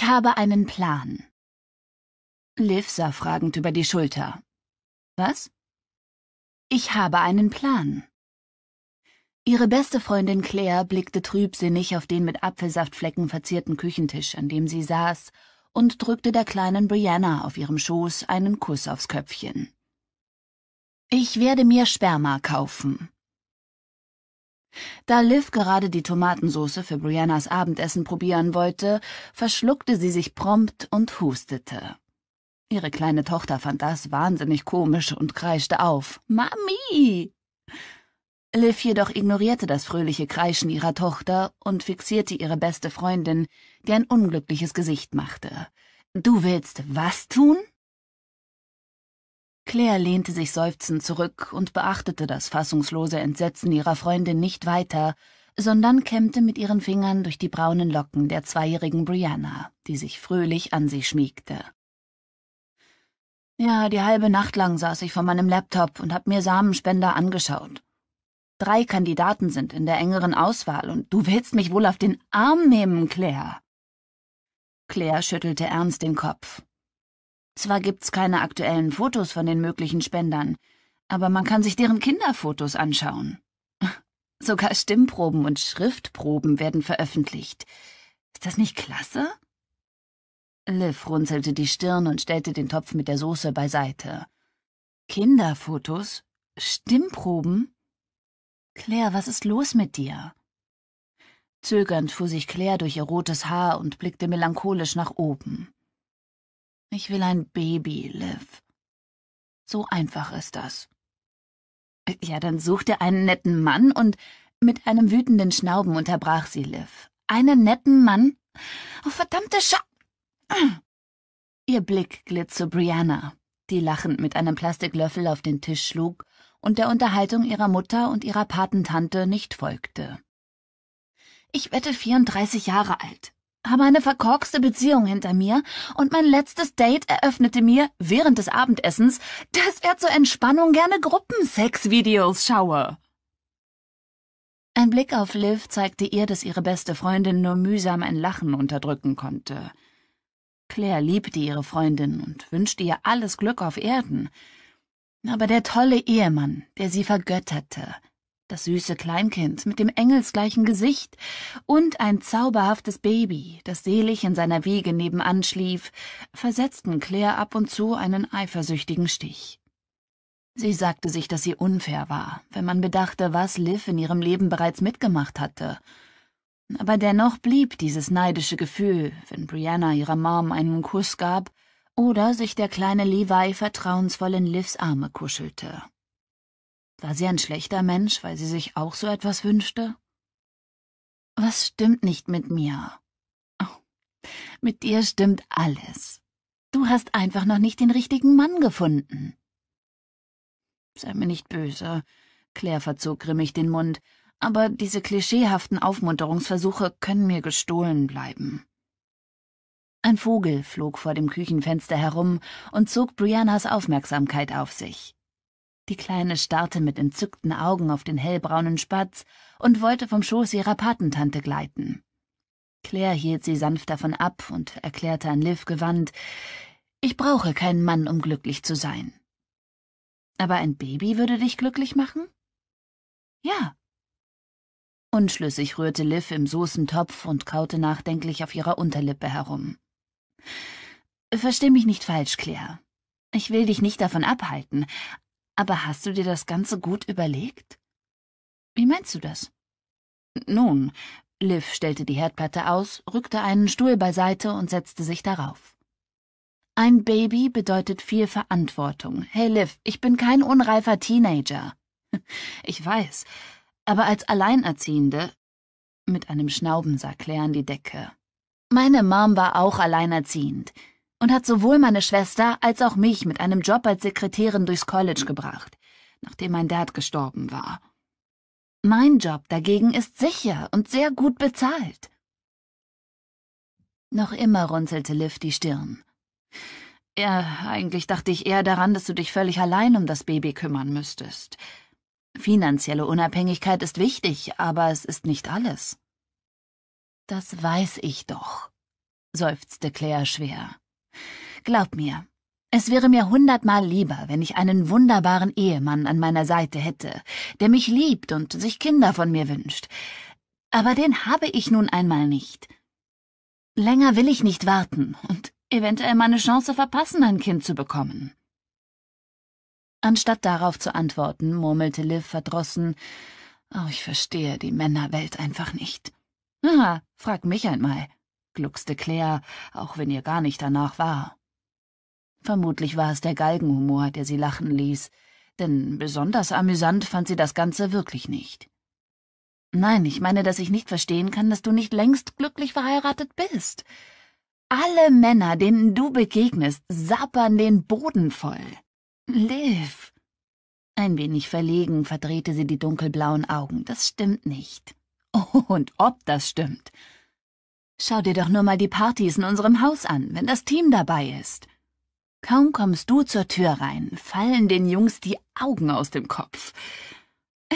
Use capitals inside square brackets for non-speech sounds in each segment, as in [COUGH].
Ich habe einen Plan. Liv sah fragend über die Schulter. Was? Ich habe einen Plan. Ihre beste Freundin Claire blickte trübsinnig auf den mit Apfelsaftflecken verzierten Küchentisch, an dem sie saß, und drückte der kleinen Brianna auf ihrem Schoß einen Kuss aufs Köpfchen. Ich werde mir Sperma kaufen, da Liv gerade die Tomatensauce für Briannas Abendessen probieren wollte, verschluckte sie sich prompt und hustete. Ihre kleine Tochter fand das wahnsinnig komisch und kreischte auf. Mami! Liv jedoch ignorierte das fröhliche Kreischen ihrer Tochter und fixierte ihre beste Freundin, die ein unglückliches Gesicht machte. Du willst was tun? Claire lehnte sich seufzend zurück und beachtete das fassungslose Entsetzen ihrer Freundin nicht weiter, sondern kämmte mit ihren Fingern durch die braunen Locken der zweijährigen Brianna, die sich fröhlich an sie schmiegte. Ja, die halbe Nacht lang saß ich vor meinem Laptop und hab mir Samenspender angeschaut. Drei Kandidaten sind in der engeren Auswahl und du willst mich wohl auf den Arm nehmen, Claire. Claire schüttelte ernst den Kopf. Zwar gibt's keine aktuellen Fotos von den möglichen Spendern, aber man kann sich deren Kinderfotos anschauen. [LAUGHS] Sogar Stimmproben und Schriftproben werden veröffentlicht. Ist das nicht klasse? Liv runzelte die Stirn und stellte den Topf mit der Soße beiseite. Kinderfotos? Stimmproben? Claire, was ist los mit dir? Zögernd fuhr sich Claire durch ihr rotes Haar und blickte melancholisch nach oben. Ich will ein Baby, Liv. So einfach ist das. Äh, ja, dann such dir einen netten Mann und mit einem wütenden Schnauben unterbrach sie Liv. Einen netten Mann? Oh, verdammte Scha... [CLEARS THROAT] Ihr Blick glitt zu Brianna, die lachend mit einem Plastiklöffel auf den Tisch schlug und der Unterhaltung ihrer Mutter und ihrer Patentante nicht folgte. Ich wette 34 Jahre alt, habe eine verkorkste Beziehung hinter mir und mein letztes Date eröffnete mir während des Abendessens, dass er zur Entspannung gerne Gruppensex-Videos schaue. Ein Blick auf Liv zeigte ihr, dass ihre beste Freundin nur mühsam ein Lachen unterdrücken konnte. Claire liebte ihre Freundin und wünschte ihr alles Glück auf Erden. Aber der tolle Ehemann, der sie vergötterte, das süße Kleinkind mit dem engelsgleichen Gesicht und ein zauberhaftes Baby, das selig in seiner Wiege nebenan schlief, versetzten Claire ab und zu einen eifersüchtigen Stich. Sie sagte sich, dass sie unfair war, wenn man bedachte, was Liv in ihrem Leben bereits mitgemacht hatte. Aber dennoch blieb dieses neidische Gefühl, wenn Brianna ihrer Mom einen Kuss gab oder sich der kleine Levi vertrauensvoll in Livs Arme kuschelte. War sie ein schlechter Mensch, weil sie sich auch so etwas wünschte? Was stimmt nicht mit mir? Oh, mit dir stimmt alles. Du hast einfach noch nicht den richtigen Mann gefunden. Sei mir nicht böse. Claire verzog grimmig den Mund, aber diese klischeehaften Aufmunterungsversuche können mir gestohlen bleiben. Ein Vogel flog vor dem Küchenfenster herum und zog Briannas Aufmerksamkeit auf sich. Die Kleine starrte mit entzückten Augen auf den hellbraunen Spatz und wollte vom Schoß ihrer Patentante gleiten. Claire hielt sie sanft davon ab und erklärte an Liv gewandt, ich brauche keinen Mann, um glücklich zu sein. Aber ein Baby würde dich glücklich machen? Ja. Unschlüssig rührte Liv im Soßentopf und kaute nachdenklich auf ihrer Unterlippe herum. Versteh mich nicht falsch, Claire. Ich will dich nicht davon abhalten, aber hast du dir das Ganze gut überlegt? Wie meinst du das? Nun, Liv stellte die Herdplatte aus, rückte einen Stuhl beiseite und setzte sich darauf. Ein Baby bedeutet viel Verantwortung. Hey Liv, ich bin kein unreifer Teenager. [LAUGHS] Ich weiß, aber als Alleinerziehende. Mit einem Schnauben sah Claire an die Decke. Meine Mom war auch alleinerziehend und hat sowohl meine Schwester als auch mich mit einem Job als Sekretärin durchs College gebracht, nachdem mein Dad gestorben war. Mein Job dagegen ist sicher und sehr gut bezahlt. Noch immer runzelte Liv die Stirn. Ja, eigentlich dachte ich eher daran, dass du dich völlig allein um das Baby kümmern müsstest. Finanzielle Unabhängigkeit ist wichtig, aber es ist nicht alles. Das weiß ich doch, seufzte Claire schwer. Glaub mir, es wäre mir hundertmal lieber, wenn ich einen wunderbaren Ehemann an meiner Seite hätte, der mich liebt und sich Kinder von mir wünscht. Aber den habe ich nun einmal nicht. Länger will ich nicht warten und eventuell meine Chance verpassen, ein Kind zu bekommen. Anstatt darauf zu antworten, murmelte Liv verdrossen, Oh, ich verstehe die Männerwelt einfach nicht. Aha, frag mich einmal gluckste Claire, auch wenn ihr gar nicht danach war. Vermutlich war es der Galgenhumor, der sie lachen ließ, denn besonders amüsant fand sie das Ganze wirklich nicht. Nein, ich meine, dass ich nicht verstehen kann, dass du nicht längst glücklich verheiratet bist. Alle Männer, denen du begegnest, sappern den Boden voll. Liv. Ein wenig verlegen verdrehte sie die dunkelblauen Augen. Das stimmt nicht. [LAUGHS] Und ob das stimmt. Schau dir doch nur mal die Partys in unserem Haus an, wenn das Team dabei ist. Kaum kommst du zur Tür rein, fallen den Jungs die Augen aus dem Kopf.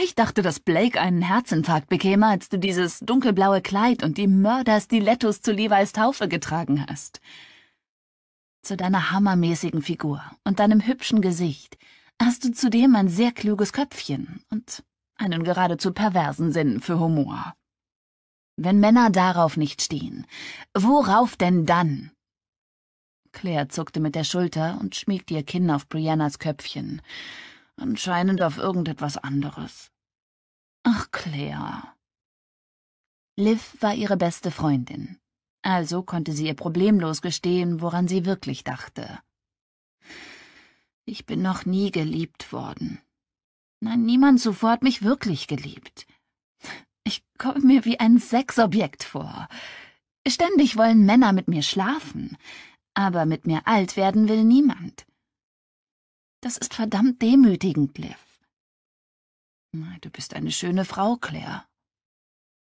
Ich dachte, dass Blake einen Herzinfarkt bekäme, als du dieses dunkelblaue Kleid und die Mörderstilettos zu Levi's Taufe getragen hast. Zu deiner hammermäßigen Figur und deinem hübschen Gesicht hast du zudem ein sehr kluges Köpfchen und einen geradezu perversen Sinn für Humor. Wenn Männer darauf nicht stehen, worauf denn dann? Claire zuckte mit der Schulter und schmiegte ihr Kinn auf Briannas Köpfchen. Anscheinend auf irgendetwas anderes. Ach, Claire. Liv war ihre beste Freundin. Also konnte sie ihr problemlos gestehen, woran sie wirklich dachte. Ich bin noch nie geliebt worden. Nein, niemand zuvor hat mich wirklich geliebt. Ich komme mir wie ein Sexobjekt vor. Ständig wollen Männer mit mir schlafen, aber mit mir alt werden will niemand. Das ist verdammt demütigend, Liv. Du bist eine schöne Frau, Claire.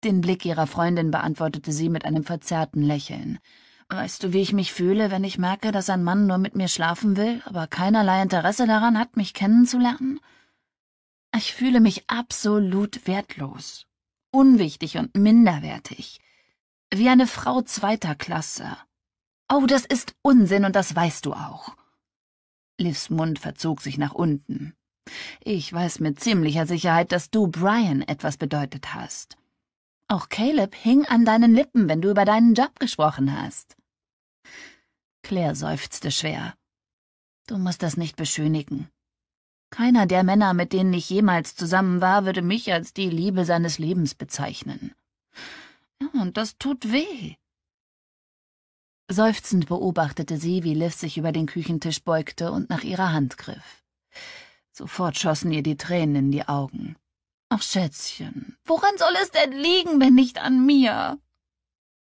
Den Blick ihrer Freundin beantwortete sie mit einem verzerrten Lächeln. Weißt du, wie ich mich fühle, wenn ich merke, dass ein Mann nur mit mir schlafen will, aber keinerlei Interesse daran hat, mich kennenzulernen? Ich fühle mich absolut wertlos unwichtig und minderwertig. Wie eine Frau zweiter Klasse. Oh, das ist Unsinn und das weißt du auch. Livs Mund verzog sich nach unten. Ich weiß mit ziemlicher Sicherheit, dass du Brian etwas bedeutet hast. Auch Caleb hing an deinen Lippen, wenn du über deinen Job gesprochen hast. Claire seufzte schwer. Du musst das nicht beschönigen. Keiner der Männer, mit denen ich jemals zusammen war, würde mich als die Liebe seines Lebens bezeichnen. Ja, und das tut weh. Seufzend beobachtete sie, wie Liv sich über den Küchentisch beugte und nach ihrer Hand griff. Sofort schossen ihr die Tränen in die Augen. Ach, Schätzchen, woran soll es denn liegen, wenn nicht an mir?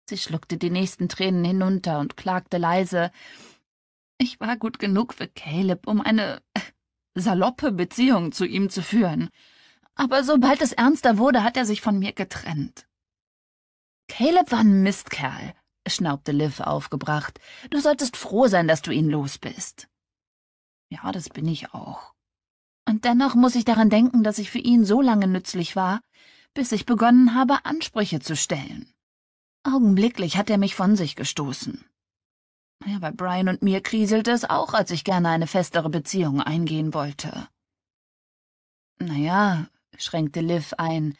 Sie schluckte die nächsten Tränen hinunter und klagte leise. Ich war gut genug für Caleb, um eine saloppe Beziehung zu ihm zu führen. Aber sobald es ernster wurde, hat er sich von mir getrennt. Caleb war ein Mistkerl, schnaubte Liv aufgebracht. Du solltest froh sein, dass du ihn los bist. Ja, das bin ich auch. Und dennoch muss ich daran denken, dass ich für ihn so lange nützlich war, bis ich begonnen habe, Ansprüche zu stellen. Augenblicklich hat er mich von sich gestoßen. Ja, bei Brian und mir kriselte es auch, als ich gerne eine festere Beziehung eingehen wollte. Naja, schränkte Liv ein,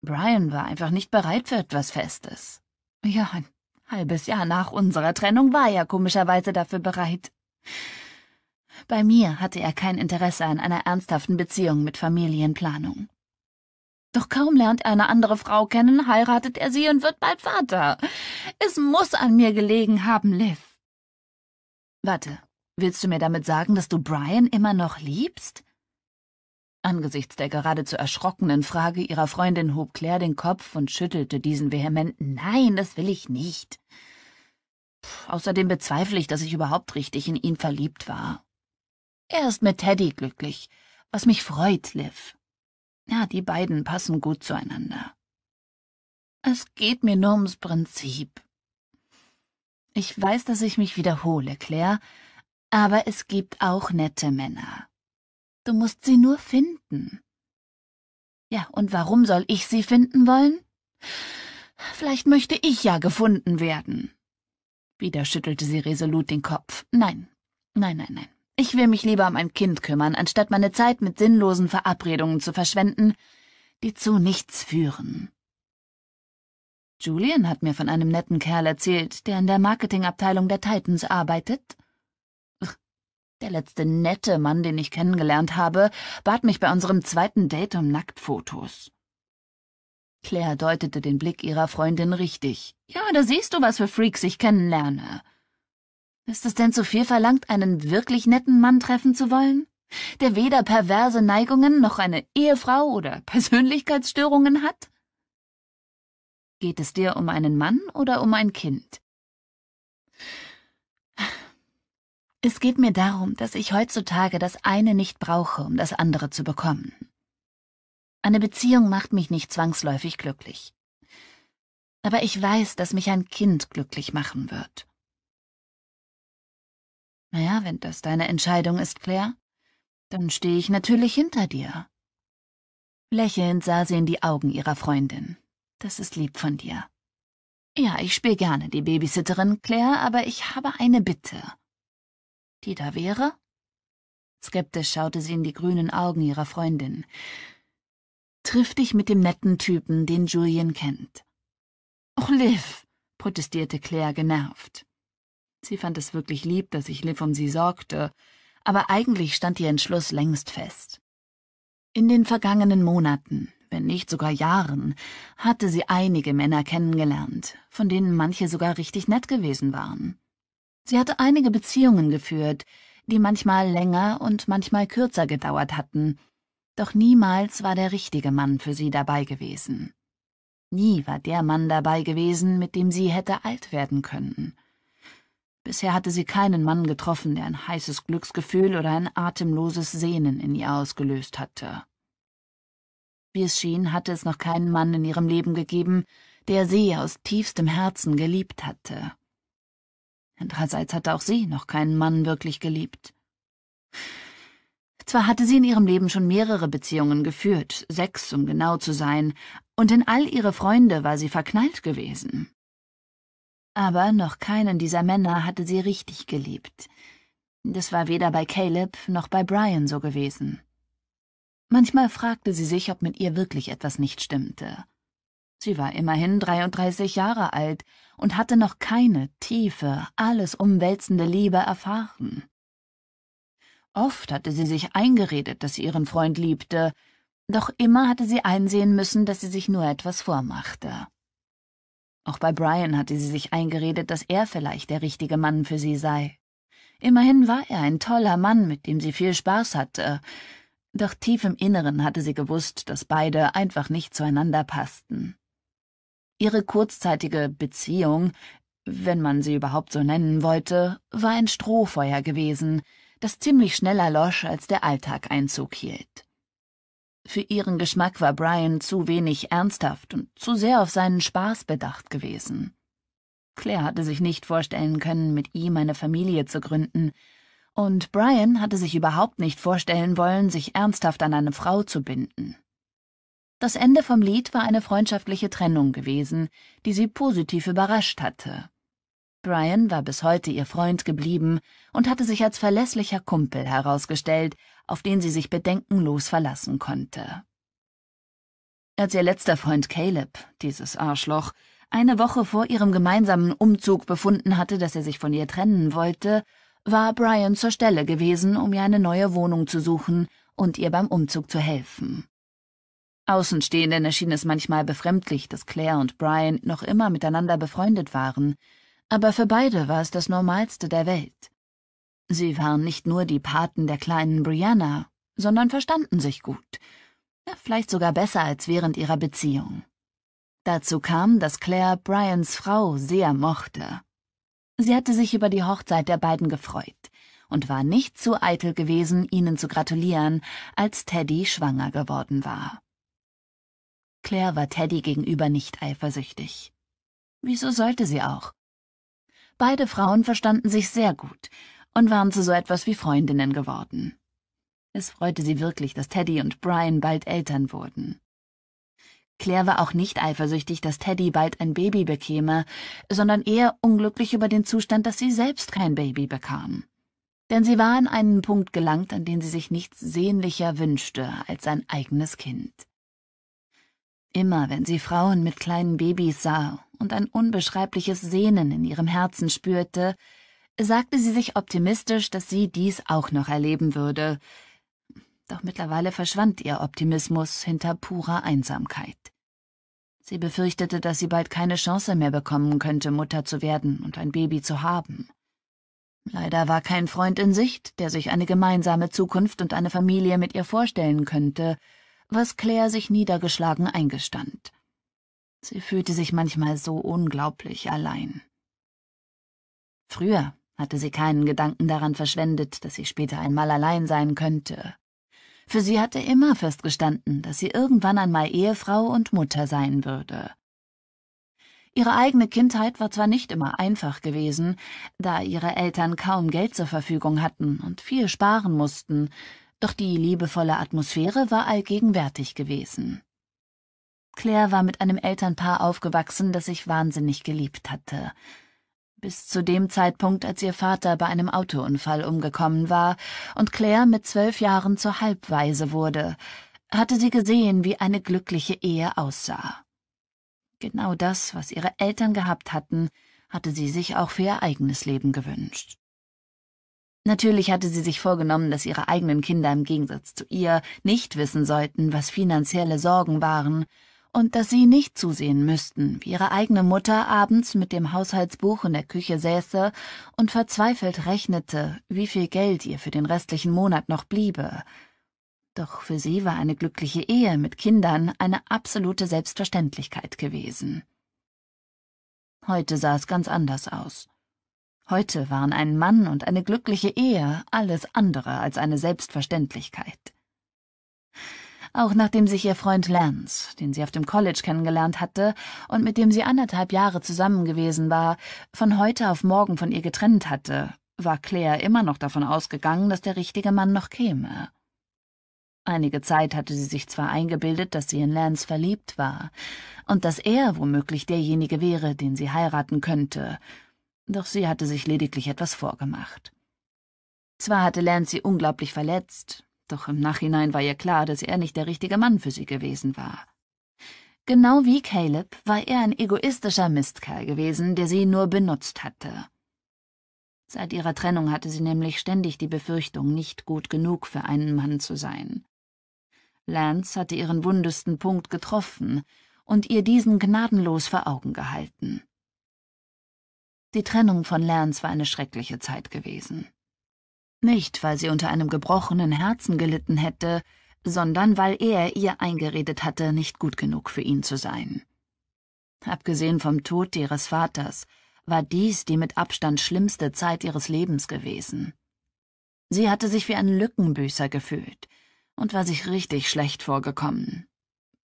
Brian war einfach nicht bereit für etwas Festes. Ja, ein halbes Jahr nach unserer Trennung war er komischerweise dafür bereit. Bei mir hatte er kein Interesse an einer ernsthaften Beziehung mit Familienplanung. Doch kaum lernt er eine andere Frau kennen, heiratet er sie und wird bald Vater. Es muss an mir gelegen haben, Liv. Warte, willst du mir damit sagen, dass du Brian immer noch liebst? Angesichts der geradezu erschrockenen Frage ihrer Freundin hob Claire den Kopf und schüttelte diesen vehementen Nein, das will ich nicht. Puh, außerdem bezweifle ich, dass ich überhaupt richtig in ihn verliebt war. Er ist mit Teddy glücklich, was mich freut, Liv. Ja, die beiden passen gut zueinander. Es geht mir nur ums Prinzip. Ich weiß, dass ich mich wiederhole, Claire, aber es gibt auch nette Männer. Du musst sie nur finden. Ja, und warum soll ich sie finden wollen? Vielleicht möchte ich ja gefunden werden. Wieder schüttelte sie resolut den Kopf. Nein, nein, nein, nein. Ich will mich lieber um ein Kind kümmern, anstatt meine Zeit mit sinnlosen Verabredungen zu verschwenden, die zu nichts führen. Julian hat mir von einem netten Kerl erzählt, der in der Marketingabteilung der Titans arbeitet. Der letzte nette Mann, den ich kennengelernt habe, bat mich bei unserem zweiten Date um Nacktfotos. Claire deutete den Blick ihrer Freundin richtig. Ja, da siehst du, was für Freaks ich kennenlerne. Ist es denn zu viel verlangt, einen wirklich netten Mann treffen zu wollen? Der weder perverse Neigungen noch eine Ehefrau oder Persönlichkeitsstörungen hat? Geht es dir um einen Mann oder um ein Kind? Es geht mir darum, dass ich heutzutage das eine nicht brauche, um das andere zu bekommen. Eine Beziehung macht mich nicht zwangsläufig glücklich. Aber ich weiß, dass mich ein Kind glücklich machen wird. Naja, wenn das deine Entscheidung ist, Claire, dann stehe ich natürlich hinter dir. Lächelnd sah sie in die Augen ihrer Freundin. Das ist lieb von dir. Ja, ich spiele gerne die Babysitterin, Claire, aber ich habe eine Bitte. Die da wäre? Skeptisch schaute sie in die grünen Augen ihrer Freundin. Triff dich mit dem netten Typen, den Julian kennt. Och, Liv, protestierte Claire genervt. Sie fand es wirklich lieb, dass sich Liv um sie sorgte, aber eigentlich stand ihr Entschluss längst fest. In den vergangenen Monaten wenn nicht sogar Jahren, hatte sie einige Männer kennengelernt, von denen manche sogar richtig nett gewesen waren. Sie hatte einige Beziehungen geführt, die manchmal länger und manchmal kürzer gedauert hatten, doch niemals war der richtige Mann für sie dabei gewesen. Nie war der Mann dabei gewesen, mit dem sie hätte alt werden können. Bisher hatte sie keinen Mann getroffen, der ein heißes Glücksgefühl oder ein atemloses Sehnen in ihr ausgelöst hatte. Wie es schien, hatte es noch keinen Mann in ihrem Leben gegeben, der sie aus tiefstem Herzen geliebt hatte. Andererseits hatte auch sie noch keinen Mann wirklich geliebt. Zwar hatte sie in ihrem Leben schon mehrere Beziehungen geführt, sechs um genau zu sein, und in all ihre Freunde war sie verknallt gewesen. Aber noch keinen dieser Männer hatte sie richtig geliebt. Das war weder bei Caleb noch bei Brian so gewesen. Manchmal fragte sie sich, ob mit ihr wirklich etwas nicht stimmte. Sie war immerhin 33 Jahre alt und hatte noch keine tiefe, alles umwälzende Liebe erfahren. Oft hatte sie sich eingeredet, dass sie ihren Freund liebte, doch immer hatte sie einsehen müssen, dass sie sich nur etwas vormachte. Auch bei Brian hatte sie sich eingeredet, dass er vielleicht der richtige Mann für sie sei. Immerhin war er ein toller Mann, mit dem sie viel Spaß hatte, doch tief im Inneren hatte sie gewusst, dass beide einfach nicht zueinander passten. Ihre kurzzeitige Beziehung, wenn man sie überhaupt so nennen wollte, war ein Strohfeuer gewesen, das ziemlich schnell erlosch, als der Alltag Einzug hielt. Für ihren Geschmack war Brian zu wenig ernsthaft und zu sehr auf seinen Spaß bedacht gewesen. Claire hatte sich nicht vorstellen können, mit ihm eine Familie zu gründen, und Brian hatte sich überhaupt nicht vorstellen wollen, sich ernsthaft an eine Frau zu binden. Das Ende vom Lied war eine freundschaftliche Trennung gewesen, die sie positiv überrascht hatte. Brian war bis heute ihr Freund geblieben und hatte sich als verlässlicher Kumpel herausgestellt, auf den sie sich bedenkenlos verlassen konnte. Als ihr letzter Freund Caleb, dieses Arschloch, eine Woche vor ihrem gemeinsamen Umzug befunden hatte, dass er sich von ihr trennen wollte, war Brian zur Stelle gewesen, um ihr eine neue Wohnung zu suchen und ihr beim Umzug zu helfen. Außenstehenden erschien es manchmal befremdlich, dass Claire und Brian noch immer miteinander befreundet waren, aber für beide war es das Normalste der Welt. Sie waren nicht nur die Paten der kleinen Brianna, sondern verstanden sich gut, ja, vielleicht sogar besser als während ihrer Beziehung. Dazu kam, dass Claire Brians Frau sehr mochte. Sie hatte sich über die Hochzeit der beiden gefreut und war nicht zu eitel gewesen, ihnen zu gratulieren, als Teddy schwanger geworden war. Claire war Teddy gegenüber nicht eifersüchtig. Wieso sollte sie auch? Beide Frauen verstanden sich sehr gut und waren zu so etwas wie Freundinnen geworden. Es freute sie wirklich, dass Teddy und Brian bald Eltern wurden. Claire war auch nicht eifersüchtig, dass Teddy bald ein Baby bekäme, sondern eher unglücklich über den Zustand, dass sie selbst kein Baby bekam. Denn sie war an einen Punkt gelangt, an den sie sich nichts sehnlicher wünschte als sein eigenes Kind. Immer wenn sie Frauen mit kleinen Babys sah und ein unbeschreibliches Sehnen in ihrem Herzen spürte, sagte sie sich optimistisch, dass sie dies auch noch erleben würde. Doch mittlerweile verschwand ihr Optimismus hinter purer Einsamkeit. Sie befürchtete, dass sie bald keine Chance mehr bekommen könnte, Mutter zu werden und ein Baby zu haben. Leider war kein Freund in Sicht, der sich eine gemeinsame Zukunft und eine Familie mit ihr vorstellen könnte, was Claire sich niedergeschlagen eingestand. Sie fühlte sich manchmal so unglaublich allein. Früher hatte sie keinen Gedanken daran verschwendet, dass sie später einmal allein sein könnte. Für sie hatte immer festgestanden, dass sie irgendwann einmal Ehefrau und Mutter sein würde. Ihre eigene Kindheit war zwar nicht immer einfach gewesen, da ihre Eltern kaum Geld zur Verfügung hatten und viel sparen mussten, doch die liebevolle Atmosphäre war allgegenwärtig gewesen. Claire war mit einem Elternpaar aufgewachsen, das sich wahnsinnig geliebt hatte bis zu dem Zeitpunkt, als ihr Vater bei einem Autounfall umgekommen war und Claire mit zwölf Jahren zur Halbwaise wurde, hatte sie gesehen, wie eine glückliche Ehe aussah. Genau das, was ihre Eltern gehabt hatten, hatte sie sich auch für ihr eigenes Leben gewünscht. Natürlich hatte sie sich vorgenommen, dass ihre eigenen Kinder im Gegensatz zu ihr nicht wissen sollten, was finanzielle Sorgen waren, und dass sie nicht zusehen müssten, wie ihre eigene Mutter abends mit dem Haushaltsbuch in der Küche säße und verzweifelt rechnete, wie viel Geld ihr für den restlichen Monat noch bliebe. Doch für sie war eine glückliche Ehe mit Kindern eine absolute Selbstverständlichkeit gewesen. Heute sah es ganz anders aus. Heute waren ein Mann und eine glückliche Ehe alles andere als eine Selbstverständlichkeit auch nachdem sich ihr Freund Lance, den sie auf dem College kennengelernt hatte und mit dem sie anderthalb Jahre zusammen gewesen war, von heute auf morgen von ihr getrennt hatte, war Claire immer noch davon ausgegangen, dass der richtige Mann noch käme. Einige Zeit hatte sie sich zwar eingebildet, dass sie in Lance verliebt war und dass er womöglich derjenige wäre, den sie heiraten könnte, doch sie hatte sich lediglich etwas vorgemacht. Zwar hatte Lance sie unglaublich verletzt, doch im Nachhinein war ihr klar, dass er nicht der richtige Mann für sie gewesen war. Genau wie Caleb war er ein egoistischer Mistkerl gewesen, der sie nur benutzt hatte. Seit ihrer Trennung hatte sie nämlich ständig die Befürchtung, nicht gut genug für einen Mann zu sein. Lance hatte ihren wundesten Punkt getroffen und ihr diesen gnadenlos vor Augen gehalten. Die Trennung von Lance war eine schreckliche Zeit gewesen. Nicht, weil sie unter einem gebrochenen Herzen gelitten hätte, sondern weil er ihr eingeredet hatte, nicht gut genug für ihn zu sein. Abgesehen vom Tod ihres Vaters war dies die mit Abstand schlimmste Zeit ihres Lebens gewesen. Sie hatte sich wie ein Lückenbüßer gefühlt und war sich richtig schlecht vorgekommen,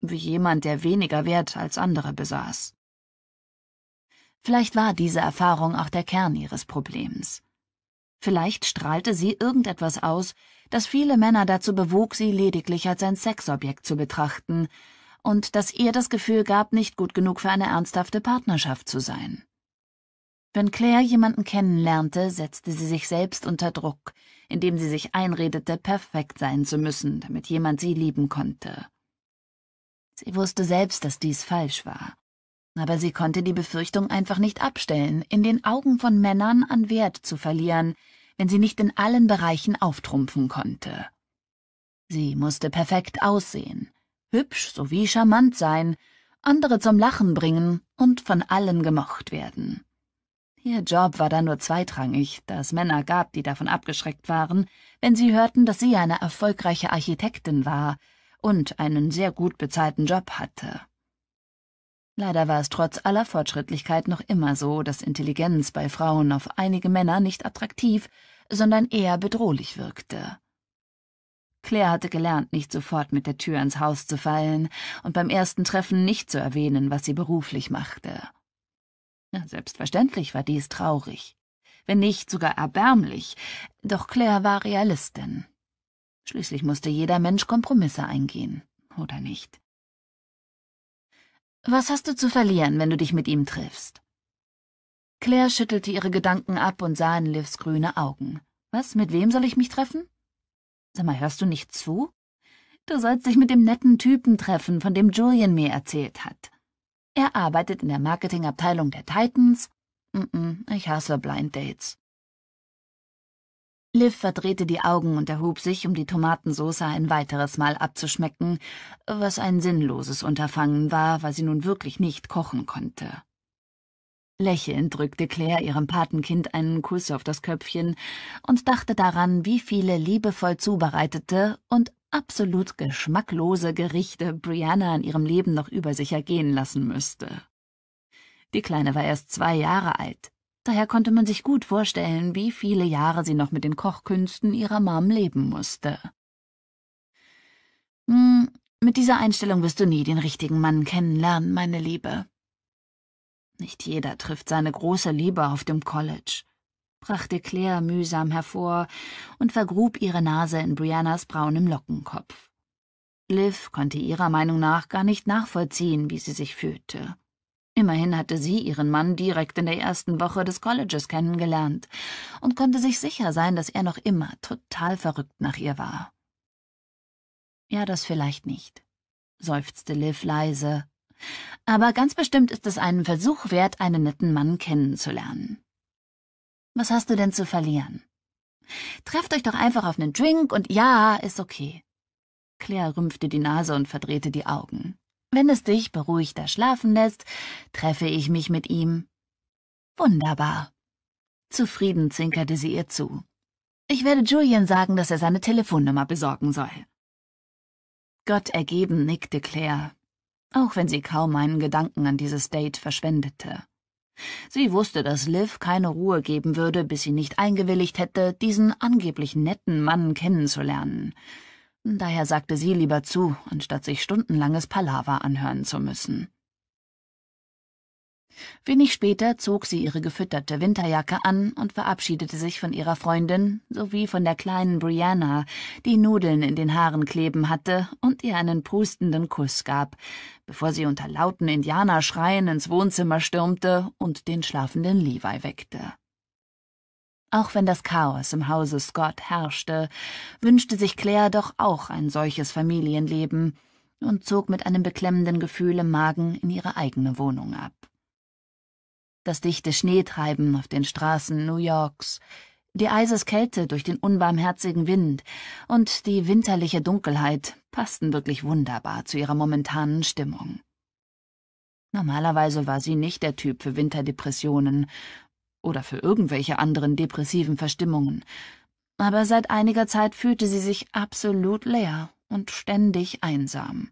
wie jemand, der weniger Wert als andere besaß. Vielleicht war diese Erfahrung auch der Kern ihres Problems. Vielleicht strahlte sie irgendetwas aus, das viele Männer dazu bewog, sie lediglich als ein Sexobjekt zu betrachten, und das ihr das Gefühl gab, nicht gut genug für eine ernsthafte Partnerschaft zu sein. Wenn Claire jemanden kennenlernte, setzte sie sich selbst unter Druck, indem sie sich einredete, perfekt sein zu müssen, damit jemand sie lieben konnte. Sie wusste selbst, dass dies falsch war. Aber sie konnte die Befürchtung einfach nicht abstellen, in den Augen von Männern an Wert zu verlieren, wenn sie nicht in allen Bereichen auftrumpfen konnte. Sie musste perfekt aussehen, hübsch sowie charmant sein, andere zum Lachen bringen und von allen gemocht werden. Ihr Job war da nur zweitrangig, da es Männer gab, die davon abgeschreckt waren, wenn sie hörten, dass sie eine erfolgreiche Architektin war und einen sehr gut bezahlten Job hatte. Leider war es trotz aller Fortschrittlichkeit noch immer so, dass Intelligenz bei Frauen auf einige Männer nicht attraktiv, sondern eher bedrohlich wirkte. Claire hatte gelernt, nicht sofort mit der Tür ins Haus zu fallen und beim ersten Treffen nicht zu erwähnen, was sie beruflich machte. Ja, selbstverständlich war dies traurig, wenn nicht sogar erbärmlich, doch Claire war Realistin. Schließlich musste jeder Mensch Kompromisse eingehen, oder nicht? Was hast du zu verlieren, wenn du dich mit ihm triffst? Claire schüttelte ihre Gedanken ab und sah in Livs grüne Augen. Was, mit wem soll ich mich treffen? Sag mal, hörst du nicht zu? Du sollst dich mit dem netten Typen treffen, von dem Julian mir erzählt hat. Er arbeitet in der Marketingabteilung der Titans. Mm -mm, ich hasse Blind Dates. Liv verdrehte die Augen und erhob sich, um die Tomatensauce ein weiteres Mal abzuschmecken, was ein sinnloses Unterfangen war, weil sie nun wirklich nicht kochen konnte. Lächelnd drückte Claire ihrem Patenkind einen Kuss auf das Köpfchen und dachte daran, wie viele liebevoll zubereitete und absolut geschmacklose Gerichte Brianna in ihrem Leben noch über sich ergehen lassen müsste. Die Kleine war erst zwei Jahre alt, Daher konnte man sich gut vorstellen, wie viele Jahre sie noch mit den Kochkünsten ihrer Mom leben musste. Hm, mit dieser Einstellung wirst du nie den richtigen Mann kennenlernen, meine Liebe. Nicht jeder trifft seine große Liebe auf dem College, brachte Claire mühsam hervor und vergrub ihre Nase in Briannas braunem Lockenkopf. Liv konnte ihrer Meinung nach gar nicht nachvollziehen, wie sie sich fühlte. Immerhin hatte sie ihren Mann direkt in der ersten Woche des Colleges kennengelernt und konnte sich sicher sein, dass er noch immer total verrückt nach ihr war. Ja, das vielleicht nicht, seufzte Liv leise. Aber ganz bestimmt ist es einen Versuch wert, einen netten Mann kennenzulernen. Was hast du denn zu verlieren? Trefft euch doch einfach auf einen Drink und ja, ist okay. Claire rümpfte die Nase und verdrehte die Augen. Wenn es dich beruhigter schlafen lässt, treffe ich mich mit ihm. Wunderbar. Zufrieden zinkerte sie ihr zu. Ich werde Julian sagen, dass er seine Telefonnummer besorgen soll. Gott ergeben nickte Claire, auch wenn sie kaum einen Gedanken an dieses Date verschwendete. Sie wusste, dass Liv keine Ruhe geben würde, bis sie nicht eingewilligt hätte, diesen angeblich netten Mann kennenzulernen. Daher sagte sie lieber zu, anstatt sich stundenlanges Palaver anhören zu müssen. Wenig später zog sie ihre gefütterte Winterjacke an und verabschiedete sich von ihrer Freundin sowie von der kleinen Brianna, die Nudeln in den Haaren kleben hatte und ihr einen prustenden Kuss gab, bevor sie unter lauten Indianerschreien ins Wohnzimmer stürmte und den schlafenden Levi weckte. Auch wenn das Chaos im Hause Scott herrschte, wünschte sich Claire doch auch ein solches Familienleben und zog mit einem beklemmenden Gefühl im Magen in ihre eigene Wohnung ab. Das dichte Schneetreiben auf den Straßen New Yorks, die Eiseskälte durch den unbarmherzigen Wind und die winterliche Dunkelheit passten wirklich wunderbar zu ihrer momentanen Stimmung. Normalerweise war sie nicht der Typ für Winterdepressionen oder für irgendwelche anderen depressiven Verstimmungen. Aber seit einiger Zeit fühlte sie sich absolut leer und ständig einsam.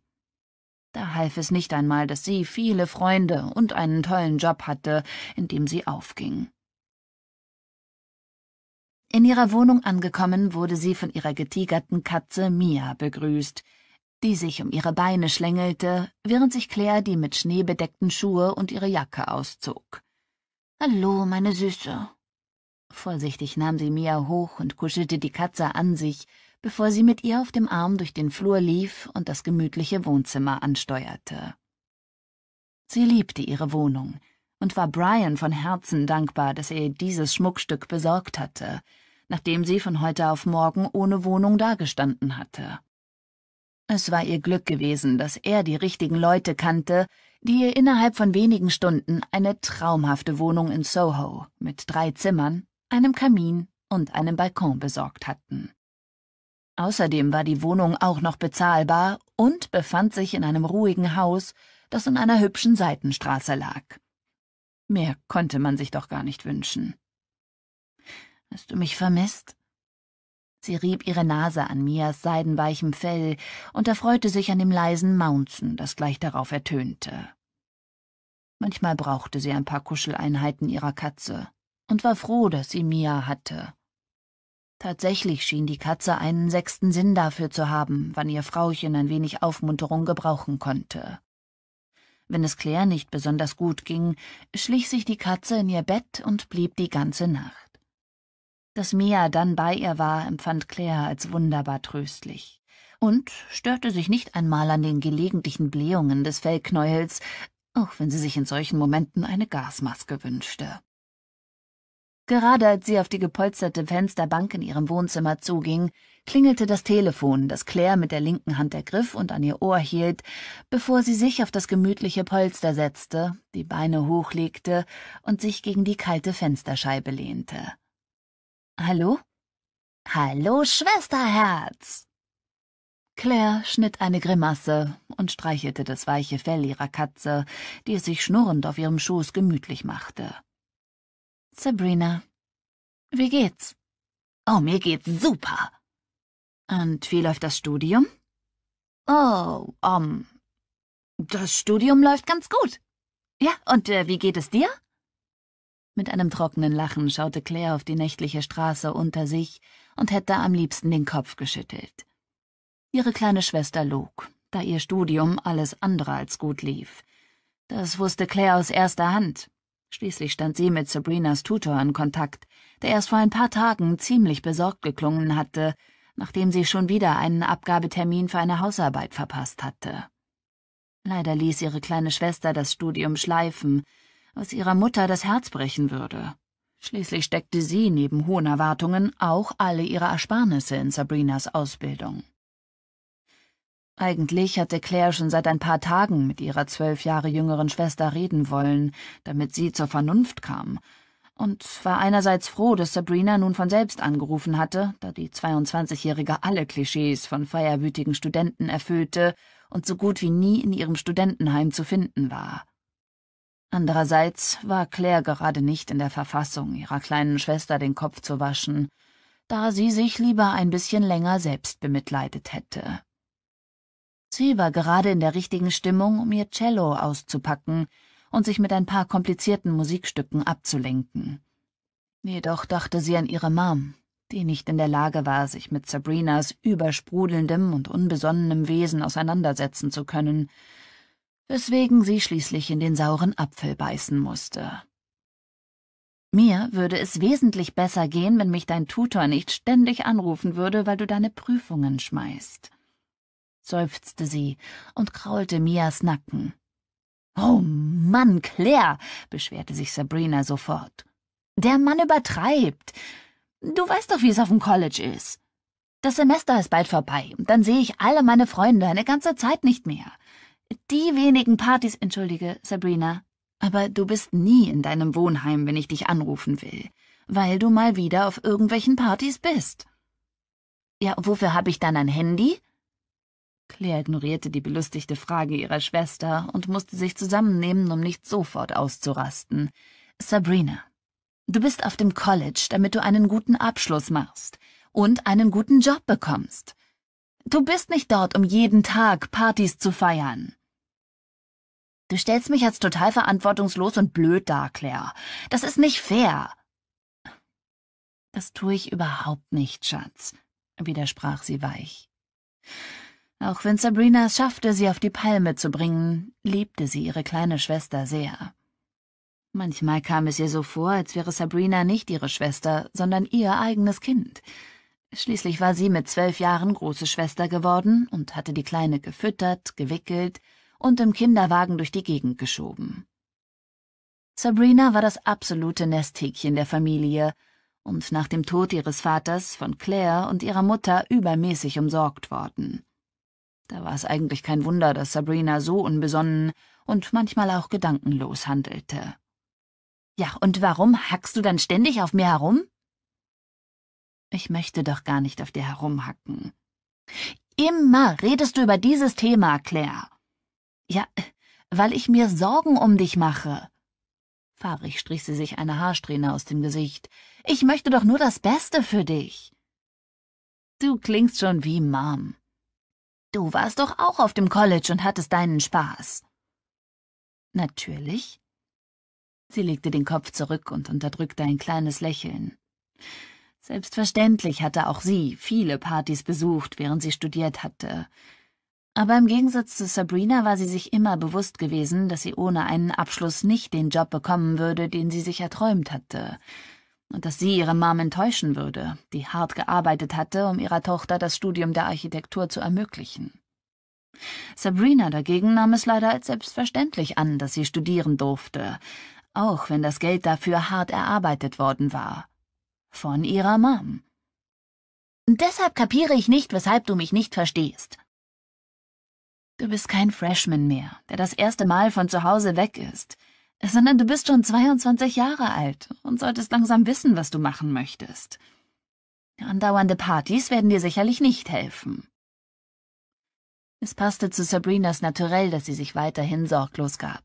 Da half es nicht einmal, dass sie viele Freunde und einen tollen Job hatte, in dem sie aufging. In ihrer Wohnung angekommen, wurde sie von ihrer getigerten Katze Mia begrüßt, die sich um ihre Beine schlängelte, während sich Claire die mit Schnee bedeckten Schuhe und ihre Jacke auszog. Hallo, meine Süße. Vorsichtig nahm sie Mia hoch und kuschelte die Katze an sich, bevor sie mit ihr auf dem Arm durch den Flur lief und das gemütliche Wohnzimmer ansteuerte. Sie liebte ihre Wohnung und war Brian von Herzen dankbar, dass er ihr dieses Schmuckstück besorgt hatte, nachdem sie von heute auf morgen ohne Wohnung dagestanden hatte. Es war ihr Glück gewesen, dass er die richtigen Leute kannte, die ihr innerhalb von wenigen Stunden eine traumhafte Wohnung in Soho mit drei Zimmern, einem Kamin und einem Balkon besorgt hatten. Außerdem war die Wohnung auch noch bezahlbar und befand sich in einem ruhigen Haus, das in einer hübschen Seitenstraße lag. Mehr konnte man sich doch gar nicht wünschen. Hast du mich vermisst? Sie rieb ihre Nase an Mias seidenweichem Fell und erfreute sich an dem leisen Maunzen, das gleich darauf ertönte. Manchmal brauchte sie ein paar Kuscheleinheiten ihrer Katze und war froh, dass sie Mia hatte. Tatsächlich schien die Katze einen sechsten Sinn dafür zu haben, wann ihr Frauchen ein wenig Aufmunterung gebrauchen konnte. Wenn es Claire nicht besonders gut ging, schlich sich die Katze in ihr Bett und blieb die ganze Nacht. Dass Mia dann bei ihr war, empfand Claire als wunderbar tröstlich und störte sich nicht einmal an den gelegentlichen Blähungen des Fellknäuels, auch wenn sie sich in solchen Momenten eine Gasmaske wünschte. Gerade als sie auf die gepolsterte Fensterbank in ihrem Wohnzimmer zuging, klingelte das Telefon, das Claire mit der linken Hand ergriff und an ihr Ohr hielt, bevor sie sich auf das gemütliche Polster setzte, die Beine hochlegte und sich gegen die kalte Fensterscheibe lehnte. Hallo? Hallo, Schwesterherz! Claire schnitt eine Grimasse und streichelte das weiche Fell ihrer Katze, die es sich schnurrend auf ihrem Schoß gemütlich machte. Sabrina, wie geht's? Oh, mir geht's super. Und wie läuft das Studium? Oh, um, das Studium läuft ganz gut. Ja, und äh, wie geht es dir? Mit einem trockenen Lachen schaute Claire auf die nächtliche Straße unter sich und hätte am liebsten den Kopf geschüttelt. Ihre kleine Schwester log, da ihr Studium alles andere als gut lief. Das wusste Claire aus erster Hand. Schließlich stand sie mit Sabrinas Tutor in Kontakt, der erst vor ein paar Tagen ziemlich besorgt geklungen hatte, nachdem sie schon wieder einen Abgabetermin für eine Hausarbeit verpasst hatte. Leider ließ ihre kleine Schwester das Studium schleifen, was ihrer Mutter das Herz brechen würde. Schließlich steckte sie neben hohen Erwartungen auch alle ihre Ersparnisse in Sabrinas Ausbildung. Eigentlich hatte Claire schon seit ein paar Tagen mit ihrer zwölf Jahre jüngeren Schwester reden wollen, damit sie zur Vernunft kam, und war einerseits froh, dass Sabrina nun von selbst angerufen hatte, da die 22-Jährige alle Klischees von feierwütigen Studenten erfüllte und so gut wie nie in ihrem Studentenheim zu finden war. Andererseits war Claire gerade nicht in der Verfassung, ihrer kleinen Schwester den Kopf zu waschen, da sie sich lieber ein bisschen länger selbst bemitleidet hätte. Sie war gerade in der richtigen Stimmung, um ihr Cello auszupacken und sich mit ein paar komplizierten Musikstücken abzulenken. Jedoch dachte sie an ihre Mom, die nicht in der Lage war, sich mit Sabrinas übersprudelndem und unbesonnenem Wesen auseinandersetzen zu können, weswegen sie schließlich in den sauren Apfel beißen musste. Mir würde es wesentlich besser gehen, wenn mich dein Tutor nicht ständig anrufen würde, weil du deine Prüfungen schmeißt. seufzte sie und kraulte Mias Nacken. Oh Mann, Claire, beschwerte sich Sabrina sofort. Der Mann übertreibt. Du weißt doch, wie es auf dem College ist. Das Semester ist bald vorbei und dann sehe ich alle meine Freunde eine ganze Zeit nicht mehr. Die wenigen Partys, entschuldige, Sabrina. Aber du bist nie in deinem Wohnheim, wenn ich dich anrufen will, weil du mal wieder auf irgendwelchen Partys bist. Ja, wofür habe ich dann ein Handy? Claire ignorierte die belustigte Frage ihrer Schwester und musste sich zusammennehmen, um nicht sofort auszurasten. Sabrina, du bist auf dem College, damit du einen guten Abschluss machst und einen guten Job bekommst. Du bist nicht dort, um jeden Tag Partys zu feiern. Du stellst mich als total verantwortungslos und blöd dar, Claire. Das ist nicht fair. Das tue ich überhaupt nicht, Schatz, widersprach sie weich. Auch wenn Sabrina es schaffte, sie auf die Palme zu bringen, liebte sie ihre kleine Schwester sehr. Manchmal kam es ihr so vor, als wäre Sabrina nicht ihre Schwester, sondern ihr eigenes Kind. Schließlich war sie mit zwölf Jahren große Schwester geworden und hatte die Kleine gefüttert, gewickelt, und im Kinderwagen durch die Gegend geschoben. Sabrina war das absolute Nesthäkchen der Familie und nach dem Tod ihres Vaters von Claire und ihrer Mutter übermäßig umsorgt worden. Da war es eigentlich kein Wunder, dass Sabrina so unbesonnen und manchmal auch gedankenlos handelte. Ja, und warum hackst du dann ständig auf mir herum? Ich möchte doch gar nicht auf dir herumhacken. Immer redest du über dieses Thema, Claire. Ja, weil ich mir Sorgen um dich mache. Fahrig strich sie sich eine Haarsträhne aus dem Gesicht. Ich möchte doch nur das Beste für dich. Du klingst schon wie Mom. Du warst doch auch auf dem College und hattest deinen Spaß. Natürlich. Sie legte den Kopf zurück und unterdrückte ein kleines Lächeln. Selbstverständlich hatte auch sie viele Partys besucht, während sie studiert hatte. Aber im Gegensatz zu Sabrina war sie sich immer bewusst gewesen, dass sie ohne einen Abschluss nicht den Job bekommen würde, den sie sich erträumt hatte. Und dass sie ihre Mom enttäuschen würde, die hart gearbeitet hatte, um ihrer Tochter das Studium der Architektur zu ermöglichen. Sabrina dagegen nahm es leider als selbstverständlich an, dass sie studieren durfte, auch wenn das Geld dafür hart erarbeitet worden war. Von ihrer Mom. Deshalb kapiere ich nicht, weshalb du mich nicht verstehst, Du bist kein Freshman mehr, der das erste Mal von zu Hause weg ist, sondern du bist schon 22 Jahre alt und solltest langsam wissen, was du machen möchtest. Andauernde Partys werden dir sicherlich nicht helfen. Es passte zu Sabrinas Naturell, dass sie sich weiterhin sorglos gab.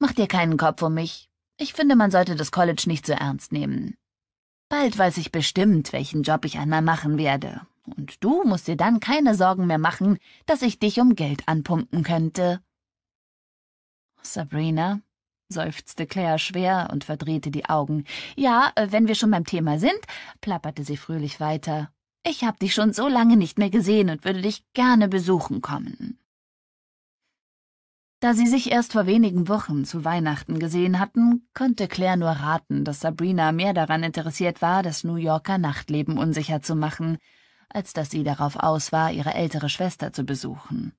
Mach dir keinen Kopf um mich. Ich finde, man sollte das College nicht so ernst nehmen. Bald weiß ich bestimmt, welchen Job ich einmal machen werde und du musst dir dann keine Sorgen mehr machen, dass ich dich um Geld anpumpen könnte. Sabrina, seufzte Claire schwer und verdrehte die Augen. Ja, äh, wenn wir schon beim Thema sind, plapperte sie fröhlich weiter. Ich hab dich schon so lange nicht mehr gesehen und würde dich gerne besuchen kommen. Da sie sich erst vor wenigen Wochen zu Weihnachten gesehen hatten, konnte Claire nur raten, dass Sabrina mehr daran interessiert war, das New Yorker Nachtleben unsicher zu machen, als dass sie darauf aus war, ihre ältere Schwester zu besuchen.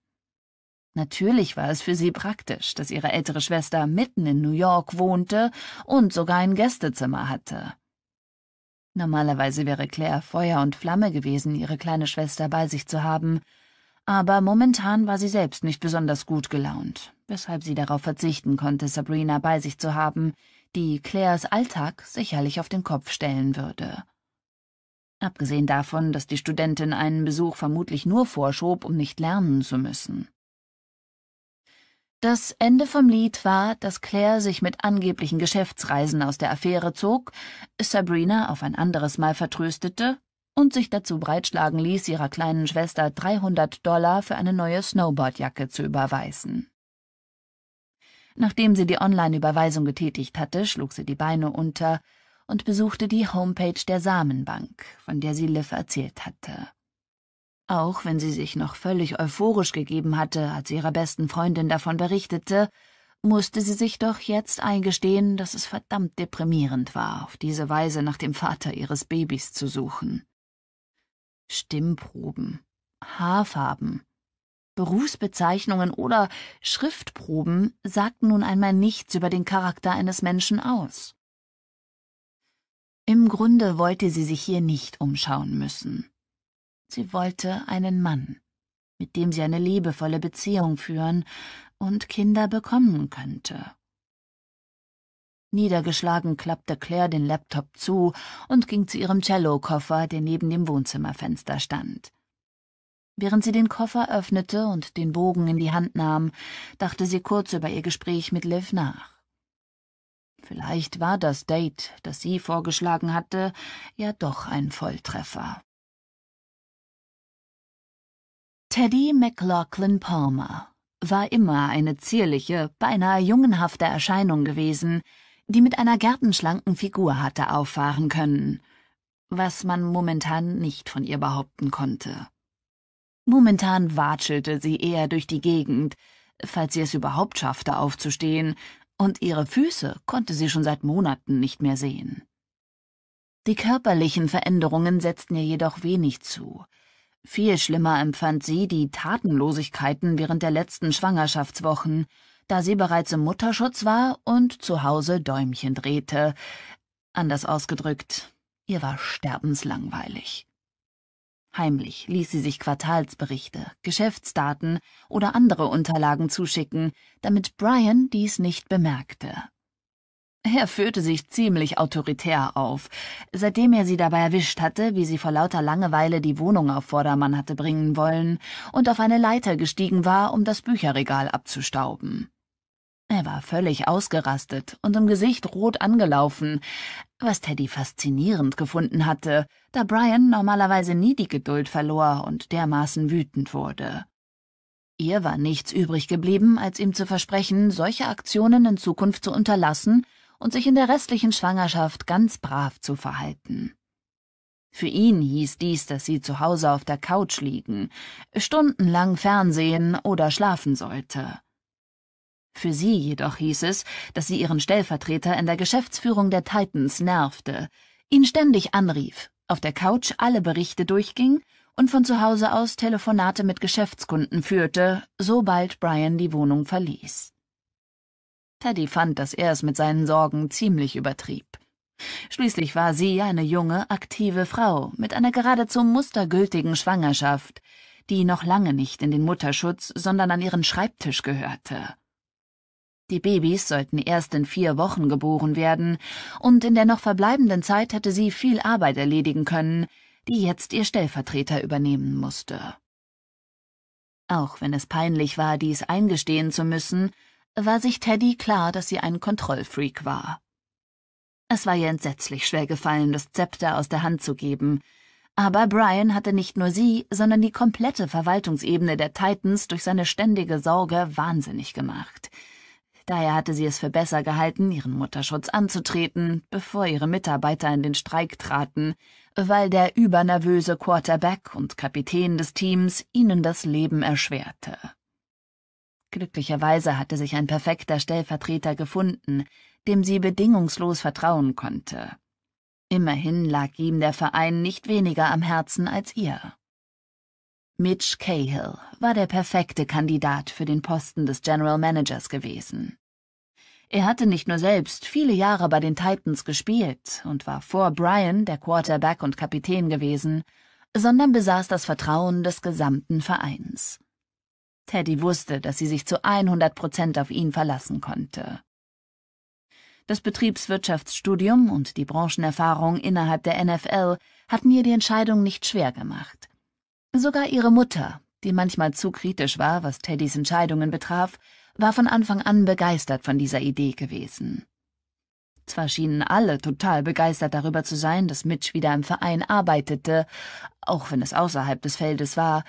Natürlich war es für sie praktisch, dass ihre ältere Schwester mitten in New York wohnte und sogar ein Gästezimmer hatte. Normalerweise wäre Claire Feuer und Flamme gewesen, ihre kleine Schwester bei sich zu haben, aber momentan war sie selbst nicht besonders gut gelaunt, weshalb sie darauf verzichten konnte, Sabrina bei sich zu haben, die Claires Alltag sicherlich auf den Kopf stellen würde abgesehen davon, dass die Studentin einen Besuch vermutlich nur vorschob, um nicht lernen zu müssen. Das Ende vom Lied war, dass Claire sich mit angeblichen Geschäftsreisen aus der Affäre zog, Sabrina auf ein anderes Mal vertröstete und sich dazu breitschlagen ließ, ihrer kleinen Schwester 300 Dollar für eine neue Snowboardjacke zu überweisen. Nachdem sie die Online-Überweisung getätigt hatte, schlug sie die Beine unter, und besuchte die Homepage der Samenbank, von der sie Liv erzählt hatte. Auch wenn sie sich noch völlig euphorisch gegeben hatte, als sie ihrer besten Freundin davon berichtete, musste sie sich doch jetzt eingestehen, dass es verdammt deprimierend war, auf diese Weise nach dem Vater ihres Babys zu suchen. Stimmproben, Haarfarben, Berufsbezeichnungen oder Schriftproben sagten nun einmal nichts über den Charakter eines Menschen aus. Im Grunde wollte sie sich hier nicht umschauen müssen. Sie wollte einen Mann, mit dem sie eine liebevolle Beziehung führen und Kinder bekommen könnte. Niedergeschlagen klappte Claire den Laptop zu und ging zu ihrem Cellokoffer, der neben dem Wohnzimmerfenster stand. Während sie den Koffer öffnete und den Bogen in die Hand nahm, dachte sie kurz über ihr Gespräch mit Liv nach. Vielleicht war das Date, das sie vorgeschlagen hatte, ja doch ein Volltreffer. Teddy McLaughlin Palmer war immer eine zierliche, beinahe jungenhafte Erscheinung gewesen, die mit einer gärtenschlanken Figur hatte auffahren können, was man momentan nicht von ihr behaupten konnte. Momentan watschelte sie eher durch die Gegend, falls sie es überhaupt schaffte aufzustehen, und ihre Füße konnte sie schon seit Monaten nicht mehr sehen. Die körperlichen Veränderungen setzten ihr jedoch wenig zu. Viel schlimmer empfand sie die Tatenlosigkeiten während der letzten Schwangerschaftswochen, da sie bereits im Mutterschutz war und zu Hause Däumchen drehte. Anders ausgedrückt, ihr war sterbenslangweilig. Heimlich ließ sie sich Quartalsberichte, Geschäftsdaten oder andere Unterlagen zuschicken, damit Brian dies nicht bemerkte. Er führte sich ziemlich autoritär auf, seitdem er sie dabei erwischt hatte, wie sie vor lauter Langeweile die Wohnung auf Vordermann hatte bringen wollen und auf eine Leiter gestiegen war, um das Bücherregal abzustauben. Er war völlig ausgerastet und im Gesicht rot angelaufen, was Teddy faszinierend gefunden hatte, da Brian normalerweise nie die Geduld verlor und dermaßen wütend wurde. Ihr war nichts übrig geblieben, als ihm zu versprechen, solche Aktionen in Zukunft zu unterlassen und sich in der restlichen Schwangerschaft ganz brav zu verhalten. Für ihn hieß dies, dass sie zu Hause auf der Couch liegen, stundenlang Fernsehen oder schlafen sollte. Für sie jedoch hieß es, dass sie ihren Stellvertreter in der Geschäftsführung der Titans nervte, ihn ständig anrief, auf der Couch alle Berichte durchging und von zu Hause aus Telefonate mit Geschäftskunden führte, sobald Brian die Wohnung verließ. Teddy fand, dass er es mit seinen Sorgen ziemlich übertrieb. Schließlich war sie eine junge, aktive Frau mit einer geradezu mustergültigen Schwangerschaft, die noch lange nicht in den Mutterschutz, sondern an ihren Schreibtisch gehörte. Die Babys sollten erst in vier Wochen geboren werden, und in der noch verbleibenden Zeit hätte sie viel Arbeit erledigen können, die jetzt ihr Stellvertreter übernehmen musste. Auch wenn es peinlich war, dies eingestehen zu müssen, war sich Teddy klar, dass sie ein Kontrollfreak war. Es war ihr entsetzlich schwer gefallen, das Zepter aus der Hand zu geben, aber Brian hatte nicht nur sie, sondern die komplette Verwaltungsebene der Titans durch seine ständige Sorge wahnsinnig gemacht – Daher hatte sie es für besser gehalten, ihren Mutterschutz anzutreten, bevor ihre Mitarbeiter in den Streik traten, weil der übernervöse Quarterback und Kapitän des Teams ihnen das Leben erschwerte. Glücklicherweise hatte sich ein perfekter Stellvertreter gefunden, dem sie bedingungslos vertrauen konnte. Immerhin lag ihm der Verein nicht weniger am Herzen als ihr. Mitch Cahill war der perfekte Kandidat für den Posten des General Managers gewesen. Er hatte nicht nur selbst viele Jahre bei den Titans gespielt und war vor Brian der Quarterback und Kapitän gewesen, sondern besaß das Vertrauen des gesamten Vereins. Teddy wusste, dass sie sich zu 100 Prozent auf ihn verlassen konnte. Das Betriebswirtschaftsstudium und die Branchenerfahrung innerhalb der NFL hatten ihr die Entscheidung nicht schwer gemacht. Sogar ihre Mutter, die manchmal zu kritisch war, was Teddys Entscheidungen betraf, war von Anfang an begeistert von dieser Idee gewesen. Zwar schienen alle total begeistert darüber zu sein, dass Mitch wieder im Verein arbeitete, auch wenn es außerhalb des Feldes war,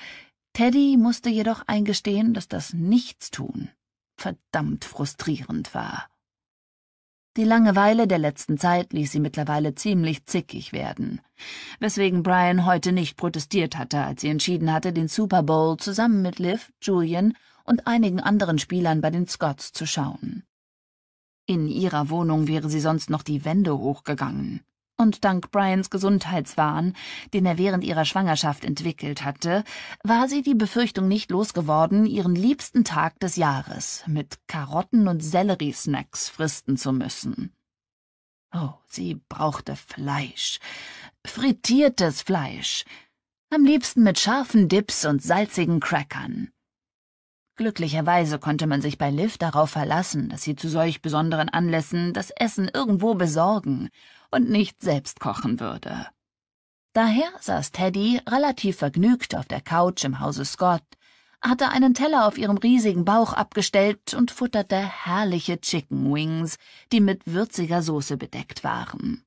Teddy musste jedoch eingestehen, dass das Nichtstun verdammt frustrierend war. Die Langeweile der letzten Zeit ließ sie mittlerweile ziemlich zickig werden, weswegen Brian heute nicht protestiert hatte, als sie entschieden hatte, den Super Bowl zusammen mit Liv, Julian und einigen anderen Spielern bei den Scots zu schauen. In ihrer Wohnung wäre sie sonst noch die Wände hochgegangen und dank Brians Gesundheitswahn, den er während ihrer Schwangerschaft entwickelt hatte, war sie die Befürchtung nicht losgeworden, ihren liebsten Tag des Jahres mit Karotten- und Selleriesnacks fristen zu müssen. Oh, sie brauchte Fleisch, frittiertes Fleisch, am liebsten mit scharfen Dips und salzigen Crackern. Glücklicherweise konnte man sich bei Liv darauf verlassen, dass sie zu solch besonderen Anlässen das Essen irgendwo besorgen und nicht selbst kochen würde. Daher saß Teddy relativ vergnügt auf der Couch im Hause Scott, hatte einen Teller auf ihrem riesigen Bauch abgestellt und futterte herrliche Chicken Wings, die mit würziger Soße bedeckt waren.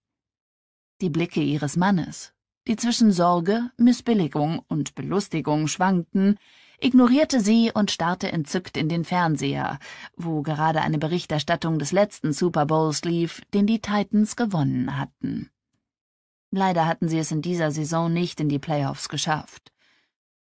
Die Blicke ihres Mannes, die zwischen Sorge, Missbilligung und Belustigung schwankten, ignorierte sie und starrte entzückt in den Fernseher, wo gerade eine Berichterstattung des letzten Super Bowls lief, den die Titans gewonnen hatten. Leider hatten sie es in dieser Saison nicht in die Playoffs geschafft.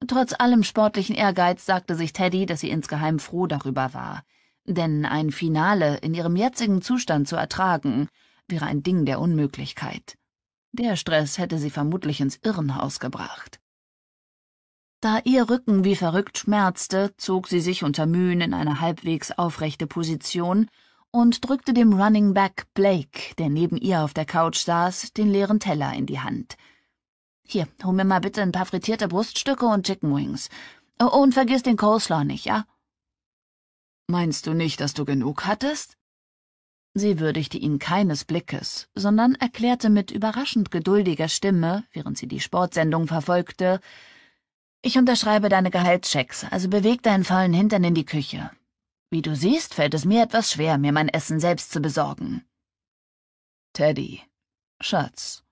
Trotz allem sportlichen Ehrgeiz sagte sich Teddy, dass sie insgeheim froh darüber war. Denn ein Finale in ihrem jetzigen Zustand zu ertragen, wäre ein Ding der Unmöglichkeit. Der Stress hätte sie vermutlich ins Irrenhaus gebracht. Da ihr Rücken wie verrückt schmerzte, zog sie sich unter Mühen in eine halbwegs aufrechte Position und drückte dem Running Back Blake, der neben ihr auf der Couch saß, den leeren Teller in die Hand. Hier, hol mir mal bitte ein paar frittierte Bruststücke und Chicken Wings. Oh, oh, und vergiss den Coleslaw nicht, ja? Meinst du nicht, dass du genug hattest? Sie würdigte ihn keines Blickes, sondern erklärte mit überraschend geduldiger Stimme, während sie die Sportsendung verfolgte, ich unterschreibe deine Gehaltschecks, also beweg deinen faulen Hintern in die Küche. Wie du siehst, fällt es mir etwas schwer, mir mein Essen selbst zu besorgen. Teddy, Schatz.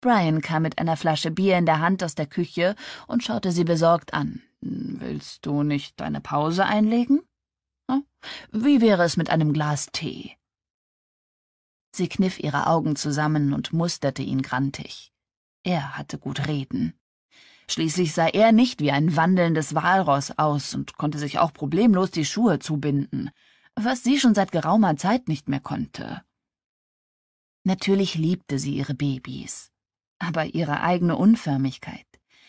Brian kam mit einer Flasche Bier in der Hand aus der Küche und schaute sie besorgt an. Willst du nicht deine Pause einlegen? Hm? Wie wäre es mit einem Glas Tee? Sie kniff ihre Augen zusammen und musterte ihn grantig. Er hatte gut reden. Schließlich sah er nicht wie ein wandelndes Walross aus und konnte sich auch problemlos die Schuhe zubinden, was sie schon seit geraumer Zeit nicht mehr konnte. Natürlich liebte sie ihre Babys, aber ihre eigene Unförmigkeit,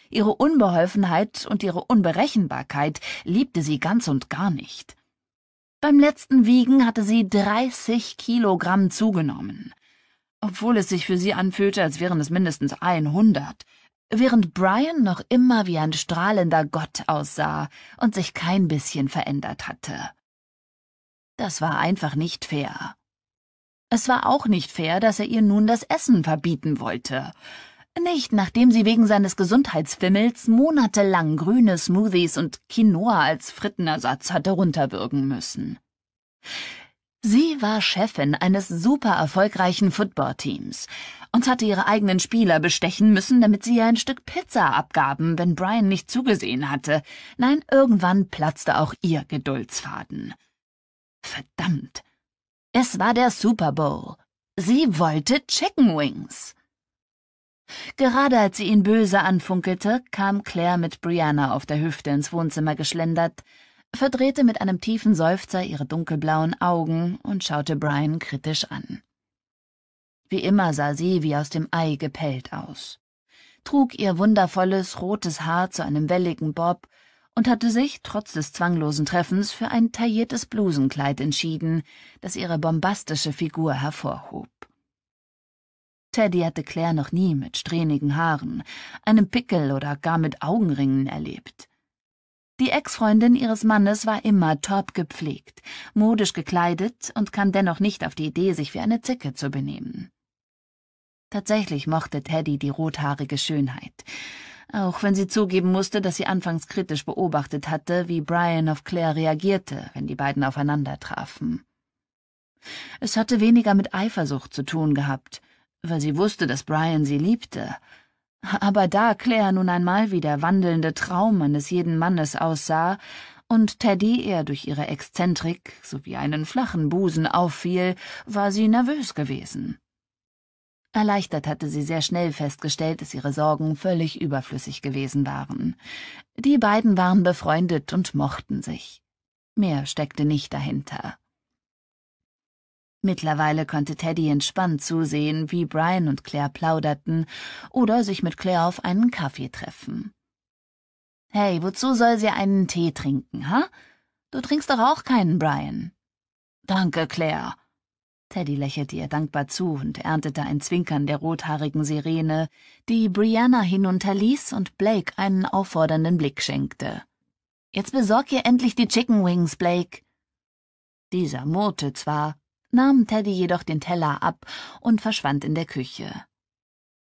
ihre Unbeholfenheit und ihre Unberechenbarkeit liebte sie ganz und gar nicht. Beim letzten Wiegen hatte sie dreißig Kilogramm zugenommen, obwohl es sich für sie anfühlte, als wären es mindestens einhundert. Während Brian noch immer wie ein strahlender Gott aussah und sich kein bisschen verändert hatte. Das war einfach nicht fair. Es war auch nicht fair, dass er ihr nun das Essen verbieten wollte. Nicht, nachdem sie wegen seines Gesundheitsfimmels monatelang grüne Smoothies und Quinoa als Frittenersatz hatte runterwürgen müssen. Sie war Chefin eines super erfolgreichen Footballteams und hatte ihre eigenen Spieler bestechen müssen, damit sie ihr ein Stück Pizza abgaben, wenn Brian nicht zugesehen hatte. Nein, irgendwann platzte auch ihr Geduldsfaden. Verdammt. Es war der Super Bowl. Sie wollte Chicken Wings. Gerade als sie ihn böse anfunkelte, kam Claire mit Brianna auf der Hüfte ins Wohnzimmer geschlendert verdrehte mit einem tiefen Seufzer ihre dunkelblauen Augen und schaute Brian kritisch an. Wie immer sah sie wie aus dem Ei gepellt aus, trug ihr wundervolles rotes Haar zu einem welligen Bob und hatte sich, trotz des zwanglosen Treffens, für ein tailliertes Blusenkleid entschieden, das ihre bombastische Figur hervorhob. Teddy hatte Claire noch nie mit strähnigen Haaren, einem Pickel oder gar mit Augenringen erlebt. Die Ex-Freundin ihres Mannes war immer top gepflegt, modisch gekleidet und kam dennoch nicht auf die Idee, sich wie eine Zicke zu benehmen. Tatsächlich mochte Teddy die rothaarige Schönheit, auch wenn sie zugeben musste, dass sie anfangs kritisch beobachtet hatte, wie Brian auf Claire reagierte, wenn die beiden aufeinander trafen. Es hatte weniger mit Eifersucht zu tun gehabt, weil sie wusste, dass Brian sie liebte, aber da Claire nun einmal wie der wandelnde Traum eines jeden Mannes aussah und Teddy eher durch ihre Exzentrik sowie einen flachen Busen auffiel, war sie nervös gewesen. Erleichtert hatte sie sehr schnell festgestellt, dass ihre Sorgen völlig überflüssig gewesen waren. Die beiden waren befreundet und mochten sich. Mehr steckte nicht dahinter. Mittlerweile konnte Teddy entspannt zusehen, wie Brian und Claire plauderten oder sich mit Claire auf einen Kaffee treffen. Hey, wozu soll sie einen Tee trinken, ha? Du trinkst doch auch keinen, Brian. Danke, Claire. Teddy lächelte ihr dankbar zu und erntete ein Zwinkern der rothaarigen Sirene, die Brianna hinunterließ und Blake einen auffordernden Blick schenkte. Jetzt besorg ihr endlich die Chicken Wings, Blake. Dieser murrte zwar, nahm Teddy jedoch den Teller ab und verschwand in der Küche.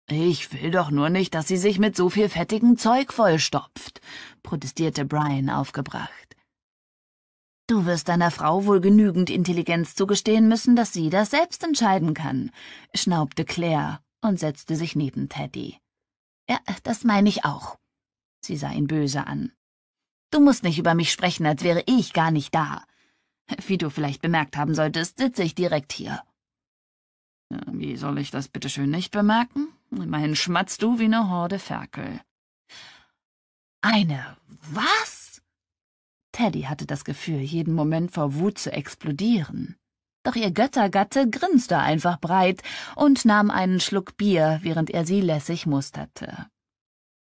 Ich will doch nur nicht, dass sie sich mit so viel fettigem Zeug vollstopft, protestierte Brian aufgebracht. Du wirst deiner Frau wohl genügend Intelligenz zugestehen müssen, dass sie das selbst entscheiden kann, schnaubte Claire und setzte sich neben Teddy. Ja, das meine ich auch. Sie sah ihn böse an. Du musst nicht über mich sprechen, als wäre ich gar nicht da. Wie du vielleicht bemerkt haben solltest, sitze ich direkt hier. Wie soll ich das bitteschön nicht bemerken? Immerhin schmatzt du wie eine Horde Ferkel. Eine was? Teddy hatte das Gefühl, jeden Moment vor Wut zu explodieren. Doch ihr Göttergatte grinste einfach breit und nahm einen Schluck Bier, während er sie lässig musterte.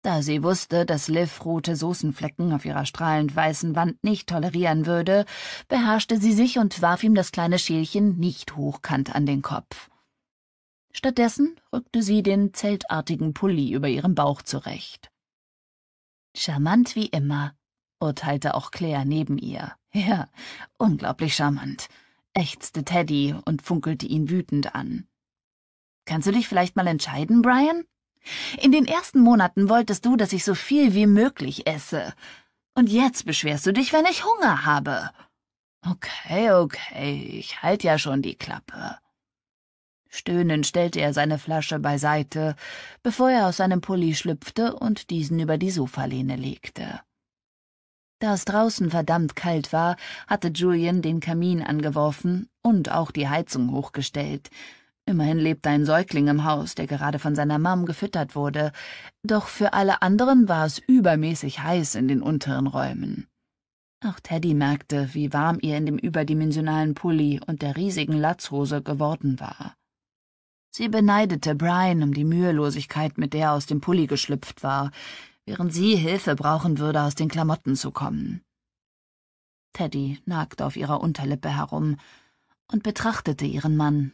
Da sie wusste, dass Liv rote Soßenflecken auf ihrer strahlend weißen Wand nicht tolerieren würde, beherrschte sie sich und warf ihm das kleine Schälchen nicht hochkant an den Kopf. Stattdessen rückte sie den zeltartigen Pulli über ihrem Bauch zurecht. Charmant wie immer, urteilte auch Claire neben ihr. Ja, unglaublich charmant, ächzte Teddy und funkelte ihn wütend an. Kannst du dich vielleicht mal entscheiden, Brian? In den ersten Monaten wolltest du, dass ich so viel wie möglich esse. Und jetzt beschwerst du dich, wenn ich Hunger habe. Okay, okay, ich halt ja schon die Klappe. Stöhnend stellte er seine Flasche beiseite, bevor er aus seinem Pulli schlüpfte und diesen über die Sofalehne legte. Da es draußen verdammt kalt war, hatte Julian den Kamin angeworfen und auch die Heizung hochgestellt, Immerhin lebte ein Säugling im Haus, der gerade von seiner Mam gefüttert wurde, doch für alle anderen war es übermäßig heiß in den unteren Räumen. Auch Teddy merkte, wie warm ihr in dem überdimensionalen Pulli und der riesigen Latzhose geworden war. Sie beneidete Brian um die Mühelosigkeit, mit der er aus dem Pulli geschlüpft war, während sie Hilfe brauchen würde, aus den Klamotten zu kommen. Teddy nagte auf ihrer Unterlippe herum und betrachtete ihren Mann,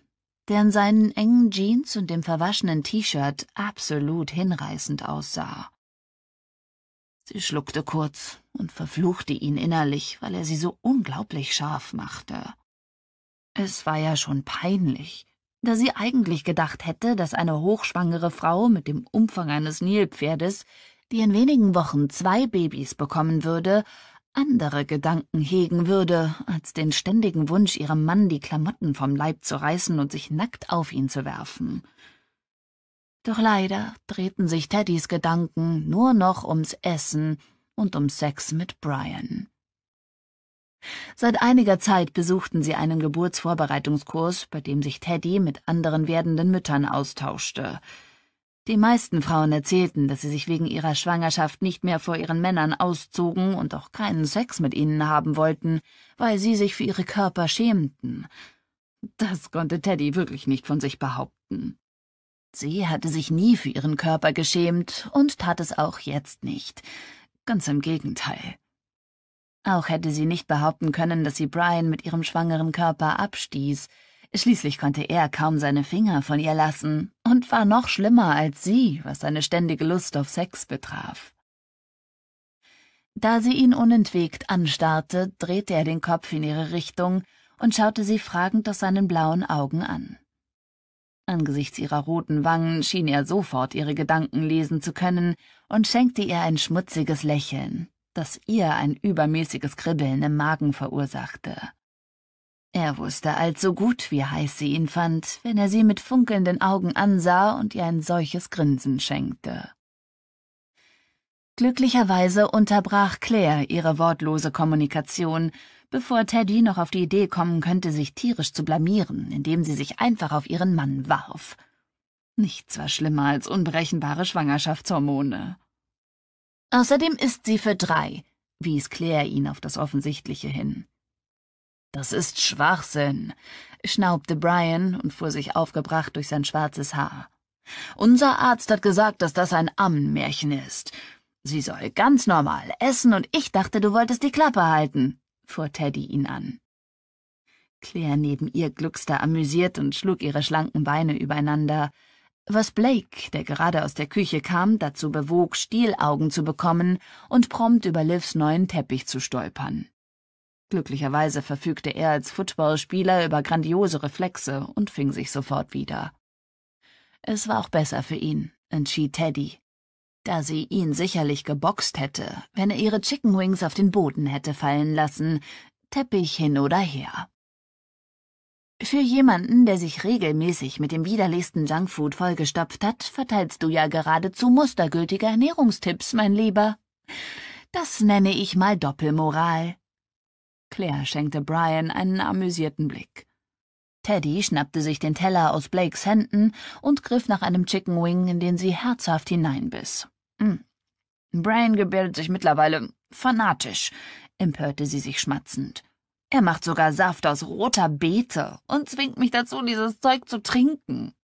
der in seinen engen Jeans und dem verwaschenen T-Shirt absolut hinreißend aussah. Sie schluckte kurz und verfluchte ihn innerlich, weil er sie so unglaublich scharf machte. Es war ja schon peinlich, da sie eigentlich gedacht hätte, dass eine hochschwangere Frau mit dem Umfang eines Nilpferdes, die in wenigen Wochen zwei Babys bekommen würde, andere Gedanken hegen würde, als den ständigen Wunsch, ihrem Mann die Klamotten vom Leib zu reißen und sich nackt auf ihn zu werfen. Doch leider drehten sich Teddys Gedanken nur noch ums Essen und um Sex mit Brian. Seit einiger Zeit besuchten sie einen Geburtsvorbereitungskurs, bei dem sich Teddy mit anderen werdenden Müttern austauschte – die meisten Frauen erzählten, dass sie sich wegen ihrer Schwangerschaft nicht mehr vor ihren Männern auszogen und auch keinen Sex mit ihnen haben wollten, weil sie sich für ihre Körper schämten. Das konnte Teddy wirklich nicht von sich behaupten. Sie hatte sich nie für ihren Körper geschämt und tat es auch jetzt nicht. Ganz im Gegenteil. Auch hätte sie nicht behaupten können, dass sie Brian mit ihrem schwangeren Körper abstieß, Schließlich konnte er kaum seine Finger von ihr lassen und war noch schlimmer als sie, was seine ständige Lust auf Sex betraf. Da sie ihn unentwegt anstarrte, drehte er den Kopf in ihre Richtung und schaute sie fragend aus seinen blauen Augen an. Angesichts ihrer roten Wangen schien er sofort ihre Gedanken lesen zu können und schenkte ihr ein schmutziges Lächeln, das ihr ein übermäßiges Kribbeln im Magen verursachte. Er wußte allzu gut, wie heiß sie ihn fand, wenn er sie mit funkelnden Augen ansah und ihr ein solches Grinsen schenkte. Glücklicherweise unterbrach Claire ihre wortlose Kommunikation, bevor Teddy noch auf die Idee kommen könnte, sich tierisch zu blamieren, indem sie sich einfach auf ihren Mann warf. Nichts war schlimmer als unberechenbare Schwangerschaftshormone. Außerdem ist sie für drei, wies Claire ihn auf das Offensichtliche hin. Das ist Schwachsinn, schnaubte Brian und fuhr sich aufgebracht durch sein schwarzes Haar. Unser Arzt hat gesagt, dass das ein Ammenmärchen ist. Sie soll ganz normal essen und ich dachte, du wolltest die Klappe halten, fuhr Teddy ihn an. Claire neben ihr gluckste amüsiert und schlug ihre schlanken Beine übereinander, was Blake, der gerade aus der Küche kam, dazu bewog, Stielaugen zu bekommen und prompt über Livs neuen Teppich zu stolpern. Glücklicherweise verfügte er als Footballspieler über grandiose Reflexe und fing sich sofort wieder. Es war auch besser für ihn, entschied Teddy, da sie ihn sicherlich geboxt hätte, wenn er ihre Chicken Wings auf den Boden hätte fallen lassen, Teppich hin oder her. Für jemanden, der sich regelmäßig mit dem widerlichsten Junkfood vollgestopft hat, verteilst du ja geradezu mustergültige Ernährungstipps, mein Lieber. Das nenne ich mal Doppelmoral. Claire schenkte Brian einen amüsierten Blick. Teddy schnappte sich den Teller aus Blakes Händen und griff nach einem Chicken Wing, in den sie herzhaft hineinbiss. Hm. Brian gebärdet sich mittlerweile fanatisch, empörte sie sich schmatzend. Er macht sogar Saft aus roter Beete und zwingt mich dazu, dieses Zeug zu trinken.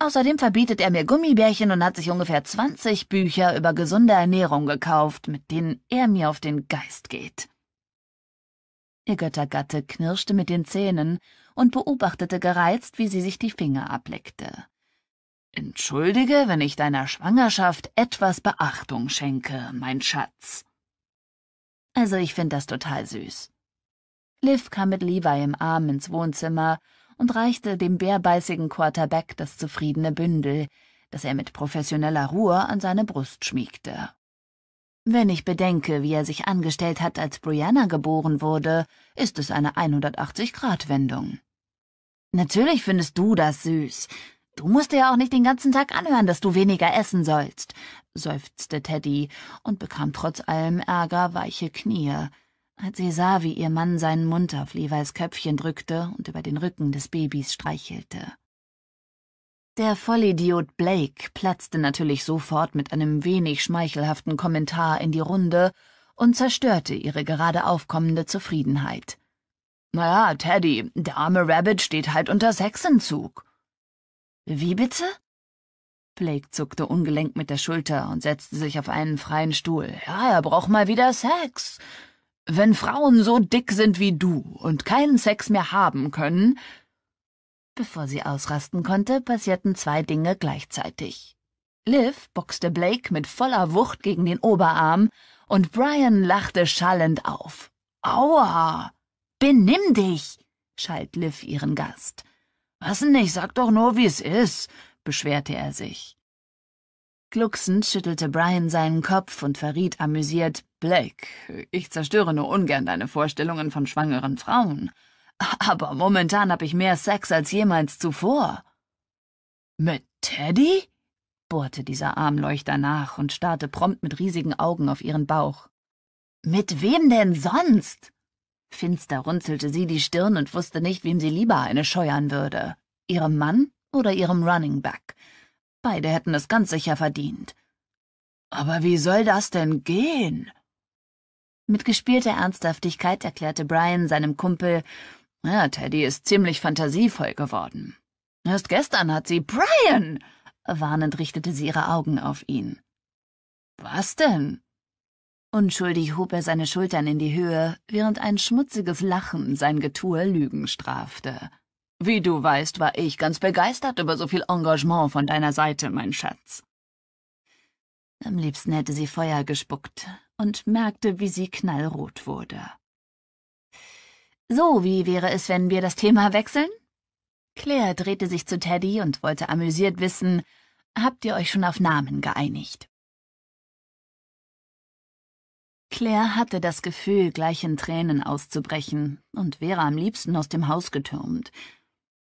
Außerdem verbietet er mir Gummibärchen und hat sich ungefähr 20 Bücher über gesunde Ernährung gekauft, mit denen er mir auf den Geist geht. Ihr Göttergatte knirschte mit den Zähnen und beobachtete gereizt, wie sie sich die Finger ableckte. Entschuldige, wenn ich deiner Schwangerschaft etwas Beachtung schenke, mein Schatz. Also ich finde das total süß. Liv kam mit Levi im Arm ins Wohnzimmer und reichte dem bärbeißigen Quarterback das zufriedene Bündel, das er mit professioneller Ruhe an seine Brust schmiegte. Wenn ich bedenke, wie er sich angestellt hat, als Brianna geboren wurde, ist es eine 180-Grad-Wendung. Natürlich findest du das süß. Du musst dir ja auch nicht den ganzen Tag anhören, dass du weniger essen sollst, seufzte Teddy und bekam trotz allem Ärger weiche Knie, als sie sah, wie ihr Mann seinen Mund auf Levi's Köpfchen drückte und über den Rücken des Babys streichelte. Der Vollidiot Blake platzte natürlich sofort mit einem wenig schmeichelhaften Kommentar in die Runde und zerstörte ihre gerade aufkommende Zufriedenheit. »Na ja, Teddy, der arme Rabbit steht halt unter Sechsenzug. Wie bitte? Blake zuckte ungelenk mit der Schulter und setzte sich auf einen freien Stuhl. Ja, er braucht mal wieder Sex. Wenn Frauen so dick sind wie du und keinen Sex mehr haben können, Bevor sie ausrasten konnte, passierten zwei Dinge gleichzeitig. Liv boxte Blake mit voller Wucht gegen den Oberarm und Brian lachte schallend auf. Aua! Benimm dich! schalt Liv ihren Gast. Was nicht, sag doch nur, wie's ist, beschwerte er sich. Glucksend schüttelte Brian seinen Kopf und verriet amüsiert, Blake, ich zerstöre nur ungern deine Vorstellungen von schwangeren Frauen. Aber momentan hab ich mehr Sex als jemals zuvor. Mit Teddy? bohrte dieser Armleuchter nach und starrte prompt mit riesigen Augen auf ihren Bauch. Mit wem denn sonst? Finster runzelte sie die Stirn und wusste nicht, wem sie lieber eine scheuern würde. Ihrem Mann oder ihrem Running Back. Beide hätten es ganz sicher verdient. Aber wie soll das denn gehen? Mit gespielter Ernsthaftigkeit erklärte Brian seinem Kumpel, ja, Teddy ist ziemlich fantasievoll geworden. Erst gestern hat sie Brian! Warnend richtete sie ihre Augen auf ihn. Was denn? Unschuldig hob er seine Schultern in die Höhe, während ein schmutziges Lachen sein Getue Lügen strafte. Wie du weißt, war ich ganz begeistert über so viel Engagement von deiner Seite, mein Schatz. Am liebsten hätte sie Feuer gespuckt und merkte, wie sie knallrot wurde. So, wie wäre es, wenn wir das Thema wechseln? Claire drehte sich zu Teddy und wollte amüsiert wissen, habt ihr euch schon auf Namen geeinigt? Claire hatte das Gefühl, gleich in Tränen auszubrechen und wäre am liebsten aus dem Haus getürmt.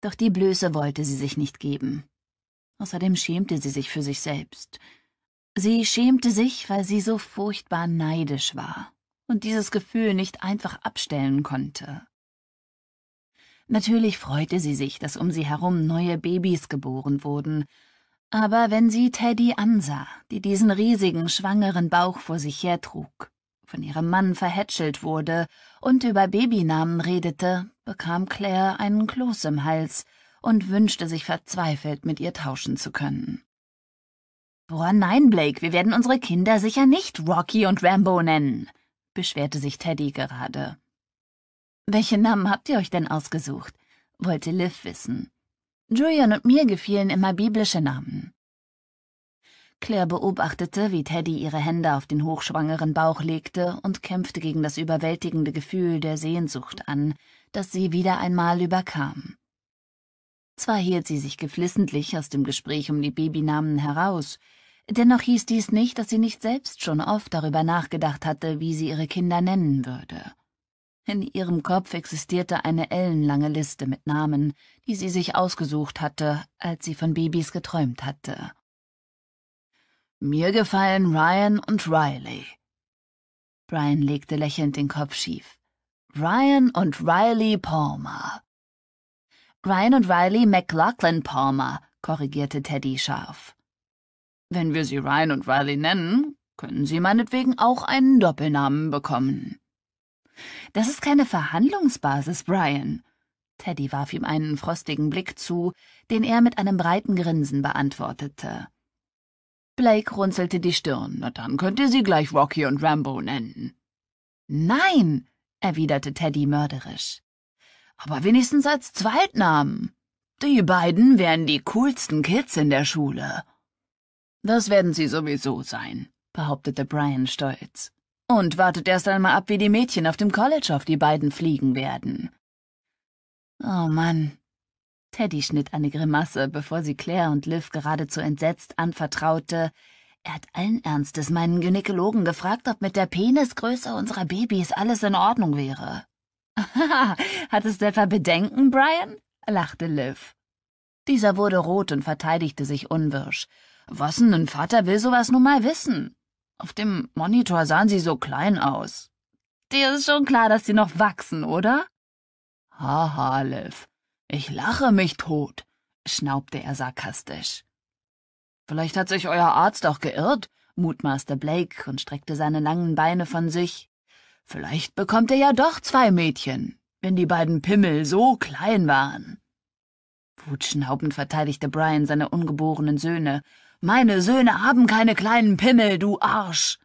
Doch die Blöße wollte sie sich nicht geben. Außerdem schämte sie sich für sich selbst. Sie schämte sich, weil sie so furchtbar neidisch war und dieses Gefühl nicht einfach abstellen konnte. Natürlich freute sie sich, dass um sie herum neue Babys geboren wurden. Aber wenn sie Teddy ansah, die diesen riesigen, schwangeren Bauch vor sich hertrug, von ihrem Mann verhätschelt wurde und über Babynamen redete, bekam Claire einen Kloß im Hals und wünschte sich verzweifelt, mit ihr tauschen zu können. Boah, nein, Blake, wir werden unsere Kinder sicher nicht Rocky und Rambo nennen, beschwerte sich Teddy gerade. Welche Namen habt ihr euch denn ausgesucht? wollte Liv wissen. Julian und mir gefielen immer biblische Namen. Claire beobachtete, wie Teddy ihre Hände auf den hochschwangeren Bauch legte und kämpfte gegen das überwältigende Gefühl der Sehnsucht an, das sie wieder einmal überkam. Zwar hielt sie sich geflissentlich aus dem Gespräch um die Babynamen heraus, dennoch hieß dies nicht, dass sie nicht selbst schon oft darüber nachgedacht hatte, wie sie ihre Kinder nennen würde. In ihrem Kopf existierte eine ellenlange Liste mit Namen, die sie sich ausgesucht hatte, als sie von Babys geträumt hatte. Mir gefallen Ryan und Riley. Brian legte lächelnd den Kopf schief. Ryan und Riley Palmer. Ryan und Riley McLaughlin Palmer, korrigierte Teddy scharf. Wenn wir sie Ryan und Riley nennen, können sie meinetwegen auch einen Doppelnamen bekommen. Das ist keine Verhandlungsbasis, Brian. Teddy warf ihm einen frostigen Blick zu, den er mit einem breiten Grinsen beantwortete. Blake runzelte die Stirn. Na dann könnt ihr sie gleich Rocky und Rambo nennen. Nein, erwiderte Teddy mörderisch. Aber wenigstens als Zweitnamen. Die beiden wären die coolsten Kids in der Schule. Das werden sie sowieso sein, behauptete Brian stolz. Und wartet erst einmal ab, wie die Mädchen auf dem College auf die beiden fliegen werden. Oh Mann. Teddy schnitt eine Grimasse, bevor sie Claire und Liv geradezu entsetzt anvertraute, er hat allen Ernstes meinen Gynäkologen gefragt, ob mit der Penisgröße unserer Babys alles in Ordnung wäre. [LAUGHS] Hattest es etwa Bedenken, Brian? lachte Liv. Dieser wurde rot und verteidigte sich unwirsch. Was denn ein Vater will sowas nun mal wissen? Auf dem Monitor sahen sie so klein aus. Dir ist schon klar, dass sie noch wachsen, oder? Haha, Liv. Ich lache mich tot, schnaubte er sarkastisch. Vielleicht hat sich euer Arzt auch geirrt, mutmaßte Blake und streckte seine langen Beine von sich. Vielleicht bekommt er ja doch zwei Mädchen, wenn die beiden Pimmel so klein waren. Wutschnaubend verteidigte Brian seine ungeborenen Söhne meine Söhne haben keine kleinen Pimmel, du Arsch!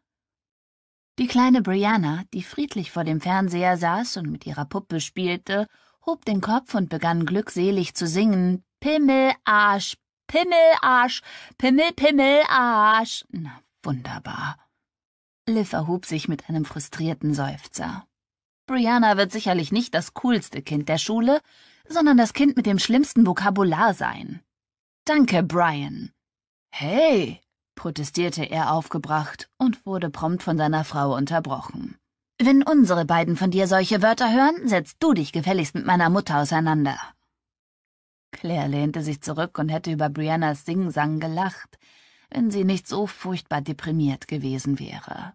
Die kleine Brianna, die friedlich vor dem Fernseher saß und mit ihrer Puppe spielte, hob den Kopf und begann glückselig zu singen. Pimmel, Arsch, Pimmel, Arsch, Pimmel, Pimmel, Arsch. Na, wunderbar. Liv erhob sich mit einem frustrierten Seufzer. Brianna wird sicherlich nicht das coolste Kind der Schule, sondern das Kind mit dem schlimmsten Vokabular sein. Danke, Brian. Hey, protestierte er aufgebracht und wurde prompt von seiner Frau unterbrochen. Wenn unsere beiden von dir solche Wörter hören, setzt du dich gefälligst mit meiner Mutter auseinander. Claire lehnte sich zurück und hätte über Briannas Singsang gelacht, wenn sie nicht so furchtbar deprimiert gewesen wäre.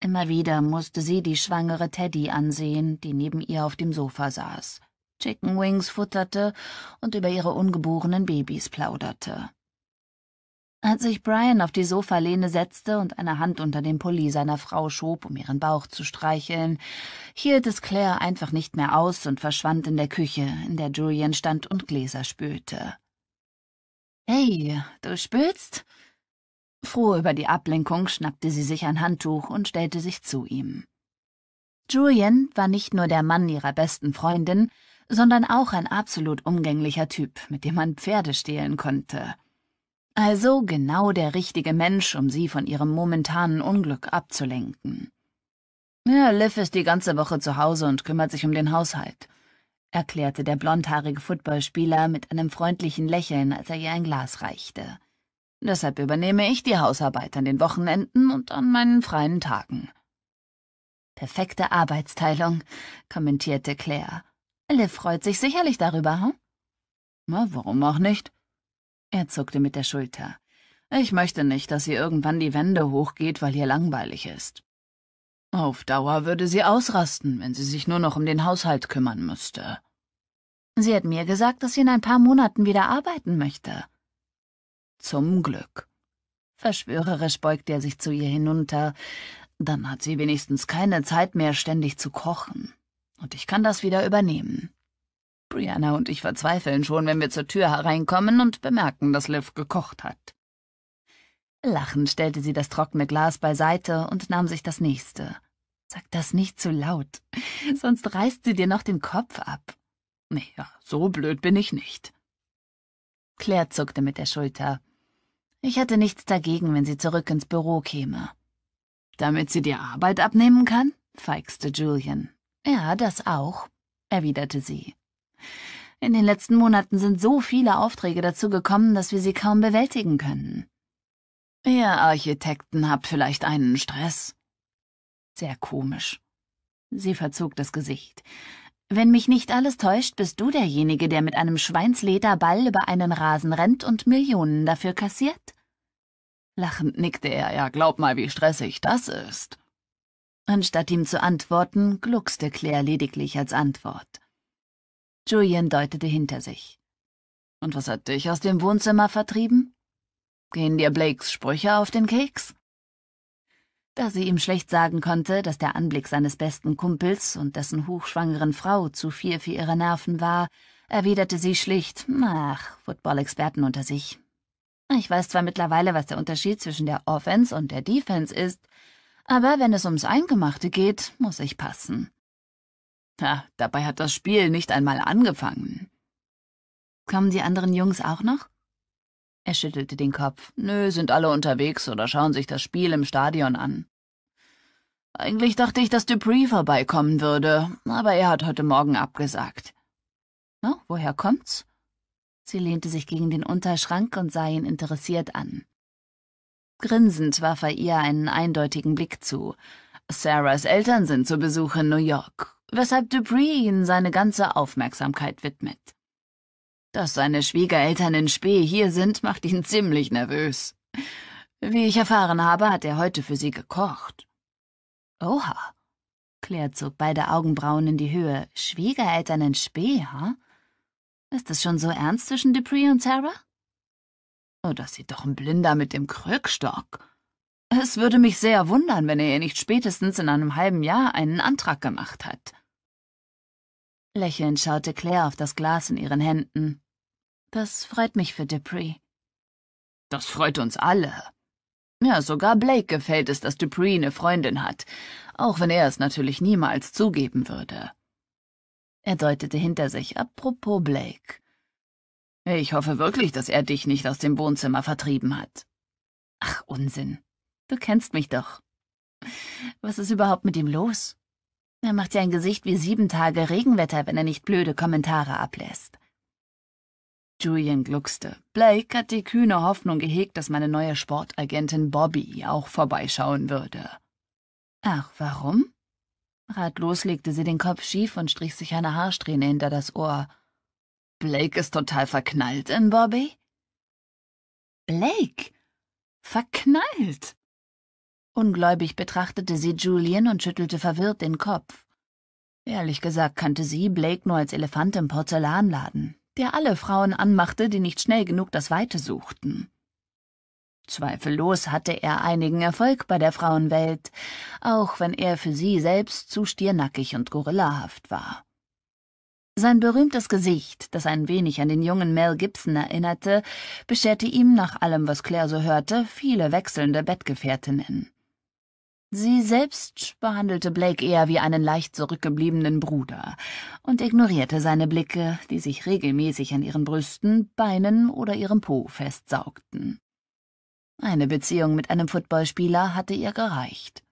Immer wieder musste sie die schwangere Teddy ansehen, die neben ihr auf dem Sofa saß, Chicken Wings futterte und über ihre ungeborenen Babys plauderte. Als sich Brian auf die Sofalehne setzte und eine Hand unter den Pulli seiner Frau schob, um ihren Bauch zu streicheln, hielt es Claire einfach nicht mehr aus und verschwand in der Küche, in der Julian stand und Gläser spülte. Hey, du spülst? Froh über die Ablenkung schnappte sie sich ein Handtuch und stellte sich zu ihm. Julian war nicht nur der Mann ihrer besten Freundin, sondern auch ein absolut umgänglicher Typ, mit dem man Pferde stehlen konnte. Also genau der richtige Mensch, um sie von ihrem momentanen Unglück abzulenken. Ja, Liv ist die ganze Woche zu Hause und kümmert sich um den Haushalt, erklärte der blondhaarige Footballspieler mit einem freundlichen Lächeln, als er ihr ein Glas reichte. Deshalb übernehme ich die Hausarbeit an den Wochenenden und an meinen freien Tagen. Perfekte Arbeitsteilung, kommentierte Claire. Liv freut sich sicherlich darüber, hm? Na, warum auch nicht? Er zuckte mit der Schulter. Ich möchte nicht, dass hier irgendwann die Wände hochgeht, weil hier langweilig ist. Auf Dauer würde sie ausrasten, wenn sie sich nur noch um den Haushalt kümmern müsste. Sie hat mir gesagt, dass sie in ein paar Monaten wieder arbeiten möchte. Zum Glück. Verschwörerisch beugte er sich zu ihr hinunter. Dann hat sie wenigstens keine Zeit mehr, ständig zu kochen. Und ich kann das wieder übernehmen. Brianna und ich verzweifeln schon, wenn wir zur Tür hereinkommen und bemerken, dass Liv gekocht hat. Lachend stellte sie das trockene Glas beiseite und nahm sich das nächste. Sag das nicht zu laut, [LAUGHS] sonst reißt sie dir noch den Kopf ab. Naja, so blöd bin ich nicht. Claire zuckte mit der Schulter. Ich hatte nichts dagegen, wenn sie zurück ins Büro käme. Damit sie dir Arbeit abnehmen kann? feixte Julian. Ja, das auch, erwiderte sie. In den letzten Monaten sind so viele Aufträge dazu gekommen, dass wir sie kaum bewältigen können. Ihr Architekten habt vielleicht einen Stress. Sehr komisch. Sie verzog das Gesicht. Wenn mich nicht alles täuscht, bist du derjenige, der mit einem Schweinslederball über einen Rasen rennt und Millionen dafür kassiert? Lachend nickte er, ja, glaub mal, wie stressig das ist. Anstatt ihm zu antworten, gluckste Claire lediglich als Antwort. Julian deutete hinter sich. Und was hat dich aus dem Wohnzimmer vertrieben? Gehen dir Blakes Sprüche auf den Keks? Da sie ihm schlecht sagen konnte, dass der Anblick seines besten Kumpels und dessen hochschwangeren Frau zu viel für ihre Nerven war, erwiderte sie schlicht, ach, Football-Experten unter sich. Ich weiß zwar mittlerweile, was der Unterschied zwischen der Offense und der Defense ist, aber wenn es ums Eingemachte geht, muss ich passen. Ha, dabei hat das Spiel nicht einmal angefangen. Kommen die anderen Jungs auch noch? Er schüttelte den Kopf. Nö, sind alle unterwegs oder schauen sich das Spiel im Stadion an. Eigentlich dachte ich, dass Dupree vorbeikommen würde, aber er hat heute Morgen abgesagt. Na, woher kommt's? Sie lehnte sich gegen den Unterschrank und sah ihn interessiert an. Grinsend warf er ihr einen eindeutigen Blick zu. Sarahs Eltern sind zu Besuch in New York weshalb Dupree ihnen seine ganze Aufmerksamkeit widmet. Dass seine Schwiegereltern in Spee hier sind, macht ihn [LAUGHS] ziemlich nervös. Wie ich erfahren habe, hat er heute für sie gekocht. Oha. Claire zog beide Augenbrauen in die Höhe. Schwiegereltern in Spee, ha? Huh? Ist es schon so ernst zwischen Dupree und Sarah? Oh, das sieht doch ein Blinder mit dem Krückstock. Es würde mich sehr wundern, wenn er ihr nicht spätestens in einem halben Jahr einen Antrag gemacht hat. Lächelnd schaute Claire auf das Glas in ihren Händen. Das freut mich für Dupree. Das freut uns alle. Ja, sogar Blake gefällt es, dass Dupree eine Freundin hat, auch wenn er es natürlich niemals zugeben würde. Er deutete hinter sich, apropos Blake. Ich hoffe wirklich, dass er dich nicht aus dem Wohnzimmer vertrieben hat. Ach, Unsinn. Du kennst mich doch. Was ist überhaupt mit ihm los? Er macht ja ein Gesicht wie sieben Tage Regenwetter, wenn er nicht blöde Kommentare ablässt. Julian gluckste. Blake hat die kühne Hoffnung gehegt, dass meine neue Sportagentin Bobby auch vorbeischauen würde. Ach, warum? Ratlos legte sie den Kopf schief und strich sich eine Haarsträhne hinter das Ohr. Blake ist total verknallt in Bobby? Blake? Verknallt? Ungläubig betrachtete sie Julian und schüttelte verwirrt den Kopf. Ehrlich gesagt kannte sie Blake nur als Elefant im Porzellanladen, der alle Frauen anmachte, die nicht schnell genug das Weite suchten. Zweifellos hatte er einigen Erfolg bei der Frauenwelt, auch wenn er für sie selbst zu stiernackig und gorillahaft war. Sein berühmtes Gesicht, das ein wenig an den jungen Mel Gibson erinnerte, bescherte ihm nach allem, was Claire so hörte, viele wechselnde Bettgefährtinnen. Sie selbst behandelte Blake eher wie einen leicht zurückgebliebenen Bruder und ignorierte seine Blicke, die sich regelmäßig an ihren Brüsten, Beinen oder ihrem Po festsaugten. Eine Beziehung mit einem Footballspieler hatte ihr gereicht.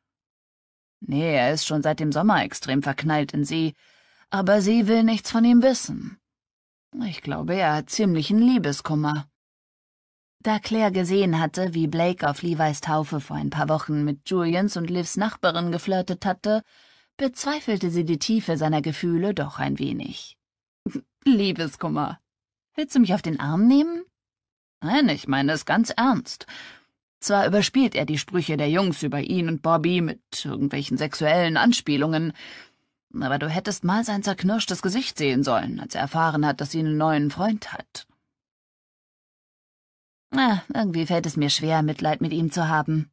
Nee, er ist schon seit dem Sommer extrem verknallt in sie, aber sie will nichts von ihm wissen. Ich glaube, er hat ziemlichen Liebeskummer. Da Claire gesehen hatte, wie Blake auf Levi's Taufe vor ein paar Wochen mit Julians und Livs Nachbarin geflirtet hatte, bezweifelte sie die Tiefe seiner Gefühle doch ein wenig. [LAUGHS] Liebeskummer. Willst du mich auf den Arm nehmen? Nein, ich meine es ganz ernst. Zwar überspielt er die Sprüche der Jungs über ihn und Bobby mit irgendwelchen sexuellen Anspielungen, aber du hättest mal sein zerknirschtes Gesicht sehen sollen, als er erfahren hat, dass sie einen neuen Freund hat. Na, irgendwie fällt es mir schwer, Mitleid mit ihm zu haben.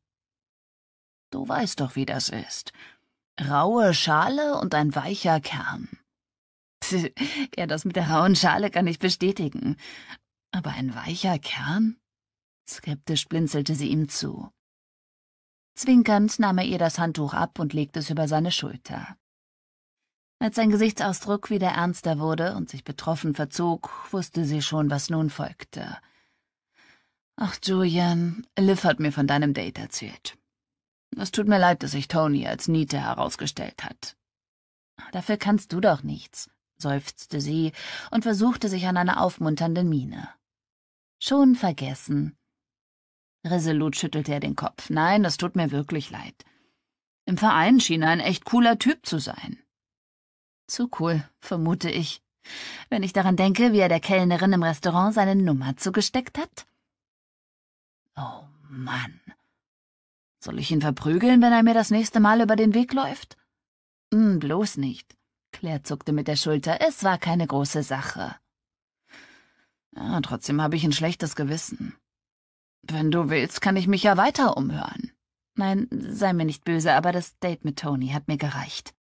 Du weißt doch, wie das ist. Raue Schale und ein weicher Kern. Pff, ja, das mit der rauen Schale kann ich bestätigen. Aber ein weicher Kern? Skeptisch blinzelte sie ihm zu. Zwinkernd nahm er ihr das Handtuch ab und legte es über seine Schulter. Als sein Gesichtsausdruck wieder ernster wurde und sich betroffen verzog, wusste sie schon, was nun folgte. Ach, Julian, Liv hat mir von deinem Date erzählt. Es tut mir leid, dass sich Tony als Niete herausgestellt hat. Dafür kannst du doch nichts, seufzte sie und versuchte sich an einer aufmunternden Miene. Schon vergessen. Resolut schüttelte er den Kopf. Nein, das tut mir wirklich leid. Im Verein schien er ein echt cooler Typ zu sein. Zu cool, vermute ich. Wenn ich daran denke, wie er der Kellnerin im Restaurant seine Nummer zugesteckt hat? Oh Mann. Soll ich ihn verprügeln, wenn er mir das nächste Mal über den Weg läuft? Hm, bloß nicht. Claire zuckte mit der Schulter. Es war keine große Sache. Ja, trotzdem habe ich ein schlechtes Gewissen. Wenn du willst, kann ich mich ja weiter umhören. Nein, sei mir nicht böse, aber das Date mit Tony hat mir gereicht.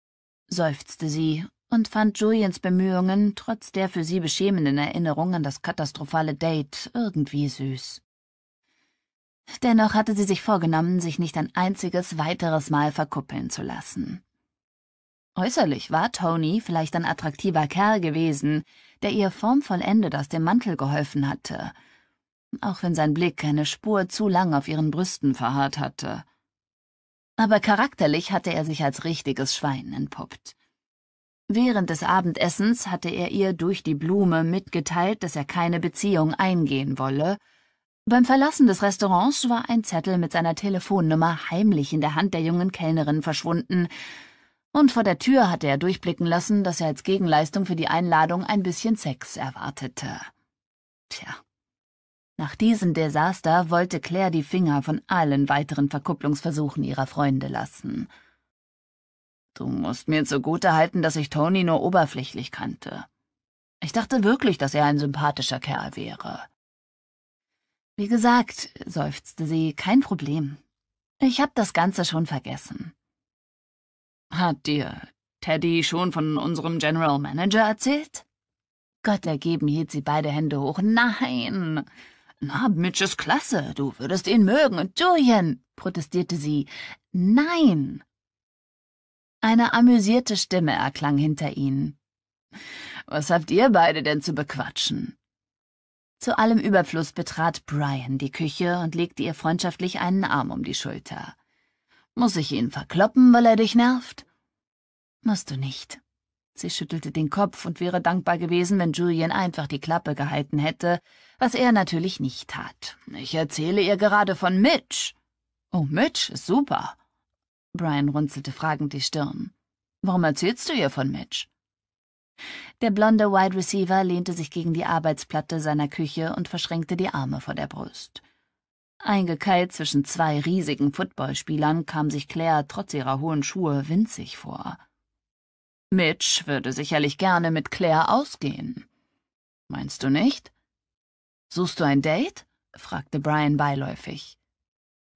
Seufzte sie und fand Julians Bemühungen, trotz der für sie beschämenden Erinnerung an das katastrophale Date, irgendwie süß. Dennoch hatte sie sich vorgenommen, sich nicht ein einziges weiteres Mal verkuppeln zu lassen. Äußerlich war Tony vielleicht ein attraktiver Kerl gewesen, der ihr formvollendet aus dem Mantel geholfen hatte, auch wenn sein Blick eine Spur zu lang auf ihren Brüsten verharrt hatte. Aber charakterlich hatte er sich als richtiges Schwein entpuppt. Während des Abendessens hatte er ihr durch die Blume mitgeteilt, dass er keine Beziehung eingehen wolle beim Verlassen des Restaurants war ein Zettel mit seiner Telefonnummer heimlich in der Hand der jungen Kellnerin verschwunden, und vor der Tür hatte er durchblicken lassen, dass er als Gegenleistung für die Einladung ein bisschen Sex erwartete. Tja. Nach diesem Desaster wollte Claire die Finger von allen weiteren Verkupplungsversuchen ihrer Freunde lassen. Du musst mir zugutehalten, dass ich Tony nur oberflächlich kannte. Ich dachte wirklich, dass er ein sympathischer Kerl wäre. Wie gesagt, seufzte sie, kein Problem. Ich hab das Ganze schon vergessen. Hat dir Teddy schon von unserem General Manager erzählt? Gott ergeben hielt sie beide Hände hoch. Nein! Na, Mitch ist klasse, du würdest ihn mögen. Und Julian, protestierte sie. Nein! Eine amüsierte Stimme erklang hinter ihnen. Was habt ihr beide denn zu bequatschen? Zu allem Überfluss betrat Brian die Küche und legte ihr freundschaftlich einen Arm um die Schulter. Muss ich ihn verkloppen, weil er dich nervt? Musst du nicht. Sie schüttelte den Kopf und wäre dankbar gewesen, wenn Julian einfach die Klappe gehalten hätte, was er natürlich nicht tat. Ich erzähle ihr gerade von Mitch. Oh, Mitch ist super. Brian runzelte fragend die Stirn. Warum erzählst du ihr von Mitch? Der blonde Wide Receiver lehnte sich gegen die Arbeitsplatte seiner Küche und verschränkte die Arme vor der Brust. Eingekeilt zwischen zwei riesigen Footballspielern kam sich Claire trotz ihrer hohen Schuhe winzig vor. Mitch würde sicherlich gerne mit Claire ausgehen. Meinst du nicht? Suchst du ein Date? fragte Brian beiläufig.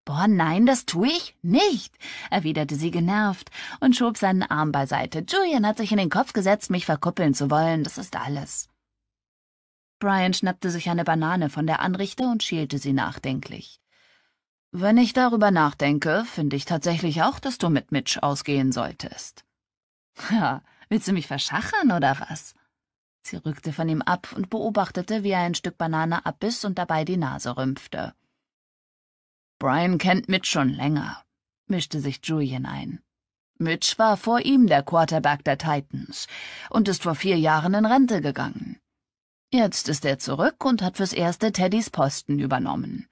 Boah, nein, das tue ich nicht, erwiderte sie genervt und schob seinen Arm beiseite. Julian hat sich in den Kopf gesetzt, mich verkuppeln zu wollen, das ist alles. Brian schnappte sich eine Banane von der Anrichte und schielte sie nachdenklich. Wenn ich darüber nachdenke, finde ich tatsächlich auch, dass du mit Mitch ausgehen solltest. Ja, willst du mich verschachern oder was? Sie rückte von ihm ab und beobachtete, wie er ein Stück Banane abbiss und dabei die Nase rümpfte. Brian kennt Mitch schon länger, mischte sich Julian ein. Mitch war vor ihm der Quarterback der Titans und ist vor vier Jahren in Rente gegangen. Jetzt ist er zurück und hat fürs Erste Teddys Posten übernommen.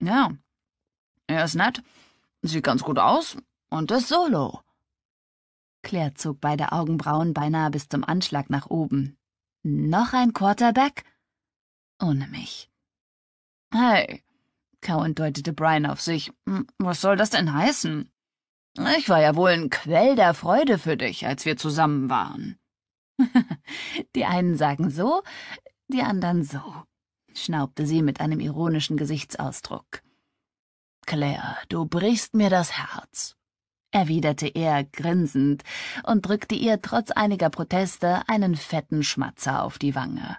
Ja, er ist nett, sieht ganz gut aus und ist solo. Claire zog beide Augenbrauen beinahe bis zum Anschlag nach oben. Noch ein Quarterback? Ohne mich. Hey, Cowan deutete Brian auf sich. Hm, was soll das denn heißen? Ich war ja wohl ein Quell der Freude für dich, als wir zusammen waren. [LAUGHS] die einen sagen so, die anderen so, schnaubte sie mit einem ironischen Gesichtsausdruck. Claire, du brichst mir das Herz, erwiderte er grinsend und drückte ihr trotz einiger Proteste einen fetten Schmatzer auf die Wange.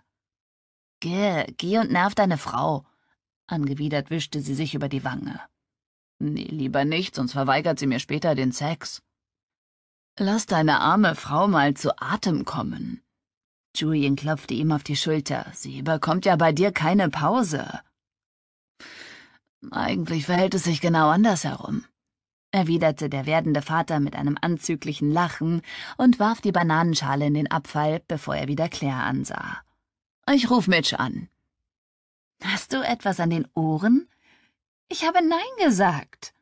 Geh, geh und nerv deine Frau, Angewidert wischte sie sich über die Wange. Nee, lieber nicht, sonst verweigert sie mir später den Sex. Lass deine arme Frau mal zu Atem kommen. Julien klopfte ihm auf die Schulter. Sie bekommt ja bei dir keine Pause. Eigentlich verhält es sich genau andersherum, erwiderte der werdende Vater mit einem anzüglichen Lachen und warf die Bananenschale in den Abfall, bevor er wieder Claire ansah. Ich ruf Mitch an. Hast du etwas an den Ohren? Ich habe Nein gesagt.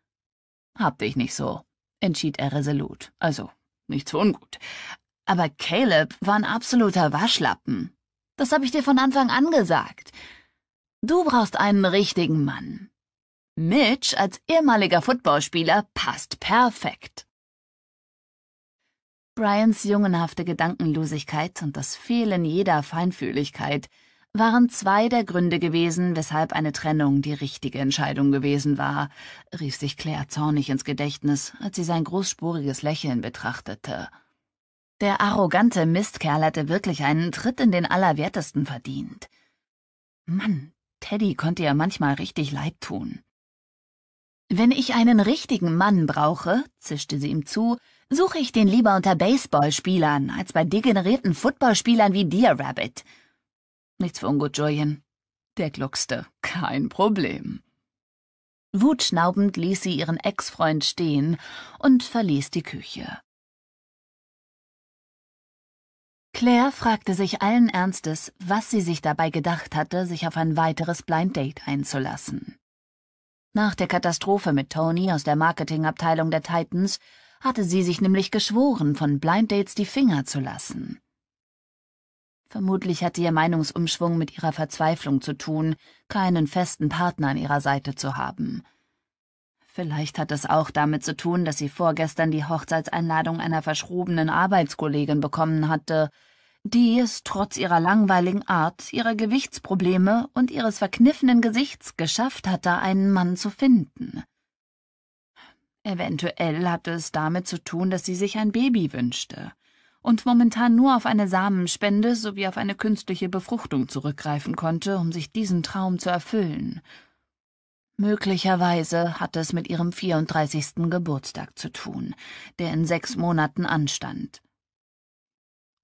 Hab dich nicht so, entschied er resolut. Also, nichts für ungut. Aber Caleb war ein absoluter Waschlappen. Das habe ich dir von Anfang an gesagt. Du brauchst einen richtigen Mann. Mitch als ehemaliger Footballspieler passt perfekt. Brians jungenhafte Gedankenlosigkeit und das Fehlen jeder Feinfühligkeit waren zwei der Gründe gewesen, weshalb eine Trennung die richtige Entscheidung gewesen war, rief sich Claire zornig ins Gedächtnis, als sie sein großspuriges Lächeln betrachtete. Der arrogante Mistkerl hatte wirklich einen Tritt in den Allerwertesten verdient. Mann, Teddy konnte ihr manchmal richtig leid tun. Wenn ich einen richtigen Mann brauche, zischte sie ihm zu, suche ich den lieber unter Baseballspielern als bei degenerierten Footballspielern wie dir, Rabbit nichts für ungut, Julian. Der gluckste. Kein Problem. Wutschnaubend ließ sie ihren Ex-Freund stehen und verließ die Küche. Claire fragte sich allen Ernstes, was sie sich dabei gedacht hatte, sich auf ein weiteres Blind Date einzulassen. Nach der Katastrophe mit Tony aus der Marketingabteilung der Titans hatte sie sich nämlich geschworen, von Blind Dates die Finger zu lassen. Vermutlich hatte ihr Meinungsumschwung mit ihrer Verzweiflung zu tun, keinen festen Partner an ihrer Seite zu haben. Vielleicht hat es auch damit zu tun, dass sie vorgestern die Hochzeitseinladung einer verschrobenen Arbeitskollegin bekommen hatte, die es trotz ihrer langweiligen Art, ihrer Gewichtsprobleme und ihres verkniffenen Gesichts geschafft hatte, einen Mann zu finden. Eventuell hatte es damit zu tun, dass sie sich ein Baby wünschte und momentan nur auf eine Samenspende sowie auf eine künstliche Befruchtung zurückgreifen konnte, um sich diesen Traum zu erfüllen. Möglicherweise hatte es mit ihrem 34. Geburtstag zu tun, der in sechs Monaten anstand.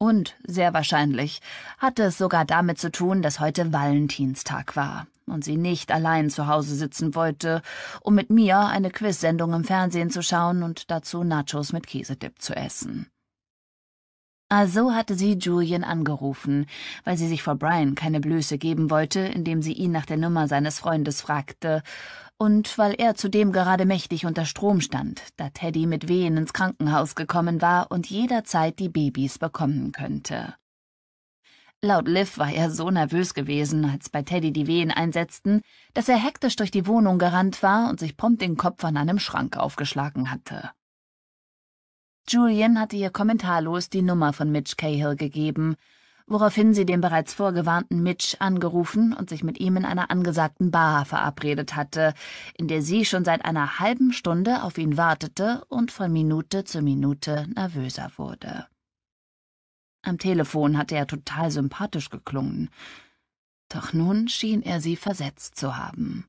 Und, sehr wahrscheinlich, hatte es sogar damit zu tun, dass heute Valentinstag war und sie nicht allein zu Hause sitzen wollte, um mit mir eine Quizsendung im Fernsehen zu schauen und dazu Nachos mit Käsedip zu essen. Also hatte sie Julian angerufen, weil sie sich vor Brian keine Blöße geben wollte, indem sie ihn nach der Nummer seines Freundes fragte, und weil er zudem gerade mächtig unter Strom stand, da Teddy mit Wehen ins Krankenhaus gekommen war und jederzeit die Babys bekommen könnte. Laut Liv war er so nervös gewesen, als bei Teddy die Wehen einsetzten, dass er hektisch durch die Wohnung gerannt war und sich prompt den Kopf an einem Schrank aufgeschlagen hatte. Julian hatte ihr kommentarlos die Nummer von Mitch Cahill gegeben, woraufhin sie den bereits vorgewarnten Mitch angerufen und sich mit ihm in einer angesagten Bar verabredet hatte, in der sie schon seit einer halben Stunde auf ihn wartete und von Minute zu Minute nervöser wurde. Am Telefon hatte er total sympathisch geklungen, doch nun schien er sie versetzt zu haben.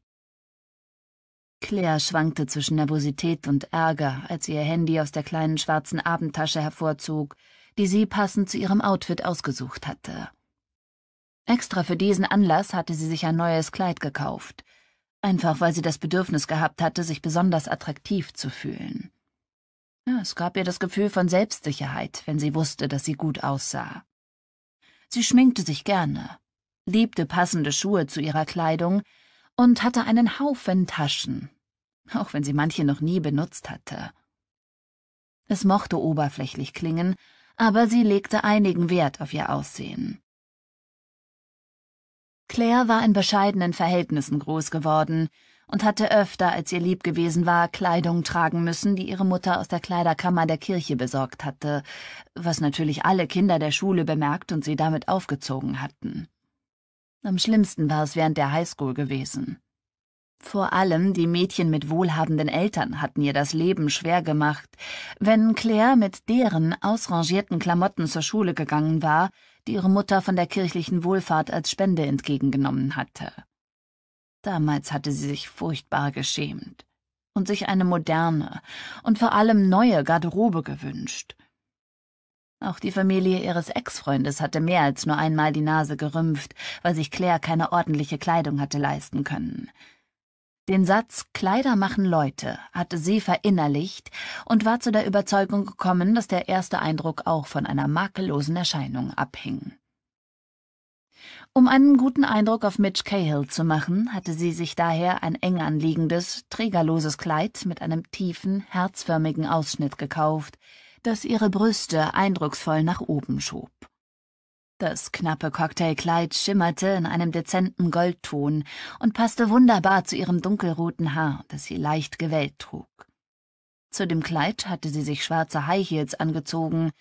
Claire schwankte zwischen Nervosität und Ärger, als sie ihr Handy aus der kleinen schwarzen Abendtasche hervorzog, die sie passend zu ihrem Outfit ausgesucht hatte. Extra für diesen Anlass hatte sie sich ein neues Kleid gekauft, einfach weil sie das Bedürfnis gehabt hatte, sich besonders attraktiv zu fühlen. Ja, es gab ihr das Gefühl von Selbstsicherheit, wenn sie wusste, dass sie gut aussah. Sie schminkte sich gerne, liebte passende Schuhe zu ihrer Kleidung, und hatte einen Haufen Taschen, auch wenn sie manche noch nie benutzt hatte. Es mochte oberflächlich klingen, aber sie legte einigen Wert auf ihr Aussehen. Claire war in bescheidenen Verhältnissen groß geworden und hatte öfter, als ihr lieb gewesen war, Kleidung tragen müssen, die ihre Mutter aus der Kleiderkammer der Kirche besorgt hatte, was natürlich alle Kinder der Schule bemerkt und sie damit aufgezogen hatten. Am schlimmsten war es während der Highschool gewesen. Vor allem die Mädchen mit wohlhabenden Eltern hatten ihr das Leben schwer gemacht, wenn Claire mit deren ausrangierten Klamotten zur Schule gegangen war, die ihre Mutter von der kirchlichen Wohlfahrt als Spende entgegengenommen hatte. Damals hatte sie sich furchtbar geschämt und sich eine moderne und vor allem neue Garderobe gewünscht auch die Familie ihres Ex-Freundes hatte mehr als nur einmal die Nase gerümpft, weil sich Claire keine ordentliche Kleidung hatte leisten können. Den Satz Kleider machen Leute hatte sie verinnerlicht und war zu der Überzeugung gekommen, dass der erste Eindruck auch von einer makellosen Erscheinung abhing. Um einen guten Eindruck auf Mitch Cahill zu machen, hatte sie sich daher ein eng anliegendes, trägerloses Kleid mit einem tiefen, herzförmigen Ausschnitt gekauft, das ihre Brüste eindrucksvoll nach oben schob. Das knappe Cocktailkleid schimmerte in einem dezenten Goldton und passte wunderbar zu ihrem dunkelroten Haar, das sie leicht gewellt trug. Zu dem Kleid hatte sie sich schwarze High Heels angezogen,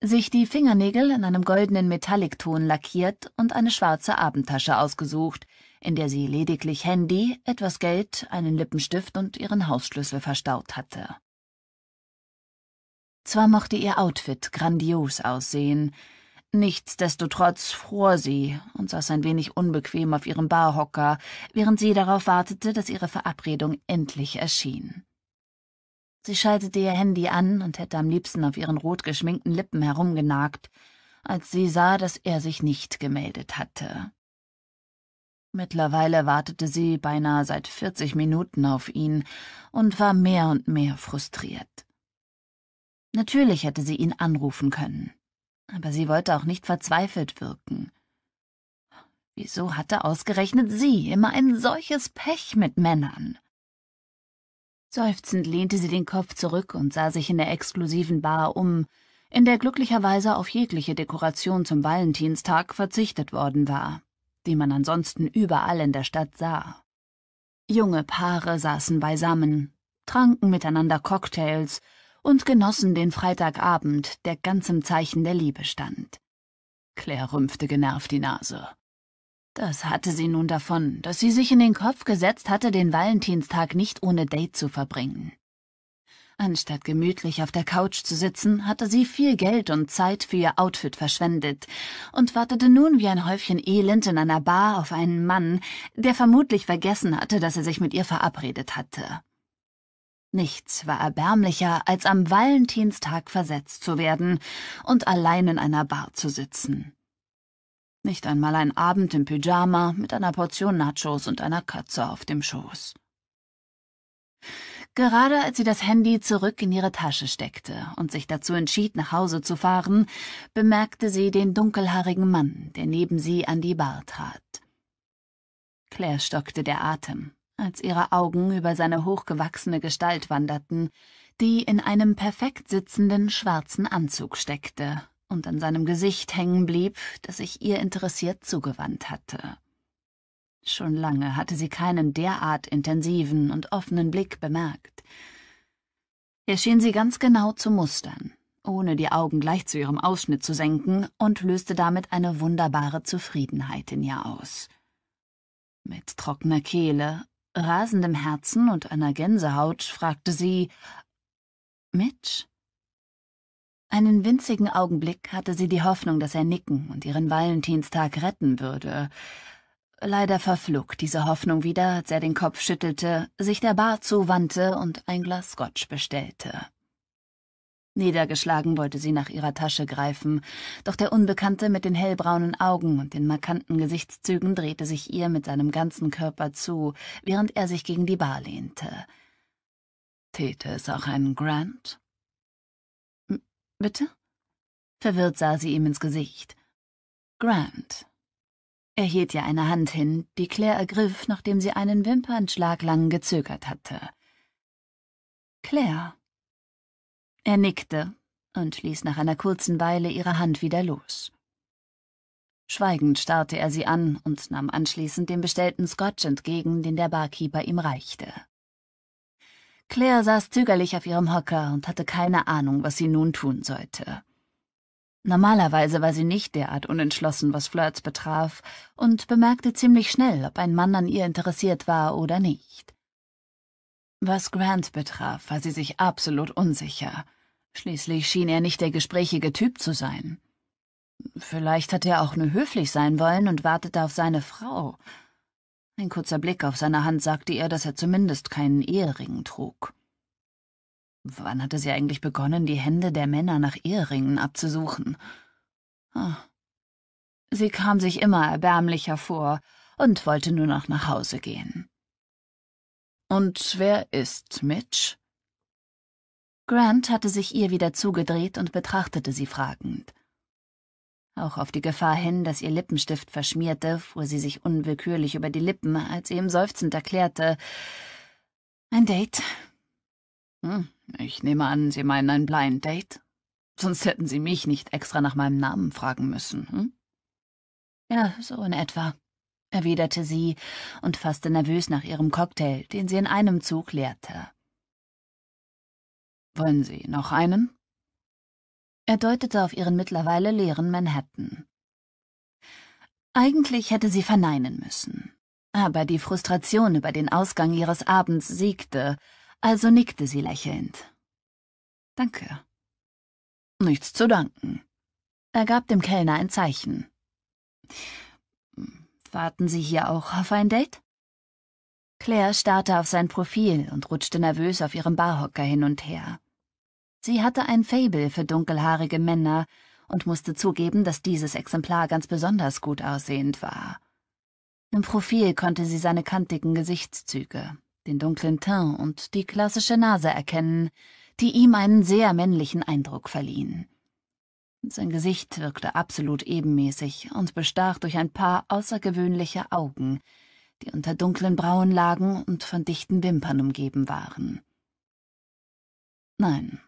sich die Fingernägel in einem goldenen Metallikton lackiert und eine schwarze Abendtasche ausgesucht, in der sie lediglich Handy, etwas Geld, einen Lippenstift und ihren Hausschlüssel verstaut hatte. Zwar mochte ihr Outfit grandios aussehen, nichtsdestotrotz fror sie und saß ein wenig unbequem auf ihrem Barhocker, während sie darauf wartete, dass ihre Verabredung endlich erschien. Sie schaltete ihr Handy an und hätte am liebsten auf ihren rot geschminkten Lippen herumgenagt, als sie sah, dass er sich nicht gemeldet hatte. Mittlerweile wartete sie beinahe seit 40 Minuten auf ihn und war mehr und mehr frustriert. Natürlich hätte sie ihn anrufen können. Aber sie wollte auch nicht verzweifelt wirken. Wieso hatte ausgerechnet sie immer ein solches Pech mit Männern? Seufzend lehnte sie den Kopf zurück und sah sich in der exklusiven Bar um, in der glücklicherweise auf jegliche Dekoration zum Valentinstag verzichtet worden war, die man ansonsten überall in der Stadt sah. Junge Paare saßen beisammen, tranken miteinander Cocktails und genossen den Freitagabend, der ganz im Zeichen der Liebe stand. Claire rümpfte genervt die Nase. Das hatte sie nun davon, dass sie sich in den Kopf gesetzt hatte, den Valentinstag nicht ohne Date zu verbringen. Anstatt gemütlich auf der Couch zu sitzen, hatte sie viel Geld und Zeit für ihr Outfit verschwendet und wartete nun wie ein Häufchen Elend in einer Bar auf einen Mann, der vermutlich vergessen hatte, dass er sich mit ihr verabredet hatte. Nichts war erbärmlicher, als am Valentinstag versetzt zu werden und allein in einer Bar zu sitzen. Nicht einmal ein Abend im Pyjama mit einer Portion Nachos und einer Katze auf dem Schoß. Gerade als sie das Handy zurück in ihre Tasche steckte und sich dazu entschied, nach Hause zu fahren, bemerkte sie den dunkelhaarigen Mann, der neben sie an die Bar trat. Claire stockte der Atem als ihre Augen über seine hochgewachsene Gestalt wanderten, die in einem perfekt sitzenden schwarzen Anzug steckte und an seinem Gesicht hängen blieb, das sich ihr interessiert zugewandt hatte. Schon lange hatte sie keinen derart intensiven und offenen Blick bemerkt. Er schien sie ganz genau zu mustern, ohne die Augen gleich zu ihrem Ausschnitt zu senken, und löste damit eine wunderbare Zufriedenheit in ihr aus. Mit trockener Kehle rasendem Herzen und einer Gänsehaut fragte sie Mitch? Einen winzigen Augenblick hatte sie die Hoffnung, dass er nicken und ihren Valentinstag retten würde. Leider verflog diese Hoffnung wieder, als er den Kopf schüttelte, sich der Bar zuwandte und ein Glas Scotch bestellte. Niedergeschlagen wollte sie nach ihrer Tasche greifen, doch der Unbekannte mit den hellbraunen Augen und den markanten Gesichtszügen drehte sich ihr mit seinem ganzen Körper zu, während er sich gegen die Bar lehnte. Täte es auch einen Grant? M bitte? Verwirrt sah sie ihm ins Gesicht. Grant. Er hielt ihr eine Hand hin, die Claire ergriff, nachdem sie einen Wimpernschlag lang gezögert hatte. Claire. Er nickte und ließ nach einer kurzen Weile ihre Hand wieder los. Schweigend starrte er sie an und nahm anschließend den bestellten Scotch entgegen, den der Barkeeper ihm reichte. Claire saß zögerlich auf ihrem Hocker und hatte keine Ahnung, was sie nun tun sollte. Normalerweise war sie nicht derart unentschlossen, was Flirts betraf, und bemerkte ziemlich schnell, ob ein Mann an ihr interessiert war oder nicht. Was Grant betraf, war sie sich absolut unsicher. Schließlich schien er nicht der gesprächige Typ zu sein. Vielleicht hat er auch nur höflich sein wollen und wartete auf seine Frau. Ein kurzer Blick auf seine Hand sagte ihr, dass er zumindest keinen Ehering trug. Wann hatte sie eigentlich begonnen, die Hände der Männer nach Eheringen abzusuchen? Oh. Sie kam sich immer erbärmlicher vor und wollte nur noch nach Hause gehen. Und wer ist Mitch? Grant hatte sich ihr wieder zugedreht und betrachtete sie fragend. Auch auf die Gefahr hin, dass ihr Lippenstift verschmierte, fuhr sie sich unwillkürlich über die Lippen, als sie ihm seufzend erklärte, ein Date? Hm, ich nehme an, Sie meinen ein Blind Date? Sonst hätten Sie mich nicht extra nach meinem Namen fragen müssen, hm? Ja, so in etwa, erwiderte sie und fasste nervös nach ihrem Cocktail, den sie in einem Zug leerte. Wollen Sie noch einen? Er deutete auf ihren mittlerweile leeren Manhattan. Eigentlich hätte sie verneinen müssen. Aber die Frustration über den Ausgang ihres Abends siegte, also nickte sie lächelnd. Danke. Nichts zu danken. Er gab dem Kellner ein Zeichen. Warten Sie hier auch auf ein Date? Claire starrte auf sein Profil und rutschte nervös auf ihrem Barhocker hin und her. Sie hatte ein Fable für dunkelhaarige Männer und musste zugeben, dass dieses Exemplar ganz besonders gut aussehend war. Im Profil konnte sie seine kantigen Gesichtszüge, den dunklen Teint und die klassische Nase erkennen, die ihm einen sehr männlichen Eindruck verliehen. Sein Gesicht wirkte absolut ebenmäßig und bestach durch ein paar außergewöhnliche Augen, die unter dunklen Brauen lagen und von dichten Wimpern umgeben waren. Nein,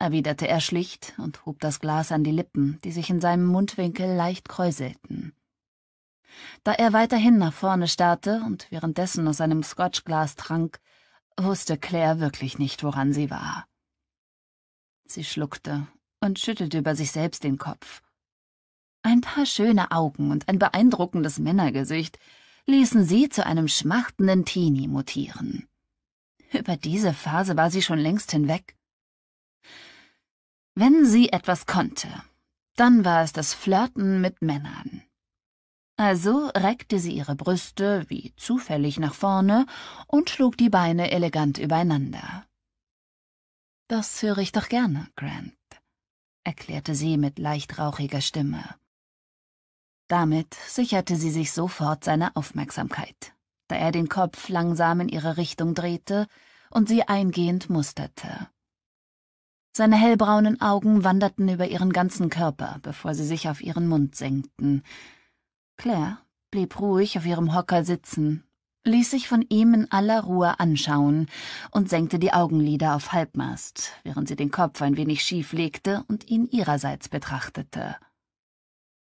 erwiderte er schlicht und hob das Glas an die Lippen, die sich in seinem Mundwinkel leicht kräuselten. Da er weiterhin nach vorne starrte und währenddessen aus seinem Scotchglas trank, wusste Claire wirklich nicht, woran sie war. Sie schluckte und schüttelte über sich selbst den Kopf. Ein paar schöne Augen und ein beeindruckendes Männergesicht ließen sie zu einem schmachtenden Teenie mutieren. Über diese Phase war sie schon längst hinweg. Wenn sie etwas konnte, dann war es das Flirten mit Männern. Also reckte sie ihre Brüste wie zufällig nach vorne und schlug die Beine elegant übereinander. Das höre ich doch gerne, Grant, erklärte sie mit leicht rauchiger Stimme. Damit sicherte sie sich sofort seine Aufmerksamkeit, da er den Kopf langsam in ihre Richtung drehte und sie eingehend musterte. Seine hellbraunen Augen wanderten über ihren ganzen Körper, bevor sie sich auf ihren Mund senkten. Claire blieb ruhig auf ihrem Hocker sitzen, ließ sich von ihm in aller Ruhe anschauen und senkte die Augenlider auf Halbmast, während sie den Kopf ein wenig schief legte und ihn ihrerseits betrachtete.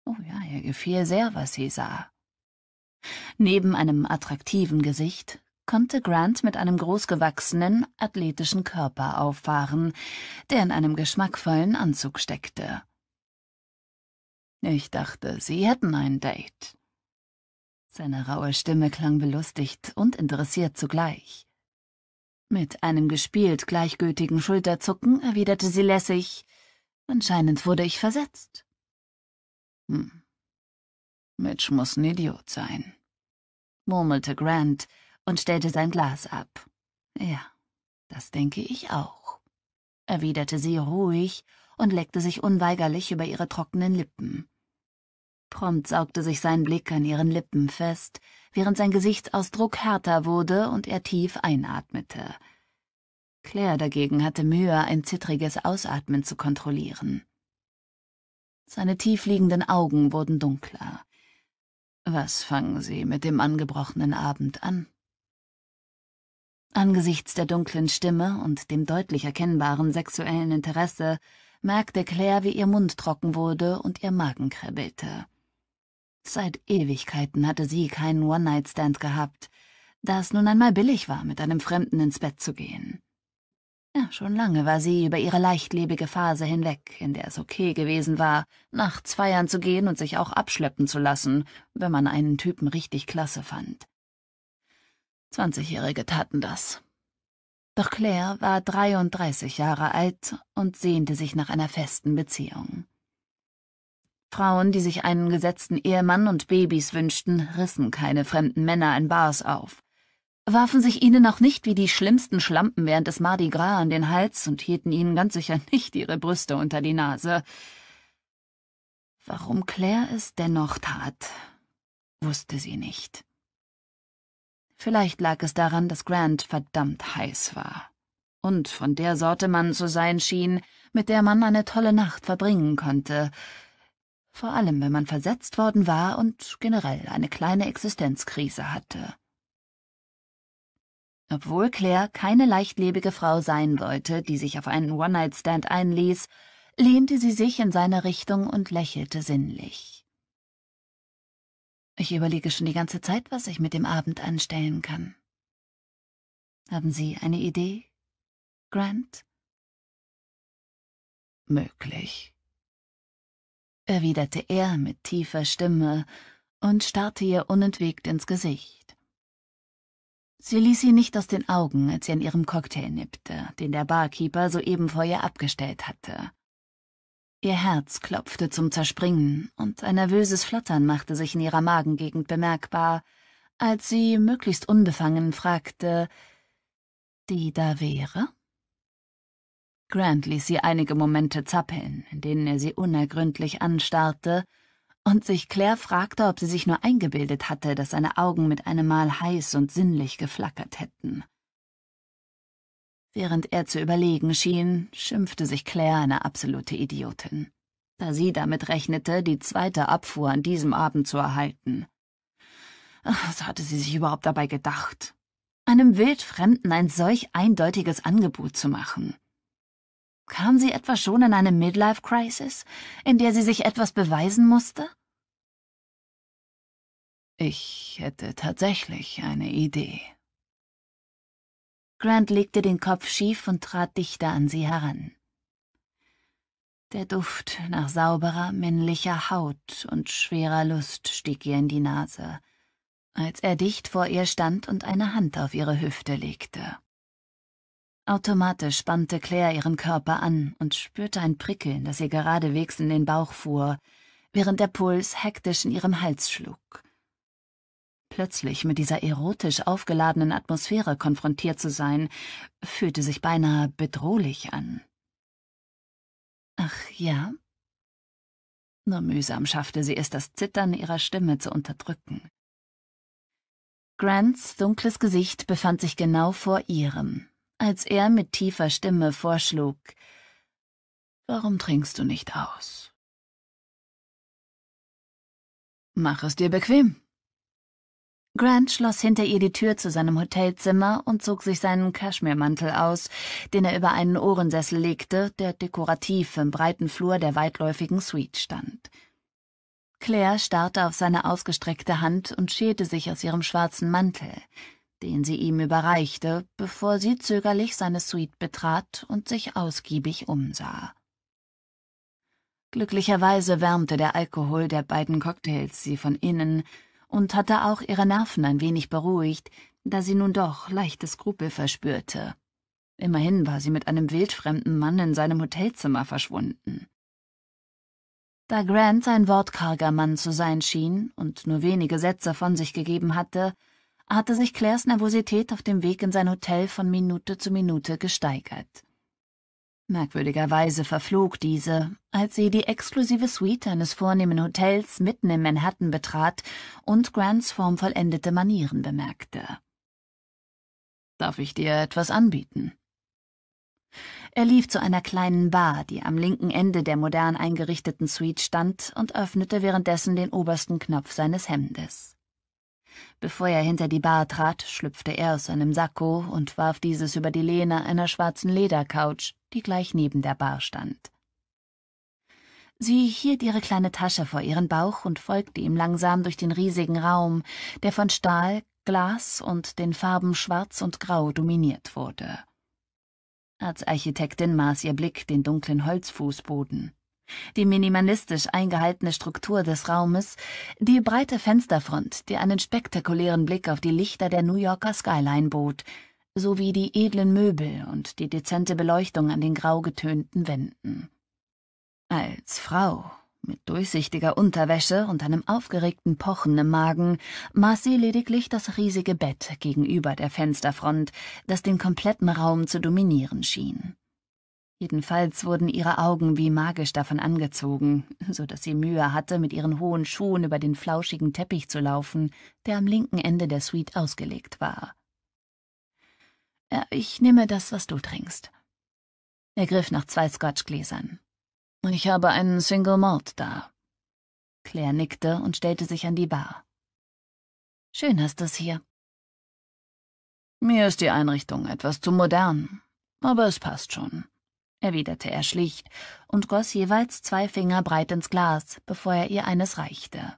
Oh ja, ihr gefiel sehr, was sie sah. Neben einem attraktiven Gesicht konnte Grant mit einem großgewachsenen, athletischen Körper auffahren, der in einem geschmackvollen Anzug steckte. Ich dachte, sie hätten ein Date. Seine raue Stimme klang belustigt und interessiert zugleich. Mit einem gespielt gleichgültigen Schulterzucken erwiderte sie lässig, anscheinend wurde ich versetzt. Hm. Mitch muss ein Idiot sein, murmelte Grant, und stellte sein Glas ab. Ja, das denke ich auch, erwiderte sie ruhig und leckte sich unweigerlich über ihre trockenen Lippen. Prompt saugte sich sein Blick an ihren Lippen fest, während sein Gesichtsausdruck härter wurde und er tief einatmete. Claire dagegen hatte Mühe, ein zittriges Ausatmen zu kontrollieren. Seine tiefliegenden Augen wurden dunkler. Was fangen Sie mit dem angebrochenen Abend an? Angesichts der dunklen Stimme und dem deutlich erkennbaren sexuellen Interesse merkte Claire, wie ihr Mund trocken wurde und ihr Magen kribbelte. Seit Ewigkeiten hatte sie keinen One-Night-Stand gehabt, da es nun einmal billig war, mit einem Fremden ins Bett zu gehen. Ja, schon lange war sie über ihre leichtlebige Phase hinweg, in der es okay gewesen war, nachts feiern zu gehen und sich auch abschleppen zu lassen, wenn man einen Typen richtig klasse fand. Zwanzigjährige taten das. Doch Claire war 33 Jahre alt und sehnte sich nach einer festen Beziehung. Frauen, die sich einen gesetzten Ehemann und Babys wünschten, rissen keine fremden Männer in Bars auf, warfen sich ihnen auch nicht wie die schlimmsten Schlampen während des Mardi Gras an den Hals und hielten ihnen ganz sicher nicht ihre Brüste unter die Nase. Warum Claire es dennoch tat, wusste sie nicht. Vielleicht lag es daran, dass Grant verdammt heiß war. Und von der Sorte man zu sein schien, mit der man eine tolle Nacht verbringen konnte. Vor allem, wenn man versetzt worden war und generell eine kleine Existenzkrise hatte. Obwohl Claire keine leichtlebige Frau sein wollte, die sich auf einen One-Night-Stand einließ, lehnte sie sich in seine Richtung und lächelte sinnlich. Ich überlege schon die ganze Zeit, was ich mit dem Abend anstellen kann. Haben Sie eine Idee, Grant? Möglich, erwiderte er mit tiefer Stimme und starrte ihr unentwegt ins Gesicht. Sie ließ ihn nicht aus den Augen, als sie an ihrem Cocktail nippte, den der Barkeeper soeben vor ihr abgestellt hatte. Ihr Herz klopfte zum Zerspringen, und ein nervöses Flattern machte sich in ihrer Magengegend bemerkbar, als sie möglichst unbefangen fragte, die da wäre? Grant ließ sie einige Momente zappeln, in denen er sie unergründlich anstarrte, und sich Claire fragte, ob sie sich nur eingebildet hatte, dass seine Augen mit einem Mal heiß und sinnlich geflackert hätten. Während er zu überlegen schien, schimpfte sich Claire eine absolute Idiotin, da sie damit rechnete, die zweite Abfuhr an diesem Abend zu erhalten. Was hatte sie sich überhaupt dabei gedacht? Einem Wildfremden ein solch eindeutiges Angebot zu machen. Kam sie etwa schon in eine Midlife-Crisis, in der sie sich etwas beweisen musste? Ich hätte tatsächlich eine Idee. Grant legte den Kopf schief und trat dichter an sie heran. Der Duft nach sauberer, männlicher Haut und schwerer Lust stieg ihr in die Nase, als er dicht vor ihr stand und eine Hand auf ihre Hüfte legte. Automatisch spannte Claire ihren Körper an und spürte ein Prickeln, das ihr geradewegs in den Bauch fuhr, während der Puls hektisch in ihrem Hals schlug. Plötzlich mit dieser erotisch aufgeladenen Atmosphäre konfrontiert zu sein, fühlte sich beinahe bedrohlich an. Ach ja? Nur mühsam schaffte sie es, das Zittern ihrer Stimme zu unterdrücken. Grants dunkles Gesicht befand sich genau vor ihrem, als er mit tiefer Stimme vorschlug, Warum trinkst du nicht aus? Mach es dir bequem, Grant schloss hinter ihr die Tür zu seinem Hotelzimmer und zog sich seinen Kaschmirmantel aus, den er über einen Ohrensessel legte, der dekorativ im breiten Flur der weitläufigen Suite stand. Claire starrte auf seine ausgestreckte Hand und schälte sich aus ihrem schwarzen Mantel, den sie ihm überreichte, bevor sie zögerlich seine Suite betrat und sich ausgiebig umsah. Glücklicherweise wärmte der Alkohol der beiden Cocktails sie von innen, und hatte auch ihre Nerven ein wenig beruhigt, da sie nun doch leichte Skrupel verspürte. Immerhin war sie mit einem wildfremden Mann in seinem Hotelzimmer verschwunden. Da Grant ein wortkarger Mann zu sein schien und nur wenige Sätze von sich gegeben hatte, hatte sich Claires Nervosität auf dem Weg in sein Hotel von Minute zu Minute gesteigert. Merkwürdigerweise verflog diese, als sie die exklusive Suite eines vornehmen Hotels mitten in Manhattan betrat und Grants formvollendete Manieren bemerkte. Darf ich dir etwas anbieten? Er lief zu einer kleinen Bar, die am linken Ende der modern eingerichteten Suite stand, und öffnete währenddessen den obersten Knopf seines Hemdes. Bevor er hinter die Bar trat, schlüpfte er aus seinem Sakko und warf dieses über die Lehne einer schwarzen Ledercouch, die gleich neben der Bar stand. Sie hielt ihre kleine Tasche vor ihren Bauch und folgte ihm langsam durch den riesigen Raum, der von Stahl, Glas und den Farben Schwarz und Grau dominiert wurde. Als Architektin maß ihr Blick den dunklen Holzfußboden, die minimalistisch eingehaltene Struktur des Raumes, die breite Fensterfront, die einen spektakulären Blick auf die Lichter der New Yorker Skyline bot, sowie die edlen Möbel und die dezente Beleuchtung an den grau getönten Wänden. Als Frau, mit durchsichtiger Unterwäsche und einem aufgeregten Pochen im Magen, maß sie lediglich das riesige Bett gegenüber der Fensterfront, das den kompletten Raum zu dominieren schien. Jedenfalls wurden ihre Augen wie magisch davon angezogen, so dass sie Mühe hatte, mit ihren hohen Schuhen über den flauschigen Teppich zu laufen, der am linken Ende der Suite ausgelegt war. Ich nehme das, was du trinkst. Er griff nach zwei Scotchgläsern. Ich habe einen Single Malt da. Claire nickte und stellte sich an die Bar. Schön hast du es hier. Mir ist die Einrichtung etwas zu modern, aber es passt schon, erwiderte er schlicht und goss jeweils zwei Finger breit ins Glas, bevor er ihr eines reichte.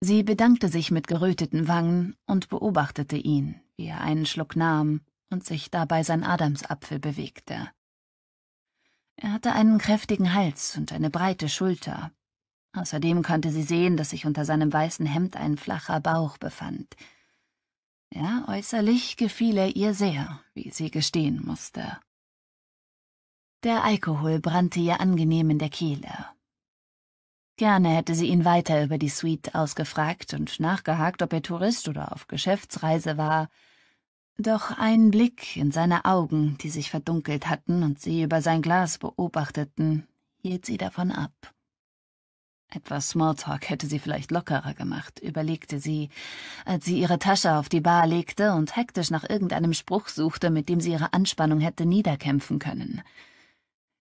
Sie bedankte sich mit geröteten Wangen und beobachtete ihn, wie er einen Schluck nahm und sich dabei sein Adamsapfel bewegte. Er hatte einen kräftigen Hals und eine breite Schulter. Außerdem konnte sie sehen, dass sich unter seinem weißen Hemd ein flacher Bauch befand. Ja, äußerlich gefiel er ihr sehr, wie sie gestehen musste. Der Alkohol brannte ihr angenehm in der Kehle. Gerne hätte sie ihn weiter über die Suite ausgefragt und nachgehakt, ob er Tourist oder auf Geschäftsreise war, doch ein Blick in seine Augen, die sich verdunkelt hatten und sie über sein Glas beobachteten, hielt sie davon ab. Etwas Smalltalk hätte sie vielleicht lockerer gemacht, überlegte sie, als sie ihre Tasche auf die Bar legte und hektisch nach irgendeinem Spruch suchte, mit dem sie ihre Anspannung hätte niederkämpfen können.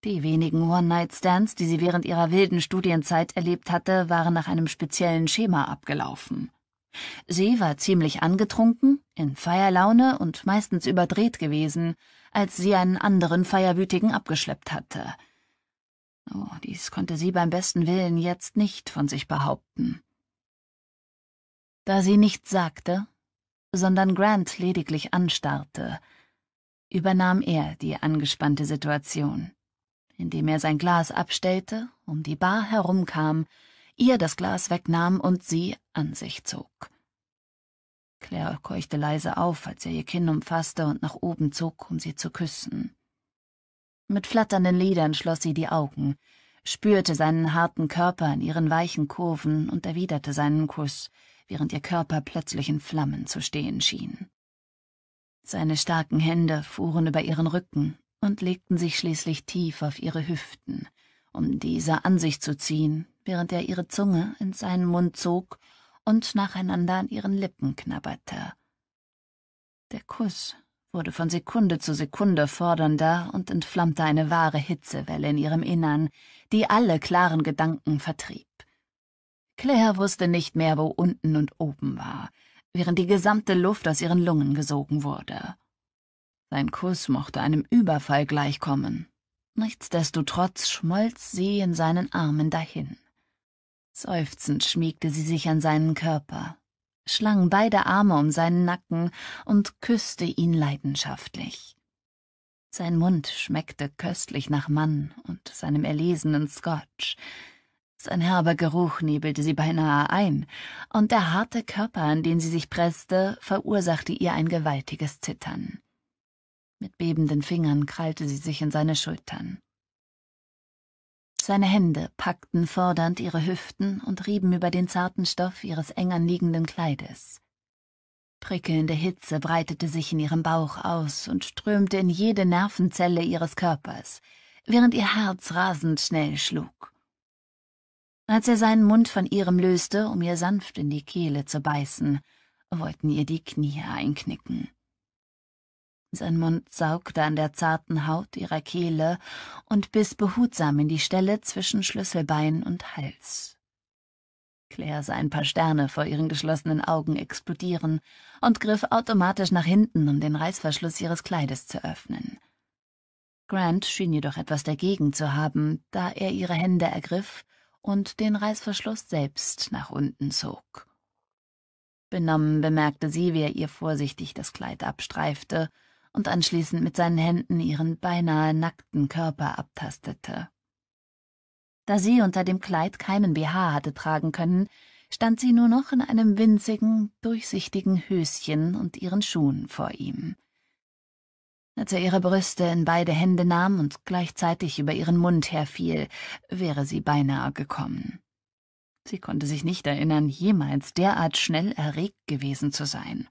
Die wenigen One-Night-Stands, die sie während ihrer wilden Studienzeit erlebt hatte, waren nach einem speziellen Schema abgelaufen. Sie war ziemlich angetrunken, in Feierlaune und meistens überdreht gewesen, als sie einen anderen Feierwütigen abgeschleppt hatte. Oh, dies konnte sie beim besten Willen jetzt nicht von sich behaupten. Da sie nichts sagte, sondern Grant lediglich anstarrte, übernahm er die angespannte Situation, indem er sein Glas abstellte, um die Bar herumkam ihr das Glas wegnahm und sie an sich zog. Claire keuchte leise auf, als er ihr Kinn umfasste und nach oben zog, um sie zu küssen. Mit flatternden Lidern schloss sie die Augen, spürte seinen harten Körper in ihren weichen Kurven und erwiderte seinen Kuss, während ihr Körper plötzlich in Flammen zu stehen schien. Seine starken Hände fuhren über ihren Rücken und legten sich schließlich tief auf ihre Hüften, um diese an sich zu ziehen während er ihre Zunge in seinen Mund zog und nacheinander an ihren Lippen knabberte. Der Kuss wurde von Sekunde zu Sekunde fordernder und entflammte eine wahre Hitzewelle in ihrem Innern, die alle klaren Gedanken vertrieb. Claire wusste nicht mehr, wo unten und oben war, während die gesamte Luft aus ihren Lungen gesogen wurde. Sein Kuss mochte einem Überfall gleichkommen. Nichtsdestotrotz schmolz sie in seinen Armen dahin. Seufzend schmiegte sie sich an seinen Körper, schlang beide Arme um seinen Nacken und küsste ihn leidenschaftlich. Sein Mund schmeckte köstlich nach Mann und seinem erlesenen Scotch. Sein herber Geruch nebelte sie beinahe ein, und der harte Körper, an den sie sich presste, verursachte ihr ein gewaltiges Zittern. Mit bebenden Fingern krallte sie sich in seine Schultern. Seine Hände packten fordernd ihre Hüften und rieben über den zarten Stoff ihres eng anliegenden Kleides. Prickelnde Hitze breitete sich in ihrem Bauch aus und strömte in jede Nervenzelle ihres Körpers, während ihr Herz rasend schnell schlug. Als er seinen Mund von ihrem löste, um ihr sanft in die Kehle zu beißen, wollten ihr die Knie einknicken. Sein Mund saugte an der zarten Haut ihrer Kehle und biss behutsam in die Stelle zwischen Schlüsselbein und Hals. Claire sah ein paar Sterne vor ihren geschlossenen Augen explodieren und griff automatisch nach hinten, um den Reißverschluss ihres Kleides zu öffnen. Grant schien jedoch etwas dagegen zu haben, da er ihre Hände ergriff und den Reißverschluss selbst nach unten zog. Benommen bemerkte sie, wie er ihr vorsichtig das Kleid abstreifte und anschließend mit seinen Händen ihren beinahe nackten Körper abtastete. Da sie unter dem Kleid keinen BH hatte tragen können, stand sie nur noch in einem winzigen, durchsichtigen Höschen und ihren Schuhen vor ihm. Als er ihre Brüste in beide Hände nahm und gleichzeitig über ihren Mund herfiel, wäre sie beinahe gekommen. Sie konnte sich nicht erinnern, jemals derart schnell erregt gewesen zu sein.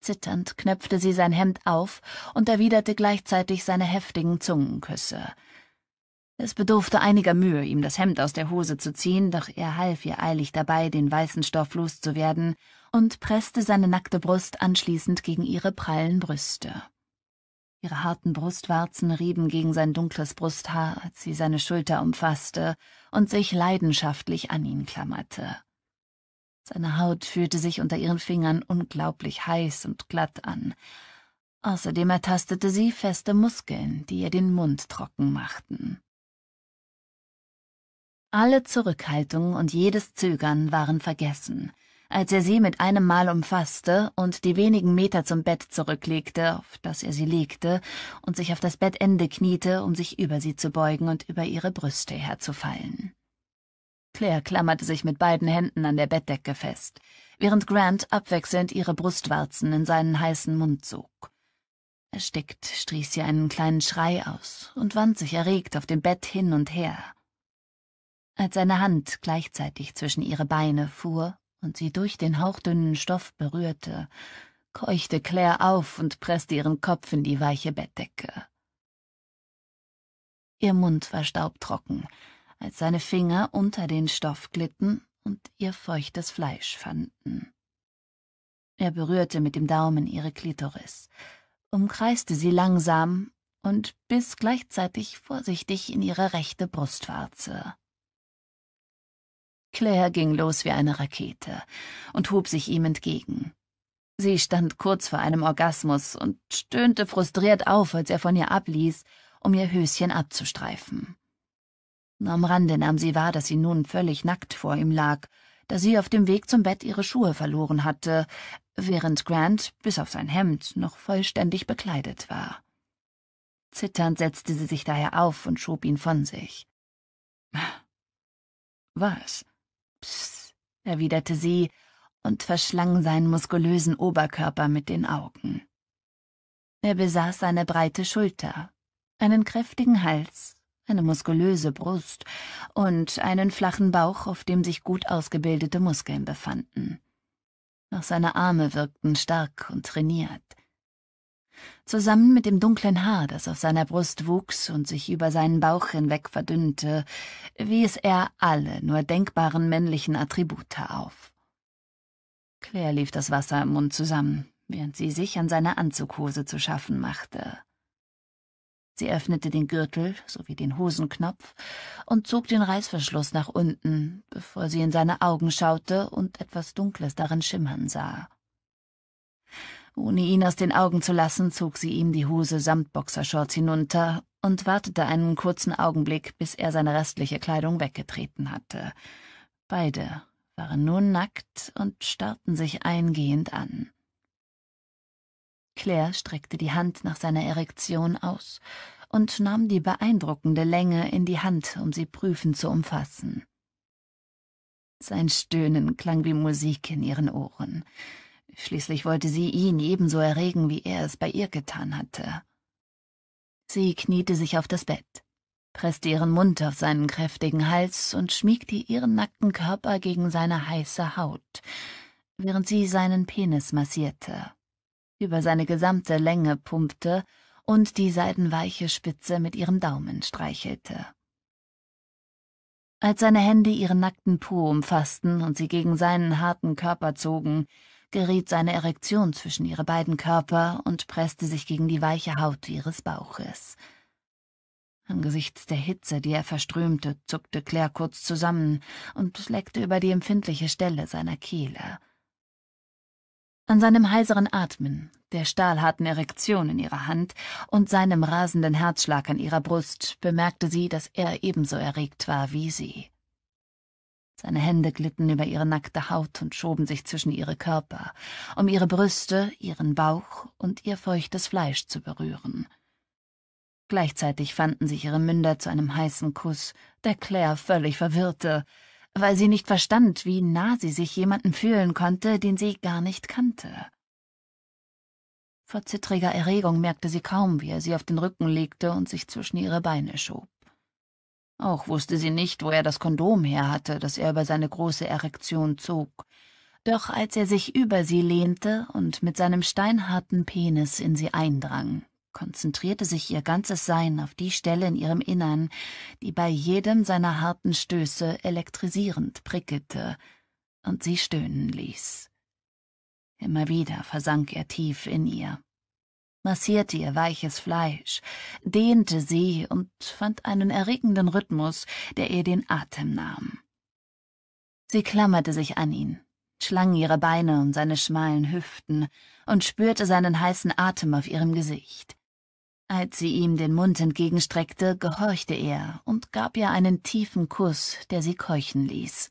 Zitternd knöpfte sie sein Hemd auf und erwiderte gleichzeitig seine heftigen Zungenküsse. Es bedurfte einiger Mühe, ihm das Hemd aus der Hose zu ziehen, doch er half ihr eilig dabei, den weißen Stoff loszuwerden, und presste seine nackte Brust anschließend gegen ihre prallen Brüste. Ihre harten Brustwarzen rieben gegen sein dunkles Brusthaar, als sie seine Schulter umfasste und sich leidenschaftlich an ihn klammerte. Seine Haut fühlte sich unter ihren Fingern unglaublich heiß und glatt an. Außerdem ertastete sie feste Muskeln, die ihr den Mund trocken machten. Alle Zurückhaltung und jedes Zögern waren vergessen, als er sie mit einem Mal umfasste und die wenigen Meter zum Bett zurücklegte, auf das er sie legte, und sich auf das Bettende kniete, um sich über sie zu beugen und über ihre Brüste herzufallen. Claire klammerte sich mit beiden Händen an der Bettdecke fest, während Grant abwechselnd ihre Brustwarzen in seinen heißen Mund zog. Erstickt stieß sie einen kleinen Schrei aus und wand sich erregt auf dem Bett hin und her. Als seine Hand gleichzeitig zwischen ihre Beine fuhr und sie durch den hauchdünnen Stoff berührte, keuchte Claire auf und presste ihren Kopf in die weiche Bettdecke. Ihr Mund war staubtrocken, als seine Finger unter den Stoff glitten und ihr feuchtes Fleisch fanden. Er berührte mit dem Daumen ihre Klitoris, umkreiste sie langsam und biss gleichzeitig vorsichtig in ihre rechte Brustwarze. Claire ging los wie eine Rakete und hob sich ihm entgegen. Sie stand kurz vor einem Orgasmus und stöhnte frustriert auf, als er von ihr abließ, um ihr Höschen abzustreifen. Am Rande nahm sie wahr, dass sie nun völlig nackt vor ihm lag, da sie auf dem Weg zum Bett ihre Schuhe verloren hatte, während Grant bis auf sein Hemd noch vollständig bekleidet war. Zitternd setzte sie sich daher auf und schob ihn von sich. Ah, was? Psst, erwiderte sie und verschlang seinen muskulösen Oberkörper mit den Augen. Er besaß eine breite Schulter, einen kräftigen Hals eine muskulöse Brust und einen flachen Bauch, auf dem sich gut ausgebildete Muskeln befanden. Auch seine Arme wirkten stark und trainiert. Zusammen mit dem dunklen Haar, das auf seiner Brust wuchs und sich über seinen Bauch hinweg verdünnte, wies er alle nur denkbaren männlichen Attribute auf. Claire lief das Wasser im Mund zusammen, während sie sich an seiner Anzughose zu schaffen machte. Sie öffnete den Gürtel sowie den Hosenknopf und zog den Reißverschluss nach unten, bevor sie in seine Augen schaute und etwas Dunkles darin schimmern sah. Ohne ihn aus den Augen zu lassen, zog sie ihm die Hose samt Boxershorts hinunter und wartete einen kurzen Augenblick, bis er seine restliche Kleidung weggetreten hatte. Beide waren nun nackt und starrten sich eingehend an. Claire streckte die Hand nach seiner Erektion aus und nahm die beeindruckende Länge in die Hand, um sie prüfend zu umfassen. Sein Stöhnen klang wie Musik in ihren Ohren. Schließlich wollte sie ihn ebenso erregen, wie er es bei ihr getan hatte. Sie kniete sich auf das Bett, presste ihren Mund auf seinen kräftigen Hals und schmiegte ihren nackten Körper gegen seine heiße Haut, während sie seinen Penis massierte über seine gesamte Länge pumpte und die seidenweiche Spitze mit ihrem Daumen streichelte. Als seine Hände ihren nackten Po umfassten und sie gegen seinen harten Körper zogen, geriet seine Erektion zwischen ihre beiden Körper und presste sich gegen die weiche Haut ihres Bauches. Angesichts der Hitze, die er verströmte, zuckte Claire kurz zusammen und leckte über die empfindliche Stelle seiner Kehle. An seinem heiseren Atmen, der stahlharten Erektion in ihrer Hand und seinem rasenden Herzschlag an ihrer Brust bemerkte sie, dass er ebenso erregt war wie sie. Seine Hände glitten über ihre nackte Haut und schoben sich zwischen ihre Körper, um ihre Brüste, ihren Bauch und ihr feuchtes Fleisch zu berühren. Gleichzeitig fanden sich ihre Münder zu einem heißen Kuss, der Claire völlig verwirrte weil sie nicht verstand, wie nah sie sich jemanden fühlen konnte, den sie gar nicht kannte. Vor zittriger Erregung merkte sie kaum, wie er sie auf den Rücken legte und sich zwischen ihre Beine schob. Auch wusste sie nicht, wo er das Kondom her hatte, das er über seine große Erektion zog. Doch als er sich über sie lehnte und mit seinem steinharten Penis in sie eindrang, konzentrierte sich ihr ganzes Sein auf die Stelle in ihrem Innern, die bei jedem seiner harten Stöße elektrisierend prickelte und sie stöhnen ließ. Immer wieder versank er tief in ihr, massierte ihr weiches Fleisch, dehnte sie und fand einen erregenden Rhythmus, der ihr den Atem nahm. Sie klammerte sich an ihn, schlang ihre Beine um seine schmalen Hüften und spürte seinen heißen Atem auf ihrem Gesicht. Als sie ihm den Mund entgegenstreckte, gehorchte er und gab ihr einen tiefen Kuss, der sie keuchen ließ.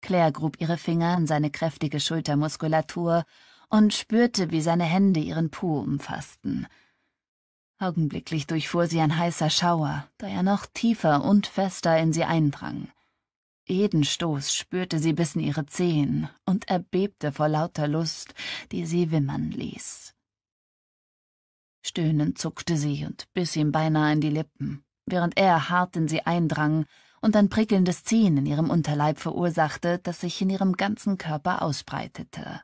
Claire grub ihre Finger in seine kräftige Schultermuskulatur und spürte, wie seine Hände ihren Po umfassten. Augenblicklich durchfuhr sie ein heißer Schauer, da er noch tiefer und fester in sie eindrang. Jeden Stoß spürte sie bis in ihre Zehen und erbebte vor lauter Lust, die sie wimmern ließ. Stöhnend zuckte sie und biss ihm beinahe in die Lippen, während er hart in sie eindrang und ein prickelndes Ziehen in ihrem Unterleib verursachte, das sich in ihrem ganzen Körper ausbreitete.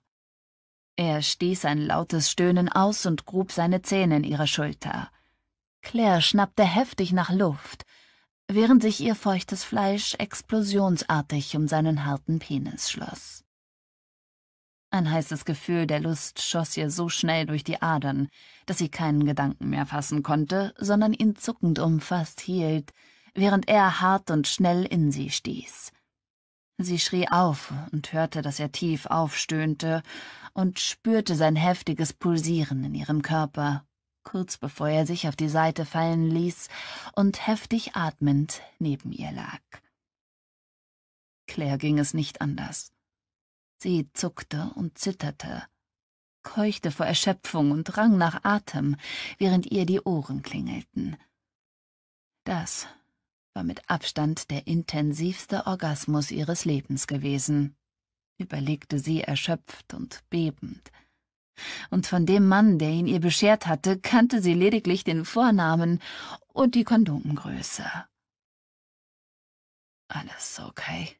Er stieß ein lautes Stöhnen aus und grub seine Zähne in ihre Schulter. Claire schnappte heftig nach Luft, während sich ihr feuchtes Fleisch explosionsartig um seinen harten Penis schloss. Ein heißes Gefühl der Lust schoss ihr so schnell durch die Adern, dass sie keinen Gedanken mehr fassen konnte, sondern ihn zuckend umfasst hielt, während er hart und schnell in sie stieß. Sie schrie auf und hörte, dass er tief aufstöhnte und spürte sein heftiges Pulsieren in ihrem Körper, kurz bevor er sich auf die Seite fallen ließ und heftig atmend neben ihr lag. Claire ging es nicht anders. Sie zuckte und zitterte, keuchte vor Erschöpfung und rang nach Atem, während ihr die Ohren klingelten. Das war mit Abstand der intensivste Orgasmus ihres Lebens gewesen, überlegte sie erschöpft und bebend. Und von dem Mann, der ihn ihr beschert hatte, kannte sie lediglich den Vornamen und die Kondomgröße. Alles okay,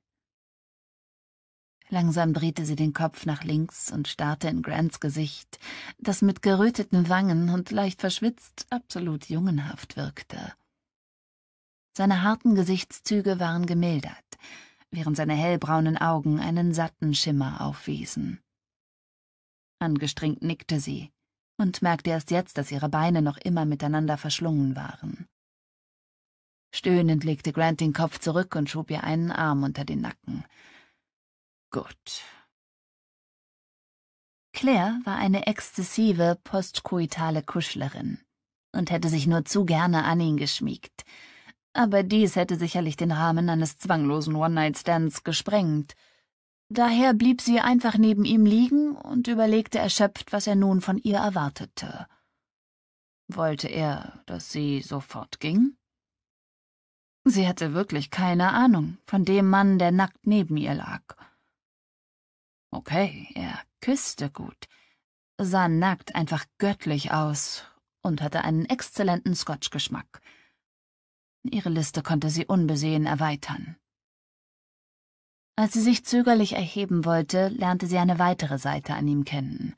Langsam drehte sie den Kopf nach links und starrte in Grants Gesicht, das mit geröteten Wangen und leicht verschwitzt absolut jungenhaft wirkte. Seine harten Gesichtszüge waren gemildert, während seine hellbraunen Augen einen satten Schimmer aufwiesen. Angestrengt nickte sie und merkte erst jetzt, dass ihre Beine noch immer miteinander verschlungen waren. Stöhnend legte Grant den Kopf zurück und schob ihr einen Arm unter den Nacken — Gott. Claire war eine exzessive postkoitale Kuschlerin und hätte sich nur zu gerne an ihn geschmiegt. Aber dies hätte sicherlich den Rahmen eines zwanglosen One-Night-Stands gesprengt. Daher blieb sie einfach neben ihm liegen und überlegte erschöpft, was er nun von ihr erwartete. Wollte er, dass sie sofort ging? Sie hatte wirklich keine Ahnung von dem Mann, der nackt neben ihr lag. Okay, er küsste gut, sah nackt einfach göttlich aus und hatte einen exzellenten Scotch-Geschmack. Ihre Liste konnte sie unbesehen erweitern. Als sie sich zögerlich erheben wollte, lernte sie eine weitere Seite an ihm kennen.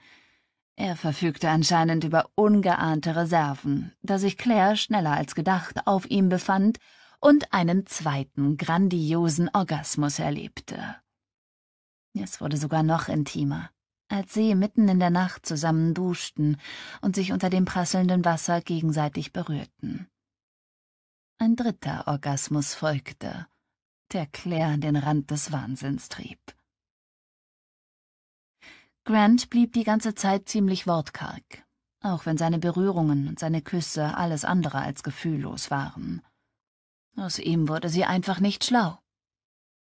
Er verfügte anscheinend über ungeahnte Reserven, da sich Claire schneller als gedacht auf ihm befand und einen zweiten grandiosen Orgasmus erlebte. Es wurde sogar noch intimer, als sie mitten in der Nacht zusammen duschten und sich unter dem prasselnden Wasser gegenseitig berührten. Ein dritter Orgasmus folgte, der Claire an den Rand des Wahnsinns trieb. Grant blieb die ganze Zeit ziemlich wortkarg, auch wenn seine Berührungen und seine Küsse alles andere als gefühllos waren. Aus ihm wurde sie einfach nicht schlau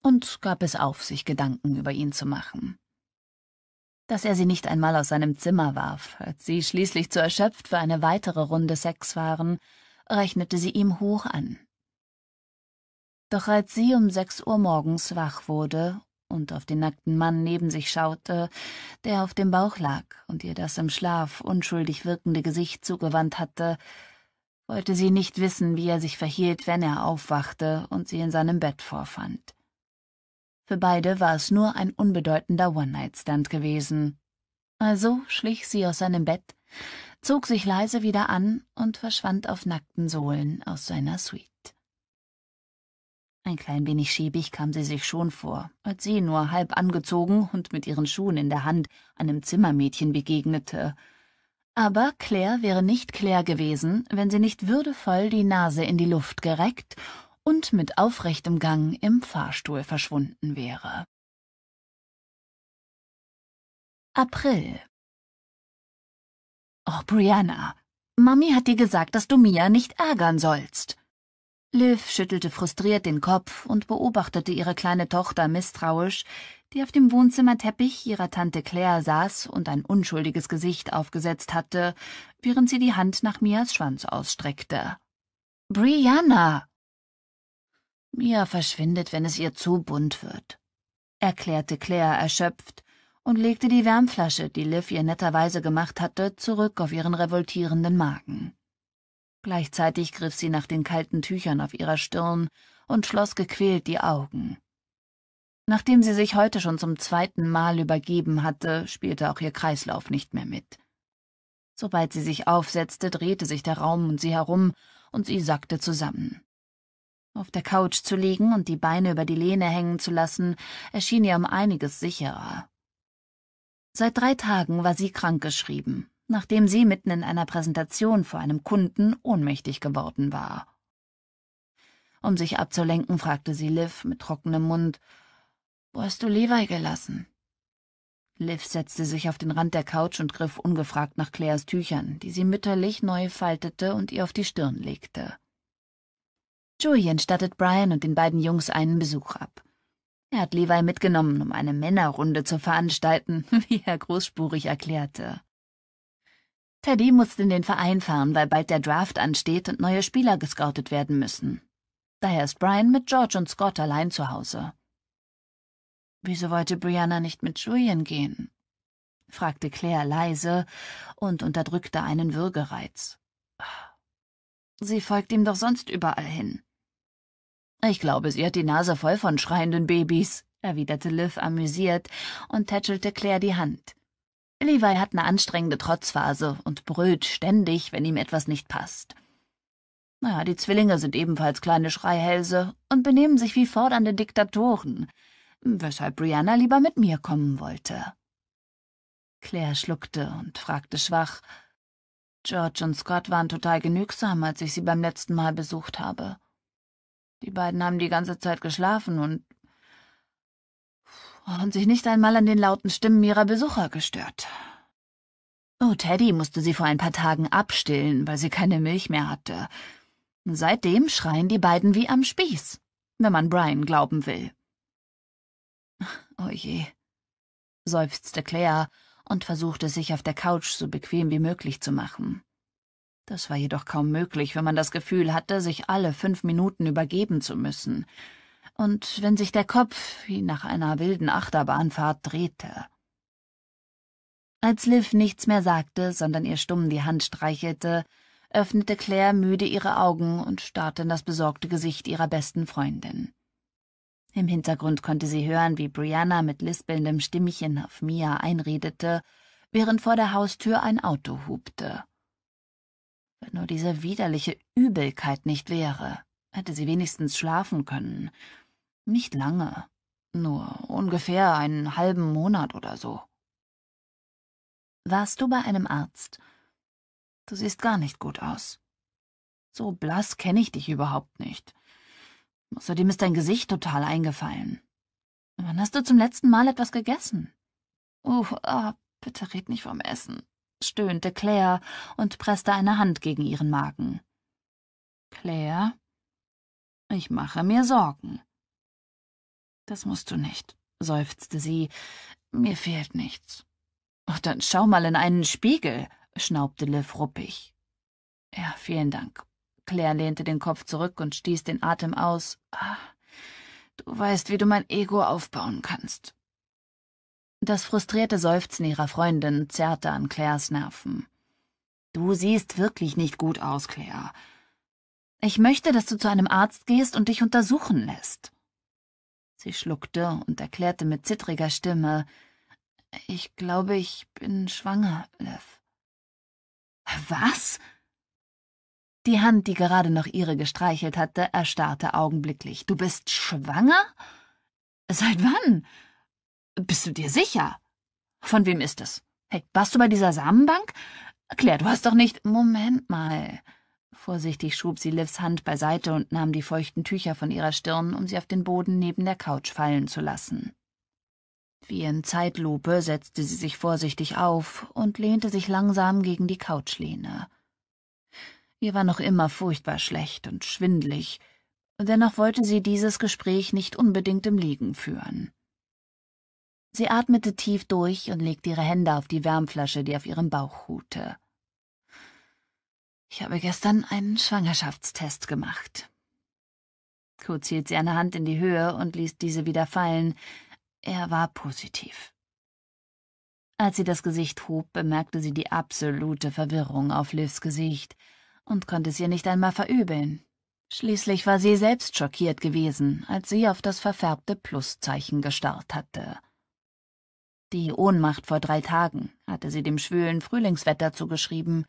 und gab es auf, sich Gedanken über ihn zu machen. Dass er sie nicht einmal aus seinem Zimmer warf, als sie schließlich zu erschöpft für eine weitere Runde Sex waren, rechnete sie ihm hoch an. Doch als sie um sechs Uhr morgens wach wurde und auf den nackten Mann neben sich schaute, der auf dem Bauch lag und ihr das im Schlaf unschuldig wirkende Gesicht zugewandt hatte, wollte sie nicht wissen, wie er sich verhielt, wenn er aufwachte und sie in seinem Bett vorfand. Für beide war es nur ein unbedeutender One-Night-Stand gewesen. Also schlich sie aus seinem Bett, zog sich leise wieder an und verschwand auf nackten Sohlen aus seiner Suite. Ein klein wenig schäbig kam sie sich schon vor, als sie nur halb angezogen und mit ihren Schuhen in der Hand einem Zimmermädchen begegnete. Aber Claire wäre nicht Claire gewesen, wenn sie nicht würdevoll die Nase in die Luft gereckt und mit aufrechtem Gang im Fahrstuhl verschwunden wäre. April Oh, Brianna, Mami hat dir gesagt, dass du Mia nicht ärgern sollst. Liv schüttelte frustriert den Kopf und beobachtete ihre kleine Tochter misstrauisch, die auf dem Wohnzimmerteppich ihrer Tante Claire saß und ein unschuldiges Gesicht aufgesetzt hatte, während sie die Hand nach Mias Schwanz ausstreckte. Brianna, Mia verschwindet, wenn es ihr zu bunt wird, erklärte Claire erschöpft und legte die Wärmflasche, die Liv ihr netterweise gemacht hatte, zurück auf ihren revoltierenden Magen. Gleichzeitig griff sie nach den kalten Tüchern auf ihrer Stirn und schloss gequält die Augen. Nachdem sie sich heute schon zum zweiten Mal übergeben hatte, spielte auch ihr Kreislauf nicht mehr mit. Sobald sie sich aufsetzte, drehte sich der Raum um sie herum und sie sackte zusammen. Auf der Couch zu liegen und die Beine über die Lehne hängen zu lassen, erschien ihr um einiges sicherer. Seit drei Tagen war sie krankgeschrieben, nachdem sie mitten in einer Präsentation vor einem Kunden ohnmächtig geworden war. Um sich abzulenken, fragte sie Liv mit trockenem Mund, »Wo hast du Levi gelassen?« Liv setzte sich auf den Rand der Couch und griff ungefragt nach Claires Tüchern, die sie mütterlich neu faltete und ihr auf die Stirn legte. Julian stattet Brian und den beiden Jungs einen Besuch ab. Er hat Levi mitgenommen, um eine Männerrunde zu veranstalten, [LAUGHS] wie er großspurig erklärte. Teddy muss in den Verein fahren, weil bald der Draft ansteht und neue Spieler gescoutet werden müssen. Daher ist Brian mit George und Scott allein zu Hause. Wieso wollte Brianna nicht mit Julian gehen? fragte Claire leise und unterdrückte einen Würgereiz. Sie folgt ihm doch sonst überall hin. Ich glaube, sie hat die Nase voll von schreienden Babys, erwiderte Liv amüsiert und tätschelte Claire die Hand. Levi hat eine anstrengende Trotzphase und brüllt ständig, wenn ihm etwas nicht passt. Naja, die Zwillinge sind ebenfalls kleine Schreihälse und benehmen sich wie fordernde Diktatoren, weshalb Brianna lieber mit mir kommen wollte. Claire schluckte und fragte schwach. George und Scott waren total genügsam, als ich sie beim letzten Mal besucht habe. Die beiden haben die ganze Zeit geschlafen und und sich nicht einmal an den lauten Stimmen ihrer Besucher gestört. Oh, Teddy musste sie vor ein paar Tagen abstillen, weil sie keine Milch mehr hatte. Seitdem schreien die beiden wie am Spieß, wenn man Brian glauben will. Oh je, seufzte Claire und versuchte sich auf der Couch so bequem wie möglich zu machen. Das war jedoch kaum möglich, wenn man das Gefühl hatte, sich alle fünf Minuten übergeben zu müssen. Und wenn sich der Kopf wie nach einer wilden Achterbahnfahrt drehte. Als Liv nichts mehr sagte, sondern ihr stumm die Hand streichelte, öffnete Claire müde ihre Augen und starrte in das besorgte Gesicht ihrer besten Freundin. Im Hintergrund konnte sie hören, wie Brianna mit lispelndem Stimmchen auf Mia einredete, während vor der Haustür ein Auto hubte. Wenn nur diese widerliche Übelkeit nicht wäre, hätte sie wenigstens schlafen können. Nicht lange, nur ungefähr einen halben Monat oder so. Warst du bei einem Arzt? Du siehst gar nicht gut aus. So blass kenne ich dich überhaupt nicht. Außerdem ist dein Gesicht total eingefallen. Wann hast du zum letzten Mal etwas gegessen? Oh, ah, bitte red nicht vom Essen stöhnte Claire und presste eine Hand gegen ihren Magen. Claire, ich mache mir Sorgen. Das musst du nicht, seufzte sie. Mir fehlt nichts. Oh, dann schau mal in einen Spiegel, schnaubte Liv ruppig. Ja, vielen Dank. Claire lehnte den Kopf zurück und stieß den Atem aus. Ah, du weißt, wie du mein Ego aufbauen kannst. Das frustrierte Seufzen ihrer Freundin zerrte an Claires Nerven. Du siehst wirklich nicht gut aus, Claire. Ich möchte, dass du zu einem Arzt gehst und dich untersuchen lässt. Sie schluckte und erklärte mit zittriger Stimme, ich glaube, ich bin schwanger, Lev. Was? Die Hand, die gerade noch ihre gestreichelt hatte, erstarrte augenblicklich. Du bist schwanger? Seit wann? Bist du dir sicher? Von wem ist es? Hey, warst du bei dieser Samenbank? Claire, du hast doch nicht. Moment mal. Vorsichtig schob sie Livs Hand beiseite und nahm die feuchten Tücher von ihrer Stirn, um sie auf den Boden neben der Couch fallen zu lassen. Wie in Zeitlupe setzte sie sich vorsichtig auf und lehnte sich langsam gegen die Couchlehne. Ihr war noch immer furchtbar schlecht und schwindlig, dennoch wollte sie dieses Gespräch nicht unbedingt im Liegen führen. Sie atmete tief durch und legte ihre Hände auf die Wärmflasche, die auf ihrem Bauch ruhte. Ich habe gestern einen Schwangerschaftstest gemacht. Kurz hielt sie eine Hand in die Höhe und ließ diese wieder fallen. Er war positiv. Als sie das Gesicht hob, bemerkte sie die absolute Verwirrung auf Livs Gesicht und konnte es ihr nicht einmal verübeln. Schließlich war sie selbst schockiert gewesen, als sie auf das verfärbte Pluszeichen gestarrt hatte. Die Ohnmacht vor drei Tagen hatte sie dem schwülen Frühlingswetter zugeschrieben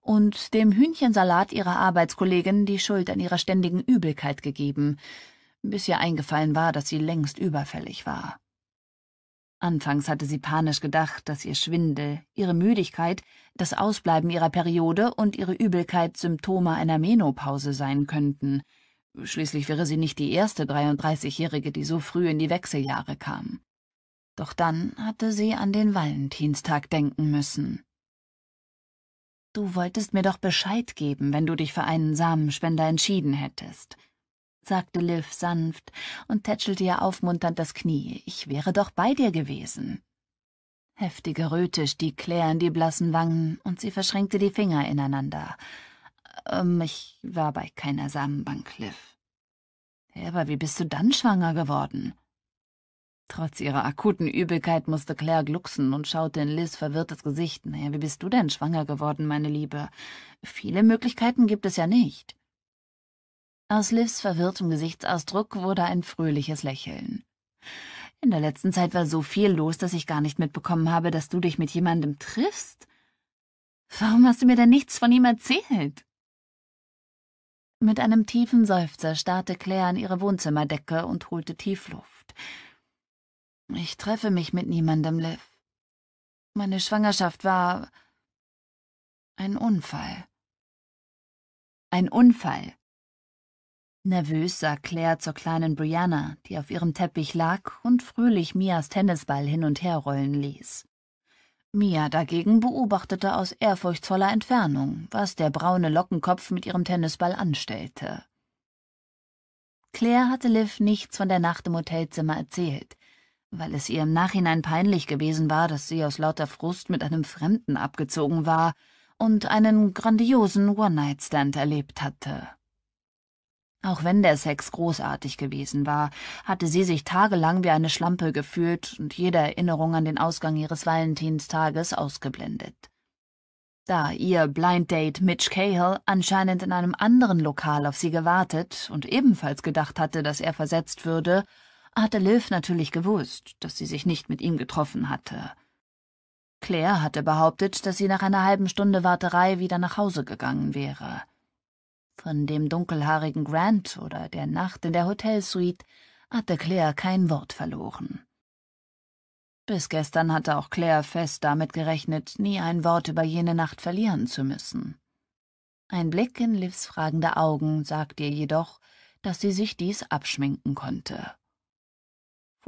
und dem Hühnchensalat ihrer Arbeitskollegin die Schuld an ihrer ständigen Übelkeit gegeben, bis ihr eingefallen war, dass sie längst überfällig war. Anfangs hatte sie panisch gedacht, dass ihr Schwindel, ihre Müdigkeit, das Ausbleiben ihrer Periode und ihre Übelkeit Symptome einer Menopause sein könnten. Schließlich wäre sie nicht die erste 33-Jährige, die so früh in die Wechseljahre kam. Doch dann hatte sie an den Valentinstag denken müssen. Du wolltest mir doch Bescheid geben, wenn du dich für einen Samenspender entschieden hättest, sagte Liv sanft und tätschelte ihr aufmunternd das Knie. Ich wäre doch bei dir gewesen. Heftige Röte stieg Claire in die blassen Wangen und sie verschränkte die Finger ineinander. Ähm, ich war bei keiner Samenbank, Liv. aber wie bist du dann schwanger geworden? Trotz ihrer akuten Übelkeit musste Claire glucksen und schaute in Liz verwirrtes Gesicht. Naja, wie bist du denn schwanger geworden, meine Liebe? Viele Möglichkeiten gibt es ja nicht. Aus Livs verwirrtem Gesichtsausdruck wurde ein fröhliches Lächeln. In der letzten Zeit war so viel los, dass ich gar nicht mitbekommen habe, dass du dich mit jemandem triffst. Warum hast du mir denn nichts von ihm erzählt? Mit einem tiefen Seufzer starrte Claire an ihre Wohnzimmerdecke und holte Tiefluft. Ich treffe mich mit niemandem, Liv. Meine Schwangerschaft war ein Unfall. Ein Unfall. Nervös sah Claire zur kleinen Brianna, die auf ihrem Teppich lag und fröhlich Mias Tennisball hin und her rollen ließ. Mia dagegen beobachtete aus ehrfurchtsvoller Entfernung, was der braune Lockenkopf mit ihrem Tennisball anstellte. Claire hatte Liv nichts von der Nacht im Hotelzimmer erzählt, weil es ihr im Nachhinein peinlich gewesen war, dass sie aus lauter Frust mit einem Fremden abgezogen war und einen grandiosen One-Night-Stand erlebt hatte. Auch wenn der Sex großartig gewesen war, hatte sie sich tagelang wie eine Schlampe gefühlt und jede Erinnerung an den Ausgang ihres Valentinstages ausgeblendet. Da ihr Blind Date Mitch Cahill anscheinend in einem anderen Lokal auf sie gewartet und ebenfalls gedacht hatte, dass er versetzt würde, hatte Liv natürlich gewusst, dass sie sich nicht mit ihm getroffen hatte. Claire hatte behauptet, dass sie nach einer halben Stunde Warterei wieder nach Hause gegangen wäre. Von dem dunkelhaarigen Grant oder der Nacht in der Hotelsuite hatte Claire kein Wort verloren. Bis gestern hatte auch Claire fest damit gerechnet, nie ein Wort über jene Nacht verlieren zu müssen. Ein Blick in Livs fragende Augen sagte ihr jedoch, dass sie sich dies abschminken konnte.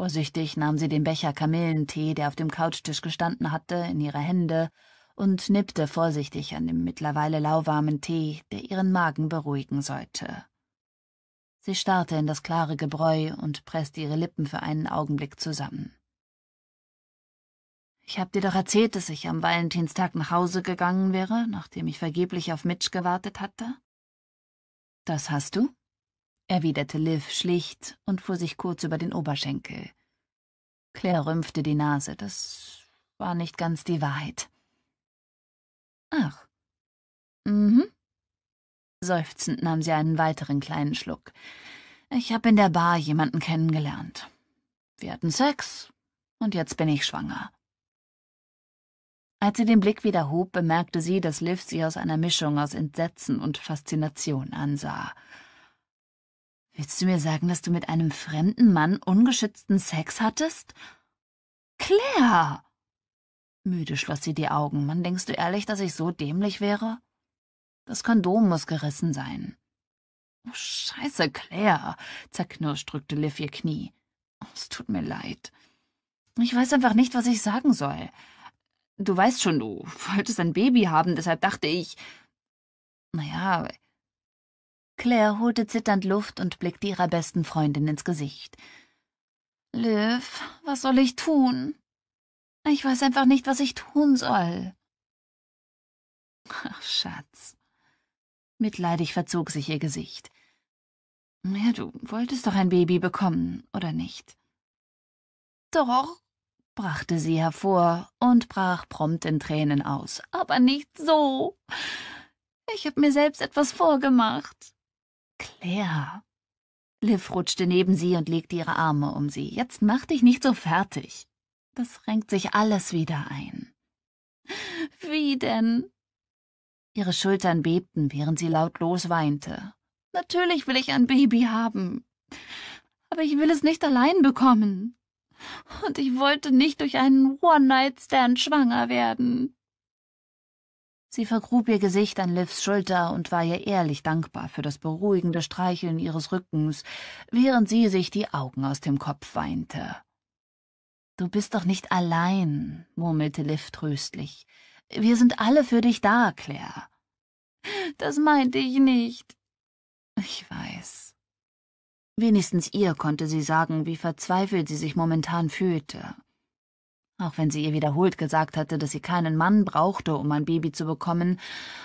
Vorsichtig nahm sie den Becher Kamillentee, der auf dem Couchtisch gestanden hatte, in ihre Hände und nippte vorsichtig an dem mittlerweile lauwarmen Tee, der ihren Magen beruhigen sollte. Sie starrte in das klare Gebräu und presste ihre Lippen für einen Augenblick zusammen. Ich hab dir doch erzählt, dass ich am Valentinstag nach Hause gegangen wäre, nachdem ich vergeblich auf Mitch gewartet hatte. Das hast du? erwiderte Liv schlicht und fuhr sich kurz über den Oberschenkel. Claire rümpfte die Nase, das war nicht ganz die Wahrheit. Ach. Mhm. Seufzend nahm sie einen weiteren kleinen Schluck. Ich habe in der Bar jemanden kennengelernt. Wir hatten Sex und jetzt bin ich schwanger. Als sie den Blick wieder hob, bemerkte sie, dass Liv sie aus einer Mischung aus Entsetzen und Faszination ansah. Willst du mir sagen, dass du mit einem fremden Mann ungeschützten Sex hattest? Claire! Müde schloss sie die Augen. Mann, denkst du ehrlich, dass ich so dämlich wäre? Das Kondom muss gerissen sein. Oh, scheiße, Claire, zerknirscht drückte Liv ihr Knie. Oh, es tut mir leid. Ich weiß einfach nicht, was ich sagen soll. Du weißt schon, du wolltest ein Baby haben, deshalb dachte ich... Naja, Claire holte zitternd Luft und blickte ihrer besten Freundin ins Gesicht. Liv, was soll ich tun? Ich weiß einfach nicht, was ich tun soll. [LAUGHS] Ach, Schatz. Mitleidig verzog sich ihr Gesicht. Ja, du wolltest doch ein Baby bekommen, oder nicht? Doch, brachte sie hervor und brach prompt in Tränen aus. Aber nicht so. Ich habe mir selbst etwas vorgemacht. Claire. Liv rutschte neben sie und legte ihre Arme um sie. Jetzt mach dich nicht so fertig. Das renkt sich alles wieder ein. Wie denn? Ihre Schultern bebten, während sie lautlos weinte. Natürlich will ich ein Baby haben. Aber ich will es nicht allein bekommen. Und ich wollte nicht durch einen One-Night-Stand schwanger werden. Sie vergrub ihr Gesicht an Livs Schulter und war ihr ehrlich dankbar für das beruhigende Streicheln ihres Rückens, während sie sich die Augen aus dem Kopf weinte. Du bist doch nicht allein, murmelte Liv tröstlich. Wir sind alle für dich da, Claire. Das meinte ich nicht. Ich weiß. Wenigstens ihr konnte sie sagen, wie verzweifelt sie sich momentan fühlte. Auch wenn sie ihr wiederholt gesagt hatte, dass sie keinen Mann brauchte, um ein Baby zu bekommen,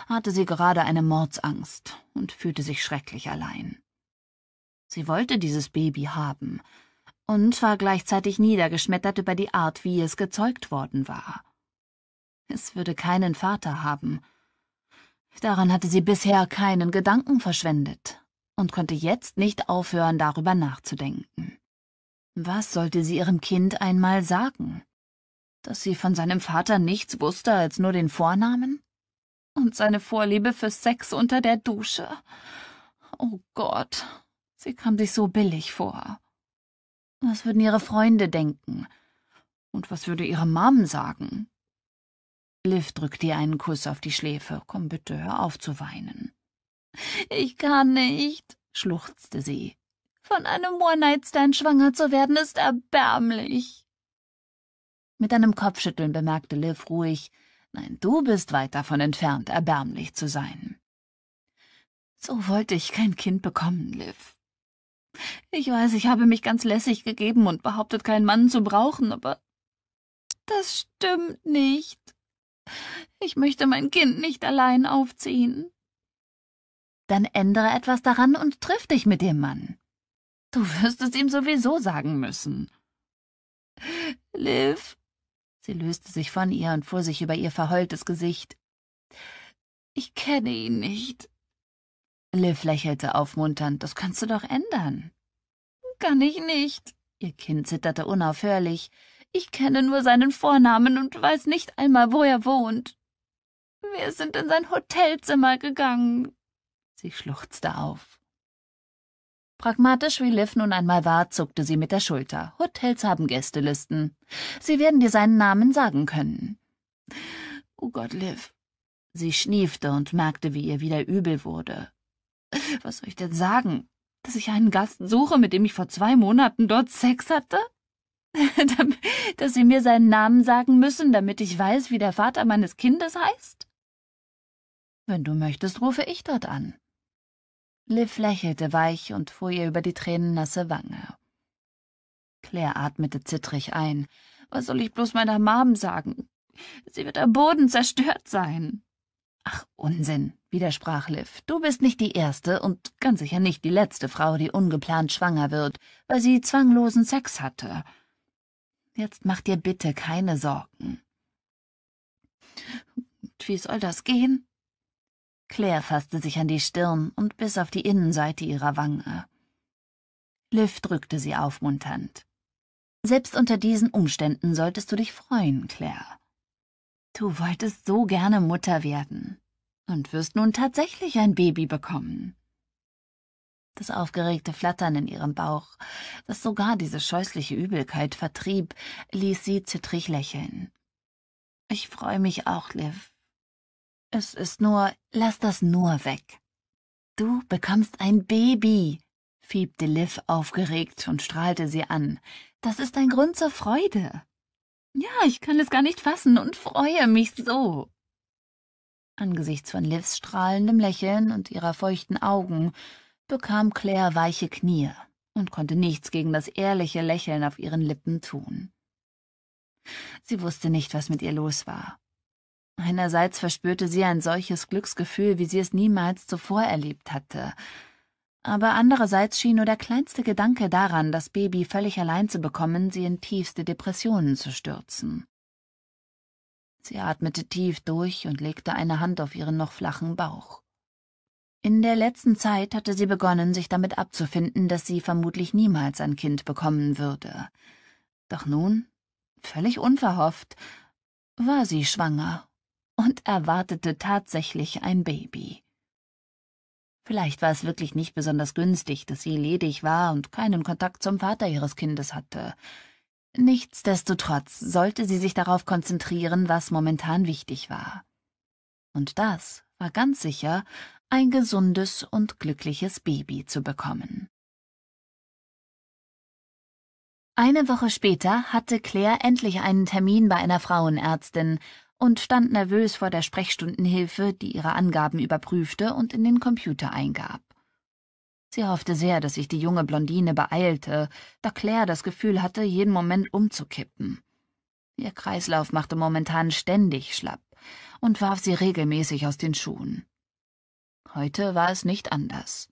hatte sie gerade eine Mordsangst und fühlte sich schrecklich allein. Sie wollte dieses Baby haben und war gleichzeitig niedergeschmettert über die Art, wie es gezeugt worden war. Es würde keinen Vater haben. Daran hatte sie bisher keinen Gedanken verschwendet und konnte jetzt nicht aufhören, darüber nachzudenken. Was sollte sie ihrem Kind einmal sagen? dass sie von seinem Vater nichts wusste als nur den Vornamen? Und seine Vorliebe für Sex unter der Dusche? Oh Gott, sie kam sich so billig vor. Was würden ihre Freunde denken? Und was würde ihre Mom sagen? Liv drückte ihr einen Kuss auf die Schläfe. Komm bitte, hör auf zu weinen. Ich kann nicht, schluchzte sie. Von einem One-Night-Stand schwanger zu werden, ist erbärmlich. Mit einem Kopfschütteln bemerkte Liv ruhig, nein, du bist weit davon entfernt, erbärmlich zu sein. So wollte ich kein Kind bekommen, Liv. Ich weiß, ich habe mich ganz lässig gegeben und behauptet, keinen Mann zu brauchen, aber das stimmt nicht. Ich möchte mein Kind nicht allein aufziehen. Dann ändere etwas daran und triff dich mit dem Mann. Du wirst es ihm sowieso sagen müssen. Liv, Sie löste sich von ihr und fuhr sich über ihr verheultes Gesicht. Ich kenne ihn nicht. Liv lächelte aufmunternd. Das kannst du doch ändern. Kann ich nicht. Ihr Kind zitterte unaufhörlich. Ich kenne nur seinen Vornamen und weiß nicht einmal, wo er wohnt. Wir sind in sein Hotelzimmer gegangen. Sie schluchzte auf. Pragmatisch wie Liv nun einmal war, zuckte sie mit der Schulter. Hotels haben Gästelisten. Sie werden dir seinen Namen sagen können. Oh Gott, Liv. Sie schniefte und merkte, wie ihr wieder übel wurde. Was soll ich denn sagen? Dass ich einen Gast suche, mit dem ich vor zwei Monaten dort Sex hatte? [LAUGHS] dass sie mir seinen Namen sagen müssen, damit ich weiß, wie der Vater meines Kindes heißt? Wenn du möchtest, rufe ich dort an. Liv lächelte weich und fuhr ihr über die tränennasse Wange. Claire atmete zittrig ein. Was soll ich bloß meiner Mom sagen? Sie wird am Boden zerstört sein. Ach, Unsinn, widersprach Liv. Du bist nicht die erste und ganz sicher nicht die letzte Frau, die ungeplant schwanger wird, weil sie zwanglosen Sex hatte. Jetzt mach dir bitte keine Sorgen. Und wie soll das gehen? Claire fasste sich an die Stirn und bis auf die Innenseite ihrer Wange. Liv drückte sie aufmunternd. Selbst unter diesen Umständen solltest du dich freuen, Claire. Du wolltest so gerne Mutter werden und wirst nun tatsächlich ein Baby bekommen. Das aufgeregte Flattern in ihrem Bauch, das sogar diese scheußliche Übelkeit vertrieb, ließ sie zittrig lächeln. Ich freue mich auch, Liv. Es ist nur, lass das nur weg. Du bekommst ein Baby, fiebte Liv aufgeregt und strahlte sie an. Das ist ein Grund zur Freude. Ja, ich kann es gar nicht fassen und freue mich so. Angesichts von Livs strahlendem Lächeln und ihrer feuchten Augen bekam Claire weiche Knie und konnte nichts gegen das ehrliche Lächeln auf ihren Lippen tun. Sie wusste nicht, was mit ihr los war. Einerseits verspürte sie ein solches Glücksgefühl, wie sie es niemals zuvor erlebt hatte. Aber andererseits schien nur der kleinste Gedanke daran, das Baby völlig allein zu bekommen, sie in tiefste Depressionen zu stürzen. Sie atmete tief durch und legte eine Hand auf ihren noch flachen Bauch. In der letzten Zeit hatte sie begonnen, sich damit abzufinden, dass sie vermutlich niemals ein Kind bekommen würde. Doch nun, völlig unverhofft, war sie schwanger und erwartete tatsächlich ein Baby. Vielleicht war es wirklich nicht besonders günstig, dass sie ledig war und keinen Kontakt zum Vater ihres Kindes hatte. Nichtsdestotrotz sollte sie sich darauf konzentrieren, was momentan wichtig war. Und das war ganz sicher, ein gesundes und glückliches Baby zu bekommen. Eine Woche später hatte Claire endlich einen Termin bei einer Frauenärztin und stand nervös vor der Sprechstundenhilfe, die ihre Angaben überprüfte und in den Computer eingab. Sie hoffte sehr, dass sich die junge Blondine beeilte, da Claire das Gefühl hatte, jeden Moment umzukippen. Ihr Kreislauf machte momentan ständig schlapp und warf sie regelmäßig aus den Schuhen. Heute war es nicht anders.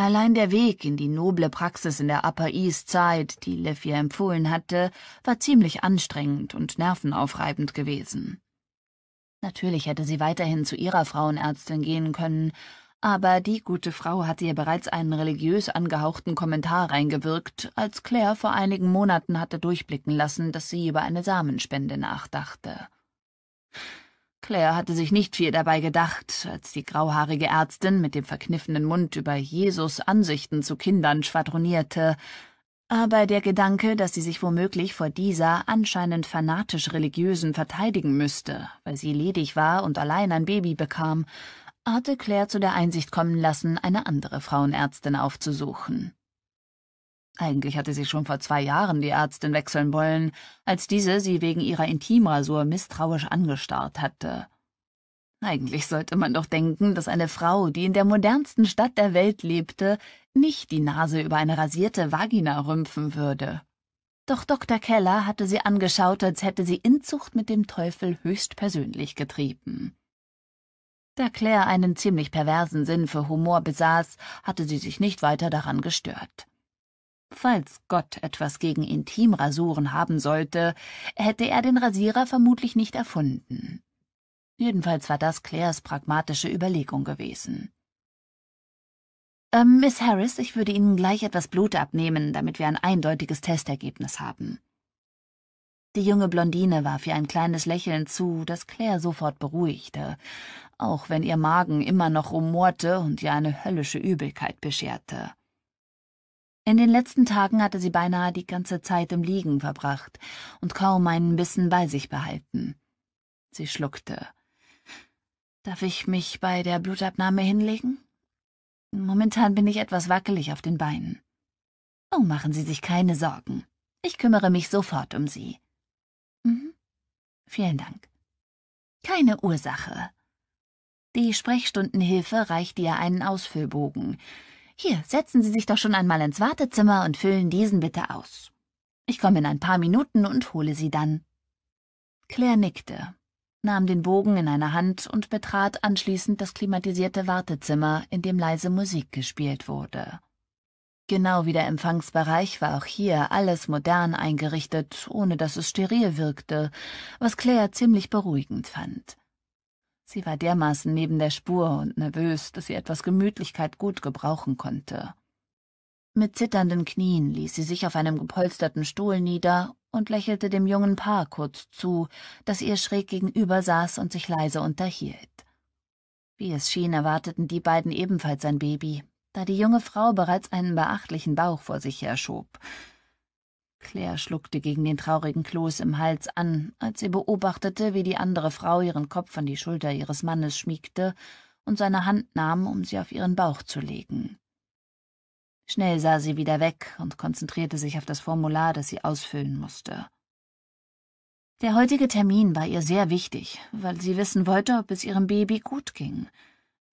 Allein der Weg in die noble Praxis in der Upper East Side, die Liv ihr empfohlen hatte, war ziemlich anstrengend und nervenaufreibend gewesen. Natürlich hätte sie weiterhin zu ihrer Frauenärztin gehen können, aber die gute Frau hatte ihr bereits einen religiös angehauchten Kommentar reingewirkt, als Claire vor einigen Monaten hatte durchblicken lassen, dass sie über eine Samenspende nachdachte. Claire hatte sich nicht viel dabei gedacht, als die grauhaarige Ärztin mit dem verkniffenen Mund über Jesus Ansichten zu Kindern schwadronierte, aber der Gedanke, dass sie sich womöglich vor dieser anscheinend fanatisch religiösen verteidigen müsste, weil sie ledig war und allein ein Baby bekam, hatte Claire zu der Einsicht kommen lassen, eine andere Frauenärztin aufzusuchen. Eigentlich hatte sie schon vor zwei Jahren die Ärztin wechseln wollen, als diese sie wegen ihrer Intimrasur misstrauisch angestarrt hatte. Eigentlich sollte man doch denken, dass eine Frau, die in der modernsten Stadt der Welt lebte, nicht die Nase über eine rasierte Vagina rümpfen würde. Doch Dr. Keller hatte sie angeschaut, als hätte sie Inzucht mit dem Teufel höchstpersönlich getrieben. Da Claire einen ziemlich perversen Sinn für Humor besaß, hatte sie sich nicht weiter daran gestört. Falls Gott etwas gegen Intimrasuren haben sollte, hätte er den Rasierer vermutlich nicht erfunden. Jedenfalls war das Claires pragmatische Überlegung gewesen. Ähm, Miss Harris, ich würde Ihnen gleich etwas Blut abnehmen, damit wir ein eindeutiges Testergebnis haben. Die junge Blondine warf ihr ein kleines Lächeln zu, das Claire sofort beruhigte, auch wenn ihr Magen immer noch rumorte und ihr eine höllische Übelkeit bescherte. In den letzten Tagen hatte sie beinahe die ganze Zeit im Liegen verbracht und kaum einen Bissen bei sich behalten. Sie schluckte. Darf ich mich bei der Blutabnahme hinlegen? Momentan bin ich etwas wackelig auf den Beinen. Oh, machen Sie sich keine Sorgen. Ich kümmere mich sofort um Sie. Mhm. Vielen Dank. Keine Ursache. Die Sprechstundenhilfe reichte ihr einen Ausfüllbogen, hier, setzen Sie sich doch schon einmal ins Wartezimmer und füllen diesen bitte aus. Ich komme in ein paar Minuten und hole Sie dann. Claire nickte, nahm den Bogen in einer Hand und betrat anschließend das klimatisierte Wartezimmer, in dem leise Musik gespielt wurde. Genau wie der Empfangsbereich war auch hier alles modern eingerichtet, ohne dass es steril wirkte, was Claire ziemlich beruhigend fand. Sie war dermaßen neben der Spur und nervös, dass sie etwas Gemütlichkeit gut gebrauchen konnte. Mit zitternden Knien ließ sie sich auf einem gepolsterten Stuhl nieder und lächelte dem jungen Paar kurz zu, das ihr schräg gegenüber saß und sich leise unterhielt. Wie es schien, erwarteten die beiden ebenfalls ein Baby, da die junge Frau bereits einen beachtlichen Bauch vor sich herschob. Claire schluckte gegen den traurigen Kloß im Hals an, als sie beobachtete, wie die andere Frau ihren Kopf an die Schulter ihres Mannes schmiegte und seine Hand nahm, um sie auf ihren Bauch zu legen. Schnell sah sie wieder weg und konzentrierte sich auf das Formular, das sie ausfüllen musste. Der heutige Termin war ihr sehr wichtig, weil sie wissen wollte, ob es ihrem Baby gut ging.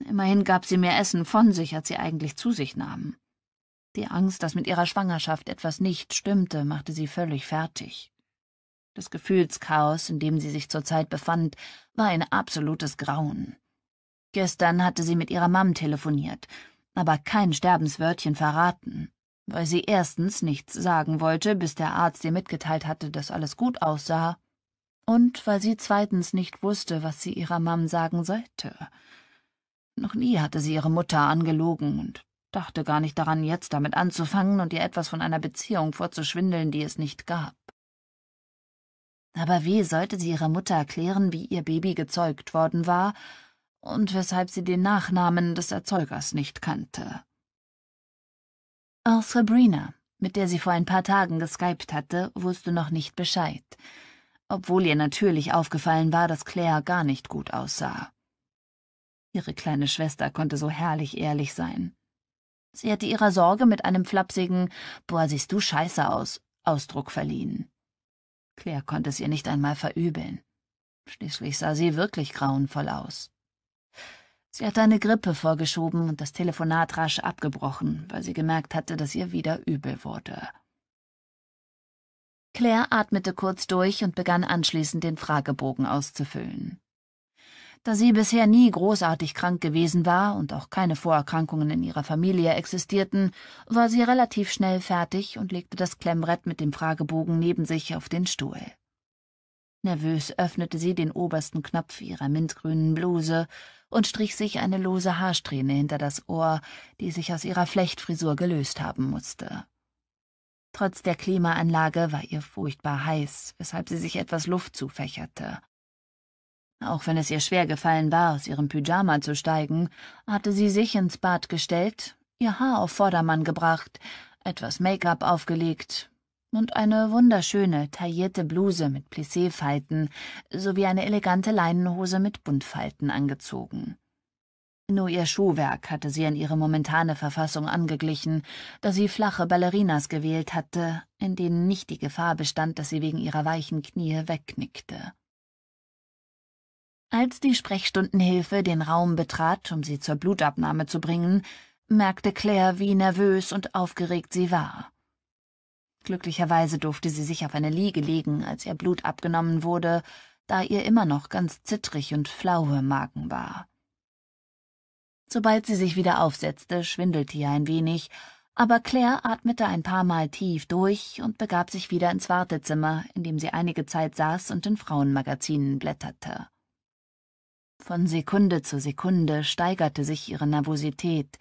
Immerhin gab sie mehr Essen von sich, als sie eigentlich zu sich nahm. Die Angst, dass mit ihrer Schwangerschaft etwas nicht stimmte, machte sie völlig fertig. Das Gefühlschaos, in dem sie sich zurzeit befand, war ein absolutes Grauen. Gestern hatte sie mit ihrer Mam telefoniert, aber kein Sterbenswörtchen verraten, weil sie erstens nichts sagen wollte, bis der Arzt ihr mitgeteilt hatte, dass alles gut aussah, und weil sie zweitens nicht wusste, was sie ihrer Mam sagen sollte. Noch nie hatte sie ihre Mutter angelogen und dachte gar nicht daran, jetzt damit anzufangen und ihr etwas von einer Beziehung vorzuschwindeln, die es nicht gab. Aber wie sollte sie ihrer Mutter erklären, wie ihr Baby gezeugt worden war und weshalb sie den Nachnamen des Erzeugers nicht kannte? Auch Sabrina, mit der sie vor ein paar Tagen geskypt hatte, wusste noch nicht Bescheid, obwohl ihr natürlich aufgefallen war, dass Claire gar nicht gut aussah. Ihre kleine Schwester konnte so herrlich ehrlich sein. Sie hätte ihrer Sorge mit einem flapsigen Boah, siehst du scheiße aus Ausdruck verliehen. Claire konnte es ihr nicht einmal verübeln. Schließlich sah sie wirklich grauenvoll aus. Sie hatte eine Grippe vorgeschoben und das Telefonat rasch abgebrochen, weil sie gemerkt hatte, dass ihr wieder übel wurde. Claire atmete kurz durch und begann anschließend den Fragebogen auszufüllen. Da sie bisher nie großartig krank gewesen war und auch keine Vorerkrankungen in ihrer Familie existierten, war sie relativ schnell fertig und legte das Klemmbrett mit dem Fragebogen neben sich auf den Stuhl. Nervös öffnete sie den obersten Knopf ihrer mintgrünen Bluse und strich sich eine lose Haarsträhne hinter das Ohr, die sich aus ihrer Flechtfrisur gelöst haben musste. Trotz der Klimaanlage war ihr furchtbar heiß, weshalb sie sich etwas Luft zufächerte. Auch wenn es ihr schwer gefallen war, aus ihrem Pyjama zu steigen, hatte sie sich ins Bad gestellt, ihr Haar auf Vordermann gebracht, etwas Make-up aufgelegt und eine wunderschöne, taillierte Bluse mit Plissé-Falten sowie eine elegante Leinenhose mit Buntfalten angezogen. Nur ihr Schuhwerk hatte sie an ihre momentane Verfassung angeglichen, da sie flache Ballerinas gewählt hatte, in denen nicht die Gefahr bestand, dass sie wegen ihrer weichen Knie wegknickte. Als die Sprechstundenhilfe den Raum betrat, um sie zur Blutabnahme zu bringen, merkte Claire, wie nervös und aufgeregt sie war. Glücklicherweise durfte sie sich auf eine Liege legen, als ihr Blut abgenommen wurde, da ihr immer noch ganz zittrig und flau im Magen war. Sobald sie sich wieder aufsetzte, schwindelte ihr ein wenig, aber Claire atmete ein paar Mal tief durch und begab sich wieder ins Wartezimmer, in dem sie einige Zeit saß und in Frauenmagazinen blätterte. Von Sekunde zu Sekunde steigerte sich ihre Nervosität,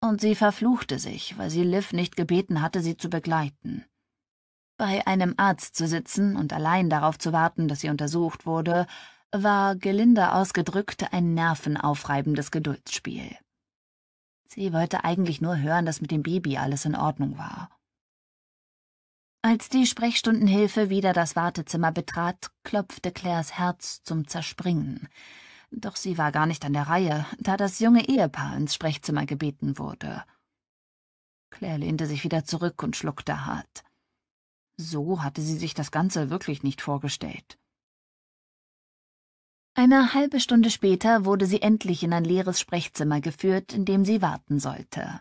und sie verfluchte sich, weil sie Liv nicht gebeten hatte, sie zu begleiten. Bei einem Arzt zu sitzen und allein darauf zu warten, dass sie untersucht wurde, war gelinder ausgedrückt ein nervenaufreibendes Geduldsspiel. Sie wollte eigentlich nur hören, dass mit dem Baby alles in Ordnung war. Als die Sprechstundenhilfe wieder das Wartezimmer betrat, klopfte Claires Herz zum Zerspringen. Doch sie war gar nicht an der Reihe, da das junge Ehepaar ins Sprechzimmer gebeten wurde. Claire lehnte sich wieder zurück und schluckte hart. So hatte sie sich das Ganze wirklich nicht vorgestellt. Eine halbe Stunde später wurde sie endlich in ein leeres Sprechzimmer geführt, in dem sie warten sollte.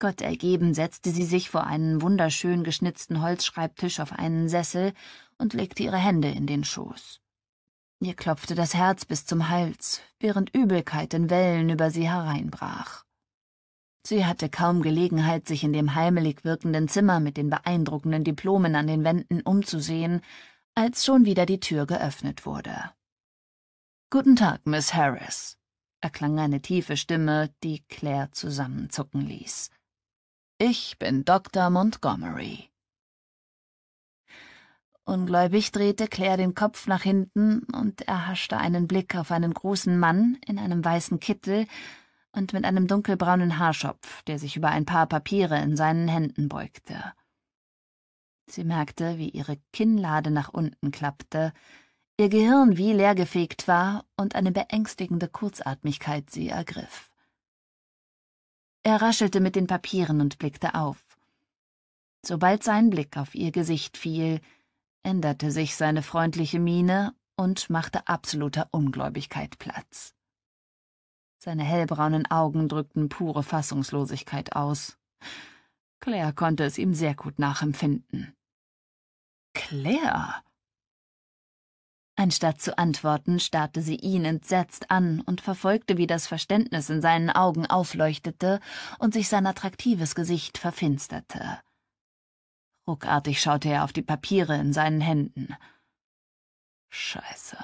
Gott ergeben setzte sie sich vor einen wunderschön geschnitzten Holzschreibtisch auf einen Sessel und legte ihre Hände in den Schoß. Ihr klopfte das Herz bis zum Hals, während Übelkeit in Wellen über sie hereinbrach. Sie hatte kaum Gelegenheit, sich in dem heimelig wirkenden Zimmer mit den beeindruckenden Diplomen an den Wänden umzusehen, als schon wieder die Tür geöffnet wurde. Guten Tag, Miss Harris, erklang eine tiefe Stimme, die Claire zusammenzucken ließ. Ich bin Dr. Montgomery. Ungläubig drehte Claire den Kopf nach hinten und erhaschte einen Blick auf einen großen Mann in einem weißen Kittel und mit einem dunkelbraunen Haarschopf, der sich über ein paar Papiere in seinen Händen beugte. Sie merkte, wie ihre Kinnlade nach unten klappte, ihr Gehirn wie leergefegt war und eine beängstigende Kurzatmigkeit sie ergriff. Er raschelte mit den Papieren und blickte auf. Sobald sein Blick auf ihr Gesicht fiel, änderte sich seine freundliche Miene und machte absoluter Ungläubigkeit Platz. Seine hellbraunen Augen drückten pure Fassungslosigkeit aus. Claire konnte es ihm sehr gut nachempfinden. Claire! Anstatt zu antworten, starrte sie ihn entsetzt an und verfolgte, wie das Verständnis in seinen Augen aufleuchtete und sich sein attraktives Gesicht verfinsterte. Ruckartig schaute er auf die Papiere in seinen Händen. Scheiße.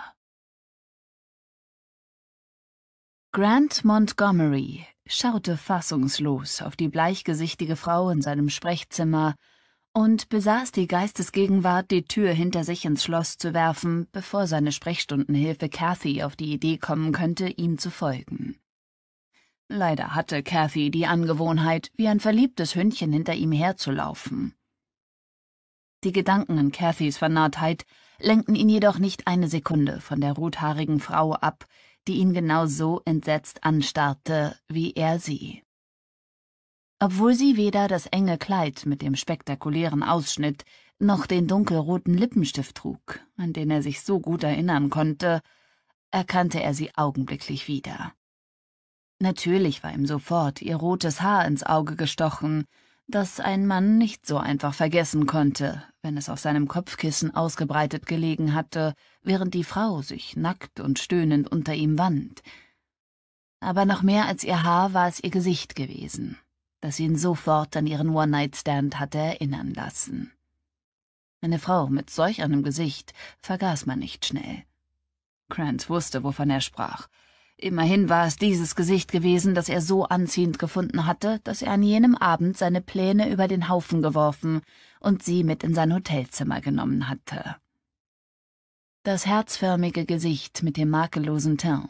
Grant Montgomery schaute fassungslos auf die bleichgesichtige Frau in seinem Sprechzimmer und besaß die Geistesgegenwart, die Tür hinter sich ins Schloss zu werfen, bevor seine Sprechstundenhilfe Cathy auf die Idee kommen könnte, ihm zu folgen. Leider hatte Cathy die Angewohnheit, wie ein verliebtes Hündchen hinter ihm herzulaufen. Die Gedanken an Cathys Vernarrtheit lenkten ihn jedoch nicht eine Sekunde von der rothaarigen Frau ab, die ihn genau so entsetzt anstarrte, wie er sie. Obwohl sie weder das enge Kleid mit dem spektakulären Ausschnitt noch den dunkelroten Lippenstift trug, an den er sich so gut erinnern konnte, erkannte er sie augenblicklich wieder. Natürlich war ihm sofort ihr rotes Haar ins Auge gestochen, das ein Mann nicht so einfach vergessen konnte, wenn es auf seinem Kopfkissen ausgebreitet gelegen hatte, während die Frau sich nackt und stöhnend unter ihm wand. Aber noch mehr als ihr Haar war es ihr Gesicht gewesen, das ihn sofort an ihren One-Night-Stand hatte erinnern lassen. Eine Frau mit solch einem Gesicht vergaß man nicht schnell. Grant wusste, wovon er sprach, Immerhin war es dieses Gesicht gewesen, das er so anziehend gefunden hatte, dass er an jenem Abend seine Pläne über den Haufen geworfen und sie mit in sein Hotelzimmer genommen hatte. Das herzförmige Gesicht mit dem makellosen Teint,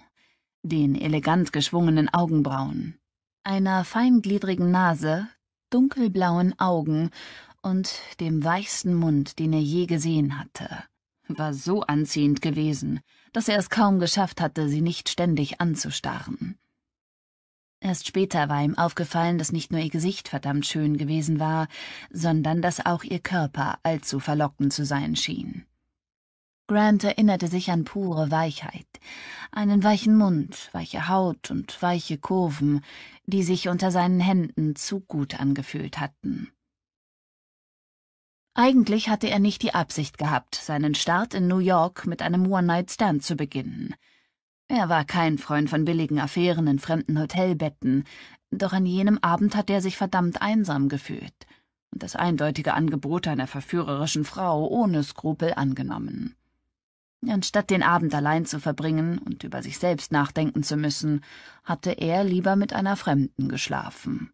den elegant geschwungenen Augenbrauen, einer feingliedrigen Nase, dunkelblauen Augen und dem weichsten Mund, den er je gesehen hatte, war so anziehend gewesen, dass er es kaum geschafft hatte, sie nicht ständig anzustarren. Erst später war ihm aufgefallen, dass nicht nur ihr Gesicht verdammt schön gewesen war, sondern dass auch ihr Körper allzu verlockend zu sein schien. Grant erinnerte sich an pure Weichheit, einen weichen Mund, weiche Haut und weiche Kurven, die sich unter seinen Händen zu gut angefühlt hatten. Eigentlich hatte er nicht die Absicht gehabt, seinen Start in New York mit einem One-Night-Stand zu beginnen. Er war kein Freund von billigen Affären in fremden Hotelbetten, doch an jenem Abend hatte er sich verdammt einsam gefühlt und das eindeutige Angebot einer verführerischen Frau ohne Skrupel angenommen. Anstatt den Abend allein zu verbringen und über sich selbst nachdenken zu müssen, hatte er lieber mit einer Fremden geschlafen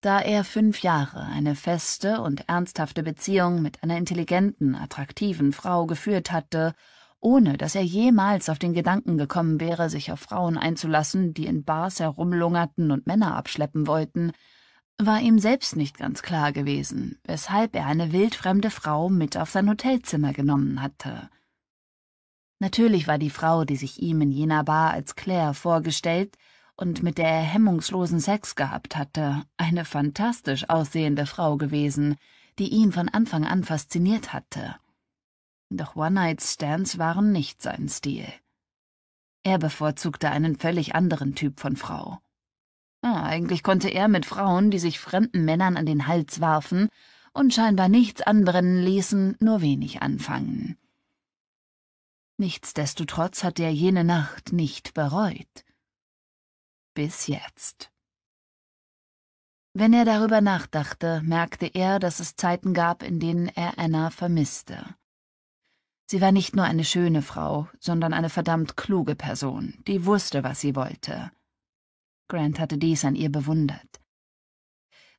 da er fünf Jahre eine feste und ernsthafte Beziehung mit einer intelligenten, attraktiven Frau geführt hatte, ohne dass er jemals auf den Gedanken gekommen wäre, sich auf Frauen einzulassen, die in Bars herumlungerten und Männer abschleppen wollten, war ihm selbst nicht ganz klar gewesen, weshalb er eine wildfremde Frau mit auf sein Hotelzimmer genommen hatte. Natürlich war die Frau, die sich ihm in jener Bar als Claire vorgestellt, und mit der er hemmungslosen Sex gehabt hatte, eine fantastisch aussehende Frau gewesen, die ihn von Anfang an fasziniert hatte. Doch One-Night-Stands waren nicht sein Stil. Er bevorzugte einen völlig anderen Typ von Frau. Ja, ah, eigentlich konnte er mit Frauen, die sich fremden Männern an den Hals warfen und scheinbar nichts anbrennen ließen, nur wenig anfangen. Nichtsdestotrotz hatte er jene Nacht nicht bereut bis jetzt. Wenn er darüber nachdachte, merkte er, dass es Zeiten gab, in denen er Anna vermisste. Sie war nicht nur eine schöne Frau, sondern eine verdammt kluge Person, die wusste, was sie wollte. Grant hatte dies an ihr bewundert.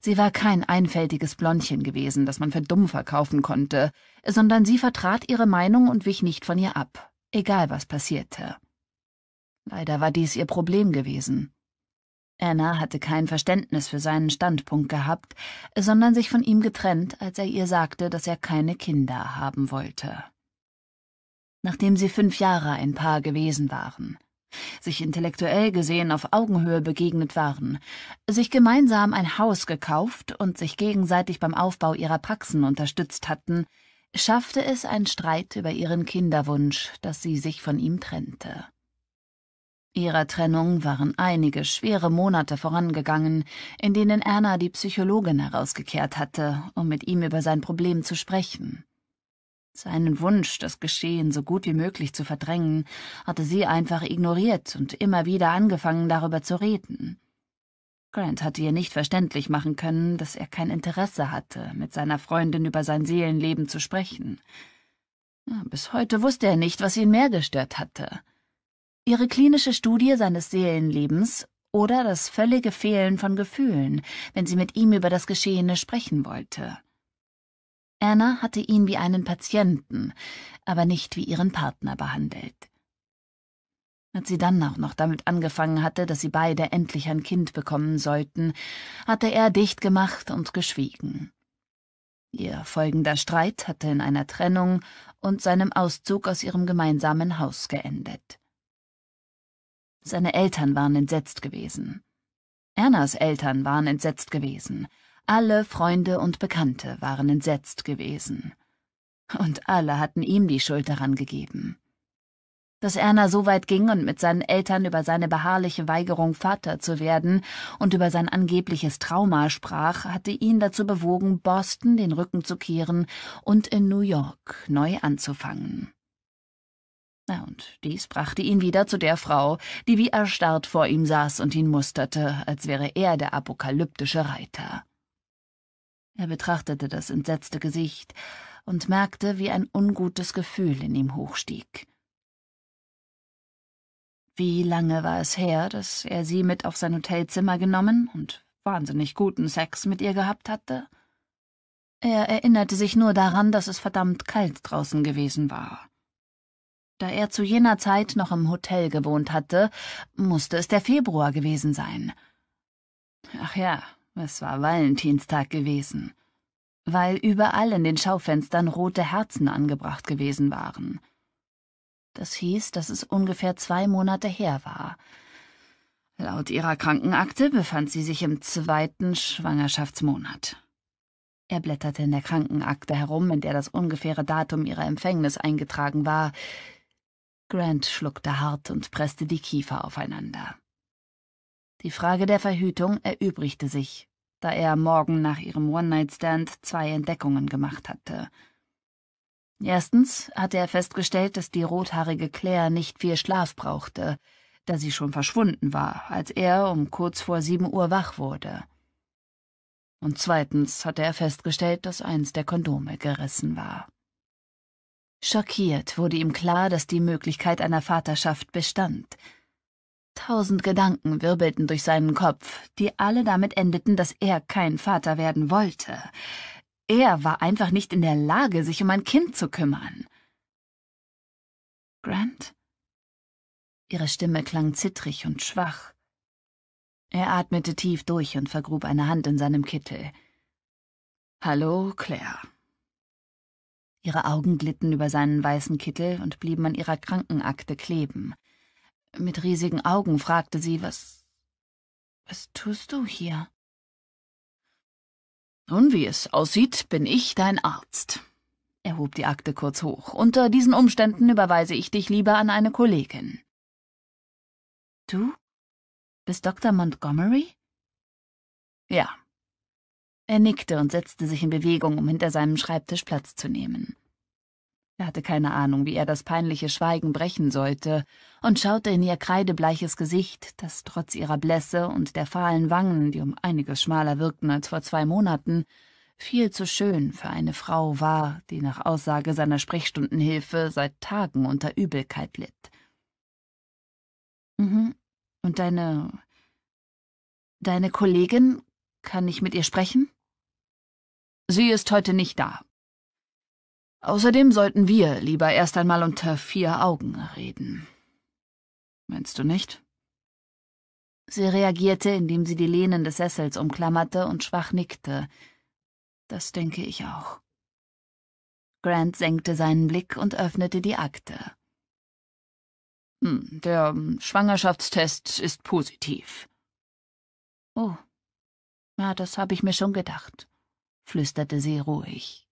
Sie war kein einfältiges Blondchen gewesen, das man für dumm verkaufen konnte, sondern sie vertrat ihre Meinung und wich nicht von ihr ab, egal was passierte. Leider war dies ihr Problem gewesen. Anna hatte kein Verständnis für seinen Standpunkt gehabt, sondern sich von ihm getrennt, als er ihr sagte, dass er keine Kinder haben wollte. Nachdem sie fünf Jahre ein Paar gewesen waren, sich intellektuell gesehen auf Augenhöhe begegnet waren, sich gemeinsam ein Haus gekauft und sich gegenseitig beim Aufbau ihrer Praxen unterstützt hatten, schaffte es ein Streit über ihren Kinderwunsch, dass sie sich von ihm trennte. Ihrer Trennung waren einige schwere Monate vorangegangen, in denen Erna die Psychologin herausgekehrt hatte, um mit ihm über sein Problem zu sprechen. Seinen Wunsch, das Geschehen so gut wie möglich zu verdrängen, hatte sie einfach ignoriert und immer wieder angefangen, darüber zu reden. Grant hatte ihr nicht verständlich machen können, dass er kein Interesse hatte, mit seiner Freundin über sein Seelenleben zu sprechen. Bis heute wusste er nicht, was ihn mehr gestört hatte ihre klinische Studie seines Seelenlebens oder das völlige Fehlen von Gefühlen, wenn sie mit ihm über das Geschehene sprechen wollte. Anna hatte ihn wie einen Patienten, aber nicht wie ihren Partner behandelt. Als sie dann auch noch damit angefangen hatte, dass sie beide endlich ein Kind bekommen sollten, hatte er dicht gemacht und geschwiegen. Ihr folgender Streit hatte in einer Trennung und seinem Auszug aus ihrem gemeinsamen Haus geendet. Seine Eltern waren entsetzt gewesen. Ernas Eltern waren entsetzt gewesen. Alle Freunde und Bekannte waren entsetzt gewesen. Und alle hatten ihm die Schuld daran gegeben. Dass Erna so weit ging und mit seinen Eltern über seine beharrliche Weigerung, Vater zu werden und über sein angebliches Trauma sprach, hatte ihn dazu bewogen, Boston den Rücken zu kehren und in New York neu anzufangen. Und dies brachte ihn wieder zu der Frau, die wie erstarrt vor ihm saß und ihn musterte, als wäre er der apokalyptische Reiter. Er betrachtete das entsetzte Gesicht und merkte, wie ein ungutes Gefühl in ihm hochstieg. Wie lange war es her, dass er sie mit auf sein Hotelzimmer genommen und wahnsinnig guten Sex mit ihr gehabt hatte? Er erinnerte sich nur daran, dass es verdammt kalt draußen gewesen war da er zu jener Zeit noch im Hotel gewohnt hatte, musste es der Februar gewesen sein. Ach ja, es war Valentinstag gewesen, weil überall in den Schaufenstern rote Herzen angebracht gewesen waren. Das hieß, dass es ungefähr zwei Monate her war. Laut ihrer Krankenakte befand sie sich im zweiten Schwangerschaftsmonat. Er blätterte in der Krankenakte herum, in der das ungefähre Datum ihrer Empfängnis eingetragen war, Grant schluckte hart und presste die Kiefer aufeinander. Die Frage der Verhütung erübrigte sich, da er am Morgen nach ihrem One-Night-Stand zwei Entdeckungen gemacht hatte. Erstens hatte er festgestellt, dass die rothaarige Claire nicht viel Schlaf brauchte, da sie schon verschwunden war, als er um kurz vor sieben Uhr wach wurde. Und zweitens hatte er festgestellt, dass eins der Kondome gerissen war. Schockiert wurde ihm klar, dass die Möglichkeit einer Vaterschaft bestand. Tausend Gedanken wirbelten durch seinen Kopf, die alle damit endeten, dass er kein Vater werden wollte. Er war einfach nicht in der Lage, sich um ein Kind zu kümmern. Grant? Ihre Stimme klang zittrig und schwach. Er atmete tief durch und vergrub eine Hand in seinem Kittel. Hallo, Claire. Ihre Augen glitten über seinen weißen Kittel und blieben an ihrer Krankenakte kleben. Mit riesigen Augen fragte sie, was... Was tust du hier? Nun, wie es aussieht, bin ich dein Arzt. Er hob die Akte kurz hoch. Unter diesen Umständen überweise ich dich lieber an eine Kollegin. Du? Bist Dr. Montgomery? Ja, er nickte und setzte sich in Bewegung, um hinter seinem Schreibtisch Platz zu nehmen. Er hatte keine Ahnung, wie er das peinliche Schweigen brechen sollte, und schaute in ihr kreidebleiches Gesicht, das trotz ihrer Blässe und der fahlen Wangen, die um einiges schmaler wirkten als vor zwei Monaten, viel zu schön für eine Frau war, die nach Aussage seiner Sprechstundenhilfe seit Tagen unter Übelkeit litt. Mhm. Und deine. deine Kollegin? Kann ich mit ihr sprechen? Sie ist heute nicht da. Außerdem sollten wir lieber erst einmal unter vier Augen reden. Meinst du nicht? Sie reagierte, indem sie die Lehnen des Sessels umklammerte und schwach nickte. Das denke ich auch. Grant senkte seinen Blick und öffnete die Akte. Hm, der Schwangerschaftstest ist positiv. Oh, ja, das habe ich mir schon gedacht flüsterte sie ruhig.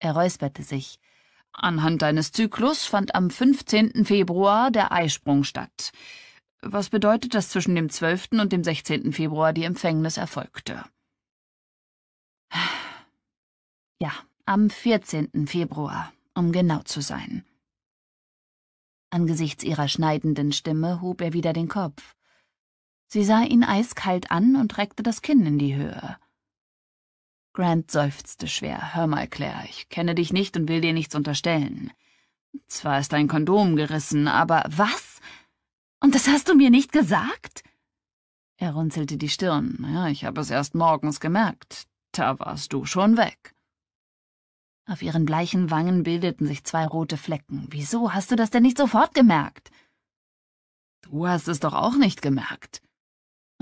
Er räusperte sich. Anhand deines Zyklus fand am 15. Februar der Eisprung statt. Was bedeutet, dass zwischen dem 12. und dem 16. Februar die Empfängnis erfolgte? Ja, am 14. Februar, um genau zu sein. Angesichts ihrer schneidenden Stimme hob er wieder den Kopf. Sie sah ihn eiskalt an und reckte das Kinn in die Höhe. Grant seufzte schwer. Hör mal, Claire, ich kenne dich nicht und will dir nichts unterstellen. Zwar ist dein Kondom gerissen, aber was? Und das hast du mir nicht gesagt? Er runzelte die Stirn. Ja, ich habe es erst morgens gemerkt. Da warst du schon weg. Auf ihren bleichen Wangen bildeten sich zwei rote Flecken. Wieso hast du das denn nicht sofort gemerkt? Du hast es doch auch nicht gemerkt.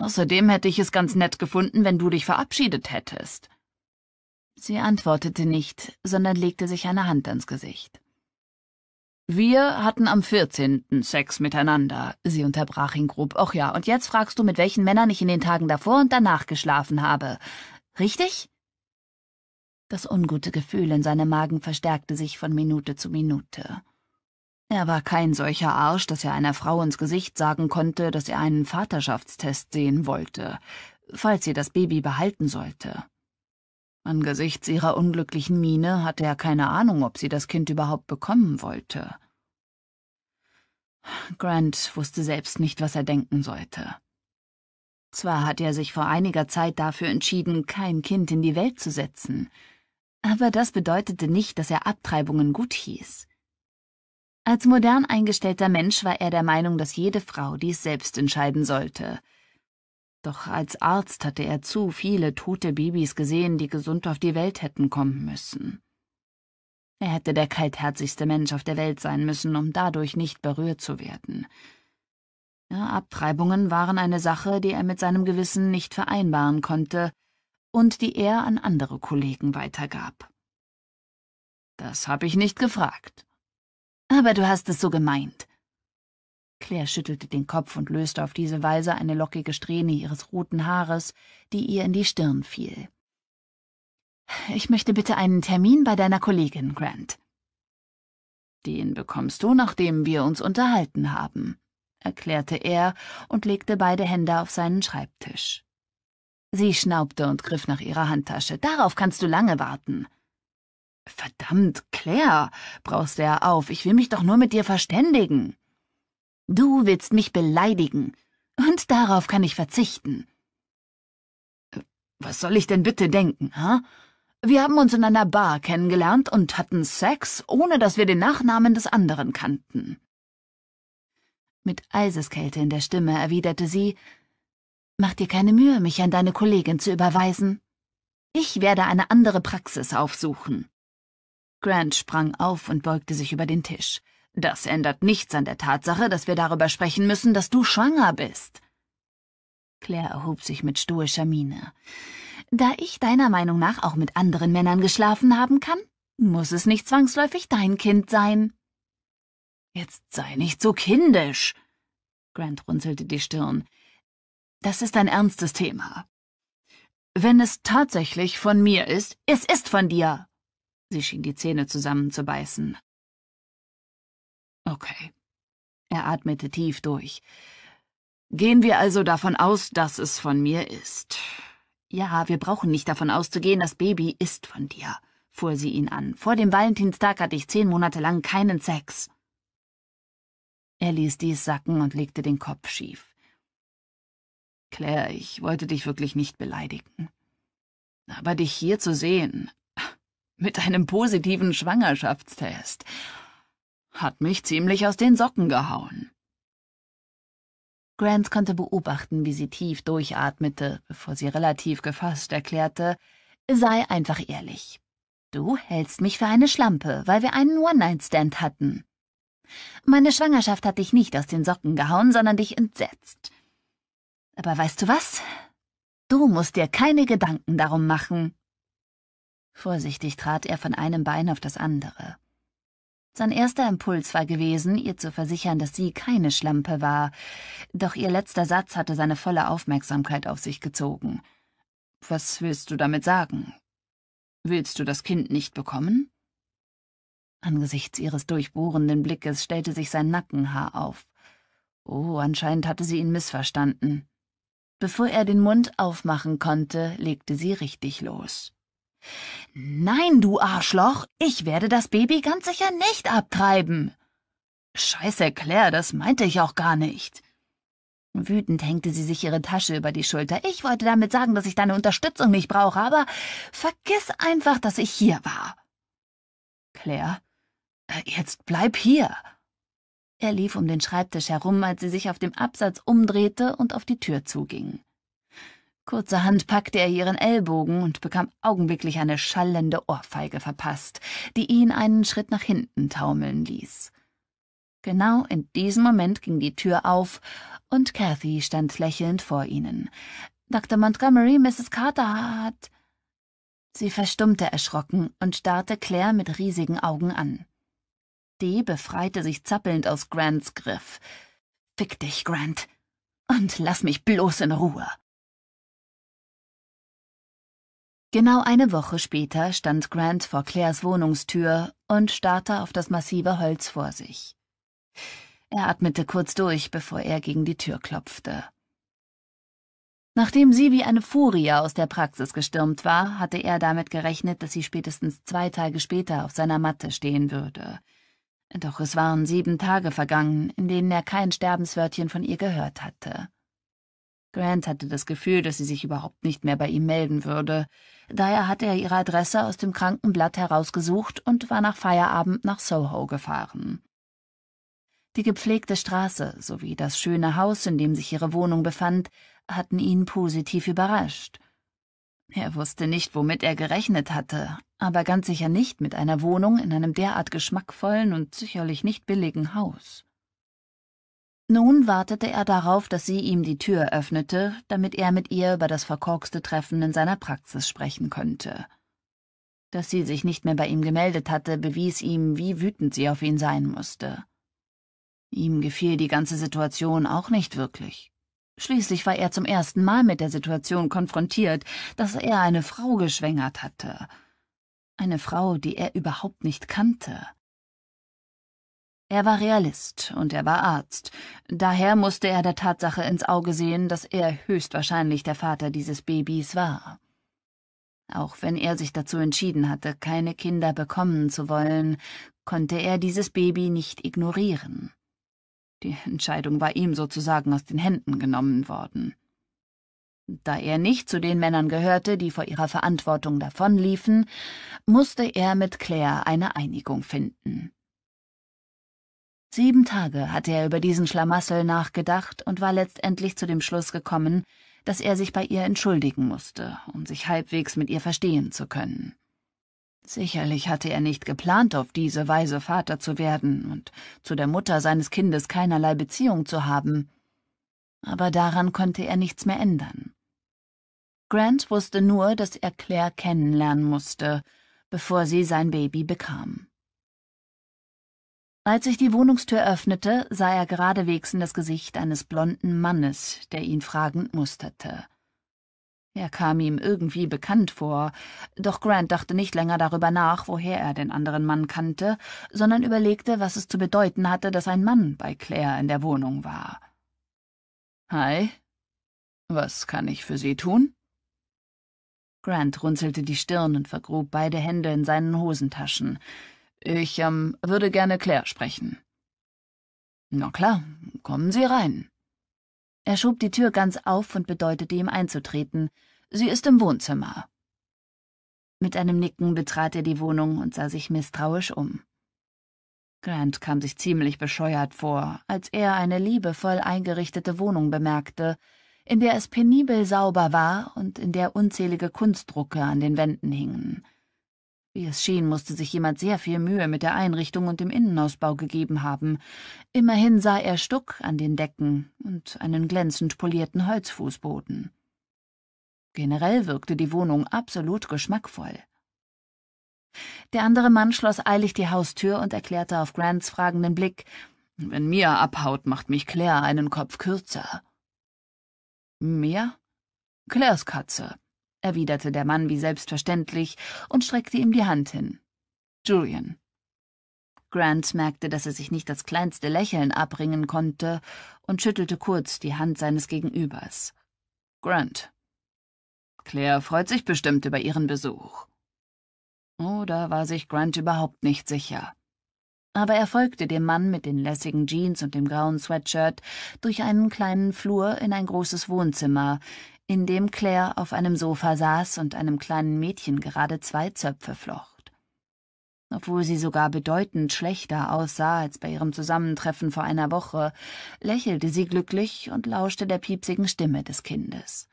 Außerdem hätte ich es ganz nett gefunden, wenn du dich verabschiedet hättest. Sie antwortete nicht, sondern legte sich eine Hand ans Gesicht. Wir hatten am 14. Sex miteinander. Sie unterbrach ihn grob. Och ja, und jetzt fragst du, mit welchen Männern ich in den Tagen davor und danach geschlafen habe. Richtig? Das ungute Gefühl in seinem Magen verstärkte sich von Minute zu Minute. Er war kein solcher Arsch, dass er einer Frau ins Gesicht sagen konnte, dass er einen Vaterschaftstest sehen wollte, falls sie das Baby behalten sollte. Angesichts ihrer unglücklichen Miene hatte er keine Ahnung, ob sie das Kind überhaupt bekommen wollte. Grant wusste selbst nicht, was er denken sollte. Zwar hat er sich vor einiger Zeit dafür entschieden, kein Kind in die Welt zu setzen, aber das bedeutete nicht, dass er Abtreibungen gut hieß. Als modern eingestellter Mensch war er der Meinung, dass jede Frau dies selbst entscheiden sollte, doch als Arzt hatte er zu viele tote Babys gesehen, die gesund auf die Welt hätten kommen müssen. Er hätte der kaltherzigste Mensch auf der Welt sein müssen, um dadurch nicht berührt zu werden. Ja, Abtreibungen waren eine Sache, die er mit seinem Gewissen nicht vereinbaren konnte und die er an andere Kollegen weitergab. Das habe ich nicht gefragt. Aber du hast es so gemeint, Claire schüttelte den Kopf und löste auf diese Weise eine lockige Strähne ihres roten Haares, die ihr in die Stirn fiel. Ich möchte bitte einen Termin bei deiner Kollegin, Grant. Den bekommst du, nachdem wir uns unterhalten haben, erklärte er und legte beide Hände auf seinen Schreibtisch. Sie schnaubte und griff nach ihrer Handtasche. Darauf kannst du lange warten. Verdammt, Claire, brauste er auf, ich will mich doch nur mit dir verständigen. Du willst mich beleidigen, und darauf kann ich verzichten. Äh, was soll ich denn bitte denken, ha? Wir haben uns in einer Bar kennengelernt und hatten Sex, ohne dass wir den Nachnamen des anderen kannten. Mit Eiseskälte in der Stimme erwiderte sie, Mach dir keine Mühe, mich an deine Kollegin zu überweisen. Ich werde eine andere Praxis aufsuchen. Grant sprang auf und beugte sich über den Tisch. Das ändert nichts an der Tatsache, dass wir darüber sprechen müssen, dass du schwanger bist. Claire erhob sich mit stoischer Miene. Da ich deiner Meinung nach auch mit anderen Männern geschlafen haben kann, muss es nicht zwangsläufig dein Kind sein. Jetzt sei nicht so kindisch. Grant runzelte die Stirn. Das ist ein ernstes Thema. Wenn es tatsächlich von mir ist, es ist von dir. Sie schien die Zähne zusammenzubeißen. Okay. Er atmete tief durch. Gehen wir also davon aus, dass es von mir ist. Ja, wir brauchen nicht davon auszugehen, das Baby ist von dir, fuhr sie ihn an. Vor dem Valentinstag hatte ich zehn Monate lang keinen Sex. Er ließ dies sacken und legte den Kopf schief. Claire, ich wollte dich wirklich nicht beleidigen. Aber dich hier zu sehen, mit einem positiven Schwangerschaftstest, hat mich ziemlich aus den Socken gehauen. Grant konnte beobachten, wie sie tief durchatmete, bevor sie relativ gefasst erklärte, sei einfach ehrlich. Du hältst mich für eine Schlampe, weil wir einen One-Night-Stand hatten. Meine Schwangerschaft hat dich nicht aus den Socken gehauen, sondern dich entsetzt. Aber weißt du was? Du musst dir keine Gedanken darum machen. Vorsichtig trat er von einem Bein auf das andere. Sein erster Impuls war gewesen, ihr zu versichern, dass sie keine Schlampe war, doch ihr letzter Satz hatte seine volle Aufmerksamkeit auf sich gezogen. Was willst du damit sagen? Willst du das Kind nicht bekommen? Angesichts ihres durchbohrenden Blickes stellte sich sein Nackenhaar auf. Oh, anscheinend hatte sie ihn missverstanden. Bevor er den Mund aufmachen konnte, legte sie richtig los. Nein, du Arschloch, ich werde das Baby ganz sicher nicht abtreiben. Scheiße, Claire, das meinte ich auch gar nicht. Wütend hängte sie sich ihre Tasche über die Schulter. Ich wollte damit sagen, dass ich deine Unterstützung nicht brauche, aber vergiss einfach, dass ich hier war. Claire, äh, jetzt bleib hier. Er lief um den Schreibtisch herum, als sie sich auf dem Absatz umdrehte und auf die Tür zuging. Kurzerhand packte er ihren Ellbogen und bekam augenblicklich eine schallende Ohrfeige verpasst, die ihn einen Schritt nach hinten taumeln ließ. Genau in diesem Moment ging die Tür auf und Cathy stand lächelnd vor ihnen. Dr. Montgomery, Mrs. Carter hat. Sie verstummte erschrocken und starrte Claire mit riesigen Augen an. Die befreite sich zappelnd aus Grants Griff. Fick dich, Grant. Und lass mich bloß in Ruhe. Genau eine Woche später stand Grant vor Claires Wohnungstür und starrte auf das massive Holz vor sich. Er atmete kurz durch, bevor er gegen die Tür klopfte. Nachdem sie wie eine Furie aus der Praxis gestürmt war, hatte er damit gerechnet, dass sie spätestens zwei Tage später auf seiner Matte stehen würde. Doch es waren sieben Tage vergangen, in denen er kein Sterbenswörtchen von ihr gehört hatte. Grant hatte das Gefühl, dass sie sich überhaupt nicht mehr bei ihm melden würde. Daher hatte er ihre Adresse aus dem Krankenblatt herausgesucht und war nach Feierabend nach Soho gefahren. Die gepflegte Straße sowie das schöne Haus, in dem sich ihre Wohnung befand, hatten ihn positiv überrascht. Er wusste nicht, womit er gerechnet hatte, aber ganz sicher nicht mit einer Wohnung in einem derart geschmackvollen und sicherlich nicht billigen Haus nun wartete er darauf, dass sie ihm die Tür öffnete, damit er mit ihr über das verkorkste Treffen in seiner Praxis sprechen könnte. Dass sie sich nicht mehr bei ihm gemeldet hatte, bewies ihm, wie wütend sie auf ihn sein musste. Ihm gefiel die ganze Situation auch nicht wirklich. Schließlich war er zum ersten Mal mit der Situation konfrontiert, dass er eine Frau geschwängert hatte. Eine Frau, die er überhaupt nicht kannte. Er war Realist und er war Arzt. Daher musste er der Tatsache ins Auge sehen, dass er höchstwahrscheinlich der Vater dieses Babys war. Auch wenn er sich dazu entschieden hatte, keine Kinder bekommen zu wollen, konnte er dieses Baby nicht ignorieren. Die Entscheidung war ihm sozusagen aus den Händen genommen worden. Da er nicht zu den Männern gehörte, die vor ihrer Verantwortung davonliefen, musste er mit Claire eine Einigung finden. Sieben Tage hatte er über diesen Schlamassel nachgedacht und war letztendlich zu dem Schluss gekommen, dass er sich bei ihr entschuldigen musste, um sich halbwegs mit ihr verstehen zu können. Sicherlich hatte er nicht geplant, auf diese Weise Vater zu werden und zu der Mutter seines Kindes keinerlei Beziehung zu haben, aber daran konnte er nichts mehr ändern. Grant wusste nur, dass er Claire kennenlernen musste, bevor sie sein Baby bekam. Als sich die Wohnungstür öffnete, sah er geradewegs in das Gesicht eines blonden Mannes, der ihn fragend musterte. Er kam ihm irgendwie bekannt vor, doch Grant dachte nicht länger darüber nach, woher er den anderen Mann kannte, sondern überlegte, was es zu bedeuten hatte, dass ein Mann bei Claire in der Wohnung war. Hi, was kann ich für Sie tun? Grant runzelte die Stirn und vergrub beide Hände in seinen Hosentaschen. Ich ähm, würde gerne Claire sprechen. Na klar, kommen Sie rein. Er schob die Tür ganz auf und bedeutete ihm einzutreten. Sie ist im Wohnzimmer. Mit einem Nicken betrat er die Wohnung und sah sich misstrauisch um. Grant kam sich ziemlich bescheuert vor, als er eine liebevoll eingerichtete Wohnung bemerkte, in der es penibel sauber war und in der unzählige Kunstdrucke an den Wänden hingen. Wie es schien, musste sich jemand sehr viel Mühe mit der Einrichtung und dem Innenausbau gegeben haben. Immerhin sah er Stuck an den Decken und einen glänzend polierten Holzfußboden. Generell wirkte die Wohnung absolut geschmackvoll. Der andere Mann schloss eilig die Haustür und erklärte auf Grants fragenden Blick, wenn Mia abhaut, macht mich Claire einen Kopf kürzer. Mia? Claires Katze erwiderte der Mann wie selbstverständlich und streckte ihm die Hand hin. Julian. Grant merkte, dass er sich nicht das kleinste Lächeln abringen konnte und schüttelte kurz die Hand seines Gegenübers. Grant. Claire freut sich bestimmt über ihren Besuch. Oder war sich Grant überhaupt nicht sicher? Aber er folgte dem Mann mit den lässigen Jeans und dem grauen Sweatshirt durch einen kleinen Flur in ein großes Wohnzimmer, in dem Claire auf einem Sofa saß und einem kleinen Mädchen gerade zwei Zöpfe flocht. Obwohl sie sogar bedeutend schlechter aussah als bei ihrem Zusammentreffen vor einer Woche, lächelte sie glücklich und lauschte der piepsigen Stimme des Kindes.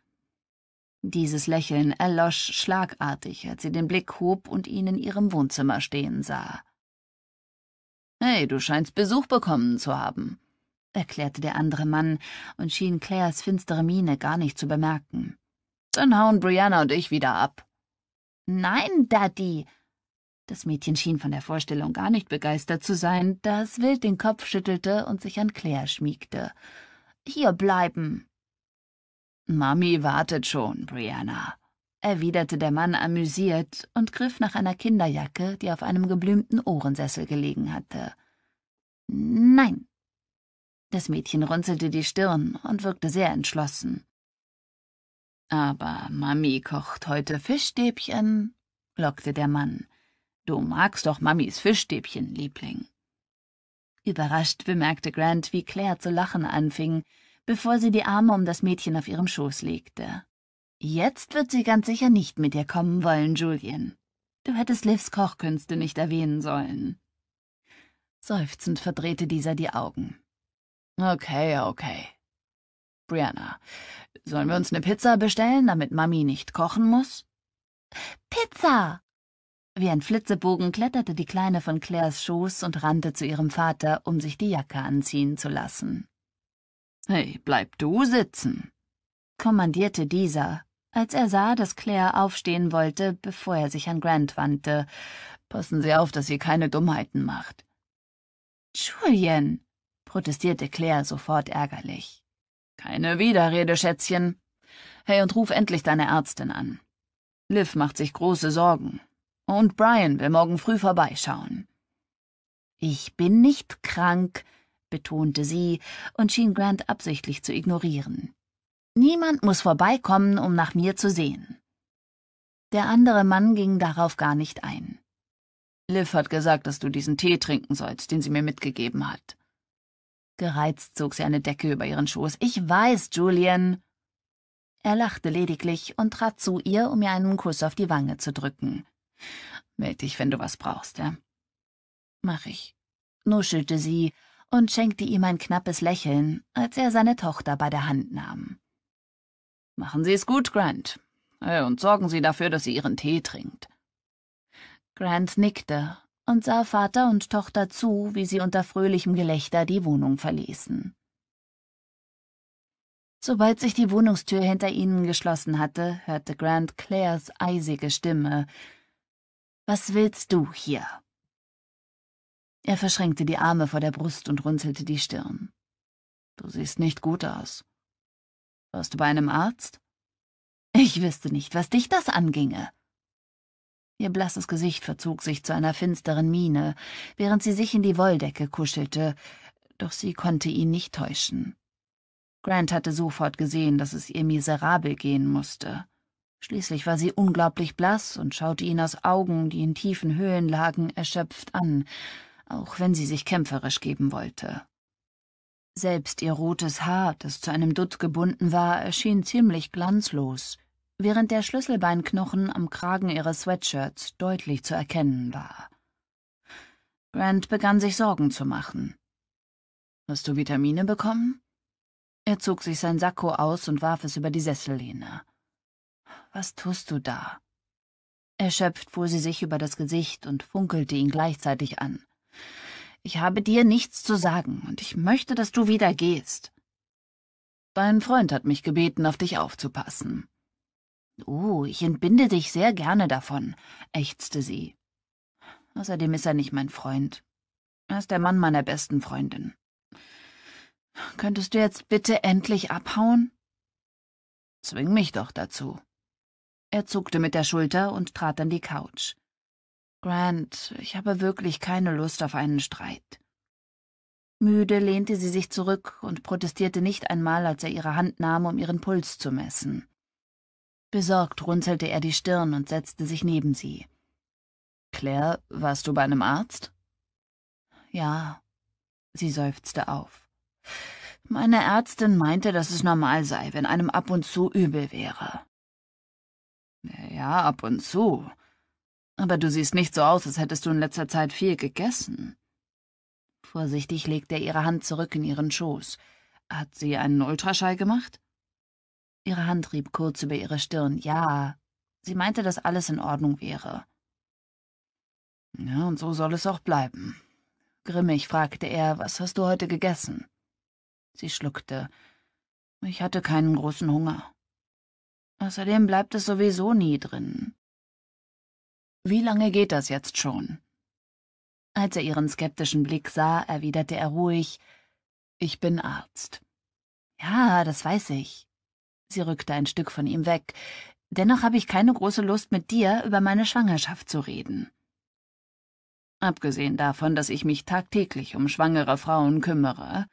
Dieses Lächeln erlosch schlagartig, als sie den Blick hob und ihn in ihrem Wohnzimmer stehen sah. Hey, du scheinst Besuch bekommen zu haben, erklärte der andere Mann und schien Claires finstere Miene gar nicht zu bemerken. Dann hauen Brianna und ich wieder ab. Nein, Daddy! Das Mädchen schien von der Vorstellung gar nicht begeistert zu sein, da es wild den Kopf schüttelte und sich an Claire schmiegte. Hier bleiben. Mami wartet schon, Brianna, erwiderte der Mann amüsiert und griff nach einer Kinderjacke, die auf einem geblümten Ohrensessel gelegen hatte. Nein, das Mädchen runzelte die Stirn und wirkte sehr entschlossen. Aber Mami kocht heute Fischstäbchen, lockte der Mann. Du magst doch Mamis Fischstäbchen, Liebling. Überrascht bemerkte Grant, wie Claire zu lachen anfing, bevor sie die Arme um das Mädchen auf ihrem Schoß legte. Jetzt wird sie ganz sicher nicht mit dir kommen wollen, Julian. Du hättest Livs Kochkünste nicht erwähnen sollen. Seufzend verdrehte dieser die Augen. Okay, okay. Brianna, sollen wir uns eine Pizza bestellen, damit Mami nicht kochen muss? Pizza! Wie ein Flitzebogen kletterte die Kleine von Claires Schoß und rannte zu ihrem Vater, um sich die Jacke anziehen zu lassen. Hey, bleib du sitzen, kommandierte dieser, als er sah, dass Claire aufstehen wollte, bevor er sich an Grant wandte. Passen Sie auf, dass sie keine Dummheiten macht. Julian, protestierte Claire sofort ärgerlich. Keine Widerrede, Schätzchen. Hey, und ruf endlich deine Ärztin an. Liv macht sich große Sorgen. Und Brian will morgen früh vorbeischauen. Ich bin nicht krank, betonte sie und schien Grant absichtlich zu ignorieren. Niemand muss vorbeikommen, um nach mir zu sehen. Der andere Mann ging darauf gar nicht ein. Liv hat gesagt, dass du diesen Tee trinken sollst, den sie mir mitgegeben hat. Gereizt zog sie eine Decke über ihren Schoß. Ich weiß, Julian. Er lachte lediglich und trat zu ihr, um ihr einen Kuss auf die Wange zu drücken. Meld dich, wenn du was brauchst, ja? Mach ich, nuschelte sie und schenkte ihm ein knappes Lächeln, als er seine Tochter bei der Hand nahm. Machen Sie es gut, Grant. Äh, und sorgen Sie dafür, dass sie ihren Tee trinkt. Grant nickte und sah Vater und Tochter zu, wie sie unter fröhlichem Gelächter die Wohnung verließen. Sobald sich die Wohnungstür hinter ihnen geschlossen hatte, hörte Grant Claires eisige Stimme. Was willst du hier? Er verschränkte die Arme vor der Brust und runzelte die Stirn. Du siehst nicht gut aus. Warst du bei einem Arzt? Ich wüsste nicht, was dich das anginge. Ihr blasses Gesicht verzog sich zu einer finsteren Miene, während sie sich in die Wolldecke kuschelte, doch sie konnte ihn nicht täuschen. Grant hatte sofort gesehen, dass es ihr miserabel gehen musste. Schließlich war sie unglaublich blass und schaute ihn aus Augen, die in tiefen Höhlen lagen, erschöpft an, auch wenn sie sich kämpferisch geben wollte. Selbst ihr rotes Haar, das zu einem Dutt gebunden war, erschien ziemlich glanzlos während der Schlüsselbeinknochen am Kragen ihres Sweatshirts deutlich zu erkennen war. Grant begann sich Sorgen zu machen. Hast du Vitamine bekommen? Er zog sich sein Sakko aus und warf es über die Sessellehne. Was tust du da? Erschöpft fuhr sie sich über das Gesicht und funkelte ihn gleichzeitig an. Ich habe dir nichts zu sagen, und ich möchte, dass du wieder gehst. Dein Freund hat mich gebeten, auf dich aufzupassen. Oh, ich entbinde dich sehr gerne davon, ächzte sie. Außerdem ist er nicht mein Freund. Er ist der Mann meiner besten Freundin. Könntest du jetzt bitte endlich abhauen? Zwing mich doch dazu. Er zuckte mit der Schulter und trat an die Couch. Grant, ich habe wirklich keine Lust auf einen Streit. Müde lehnte sie sich zurück und protestierte nicht einmal, als er ihre Hand nahm, um ihren Puls zu messen. Besorgt runzelte er die Stirn und setzte sich neben sie. Claire, warst du bei einem Arzt? Ja, sie seufzte auf. Meine Ärztin meinte, dass es normal sei, wenn einem ab und zu übel wäre. Ja, ab und zu. Aber du siehst nicht so aus, als hättest du in letzter Zeit viel gegessen. Vorsichtig legte er ihre Hand zurück in ihren Schoß. Hat sie einen Ultraschall gemacht? Ihre Hand rieb kurz über ihre Stirn. Ja, sie meinte, dass alles in Ordnung wäre. Ja, und so soll es auch bleiben. Grimmig fragte er, was hast du heute gegessen? Sie schluckte. Ich hatte keinen großen Hunger. Außerdem bleibt es sowieso nie drin. Wie lange geht das jetzt schon? Als er ihren skeptischen Blick sah, erwiderte er ruhig, ich bin Arzt. Ja, das weiß ich. Sie rückte ein Stück von ihm weg. Dennoch habe ich keine große Lust, mit dir über meine Schwangerschaft zu reden. Abgesehen davon, dass ich mich tagtäglich um schwangere Frauen kümmere,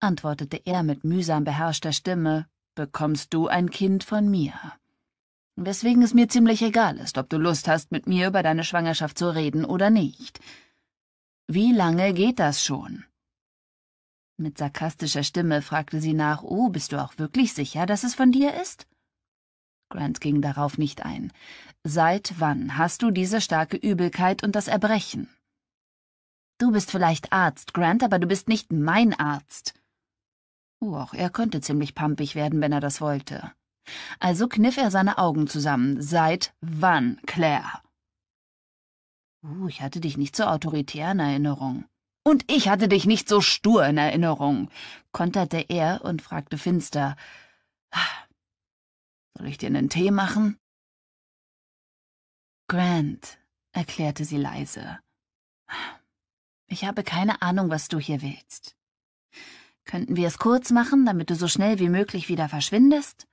antwortete er mit mühsam beherrschter Stimme, bekommst du ein Kind von mir. Weswegen es mir ziemlich egal ist, ob du Lust hast, mit mir über deine Schwangerschaft zu reden oder nicht. Wie lange geht das schon? Mit sarkastischer Stimme fragte sie nach, Oh, bist du auch wirklich sicher, dass es von dir ist? Grant ging darauf nicht ein. Seit wann hast du diese starke Übelkeit und das Erbrechen? Du bist vielleicht Arzt, Grant, aber du bist nicht mein Arzt. Oh, auch er könnte ziemlich pampig werden, wenn er das wollte. Also kniff er seine Augen zusammen. Seit wann, Claire? Uh, ich hatte dich nicht zur autoritären Erinnerung. Und ich hatte dich nicht so stur in Erinnerung, konterte er und fragte finster. Ah, soll ich dir einen Tee machen? Grant, erklärte sie leise. Ah, ich habe keine Ahnung, was du hier willst. Könnten wir es kurz machen, damit du so schnell wie möglich wieder verschwindest?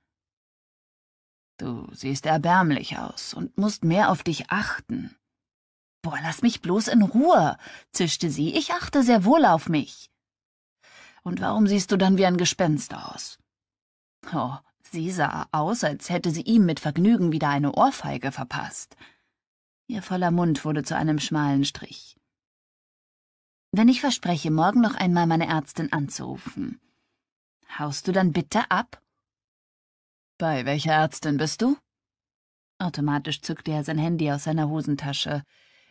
Du siehst erbärmlich aus und musst mehr auf dich achten. Boah, lass mich bloß in Ruhe, zischte sie, ich achte sehr wohl auf mich. Und warum siehst du dann wie ein Gespenst aus? Oh, sie sah aus, als hätte sie ihm mit Vergnügen wieder eine Ohrfeige verpasst. Ihr voller Mund wurde zu einem schmalen Strich. Wenn ich verspreche, morgen noch einmal meine Ärztin anzurufen, haust du dann bitte ab? Bei welcher Ärztin bist du? Automatisch zückte er sein Handy aus seiner Hosentasche.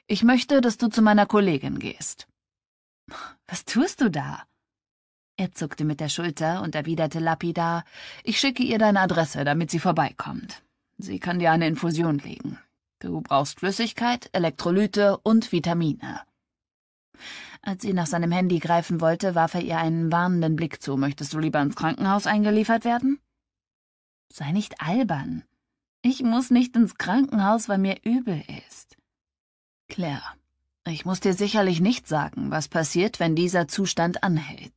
Ich möchte, dass du zu meiner Kollegin gehst. Was tust du da? Er zuckte mit der Schulter und erwiderte lapidar, ich schicke ihr deine Adresse, damit sie vorbeikommt. Sie kann dir eine Infusion legen. Du brauchst Flüssigkeit, Elektrolyte und Vitamine. Als sie nach seinem Handy greifen wollte, warf er ihr einen warnenden Blick zu. Möchtest du lieber ins Krankenhaus eingeliefert werden? Sei nicht albern. Ich muss nicht ins Krankenhaus, weil mir übel ist. Claire, ich muss dir sicherlich nicht sagen, was passiert, wenn dieser Zustand anhält.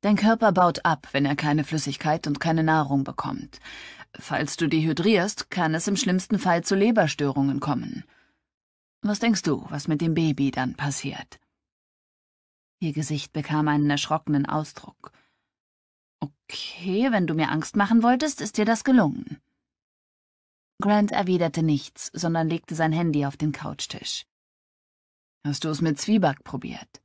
Dein Körper baut ab, wenn er keine Flüssigkeit und keine Nahrung bekommt. Falls du dehydrierst, kann es im schlimmsten Fall zu Leberstörungen kommen. Was denkst du, was mit dem Baby dann passiert? Ihr Gesicht bekam einen erschrockenen Ausdruck. Okay, wenn du mir Angst machen wolltest, ist dir das gelungen. Grant erwiderte nichts, sondern legte sein Handy auf den Couchtisch. Hast du es mit Zwieback probiert?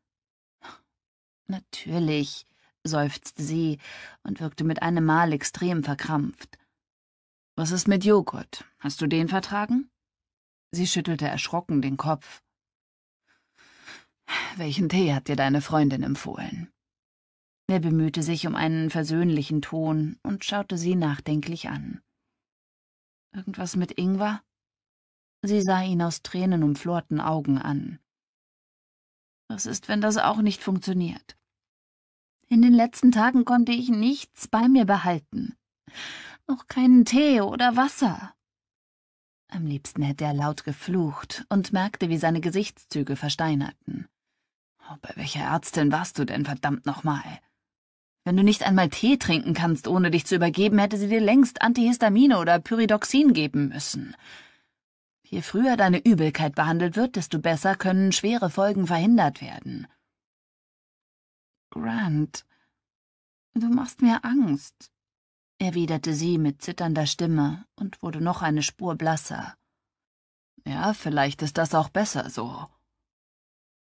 Natürlich, seufzte sie und wirkte mit einem Mal extrem verkrampft. Was ist mit Joghurt? Hast du den vertragen? Sie schüttelte erschrocken den Kopf. Welchen Tee hat dir deine Freundin empfohlen? Er bemühte sich um einen versöhnlichen Ton und schaute sie nachdenklich an. Irgendwas mit Ingwer? Sie sah ihn aus tränenumflorten Augen an. Was ist, wenn das auch nicht funktioniert? In den letzten Tagen konnte ich nichts bei mir behalten. Auch keinen Tee oder Wasser. Am liebsten hätte er laut geflucht und merkte, wie seine Gesichtszüge versteinerten. Oh, bei welcher Ärztin warst du denn verdammt nochmal? Wenn du nicht einmal Tee trinken kannst, ohne dich zu übergeben, hätte sie dir längst Antihistamine oder Pyridoxin geben müssen. Je früher deine Übelkeit behandelt wird, desto besser können schwere Folgen verhindert werden. Grant, du machst mir Angst, erwiderte sie mit zitternder Stimme und wurde noch eine Spur blasser. Ja, vielleicht ist das auch besser so.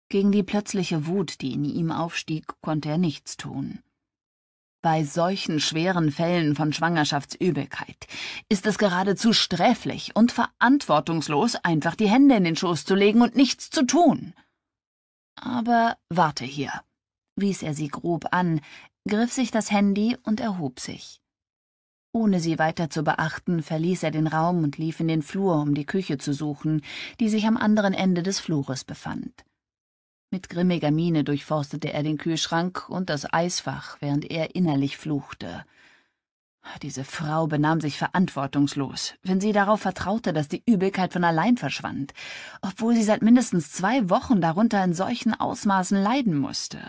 Gegen die plötzliche Wut, die in ihm aufstieg, konnte er nichts tun. Bei solchen schweren Fällen von Schwangerschaftsübelkeit ist es geradezu sträflich und verantwortungslos, einfach die Hände in den Schoß zu legen und nichts zu tun. Aber warte hier, wies er sie grob an, griff sich das Handy und erhob sich. Ohne sie weiter zu beachten, verließ er den Raum und lief in den Flur, um die Küche zu suchen, die sich am anderen Ende des Flures befand. Mit grimmiger Miene durchforstete er den Kühlschrank und das Eisfach, während er innerlich fluchte. Diese Frau benahm sich verantwortungslos, wenn sie darauf vertraute, dass die Übelkeit von allein verschwand, obwohl sie seit mindestens zwei Wochen darunter in solchen Ausmaßen leiden musste.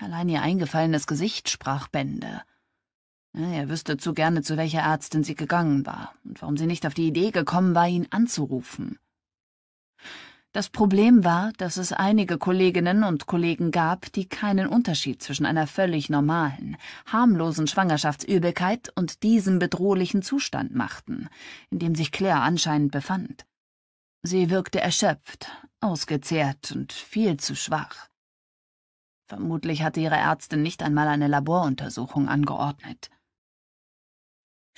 Allein ihr eingefallenes Gesicht sprach Bände. Er wüsste zu gerne, zu welcher Ärztin sie gegangen war und warum sie nicht auf die Idee gekommen war, ihn anzurufen. Das Problem war, dass es einige Kolleginnen und Kollegen gab, die keinen Unterschied zwischen einer völlig normalen, harmlosen Schwangerschaftsübelkeit und diesem bedrohlichen Zustand machten, in dem sich Claire anscheinend befand. Sie wirkte erschöpft, ausgezehrt und viel zu schwach. Vermutlich hatte ihre Ärztin nicht einmal eine Laboruntersuchung angeordnet.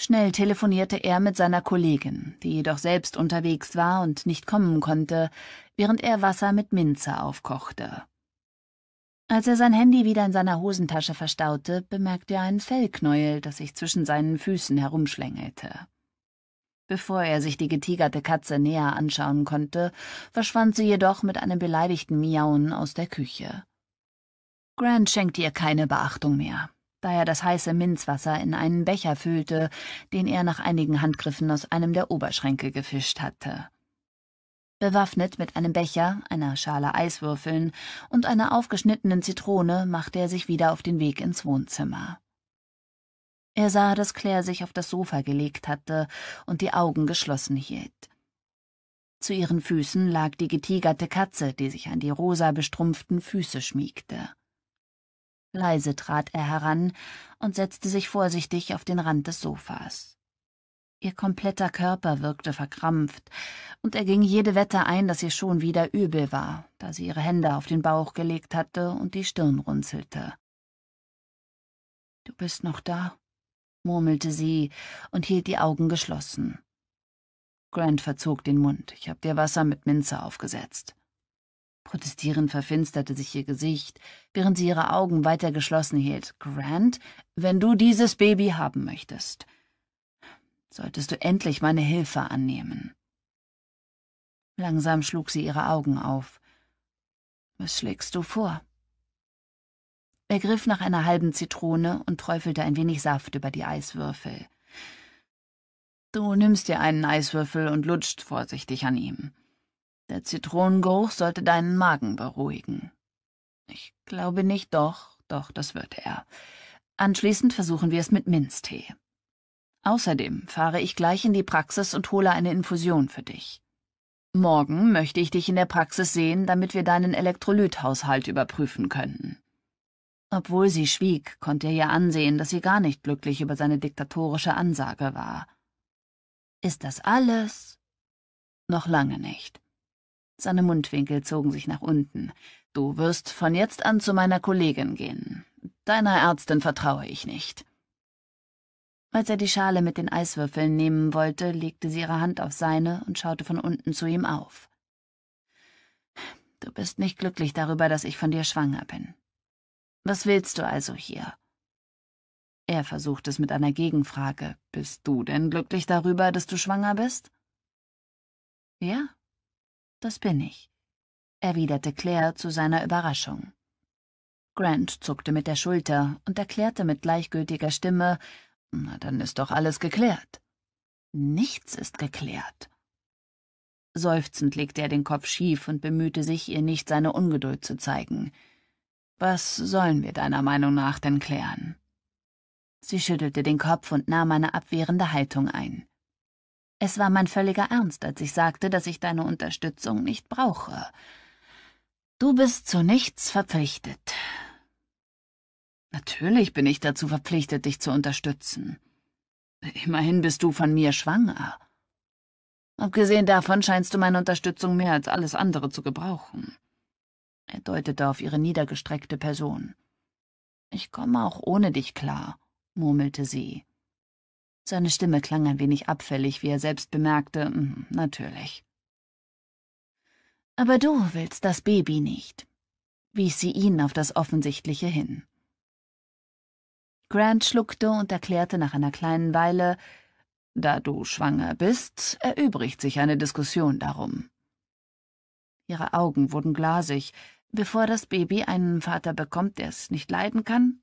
Schnell telefonierte er mit seiner Kollegin, die jedoch selbst unterwegs war und nicht kommen konnte, während er Wasser mit Minze aufkochte. Als er sein Handy wieder in seiner Hosentasche verstaute, bemerkte er einen Fellknäuel, das sich zwischen seinen Füßen herumschlängelte. Bevor er sich die getigerte Katze näher anschauen konnte, verschwand sie jedoch mit einem beleidigten Miauen aus der Küche. Grant schenkte ihr keine Beachtung mehr da er das heiße Minzwasser in einen Becher füllte, den er nach einigen Handgriffen aus einem der Oberschränke gefischt hatte. Bewaffnet mit einem Becher, einer Schale Eiswürfeln und einer aufgeschnittenen Zitrone machte er sich wieder auf den Weg ins Wohnzimmer. Er sah, dass Claire sich auf das Sofa gelegt hatte und die Augen geschlossen hielt. Zu ihren Füßen lag die getigerte Katze, die sich an die rosa bestrumpften Füße schmiegte. Leise trat er heran und setzte sich vorsichtig auf den Rand des Sofas. Ihr kompletter Körper wirkte verkrampft, und er ging jede Wette ein, dass ihr schon wieder übel war, da sie ihre Hände auf den Bauch gelegt hatte und die Stirn runzelte. Du bist noch da, murmelte sie und hielt die Augen geschlossen. Grant verzog den Mund. Ich hab dir Wasser mit Minze aufgesetzt. Protestierend verfinsterte sich ihr Gesicht, während sie ihre Augen weiter geschlossen hielt. Grant, wenn du dieses Baby haben möchtest, solltest du endlich meine Hilfe annehmen. Langsam schlug sie ihre Augen auf. Was schlägst du vor? Er griff nach einer halben Zitrone und träufelte ein wenig Saft über die Eiswürfel. Du nimmst dir einen Eiswürfel und lutscht vorsichtig an ihm. Der Zitronengeruch sollte deinen Magen beruhigen. Ich glaube nicht, doch, doch, das wird er. Anschließend versuchen wir es mit Minztee. Außerdem fahre ich gleich in die Praxis und hole eine Infusion für dich. Morgen möchte ich dich in der Praxis sehen, damit wir deinen Elektrolythaushalt überprüfen können. Obwohl sie schwieg, konnte er ihr ansehen, dass sie gar nicht glücklich über seine diktatorische Ansage war. Ist das alles? Noch lange nicht. Seine Mundwinkel zogen sich nach unten. Du wirst von jetzt an zu meiner Kollegin gehen. Deiner Ärztin vertraue ich nicht. Als er die Schale mit den Eiswürfeln nehmen wollte, legte sie ihre Hand auf seine und schaute von unten zu ihm auf. Du bist nicht glücklich darüber, dass ich von dir schwanger bin. Was willst du also hier? Er versuchte es mit einer Gegenfrage. Bist du denn glücklich darüber, dass du schwanger bist? Ja, das bin ich, erwiderte Claire zu seiner Überraschung. Grant zuckte mit der Schulter und erklärte mit gleichgültiger Stimme, na dann ist doch alles geklärt. Nichts ist geklärt. Seufzend legte er den Kopf schief und bemühte sich, ihr nicht seine Ungeduld zu zeigen. Was sollen wir deiner Meinung nach denn klären? Sie schüttelte den Kopf und nahm eine abwehrende Haltung ein. Es war mein völliger Ernst, als ich sagte, dass ich deine Unterstützung nicht brauche. Du bist zu nichts verpflichtet. Natürlich bin ich dazu verpflichtet, dich zu unterstützen. Immerhin bist du von mir schwanger. Abgesehen davon scheinst du meine Unterstützung mehr als alles andere zu gebrauchen. Er deutete auf ihre niedergestreckte Person. Ich komme auch ohne dich klar, murmelte sie. Seine Stimme klang ein wenig abfällig, wie er selbst bemerkte, mhm, natürlich. Aber du willst das Baby nicht, wies sie ihn auf das Offensichtliche hin. Grant schluckte und erklärte nach einer kleinen Weile, da du schwanger bist, erübrigt sich eine Diskussion darum. Ihre Augen wurden glasig, bevor das Baby einen Vater bekommt, der es nicht leiden kann?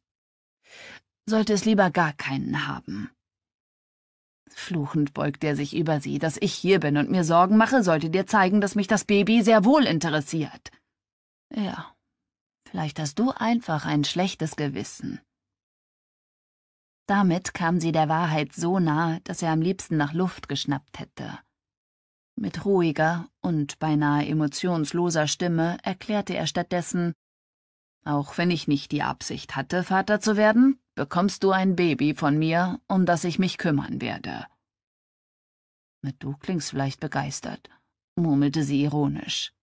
Sollte es lieber gar keinen haben. Fluchend beugt er sich über sie. Dass ich hier bin und mir Sorgen mache, sollte dir zeigen, dass mich das Baby sehr wohl interessiert. Ja, vielleicht hast du einfach ein schlechtes Gewissen. Damit kam sie der Wahrheit so nahe, dass er am liebsten nach Luft geschnappt hätte. Mit ruhiger und beinahe emotionsloser Stimme erklärte er stattdessen Auch wenn ich nicht die Absicht hatte, Vater zu werden, bekommst du ein Baby von mir, um das ich mich kümmern werde. Mit du klingst vielleicht begeistert, murmelte sie ironisch.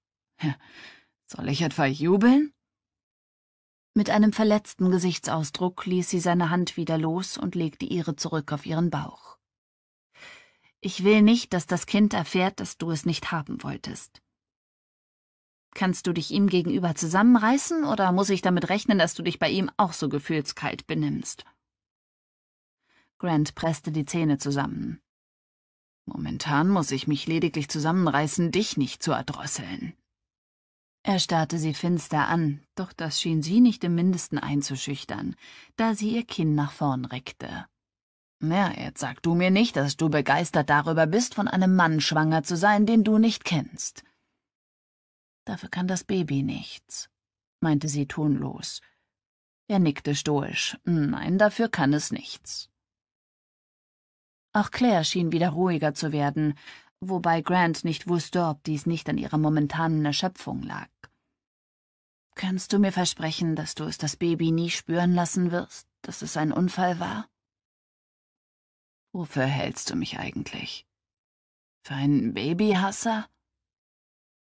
Soll ich etwa jubeln? Mit einem verletzten Gesichtsausdruck ließ sie seine Hand wieder los und legte ihre zurück auf ihren Bauch. Ich will nicht, dass das Kind erfährt, dass du es nicht haben wolltest. Kannst du dich ihm gegenüber zusammenreißen oder muss ich damit rechnen, dass du dich bei ihm auch so gefühlskalt benimmst? Grant presste die Zähne zusammen. Momentan muss ich mich lediglich zusammenreißen, dich nicht zu erdrosseln. Er starrte sie finster an, doch das schien sie nicht im mindesten einzuschüchtern, da sie ihr Kinn nach vorn reckte. »Na, jetzt sag du mir nicht, dass du begeistert darüber bist, von einem Mann schwanger zu sein, den du nicht kennst. Dafür kann das Baby nichts, meinte sie tonlos. Er nickte stoisch. Nein, dafür kann es nichts. Auch Claire schien wieder ruhiger zu werden, wobei Grant nicht wusste, ob dies nicht an ihrer momentanen Erschöpfung lag. Kannst du mir versprechen, dass du es das Baby nie spüren lassen wirst, dass es ein Unfall war? Wofür hältst du mich eigentlich? Für einen Babyhasser?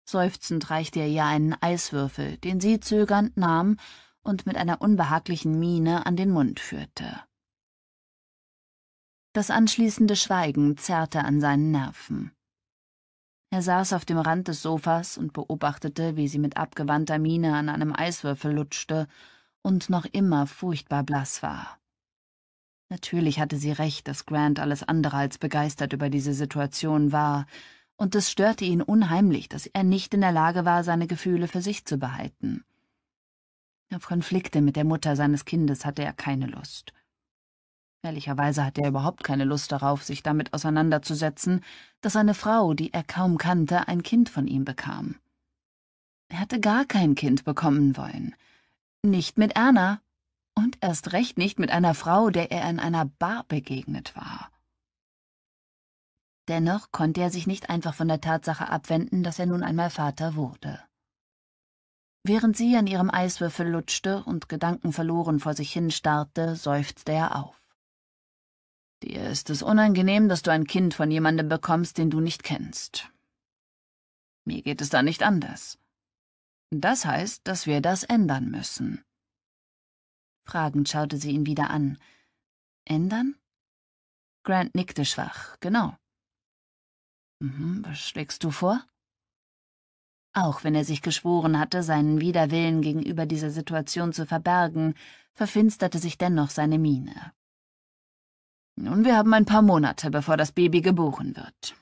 Seufzend reichte er ihr einen Eiswürfel, den sie zögernd nahm und mit einer unbehaglichen Miene an den Mund führte. Das anschließende Schweigen zerrte an seinen Nerven. Er saß auf dem Rand des Sofas und beobachtete, wie sie mit abgewandter Miene an einem Eiswürfel lutschte und noch immer furchtbar blass war. Natürlich hatte sie recht, dass Grant alles andere als begeistert über diese Situation war, und es störte ihn unheimlich, dass er nicht in der Lage war, seine Gefühle für sich zu behalten. Auf Konflikte mit der Mutter seines Kindes hatte er keine Lust. Ehrlicherweise hatte er überhaupt keine Lust darauf, sich damit auseinanderzusetzen, dass eine Frau, die er kaum kannte, ein Kind von ihm bekam. Er hatte gar kein Kind bekommen wollen. Nicht mit Erna. Und erst recht nicht mit einer Frau, der er in einer Bar begegnet war. Dennoch konnte er sich nicht einfach von der Tatsache abwenden, dass er nun einmal Vater wurde. Während sie an ihrem Eiswürfel lutschte und gedankenverloren vor sich hin starrte, seufzte er auf. Dir ist es unangenehm, dass du ein Kind von jemandem bekommst, den du nicht kennst. Mir geht es da nicht anders. Das heißt, dass wir das ändern müssen. Fragend schaute sie ihn wieder an. Ändern? Grant nickte schwach, genau. Mhm, was schlägst du vor? Auch wenn er sich geschworen hatte, seinen Widerwillen gegenüber dieser Situation zu verbergen, verfinsterte sich dennoch seine Miene. Nun, wir haben ein paar Monate, bevor das Baby geboren wird.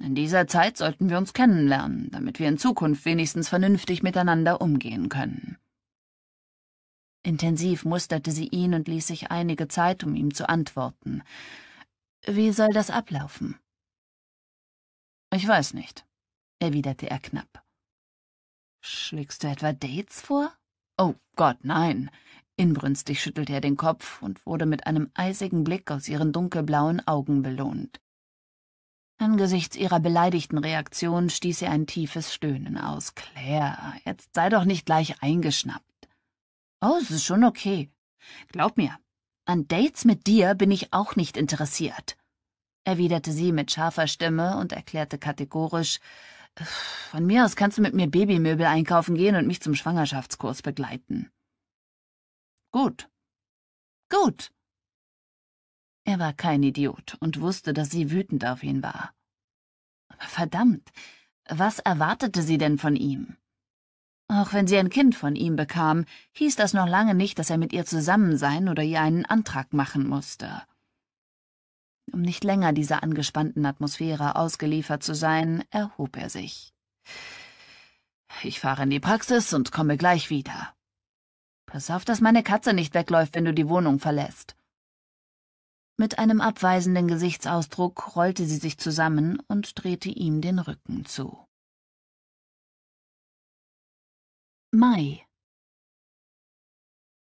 In dieser Zeit sollten wir uns kennenlernen, damit wir in Zukunft wenigstens vernünftig miteinander umgehen können. Intensiv musterte sie ihn und ließ sich einige Zeit, um ihm zu antworten. Wie soll das ablaufen? Ich weiß nicht, erwiderte er knapp. Schlägst du etwa Dates vor? Oh Gott, nein. Inbrünstig schüttelte er den Kopf und wurde mit einem eisigen Blick aus ihren dunkelblauen Augen belohnt. Angesichts ihrer beleidigten Reaktion stieß er ein tiefes Stöhnen aus. Claire, jetzt sei doch nicht gleich eingeschnappt. Oh, es ist schon okay. Glaub mir, an Dates mit dir bin ich auch nicht interessiert erwiderte sie mit scharfer Stimme und erklärte kategorisch, von mir aus kannst du mit mir Babymöbel einkaufen gehen und mich zum Schwangerschaftskurs begleiten. Gut. Gut. Er war kein Idiot und wusste, dass sie wütend auf ihn war. Aber verdammt, was erwartete sie denn von ihm? Auch wenn sie ein Kind von ihm bekam, hieß das noch lange nicht, dass er mit ihr zusammen sein oder ihr einen Antrag machen musste. Um nicht länger dieser angespannten Atmosphäre ausgeliefert zu sein, erhob er sich. Ich fahre in die Praxis und komme gleich wieder. Pass auf, dass meine Katze nicht wegläuft, wenn du die Wohnung verlässt. Mit einem abweisenden Gesichtsausdruck rollte sie sich zusammen und drehte ihm den Rücken zu. Mai.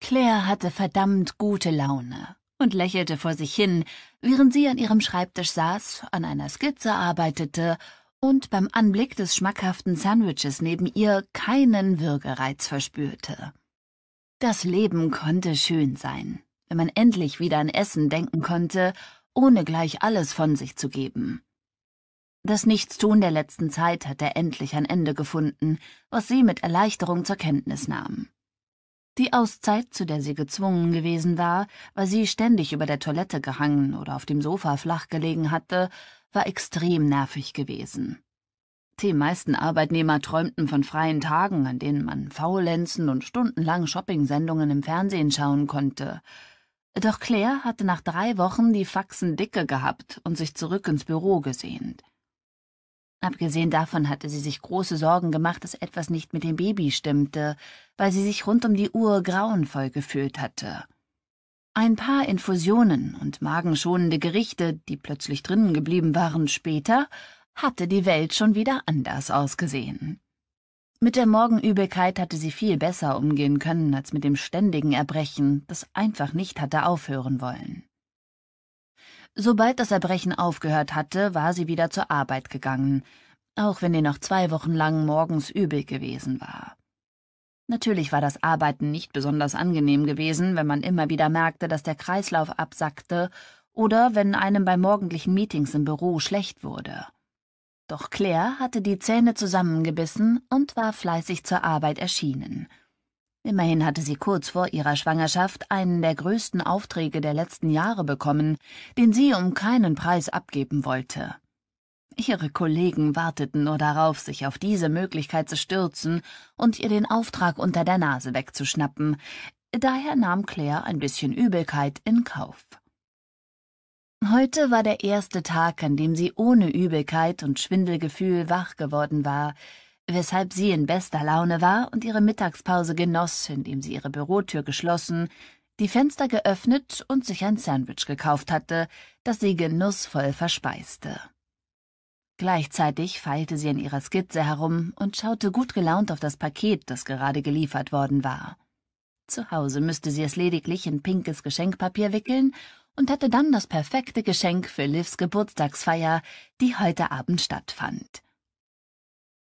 Claire hatte verdammt gute Laune und lächelte vor sich hin, während sie an ihrem Schreibtisch saß, an einer Skizze arbeitete und beim Anblick des schmackhaften Sandwiches neben ihr keinen Würgereiz verspürte. Das Leben konnte schön sein, wenn man endlich wieder an Essen denken konnte, ohne gleich alles von sich zu geben. Das Nichtstun der letzten Zeit hatte endlich ein Ende gefunden, was sie mit Erleichterung zur Kenntnis nahm. Die Auszeit, zu der sie gezwungen gewesen war, weil sie ständig über der Toilette gehangen oder auf dem Sofa flach gelegen hatte, war extrem nervig gewesen. Die meisten Arbeitnehmer träumten von freien Tagen, an denen man faulenzen und stundenlang Shopping-Sendungen im Fernsehen schauen konnte. Doch Claire hatte nach drei Wochen die Faxen dicke gehabt und sich zurück ins Büro gesehnt. Abgesehen davon hatte sie sich große Sorgen gemacht, dass etwas nicht mit dem Baby stimmte, weil sie sich rund um die Uhr grauenvoll gefühlt hatte. Ein paar Infusionen und magenschonende Gerichte, die plötzlich drinnen geblieben waren später, hatte die Welt schon wieder anders ausgesehen. Mit der Morgenübelkeit hatte sie viel besser umgehen können als mit dem ständigen Erbrechen, das einfach nicht hatte aufhören wollen. Sobald das Erbrechen aufgehört hatte, war sie wieder zur Arbeit gegangen, auch wenn ihr noch zwei Wochen lang morgens übel gewesen war. Natürlich war das Arbeiten nicht besonders angenehm gewesen, wenn man immer wieder merkte, dass der Kreislauf absackte oder wenn einem bei morgendlichen Meetings im Büro schlecht wurde. Doch Claire hatte die Zähne zusammengebissen und war fleißig zur Arbeit erschienen. Immerhin hatte sie kurz vor ihrer Schwangerschaft einen der größten Aufträge der letzten Jahre bekommen, den sie um keinen Preis abgeben wollte. Ihre Kollegen warteten nur darauf, sich auf diese Möglichkeit zu stürzen und ihr den Auftrag unter der Nase wegzuschnappen. Daher nahm Claire ein bisschen Übelkeit in Kauf. Heute war der erste Tag, an dem sie ohne Übelkeit und Schwindelgefühl wach geworden war weshalb sie in bester Laune war und ihre Mittagspause genoss, indem sie ihre Bürotür geschlossen, die Fenster geöffnet und sich ein Sandwich gekauft hatte, das sie genussvoll verspeiste. Gleichzeitig feilte sie an ihrer Skizze herum und schaute gut gelaunt auf das Paket, das gerade geliefert worden war. Zu Hause müsste sie es lediglich in pinkes Geschenkpapier wickeln und hatte dann das perfekte Geschenk für Livs Geburtstagsfeier, die heute Abend stattfand.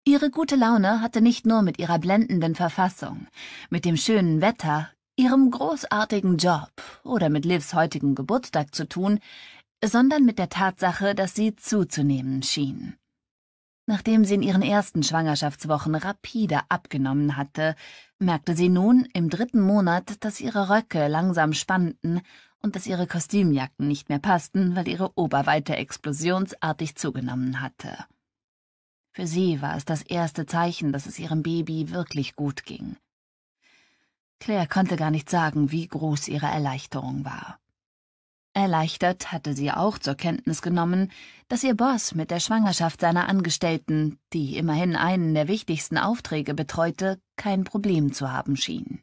Ihre gute Laune hatte nicht nur mit ihrer blendenden Verfassung, mit dem schönen Wetter, ihrem großartigen Job oder mit Livs heutigen Geburtstag zu tun, sondern mit der Tatsache, dass sie zuzunehmen schien. Nachdem sie in ihren ersten Schwangerschaftswochen rapide abgenommen hatte, merkte sie nun im dritten Monat, dass ihre Röcke langsam spannten und dass ihre Kostümjacken nicht mehr passten, weil ihre Oberweite explosionsartig zugenommen hatte. Für sie war es das erste Zeichen, dass es ihrem Baby wirklich gut ging. Claire konnte gar nicht sagen, wie groß ihre Erleichterung war. Erleichtert hatte sie auch zur Kenntnis genommen, dass ihr Boss mit der Schwangerschaft seiner Angestellten, die immerhin einen der wichtigsten Aufträge betreute, kein Problem zu haben schien.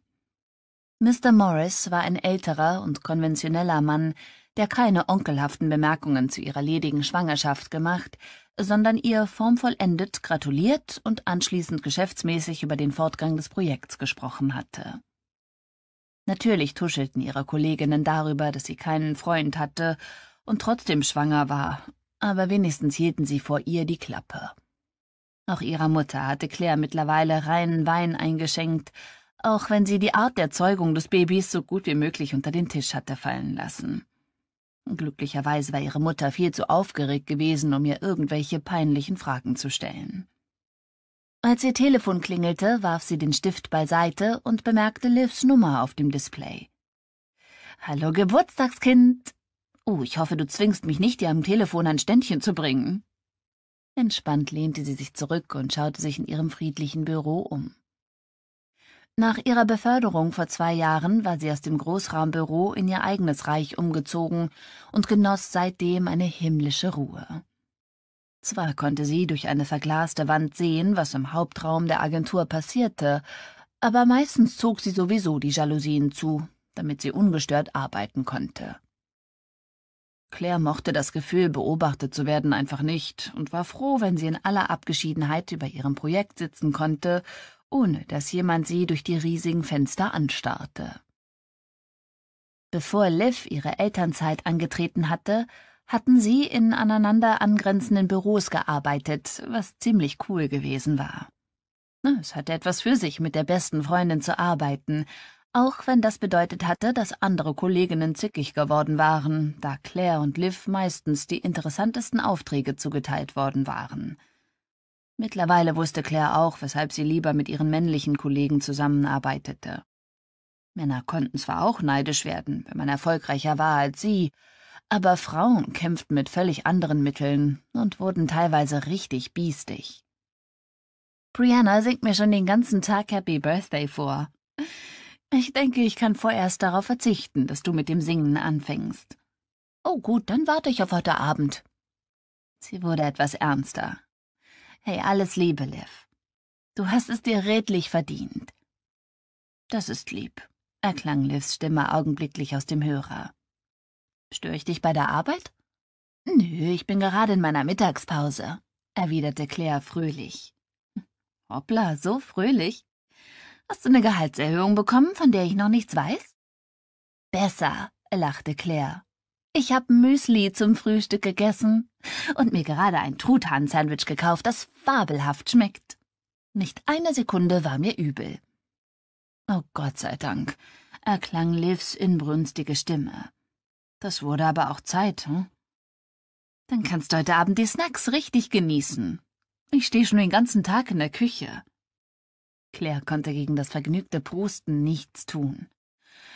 Mr. Morris war ein älterer und konventioneller Mann, der keine onkelhaften Bemerkungen zu ihrer ledigen Schwangerschaft gemacht, sondern ihr formvollendet gratuliert und anschließend geschäftsmäßig über den Fortgang des Projekts gesprochen hatte. Natürlich tuschelten ihre Kolleginnen darüber, dass sie keinen Freund hatte und trotzdem schwanger war, aber wenigstens hielten sie vor ihr die Klappe. Auch ihrer Mutter hatte Claire mittlerweile reinen Wein eingeschenkt, auch wenn sie die Art der Zeugung des Babys so gut wie möglich unter den Tisch hatte fallen lassen. Glücklicherweise war ihre Mutter viel zu aufgeregt gewesen, um ihr irgendwelche peinlichen Fragen zu stellen. Als ihr Telefon klingelte, warf sie den Stift beiseite und bemerkte Livs Nummer auf dem Display. Hallo Geburtstagskind. Oh, ich hoffe, du zwingst mich nicht, dir am Telefon ein Ständchen zu bringen. Entspannt lehnte sie sich zurück und schaute sich in ihrem friedlichen Büro um. Nach ihrer Beförderung vor zwei Jahren war sie aus dem Großraumbüro in ihr eigenes Reich umgezogen und genoss seitdem eine himmlische Ruhe. Zwar konnte sie durch eine verglaste Wand sehen, was im Hauptraum der Agentur passierte, aber meistens zog sie sowieso die Jalousien zu, damit sie ungestört arbeiten konnte. Claire mochte das Gefühl, beobachtet zu werden, einfach nicht und war froh, wenn sie in aller Abgeschiedenheit über ihrem Projekt sitzen konnte ohne dass jemand sie durch die riesigen Fenster anstarrte. Bevor Liv ihre Elternzeit angetreten hatte, hatten sie in aneinander angrenzenden Büros gearbeitet, was ziemlich cool gewesen war. Es hatte etwas für sich, mit der besten Freundin zu arbeiten, auch wenn das bedeutet hatte, dass andere Kolleginnen zickig geworden waren, da Claire und Liv meistens die interessantesten Aufträge zugeteilt worden waren. Mittlerweile wusste Claire auch, weshalb sie lieber mit ihren männlichen Kollegen zusammenarbeitete. Männer konnten zwar auch neidisch werden, wenn man erfolgreicher war als sie, aber Frauen kämpften mit völlig anderen Mitteln und wurden teilweise richtig biestig. Brianna singt mir schon den ganzen Tag Happy Birthday vor. Ich denke, ich kann vorerst darauf verzichten, dass du mit dem Singen anfängst. Oh gut, dann warte ich auf heute Abend. Sie wurde etwas ernster. Hey, alles Liebe, Liv. Du hast es dir redlich verdient. Das ist lieb, erklang Livs Stimme augenblicklich aus dem Hörer. Störe ich dich bei der Arbeit? Nö, ich bin gerade in meiner Mittagspause, erwiderte Claire fröhlich. [LAUGHS] Hoppla, so fröhlich. Hast du eine Gehaltserhöhung bekommen, von der ich noch nichts weiß? Besser, lachte Claire. Ich habe Müsli zum Frühstück gegessen und mir gerade ein Truthahn-Sandwich gekauft, das fabelhaft schmeckt. Nicht eine Sekunde war mir übel. Oh Gott sei Dank, erklang Livs inbrünstige Stimme. Das wurde aber auch Zeit, hm? Dann kannst du heute Abend die Snacks richtig genießen. Ich stehe schon den ganzen Tag in der Küche. Claire konnte gegen das vergnügte Prusten nichts tun.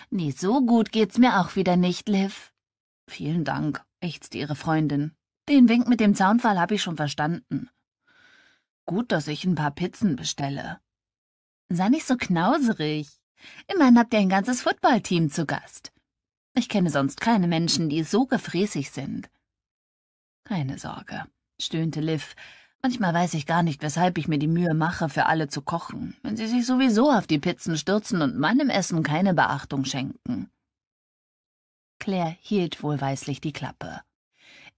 Nee, so gut geht's mir auch wieder nicht, Liv. Vielen Dank, ächzte ihre Freundin. Den Wink mit dem Zaunfall habe ich schon verstanden. Gut, dass ich ein paar Pizzen bestelle. Sei nicht so knauserig. Immerhin habt ihr ein ganzes Footballteam zu Gast. Ich kenne sonst keine Menschen, die so gefräßig sind. Keine Sorge, stöhnte Liv. Manchmal weiß ich gar nicht, weshalb ich mir die Mühe mache, für alle zu kochen, wenn sie sich sowieso auf die Pizzen stürzen und meinem Essen keine Beachtung schenken. Claire hielt wohlweislich die Klappe.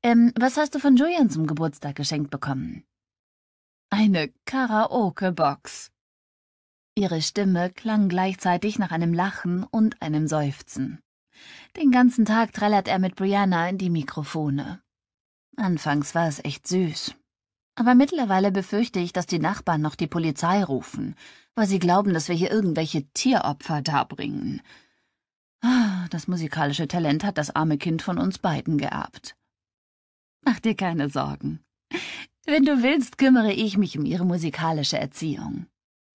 Ähm, was hast du von Julian zum Geburtstag geschenkt bekommen? Eine Karaoke-Box. Ihre Stimme klang gleichzeitig nach einem Lachen und einem Seufzen. Den ganzen Tag trällert er mit Brianna in die Mikrofone. Anfangs war es echt süß. Aber mittlerweile befürchte ich, dass die Nachbarn noch die Polizei rufen, weil sie glauben, dass wir hier irgendwelche Tieropfer darbringen. Ah, das musikalische Talent hat das arme Kind von uns beiden geerbt. Mach dir keine Sorgen. Wenn du willst, kümmere ich mich um ihre musikalische Erziehung.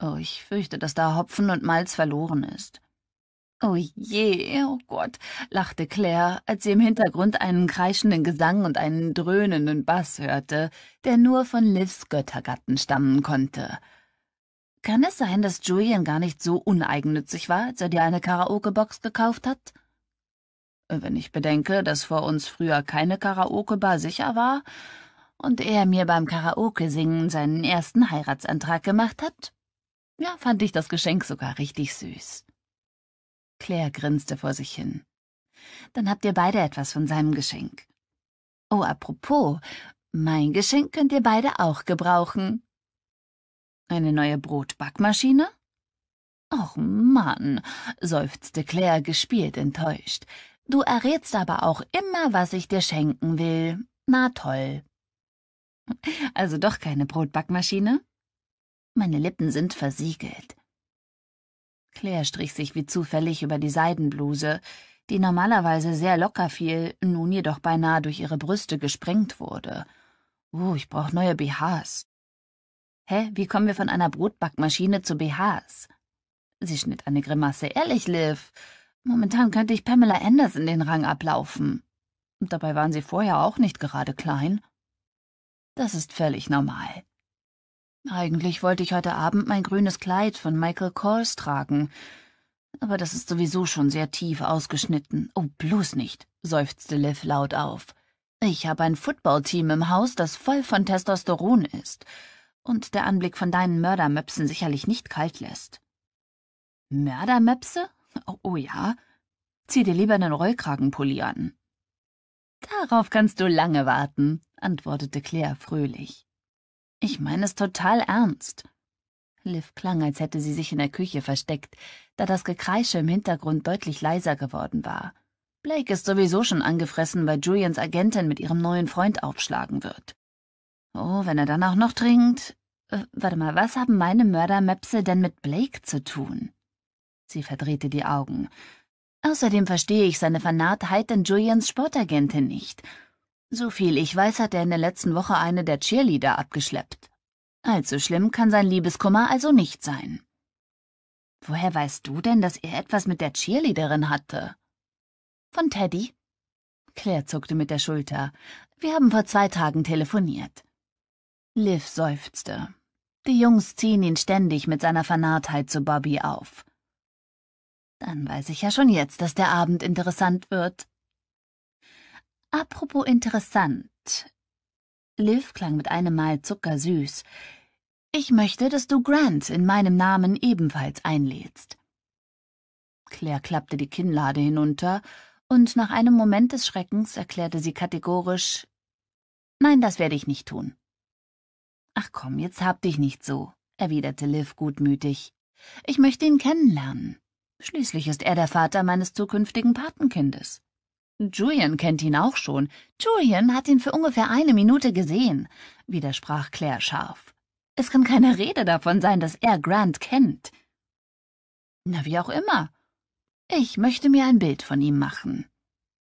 Oh, ich fürchte, dass da Hopfen und Malz verloren ist. Oh je, oh Gott, lachte Claire, als sie im Hintergrund einen kreischenden Gesang und einen dröhnenden Bass hörte, der nur von Livs Göttergatten stammen konnte. Kann es sein, dass Julian gar nicht so uneigennützig war, als er dir eine Karaoke-Box gekauft hat? Äh, wenn ich bedenke, dass vor uns früher keine Karaoke-Bar sicher war und er mir beim Karaoke-Singen seinen ersten Heiratsantrag gemacht hat, ja, fand ich das Geschenk sogar richtig süß. Claire grinste vor sich hin. Dann habt ihr beide etwas von seinem Geschenk. Oh, apropos, mein Geschenk könnt ihr beide auch gebrauchen. Eine neue Brotbackmaschine? Och Mann, seufzte Claire gespielt enttäuscht. Du errätst aber auch immer, was ich dir schenken will. Na toll. Also doch keine Brotbackmaschine? Meine Lippen sind versiegelt. Claire strich sich wie zufällig über die Seidenbluse, die normalerweise sehr locker fiel, nun jedoch beinahe durch ihre Brüste gesprengt wurde. Oh, ich brauch neue BHs. Hä, wie kommen wir von einer Brotbackmaschine zu BHs? Sie schnitt eine Grimasse. Ehrlich, Liv, momentan könnte ich Pamela Anders in den Rang ablaufen. Und dabei waren sie vorher auch nicht gerade klein. Das ist völlig normal. Eigentlich wollte ich heute Abend mein grünes Kleid von Michael Kors tragen. Aber das ist sowieso schon sehr tief ausgeschnitten. Oh, bloß nicht, seufzte Liv laut auf. Ich habe ein Footballteam im Haus, das voll von Testosteron ist und der Anblick von deinen Mördermöpsen sicherlich nicht kalt lässt. Mördermöpse? Oh, oh ja. Zieh dir lieber einen Rollkragenpulli an. Darauf kannst du lange warten, antwortete Claire fröhlich. Ich meine es total ernst. Liv klang, als hätte sie sich in der Küche versteckt, da das Gekreische im Hintergrund deutlich leiser geworden war. Blake ist sowieso schon angefressen, weil Julians Agentin mit ihrem neuen Freund aufschlagen wird. Oh, wenn er dann auch noch trinkt. Äh, warte mal, was haben meine Mördermäpse denn mit Blake zu tun? Sie verdrehte die Augen. Außerdem verstehe ich seine Vernarrtheit in Julians Sportagentin nicht. So viel ich weiß, hat er in der letzten Woche eine der Cheerleader abgeschleppt. Allzu schlimm kann sein Liebeskummer also nicht sein. Woher weißt du denn, dass er etwas mit der Cheerleaderin hatte? Von Teddy. Claire zuckte mit der Schulter. Wir haben vor zwei Tagen telefoniert. Liv seufzte. Die Jungs ziehen ihn ständig mit seiner Vernarrtheit zu Bobby auf. Dann weiß ich ja schon jetzt, dass der Abend interessant wird. Apropos interessant. Liv klang mit einem Mal zuckersüß. Ich möchte, dass du Grant in meinem Namen ebenfalls einlädst. Claire klappte die Kinnlade hinunter, und nach einem Moment des Schreckens erklärte sie kategorisch Nein, das werde ich nicht tun. Ach komm, jetzt hab dich nicht so, erwiderte Liv gutmütig. Ich möchte ihn kennenlernen. Schließlich ist er der Vater meines zukünftigen Patenkindes. Julian kennt ihn auch schon. Julian hat ihn für ungefähr eine Minute gesehen, widersprach Claire scharf. Es kann keine Rede davon sein, dass er Grant kennt. Na, wie auch immer. Ich möchte mir ein Bild von ihm machen.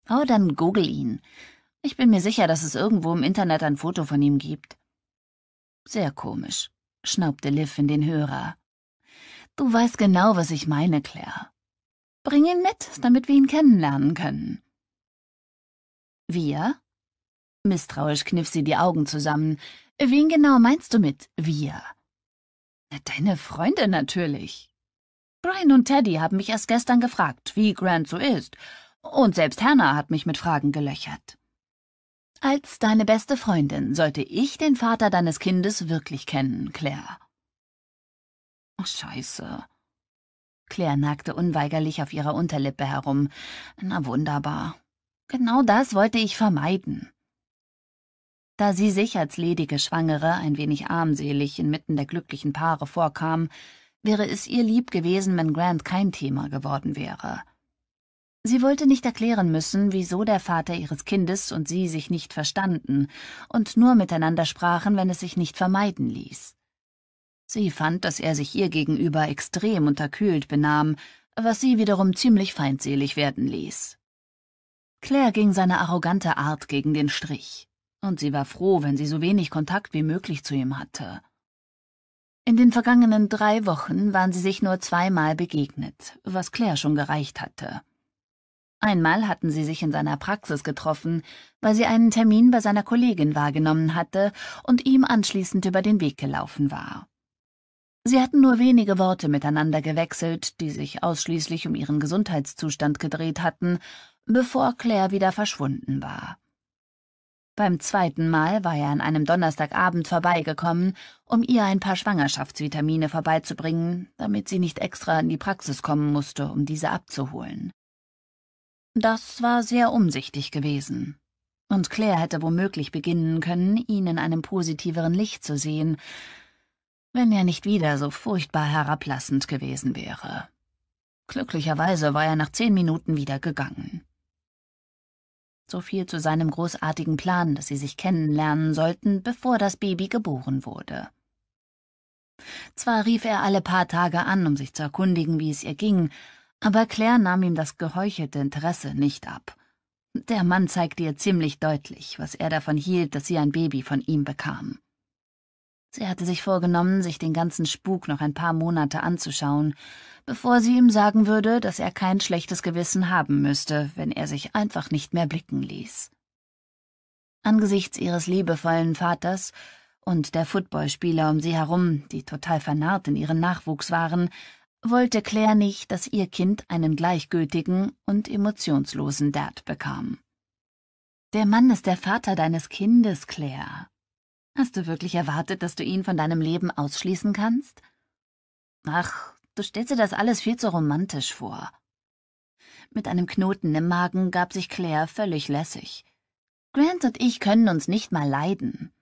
Oh, dann google ihn. Ich bin mir sicher, dass es irgendwo im Internet ein Foto von ihm gibt. Sehr komisch, schnaubte Liv in den Hörer. Du weißt genau, was ich meine, Claire. Bring ihn mit, damit wir ihn kennenlernen können. Wir? Misstrauisch kniff sie die Augen zusammen. Wen genau meinst du mit wir? Deine Freunde natürlich. Brian und Teddy haben mich erst gestern gefragt, wie Grant so ist, und selbst Hannah hat mich mit Fragen gelöchert. Als deine beste Freundin sollte ich den Vater deines Kindes wirklich kennen, Claire. Oh, scheiße. Claire nagte unweigerlich auf ihrer Unterlippe herum. Na wunderbar. Genau das wollte ich vermeiden. Da sie sich als ledige Schwangere ein wenig armselig inmitten der glücklichen Paare vorkam, wäre es ihr lieb gewesen, wenn Grant kein Thema geworden wäre. Sie wollte nicht erklären müssen, wieso der Vater ihres Kindes und sie sich nicht verstanden und nur miteinander sprachen, wenn es sich nicht vermeiden ließ. Sie fand, dass er sich ihr gegenüber extrem unterkühlt benahm, was sie wiederum ziemlich feindselig werden ließ. Claire ging seine arrogante Art gegen den Strich, und sie war froh, wenn sie so wenig Kontakt wie möglich zu ihm hatte. In den vergangenen drei Wochen waren sie sich nur zweimal begegnet, was Claire schon gereicht hatte. Einmal hatten sie sich in seiner Praxis getroffen, weil sie einen Termin bei seiner Kollegin wahrgenommen hatte und ihm anschließend über den Weg gelaufen war. Sie hatten nur wenige Worte miteinander gewechselt, die sich ausschließlich um ihren Gesundheitszustand gedreht hatten, bevor Claire wieder verschwunden war. Beim zweiten Mal war er an einem Donnerstagabend vorbeigekommen, um ihr ein paar Schwangerschaftsvitamine vorbeizubringen, damit sie nicht extra in die Praxis kommen musste, um diese abzuholen. Das war sehr umsichtig gewesen. Und Claire hätte womöglich beginnen können, ihn in einem positiveren Licht zu sehen, wenn er nicht wieder so furchtbar herablassend gewesen wäre. Glücklicherweise war er nach zehn Minuten wieder gegangen. So viel zu seinem großartigen Plan, dass sie sich kennenlernen sollten, bevor das Baby geboren wurde. Zwar rief er alle paar Tage an, um sich zu erkundigen, wie es ihr ging, aber Claire nahm ihm das geheuchelte Interesse nicht ab. Der Mann zeigte ihr ziemlich deutlich, was er davon hielt, dass sie ein Baby von ihm bekam. Sie hatte sich vorgenommen, sich den ganzen Spuk noch ein paar Monate anzuschauen, bevor sie ihm sagen würde, dass er kein schlechtes Gewissen haben müsste, wenn er sich einfach nicht mehr blicken ließ. Angesichts ihres liebevollen Vaters und der Footballspieler um sie herum, die total vernarrt in ihren Nachwuchs waren, wollte Claire nicht, dass ihr Kind einen gleichgültigen und emotionslosen Dad bekam. Der Mann ist der Vater deines Kindes, Claire. Hast du wirklich erwartet, dass du ihn von deinem Leben ausschließen kannst? Ach, du stellst dir das alles viel zu romantisch vor. Mit einem Knoten im Magen gab sich Claire völlig lässig. Grant und ich können uns nicht mal leiden.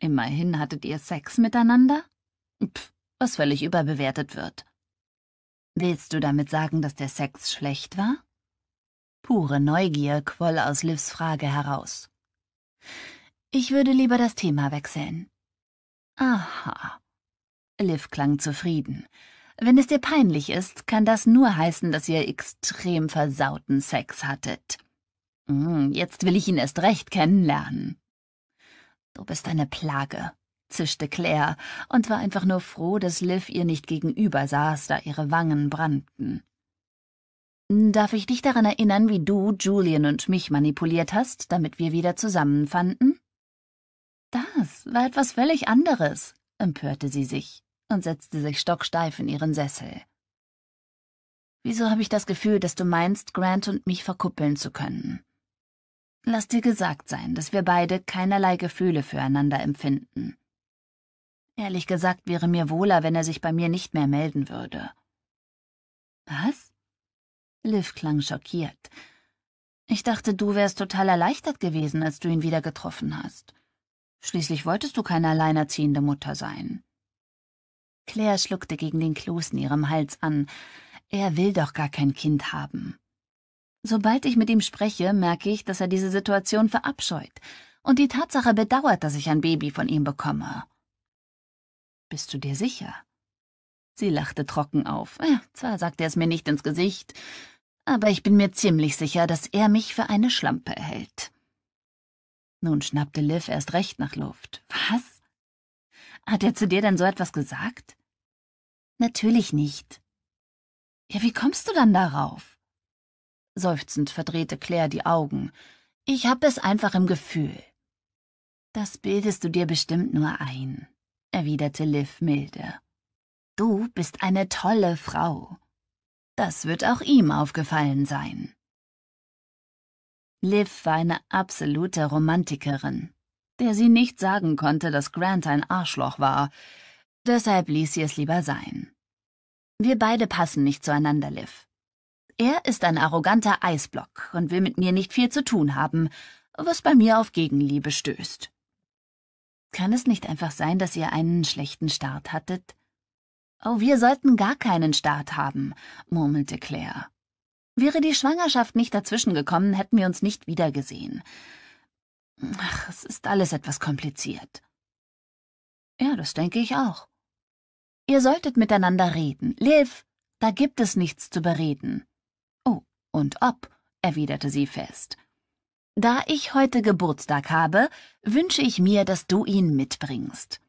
Immerhin hattet ihr Sex miteinander? Pff, was völlig überbewertet wird. Willst du damit sagen, dass der Sex schlecht war? Pure Neugier quoll aus Livs Frage heraus. Ich würde lieber das Thema wechseln. Aha. Liv klang zufrieden. Wenn es dir peinlich ist, kann das nur heißen, dass ihr extrem versauten Sex hattet. Hm, jetzt will ich ihn erst recht kennenlernen. Du bist eine Plage zischte Claire und war einfach nur froh, dass Liv ihr nicht gegenüber saß, da ihre Wangen brannten. Darf ich dich daran erinnern, wie du Julian und mich manipuliert hast, damit wir wieder zusammenfanden? Das war etwas völlig anderes, empörte sie sich und setzte sich stocksteif in ihren Sessel. Wieso habe ich das Gefühl, dass du meinst, Grant und mich verkuppeln zu können? Lass dir gesagt sein, dass wir beide keinerlei Gefühle füreinander empfinden. Ehrlich gesagt wäre mir wohler, wenn er sich bei mir nicht mehr melden würde. Was? Liv klang schockiert. Ich dachte, du wärst total erleichtert gewesen, als du ihn wieder getroffen hast. Schließlich wolltest du keine alleinerziehende Mutter sein. Claire schluckte gegen den Kloß in ihrem Hals an. Er will doch gar kein Kind haben. Sobald ich mit ihm spreche, merke ich, dass er diese Situation verabscheut und die Tatsache bedauert, dass ich ein Baby von ihm bekomme. Bist du dir sicher? Sie lachte trocken auf. Ja, zwar sagt er es mir nicht ins Gesicht, aber ich bin mir ziemlich sicher, dass er mich für eine Schlampe hält. Nun schnappte Liv erst recht nach Luft. Was? Hat er zu dir denn so etwas gesagt? Natürlich nicht. Ja, wie kommst du dann darauf? Seufzend verdrehte Claire die Augen. Ich hab es einfach im Gefühl. Das bildest du dir bestimmt nur ein erwiderte Liv milde. Du bist eine tolle Frau. Das wird auch ihm aufgefallen sein. Liv war eine absolute Romantikerin, der sie nicht sagen konnte, dass Grant ein Arschloch war. Deshalb ließ sie es lieber sein. Wir beide passen nicht zueinander, Liv. Er ist ein arroganter Eisblock und will mit mir nicht viel zu tun haben, was bei mir auf Gegenliebe stößt. Kann es nicht einfach sein, dass ihr einen schlechten Start hattet? Oh, wir sollten gar keinen Start haben, murmelte Claire. Wäre die Schwangerschaft nicht dazwischengekommen, hätten wir uns nicht wiedergesehen. Ach, es ist alles etwas kompliziert. Ja, das denke ich auch. Ihr solltet miteinander reden. Liv, da gibt es nichts zu bereden. Oh, und ob, erwiderte sie fest. Da ich heute Geburtstag habe, wünsche ich mir, dass du ihn mitbringst.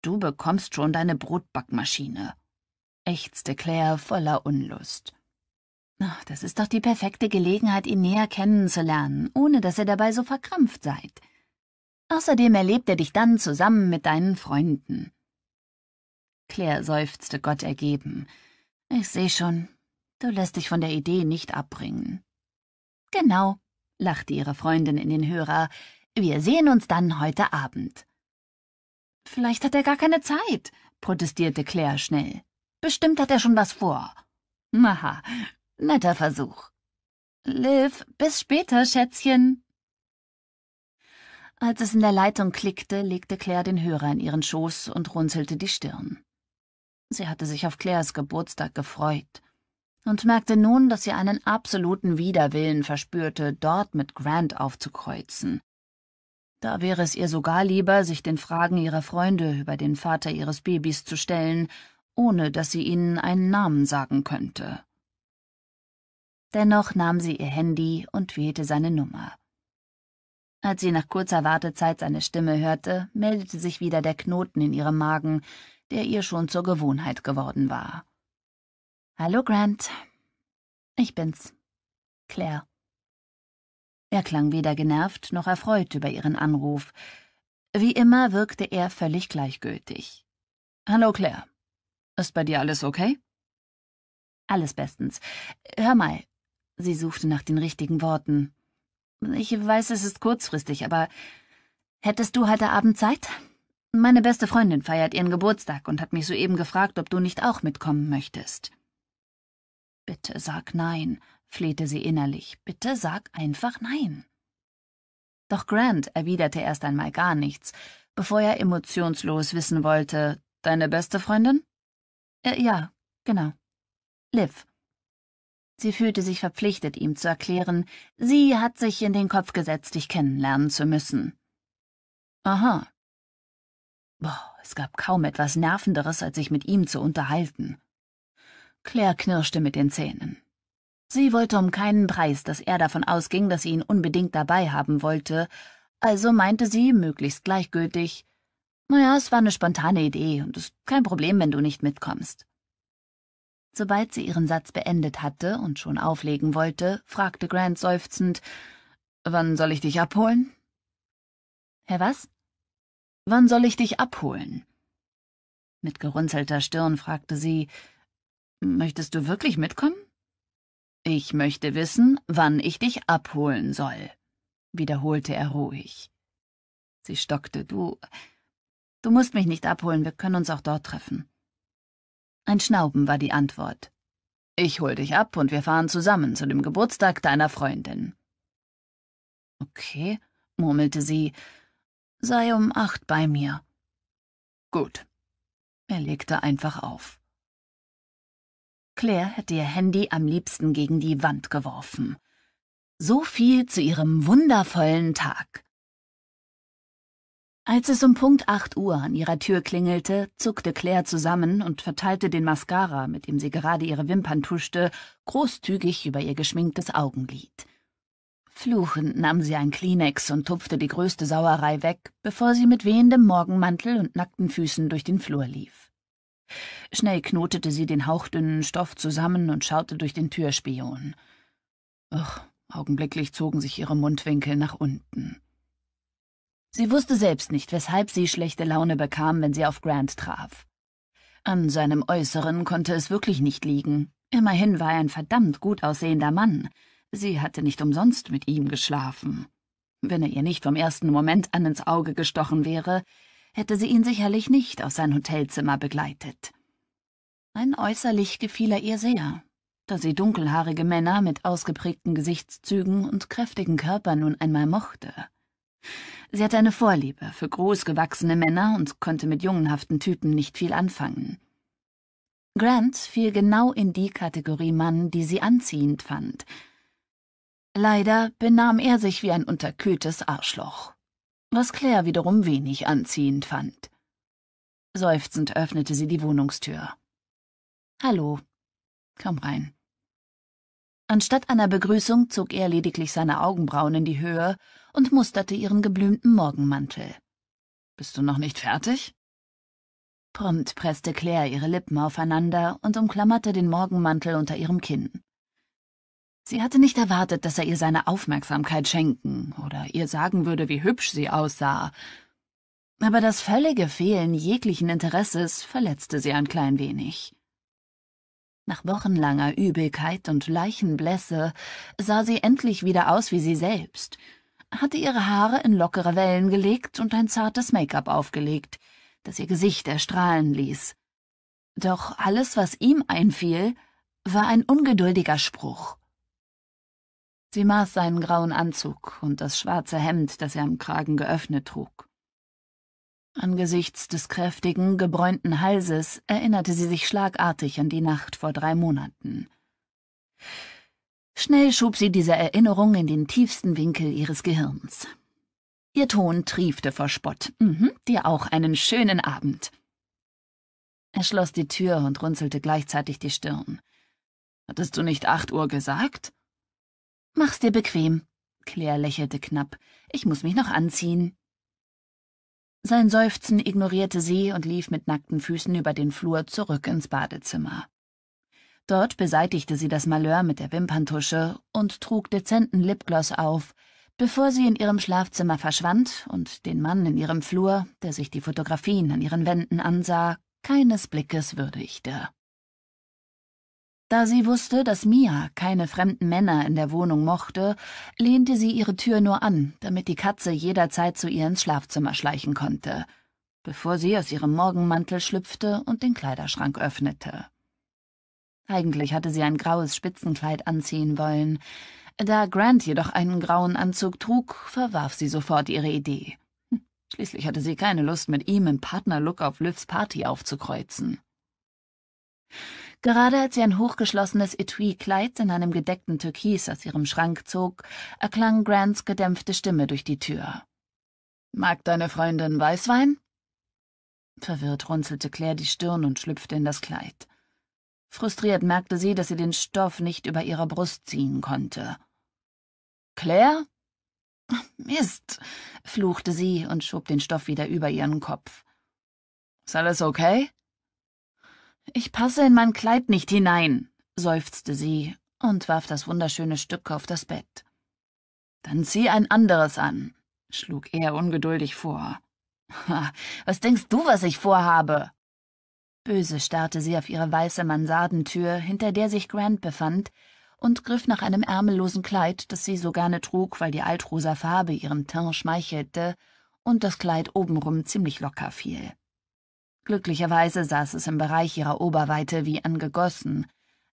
Du bekommst schon deine Brotbackmaschine, ächzte Claire voller Unlust. Ach, das ist doch die perfekte Gelegenheit, ihn näher kennenzulernen, ohne dass ihr dabei so verkrampft seid. Außerdem erlebt er dich dann zusammen mit deinen Freunden. Claire seufzte Gott ergeben. Ich sehe schon, du lässt dich von der Idee nicht abbringen. Genau, lachte ihre Freundin in den Hörer. Wir sehen uns dann heute Abend. Vielleicht hat er gar keine Zeit, protestierte Claire schnell. Bestimmt hat er schon was vor. Aha, netter Versuch. Liv, bis später, Schätzchen. Als es in der Leitung klickte, legte Claire den Hörer in ihren Schoß und runzelte die Stirn. Sie hatte sich auf Claires Geburtstag gefreut und merkte nun, dass sie einen absoluten Widerwillen verspürte, dort mit Grant aufzukreuzen. Da wäre es ihr sogar lieber, sich den Fragen ihrer Freunde über den Vater ihres Babys zu stellen, ohne dass sie ihnen einen Namen sagen könnte. Dennoch nahm sie ihr Handy und wählte seine Nummer. Als sie nach kurzer Wartezeit seine Stimme hörte, meldete sich wieder der Knoten in ihrem Magen, der ihr schon zur Gewohnheit geworden war. Hallo Grant. Ich bin's. Claire. Er klang weder genervt noch erfreut über ihren Anruf. Wie immer wirkte er völlig gleichgültig. Hallo Claire. Ist bei dir alles okay? Alles bestens. Hör mal. Sie suchte nach den richtigen Worten. Ich weiß, es ist kurzfristig, aber hättest du heute Abend Zeit? Meine beste Freundin feiert ihren Geburtstag und hat mich soeben gefragt, ob du nicht auch mitkommen möchtest. Bitte sag nein, flehte sie innerlich, bitte sag einfach nein. Doch Grant erwiderte erst einmal gar nichts, bevor er emotionslos wissen wollte, deine beste Freundin? Äh, ja, genau. Liv. Sie fühlte sich verpflichtet, ihm zu erklären, sie hat sich in den Kopf gesetzt, dich kennenlernen zu müssen. Aha. Boah, es gab kaum etwas Nervenderes, als sich mit ihm zu unterhalten. Claire knirschte mit den Zähnen. Sie wollte um keinen Preis, dass er davon ausging, dass sie ihn unbedingt dabei haben wollte, also meinte sie, möglichst gleichgültig, naja, es war eine spontane Idee und ist kein Problem, wenn du nicht mitkommst. Sobald sie ihren Satz beendet hatte und schon auflegen wollte, fragte Grant seufzend, Wann soll ich dich abholen? Herr was? Wann soll ich dich abholen? Mit gerunzelter Stirn fragte sie, Möchtest du wirklich mitkommen? Ich möchte wissen, wann ich dich abholen soll, wiederholte er ruhig. Sie stockte. Du. Du musst mich nicht abholen, wir können uns auch dort treffen. Ein Schnauben war die Antwort. Ich hol dich ab und wir fahren zusammen zu dem Geburtstag deiner Freundin. Okay, murmelte sie. Sei um acht bei mir. Gut. Er legte einfach auf. Claire hätte ihr Handy am liebsten gegen die Wand geworfen. So viel zu ihrem wundervollen Tag. Als es um Punkt 8 Uhr an ihrer Tür klingelte, zuckte Claire zusammen und verteilte den Mascara, mit dem sie gerade ihre Wimpern tuschte, großzügig über ihr geschminktes Augenlid. Fluchend nahm sie ein Kleenex und tupfte die größte Sauerei weg, bevor sie mit wehendem Morgenmantel und nackten Füßen durch den Flur lief. Schnell knotete sie den hauchdünnen Stoff zusammen und schaute durch den Türspion. Ach, augenblicklich zogen sich ihre Mundwinkel nach unten. Sie wusste selbst nicht, weshalb sie schlechte Laune bekam, wenn sie auf Grant traf. An seinem Äußeren konnte es wirklich nicht liegen. Immerhin war er ein verdammt gut aussehender Mann. Sie hatte nicht umsonst mit ihm geschlafen. Wenn er ihr nicht vom ersten Moment an ins Auge gestochen wäre, hätte sie ihn sicherlich nicht aus sein Hotelzimmer begleitet. Ein äußerlich gefiel er ihr sehr, da sie dunkelhaarige Männer mit ausgeprägten Gesichtszügen und kräftigen Körpern nun einmal mochte. Sie hatte eine Vorliebe für großgewachsene Männer und konnte mit jungenhaften Typen nicht viel anfangen. Grant fiel genau in die Kategorie Mann, die sie anziehend fand. Leider benahm er sich wie ein unterkühltes Arschloch was Claire wiederum wenig anziehend fand. Seufzend öffnete sie die Wohnungstür. Hallo, komm rein. Anstatt einer Begrüßung zog er lediglich seine Augenbrauen in die Höhe und musterte ihren geblümten Morgenmantel. Bist du noch nicht fertig? Prompt presste Claire ihre Lippen aufeinander und umklammerte den Morgenmantel unter ihrem Kinn. Sie hatte nicht erwartet, dass er ihr seine Aufmerksamkeit schenken oder ihr sagen würde, wie hübsch sie aussah. Aber das völlige Fehlen jeglichen Interesses verletzte sie ein klein wenig. Nach wochenlanger Übelkeit und Leichenblässe sah sie endlich wieder aus wie sie selbst, hatte ihre Haare in lockere Wellen gelegt und ein zartes Make-up aufgelegt, das ihr Gesicht erstrahlen ließ. Doch alles, was ihm einfiel, war ein ungeduldiger Spruch. Sie maß seinen grauen Anzug und das schwarze Hemd, das er am Kragen geöffnet trug. Angesichts des kräftigen, gebräunten Halses erinnerte sie sich schlagartig an die Nacht vor drei Monaten. Schnell schob sie diese Erinnerung in den tiefsten Winkel ihres Gehirns. Ihr Ton triefte vor Spott. Mhm, dir auch einen schönen Abend. Er schloss die Tür und runzelte gleichzeitig die Stirn. Hattest du nicht acht Uhr gesagt? Mach's dir bequem. Claire lächelte knapp. Ich muss mich noch anziehen. Sein Seufzen ignorierte sie und lief mit nackten Füßen über den Flur zurück ins Badezimmer. Dort beseitigte sie das Malheur mit der Wimperntusche und trug dezenten Lipgloss auf, bevor sie in ihrem Schlafzimmer verschwand und den Mann in ihrem Flur, der sich die Fotografien an ihren Wänden ansah, keines Blickes würdigte. Da sie wusste, dass Mia keine fremden Männer in der Wohnung mochte, lehnte sie ihre Tür nur an, damit die Katze jederzeit zu ihr ins Schlafzimmer schleichen konnte, bevor sie aus ihrem Morgenmantel schlüpfte und den Kleiderschrank öffnete. Eigentlich hatte sie ein graues Spitzenkleid anziehen wollen. Da Grant jedoch einen grauen Anzug trug, verwarf sie sofort ihre Idee. Hm, schließlich hatte sie keine Lust, mit ihm im Partnerlook auf Livs Party aufzukreuzen. Gerade als sie ein hochgeschlossenes Etui-Kleid in einem gedeckten Türkis aus ihrem Schrank zog, erklang Grants gedämpfte Stimme durch die Tür. Mag deine Freundin Weißwein? Verwirrt runzelte Claire die Stirn und schlüpfte in das Kleid. Frustriert merkte sie, dass sie den Stoff nicht über ihre Brust ziehen konnte. Claire? Mist, fluchte sie und schob den Stoff wieder über ihren Kopf. Ist alles okay? Ich passe in mein Kleid nicht hinein, seufzte sie und warf das wunderschöne Stück auf das Bett. Dann zieh ein anderes an, schlug er ungeduldig vor. was denkst du, was ich vorhabe? Böse starrte sie auf ihre weiße Mansardentür, hinter der sich Grant befand, und griff nach einem ärmellosen Kleid, das sie so gerne trug, weil die altrosa Farbe ihrem Teint schmeichelte und das Kleid obenrum ziemlich locker fiel. Glücklicherweise saß es im Bereich ihrer Oberweite wie angegossen,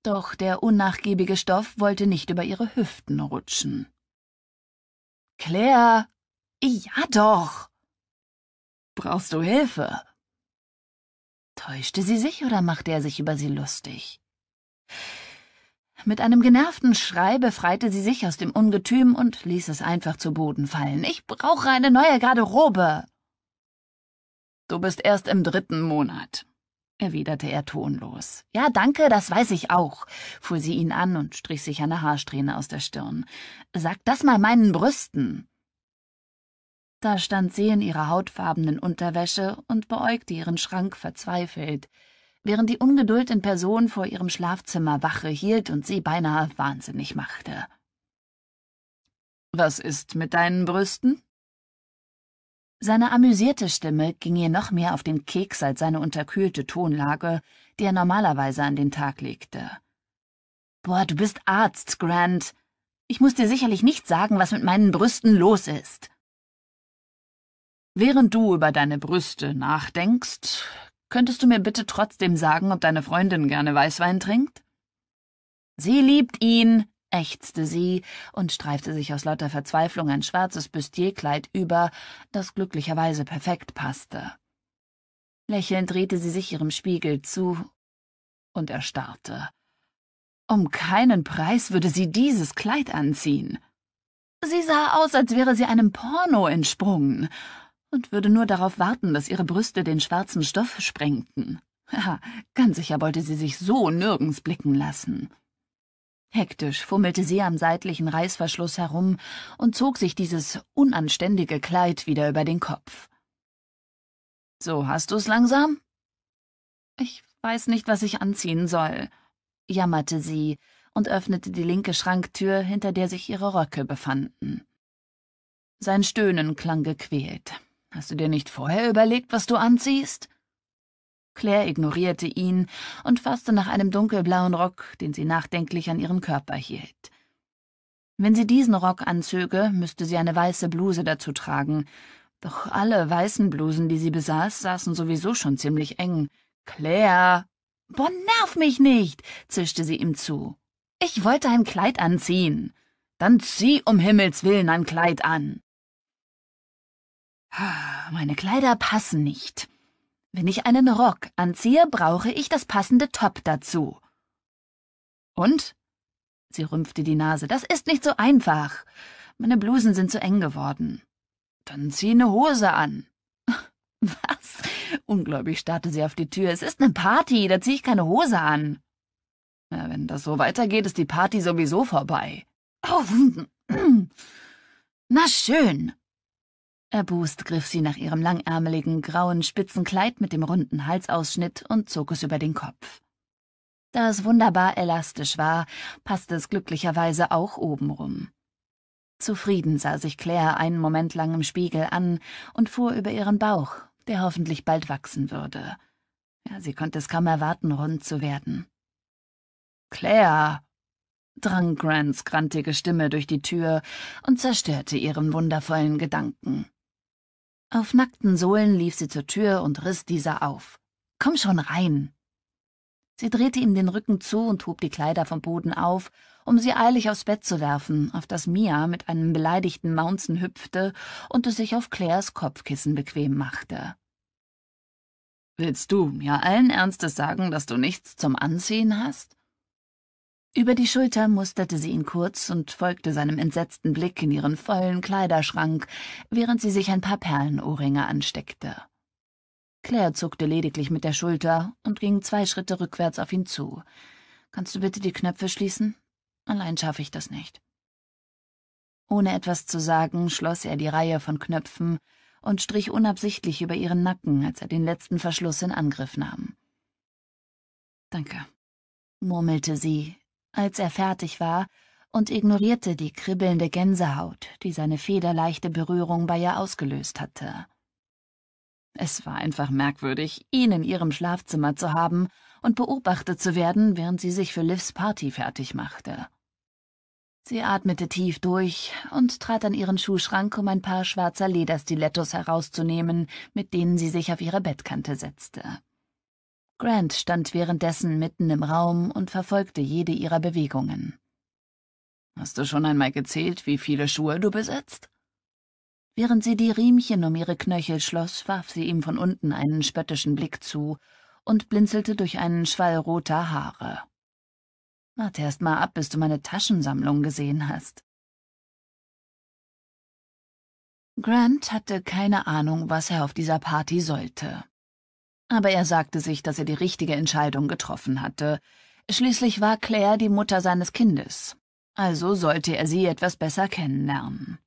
doch der unnachgiebige Stoff wollte nicht über ihre Hüften rutschen. Claire! Ja doch! Brauchst du Hilfe? Täuschte sie sich oder machte er sich über sie lustig? Mit einem genervten Schrei befreite sie sich aus dem Ungetüm und ließ es einfach zu Boden fallen. Ich brauche eine neue Garderobe! Du bist erst im dritten Monat, erwiderte er tonlos. Ja, danke, das weiß ich auch, fuhr sie ihn an und strich sich eine Haarsträhne aus der Stirn. Sag das mal meinen Brüsten. Da stand sie in ihrer hautfarbenen Unterwäsche und beäugte ihren Schrank verzweifelt, während die Ungeduld in Person vor ihrem Schlafzimmer Wache hielt und sie beinahe wahnsinnig machte. Was ist mit deinen Brüsten? Seine amüsierte Stimme ging ihr noch mehr auf den Keks als seine unterkühlte Tonlage, die er normalerweise an den Tag legte. Boah, du bist Arzt, Grant. Ich muss dir sicherlich nicht sagen, was mit meinen Brüsten los ist. Während du über deine Brüste nachdenkst, könntest du mir bitte trotzdem sagen, ob deine Freundin gerne Weißwein trinkt? Sie liebt ihn, ächzte sie und streifte sich aus lauter Verzweiflung ein schwarzes Bustierkleid über, das glücklicherweise perfekt passte. Lächelnd drehte sie sich ihrem Spiegel zu und erstarrte. Um keinen Preis würde sie dieses Kleid anziehen. Sie sah aus, als wäre sie einem Porno entsprungen und würde nur darauf warten, dass ihre Brüste den schwarzen Stoff sprengten. Ja, [LAUGHS] ganz sicher wollte sie sich so nirgends blicken lassen. Hektisch fummelte sie am seitlichen Reißverschluss herum und zog sich dieses unanständige Kleid wieder über den Kopf. So hast du's langsam? Ich weiß nicht, was ich anziehen soll, jammerte sie und öffnete die linke Schranktür, hinter der sich ihre Röcke befanden. Sein Stöhnen klang gequält. Hast du dir nicht vorher überlegt, was du anziehst? Claire ignorierte ihn und fasste nach einem dunkelblauen Rock, den sie nachdenklich an ihrem Körper hielt. Wenn sie diesen Rock anzöge, müsste sie eine weiße Bluse dazu tragen. Doch alle weißen Blusen, die sie besaß, saßen sowieso schon ziemlich eng. Claire! Bon, nerv mich nicht! zischte sie ihm zu. Ich wollte ein Kleid anziehen. Dann zieh um Himmels willen ein Kleid an. Ah, meine Kleider passen nicht, wenn ich einen Rock anziehe, brauche ich das passende Top dazu. Und? Sie rümpfte die Nase. Das ist nicht so einfach. Meine Blusen sind zu eng geworden. Dann zieh eine Hose an. [LAUGHS] Was? Ungläubig starrte sie auf die Tür. Es ist eine Party, da zieh ich keine Hose an. Na, wenn das so weitergeht, ist die Party sowieso vorbei. Oh, [CLEARS THROAT] na schön. Erbost griff sie nach ihrem langärmeligen, grauen, spitzen Kleid mit dem runden Halsausschnitt und zog es über den Kopf. Da es wunderbar elastisch war, passte es glücklicherweise auch obenrum. Zufrieden sah sich Claire einen Moment lang im Spiegel an und fuhr über ihren Bauch, der hoffentlich bald wachsen würde. Ja, sie konnte es kaum erwarten, rund zu werden. Claire! drang Grants grantige Stimme durch die Tür und zerstörte ihren wundervollen Gedanken. Auf nackten Sohlen lief sie zur Tür und riss dieser auf. Komm schon rein. Sie drehte ihm den Rücken zu und hob die Kleider vom Boden auf, um sie eilig aufs Bett zu werfen, auf das Mia mit einem beleidigten Maunzen hüpfte und es sich auf Claires Kopfkissen bequem machte. Willst du mir allen Ernstes sagen, dass du nichts zum Anziehen hast? Über die Schulter musterte sie ihn kurz und folgte seinem entsetzten Blick in ihren vollen Kleiderschrank, während sie sich ein paar Perlenohrringe ansteckte. Claire zuckte lediglich mit der Schulter und ging zwei Schritte rückwärts auf ihn zu. Kannst du bitte die Knöpfe schließen? Allein schaffe ich das nicht. Ohne etwas zu sagen, schloss er die Reihe von Knöpfen und strich unabsichtlich über ihren Nacken, als er den letzten Verschluss in Angriff nahm. Danke, murmelte sie, als er fertig war, und ignorierte die kribbelnde Gänsehaut, die seine federleichte Berührung bei ihr ausgelöst hatte. Es war einfach merkwürdig, ihn in ihrem Schlafzimmer zu haben und beobachtet zu werden, während sie sich für Livs Party fertig machte. Sie atmete tief durch und trat an ihren Schuhschrank, um ein paar schwarzer Lederstilettos herauszunehmen, mit denen sie sich auf ihre Bettkante setzte. Grant stand währenddessen mitten im Raum und verfolgte jede ihrer Bewegungen. Hast du schon einmal gezählt, wie viele Schuhe du besitzt? Während sie die Riemchen um ihre Knöchel schloss, warf sie ihm von unten einen spöttischen Blick zu und blinzelte durch einen Schwall roter Haare. Warte erst mal ab, bis du meine Taschensammlung gesehen hast. Grant hatte keine Ahnung, was er auf dieser Party sollte aber er sagte sich, dass er die richtige Entscheidung getroffen hatte. Schließlich war Claire die Mutter seines Kindes, also sollte er sie etwas besser kennenlernen.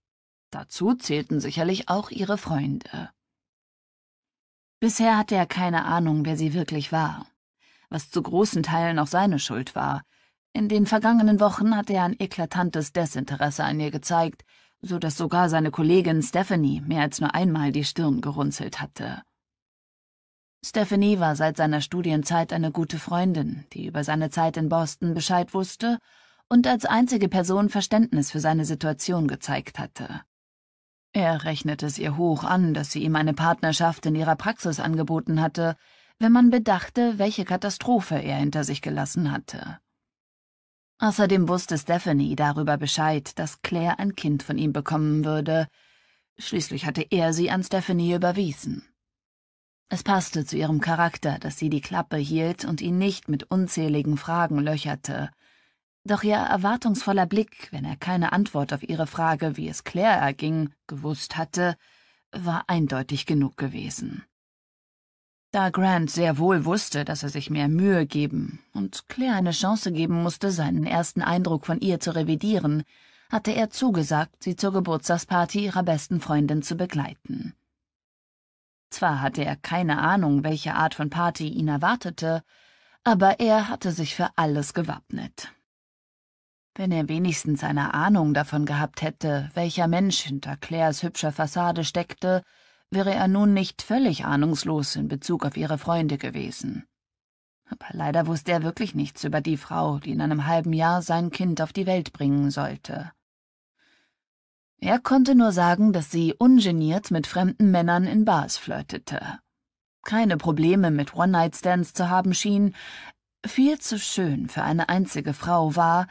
Dazu zählten sicherlich auch ihre Freunde. Bisher hatte er keine Ahnung, wer sie wirklich war, was zu großen Teilen auch seine Schuld war. In den vergangenen Wochen hatte er ein eklatantes Desinteresse an ihr gezeigt, so dass sogar seine Kollegin Stephanie mehr als nur einmal die Stirn gerunzelt hatte. Stephanie war seit seiner Studienzeit eine gute Freundin, die über seine Zeit in Boston Bescheid wusste und als einzige Person Verständnis für seine Situation gezeigt hatte. Er rechnete es ihr hoch an, dass sie ihm eine Partnerschaft in ihrer Praxis angeboten hatte, wenn man bedachte, welche Katastrophe er hinter sich gelassen hatte. Außerdem wusste Stephanie darüber Bescheid, dass Claire ein Kind von ihm bekommen würde. Schließlich hatte er sie an Stephanie überwiesen. Es passte zu ihrem Charakter, dass sie die Klappe hielt und ihn nicht mit unzähligen Fragen löcherte. Doch ihr erwartungsvoller Blick, wenn er keine Antwort auf ihre Frage, wie es Claire erging, gewusst hatte, war eindeutig genug gewesen. Da Grant sehr wohl wusste, dass er sich mehr Mühe geben und Claire eine Chance geben musste, seinen ersten Eindruck von ihr zu revidieren, hatte er zugesagt, sie zur Geburtstagsparty ihrer besten Freundin zu begleiten. Zwar hatte er keine Ahnung, welche Art von Party ihn erwartete, aber er hatte sich für alles gewappnet. Wenn er wenigstens eine Ahnung davon gehabt hätte, welcher Mensch hinter Claires hübscher Fassade steckte, wäre er nun nicht völlig ahnungslos in Bezug auf ihre Freunde gewesen. Aber leider wusste er wirklich nichts über die Frau, die in einem halben Jahr sein Kind auf die Welt bringen sollte. Er konnte nur sagen, dass sie ungeniert mit fremden Männern in Bars flirtete. Keine Probleme mit One-Night-Stands zu haben schien, viel zu schön für eine einzige Frau war,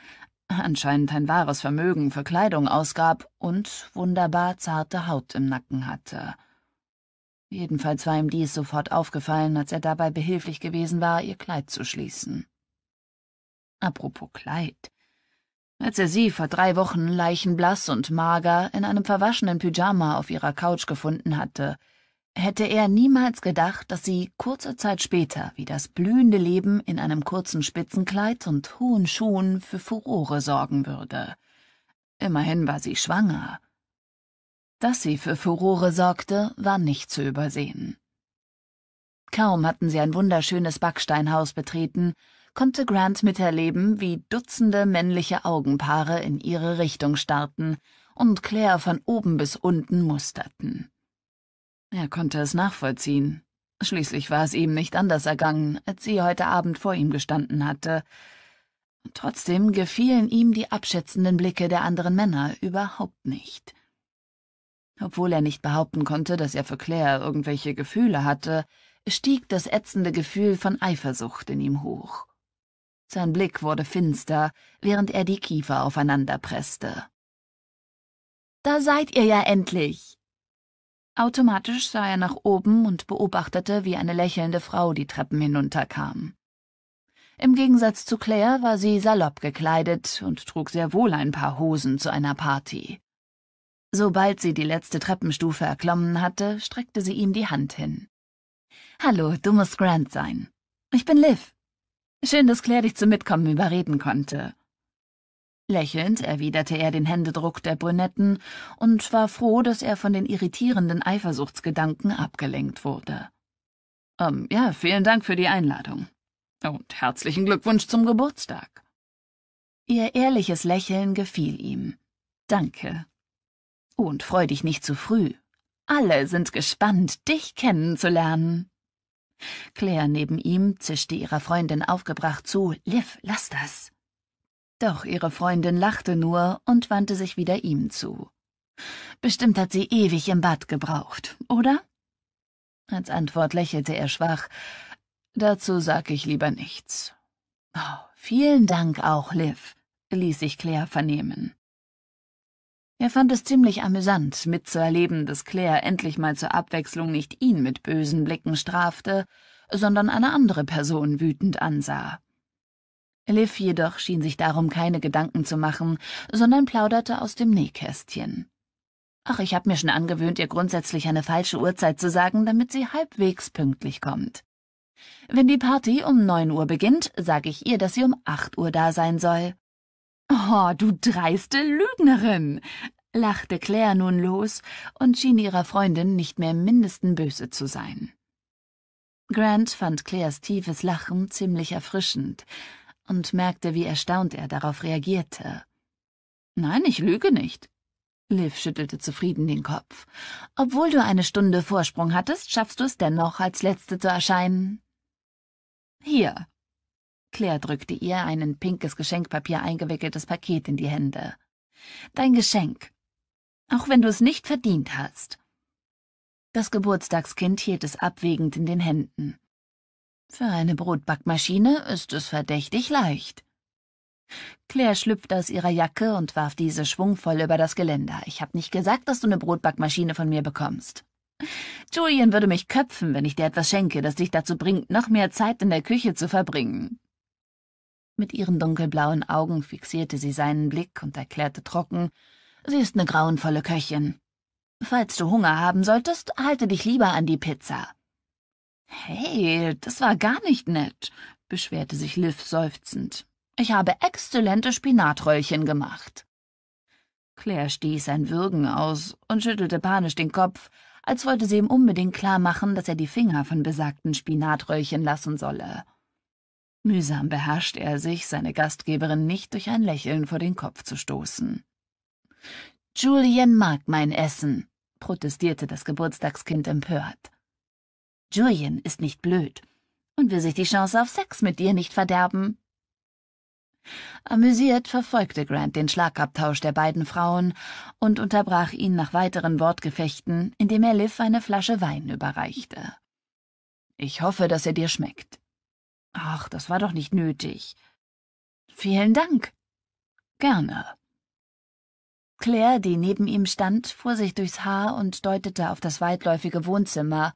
anscheinend ein wahres Vermögen für Kleidung ausgab und wunderbar zarte Haut im Nacken hatte. Jedenfalls war ihm dies sofort aufgefallen, als er dabei behilflich gewesen war, ihr Kleid zu schließen. Apropos Kleid als er sie vor drei Wochen leichenblaß und mager in einem verwaschenen Pyjama auf ihrer Couch gefunden hatte, hätte er niemals gedacht, dass sie kurze Zeit später wie das blühende Leben in einem kurzen Spitzenkleid und hohen Schuhen für Furore sorgen würde. Immerhin war sie schwanger. Dass sie für Furore sorgte, war nicht zu übersehen. Kaum hatten sie ein wunderschönes Backsteinhaus betreten, konnte Grant miterleben, wie Dutzende männliche Augenpaare in ihre Richtung starrten und Claire von oben bis unten musterten. Er konnte es nachvollziehen. Schließlich war es ihm nicht anders ergangen, als sie heute Abend vor ihm gestanden hatte. Trotzdem gefielen ihm die abschätzenden Blicke der anderen Männer überhaupt nicht. Obwohl er nicht behaupten konnte, dass er für Claire irgendwelche Gefühle hatte, stieg das ätzende Gefühl von Eifersucht in ihm hoch. Sein Blick wurde finster, während er die Kiefer aufeinanderpresste. Da seid ihr ja endlich. Automatisch sah er nach oben und beobachtete, wie eine lächelnde Frau die Treppen hinunterkam. Im Gegensatz zu Claire war sie salopp gekleidet und trug sehr wohl ein paar Hosen zu einer Party. Sobald sie die letzte Treppenstufe erklommen hatte, streckte sie ihm die Hand hin. Hallo, du musst Grant sein. Ich bin Liv. Schön, dass Claire dich zum Mitkommen überreden konnte. Lächelnd erwiderte er den Händedruck der Brünetten und war froh, dass er von den irritierenden Eifersuchtsgedanken abgelenkt wurde. Ähm, ja, vielen Dank für die Einladung. Und herzlichen Glückwunsch zum Geburtstag. Ihr ehrliches Lächeln gefiel ihm. Danke. Und freu dich nicht zu früh. Alle sind gespannt, dich kennenzulernen. Claire neben ihm zischte ihrer Freundin aufgebracht zu, Liv, lass das. Doch ihre Freundin lachte nur und wandte sich wieder ihm zu. Bestimmt hat sie ewig im Bad gebraucht, oder? Als Antwort lächelte er schwach. Dazu sag ich lieber nichts. Oh, vielen Dank auch, Liv, ließ sich Claire vernehmen. Er fand es ziemlich amüsant, mitzuerleben, dass Claire endlich mal zur Abwechslung nicht ihn mit bösen Blicken strafte, sondern eine andere Person wütend ansah. Liv jedoch schien sich darum keine Gedanken zu machen, sondern plauderte aus dem Nähkästchen. Ach, ich habe mir schon angewöhnt, ihr grundsätzlich eine falsche Uhrzeit zu sagen, damit sie halbwegs pünktlich kommt. Wenn die Party um neun Uhr beginnt, sage ich ihr, dass sie um acht Uhr da sein soll o oh, du dreiste lügnerin lachte claire nun los und schien ihrer freundin nicht mehr im mindesten böse zu sein grant fand claires tiefes lachen ziemlich erfrischend und merkte wie erstaunt er darauf reagierte nein ich lüge nicht liv schüttelte zufrieden den kopf obwohl du eine stunde vorsprung hattest schaffst du es dennoch als letzte zu erscheinen hier Claire drückte ihr ein in pinkes Geschenkpapier eingewickeltes Paket in die Hände. Dein Geschenk. Auch wenn du es nicht verdient hast. Das Geburtstagskind hielt es abwägend in den Händen. Für eine Brotbackmaschine ist es verdächtig leicht. Claire schlüpfte aus ihrer Jacke und warf diese schwungvoll über das Geländer. Ich hab nicht gesagt, dass du eine Brotbackmaschine von mir bekommst. Julian würde mich köpfen, wenn ich dir etwas schenke, das dich dazu bringt, noch mehr Zeit in der Küche zu verbringen. Mit ihren dunkelblauen Augen fixierte sie seinen Blick und erklärte trocken, sie ist eine grauenvolle Köchin. Falls du Hunger haben solltest, halte dich lieber an die Pizza. Hey, das war gar nicht nett, beschwerte sich Liv seufzend. Ich habe exzellente Spinatröllchen gemacht. Claire stieß ein Würgen aus und schüttelte panisch den Kopf, als wollte sie ihm unbedingt klar machen, dass er die Finger von besagten Spinatröllchen lassen solle. Mühsam beherrscht er sich, seine Gastgeberin nicht durch ein Lächeln vor den Kopf zu stoßen. Julien mag mein Essen, protestierte das Geburtstagskind empört. Julien ist nicht blöd und will sich die Chance auf Sex mit dir nicht verderben. Amüsiert verfolgte Grant den Schlagabtausch der beiden Frauen und unterbrach ihn nach weiteren Wortgefechten, indem er Liv eine Flasche Wein überreichte. Ich hoffe, dass er dir schmeckt. Ach, das war doch nicht nötig. Vielen Dank. Gerne. Claire, die neben ihm stand, fuhr sich durchs Haar und deutete auf das weitläufige Wohnzimmer,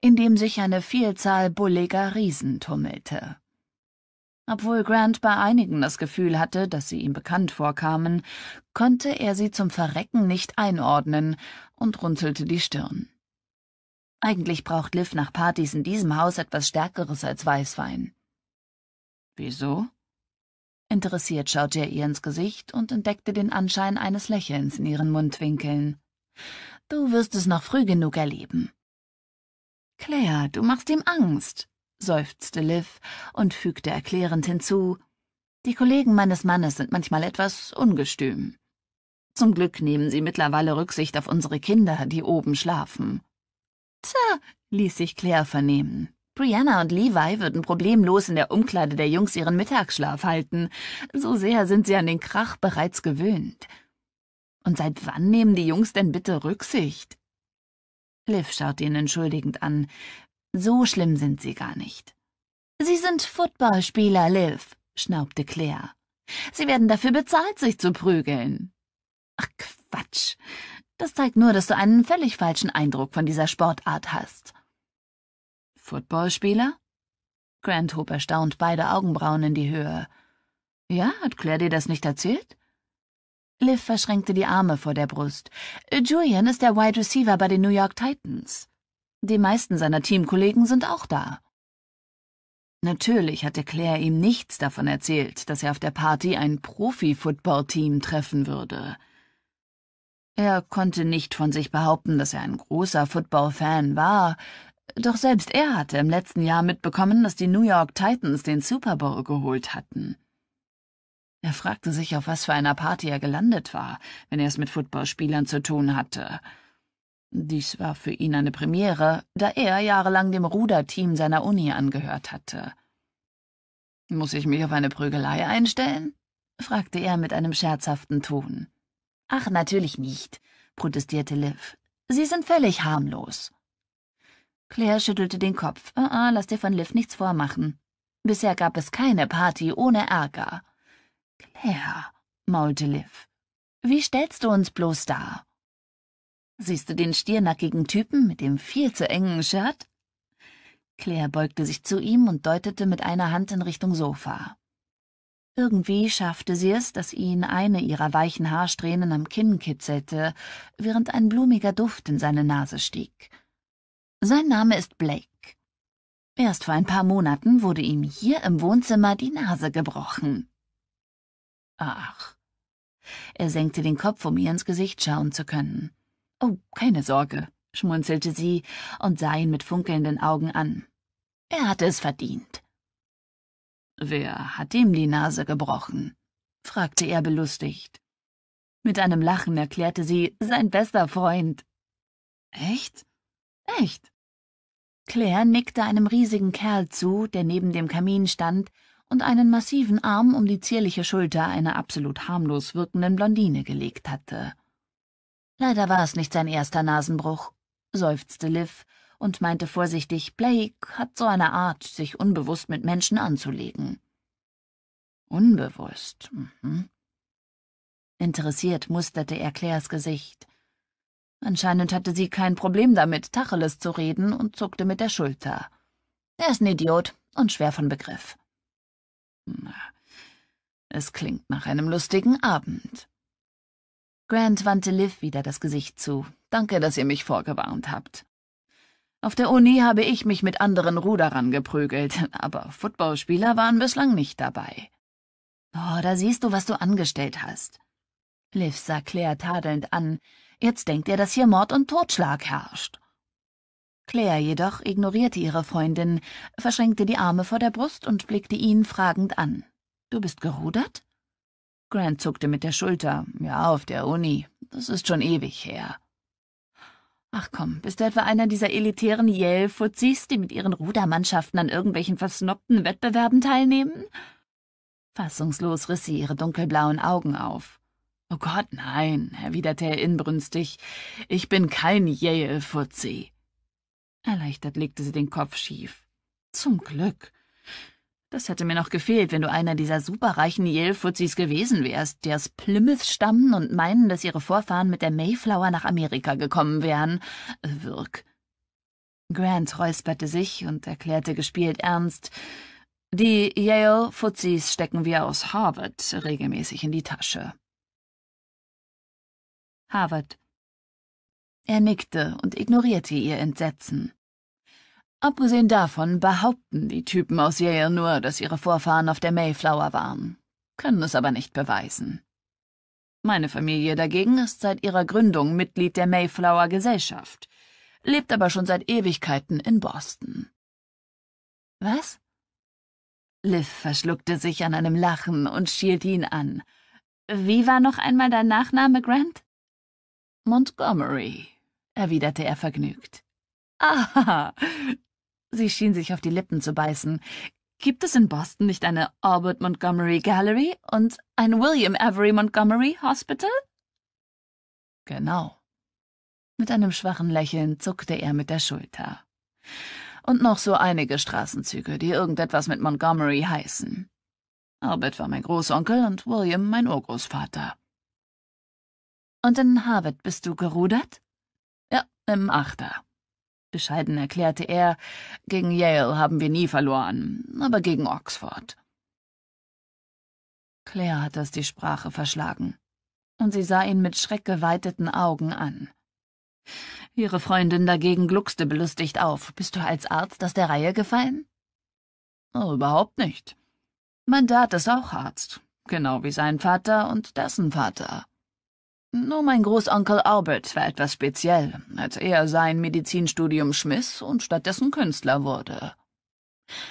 in dem sich eine Vielzahl bulliger Riesen tummelte. Obwohl Grant bei einigen das Gefühl hatte, dass sie ihm bekannt vorkamen, konnte er sie zum Verrecken nicht einordnen und runzelte die Stirn. Eigentlich braucht Liv nach Partys in diesem Haus etwas Stärkeres als Weißwein. Wieso? Interessiert schaute er ihr ins Gesicht und entdeckte den Anschein eines Lächelns in ihren Mundwinkeln. Du wirst es noch früh genug erleben. Claire, du machst ihm Angst, seufzte Liv und fügte erklärend hinzu. Die Kollegen meines Mannes sind manchmal etwas ungestüm. Zum Glück nehmen sie mittlerweile Rücksicht auf unsere Kinder, die oben schlafen. Tja, ließ sich Claire vernehmen. Brianna und Levi würden problemlos in der Umkleide der Jungs ihren Mittagsschlaf halten. So sehr sind sie an den Krach bereits gewöhnt. Und seit wann nehmen die Jungs denn bitte Rücksicht? Liv schaut ihn entschuldigend an. So schlimm sind sie gar nicht. Sie sind Footballspieler, Liv, schnaubte Claire. Sie werden dafür bezahlt, sich zu prügeln. Ach Quatsch. Das zeigt nur, dass du einen völlig falschen Eindruck von dieser Sportart hast. Footballspieler? Grant hob erstaunt beide Augenbrauen in die Höhe. Ja, hat Claire dir das nicht erzählt? Liv verschränkte die Arme vor der Brust. Julian ist der Wide Receiver bei den New York Titans. Die meisten seiner Teamkollegen sind auch da. Natürlich hatte Claire ihm nichts davon erzählt, dass er auf der Party ein Profi-Football-Team treffen würde. Er konnte nicht von sich behaupten, dass er ein großer Football-Fan war, doch selbst er hatte im letzten Jahr mitbekommen, dass die New York Titans den Super Bowl geholt hatten. Er fragte sich, auf was für einer Party er gelandet war, wenn er es mit Footballspielern zu tun hatte. Dies war für ihn eine Premiere, da er jahrelang dem Ruderteam seiner Uni angehört hatte. Muss ich mich auf eine Prügelei einstellen? fragte er mit einem scherzhaften Ton. Ach, natürlich nicht, protestierte Liv. Sie sind völlig harmlos. Claire schüttelte den Kopf. Ah, ah, lass dir von Liv nichts vormachen. Bisher gab es keine Party ohne Ärger. Claire, maulte Liv. Wie stellst du uns bloß dar? Siehst du den stiernackigen Typen mit dem viel zu engen Shirt? Claire beugte sich zu ihm und deutete mit einer Hand in Richtung Sofa. Irgendwie schaffte sie es, dass ihn eine ihrer weichen Haarsträhnen am Kinn kitzelte, während ein blumiger Duft in seine Nase stieg. Sein Name ist Blake. Erst vor ein paar Monaten wurde ihm hier im Wohnzimmer die Nase gebrochen. Ach. Er senkte den Kopf, um ihr ins Gesicht schauen zu können. Oh, keine Sorge, schmunzelte sie und sah ihn mit funkelnden Augen an. Er hatte es verdient. Wer hat ihm die Nase gebrochen? fragte er belustigt. Mit einem Lachen erklärte sie, sein bester Freund. Echt? Echt? Claire nickte einem riesigen Kerl zu, der neben dem Kamin stand und einen massiven Arm um die zierliche Schulter einer absolut harmlos wirkenden Blondine gelegt hatte. Leider war es nicht sein erster Nasenbruch, seufzte Liv und meinte vorsichtig, Blake hat so eine Art, sich unbewusst mit Menschen anzulegen. Unbewusst. Mhm. Interessiert musterte er Claires Gesicht. Anscheinend hatte sie kein Problem damit, Tacheles zu reden und zuckte mit der Schulter. Er ist ein Idiot und schwer von Begriff. Na, Es klingt nach einem lustigen Abend. Grant wandte Liv wieder das Gesicht zu. Danke, dass ihr mich vorgewarnt habt. Auf der Uni habe ich mich mit anderen Ruderern geprügelt, [LAUGHS] aber Footballspieler waren bislang nicht dabei. Oh, da siehst du, was du angestellt hast. Liv sah Claire tadelnd an, Jetzt denkt er, dass hier Mord und Totschlag herrscht. Claire jedoch ignorierte ihre Freundin, verschränkte die Arme vor der Brust und blickte ihn fragend an. Du bist gerudert? Grant zuckte mit der Schulter. Ja, auf der Uni. Das ist schon ewig her. Ach komm, bist du etwa einer dieser elitären Yale-Fuzis, die mit ihren Rudermannschaften an irgendwelchen versnobten Wettbewerben teilnehmen? Fassungslos riss sie ihre dunkelblauen Augen auf. Oh Gott, nein, erwiderte er inbrünstig, ich bin kein Yale-Fuzzi. Erleichtert legte sie den Kopf schief. Zum Glück. Das hätte mir noch gefehlt, wenn du einer dieser superreichen Yale-Fuzzis gewesen wärst, die aus Plymouth stammen und meinen, dass ihre Vorfahren mit der Mayflower nach Amerika gekommen wären. Wirk. Grant räusperte sich und erklärte gespielt ernst, die Yale-Fuzzis stecken wir aus Harvard regelmäßig in die Tasche. Harvard. Er nickte und ignorierte ihr Entsetzen. Abgesehen davon behaupten die Typen aus Yale nur, dass ihre Vorfahren auf der Mayflower waren, können es aber nicht beweisen. Meine Familie dagegen ist seit ihrer Gründung Mitglied der Mayflower Gesellschaft, lebt aber schon seit Ewigkeiten in Boston. Was? Liv verschluckte sich an einem Lachen und schielte ihn an. Wie war noch einmal dein Nachname, Grant? Montgomery, erwiderte er vergnügt. Aha! sie schien sich auf die Lippen zu beißen. Gibt es in Boston nicht eine Albert Montgomery Gallery und ein William Avery Montgomery Hospital? Genau. Mit einem schwachen Lächeln zuckte er mit der Schulter. Und noch so einige Straßenzüge, die irgendetwas mit Montgomery heißen. Albert war mein Großonkel und William mein Urgroßvater. Und in Harvard bist du gerudert? Ja, im Achter. Bescheiden erklärte er, gegen Yale haben wir nie verloren, aber gegen Oxford. Claire hatte es die Sprache verschlagen, und sie sah ihn mit schreckgeweiteten Augen an. Ihre Freundin dagegen gluckste belustigt auf. Bist du als Arzt aus der Reihe gefallen? Oh, überhaupt nicht. Mein Dad ist auch Arzt, genau wie sein Vater und dessen Vater. Nur mein Großonkel Albert war etwas speziell, als er sein Medizinstudium schmiss und stattdessen Künstler wurde.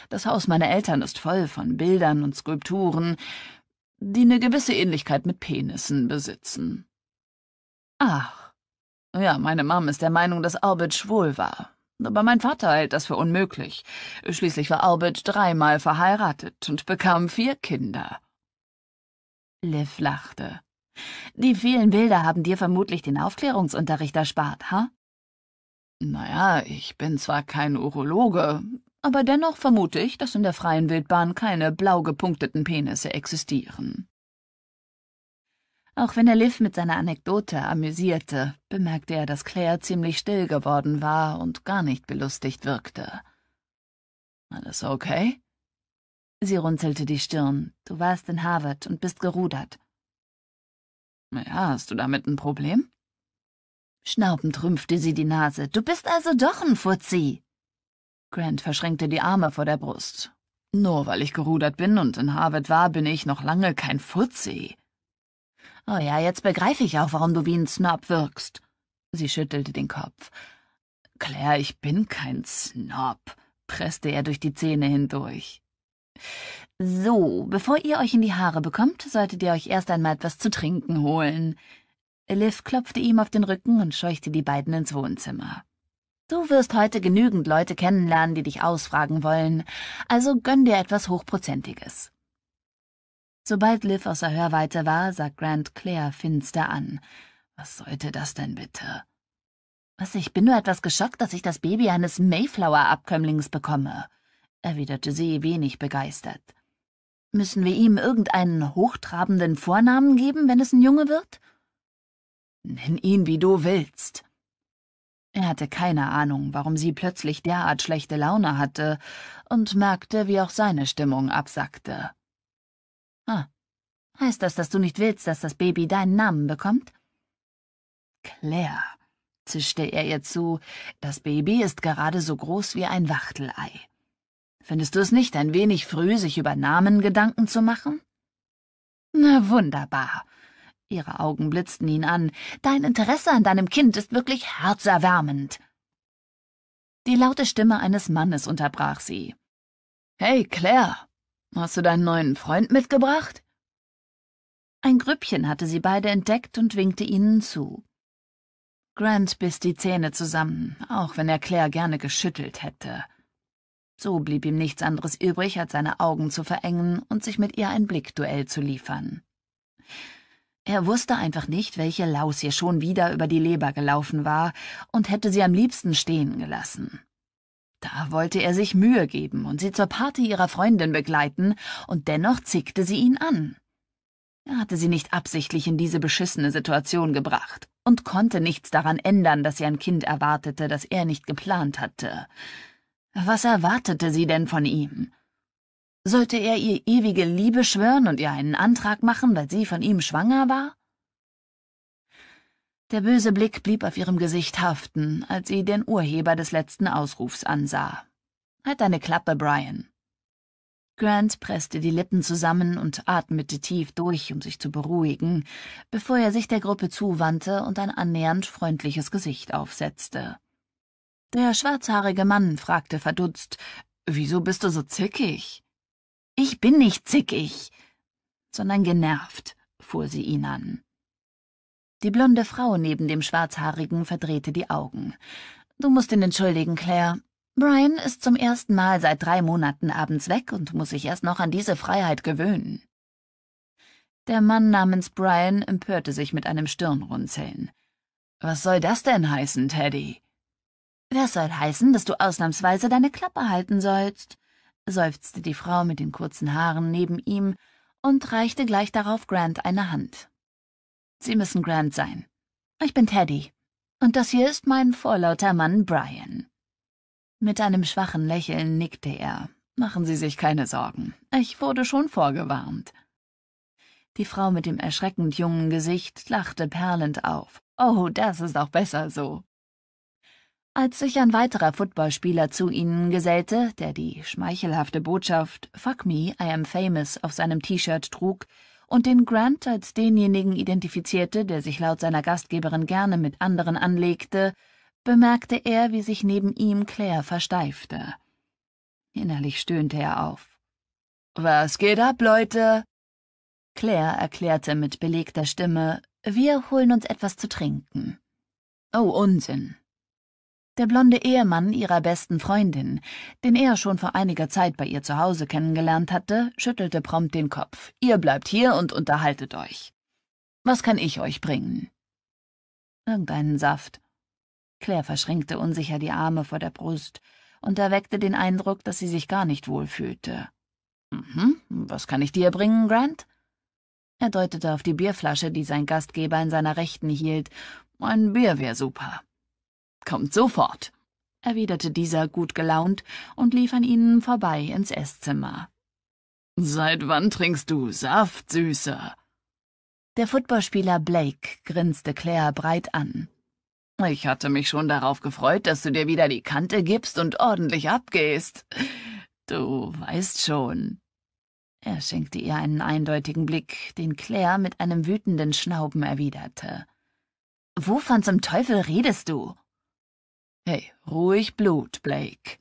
Das Haus meiner Eltern ist voll von Bildern und Skulpturen, die eine gewisse Ähnlichkeit mit Penissen besitzen. Ach, ja, meine Mom ist der Meinung, dass Albert schwul war. Aber mein Vater hält das für unmöglich. Schließlich war Albert dreimal verheiratet und bekam vier Kinder. Liv lachte. Die vielen Bilder haben dir vermutlich den Aufklärungsunterricht erspart, ha? Naja, ich bin zwar kein Urologe, aber dennoch vermute ich, dass in der freien Wildbahn keine blau gepunkteten Penisse existieren. Auch wenn er Liv mit seiner Anekdote amüsierte, bemerkte er, dass Claire ziemlich still geworden war und gar nicht belustigt wirkte. Alles okay? Sie runzelte die Stirn. Du warst in Harvard und bist gerudert. Ja, hast du damit ein Problem? Schnaubend rümpfte sie die Nase. Du bist also doch ein Fuzzi. Grant verschränkte die Arme vor der Brust. Nur weil ich gerudert bin und in Harvard war, bin ich noch lange kein Fuzzi. Oh ja, jetzt begreife ich auch, warum du wie ein Snob wirkst. Sie schüttelte den Kopf. Claire, ich bin kein Snob, presste er durch die Zähne hindurch. So, bevor ihr euch in die Haare bekommt, solltet ihr euch erst einmal etwas zu trinken holen. Liv klopfte ihm auf den Rücken und scheuchte die beiden ins Wohnzimmer. Du wirst heute genügend Leute kennenlernen, die dich ausfragen wollen, also gönn dir etwas Hochprozentiges. Sobald Liv außer Hörweite war, sah Grant Claire finster an. Was sollte das denn bitte? Was, ich bin nur etwas geschockt, dass ich das Baby eines Mayflower-Abkömmlings bekomme, erwiderte sie wenig begeistert. Müssen wir ihm irgendeinen hochtrabenden Vornamen geben, wenn es ein Junge wird? Nenn ihn, wie du willst. Er hatte keine Ahnung, warum sie plötzlich derart schlechte Laune hatte und merkte, wie auch seine Stimmung absackte. Ah, heißt das, dass du nicht willst, dass das Baby deinen Namen bekommt? Claire, zischte er ihr zu, das Baby ist gerade so groß wie ein Wachtelei. Findest du es nicht ein wenig früh, sich über Namen Gedanken zu machen? Na wunderbar. Ihre Augen blitzten ihn an. Dein Interesse an deinem Kind ist wirklich herzerwärmend. Die laute Stimme eines Mannes unterbrach sie. Hey, Claire, hast du deinen neuen Freund mitgebracht? Ein Grüppchen hatte sie beide entdeckt und winkte ihnen zu. Grant biss die Zähne zusammen, auch wenn er Claire gerne geschüttelt hätte. So blieb ihm nichts anderes übrig, als seine Augen zu verengen und sich mit ihr ein Blickduell zu liefern. Er wusste einfach nicht, welche Laus ihr schon wieder über die Leber gelaufen war und hätte sie am liebsten stehen gelassen. Da wollte er sich Mühe geben und sie zur Party ihrer Freundin begleiten, und dennoch zickte sie ihn an. Er hatte sie nicht absichtlich in diese beschissene Situation gebracht und konnte nichts daran ändern, dass sie ein Kind erwartete, das er nicht geplant hatte. Was erwartete sie denn von ihm? Sollte er ihr ewige Liebe schwören und ihr einen Antrag machen, weil sie von ihm schwanger war? Der böse Blick blieb auf ihrem Gesicht haften, als sie den Urheber des letzten Ausrufs ansah. Halt deine Klappe, Brian. Grant presste die Lippen zusammen und atmete tief durch, um sich zu beruhigen, bevor er sich der Gruppe zuwandte und ein annähernd freundliches Gesicht aufsetzte. Der schwarzhaarige Mann fragte verdutzt, Wieso bist du so zickig? Ich bin nicht zickig, sondern genervt, fuhr sie ihn an. Die blonde Frau neben dem Schwarzhaarigen verdrehte die Augen. Du musst ihn entschuldigen, Claire. Brian ist zum ersten Mal seit drei Monaten abends weg und muss sich erst noch an diese Freiheit gewöhnen. Der Mann namens Brian empörte sich mit einem Stirnrunzeln. Was soll das denn heißen, Teddy? Das soll heißen, dass du ausnahmsweise deine Klappe halten sollst, seufzte die Frau mit den kurzen Haaren neben ihm und reichte gleich darauf Grant eine Hand. Sie müssen Grant sein. Ich bin Teddy. Und das hier ist mein vorlauter Mann Brian. Mit einem schwachen Lächeln nickte er. Machen Sie sich keine Sorgen. Ich wurde schon vorgewarnt. Die Frau mit dem erschreckend jungen Gesicht lachte perlend auf. Oh, das ist auch besser so als sich ein weiterer Footballspieler zu ihnen gesellte, der die schmeichelhafte Botschaft Fuck me, I am famous auf seinem T-Shirt trug und den Grant als denjenigen identifizierte, der sich laut seiner Gastgeberin gerne mit anderen anlegte, bemerkte er, wie sich neben ihm Claire versteifte. Innerlich stöhnte er auf. Was geht ab, Leute? Claire erklärte mit belegter Stimme, wir holen uns etwas zu trinken. Oh, Unsinn, der blonde Ehemann ihrer besten Freundin, den er schon vor einiger Zeit bei ihr zu Hause kennengelernt hatte, schüttelte prompt den Kopf. Ihr bleibt hier und unterhaltet euch. Was kann ich euch bringen? Irgendeinen Saft. Claire verschränkte unsicher die Arme vor der Brust und erweckte den Eindruck, dass sie sich gar nicht wohl fühlte. Mhm, was kann ich dir bringen, Grant? Er deutete auf die Bierflasche, die sein Gastgeber in seiner Rechten hielt. Ein Bier wäre super kommt sofort erwiderte dieser gut gelaunt und lief an ihnen vorbei ins Esszimmer. Seit wann trinkst du Saft, Süßer? Der Footballspieler Blake grinste Claire breit an. Ich hatte mich schon darauf gefreut, dass du dir wieder die Kante gibst und ordentlich abgehst. Du weißt schon. Er schenkte ihr einen eindeutigen Blick, den Claire mit einem wütenden Schnauben erwiderte. Wovon zum Teufel redest du? Hey, ruhig Blut, Blake.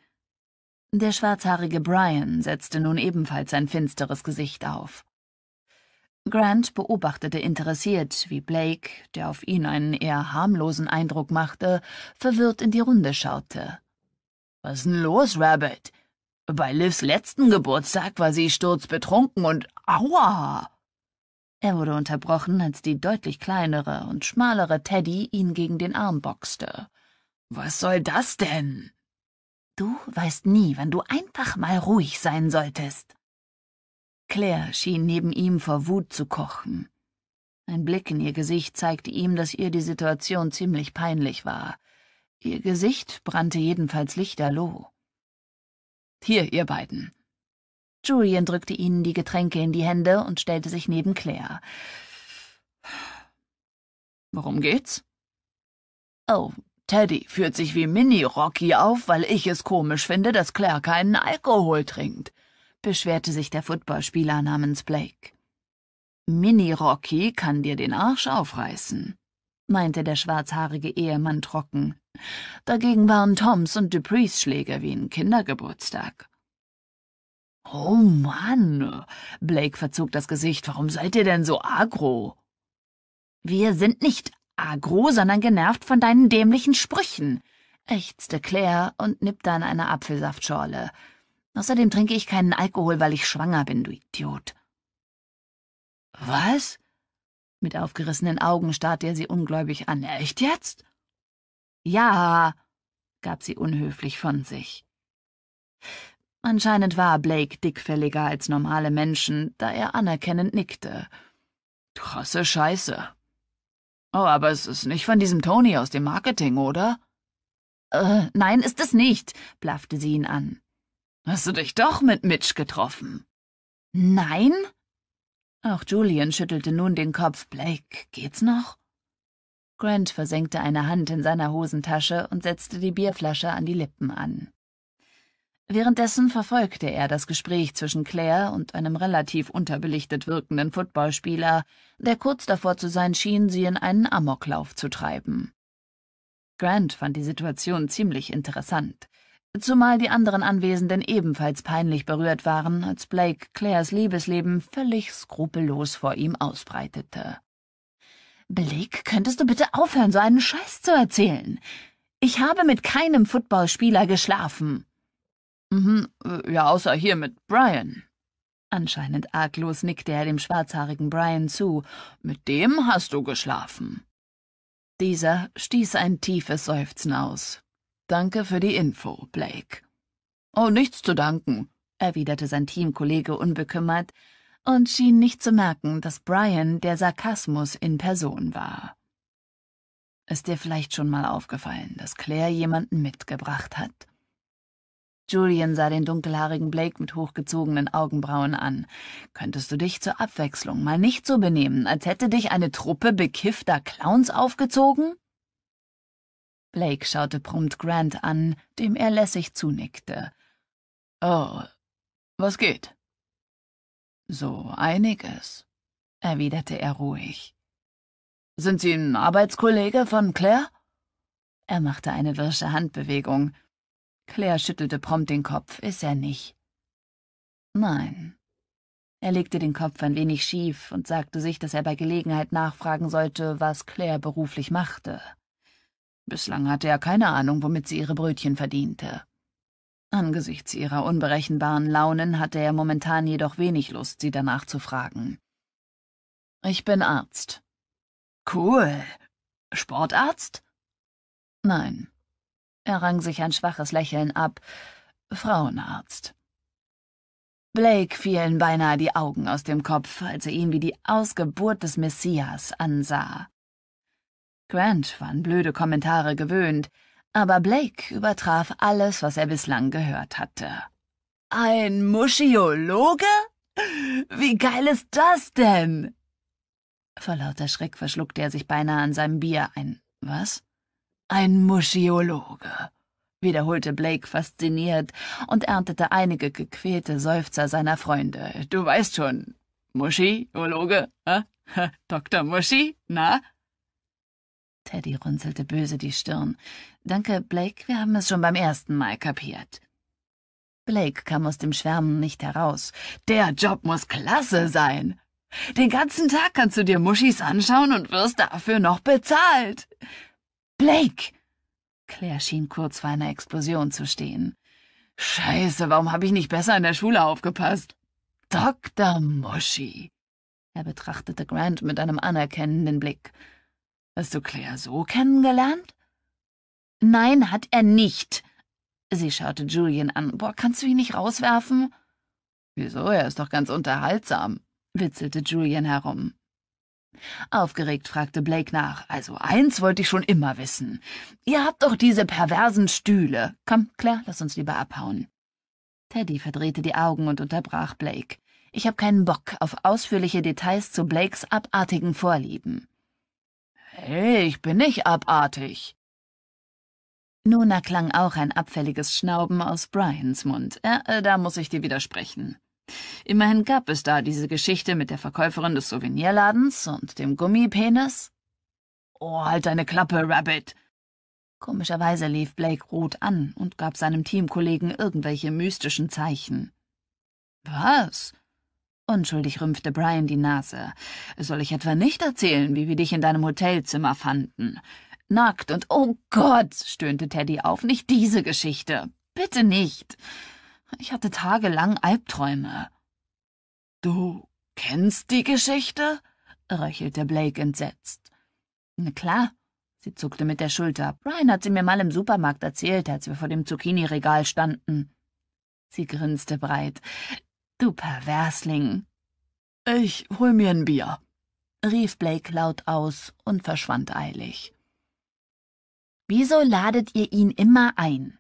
Der schwarzhaarige Brian setzte nun ebenfalls ein finsteres Gesicht auf. Grant beobachtete interessiert, wie Blake, der auf ihn einen eher harmlosen Eindruck machte, verwirrt in die Runde schaute. Was denn los, Rabbit? Bei Livs letzten Geburtstag war sie sturzbetrunken und aua! Er wurde unterbrochen, als die deutlich kleinere und schmalere Teddy ihn gegen den Arm boxte. Was soll das denn? Du weißt nie, wann du einfach mal ruhig sein solltest. Claire schien neben ihm vor Wut zu kochen. Ein Blick in ihr Gesicht zeigte ihm, dass ihr die Situation ziemlich peinlich war. Ihr Gesicht brannte jedenfalls lichterloh. Hier, ihr beiden. Julian drückte ihnen die Getränke in die Hände und stellte sich neben Claire. Worum geht's? Oh, Teddy führt sich wie Mini-Rocky auf, weil ich es komisch finde, dass Claire keinen Alkohol trinkt, beschwerte sich der Footballspieler namens Blake. Mini-Rocky kann dir den Arsch aufreißen, meinte der schwarzhaarige Ehemann trocken. Dagegen waren Toms und Duprees Schläge wie ein Kindergeburtstag. Oh Mann, Blake verzog das Gesicht. Warum seid ihr denn so agro? Wir sind nicht agro, sondern genervt von deinen dämlichen Sprüchen, ächzte Claire und nippte an einer Apfelsaftschorle. Außerdem trinke ich keinen Alkohol, weil ich schwanger bin, du Idiot. Was? Mit aufgerissenen Augen starrte er sie ungläubig an. Echt jetzt? Ja, gab sie unhöflich von sich. Anscheinend war Blake dickfälliger als normale Menschen, da er anerkennend nickte. Krasse Scheiße, Oh, aber es ist nicht von diesem Tony aus dem Marketing, oder? Äh, nein, ist es nicht, blaffte sie ihn an. Hast du dich doch mit Mitch getroffen? Nein? Auch Julian schüttelte nun den Kopf. Blake, geht's noch? Grant versenkte eine Hand in seiner Hosentasche und setzte die Bierflasche an die Lippen an. Währenddessen verfolgte er das Gespräch zwischen Claire und einem relativ unterbelichtet wirkenden Footballspieler, der kurz davor zu sein schien, sie in einen Amoklauf zu treiben. Grant fand die Situation ziemlich interessant, zumal die anderen Anwesenden ebenfalls peinlich berührt waren, als Blake Claires Liebesleben völlig skrupellos vor ihm ausbreitete. Blake, könntest du bitte aufhören, so einen Scheiß zu erzählen? Ich habe mit keinem Footballspieler geschlafen. Mhm, äh, ja, außer hier mit Brian. Anscheinend arglos nickte er dem schwarzhaarigen Brian zu. Mit dem hast du geschlafen. Dieser stieß ein tiefes Seufzen aus. Danke für die Info, Blake. Oh, nichts zu danken, erwiderte sein Teamkollege unbekümmert und schien nicht zu merken, dass Brian der Sarkasmus in Person war. Ist dir vielleicht schon mal aufgefallen, dass Claire jemanden mitgebracht hat? Julian sah den dunkelhaarigen Blake mit hochgezogenen Augenbrauen an. Könntest du dich zur Abwechslung mal nicht so benehmen, als hätte dich eine Truppe bekiffter Clowns aufgezogen? Blake schaute prompt Grant an, dem er lässig zunickte. Oh, was geht? So einiges, erwiderte er ruhig. Sind Sie ein Arbeitskollege von Claire? Er machte eine wirsche Handbewegung. Claire schüttelte prompt den Kopf, ist er nicht. Nein. Er legte den Kopf ein wenig schief und sagte sich, dass er bei Gelegenheit nachfragen sollte, was Claire beruflich machte. Bislang hatte er keine Ahnung, womit sie ihre Brötchen verdiente. Angesichts ihrer unberechenbaren Launen hatte er momentan jedoch wenig Lust, sie danach zu fragen. Ich bin Arzt. Cool. Sportarzt? Nein. Er rang sich ein schwaches Lächeln ab. Frauenarzt. Blake fielen beinahe die Augen aus dem Kopf, als er ihn wie die Ausgeburt des Messias ansah. Grant war an blöde Kommentare gewöhnt, aber Blake übertraf alles, was er bislang gehört hatte. Ein Muschiologe? Wie geil ist das denn? Vor lauter Schreck verschluckte er sich beinahe an seinem Bier ein. Was? Ein Muschiologe, wiederholte Blake fasziniert und erntete einige gequälte Seufzer seiner Freunde. Du weißt schon, Muschiologe, äh? [LAUGHS] Dr. Muschi, na? Teddy runzelte böse die Stirn. Danke, Blake, wir haben es schon beim ersten Mal kapiert. Blake kam aus dem Schwärmen nicht heraus. Der Job muss klasse sein. Den ganzen Tag kannst du dir Muschis anschauen und wirst dafür noch bezahlt. Blake! Claire schien kurz vor einer Explosion zu stehen. Scheiße, warum habe ich nicht besser in der Schule aufgepasst? Dr. Moshi. Er betrachtete Grant mit einem anerkennenden Blick. Hast du Claire so kennengelernt? Nein, hat er nicht. Sie schaute Julian an. Boah, kannst du ihn nicht rauswerfen? Wieso, er ist doch ganz unterhaltsam, witzelte Julian herum. Aufgeregt fragte Blake nach. Also eins wollte ich schon immer wissen. Ihr habt doch diese perversen Stühle. Komm, Claire, lass uns lieber abhauen. Teddy verdrehte die Augen und unterbrach Blake. Ich habe keinen Bock auf ausführliche Details zu Blakes abartigen Vorlieben. Hey, ich bin nicht abartig. Nun erklang auch ein abfälliges Schnauben aus Brians Mund. Äh, da muss ich dir widersprechen. Immerhin gab es da diese Geschichte mit der Verkäuferin des Souvenirladens und dem Gummipenis. Oh, halt deine Klappe, Rabbit! Komischerweise lief Blake rot an und gab seinem Teamkollegen irgendwelche mystischen Zeichen. Was? Unschuldig rümpfte Brian die Nase. Soll ich etwa nicht erzählen, wie wir dich in deinem Hotelzimmer fanden? Nackt und oh Gott, stöhnte Teddy auf, nicht diese Geschichte. Bitte nicht. Ich hatte tagelang Albträume. Du kennst die Geschichte? röchelte Blake entsetzt. Na klar, sie zuckte mit der Schulter. Brian hat sie mir mal im Supermarkt erzählt, als wir vor dem Zucchini-Regal standen. Sie grinste breit. Du Perversling. Ich hol mir ein Bier, rief Blake laut aus und verschwand eilig. Wieso ladet ihr ihn immer ein?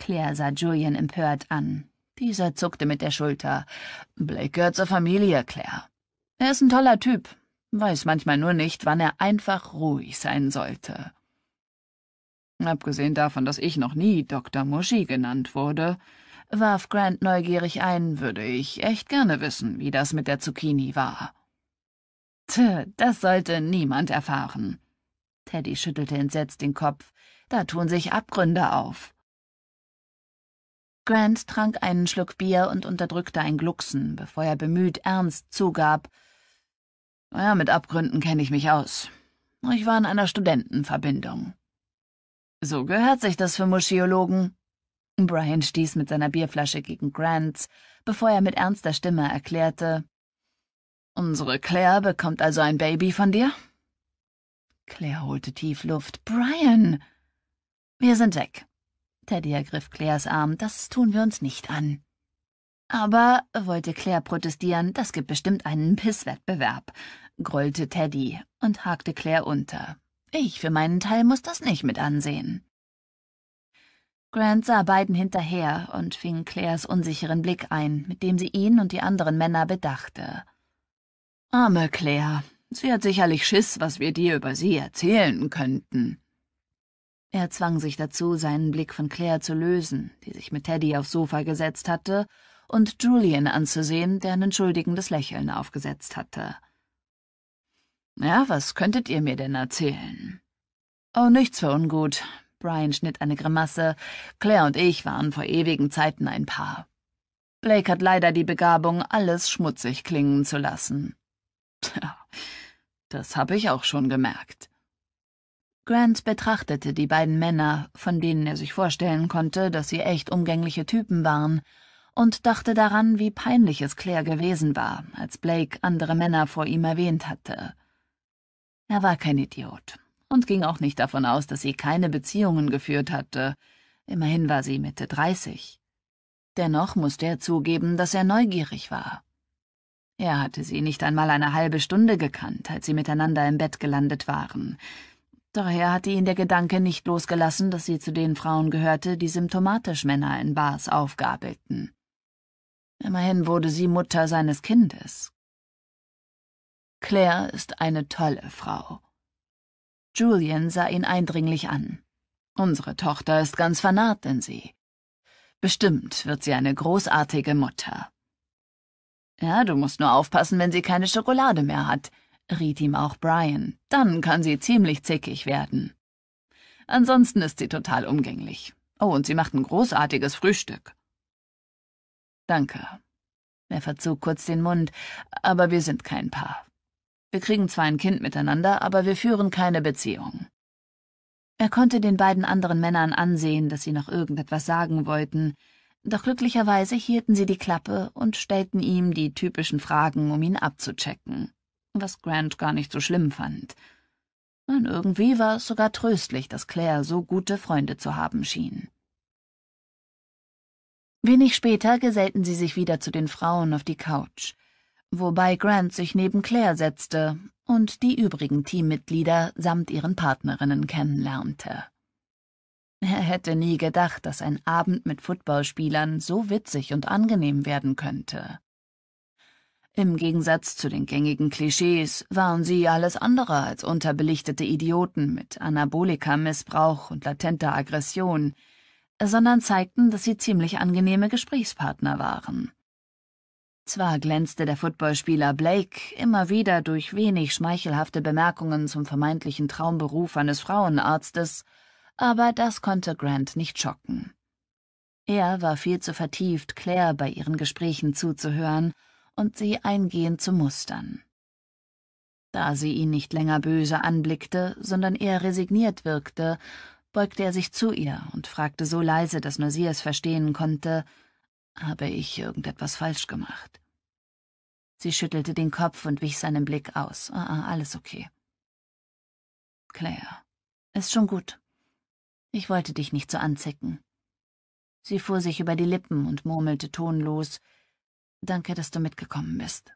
Claire sah Julian empört an. Dieser zuckte mit der Schulter. Blake gehört zur Familie, Claire. Er ist ein toller Typ, weiß manchmal nur nicht, wann er einfach ruhig sein sollte. Abgesehen davon, dass ich noch nie Dr. Muschi genannt wurde, warf Grant neugierig ein, würde ich echt gerne wissen, wie das mit der Zucchini war. Tö, das sollte niemand erfahren. Teddy schüttelte entsetzt den Kopf. Da tun sich Abgründe auf. Grant trank einen Schluck Bier und unterdrückte ein Glucksen, bevor er bemüht ernst zugab. Ja, mit Abgründen kenne ich mich aus. Ich war in einer Studentenverbindung. So gehört sich das für Muschiologen. Brian stieß mit seiner Bierflasche gegen Grants, bevor er mit ernster Stimme erklärte. Unsere Claire bekommt also ein Baby von dir? Claire holte tief Luft. Brian! Wir sind weg. Teddy ergriff Claires Arm, das tun wir uns nicht an. Aber, wollte Claire protestieren, das gibt bestimmt einen Pisswettbewerb, grollte Teddy und hakte Claire unter. Ich für meinen Teil muss das nicht mit ansehen. Grant sah beiden hinterher und fing Claires unsicheren Blick ein, mit dem sie ihn und die anderen Männer bedachte. Arme Claire, sie hat sicherlich Schiss, was wir dir über sie erzählen könnten. Er zwang sich dazu, seinen Blick von Claire zu lösen, die sich mit Teddy aufs Sofa gesetzt hatte, und Julian anzusehen, der ein entschuldigendes Lächeln aufgesetzt hatte. Ja, was könntet ihr mir denn erzählen? Oh, nichts für ungut. Brian schnitt eine Grimasse. Claire und ich waren vor ewigen Zeiten ein Paar. Blake hat leider die Begabung, alles schmutzig klingen zu lassen. Tja, das habe ich auch schon gemerkt. Grant betrachtete die beiden Männer, von denen er sich vorstellen konnte, dass sie echt umgängliche Typen waren, und dachte daran, wie peinlich es Claire gewesen war, als Blake andere Männer vor ihm erwähnt hatte. Er war kein Idiot und ging auch nicht davon aus, dass sie keine Beziehungen geführt hatte. Immerhin war sie Mitte dreißig. Dennoch musste er zugeben, dass er neugierig war. Er hatte sie nicht einmal eine halbe Stunde gekannt, als sie miteinander im Bett gelandet waren. Daher hatte ihn der Gedanke nicht losgelassen, dass sie zu den Frauen gehörte, die symptomatisch Männer in Bars aufgabelten. Immerhin wurde sie Mutter seines Kindes. Claire ist eine tolle Frau. Julian sah ihn eindringlich an. Unsere Tochter ist ganz vernarrt in sie. Bestimmt wird sie eine großartige Mutter. Ja, du musst nur aufpassen, wenn sie keine Schokolade mehr hat riet ihm auch Brian. Dann kann sie ziemlich zickig werden. Ansonsten ist sie total umgänglich. Oh, und sie macht ein großartiges Frühstück. Danke. Er verzog kurz den Mund, aber wir sind kein Paar. Wir kriegen zwar ein Kind miteinander, aber wir führen keine Beziehung. Er konnte den beiden anderen Männern ansehen, dass sie noch irgendetwas sagen wollten, doch glücklicherweise hielten sie die Klappe und stellten ihm die typischen Fragen, um ihn abzuchecken was Grant gar nicht so schlimm fand. Und irgendwie war es sogar tröstlich, dass Claire so gute Freunde zu haben schien. Wenig später gesellten sie sich wieder zu den Frauen auf die Couch, wobei Grant sich neben Claire setzte und die übrigen Teammitglieder samt ihren Partnerinnen kennenlernte. Er hätte nie gedacht, dass ein Abend mit Footballspielern so witzig und angenehm werden könnte. Im Gegensatz zu den gängigen Klischees waren sie alles andere als unterbelichtete Idioten mit Anabolika-Missbrauch und latenter Aggression, sondern zeigten, dass sie ziemlich angenehme Gesprächspartner waren. Zwar glänzte der Footballspieler Blake immer wieder durch wenig schmeichelhafte Bemerkungen zum vermeintlichen Traumberuf eines Frauenarztes, aber das konnte Grant nicht schocken. Er war viel zu vertieft, Claire bei ihren Gesprächen zuzuhören, und sie eingehend zu mustern. Da sie ihn nicht länger böse anblickte, sondern eher resigniert wirkte, beugte er sich zu ihr und fragte so leise, dass nur sie es verstehen konnte, habe ich irgendetwas falsch gemacht? Sie schüttelte den Kopf und wich seinem Blick aus. Ah, ah, alles okay. Claire, ist schon gut. Ich wollte dich nicht so anzicken. Sie fuhr sich über die Lippen und murmelte tonlos, Danke, dass du mitgekommen bist.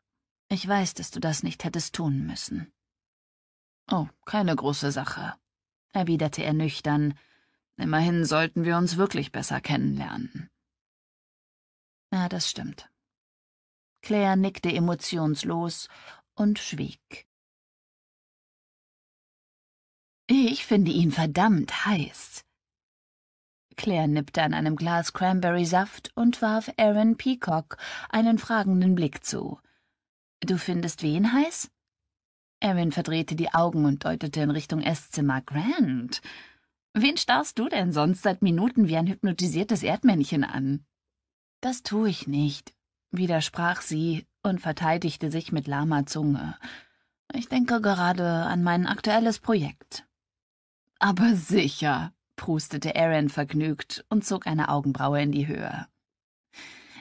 Ich weiß, dass du das nicht hättest tun müssen. Oh, keine große Sache, erwiderte er nüchtern. Immerhin sollten wir uns wirklich besser kennenlernen. Ja, das stimmt. Claire nickte emotionslos und schwieg. Ich finde ihn verdammt heiß, Claire nippte an einem Glas Cranberry-Saft und warf Aaron Peacock einen fragenden Blick zu. Du findest wen heiß? Aaron verdrehte die Augen und deutete in Richtung Esszimmer. Grant, wen starrst du denn sonst seit Minuten wie ein hypnotisiertes Erdmännchen an? Das tue ich nicht, widersprach sie und verteidigte sich mit lahmer Zunge. Ich denke gerade an mein aktuelles Projekt. Aber sicher, prustete Aaron vergnügt und zog eine Augenbraue in die Höhe.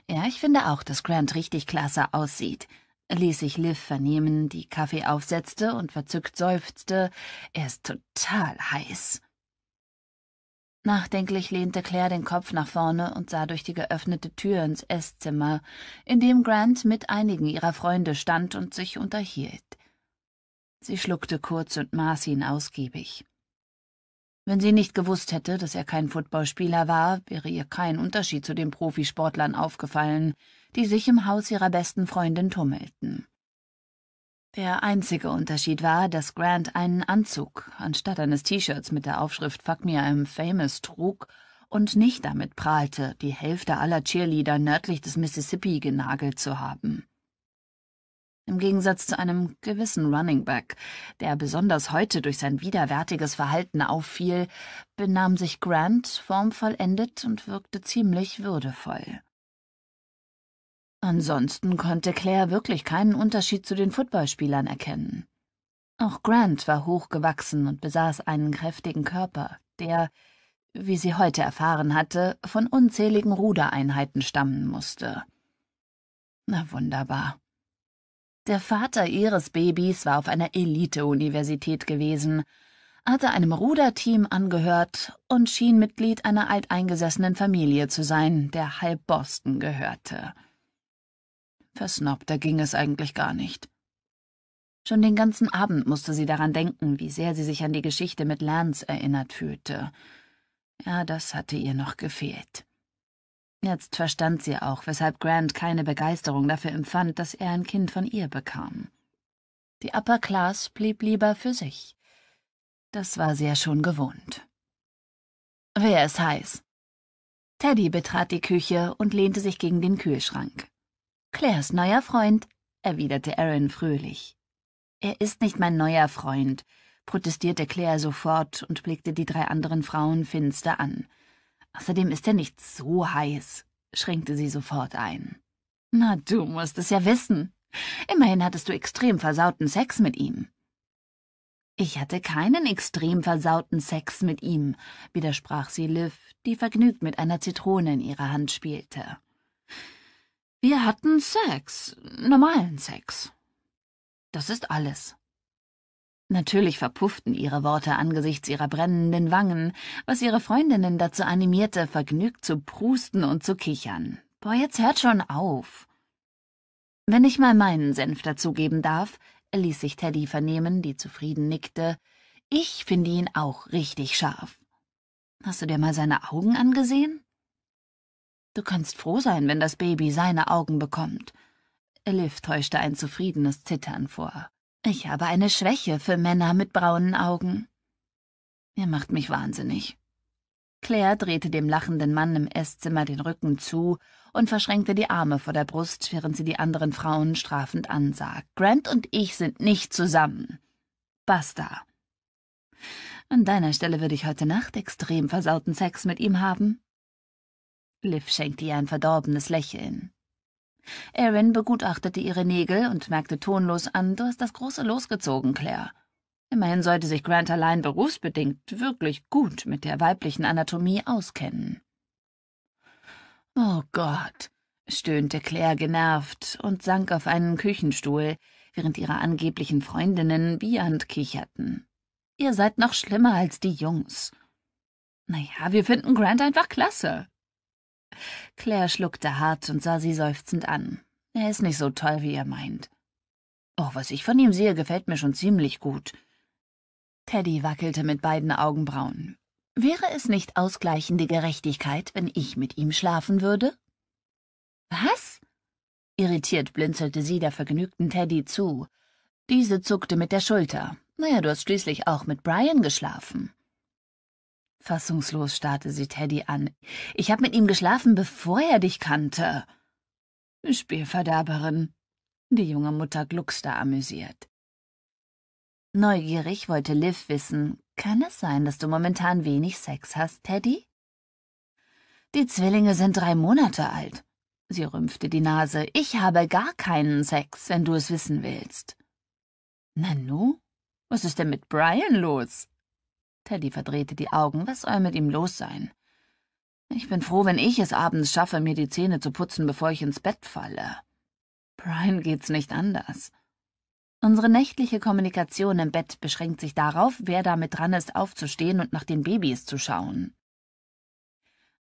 Ja, ich finde auch, dass Grant richtig klasse aussieht, ließ sich Liv vernehmen, die Kaffee aufsetzte und verzückt seufzte. Er ist total heiß. Nachdenklich lehnte Claire den Kopf nach vorne und sah durch die geöffnete Tür ins Esszimmer, in dem Grant mit einigen ihrer Freunde stand und sich unterhielt. Sie schluckte kurz und maß ihn ausgiebig. Wenn sie nicht gewusst hätte, dass er kein Footballspieler war, wäre ihr kein Unterschied zu den Profisportlern aufgefallen, die sich im Haus ihrer besten Freundin tummelten. Der einzige Unterschied war, dass Grant einen Anzug anstatt eines T-Shirts mit der Aufschrift Fuck Me I'm Famous trug und nicht damit prahlte, die Hälfte aller Cheerleader nördlich des Mississippi genagelt zu haben. Im Gegensatz zu einem gewissen Running Back, der besonders heute durch sein widerwärtiges Verhalten auffiel, benahm sich Grant formvollendet und wirkte ziemlich würdevoll. Ansonsten konnte Claire wirklich keinen Unterschied zu den Footballspielern erkennen. Auch Grant war hochgewachsen und besaß einen kräftigen Körper, der, wie sie heute erfahren hatte, von unzähligen Rudereinheiten stammen musste. Na wunderbar. Der Vater ihres Babys war auf einer Elite-Universität gewesen, hatte einem Ruderteam angehört und schien Mitglied einer alteingesessenen Familie zu sein, der halb Boston gehörte. Versnobter ging es eigentlich gar nicht. Schon den ganzen Abend musste sie daran denken, wie sehr sie sich an die Geschichte mit Lance erinnert fühlte. Ja, das hatte ihr noch gefehlt. Jetzt verstand sie auch, weshalb Grant keine Begeisterung dafür empfand, dass er ein Kind von ihr bekam. Die Upper Class blieb lieber für sich. Das war sie ja schon gewohnt. Wer ist heiß? Teddy betrat die Küche und lehnte sich gegen den Kühlschrank. Claires neuer Freund, erwiderte Aaron fröhlich. Er ist nicht mein neuer Freund, protestierte Claire sofort und blickte die drei anderen Frauen finster an. Außerdem ist er nicht so heiß, schränkte sie sofort ein. Na, du musst es ja wissen. Immerhin hattest du extrem versauten Sex mit ihm. Ich hatte keinen extrem versauten Sex mit ihm, widersprach sie Liv, die vergnügt mit einer Zitrone in ihrer Hand spielte. Wir hatten Sex, normalen Sex. Das ist alles. Natürlich verpufften ihre Worte angesichts ihrer brennenden Wangen, was ihre Freundinnen dazu animierte, vergnügt zu prusten und zu kichern. Boah, jetzt hört schon auf. Wenn ich mal meinen Senf dazugeben darf, ließ sich Teddy vernehmen, die zufrieden nickte, ich finde ihn auch richtig scharf. Hast du dir mal seine Augen angesehen? Du kannst froh sein, wenn das Baby seine Augen bekommt. Liv täuschte ein zufriedenes Zittern vor. Ich habe eine Schwäche für Männer mit braunen Augen. Ihr macht mich wahnsinnig. Claire drehte dem lachenden Mann im Esszimmer den Rücken zu und verschränkte die Arme vor der Brust, während sie die anderen Frauen strafend ansah. Grant und ich sind nicht zusammen. Basta. An deiner Stelle würde ich heute Nacht extrem versauten Sex mit ihm haben. Liv schenkte ihr ein verdorbenes Lächeln. Erin begutachtete ihre Nägel und merkte tonlos an, du hast das große Los gezogen, Claire. Immerhin sollte sich Grant allein berufsbedingt wirklich gut mit der weiblichen Anatomie auskennen. Oh Gott, stöhnte Claire genervt und sank auf einen Küchenstuhl, während ihre angeblichen Freundinnen wiehernd kicherten. Ihr seid noch schlimmer als die Jungs. Naja, wir finden Grant einfach klasse, Claire schluckte hart und sah sie seufzend an. Er ist nicht so toll, wie ihr meint. Auch oh, was ich von ihm sehe, gefällt mir schon ziemlich gut. Teddy wackelte mit beiden Augenbrauen. Wäre es nicht ausgleichende Gerechtigkeit, wenn ich mit ihm schlafen würde? Was? Irritiert blinzelte sie der vergnügten Teddy zu. Diese zuckte mit der Schulter. Naja, du hast schließlich auch mit Brian geschlafen. Fassungslos starrte sie Teddy an. Ich habe mit ihm geschlafen, bevor er dich kannte. Spielverderberin. Die junge Mutter gluckste amüsiert. Neugierig wollte Liv wissen, kann es sein, dass du momentan wenig Sex hast, Teddy? Die Zwillinge sind drei Monate alt. Sie rümpfte die Nase. Ich habe gar keinen Sex, wenn du es wissen willst. Nanu? Was ist denn mit Brian los? Teddy verdrehte die Augen. Was soll mit ihm los sein? Ich bin froh, wenn ich es abends schaffe, mir die Zähne zu putzen, bevor ich ins Bett falle. Brian geht's nicht anders. Unsere nächtliche Kommunikation im Bett beschränkt sich darauf, wer damit dran ist, aufzustehen und nach den Babys zu schauen.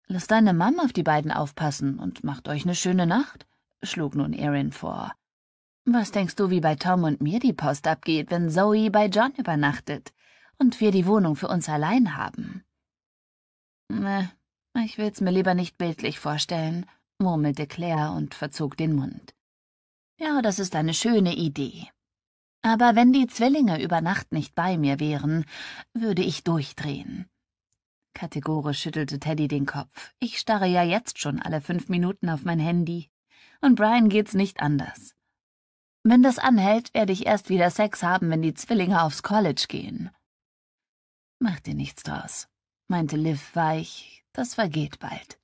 Lass deine Mom auf die beiden aufpassen und macht euch eine schöne Nacht, schlug nun Erin vor. Was denkst du, wie bei Tom und mir die Post abgeht, wenn Zoe bei John übernachtet? und wir die Wohnung für uns allein haben. Meh, ich will's mir lieber nicht bildlich vorstellen, murmelte Claire und verzog den Mund. Ja, das ist eine schöne Idee. Aber wenn die Zwillinge über Nacht nicht bei mir wären, würde ich durchdrehen. Kategorisch schüttelte Teddy den Kopf. Ich starre ja jetzt schon alle fünf Minuten auf mein Handy. Und Brian geht's nicht anders. Wenn das anhält, werde ich erst wieder Sex haben, wenn die Zwillinge aufs College gehen. Mach dir nichts draus, meinte Liv weich, das vergeht bald.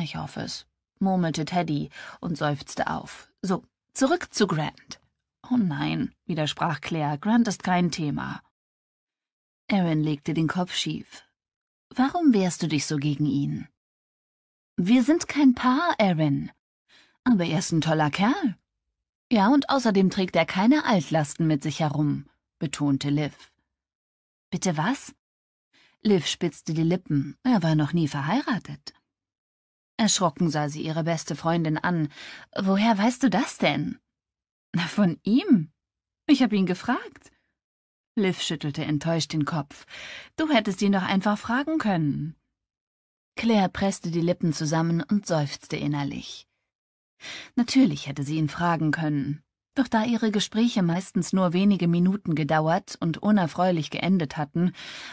Ich hoffe es, murmelte Teddy und seufzte auf. So, zurück zu Grant. Oh nein, widersprach Claire, Grant ist kein Thema. Aaron legte den Kopf schief. Warum wehrst du dich so gegen ihn? Wir sind kein Paar, Aaron. Aber er ist ein toller Kerl. Ja, und außerdem trägt er keine Altlasten mit sich herum, betonte Liv. Bitte was? Liv spitzte die Lippen, er war noch nie verheiratet. Erschrocken sah sie ihre beste Freundin an. Woher weißt du das denn? Von ihm? Ich habe ihn gefragt. Liv schüttelte enttäuscht den Kopf. Du hättest ihn doch einfach fragen können. Claire presste die Lippen zusammen und seufzte innerlich. Natürlich hätte sie ihn fragen können. Doch da ihre Gespräche meistens nur wenige Minuten gedauert und unerfreulich geendet hatten,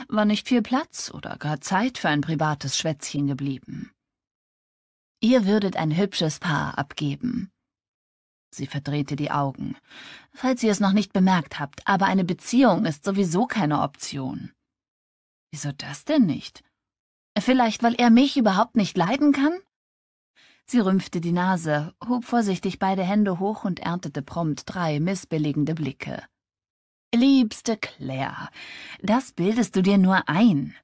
war nicht viel Platz oder gar Zeit für ein privates Schwätzchen geblieben. Ihr würdet ein hübsches Paar abgeben. Sie verdrehte die Augen. Falls ihr es noch nicht bemerkt habt, aber eine Beziehung ist sowieso keine Option. Wieso das denn nicht? Vielleicht, weil er mich überhaupt nicht leiden kann? Sie rümpfte die Nase, hob vorsichtig beide Hände hoch und erntete prompt drei missbilligende Blicke. Liebste Claire, das bildest du dir nur ein.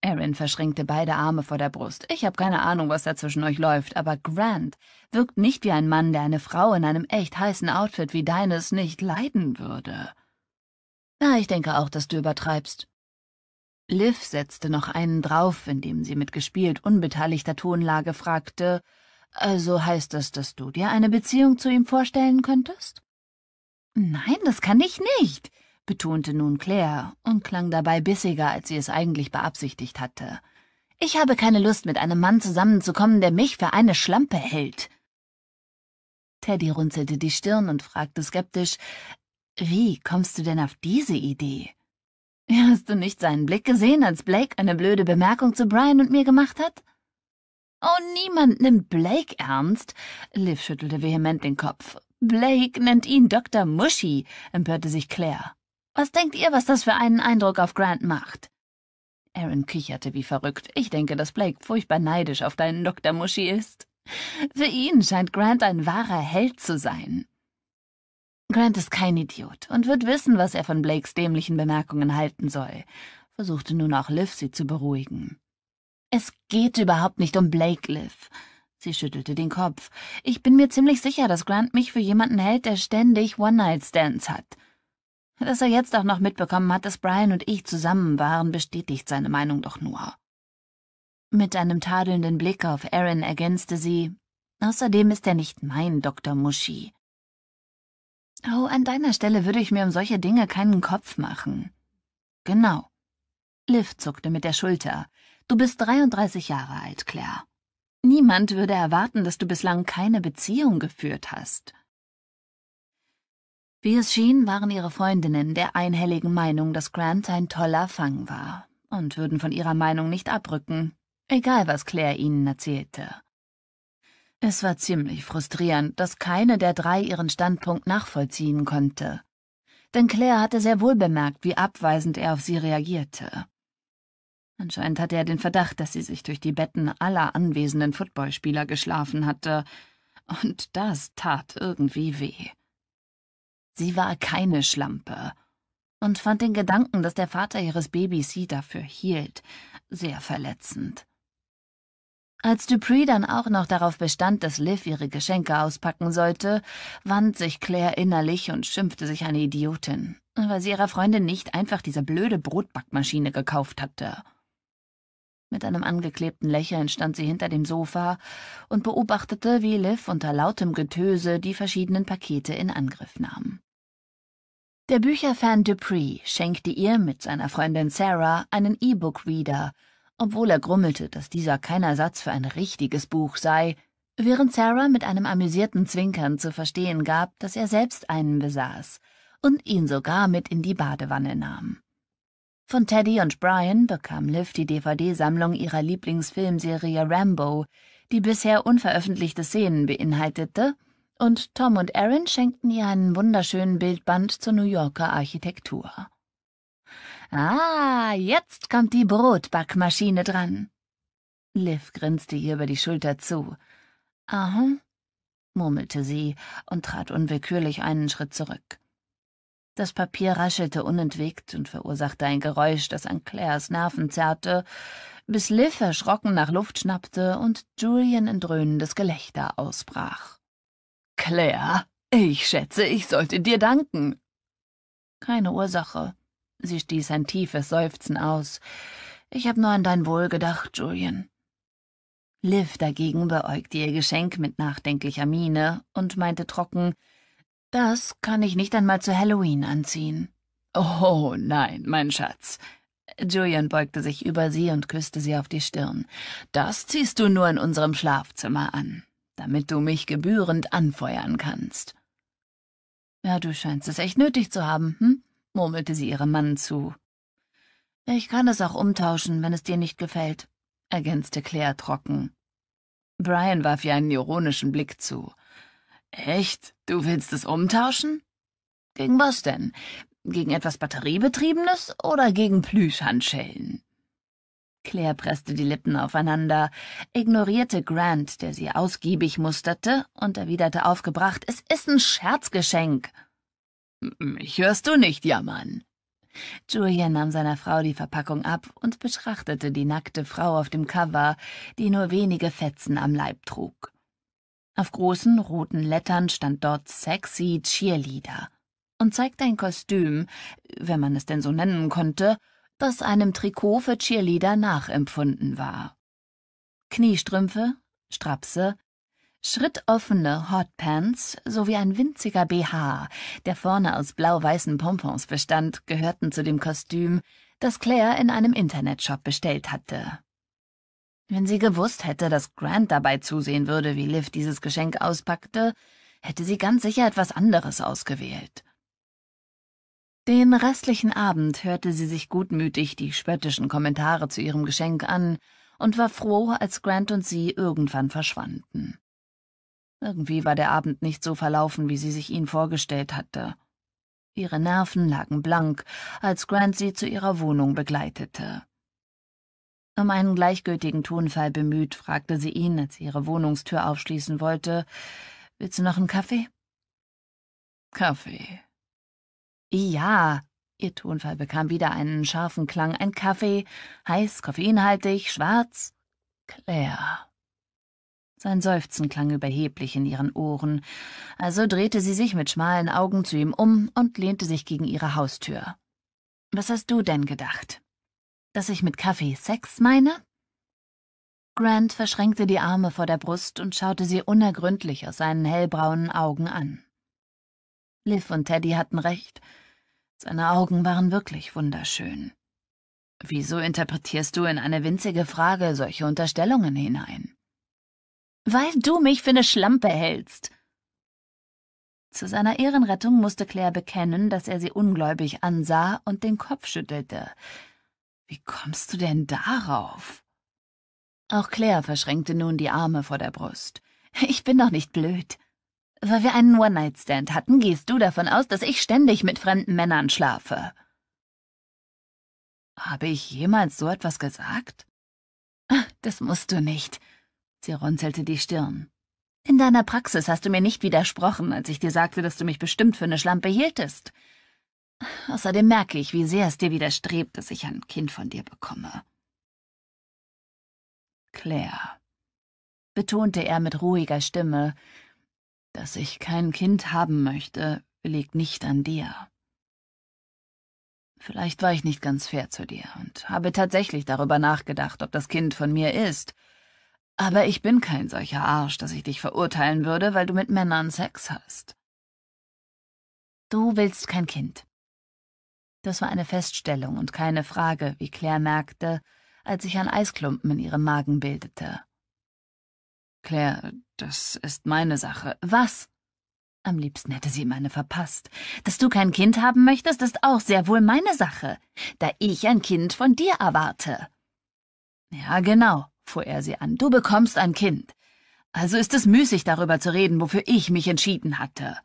Erin verschränkte beide Arme vor der Brust. Ich habe keine Ahnung, was da zwischen euch läuft, aber Grant wirkt nicht wie ein Mann, der eine Frau in einem echt heißen Outfit wie deines nicht leiden würde. Ja, ich denke auch, dass du übertreibst. Liv setzte noch einen drauf, indem sie mit gespielt unbeteiligter Tonlage fragte, also heißt das, dass du dir eine Beziehung zu ihm vorstellen könntest? Nein, das kann ich nicht, betonte nun Claire und klang dabei bissiger, als sie es eigentlich beabsichtigt hatte. Ich habe keine Lust, mit einem Mann zusammenzukommen, der mich für eine Schlampe hält. Teddy runzelte die Stirn und fragte skeptisch, wie kommst du denn auf diese Idee? Hast du nicht seinen Blick gesehen, als Blake eine blöde Bemerkung zu Brian und mir gemacht hat? Oh, niemand nimmt Blake ernst. Liv schüttelte vehement den Kopf. Blake nennt ihn Dr. Mushy, empörte sich Claire. Was denkt ihr, was das für einen Eindruck auf Grant macht? Aaron kicherte wie verrückt. Ich denke, dass Blake furchtbar neidisch auf deinen Dr. Mushy ist. Für ihn scheint Grant ein wahrer Held zu sein. Grant ist kein Idiot und wird wissen, was er von Blakes dämlichen Bemerkungen halten soll, versuchte nun auch Liv sie zu beruhigen. Es geht überhaupt nicht um Blake, Liv. Sie schüttelte den Kopf. Ich bin mir ziemlich sicher, dass Grant mich für jemanden hält, der ständig One-Night-Stands hat. Dass er jetzt auch noch mitbekommen hat, dass Brian und ich zusammen waren, bestätigt seine Meinung doch nur. Mit einem tadelnden Blick auf Aaron ergänzte sie, außerdem ist er nicht mein Dr. Muschi. Oh, an deiner Stelle würde ich mir um solche Dinge keinen Kopf machen. Genau. Liv zuckte mit der Schulter. Du bist 33 Jahre alt, Claire. Niemand würde erwarten, dass du bislang keine Beziehung geführt hast. Wie es schien, waren ihre Freundinnen der einhelligen Meinung, dass Grant ein toller Fang war und würden von ihrer Meinung nicht abrücken, egal was Claire ihnen erzählte. Es war ziemlich frustrierend, dass keine der drei ihren Standpunkt nachvollziehen konnte. Denn Claire hatte sehr wohl bemerkt, wie abweisend er auf sie reagierte. Anscheinend hatte er den Verdacht, dass sie sich durch die Betten aller anwesenden Footballspieler geschlafen hatte, und das tat irgendwie weh. Sie war keine Schlampe und fand den Gedanken, dass der Vater ihres Babys sie dafür hielt, sehr verletzend. Als Dupree dann auch noch darauf bestand, dass Liv ihre Geschenke auspacken sollte, wand sich Claire innerlich und schimpfte sich eine Idiotin, weil sie ihrer Freundin nicht einfach diese blöde Brotbackmaschine gekauft hatte. Mit einem angeklebten Lächeln stand sie hinter dem Sofa und beobachtete, wie Liv unter lautem Getöse die verschiedenen Pakete in Angriff nahm. Der Bücherfan Dupree schenkte ihr mit seiner Freundin Sarah einen E-Book-Reader, obwohl er grummelte, dass dieser kein Ersatz für ein richtiges Buch sei, während Sarah mit einem amüsierten Zwinkern zu verstehen gab, dass er selbst einen besaß und ihn sogar mit in die Badewanne nahm. Von Teddy und Brian bekam Liv die DVD-Sammlung ihrer Lieblingsfilmserie Rambo, die bisher unveröffentlichte Szenen beinhaltete, und Tom und Aaron schenkten ihr einen wunderschönen Bildband zur New Yorker Architektur. Ah, jetzt kommt die Brotbackmaschine dran. Liv grinste ihr über die Schulter zu. Aha, murmelte sie und trat unwillkürlich einen Schritt zurück. Das Papier raschelte unentwegt und verursachte ein Geräusch, das an Claires Nerven zerrte, bis Liv erschrocken nach Luft schnappte und Julian in dröhnendes Gelächter ausbrach. Claire, ich schätze, ich sollte dir danken. Keine Ursache. Sie stieß ein tiefes Seufzen aus. Ich habe nur an dein Wohl gedacht, Julian. Liv dagegen beäugte ihr Geschenk mit nachdenklicher Miene und meinte trocken, das kann ich nicht einmal zu Halloween anziehen. Oh nein, mein Schatz. Julian beugte sich über sie und küsste sie auf die Stirn. Das ziehst du nur in unserem Schlafzimmer an, damit du mich gebührend anfeuern kannst. Ja, du scheinst es echt nötig zu haben, hm? murmelte sie ihrem Mann zu. Ich kann es auch umtauschen, wenn es dir nicht gefällt, ergänzte Claire trocken. Brian warf ihr einen ironischen Blick zu. Echt? Du willst es umtauschen? Gegen was denn? Gegen etwas Batteriebetriebenes oder gegen Plüschhandschellen? Claire presste die Lippen aufeinander, ignorierte Grant, der sie ausgiebig musterte, und erwiderte aufgebracht, es ist ein Scherzgeschenk. Mich hörst du nicht jammern. Julian nahm seiner Frau die Verpackung ab und betrachtete die nackte Frau auf dem Cover, die nur wenige Fetzen am Leib trug. Auf großen roten Lettern stand dort Sexy Cheerleader und zeigte ein Kostüm, wenn man es denn so nennen konnte, das einem Trikot für Cheerleader nachempfunden war. Kniestrümpfe, Strapse, schrittoffene Hotpants sowie ein winziger BH, der vorne aus blau-weißen Pompons bestand, gehörten zu dem Kostüm, das Claire in einem Internetshop bestellt hatte. Wenn sie gewusst hätte, dass Grant dabei zusehen würde, wie Liv dieses Geschenk auspackte, hätte sie ganz sicher etwas anderes ausgewählt. Den restlichen Abend hörte sie sich gutmütig die spöttischen Kommentare zu ihrem Geschenk an und war froh, als Grant und sie irgendwann verschwanden. Irgendwie war der Abend nicht so verlaufen, wie sie sich ihn vorgestellt hatte. Ihre Nerven lagen blank, als Grant sie zu ihrer Wohnung begleitete. Um einen gleichgültigen Tonfall bemüht, fragte sie ihn, als sie ihre Wohnungstür aufschließen wollte, Willst du noch einen Kaffee? Kaffee. Ja, ihr Tonfall bekam wieder einen scharfen Klang. Ein Kaffee, heiß, koffeinhaltig, schwarz. Claire. Sein Seufzen klang überheblich in ihren Ohren, also drehte sie sich mit schmalen Augen zu ihm um und lehnte sich gegen ihre Haustür. Was hast du denn gedacht? dass ich mit Kaffee Sex meine? Grant verschränkte die Arme vor der Brust und schaute sie unergründlich aus seinen hellbraunen Augen an. Liv und Teddy hatten recht. Seine Augen waren wirklich wunderschön. Wieso interpretierst du in eine winzige Frage solche Unterstellungen hinein? Weil du mich für eine Schlampe hältst. Zu seiner Ehrenrettung musste Claire bekennen, dass er sie ungläubig ansah und den Kopf schüttelte. Wie kommst du denn darauf? Auch Claire verschränkte nun die Arme vor der Brust. Ich bin doch nicht blöd. Weil wir einen One-Night-Stand hatten, gehst du davon aus, dass ich ständig mit fremden Männern schlafe. Habe ich jemals so etwas gesagt? Das musst du nicht. Sie runzelte die Stirn. In deiner Praxis hast du mir nicht widersprochen, als ich dir sagte, dass du mich bestimmt für eine Schlampe hieltest. Außerdem merke ich, wie sehr es dir widerstrebt, dass ich ein Kind von dir bekomme. Claire, betonte er mit ruhiger Stimme, dass ich kein Kind haben möchte, liegt nicht an dir. Vielleicht war ich nicht ganz fair zu dir und habe tatsächlich darüber nachgedacht, ob das Kind von mir ist. Aber ich bin kein solcher Arsch, dass ich dich verurteilen würde, weil du mit Männern Sex hast. Du willst kein Kind. Das war eine Feststellung und keine Frage, wie Claire merkte, als sich ein Eisklumpen in ihrem Magen bildete. Claire, das ist meine Sache. Was? Am liebsten hätte sie ihm eine verpasst. Dass du kein Kind haben möchtest, ist auch sehr wohl meine Sache, da ich ein Kind von dir erwarte. Ja, genau, fuhr er sie an. Du bekommst ein Kind. Also ist es müßig, darüber zu reden, wofür ich mich entschieden hatte.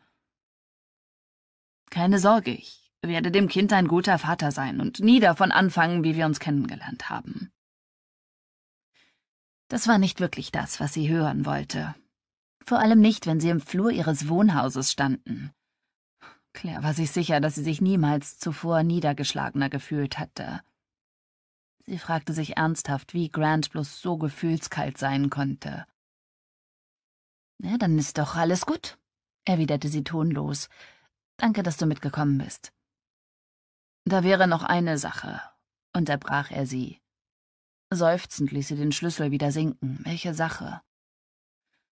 Keine Sorge, ich werde dem Kind ein guter Vater sein und nie davon anfangen, wie wir uns kennengelernt haben. Das war nicht wirklich das, was sie hören wollte. Vor allem nicht, wenn sie im Flur ihres Wohnhauses standen. Claire war sich sicher, dass sie sich niemals zuvor niedergeschlagener gefühlt hatte. Sie fragte sich ernsthaft, wie Grant bloß so gefühlskalt sein konnte. Ja, dann ist doch alles gut, erwiderte sie tonlos. Danke, dass du mitgekommen bist. Da wäre noch eine Sache, unterbrach er sie. Seufzend ließ sie den Schlüssel wieder sinken. Welche Sache?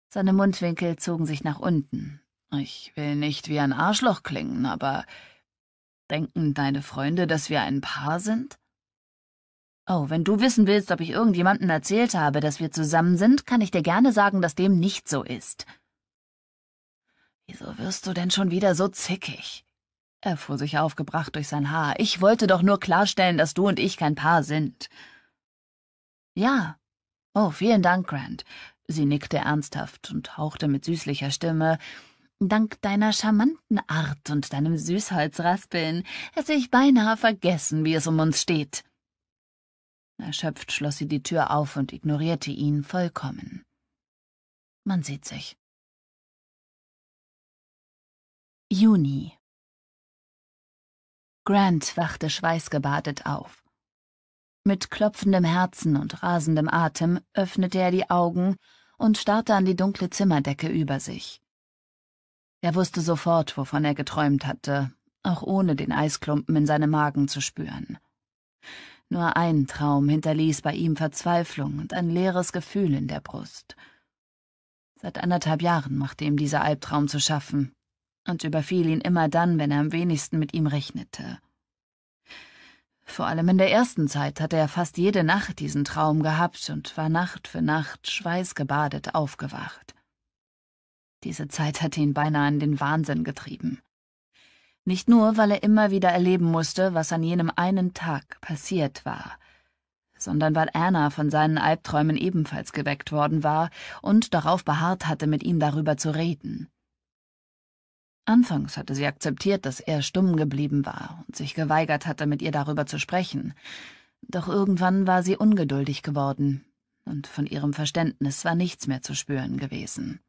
Seine Mundwinkel zogen sich nach unten. Ich will nicht wie ein Arschloch klingen, aber denken deine Freunde, dass wir ein Paar sind? Oh, wenn du wissen willst, ob ich irgendjemandem erzählt habe, dass wir zusammen sind, kann ich dir gerne sagen, dass dem nicht so ist. Wieso wirst du denn schon wieder so zickig? Er fuhr sich aufgebracht durch sein Haar. Ich wollte doch nur klarstellen, dass du und ich kein Paar sind. Ja. Oh, vielen Dank, Grant. Sie nickte ernsthaft und hauchte mit süßlicher Stimme. Dank deiner charmanten Art und deinem Süßholzraspeln hätte ich beinahe vergessen, wie es um uns steht. Erschöpft schloss sie die Tür auf und ignorierte ihn vollkommen. Man sieht sich. Juni Grant wachte schweißgebadet auf. Mit klopfendem Herzen und rasendem Atem öffnete er die Augen und starrte an die dunkle Zimmerdecke über sich. Er wusste sofort, wovon er geträumt hatte, auch ohne den Eisklumpen in seinem Magen zu spüren. Nur ein Traum hinterließ bei ihm Verzweiflung und ein leeres Gefühl in der Brust. Seit anderthalb Jahren machte ihm dieser Albtraum zu schaffen und überfiel ihn immer dann, wenn er am wenigsten mit ihm rechnete. Vor allem in der ersten Zeit hatte er fast jede Nacht diesen Traum gehabt und war Nacht für Nacht schweißgebadet aufgewacht. Diese Zeit hatte ihn beinahe in den Wahnsinn getrieben. Nicht nur, weil er immer wieder erleben musste, was an jenem einen Tag passiert war, sondern weil Anna von seinen Albträumen ebenfalls geweckt worden war und darauf beharrt hatte, mit ihm darüber zu reden. Anfangs hatte sie akzeptiert, dass er stumm geblieben war und sich geweigert hatte, mit ihr darüber zu sprechen. Doch irgendwann war sie ungeduldig geworden, und von ihrem Verständnis war nichts mehr zu spüren gewesen.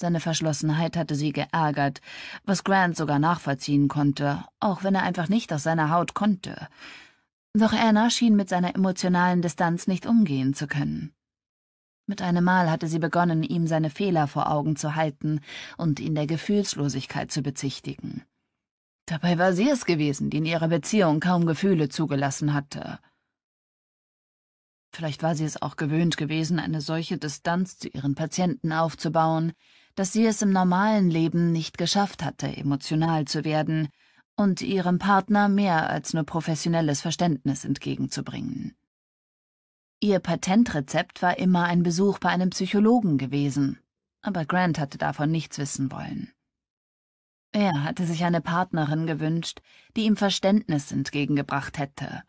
Seine Verschlossenheit hatte sie geärgert, was Grant sogar nachvollziehen konnte, auch wenn er einfach nicht aus seiner Haut konnte. Doch Anna schien mit seiner emotionalen Distanz nicht umgehen zu können. Mit einem Mal hatte sie begonnen, ihm seine Fehler vor Augen zu halten und ihn der Gefühlslosigkeit zu bezichtigen. Dabei war sie es gewesen, die in ihrer Beziehung kaum Gefühle zugelassen hatte. Vielleicht war sie es auch gewöhnt gewesen, eine solche Distanz zu ihren Patienten aufzubauen, dass sie es im normalen Leben nicht geschafft hatte, emotional zu werden und ihrem Partner mehr als nur professionelles Verständnis entgegenzubringen. Ihr Patentrezept war immer ein Besuch bei einem Psychologen gewesen, aber Grant hatte davon nichts wissen wollen. Er hatte sich eine Partnerin gewünscht, die ihm Verständnis entgegengebracht hätte,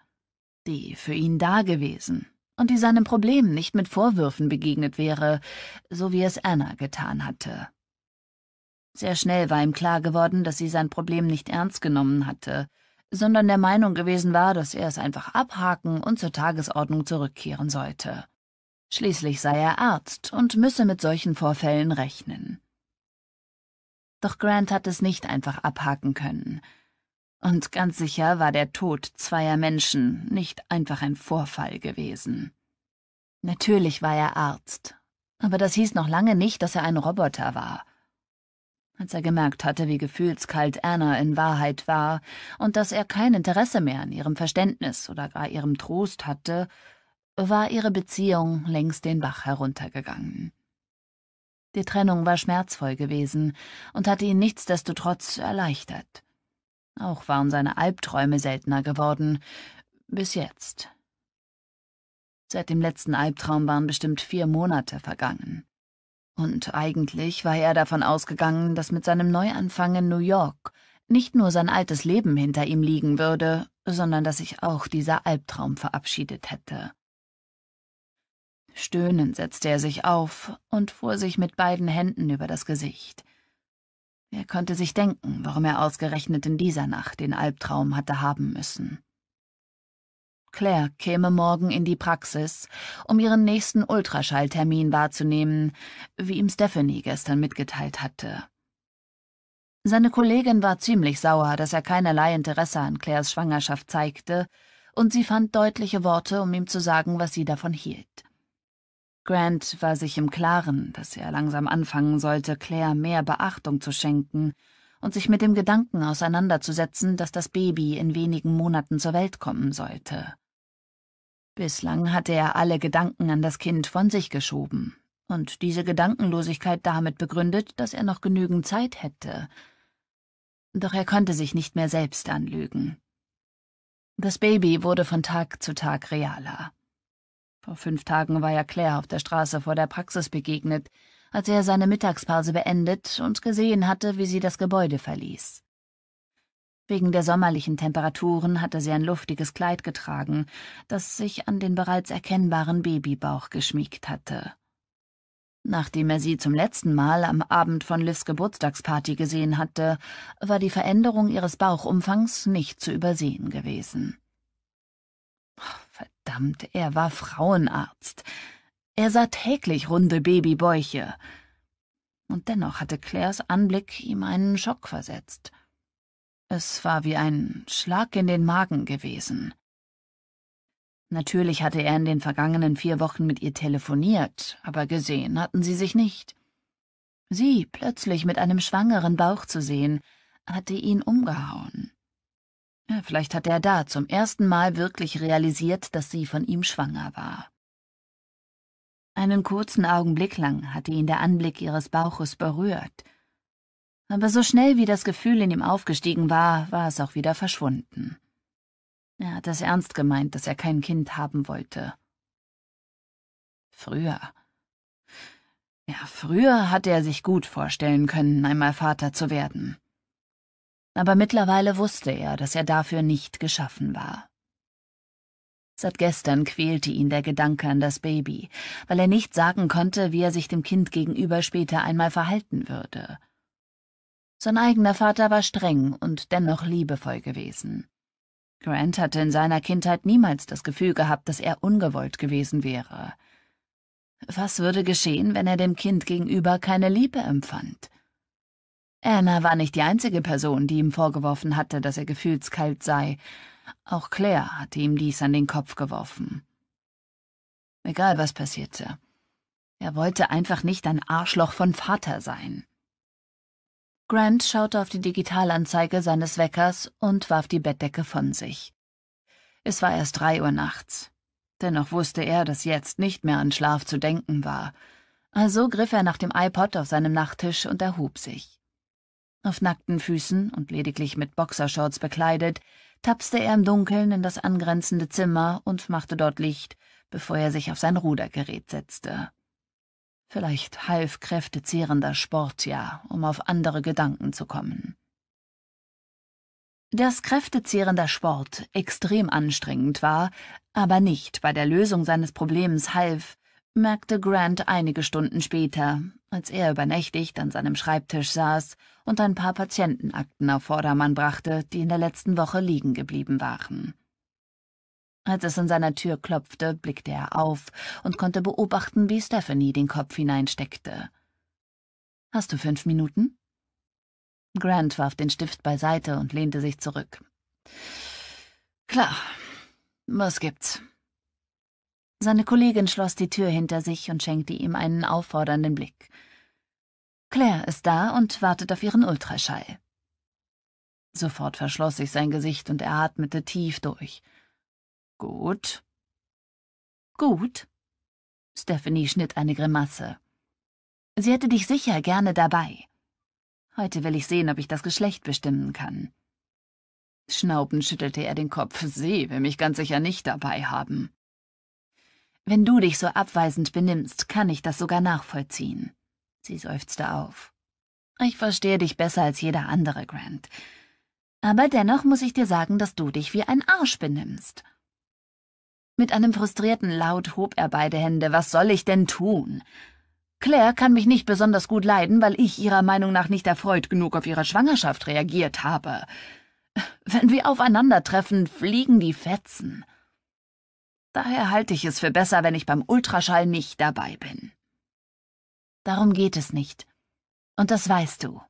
die für ihn dagewesen und die seinem Problem nicht mit Vorwürfen begegnet wäre, so wie es Anna getan hatte. Sehr schnell war ihm klar geworden, dass sie sein Problem nicht ernst genommen hatte, sondern der Meinung gewesen war, dass er es einfach abhaken und zur Tagesordnung zurückkehren sollte. Schließlich sei er Arzt und müsse mit solchen Vorfällen rechnen. Doch Grant hat es nicht einfach abhaken können. Und ganz sicher war der Tod zweier Menschen nicht einfach ein Vorfall gewesen. Natürlich war er Arzt, aber das hieß noch lange nicht, dass er ein Roboter war als er gemerkt hatte, wie gefühlskalt Anna in Wahrheit war und dass er kein Interesse mehr an ihrem Verständnis oder gar ihrem Trost hatte, war ihre Beziehung längst den Bach heruntergegangen. Die Trennung war schmerzvoll gewesen und hatte ihn nichtsdestotrotz erleichtert. Auch waren seine Albträume seltener geworden, bis jetzt. Seit dem letzten Albtraum waren bestimmt vier Monate vergangen. Und eigentlich war er davon ausgegangen, dass mit seinem Neuanfang in New York nicht nur sein altes Leben hinter ihm liegen würde, sondern dass sich auch dieser Albtraum verabschiedet hätte. Stöhnend setzte er sich auf und fuhr sich mit beiden Händen über das Gesicht. Er konnte sich denken, warum er ausgerechnet in dieser Nacht den Albtraum hatte haben müssen. Claire käme morgen in die Praxis, um ihren nächsten Ultraschalltermin wahrzunehmen, wie ihm Stephanie gestern mitgeteilt hatte. Seine Kollegin war ziemlich sauer, dass er keinerlei Interesse an Claires Schwangerschaft zeigte, und sie fand deutliche Worte, um ihm zu sagen, was sie davon hielt. Grant war sich im Klaren, dass er langsam anfangen sollte, Claire mehr Beachtung zu schenken und sich mit dem Gedanken auseinanderzusetzen, dass das Baby in wenigen Monaten zur Welt kommen sollte. Bislang hatte er alle Gedanken an das Kind von sich geschoben und diese Gedankenlosigkeit damit begründet, dass er noch genügend Zeit hätte. Doch er konnte sich nicht mehr selbst anlügen. Das Baby wurde von Tag zu Tag realer. Vor fünf Tagen war er Claire auf der Straße vor der Praxis begegnet, als er seine Mittagspause beendet und gesehen hatte, wie sie das Gebäude verließ. Wegen der sommerlichen Temperaturen hatte sie ein luftiges Kleid getragen, das sich an den bereits erkennbaren Babybauch geschmiegt hatte. Nachdem er sie zum letzten Mal am Abend von Livs Geburtstagsparty gesehen hatte, war die Veränderung ihres Bauchumfangs nicht zu übersehen gewesen. Oh, verdammt, er war Frauenarzt. Er sah täglich runde Babybäuche. Und dennoch hatte Claires Anblick ihm einen Schock versetzt. Es war wie ein Schlag in den Magen gewesen. Natürlich hatte er in den vergangenen vier Wochen mit ihr telefoniert, aber gesehen hatten sie sich nicht. Sie plötzlich mit einem schwangeren Bauch zu sehen, hatte ihn umgehauen. Ja, vielleicht hatte er da zum ersten Mal wirklich realisiert, dass sie von ihm schwanger war. Einen kurzen Augenblick lang hatte ihn der Anblick ihres Bauches berührt, aber so schnell wie das Gefühl in ihm aufgestiegen war, war es auch wieder verschwunden. Er hat es ernst gemeint, dass er kein Kind haben wollte. Früher. Ja, früher hatte er sich gut vorstellen können, einmal Vater zu werden. Aber mittlerweile wusste er, dass er dafür nicht geschaffen war. Seit gestern quälte ihn der Gedanke an das Baby, weil er nicht sagen konnte, wie er sich dem Kind gegenüber später einmal verhalten würde. Sein eigener Vater war streng und dennoch liebevoll gewesen. Grant hatte in seiner Kindheit niemals das Gefühl gehabt, dass er ungewollt gewesen wäre. Was würde geschehen, wenn er dem Kind gegenüber keine Liebe empfand? Anna war nicht die einzige Person, die ihm vorgeworfen hatte, dass er gefühlskalt sei, auch Claire hatte ihm dies an den Kopf geworfen. Egal was passierte, er wollte einfach nicht ein Arschloch von Vater sein. Grant schaute auf die Digitalanzeige seines Weckers und warf die Bettdecke von sich. Es war erst drei Uhr nachts. Dennoch wusste er, dass jetzt nicht mehr an Schlaf zu denken war. Also griff er nach dem iPod auf seinem Nachttisch und erhob sich. Auf nackten Füßen und lediglich mit Boxershorts bekleidet, tapste er im Dunkeln in das angrenzende Zimmer und machte dort Licht, bevor er sich auf sein Rudergerät setzte. Vielleicht half kräftezehrender Sport ja, um auf andere Gedanken zu kommen. Dass kräftezehrender Sport extrem anstrengend war, aber nicht bei der Lösung seines Problems half, merkte Grant einige Stunden später, als er übernächtigt an seinem Schreibtisch saß und ein paar Patientenakten auf Vordermann brachte, die in der letzten Woche liegen geblieben waren. Als es an seiner Tür klopfte, blickte er auf und konnte beobachten, wie Stephanie den Kopf hineinsteckte. Hast du fünf Minuten? Grant warf den Stift beiseite und lehnte sich zurück. Klar. Was gibt's? Seine Kollegin schloss die Tür hinter sich und schenkte ihm einen auffordernden Blick. Claire ist da und wartet auf ihren Ultraschall. Sofort verschloss sich sein Gesicht und er atmete tief durch. Gut. Gut? Stephanie schnitt eine Grimasse. Sie hätte dich sicher gerne dabei. Heute will ich sehen, ob ich das Geschlecht bestimmen kann. Schnaubend schüttelte er den Kopf. Sie will mich ganz sicher nicht dabei haben. Wenn du dich so abweisend benimmst, kann ich das sogar nachvollziehen. Sie seufzte auf. Ich verstehe dich besser als jeder andere, Grant. Aber dennoch muss ich dir sagen, dass du dich wie ein Arsch benimmst. Mit einem frustrierten Laut hob er beide Hände. Was soll ich denn tun? Claire kann mich nicht besonders gut leiden, weil ich ihrer Meinung nach nicht erfreut genug auf ihre Schwangerschaft reagiert habe. Wenn wir aufeinandertreffen, fliegen die Fetzen. Daher halte ich es für besser, wenn ich beim Ultraschall nicht dabei bin. Darum geht es nicht. Und das weißt du.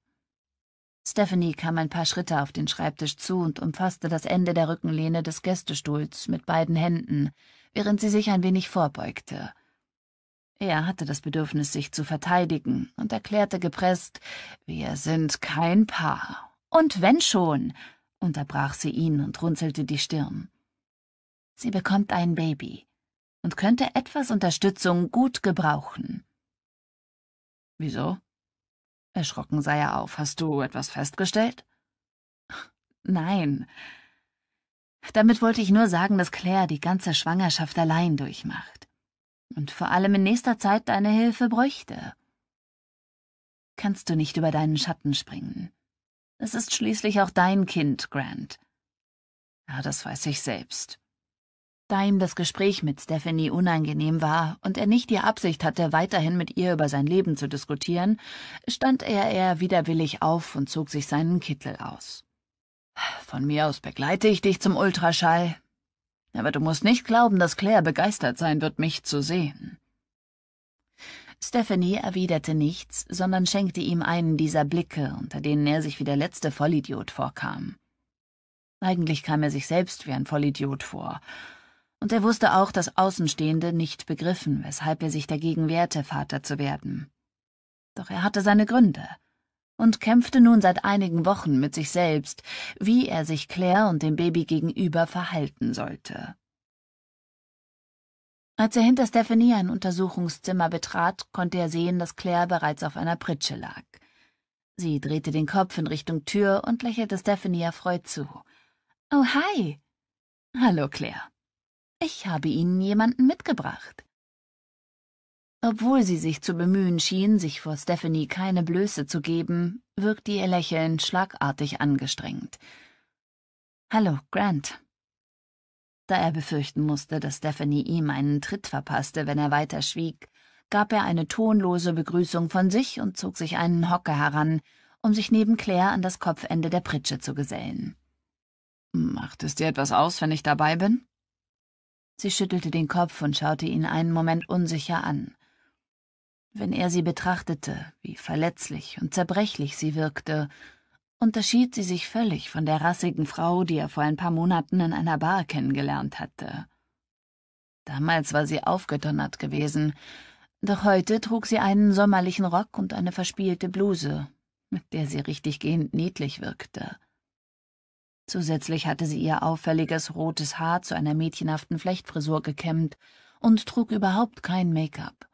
Stephanie kam ein paar Schritte auf den Schreibtisch zu und umfasste das Ende der Rückenlehne des Gästestuhls mit beiden Händen, während sie sich ein wenig vorbeugte. Er hatte das Bedürfnis, sich zu verteidigen und erklärte gepresst, wir sind kein Paar. Und wenn schon, unterbrach sie ihn und runzelte die Stirn. Sie bekommt ein Baby und könnte etwas Unterstützung gut gebrauchen. Wieso? Erschrocken sei er auf. Hast du etwas festgestellt? Nein. Damit wollte ich nur sagen, dass Claire die ganze Schwangerschaft allein durchmacht und vor allem in nächster Zeit deine Hilfe bräuchte. Kannst du nicht über deinen Schatten springen. Es ist schließlich auch dein Kind, Grant. Ja, das weiß ich selbst. Da ihm das Gespräch mit Stephanie unangenehm war und er nicht die Absicht hatte, weiterhin mit ihr über sein Leben zu diskutieren, stand er eher widerwillig auf und zog sich seinen Kittel aus. Von mir aus begleite ich dich zum Ultraschall. Aber du musst nicht glauben, dass Claire begeistert sein wird, mich zu sehen. Stephanie erwiderte nichts, sondern schenkte ihm einen dieser Blicke, unter denen er sich wie der letzte Vollidiot vorkam. Eigentlich kam er sich selbst wie ein Vollidiot vor, und er wusste auch, dass Außenstehende nicht begriffen, weshalb er sich dagegen wehrte, Vater zu werden. Doch er hatte seine Gründe und kämpfte nun seit einigen Wochen mit sich selbst, wie er sich Claire und dem Baby gegenüber verhalten sollte. Als er hinter Stephanie ein Untersuchungszimmer betrat, konnte er sehen, dass Claire bereits auf einer Pritsche lag. Sie drehte den Kopf in Richtung Tür und lächelte Stephanie erfreut zu. Oh, hi! Hallo, Claire ich habe Ihnen jemanden mitgebracht. Obwohl sie sich zu bemühen schien, sich vor Stephanie keine Blöße zu geben, wirkte ihr Lächeln schlagartig angestrengt. Hallo, Grant. Da er befürchten musste, dass Stephanie ihm einen Tritt verpasste, wenn er weiter schwieg, gab er eine tonlose Begrüßung von sich und zog sich einen Hocker heran, um sich neben Claire an das Kopfende der Pritsche zu gesellen. Macht es dir etwas aus, wenn ich dabei bin? Sie schüttelte den Kopf und schaute ihn einen Moment unsicher an. Wenn er sie betrachtete, wie verletzlich und zerbrechlich sie wirkte, unterschied sie sich völlig von der rassigen Frau, die er vor ein paar Monaten in einer Bar kennengelernt hatte. Damals war sie aufgedonnert gewesen, doch heute trug sie einen sommerlichen Rock und eine verspielte Bluse, mit der sie richtig gehend niedlich wirkte. Zusätzlich hatte sie ihr auffälliges rotes Haar zu einer mädchenhaften Flechtfrisur gekämmt und trug überhaupt kein Make-up.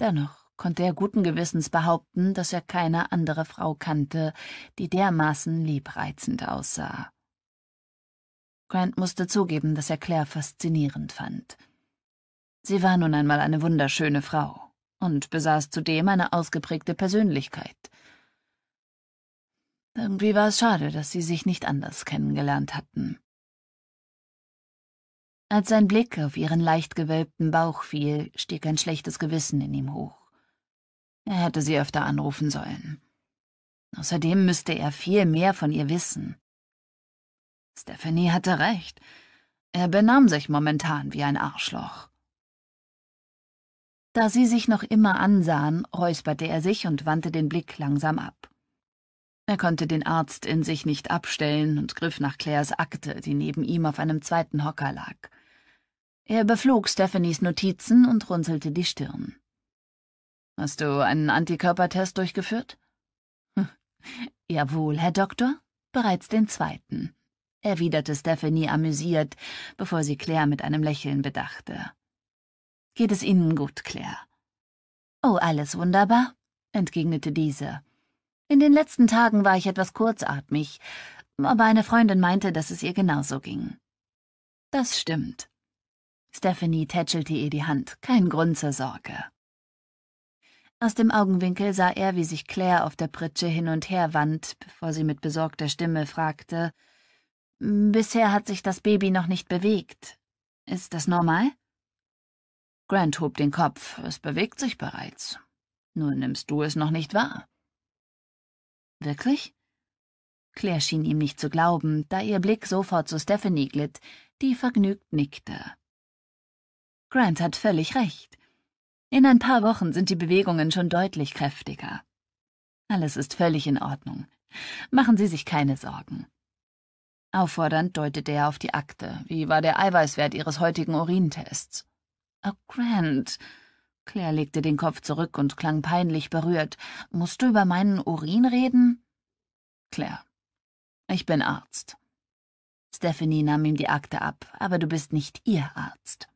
Dennoch konnte er guten Gewissens behaupten, dass er keine andere Frau kannte, die dermaßen liebreizend aussah. Grant musste zugeben, dass er Claire faszinierend fand. Sie war nun einmal eine wunderschöne Frau und besaß zudem eine ausgeprägte Persönlichkeit – irgendwie war es schade, dass sie sich nicht anders kennengelernt hatten. Als sein Blick auf ihren leicht gewölbten Bauch fiel, stieg ein schlechtes Gewissen in ihm hoch. Er hätte sie öfter anrufen sollen. Außerdem müsste er viel mehr von ihr wissen. Stephanie hatte recht. Er benahm sich momentan wie ein Arschloch. Da sie sich noch immer ansahen, räusperte er sich und wandte den Blick langsam ab. Er konnte den Arzt in sich nicht abstellen und griff nach Claires Akte, die neben ihm auf einem zweiten Hocker lag. Er beflog Stephanies Notizen und runzelte die Stirn. Hast du einen Antikörpertest durchgeführt? [LAUGHS] Jawohl, Herr Doktor, bereits den zweiten, erwiderte Stephanie amüsiert, bevor sie Claire mit einem Lächeln bedachte. Geht es Ihnen gut, Claire? Oh, alles wunderbar, entgegnete diese. In den letzten Tagen war ich etwas kurzatmig, aber eine Freundin meinte, dass es ihr genauso ging. Das stimmt. Stephanie tätschelte ihr die Hand, kein Grund zur Sorge. Aus dem Augenwinkel sah er, wie sich Claire auf der Pritsche hin und her wand, bevor sie mit besorgter Stimme fragte, Bisher hat sich das Baby noch nicht bewegt. Ist das normal? Grant hob den Kopf. Es bewegt sich bereits. Nur nimmst du es noch nicht wahr. Wirklich? Claire schien ihm nicht zu glauben, da ihr Blick sofort zu Stephanie glitt, die vergnügt nickte. Grant hat völlig recht. In ein paar Wochen sind die Bewegungen schon deutlich kräftiger. Alles ist völlig in Ordnung. Machen Sie sich keine Sorgen. Auffordernd deutete er auf die Akte. Wie war der Eiweißwert Ihres heutigen Urintests? Oh, Grant, Claire legte den Kopf zurück und klang peinlich berührt. Musst du über meinen Urin reden? Claire. Ich bin Arzt. Stephanie nahm ihm die Akte ab, aber du bist nicht ihr Arzt.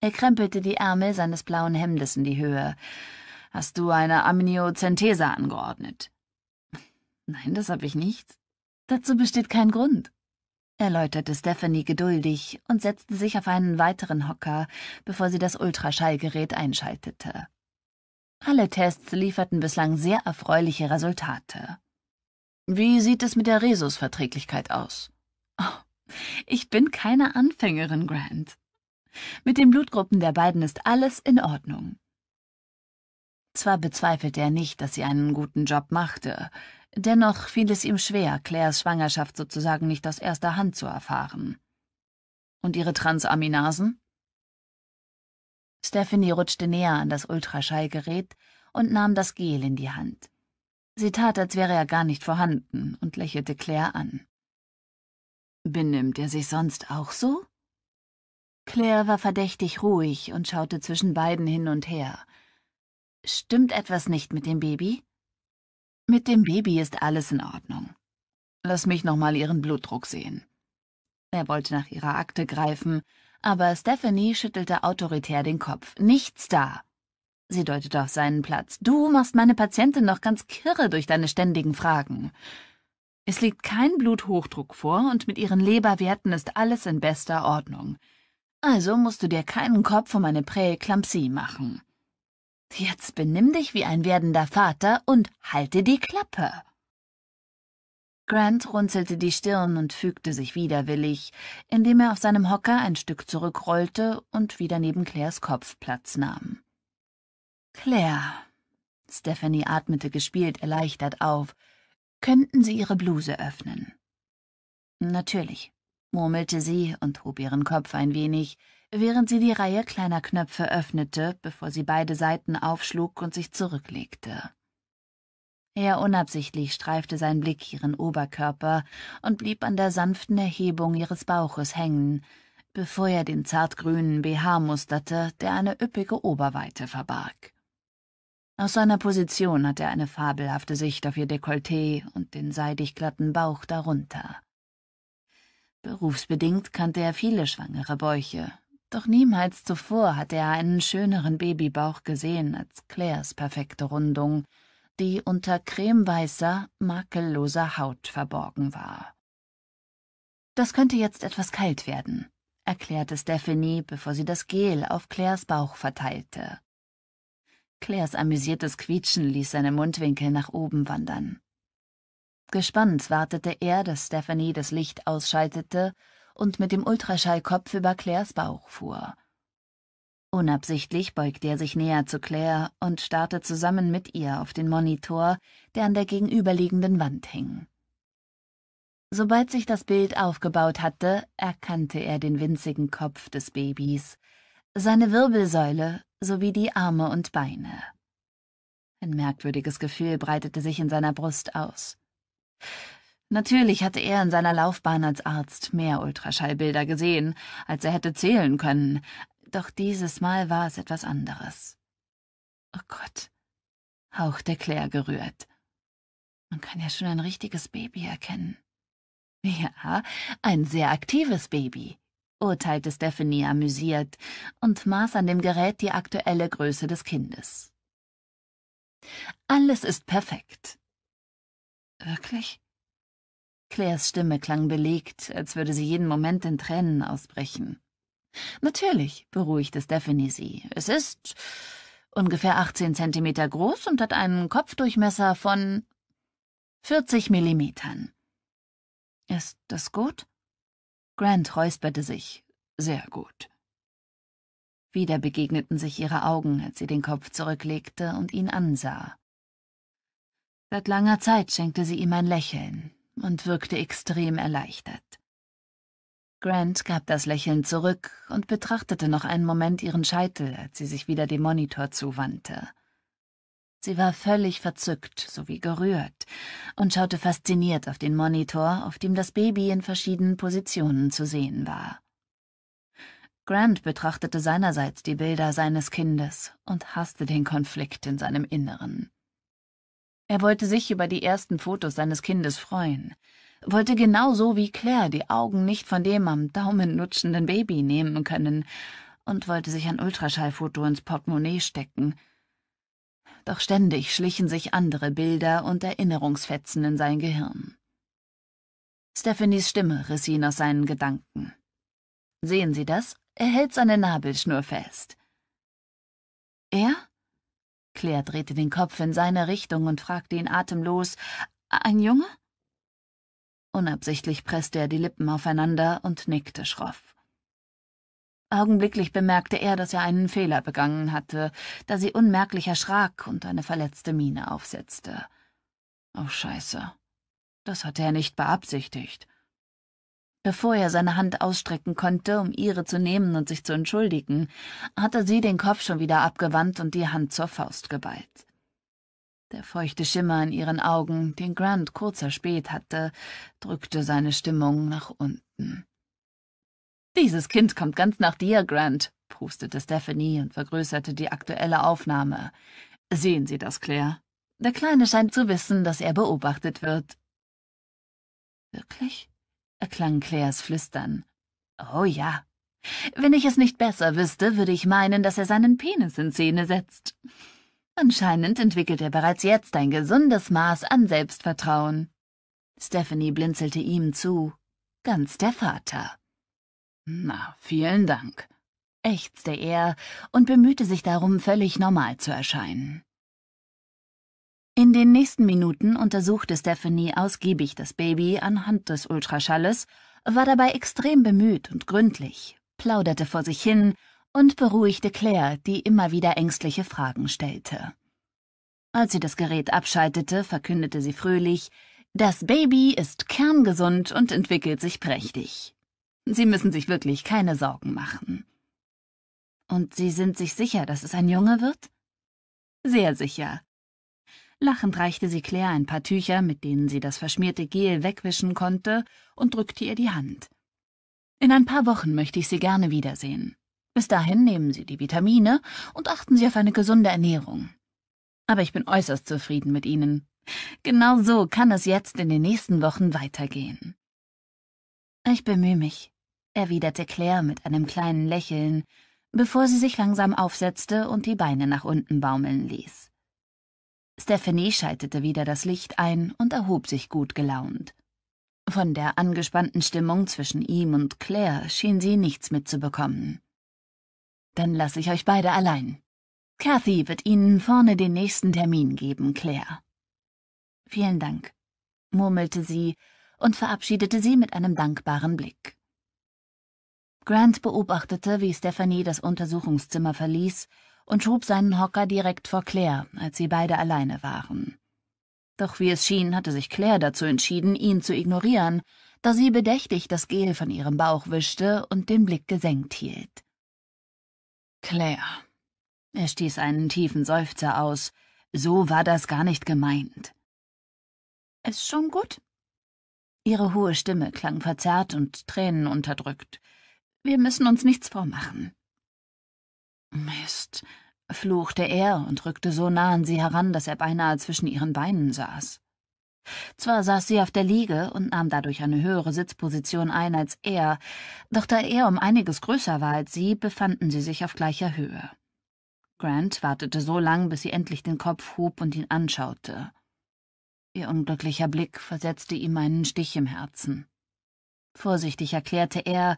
Er krempelte die Ärmel seines blauen Hemdes in die Höhe. Hast du eine Amniozentese angeordnet? Nein, das habe ich nicht. Dazu besteht kein Grund erläuterte Stephanie geduldig und setzte sich auf einen weiteren Hocker, bevor sie das Ultraschallgerät einschaltete. Alle Tests lieferten bislang sehr erfreuliche Resultate. Wie sieht es mit der Rhesusverträglichkeit aus? Oh, ich bin keine Anfängerin, Grant. Mit den Blutgruppen der beiden ist alles in Ordnung. Zwar bezweifelte er nicht, dass sie einen guten Job machte, Dennoch fiel es ihm schwer, Claires Schwangerschaft sozusagen nicht aus erster Hand zu erfahren. Und ihre Transaminasen? Stephanie rutschte näher an das Ultraschallgerät und nahm das Gel in die Hand. Sie tat, als wäre er gar nicht vorhanden und lächelte Claire an. Benimmt er sich sonst auch so? Claire war verdächtig ruhig und schaute zwischen beiden hin und her. Stimmt etwas nicht mit dem Baby? Mit dem Baby ist alles in Ordnung. Lass mich nochmal ihren Blutdruck sehen. Er wollte nach ihrer Akte greifen, aber Stephanie schüttelte autoritär den Kopf. Nichts da. Sie deutete auf seinen Platz. Du machst meine Patientin noch ganz kirre durch deine ständigen Fragen. Es liegt kein Bluthochdruck vor und mit ihren Leberwerten ist alles in bester Ordnung. Also musst du dir keinen Kopf um eine Präeklampsie machen. Jetzt benimm dich wie ein werdender Vater und halte die Klappe. Grant runzelte die Stirn und fügte sich widerwillig, indem er auf seinem Hocker ein Stück zurückrollte und wieder neben Claires Kopf Platz nahm. Claire, Stephanie atmete gespielt erleichtert auf, könnten Sie Ihre Bluse öffnen? Natürlich, murmelte sie und hob ihren Kopf ein wenig, während sie die Reihe kleiner Knöpfe öffnete, bevor sie beide Seiten aufschlug und sich zurücklegte. Er unabsichtlich streifte sein Blick ihren Oberkörper und blieb an der sanften Erhebung ihres Bauches hängen, bevor er den zartgrünen BH musterte, der eine üppige Oberweite verbarg. Aus seiner Position hatte er eine fabelhafte Sicht auf ihr Dekolleté und den seidig glatten Bauch darunter. Berufsbedingt kannte er viele schwangere Bäuche, doch niemals zuvor hatte er einen schöneren Babybauch gesehen als Claires perfekte Rundung, die unter cremeweißer, makelloser Haut verborgen war. Das könnte jetzt etwas kalt werden, erklärte Stephanie, bevor sie das Gel auf Claires Bauch verteilte. Claires amüsiertes Quietschen ließ seine Mundwinkel nach oben wandern. Gespannt wartete er, dass Stephanie das Licht ausschaltete und mit dem Ultraschallkopf über Claires Bauch fuhr. Unabsichtlich beugte er sich näher zu Claire und starrte zusammen mit ihr auf den Monitor, der an der gegenüberliegenden Wand hing. Sobald sich das Bild aufgebaut hatte, erkannte er den winzigen Kopf des Babys, seine Wirbelsäule sowie die Arme und Beine. Ein merkwürdiges Gefühl breitete sich in seiner Brust aus. Natürlich hatte er in seiner Laufbahn als Arzt mehr Ultraschallbilder gesehen, als er hätte zählen können, doch dieses Mal war es etwas anderes. Oh Gott, hauchte Claire gerührt. Man kann ja schon ein richtiges Baby erkennen. Ja, ein sehr aktives Baby, urteilte Stephanie amüsiert und maß an dem Gerät die aktuelle Größe des Kindes. Alles ist perfekt. Wirklich? Claires Stimme klang belegt, als würde sie jeden Moment in Tränen ausbrechen. Natürlich, beruhigte Stephanie sie. Es ist ungefähr 18 Zentimeter groß und hat einen Kopfdurchmesser von 40 Millimetern. Ist das gut? Grant räusperte sich. Sehr gut. Wieder begegneten sich ihre Augen, als sie den Kopf zurücklegte und ihn ansah. Seit langer Zeit schenkte sie ihm ein Lächeln, und wirkte extrem erleichtert. Grant gab das Lächeln zurück und betrachtete noch einen Moment ihren Scheitel, als sie sich wieder dem Monitor zuwandte. Sie war völlig verzückt sowie gerührt und schaute fasziniert auf den Monitor, auf dem das Baby in verschiedenen Positionen zu sehen war. Grant betrachtete seinerseits die Bilder seines Kindes und hasste den Konflikt in seinem Inneren. Er wollte sich über die ersten Fotos seines Kindes freuen, wollte genau so wie Claire die Augen nicht von dem am Daumen lutschenden Baby nehmen können und wollte sich ein Ultraschallfoto ins Portemonnaie stecken. Doch ständig schlichen sich andere Bilder und Erinnerungsfetzen in sein Gehirn. Stephanies Stimme riss ihn aus seinen Gedanken. Sehen Sie das? Er hält seine Nabelschnur fest. Er? Claire drehte den Kopf in seine Richtung und fragte ihn atemlos, »Ein Junge?« Unabsichtlich presste er die Lippen aufeinander und nickte schroff. Augenblicklich bemerkte er, dass er einen Fehler begangen hatte, da sie unmerklich erschrak und eine verletzte Miene aufsetzte. Oh Scheiße. Das hatte er nicht beabsichtigt. Bevor er seine Hand ausstrecken konnte, um ihre zu nehmen und sich zu entschuldigen, hatte sie den Kopf schon wieder abgewandt und die Hand zur Faust geballt. Der feuchte Schimmer in ihren Augen, den Grant kurz erspäht hatte, drückte seine Stimmung nach unten. Dieses Kind kommt ganz nach dir, Grant, prustete Stephanie und vergrößerte die aktuelle Aufnahme. Sehen Sie das, Claire? Der Kleine scheint zu wissen, dass er beobachtet wird. Wirklich? erklang Claires Flüstern. Oh ja. Wenn ich es nicht besser wüsste, würde ich meinen, dass er seinen Penis in Szene setzt. Anscheinend entwickelt er bereits jetzt ein gesundes Maß an Selbstvertrauen. Stephanie blinzelte ihm zu. Ganz der Vater. Na, vielen Dank, ächzte er und bemühte sich darum, völlig normal zu erscheinen. In den nächsten Minuten untersuchte Stephanie ausgiebig das Baby anhand des Ultraschalles, war dabei extrem bemüht und gründlich, plauderte vor sich hin und beruhigte Claire, die immer wieder ängstliche Fragen stellte. Als sie das Gerät abschaltete, verkündete sie fröhlich, das Baby ist kerngesund und entwickelt sich prächtig. Sie müssen sich wirklich keine Sorgen machen. Und Sie sind sich sicher, dass es ein Junge wird? Sehr sicher. Lachend reichte sie Claire ein paar Tücher, mit denen sie das verschmierte Gel wegwischen konnte, und drückte ihr die Hand. In ein paar Wochen möchte ich Sie gerne wiedersehen. Bis dahin nehmen Sie die Vitamine und achten Sie auf eine gesunde Ernährung. Aber ich bin äußerst zufrieden mit Ihnen. Genau so kann es jetzt in den nächsten Wochen weitergehen. Ich bemühe mich, erwiderte Claire mit einem kleinen Lächeln, bevor sie sich langsam aufsetzte und die Beine nach unten baumeln ließ. Stephanie schaltete wieder das Licht ein und erhob sich gut gelaunt. Von der angespannten Stimmung zwischen ihm und Claire schien sie nichts mitzubekommen. Dann lasse ich euch beide allein. Kathy wird Ihnen vorne den nächsten Termin geben, Claire. Vielen Dank, murmelte sie und verabschiedete sie mit einem dankbaren Blick. Grant beobachtete, wie Stephanie das Untersuchungszimmer verließ und schob seinen Hocker direkt vor Claire, als sie beide alleine waren. Doch wie es schien, hatte sich Claire dazu entschieden, ihn zu ignorieren, da sie bedächtig das Gel von ihrem Bauch wischte und den Blick gesenkt hielt. Claire. Er stieß einen tiefen Seufzer aus. So war das gar nicht gemeint. Ist schon gut? Ihre hohe Stimme klang verzerrt und Tränen unterdrückt. Wir müssen uns nichts vormachen. Mist, fluchte er und rückte so nah an sie heran, dass er beinahe zwischen ihren Beinen saß. Zwar saß sie auf der Liege und nahm dadurch eine höhere Sitzposition ein als er, doch da er um einiges größer war als sie, befanden sie sich auf gleicher Höhe. Grant wartete so lang, bis sie endlich den Kopf hob und ihn anschaute. Ihr unglücklicher Blick versetzte ihm einen Stich im Herzen. Vorsichtig erklärte er,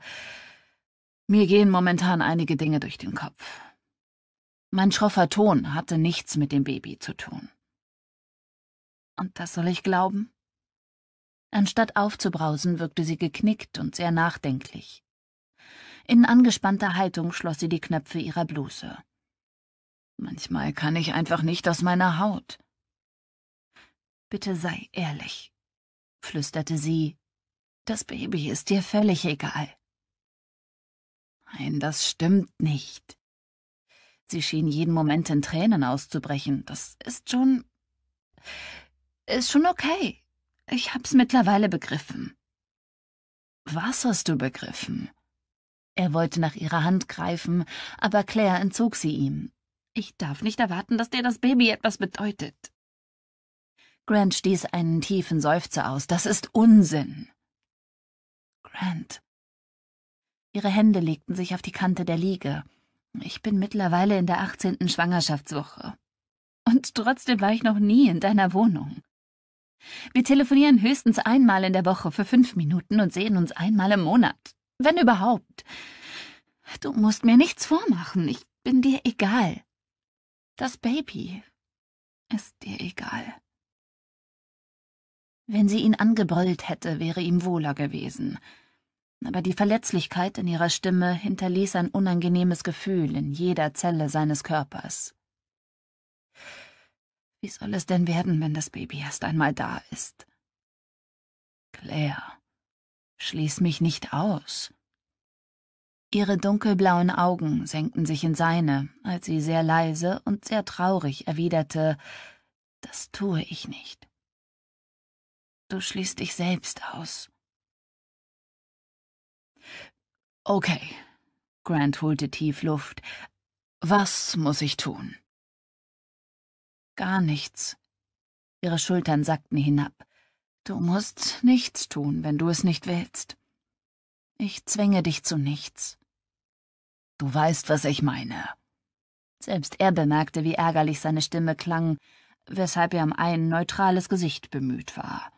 mir gehen momentan einige Dinge durch den Kopf. Mein schroffer Ton hatte nichts mit dem Baby zu tun. Und das soll ich glauben? Anstatt aufzubrausen, wirkte sie geknickt und sehr nachdenklich. In angespannter Haltung schloss sie die Knöpfe ihrer Bluse. Manchmal kann ich einfach nicht aus meiner Haut. Bitte sei ehrlich, flüsterte sie. Das Baby ist dir völlig egal. Nein, das stimmt nicht. Sie schien jeden Moment in Tränen auszubrechen. Das ist schon. ist schon okay. Ich hab's mittlerweile begriffen. Was hast du begriffen? Er wollte nach ihrer Hand greifen, aber Claire entzog sie ihm. Ich darf nicht erwarten, dass dir das Baby etwas bedeutet. Grant stieß einen tiefen Seufzer aus. Das ist Unsinn. Grant. Ihre Hände legten sich auf die Kante der Liege. Ich bin mittlerweile in der 18. Schwangerschaftswoche. Und trotzdem war ich noch nie in deiner Wohnung. Wir telefonieren höchstens einmal in der Woche für fünf Minuten und sehen uns einmal im Monat, wenn überhaupt. Du musst mir nichts vormachen, ich bin dir egal. Das Baby ist dir egal. Wenn sie ihn angebrüllt hätte, wäre ihm wohler gewesen aber die Verletzlichkeit in ihrer Stimme hinterließ ein unangenehmes Gefühl in jeder Zelle seines Körpers. Wie soll es denn werden, wenn das Baby erst einmal da ist? Claire, schließ mich nicht aus. Ihre dunkelblauen Augen senkten sich in seine, als sie sehr leise und sehr traurig erwiderte, das tue ich nicht. Du schließt dich selbst aus. Okay. Grant holte tief Luft. Was muss ich tun? Gar nichts. Ihre Schultern sackten hinab. Du musst nichts tun, wenn du es nicht willst. Ich zwinge dich zu nichts. Du weißt, was ich meine. Selbst er bemerkte, wie ärgerlich seine Stimme klang, weshalb er um ein neutrales Gesicht bemüht war.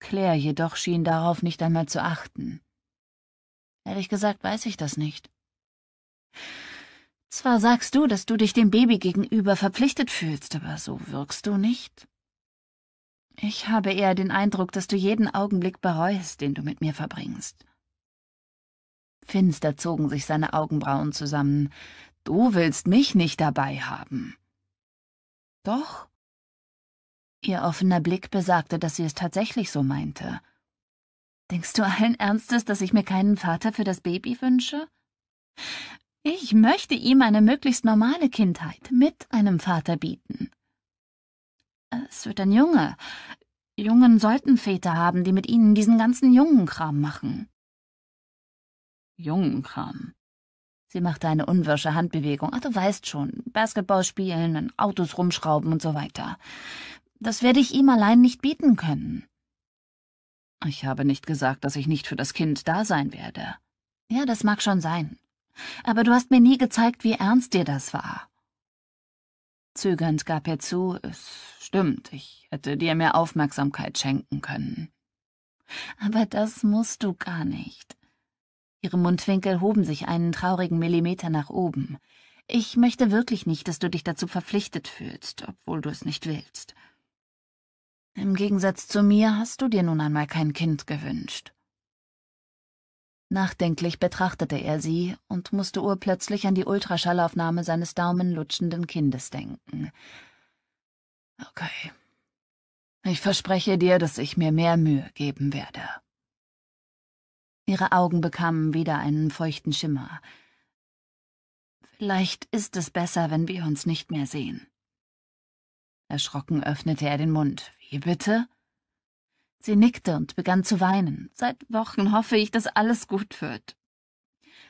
Claire jedoch schien darauf nicht einmal zu achten. Ehrlich gesagt weiß ich das nicht. Zwar sagst du, dass du dich dem Baby gegenüber verpflichtet fühlst, aber so wirkst du nicht. Ich habe eher den Eindruck, dass du jeden Augenblick bereust, den du mit mir verbringst. Finster zogen sich seine Augenbrauen zusammen. Du willst mich nicht dabei haben. Doch. Ihr offener Blick besagte, dass sie es tatsächlich so meinte. Denkst du allen Ernstes, dass ich mir keinen Vater für das Baby wünsche? Ich möchte ihm eine möglichst normale Kindheit mit einem Vater bieten. Es wird ein Junge. Jungen sollten Väter haben, die mit ihnen diesen ganzen Jungenkram machen. Jungenkram. Sie machte eine unwirsche Handbewegung. Ach, du weißt schon, Basketball spielen, Autos rumschrauben und so weiter. Das werde ich ihm allein nicht bieten können. Ich habe nicht gesagt, dass ich nicht für das Kind da sein werde. Ja, das mag schon sein. Aber du hast mir nie gezeigt, wie ernst dir das war. Zögernd gab er zu, es stimmt, ich hätte dir mehr Aufmerksamkeit schenken können. Aber das musst du gar nicht. Ihre Mundwinkel hoben sich einen traurigen Millimeter nach oben. Ich möchte wirklich nicht, dass du dich dazu verpflichtet fühlst, obwohl du es nicht willst. Im Gegensatz zu mir hast du dir nun einmal kein Kind gewünscht. Nachdenklich betrachtete er sie und musste urplötzlich an die Ultraschallaufnahme seines daumenlutschenden Kindes denken. Okay. Ich verspreche dir, dass ich mir mehr Mühe geben werde. Ihre Augen bekamen wieder einen feuchten Schimmer. Vielleicht ist es besser, wenn wir uns nicht mehr sehen. Erschrocken öffnete er den Mund. Wie bitte? Sie nickte und begann zu weinen. Seit Wochen hoffe ich, dass alles gut wird.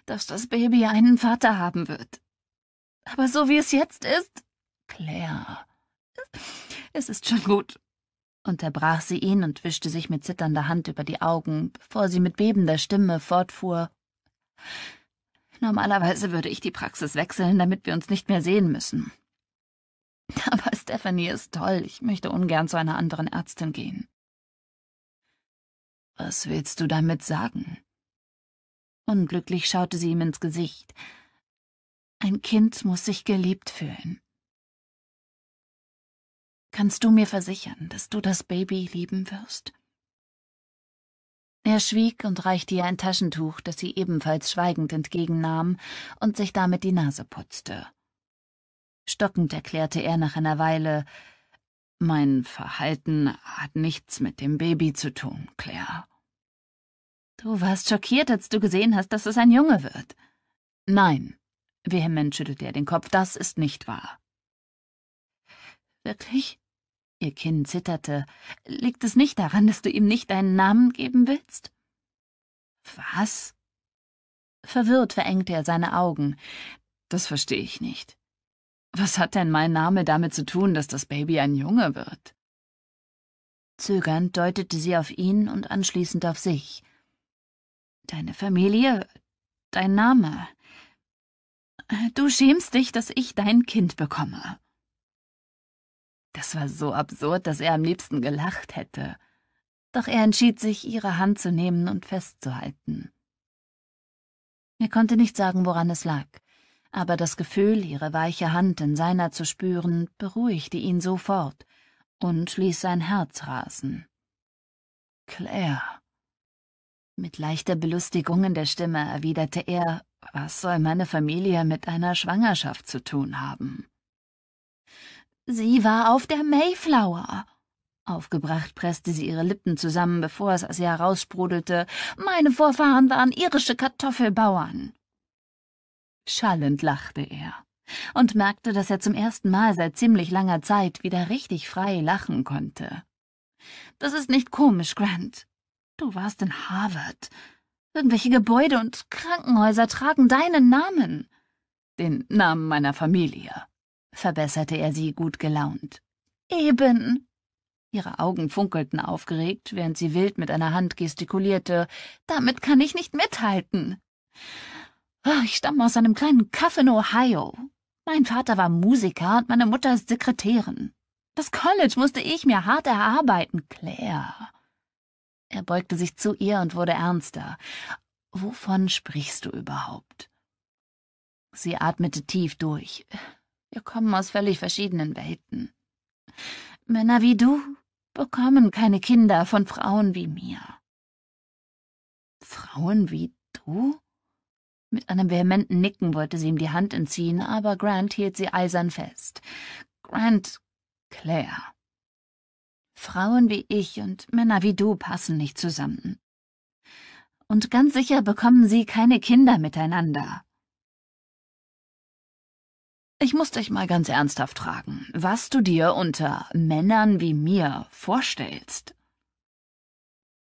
Dass das Baby einen Vater haben wird. Aber so wie es jetzt ist. Claire. Es ist schon gut. Unterbrach sie ihn und wischte sich mit zitternder Hand über die Augen, bevor sie mit bebender Stimme fortfuhr. Normalerweise würde ich die Praxis wechseln, damit wir uns nicht mehr sehen müssen. Aber Stephanie ist toll, ich möchte ungern zu einer anderen Ärztin gehen. Was willst du damit sagen? Unglücklich schaute sie ihm ins Gesicht. Ein Kind muss sich geliebt fühlen. Kannst du mir versichern, dass du das Baby lieben wirst? Er schwieg und reichte ihr ein Taschentuch, das sie ebenfalls schweigend entgegennahm und sich damit die Nase putzte. Stockend erklärte er nach einer Weile, mein Verhalten hat nichts mit dem Baby zu tun, Claire. Du warst schockiert, als du gesehen hast, dass es ein Junge wird. Nein, vehement schüttelte er den Kopf, das ist nicht wahr. Wirklich? Ihr Kinn zitterte. Liegt es nicht daran, dass du ihm nicht deinen Namen geben willst? Was? Verwirrt verengte er seine Augen. Das verstehe ich nicht. Was hat denn mein Name damit zu tun, dass das Baby ein Junge wird? Zögernd deutete sie auf ihn und anschließend auf sich. Deine Familie, dein Name. Du schämst dich, dass ich dein Kind bekomme. Das war so absurd, dass er am liebsten gelacht hätte. Doch er entschied sich, ihre Hand zu nehmen und festzuhalten. Er konnte nicht sagen, woran es lag aber das Gefühl, ihre weiche Hand in seiner zu spüren, beruhigte ihn sofort und ließ sein Herz rasen. Claire. Mit leichter Belustigung in der Stimme erwiderte er, was soll meine Familie mit einer Schwangerschaft zu tun haben? Sie war auf der Mayflower. Aufgebracht presste sie ihre Lippen zusammen, bevor es aus ihr heraussprudelte. Meine Vorfahren waren irische Kartoffelbauern. Schallend lachte er und merkte, dass er zum ersten Mal seit ziemlich langer Zeit wieder richtig frei lachen konnte. Das ist nicht komisch, Grant. Du warst in Harvard. Irgendwelche Gebäude und Krankenhäuser tragen deinen Namen. Den Namen meiner Familie, verbesserte er sie gut gelaunt. Eben. Ihre Augen funkelten aufgeregt, während sie wild mit einer Hand gestikulierte. Damit kann ich nicht mithalten. Ah, ich stamme aus einem kleinen Kaff in Ohio. Mein Vater war Musiker und meine Mutter ist Sekretärin. Das College musste ich mir hart erarbeiten, Claire. Er beugte sich zu ihr und wurde ernster. Wovon sprichst du überhaupt? Sie atmete tief durch. Wir kommen aus völlig verschiedenen Welten. Männer wie du bekommen keine Kinder von Frauen wie mir. Frauen wie du? Mit einem vehementen Nicken wollte sie ihm die Hand entziehen, aber Grant hielt sie eisern fest. Grant, Claire. Frauen wie ich und Männer wie du passen nicht zusammen. Und ganz sicher bekommen sie keine Kinder miteinander. Ich muss dich mal ganz ernsthaft fragen, was du dir unter Männern wie mir vorstellst.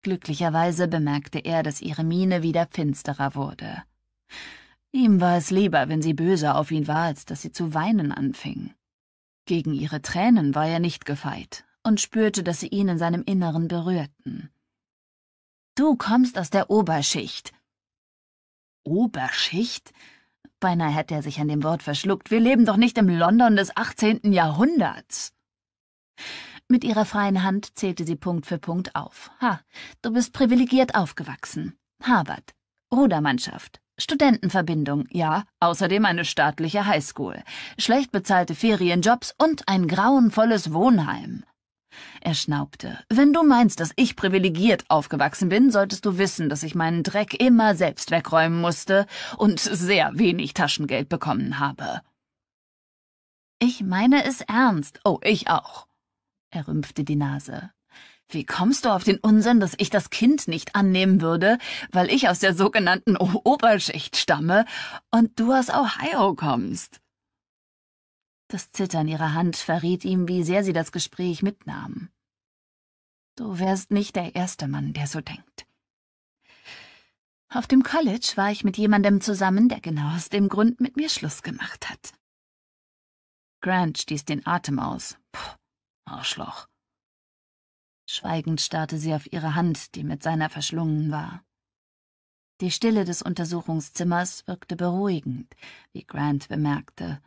Glücklicherweise bemerkte er, dass ihre Miene wieder finsterer wurde. Ihm war es lieber, wenn sie böse auf ihn war, als dass sie zu weinen anfing. Gegen ihre Tränen war er nicht gefeit und spürte, dass sie ihn in seinem Inneren berührten. Du kommst aus der Oberschicht. Oberschicht? Beinahe hätte er sich an dem Wort verschluckt. Wir leben doch nicht im London des 18. Jahrhunderts. Mit ihrer freien Hand zählte sie Punkt für Punkt auf. Ha, du bist privilegiert aufgewachsen. Harvard, Rudermannschaft, Studentenverbindung, ja, außerdem eine staatliche Highschool, schlecht bezahlte Ferienjobs und ein grauenvolles Wohnheim. Er schnaubte. Wenn du meinst, dass ich privilegiert aufgewachsen bin, solltest du wissen, dass ich meinen Dreck immer selbst wegräumen musste und sehr wenig Taschengeld bekommen habe. Ich meine es ernst. Oh, ich auch. Er rümpfte die Nase. Wie kommst du auf den Unsinn, dass ich das Kind nicht annehmen würde, weil ich aus der sogenannten o Oberschicht stamme und du aus Ohio kommst? Das Zittern ihrer Hand verriet ihm, wie sehr sie das Gespräch mitnahm. Du wärst nicht der erste Mann, der so denkt. Auf dem College war ich mit jemandem zusammen, der genau aus dem Grund mit mir Schluss gemacht hat. Grant stieß den Atem aus. Puh, Arschloch. Schweigend starrte sie auf ihre Hand, die mit seiner verschlungen war. Die Stille des Untersuchungszimmers wirkte beruhigend, wie Grant bemerkte.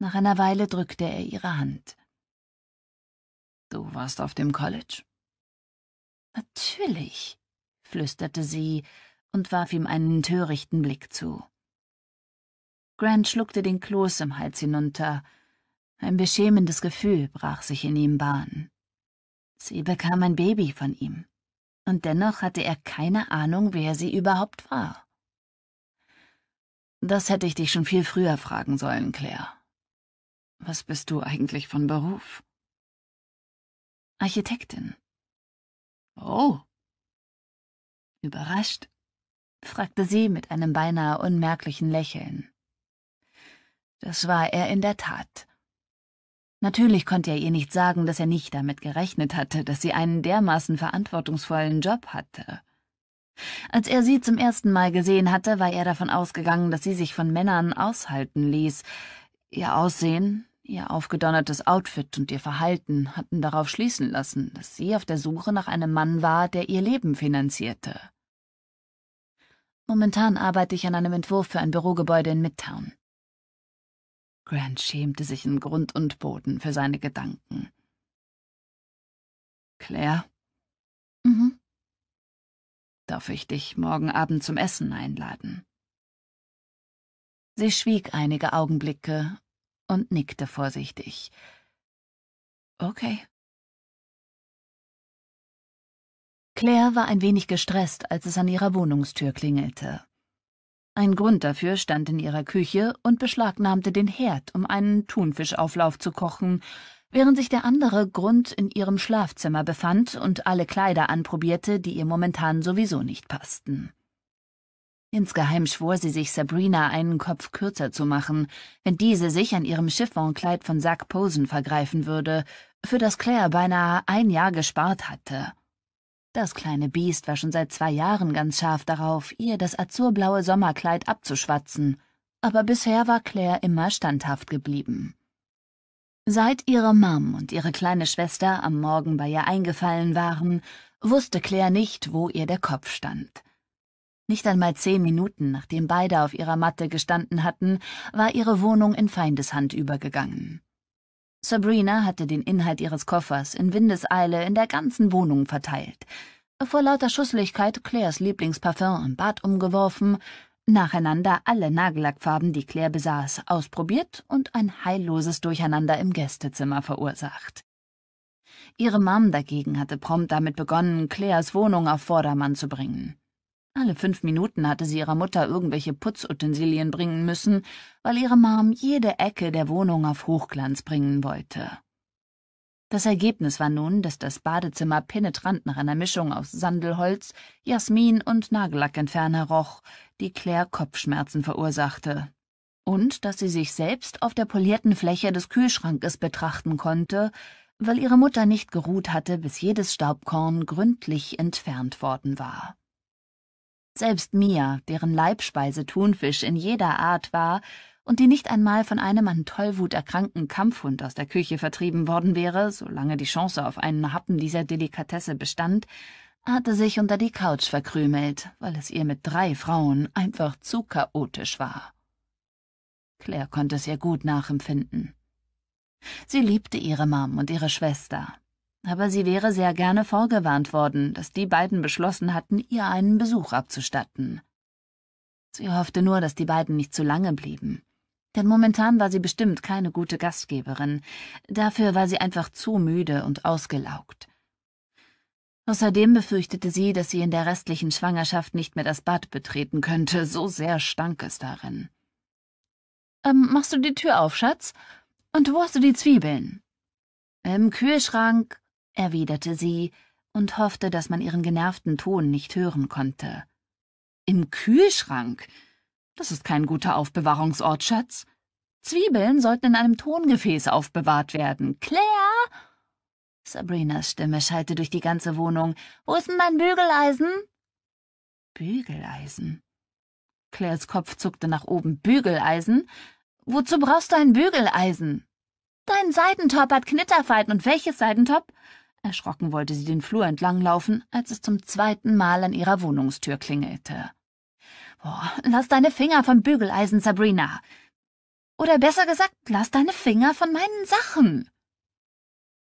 Nach einer Weile drückte er ihre Hand. Du warst auf dem College? Natürlich, flüsterte sie und warf ihm einen törichten Blick zu. Grant schluckte den Kloß im Hals hinunter. Ein beschämendes Gefühl brach sich in ihm Bahn. Sie bekam ein Baby von ihm. Und dennoch hatte er keine Ahnung, wer sie überhaupt war. Das hätte ich dich schon viel früher fragen sollen, Claire. Was bist du eigentlich von Beruf? Architektin. Oh. Überrascht? fragte sie mit einem beinahe unmerklichen Lächeln. Das war er in der Tat. Natürlich konnte er ihr nicht sagen, dass er nicht damit gerechnet hatte, dass sie einen dermaßen verantwortungsvollen Job hatte. Als er sie zum ersten Mal gesehen hatte, war er davon ausgegangen, dass sie sich von Männern aushalten ließ. Ihr Aussehen, ihr aufgedonnertes Outfit und ihr Verhalten hatten darauf schließen lassen, dass sie auf der Suche nach einem Mann war, der ihr Leben finanzierte. Momentan arbeite ich an einem Entwurf für ein Bürogebäude in Midtown. Grant schämte sich in Grund und Boden für seine Gedanken. Claire? Mhm. Darf ich dich morgen Abend zum Essen einladen? Sie schwieg einige Augenblicke und nickte vorsichtig. Okay. Claire war ein wenig gestresst, als es an ihrer Wohnungstür klingelte. Ein Grund dafür stand in ihrer Küche und beschlagnahmte den Herd, um einen Thunfischauflauf zu kochen, während sich der andere Grund in ihrem Schlafzimmer befand und alle Kleider anprobierte, die ihr momentan sowieso nicht passten. Insgeheim schwor sie sich, Sabrina einen Kopf kürzer zu machen, wenn diese sich an ihrem Chiffonkleid von Zack Posen vergreifen würde, für das Claire beinahe ein Jahr gespart hatte. Das kleine Biest war schon seit zwei Jahren ganz scharf darauf, ihr das azurblaue Sommerkleid abzuschwatzen, aber bisher war Claire immer standhaft geblieben. Seit ihre Mom und ihre kleine Schwester am Morgen bei ihr eingefallen waren, wusste Claire nicht, wo ihr der Kopf stand. Nicht einmal zehn Minuten, nachdem beide auf ihrer Matte gestanden hatten, war ihre Wohnung in Feindeshand übergegangen. Sabrina hatte den Inhalt ihres Koffers in Windeseile in der ganzen Wohnung verteilt, vor lauter Schusslichkeit Claires Lieblingsparfüm im Bad umgeworfen, nacheinander alle Nagellackfarben, die Claire besaß, ausprobiert und ein heilloses Durcheinander im Gästezimmer verursacht. Ihre Mom dagegen hatte prompt damit begonnen, Claires Wohnung auf Vordermann zu bringen. Alle fünf Minuten hatte sie ihrer Mutter irgendwelche Putzutensilien bringen müssen, weil ihre Mom jede Ecke der Wohnung auf Hochglanz bringen wollte. Das Ergebnis war nun, dass das Badezimmer penetrant nach einer Mischung aus Sandelholz, Jasmin und Nagellackentferner roch, die Claire Kopfschmerzen verursachte. Und dass sie sich selbst auf der polierten Fläche des Kühlschrankes betrachten konnte, weil ihre Mutter nicht geruht hatte, bis jedes Staubkorn gründlich entfernt worden war. Selbst Mia, deren Leibspeise Thunfisch in jeder Art war und die nicht einmal von einem an Tollwut erkrankten Kampfhund aus der Küche vertrieben worden wäre, solange die Chance auf einen Happen dieser Delikatesse bestand, hatte sich unter die Couch verkrümelt, weil es ihr mit drei Frauen einfach zu chaotisch war. Claire konnte es ihr gut nachempfinden. Sie liebte ihre Mom und ihre Schwester, aber sie wäre sehr gerne vorgewarnt worden, dass die beiden beschlossen hatten, ihr einen Besuch abzustatten. Sie hoffte nur, dass die beiden nicht zu lange blieben. Denn momentan war sie bestimmt keine gute Gastgeberin. Dafür war sie einfach zu müde und ausgelaugt. Außerdem befürchtete sie, dass sie in der restlichen Schwangerschaft nicht mehr das Bad betreten könnte, so sehr stank es darin. Ähm, machst du die Tür auf, Schatz? Und wo hast du die Zwiebeln? Im Kühlschrank, erwiderte sie und hoffte, dass man ihren genervten Ton nicht hören konnte. Im Kühlschrank? Das ist kein guter Aufbewahrungsort, Schatz. Zwiebeln sollten in einem Tongefäß aufbewahrt werden. Claire? Sabrinas Stimme schallte durch die ganze Wohnung. Wo ist denn mein Bügeleisen? Bügeleisen? Claires Kopf zuckte nach oben. Bügeleisen? Wozu brauchst du ein Bügeleisen? Dein Seidentop hat Knitterfalten und welches Seidentop? Erschrocken wollte sie den Flur entlanglaufen, als es zum zweiten Mal an ihrer Wohnungstür klingelte. Boah, lass deine Finger vom Bügeleisen, Sabrina. Oder besser gesagt, lass deine Finger von meinen Sachen.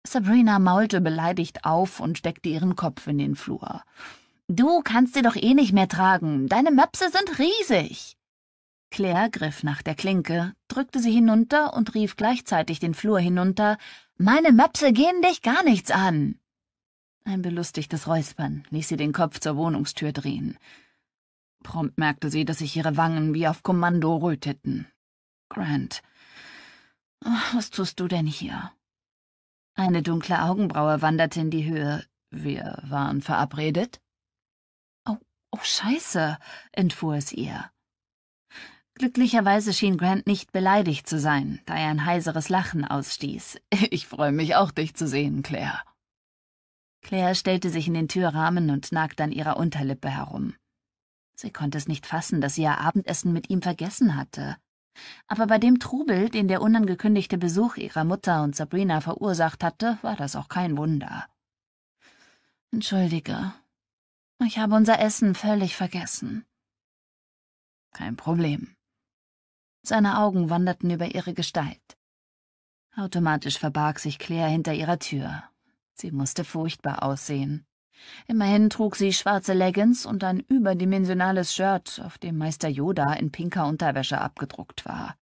Sabrina maulte beleidigt auf und steckte ihren Kopf in den Flur. Du kannst sie doch eh nicht mehr tragen. Deine Möpse sind riesig. Claire griff nach der Klinke, drückte sie hinunter und rief gleichzeitig den Flur hinunter meine Möpse gehen dich gar nichts an. Ein belustigtes Räuspern ließ sie den Kopf zur Wohnungstür drehen. Prompt merkte sie, dass sich ihre Wangen wie auf Kommando röteten. Grant. Oh, was tust du denn hier? Eine dunkle Augenbraue wanderte in die Höhe. Wir waren verabredet? Oh, oh Scheiße, entfuhr es ihr. Glücklicherweise schien Grant nicht beleidigt zu sein, da er ein heiseres Lachen ausstieß. [LAUGHS] Ich freue mich auch, dich zu sehen, Claire. Claire stellte sich in den Türrahmen und nagte an ihrer Unterlippe herum. Sie konnte es nicht fassen, dass sie ihr Abendessen mit ihm vergessen hatte. Aber bei dem Trubel, den der unangekündigte Besuch ihrer Mutter und Sabrina verursacht hatte, war das auch kein Wunder. Entschuldige, ich habe unser Essen völlig vergessen. Kein Problem. Seine Augen wanderten über ihre Gestalt. Automatisch verbarg sich Claire hinter ihrer Tür. Sie musste furchtbar aussehen. Immerhin trug sie schwarze Leggings und ein überdimensionales Shirt, auf dem Meister Yoda in pinker Unterwäsche abgedruckt war.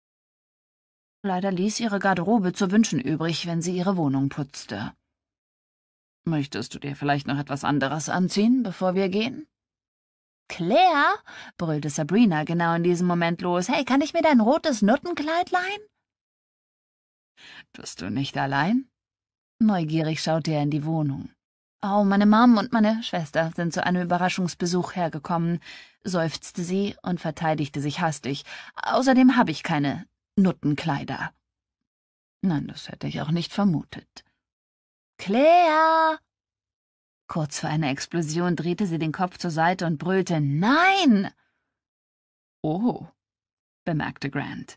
Leider ließ ihre Garderobe zu wünschen übrig, wenn sie ihre Wohnung putzte. Möchtest du dir vielleicht noch etwas anderes anziehen, bevor wir gehen? Claire, brüllte Sabrina genau in diesem Moment los, hey, kann ich mir dein rotes Nuttenkleid leihen? Bist du nicht allein? Neugierig schaute er in die Wohnung. Oh, meine Mom und meine Schwester sind zu einem Überraschungsbesuch hergekommen, seufzte sie und verteidigte sich hastig. Außerdem habe ich keine Nuttenkleider. Nein, das hätte ich auch nicht vermutet. Claire, Kurz vor einer Explosion drehte sie den Kopf zur Seite und brüllte Nein! Oh, bemerkte Grant.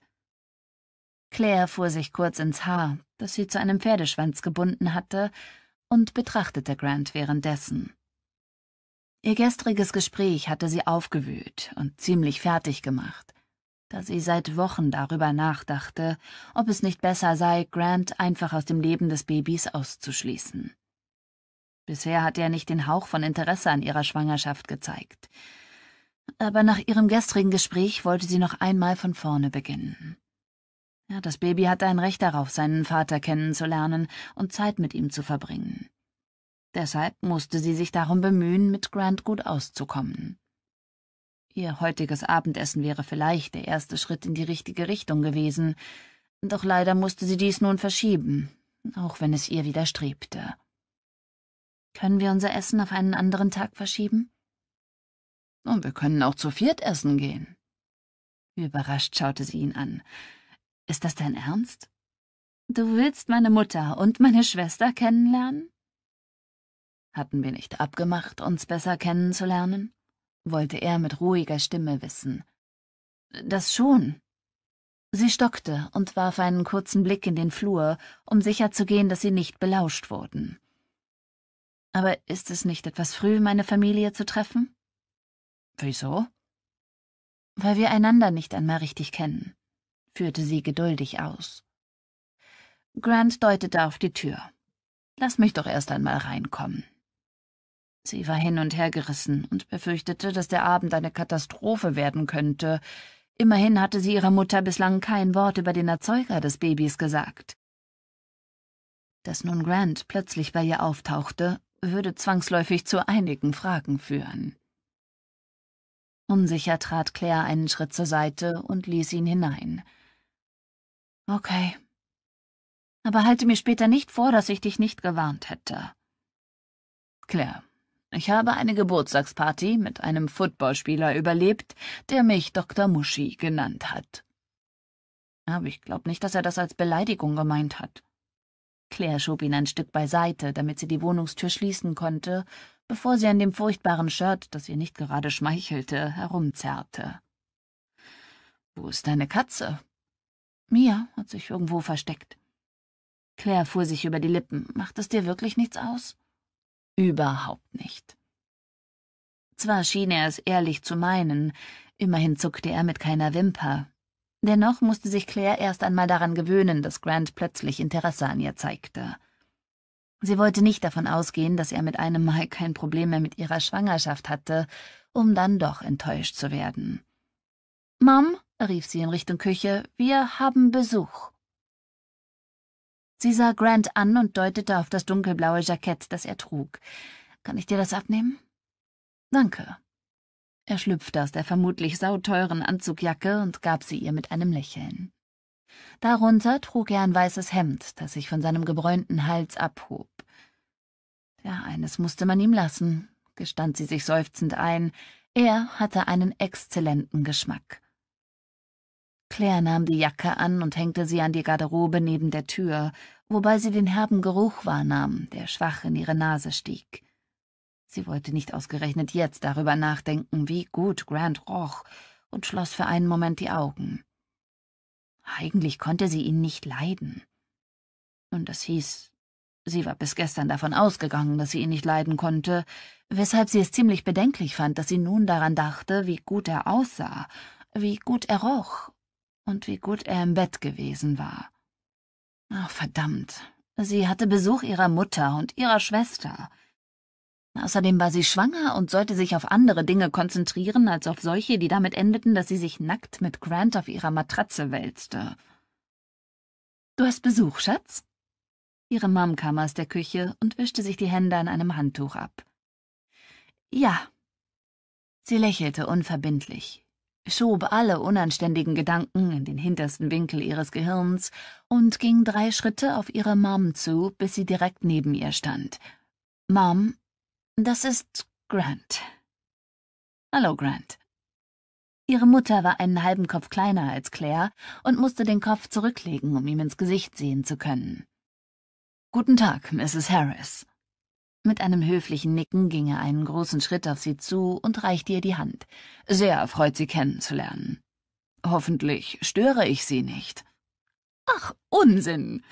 Claire fuhr sich kurz ins Haar, das sie zu einem Pferdeschwanz gebunden hatte, und betrachtete Grant währenddessen. Ihr gestriges Gespräch hatte sie aufgewühlt und ziemlich fertig gemacht, da sie seit Wochen darüber nachdachte, ob es nicht besser sei, Grant einfach aus dem Leben des Babys auszuschließen. Bisher hat er nicht den Hauch von Interesse an ihrer Schwangerschaft gezeigt. Aber nach ihrem gestrigen Gespräch wollte sie noch einmal von vorne beginnen. Ja, das Baby hatte ein Recht darauf, seinen Vater kennenzulernen und Zeit mit ihm zu verbringen. Deshalb musste sie sich darum bemühen, mit Grant gut auszukommen. Ihr heutiges Abendessen wäre vielleicht der erste Schritt in die richtige Richtung gewesen, doch leider musste sie dies nun verschieben, auch wenn es ihr widerstrebte. Können wir unser Essen auf einen anderen Tag verschieben? Und wir können auch zu viert essen gehen. Überrascht schaute sie ihn an. Ist das dein Ernst? Du willst meine Mutter und meine Schwester kennenlernen? Hatten wir nicht abgemacht, uns besser kennenzulernen? wollte er mit ruhiger Stimme wissen. Das schon. Sie stockte und warf einen kurzen Blick in den Flur, um sicherzugehen, dass sie nicht belauscht wurden. Aber ist es nicht etwas früh, meine Familie zu treffen? Wieso? Weil wir einander nicht einmal richtig kennen, führte sie geduldig aus. Grant deutete auf die Tür. Lass mich doch erst einmal reinkommen. Sie war hin und her gerissen und befürchtete, dass der Abend eine Katastrophe werden könnte. Immerhin hatte sie ihrer Mutter bislang kein Wort über den Erzeuger des Babys gesagt. Dass nun Grant plötzlich bei ihr auftauchte, würde zwangsläufig zu einigen Fragen führen. Unsicher trat Claire einen Schritt zur Seite und ließ ihn hinein. Okay. Aber halte mir später nicht vor, dass ich dich nicht gewarnt hätte. Claire, ich habe eine Geburtstagsparty mit einem Footballspieler überlebt, der mich Dr. Muschi genannt hat. Aber ich glaube nicht, dass er das als Beleidigung gemeint hat. Claire schob ihn ein Stück beiseite, damit sie die Wohnungstür schließen konnte, bevor sie an dem furchtbaren Shirt, das ihr nicht gerade schmeichelte, herumzerrte. Wo ist deine Katze? Mia hat sich irgendwo versteckt. Claire fuhr sich über die Lippen. Macht es dir wirklich nichts aus? Überhaupt nicht. Zwar schien er es ehrlich zu meinen, immerhin zuckte er mit keiner Wimper, Dennoch musste sich Claire erst einmal daran gewöhnen, dass Grant plötzlich Interesse an ihr zeigte. Sie wollte nicht davon ausgehen, dass er mit einem Mal kein Problem mehr mit ihrer Schwangerschaft hatte, um dann doch enttäuscht zu werden. Mom, rief sie in Richtung Küche, wir haben Besuch. Sie sah Grant an und deutete auf das dunkelblaue Jackett, das er trug. Kann ich dir das abnehmen? Danke, er schlüpfte aus der vermutlich sauteuren Anzugjacke und gab sie ihr mit einem Lächeln. Darunter trug er ein weißes Hemd, das sich von seinem gebräunten Hals abhob. Ja, eines musste man ihm lassen, gestand sie sich seufzend ein, er hatte einen exzellenten Geschmack. Claire nahm die Jacke an und hängte sie an die Garderobe neben der Tür, wobei sie den herben Geruch wahrnahm, der schwach in ihre Nase stieg. Sie wollte nicht ausgerechnet jetzt darüber nachdenken, wie gut Grant roch, und schloss für einen Moment die Augen. Eigentlich konnte sie ihn nicht leiden. Und das hieß, sie war bis gestern davon ausgegangen, dass sie ihn nicht leiden konnte, weshalb sie es ziemlich bedenklich fand, dass sie nun daran dachte, wie gut er aussah, wie gut er roch und wie gut er im Bett gewesen war. Ach, verdammt, sie hatte Besuch ihrer Mutter und ihrer Schwester. Außerdem war sie schwanger und sollte sich auf andere Dinge konzentrieren als auf solche, die damit endeten, dass sie sich nackt mit Grant auf ihrer Matratze wälzte. Du hast Besuch, Schatz? Ihre Mom kam aus der Küche und wischte sich die Hände an einem Handtuch ab. Ja. Sie lächelte unverbindlich, schob alle unanständigen Gedanken in den hintersten Winkel ihres Gehirns und ging drei Schritte auf ihre Mom zu, bis sie direkt neben ihr stand. Mom, das ist Grant. Hallo, Grant. Ihre Mutter war einen halben Kopf kleiner als Claire und musste den Kopf zurücklegen, um ihm ins Gesicht sehen zu können. Guten Tag, Mrs. Harris. Mit einem höflichen Nicken ging er einen großen Schritt auf sie zu und reichte ihr die Hand. Sehr erfreut, Sie kennenzulernen. Hoffentlich störe ich Sie nicht. Ach, Unsinn.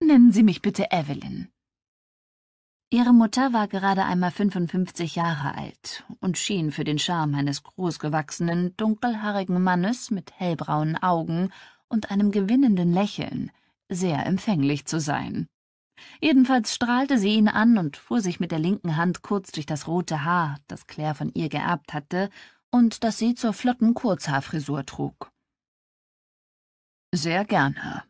Nennen Sie mich bitte Evelyn. Ihre Mutter war gerade einmal 55 Jahre alt und schien für den Charme eines großgewachsenen, dunkelhaarigen Mannes mit hellbraunen Augen und einem gewinnenden Lächeln sehr empfänglich zu sein. Jedenfalls strahlte sie ihn an und fuhr sich mit der linken Hand kurz durch das rote Haar, das Claire von ihr geerbt hatte und das sie zur flotten Kurzhaarfrisur trug. Sehr gerne.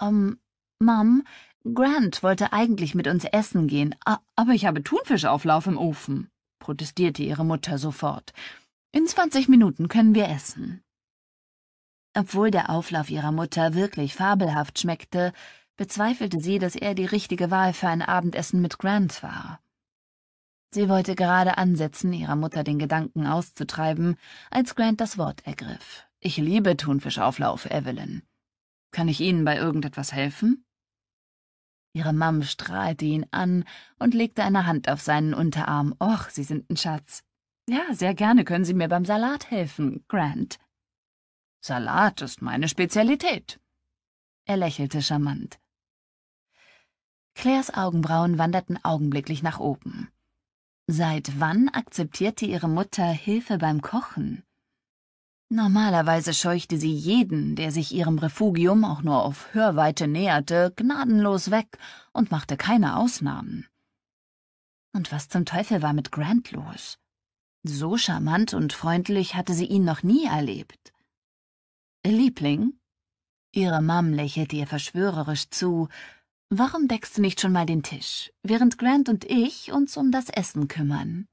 Ähm, um, Mom, Grant wollte eigentlich mit uns essen gehen, aber ich habe Thunfischauflauf im Ofen, protestierte ihre Mutter sofort. In zwanzig Minuten können wir essen. Obwohl der Auflauf ihrer Mutter wirklich fabelhaft schmeckte, bezweifelte sie, dass er die richtige Wahl für ein Abendessen mit Grant war. Sie wollte gerade ansetzen, ihrer Mutter den Gedanken auszutreiben, als Grant das Wort ergriff. Ich liebe Thunfischauflauf, Evelyn. Kann ich Ihnen bei irgendetwas helfen? Ihre Mam strahlte ihn an und legte eine Hand auf seinen Unterarm. Och, Sie sind ein Schatz. Ja, sehr gerne können Sie mir beim Salat helfen, Grant. Salat ist meine Spezialität. Er lächelte charmant. Claires Augenbrauen wanderten augenblicklich nach oben. Seit wann akzeptierte ihre Mutter Hilfe beim Kochen? Normalerweise scheuchte sie jeden, der sich ihrem Refugium auch nur auf Hörweite näherte, gnadenlos weg und machte keine Ausnahmen. Und was zum Teufel war mit Grant los? So charmant und freundlich hatte sie ihn noch nie erlebt. Liebling? Ihre Mom lächelte ihr verschwörerisch zu. Warum deckst du nicht schon mal den Tisch, während Grant und ich uns um das Essen kümmern?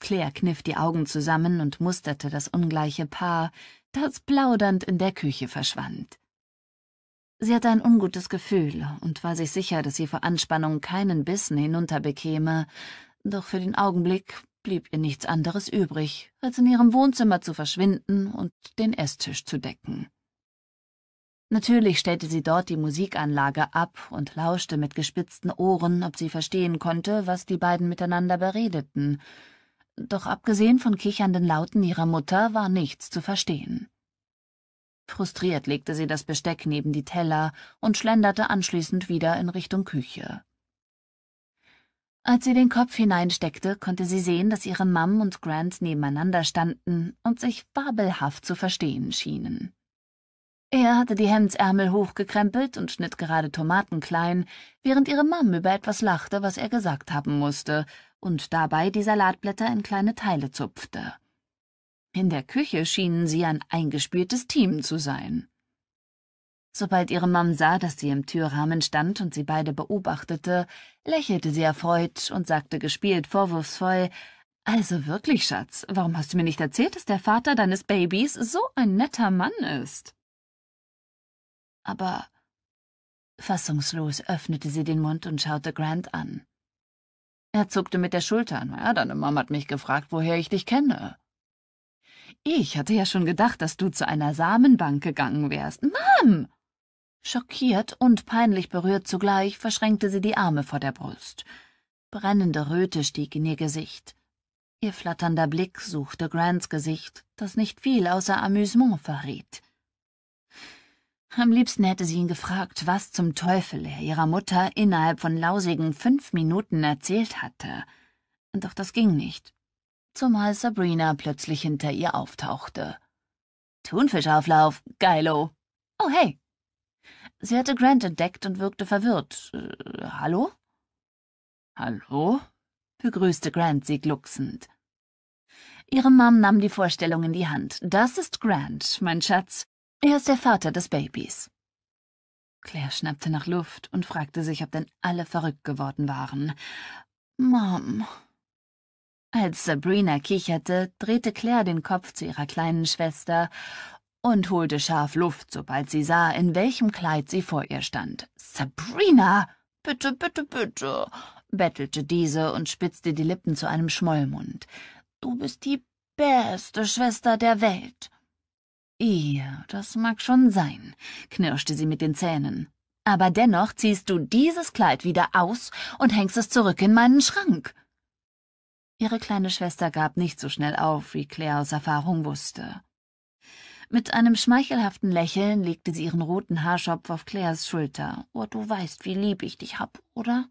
Claire kniff die Augen zusammen und musterte das ungleiche Paar, das plaudernd in der Küche verschwand. Sie hatte ein ungutes Gefühl und war sich sicher, dass sie vor Anspannung keinen Bissen hinunterbekäme, doch für den Augenblick blieb ihr nichts anderes übrig, als in ihrem Wohnzimmer zu verschwinden und den Esstisch zu decken. Natürlich stellte sie dort die Musikanlage ab und lauschte mit gespitzten Ohren, ob sie verstehen konnte, was die beiden miteinander beredeten, doch abgesehen von kichernden Lauten ihrer Mutter war nichts zu verstehen. Frustriert legte sie das Besteck neben die Teller und schlenderte anschließend wieder in Richtung Küche. Als sie den Kopf hineinsteckte, konnte sie sehen, dass ihre Mom und Grant nebeneinander standen und sich fabelhaft zu verstehen schienen. Er hatte die Hemdsärmel hochgekrempelt und schnitt gerade Tomaten klein, während ihre Mom über etwas lachte, was er gesagt haben musste, und dabei die Salatblätter in kleine Teile zupfte. In der Küche schienen sie ein eingespieltes Team zu sein. Sobald ihre Mom sah, dass sie im Türrahmen stand und sie beide beobachtete, lächelte sie erfreut und sagte gespielt vorwurfsvoll, also wirklich, Schatz, warum hast du mir nicht erzählt, dass der Vater deines Babys so ein netter Mann ist? Aber fassungslos öffnete sie den Mund und schaute Grant an. Er zuckte mit der Schulter. Na, ja, deine Mom hat mich gefragt, woher ich dich kenne. Ich hatte ja schon gedacht, dass du zu einer Samenbank gegangen wärst. Mom! Schockiert und peinlich berührt zugleich verschränkte sie die Arme vor der Brust. Brennende Röte stieg in ihr Gesicht. Ihr flatternder Blick suchte Grants Gesicht, das nicht viel außer Amüsement verriet. Am liebsten hätte sie ihn gefragt, was zum Teufel er ihrer Mutter innerhalb von lausigen fünf Minuten erzählt hatte. Doch das ging nicht. Zumal Sabrina plötzlich hinter ihr auftauchte. Thunfischauflauf, geilo. Oh, hey. Sie hatte Grant entdeckt und wirkte verwirrt. Äh, hallo? Hallo? begrüßte Grant sie glucksend. Ihre Mom nahm die Vorstellung in die Hand. Das ist Grant, mein Schatz. Er ist der Vater des Babys. Claire schnappte nach Luft und fragte sich, ob denn alle verrückt geworden waren. Mom. Als Sabrina kicherte, drehte Claire den Kopf zu ihrer kleinen Schwester und holte scharf Luft, sobald sie sah, in welchem Kleid sie vor ihr stand. Sabrina! Bitte, bitte, bitte! bettelte diese und spitzte die Lippen zu einem Schmollmund. Du bist die beste Schwester der Welt. Ja, das mag schon sein, knirschte sie mit den Zähnen. Aber dennoch ziehst du dieses Kleid wieder aus und hängst es zurück in meinen Schrank. Ihre kleine Schwester gab nicht so schnell auf, wie Claire aus Erfahrung wusste. Mit einem schmeichelhaften Lächeln legte sie ihren roten Haarschopf auf Claires Schulter. Oh, du weißt, wie lieb ich dich hab, oder?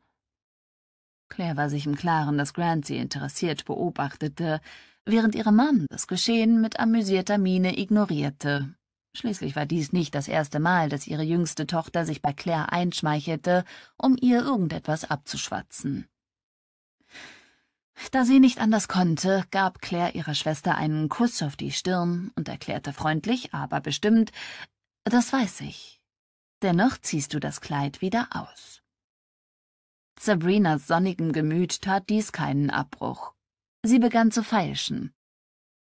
Claire war sich im Klaren, dass Grant sie interessiert beobachtete, während ihre Mom das Geschehen mit amüsierter Miene ignorierte. Schließlich war dies nicht das erste Mal, dass ihre jüngste Tochter sich bei Claire einschmeichelte, um ihr irgendetwas abzuschwatzen. Da sie nicht anders konnte, gab Claire ihrer Schwester einen Kuss auf die Stirn und erklärte freundlich, aber bestimmt, das weiß ich. Dennoch ziehst du das Kleid wieder aus. Sabrinas sonnigem Gemüt tat dies keinen Abbruch. Sie begann zu feilschen.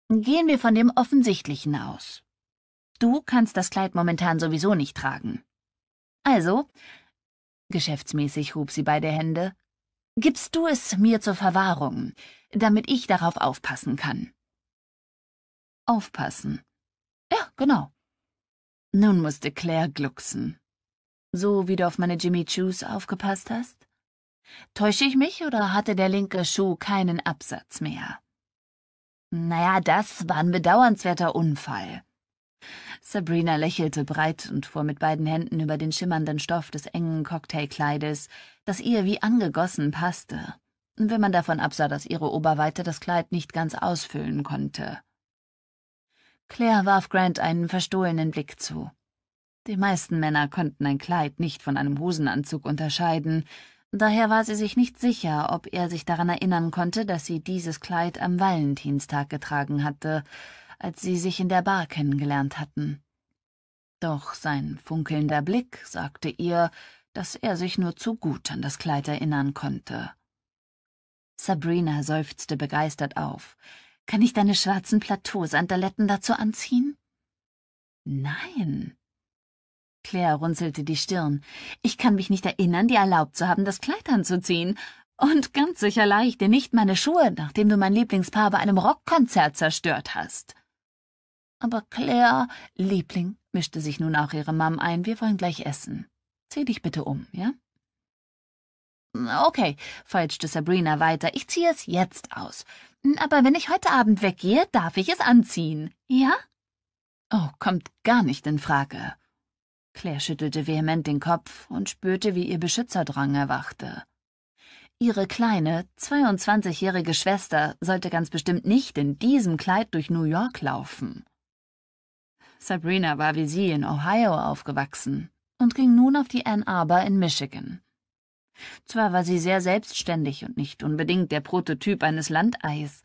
Gehen wir von dem Offensichtlichen aus. Du kannst das Kleid momentan sowieso nicht tragen. Also, geschäftsmäßig hob sie beide Hände, gibst du es mir zur Verwahrung, damit ich darauf aufpassen kann. Aufpassen. Ja, genau. Nun musste Claire glucksen. So wie du auf meine Jimmy Choos aufgepasst hast? Täusche ich mich oder hatte der linke Schuh keinen Absatz mehr? Naja, das war ein bedauernswerter Unfall. Sabrina lächelte breit und fuhr mit beiden Händen über den schimmernden Stoff des engen Cocktailkleides, das ihr wie angegossen passte, wenn man davon absah, dass ihre Oberweite das Kleid nicht ganz ausfüllen konnte. Claire warf Grant einen verstohlenen Blick zu. Die meisten Männer konnten ein Kleid nicht von einem Hosenanzug unterscheiden, Daher war sie sich nicht sicher, ob er sich daran erinnern konnte, dass sie dieses Kleid am Valentinstag getragen hatte, als sie sich in der Bar kennengelernt hatten. Doch sein funkelnder Blick sagte ihr, dass er sich nur zu gut an das Kleid erinnern konnte. Sabrina seufzte begeistert auf. Kann ich deine schwarzen Plateausandaletten dazu anziehen? Nein, Claire runzelte die Stirn. Ich kann mich nicht erinnern, dir erlaubt zu haben, das Kleid anzuziehen. Und ganz sicher leicht dir nicht meine Schuhe, nachdem du mein Lieblingspaar bei einem Rockkonzert zerstört hast. Aber Claire, Liebling, mischte sich nun auch ihre Mom ein, wir wollen gleich essen. Zieh dich bitte um, ja? Okay, feilschte Sabrina weiter, ich ziehe es jetzt aus. Hm, aber wenn ich heute Abend weggehe, darf ich es anziehen, ja? Oh, kommt gar nicht in Frage. Claire schüttelte vehement den Kopf und spürte, wie ihr Beschützerdrang erwachte. Ihre kleine, 22-jährige Schwester sollte ganz bestimmt nicht in diesem Kleid durch New York laufen. Sabrina war wie sie in Ohio aufgewachsen und ging nun auf die Ann Arbor in Michigan. Zwar war sie sehr selbstständig und nicht unbedingt der Prototyp eines Landeis,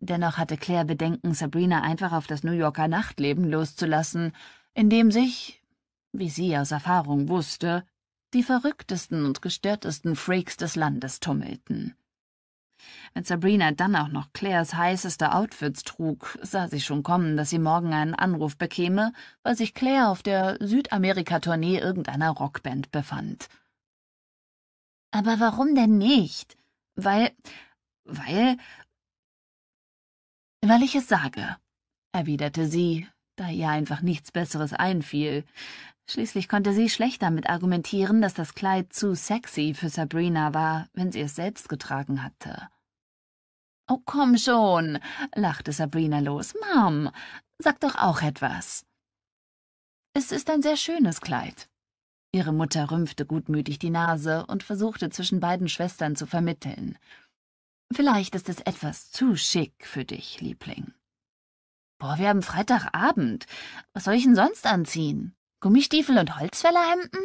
dennoch hatte Claire Bedenken, Sabrina einfach auf das New Yorker Nachtleben loszulassen, in dem sich, wie sie aus Erfahrung wusste, die verrücktesten und gestörtesten Freaks des Landes tummelten. Wenn Sabrina dann auch noch Claires heißeste Outfits trug, sah sie schon kommen, dass sie morgen einen Anruf bekäme, weil sich Claire auf der Südamerika-Tournee irgendeiner Rockband befand. Aber warum denn nicht? Weil. weil. weil ich es sage, erwiderte sie, da ihr einfach nichts Besseres einfiel, Schließlich konnte sie schlecht damit argumentieren, dass das Kleid zu sexy für Sabrina war, wenn sie es selbst getragen hatte. Oh, komm schon, lachte Sabrina los. Mom, sag doch auch etwas. Es ist ein sehr schönes Kleid. Ihre Mutter rümpfte gutmütig die Nase und versuchte zwischen beiden Schwestern zu vermitteln. Vielleicht ist es etwas zu schick für dich, Liebling. Boah, wir haben Freitagabend. Was soll ich denn sonst anziehen? Gummistiefel und Holzfällerhemden?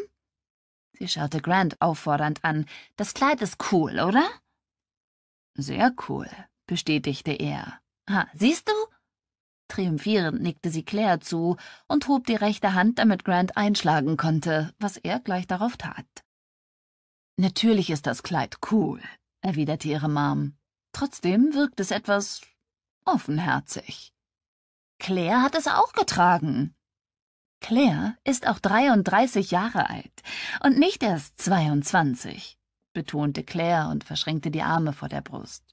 Sie schaute Grant auffordernd an. Das Kleid ist cool, oder? Sehr cool, bestätigte er. Ha, siehst du? Triumphierend nickte sie Claire zu und hob die rechte Hand, damit Grant einschlagen konnte, was er gleich darauf tat. Natürlich ist das Kleid cool, erwiderte ihre Mom. Trotzdem wirkt es etwas offenherzig. Claire hat es auch getragen, Claire ist auch 33 Jahre alt und nicht erst 22, betonte Claire und verschränkte die Arme vor der Brust.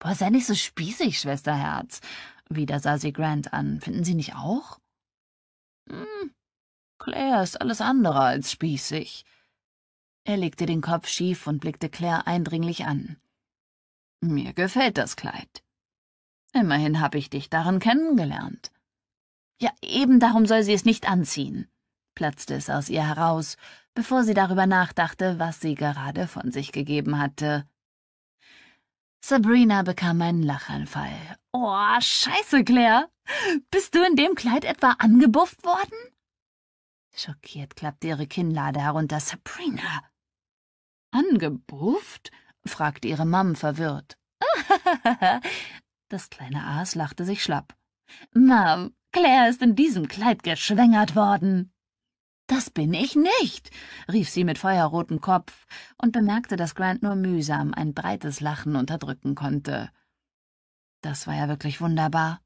Boah, sei nicht so spießig, Schwesterherz. Wieder sah sie Grant an. Finden Sie nicht auch? Hm, Claire ist alles andere als spießig. Er legte den Kopf schief und blickte Claire eindringlich an. Mir gefällt das Kleid. Immerhin habe ich dich darin kennengelernt. Ja, eben darum soll sie es nicht anziehen, platzte es aus ihr heraus, bevor sie darüber nachdachte, was sie gerade von sich gegeben hatte. Sabrina bekam einen Lachanfall. Oh, scheiße, Claire. Bist du in dem Kleid etwa angebufft worden? Schockiert klappte ihre Kinnlade herunter. Sabrina. Angebufft? fragte ihre Mam verwirrt. [LAUGHS] das kleine Aas lachte sich schlapp. Mam, Claire ist in diesem Kleid geschwängert worden. Das bin ich nicht, rief sie mit feuerrotem Kopf und bemerkte, dass Grant nur mühsam ein breites Lachen unterdrücken konnte. Das war ja wirklich wunderbar.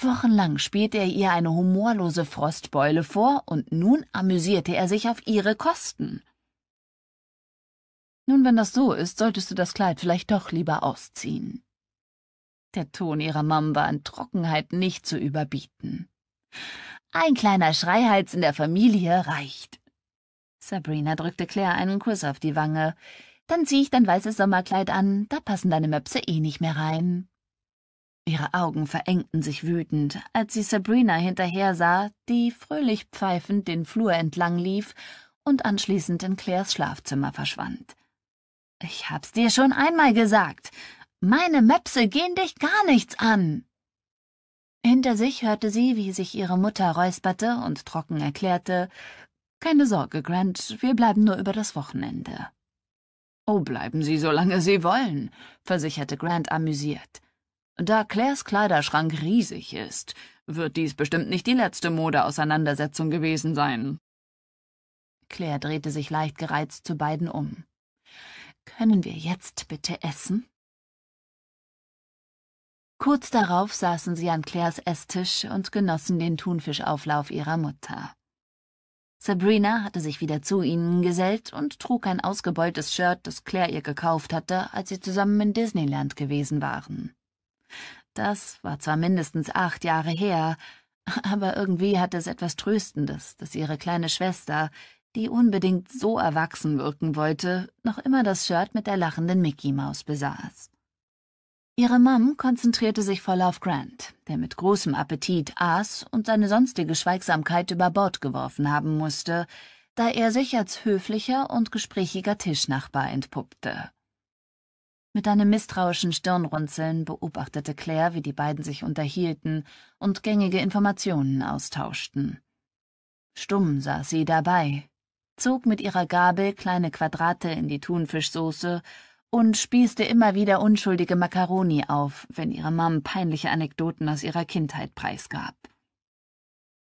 Wochenlang spielte er ihr eine humorlose Frostbeule vor, und nun amüsierte er sich auf ihre Kosten. Nun, wenn das so ist, solltest du das Kleid vielleicht doch lieber ausziehen. Der Ton ihrer Mom war an Trockenheit nicht zu überbieten. Ein kleiner Schreihals in der Familie reicht. Sabrina drückte Claire einen Kuss auf die Wange. Dann zieh ich dein weißes Sommerkleid an, da passen deine Möpse eh nicht mehr rein. Ihre Augen verengten sich wütend, als sie Sabrina hinterher sah, die fröhlich pfeifend den Flur entlang lief und anschließend in Claires Schlafzimmer verschwand. Ich hab's dir schon einmal gesagt, meine Möpse gehen dich gar nichts an. Hinter sich hörte sie, wie sich ihre Mutter räusperte und trocken erklärte Keine Sorge, Grant, wir bleiben nur über das Wochenende. Oh, bleiben Sie, solange Sie wollen, versicherte Grant amüsiert. Da Claires Kleiderschrank riesig ist, wird dies bestimmt nicht die letzte Modeauseinandersetzung gewesen sein. Claire drehte sich leicht gereizt zu beiden um. Können wir jetzt bitte essen? Kurz darauf saßen sie an Claires Esstisch und genossen den Thunfischauflauf ihrer Mutter. Sabrina hatte sich wieder zu ihnen gesellt und trug ein ausgebeultes Shirt, das Claire ihr gekauft hatte, als sie zusammen in Disneyland gewesen waren. Das war zwar mindestens acht Jahre her, [LAUGHS] aber irgendwie hatte es etwas Tröstendes, dass ihre kleine Schwester, die unbedingt so erwachsen wirken wollte, noch immer das Shirt mit der lachenden Mickey Maus besaß. Ihre Mom konzentrierte sich voll auf Grant, der mit großem Appetit aß und seine sonstige Schweigsamkeit über Bord geworfen haben musste, da er sich als höflicher und gesprächiger Tischnachbar entpuppte. Mit einem misstrauischen Stirnrunzeln beobachtete Claire, wie die beiden sich unterhielten und gängige Informationen austauschten. Stumm saß sie dabei, zog mit ihrer Gabel kleine Quadrate in die Thunfischsoße und spießte immer wieder unschuldige Makaroni auf, wenn ihre Mom peinliche Anekdoten aus ihrer Kindheit preisgab.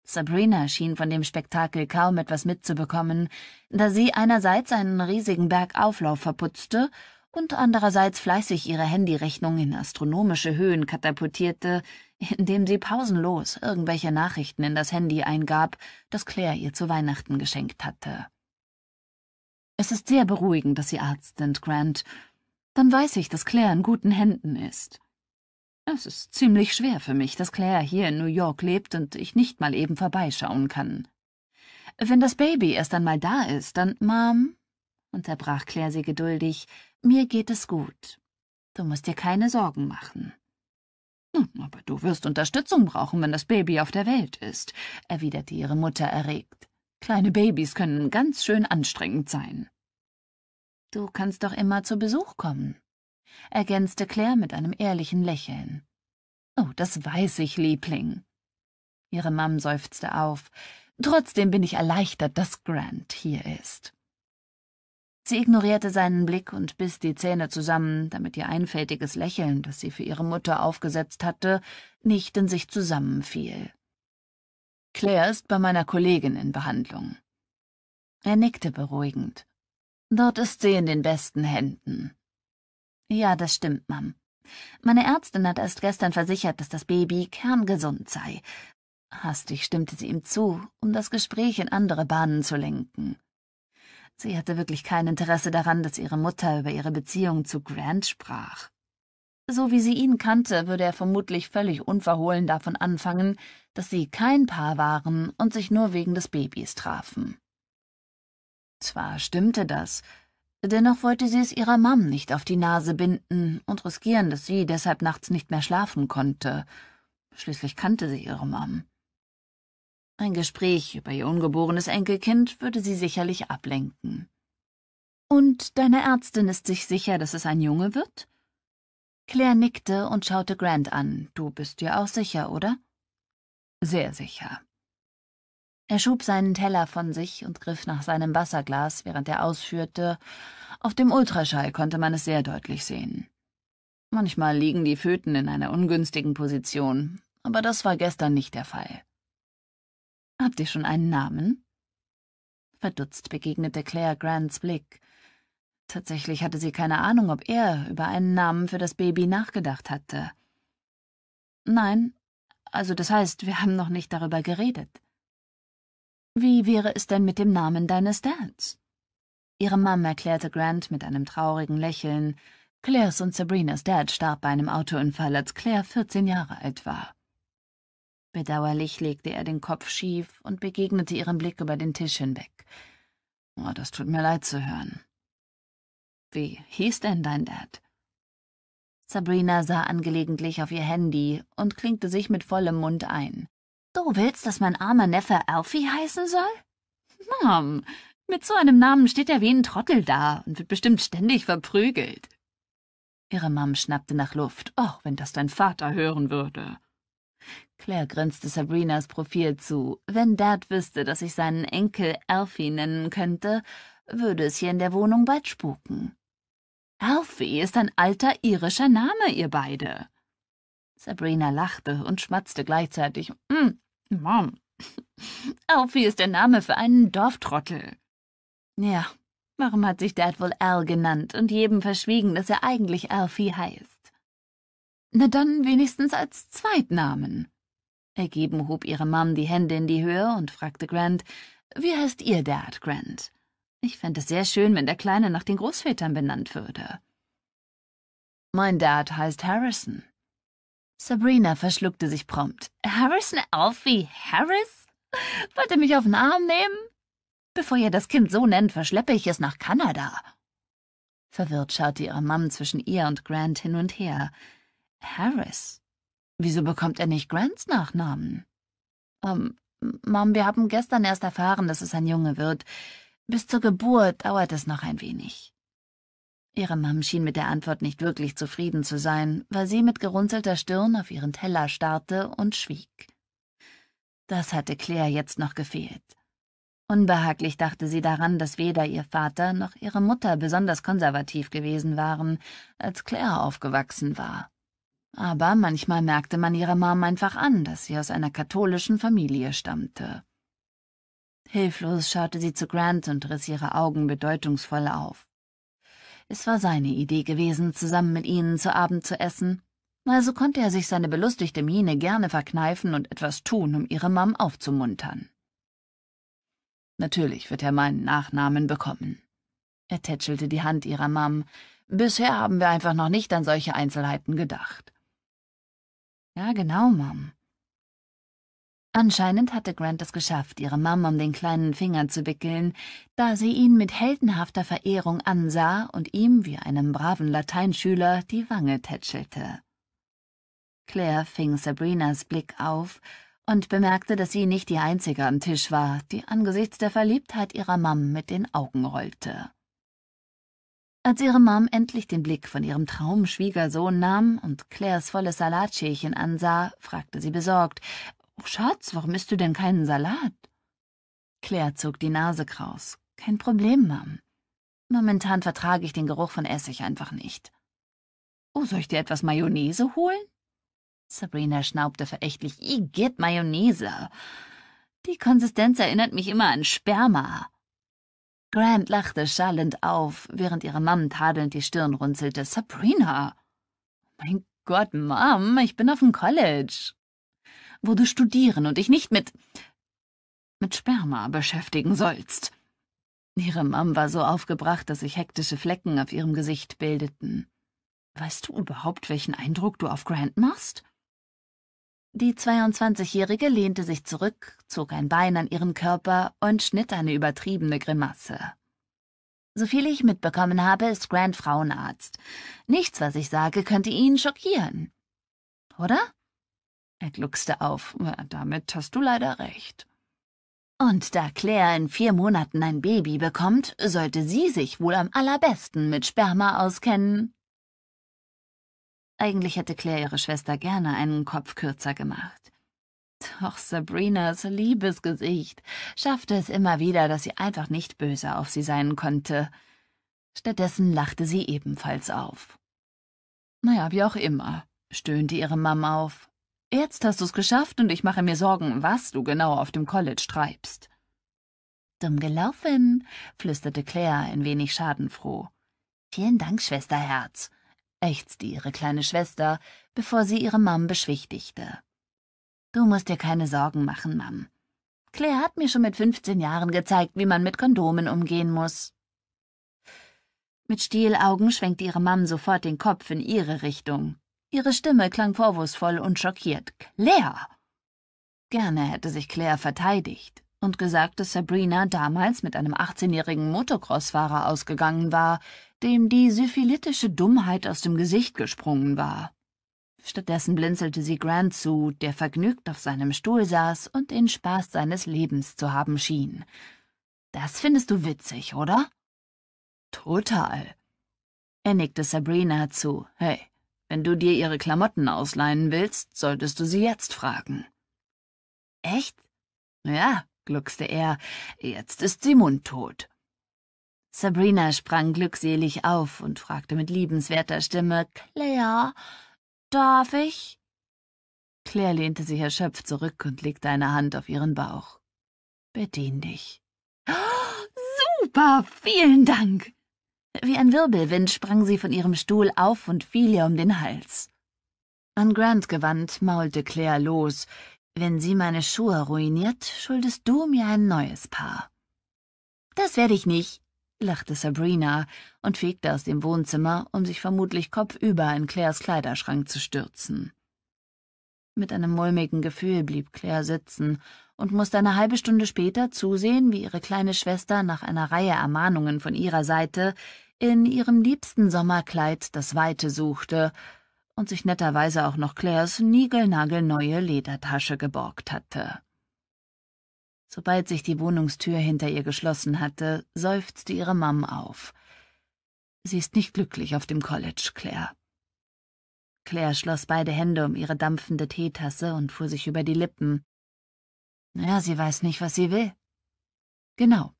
Sabrina schien von dem Spektakel kaum etwas mitzubekommen, da sie einerseits einen riesigen Bergauflauf verputzte und andererseits fleißig ihre Handyrechnung in astronomische Höhen katapultierte, indem sie pausenlos irgendwelche Nachrichten in das Handy eingab, das Claire ihr zu Weihnachten geschenkt hatte. Es ist sehr beruhigend, dass Sie Arzt sind, Grant, dann weiß ich, dass Claire in guten Händen ist. Es ist ziemlich schwer für mich, dass Claire hier in New York lebt und ich nicht mal eben vorbeischauen kann. Wenn das Baby erst einmal da ist, dann, Mom, unterbrach Claire sie geduldig, mir geht es gut. Du musst dir keine Sorgen machen. Aber du wirst Unterstützung brauchen, wenn das Baby auf der Welt ist, erwiderte ihre Mutter erregt. Kleine Babys können ganz schön anstrengend sein. Du kannst doch immer zu Besuch kommen, ergänzte Claire mit einem ehrlichen Lächeln. Oh, das weiß ich, Liebling. Ihre Mam seufzte auf. Trotzdem bin ich erleichtert, dass Grant hier ist. Sie ignorierte seinen Blick und biss die Zähne zusammen, damit ihr einfältiges Lächeln, das sie für ihre Mutter aufgesetzt hatte, nicht in sich zusammenfiel. Claire ist bei meiner Kollegin in Behandlung. Er nickte beruhigend. Dort ist sie in den besten Händen. Ja, das stimmt, Mom. Meine Ärztin hat erst gestern versichert, dass das Baby kerngesund sei. Hastig stimmte sie ihm zu, um das Gespräch in andere Bahnen zu lenken. Sie hatte wirklich kein Interesse daran, dass ihre Mutter über ihre Beziehung zu Grant sprach. So wie sie ihn kannte, würde er vermutlich völlig unverhohlen davon anfangen, dass sie kein Paar waren und sich nur wegen des Babys trafen. Zwar stimmte das, dennoch wollte sie es ihrer Mam nicht auf die Nase binden und riskieren, dass sie deshalb nachts nicht mehr schlafen konnte. Schließlich kannte sie ihre Mam. Ein Gespräch über ihr ungeborenes Enkelkind würde sie sicherlich ablenken. Und deine Ärztin ist sich sicher, dass es ein Junge wird? Claire nickte und schaute Grant an. Du bist dir auch sicher, oder? Sehr sicher. Er schob seinen Teller von sich und griff nach seinem Wasserglas, während er ausführte. Auf dem Ultraschall konnte man es sehr deutlich sehen. Manchmal liegen die Föten in einer ungünstigen Position, aber das war gestern nicht der Fall. Habt ihr schon einen Namen? Verdutzt begegnete Claire Grants Blick. Tatsächlich hatte sie keine Ahnung, ob er über einen Namen für das Baby nachgedacht hatte. Nein, also das heißt, wir haben noch nicht darüber geredet. Wie wäre es denn mit dem Namen deines Dads? Ihre Mom erklärte Grant mit einem traurigen Lächeln, Claires und Sabrinas Dad starb bei einem Autounfall, als Claire 14 Jahre alt war. Bedauerlich legte er den Kopf schief und begegnete ihrem Blick über den Tisch hinweg. Oh, das tut mir leid zu hören. Wie hieß denn dein Dad? Sabrina sah angelegentlich auf ihr Handy und klinkte sich mit vollem Mund ein. Du willst, dass mein armer Neffe Alfie heißen soll? Mom, mit so einem Namen steht er wie ein Trottel da und wird bestimmt ständig verprügelt. Ihre Mom schnappte nach Luft. Och, wenn das dein Vater hören würde. Claire grinste Sabrinas Profil zu. Wenn Dad wüsste, dass ich seinen Enkel Alfie nennen könnte, würde es hier in der Wohnung bald spuken. Alfie ist ein alter irischer Name, ihr beide. Sabrina lachte und schmatzte gleichzeitig. Mm, Mom. Alfie [LAUGHS] ist der Name für einen Dorftrottel. Ja, warum hat sich Dad wohl Al genannt und jedem verschwiegen, dass er eigentlich Alfie heißt? Na dann wenigstens als Zweitnamen. Ergeben hob ihre Mom die Hände in die Höhe und fragte Grant, wie heißt ihr Dad, Grant? Ich fände es sehr schön, wenn der Kleine nach den Großvätern benannt würde. Mein Dad heißt Harrison. Sabrina verschluckte sich prompt. Harrison Alfie Harris? Wollt ihr mich auf den Arm nehmen? Bevor ihr das Kind so nennt, verschleppe ich es nach Kanada. Verwirrt schaute ihre Mom zwischen ihr und Grant hin und her. Harris? Wieso bekommt er nicht Grants Nachnamen? Ähm, Mom, wir haben gestern erst erfahren, dass es ein Junge wird. Bis zur Geburt dauert es noch ein wenig. Ihre Mam schien mit der Antwort nicht wirklich zufrieden zu sein, weil sie mit gerunzelter Stirn auf ihren Teller starrte und schwieg. Das hatte Claire jetzt noch gefehlt. Unbehaglich dachte sie daran, dass weder ihr Vater noch ihre Mutter besonders konservativ gewesen waren, als Claire aufgewachsen war. Aber manchmal merkte man ihrer Mom einfach an, dass sie aus einer katholischen Familie stammte. Hilflos schaute sie zu Grant und riss ihre Augen bedeutungsvoll auf. Es war seine Idee gewesen, zusammen mit ihnen zu Abend zu essen. Also konnte er sich seine belustigte Miene gerne verkneifen und etwas tun, um ihre Mam aufzumuntern. Natürlich wird er meinen Nachnamen bekommen. Er tätschelte die Hand ihrer Mam. Bisher haben wir einfach noch nicht an solche Einzelheiten gedacht. Ja, genau, Mom«, Anscheinend hatte Grant es geschafft, ihre Mom um den kleinen Finger zu wickeln, da sie ihn mit heldenhafter Verehrung ansah und ihm, wie einem braven Lateinschüler, die Wange tätschelte. Claire fing Sabrinas Blick auf und bemerkte, dass sie nicht die Einzige am Tisch war, die angesichts der Verliebtheit ihrer Mom mit den Augen rollte. Als ihre Mom endlich den Blick von ihrem Traumschwiegersohn nahm und Claires volles Salatschälchen ansah, fragte sie besorgt, Schatz, warum isst du denn keinen Salat? Claire zog die Nase kraus. Kein Problem, Mom. Momentan vertrage ich den Geruch von Essig einfach nicht. Oh, soll ich dir etwas Mayonnaise holen? Sabrina schnaubte verächtlich. Igitt, Mayonnaise. Die Konsistenz erinnert mich immer an Sperma. Grant lachte schallend auf, während ihre Mom tadelnd die Stirn runzelte. Sabrina! Mein Gott, Mom, ich bin auf dem College wo du studieren und dich nicht mit mit Sperma beschäftigen sollst. Ihre Mam war so aufgebracht, dass sich hektische Flecken auf ihrem Gesicht bildeten. Weißt du überhaupt, welchen Eindruck du auf Grant machst? Die 22-Jährige lehnte sich zurück, zog ein Bein an ihren Körper und schnitt eine übertriebene Grimasse. Soviel ich mitbekommen habe, ist Grant Frauenarzt. Nichts, was ich sage, könnte ihn schockieren. Oder? Er gluckste auf. Damit hast du leider recht. Und da Claire in vier Monaten ein Baby bekommt, sollte sie sich wohl am allerbesten mit Sperma auskennen. Eigentlich hätte Claire ihre Schwester gerne einen Kopf kürzer gemacht. Doch Sabrinas liebes Gesicht schaffte es immer wieder, dass sie einfach nicht böse auf sie sein konnte. Stattdessen lachte sie ebenfalls auf. Naja, wie auch immer, stöhnte ihre Mama auf. Jetzt hast du's geschafft und ich mache mir Sorgen, was du genau auf dem College treibst. Dumm gelaufen, flüsterte Claire ein wenig schadenfroh. Vielen Dank, Schwesterherz, ächzte ihre kleine Schwester, bevor sie ihre Mom beschwichtigte. Du musst dir keine Sorgen machen, Mom. Claire hat mir schon mit 15 Jahren gezeigt, wie man mit Kondomen umgehen muss. Mit Stielaugen schwenkte ihre Mom sofort den Kopf in ihre Richtung. Ihre Stimme klang vorwurfsvoll und schockiert. Claire! Gerne hätte sich Claire verteidigt und gesagt, dass Sabrina damals mit einem 18-jährigen Motocrossfahrer ausgegangen war, dem die syphilitische Dummheit aus dem Gesicht gesprungen war. Stattdessen blinzelte sie Grant zu, der vergnügt auf seinem Stuhl saß und den Spaß seines Lebens zu haben schien. Das findest du witzig, oder? Total. Er nickte Sabrina zu. Hey, wenn du dir ihre Klamotten ausleihen willst, solltest du sie jetzt fragen. Echt? Ja, gluckste er, jetzt ist sie mundtot. Sabrina sprang glückselig auf und fragte mit liebenswerter Stimme, Claire, darf ich? Claire lehnte sich erschöpft zurück und legte eine Hand auf ihren Bauch. Bedien dich. [GASPS] super, vielen Dank. Wie ein Wirbelwind sprang sie von ihrem Stuhl auf und fiel ihr um den Hals. An Grant gewandt maulte Claire los. Wenn sie meine Schuhe ruiniert, schuldest du mir ein neues Paar. Das werde ich nicht, lachte Sabrina und fegte aus dem Wohnzimmer, um sich vermutlich kopfüber in Claires Kleiderschrank zu stürzen. Mit einem mulmigen Gefühl blieb Claire sitzen und musste eine halbe Stunde später zusehen, wie ihre kleine Schwester nach einer Reihe Ermahnungen von ihrer Seite in ihrem liebsten Sommerkleid das Weite suchte und sich netterweise auch noch Claires niegelnagelneue Ledertasche geborgt hatte. Sobald sich die Wohnungstür hinter ihr geschlossen hatte, seufzte ihre Mam auf. Sie ist nicht glücklich auf dem College, Claire. Claire schloss beide Hände um ihre dampfende Teetasse und fuhr sich über die Lippen. Ja, sie weiß nicht, was sie will. Genau.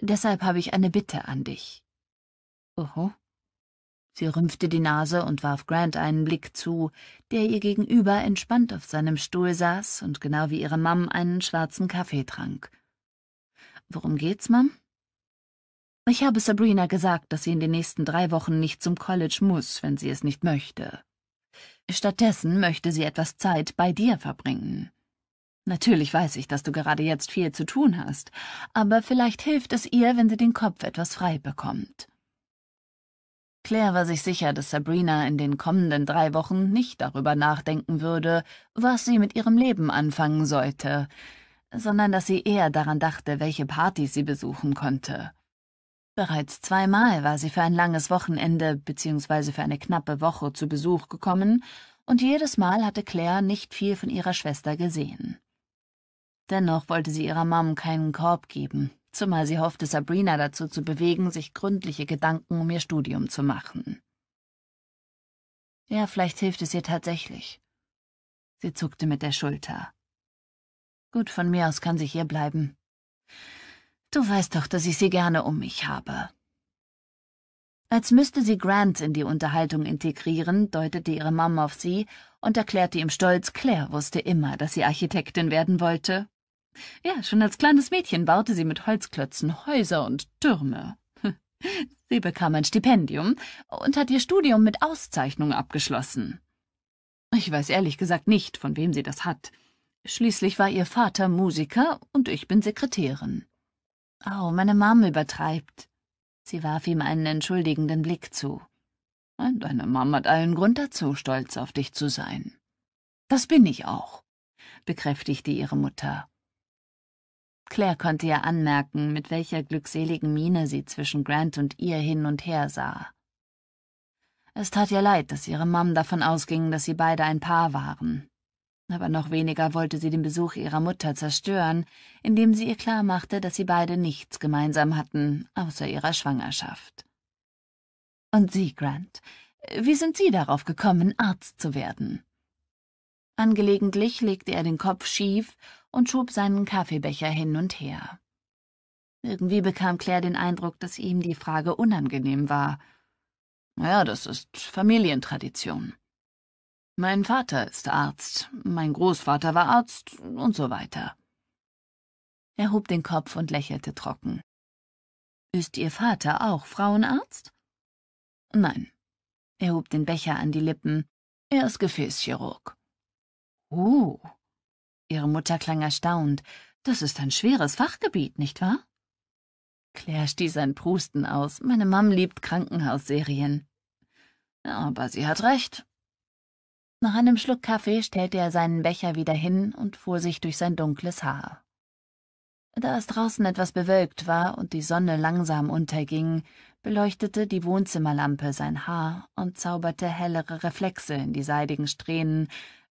Deshalb habe ich eine Bitte an dich. Oho. Sie rümpfte die Nase und warf Grant einen Blick zu, der ihr gegenüber entspannt auf seinem Stuhl saß und genau wie ihre Mam einen schwarzen Kaffee trank. Worum geht's, Mam? Ich habe Sabrina gesagt, dass sie in den nächsten drei Wochen nicht zum College muss, wenn sie es nicht möchte. Stattdessen möchte sie etwas Zeit bei dir verbringen. Natürlich weiß ich, dass du gerade jetzt viel zu tun hast, aber vielleicht hilft es ihr, wenn sie den Kopf etwas frei bekommt. Claire war sich sicher, dass Sabrina in den kommenden drei Wochen nicht darüber nachdenken würde, was sie mit ihrem Leben anfangen sollte, sondern dass sie eher daran dachte, welche Partys sie besuchen konnte. Bereits zweimal war sie für ein langes Wochenende bzw. für eine knappe Woche zu Besuch gekommen, und jedes Mal hatte Claire nicht viel von ihrer Schwester gesehen. Dennoch wollte sie ihrer Mom keinen Korb geben, zumal sie hoffte, Sabrina dazu zu bewegen, sich gründliche Gedanken um ihr Studium zu machen. Ja, vielleicht hilft es ihr tatsächlich. Sie zuckte mit der Schulter. Gut, von mir aus kann sie hier bleiben. Du weißt doch, dass ich sie gerne um mich habe. Als müsste sie Grant in die Unterhaltung integrieren, deutete ihre Mom auf sie und erklärte ihm stolz, Claire wusste immer, dass sie Architektin werden wollte. Ja, schon als kleines Mädchen baute sie mit Holzklötzen Häuser und Türme. [LAUGHS] Sie bekam ein Stipendium und hat ihr Studium mit Auszeichnung abgeschlossen. Ich weiß ehrlich gesagt nicht, von wem sie das hat. Schließlich war ihr Vater Musiker und ich bin Sekretärin. Oh, meine Mom übertreibt. Sie warf ihm einen entschuldigenden Blick zu. Deine Mom hat allen Grund dazu, stolz auf dich zu sein. Das bin ich auch, bekräftigte ihre Mutter. Claire konnte ihr anmerken, mit welcher glückseligen Miene sie zwischen Grant und ihr hin und her sah. Es tat ihr leid, dass ihre Mom davon ausging, dass sie beide ein Paar waren. Aber noch weniger wollte sie den Besuch ihrer Mutter zerstören, indem sie ihr klarmachte, dass sie beide nichts gemeinsam hatten, außer ihrer Schwangerschaft. Und Sie, Grant, wie sind Sie darauf gekommen, Arzt zu werden? Angelegentlich legte er den Kopf schief und schob seinen Kaffeebecher hin und her. Irgendwie bekam Claire den Eindruck, dass ihm die Frage unangenehm war. Ja, das ist Familientradition. Mein Vater ist Arzt, mein Großvater war Arzt und so weiter. Er hob den Kopf und lächelte trocken. Ist Ihr Vater auch Frauenarzt? Nein. Er hob den Becher an die Lippen. Er ist Gefäßchirurg. Oh, uh, Ihre Mutter klang erstaunt. Das ist ein schweres Fachgebiet, nicht wahr? Claire stieß ein Prusten aus. Meine Mom liebt Krankenhausserien. Ja, aber sie hat recht. Nach einem Schluck Kaffee stellte er seinen Becher wieder hin und fuhr sich durch sein dunkles Haar. Da es draußen etwas bewölkt war und die Sonne langsam unterging, beleuchtete die Wohnzimmerlampe sein Haar und zauberte hellere Reflexe in die seidigen Strähnen,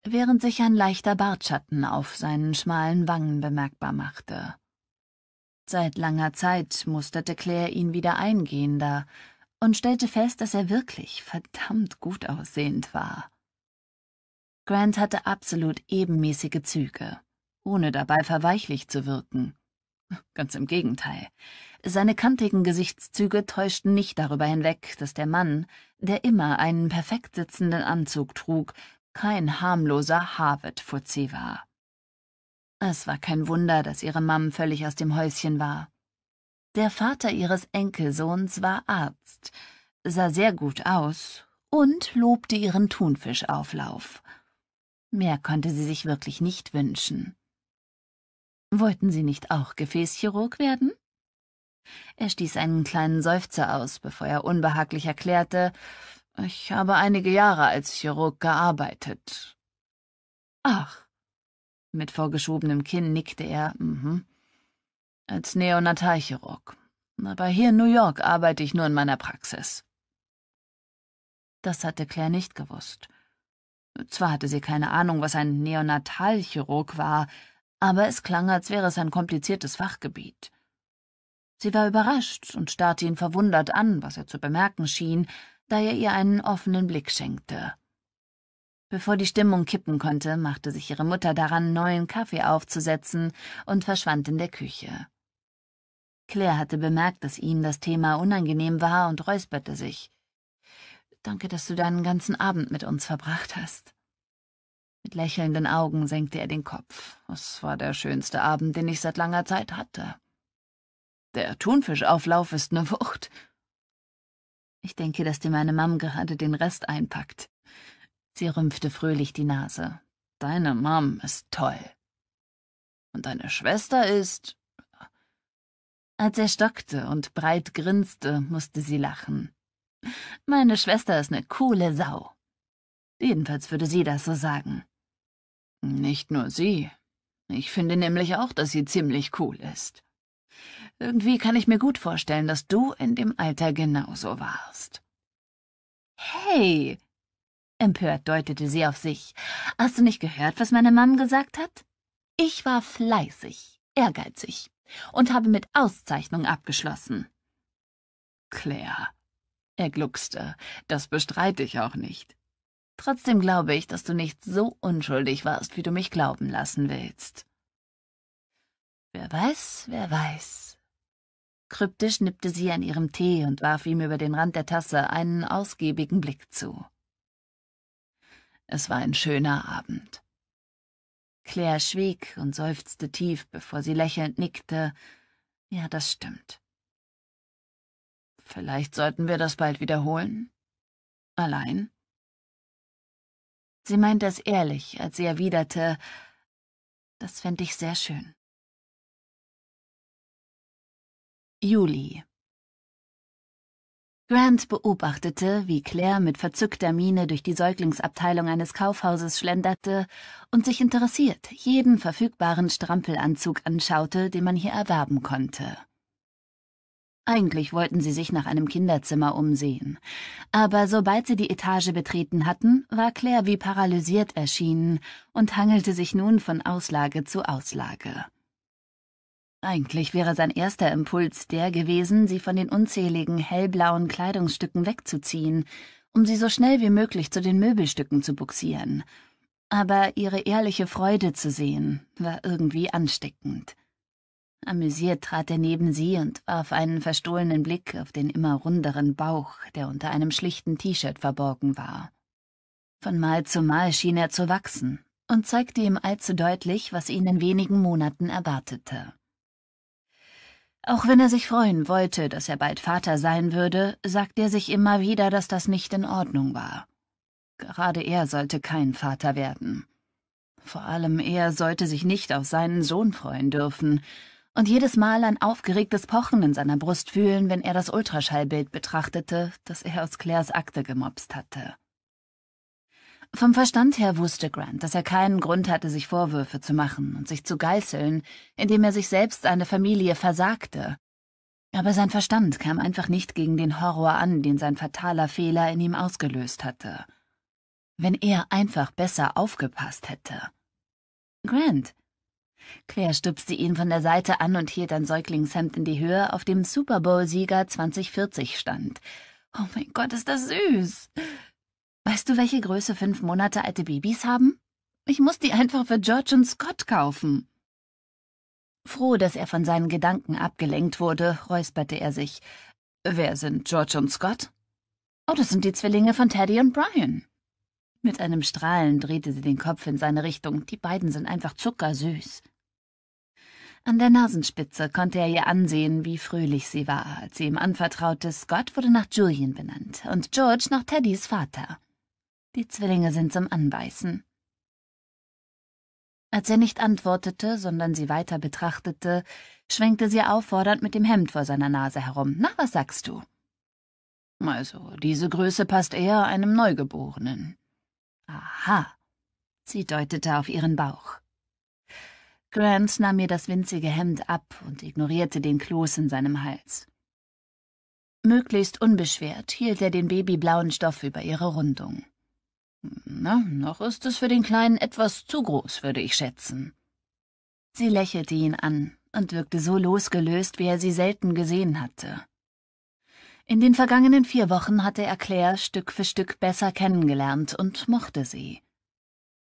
während sich ein leichter Bartschatten auf seinen schmalen Wangen bemerkbar machte. Seit langer Zeit musterte Claire ihn wieder eingehender und stellte fest, dass er wirklich verdammt gut aussehend war. Grant hatte absolut ebenmäßige Züge, ohne dabei verweichlich zu wirken. Ganz im Gegenteil. Seine kantigen Gesichtszüge täuschten nicht darüber hinweg, dass der Mann, der immer einen perfekt sitzenden Anzug trug kein harmloser Harvard-Fuzzi war. Es war kein Wunder, dass ihre Mam völlig aus dem Häuschen war. Der Vater ihres Enkelsohns war Arzt, sah sehr gut aus und lobte ihren Thunfischauflauf. Mehr konnte sie sich wirklich nicht wünschen. Wollten Sie nicht auch Gefäßchirurg werden? Er stieß einen kleinen Seufzer aus, bevor er unbehaglich erklärte, ich habe einige Jahre als Chirurg gearbeitet. Ach. Mit vorgeschobenem Kinn nickte er, mhm. Als Neonatalchirurg. Aber hier in New York arbeite ich nur in meiner Praxis. Das hatte Claire nicht gewusst. Zwar hatte sie keine Ahnung, was ein Neonatalchirurg war, aber es klang, als wäre es ein kompliziertes Fachgebiet. Sie war überrascht und starrte ihn verwundert an, was er zu bemerken schien, da er ihr einen offenen Blick schenkte. Bevor die Stimmung kippen konnte, machte sich ihre Mutter daran, neuen Kaffee aufzusetzen und verschwand in der Küche. Claire hatte bemerkt, dass ihm das Thema unangenehm war und räusperte sich. Danke, dass du deinen ganzen Abend mit uns verbracht hast. Mit lächelnden Augen senkte er den Kopf. Es war der schönste Abend, den ich seit langer Zeit hatte. Der Thunfischauflauf ist eine Wucht, ich denke, dass dir meine Mam gerade den Rest einpackt. Sie rümpfte fröhlich die Nase. Deine Mam ist toll. Und deine Schwester ist. Als er stockte und breit grinste, musste sie lachen. Meine Schwester ist eine coole Sau. Jedenfalls würde sie das so sagen. Nicht nur sie. Ich finde nämlich auch, dass sie ziemlich cool ist. Irgendwie kann ich mir gut vorstellen, dass du in dem Alter genauso warst. Hey! Empört deutete sie auf sich. Hast du nicht gehört, was meine Mom gesagt hat? Ich war fleißig, ehrgeizig und habe mit Auszeichnung abgeschlossen. Claire, er gluckste, das bestreite ich auch nicht. Trotzdem glaube ich, dass du nicht so unschuldig warst, wie du mich glauben lassen willst. Wer weiß, wer weiß. Kryptisch nippte sie an ihrem Tee und warf ihm über den Rand der Tasse einen ausgiebigen Blick zu. Es war ein schöner Abend. Claire schwieg und seufzte tief, bevor sie lächelnd nickte. Ja, das stimmt. Vielleicht sollten wir das bald wiederholen? Allein? Sie meinte es ehrlich, als sie erwiderte, das fände ich sehr schön. Juli. Grant beobachtete, wie Claire mit verzückter Miene durch die Säuglingsabteilung eines Kaufhauses schlenderte und sich interessiert jeden verfügbaren Strampelanzug anschaute, den man hier erwerben konnte. Eigentlich wollten sie sich nach einem Kinderzimmer umsehen, aber sobald sie die Etage betreten hatten, war Claire wie paralysiert erschienen und hangelte sich nun von Auslage zu Auslage. Eigentlich wäre sein erster Impuls der gewesen, sie von den unzähligen hellblauen Kleidungsstücken wegzuziehen, um sie so schnell wie möglich zu den Möbelstücken zu buxieren. Aber ihre ehrliche Freude zu sehen, war irgendwie ansteckend. Amüsiert trat er neben sie und warf einen verstohlenen Blick auf den immer runderen Bauch, der unter einem schlichten T-Shirt verborgen war. Von Mal zu Mal schien er zu wachsen und zeigte ihm allzu deutlich, was ihn in wenigen Monaten erwartete. Auch wenn er sich freuen wollte, dass er bald Vater sein würde, sagte er sich immer wieder, dass das nicht in Ordnung war. Gerade er sollte kein Vater werden. Vor allem er sollte sich nicht auf seinen Sohn freuen dürfen und jedes Mal ein aufgeregtes Pochen in seiner Brust fühlen, wenn er das Ultraschallbild betrachtete, das er aus Claires Akte gemopst hatte. Vom Verstand her wusste Grant, dass er keinen Grund hatte, sich Vorwürfe zu machen und sich zu geißeln, indem er sich selbst eine Familie versagte. Aber sein Verstand kam einfach nicht gegen den Horror an, den sein fataler Fehler in ihm ausgelöst hatte. Wenn er einfach besser aufgepasst hätte. Grant. Claire stupste ihn von der Seite an und hielt ein Säuglingshemd in die Höhe, auf dem Super Bowl-Sieger 2040 stand. Oh mein Gott, ist das süß! Weißt du, welche Größe fünf Monate alte Babys haben? Ich muss die einfach für George und Scott kaufen. Froh, dass er von seinen Gedanken abgelenkt wurde, räusperte er sich. Wer sind George und Scott? Oh, das sind die Zwillinge von Teddy und Brian. Mit einem Strahlen drehte sie den Kopf in seine Richtung. Die beiden sind einfach zuckersüß. An der Nasenspitze konnte er ihr ansehen, wie fröhlich sie war, als sie ihm anvertraute, Scott wurde nach Julian benannt und George nach Teddys Vater. Die Zwillinge sind zum Anbeißen. Als er nicht antwortete, sondern sie weiter betrachtete, schwenkte sie auffordernd mit dem Hemd vor seiner Nase herum. Na, was sagst du? Also, diese Größe passt eher einem Neugeborenen. Aha. Sie deutete auf ihren Bauch. Grant nahm mir das winzige Hemd ab und ignorierte den Kloß in seinem Hals. Möglichst unbeschwert hielt er den babyblauen Stoff über ihre Rundung. Na, noch ist es für den Kleinen etwas zu groß, würde ich schätzen. Sie lächelte ihn an und wirkte so losgelöst, wie er sie selten gesehen hatte. In den vergangenen vier Wochen hatte er Claire Stück für Stück besser kennengelernt und mochte sie.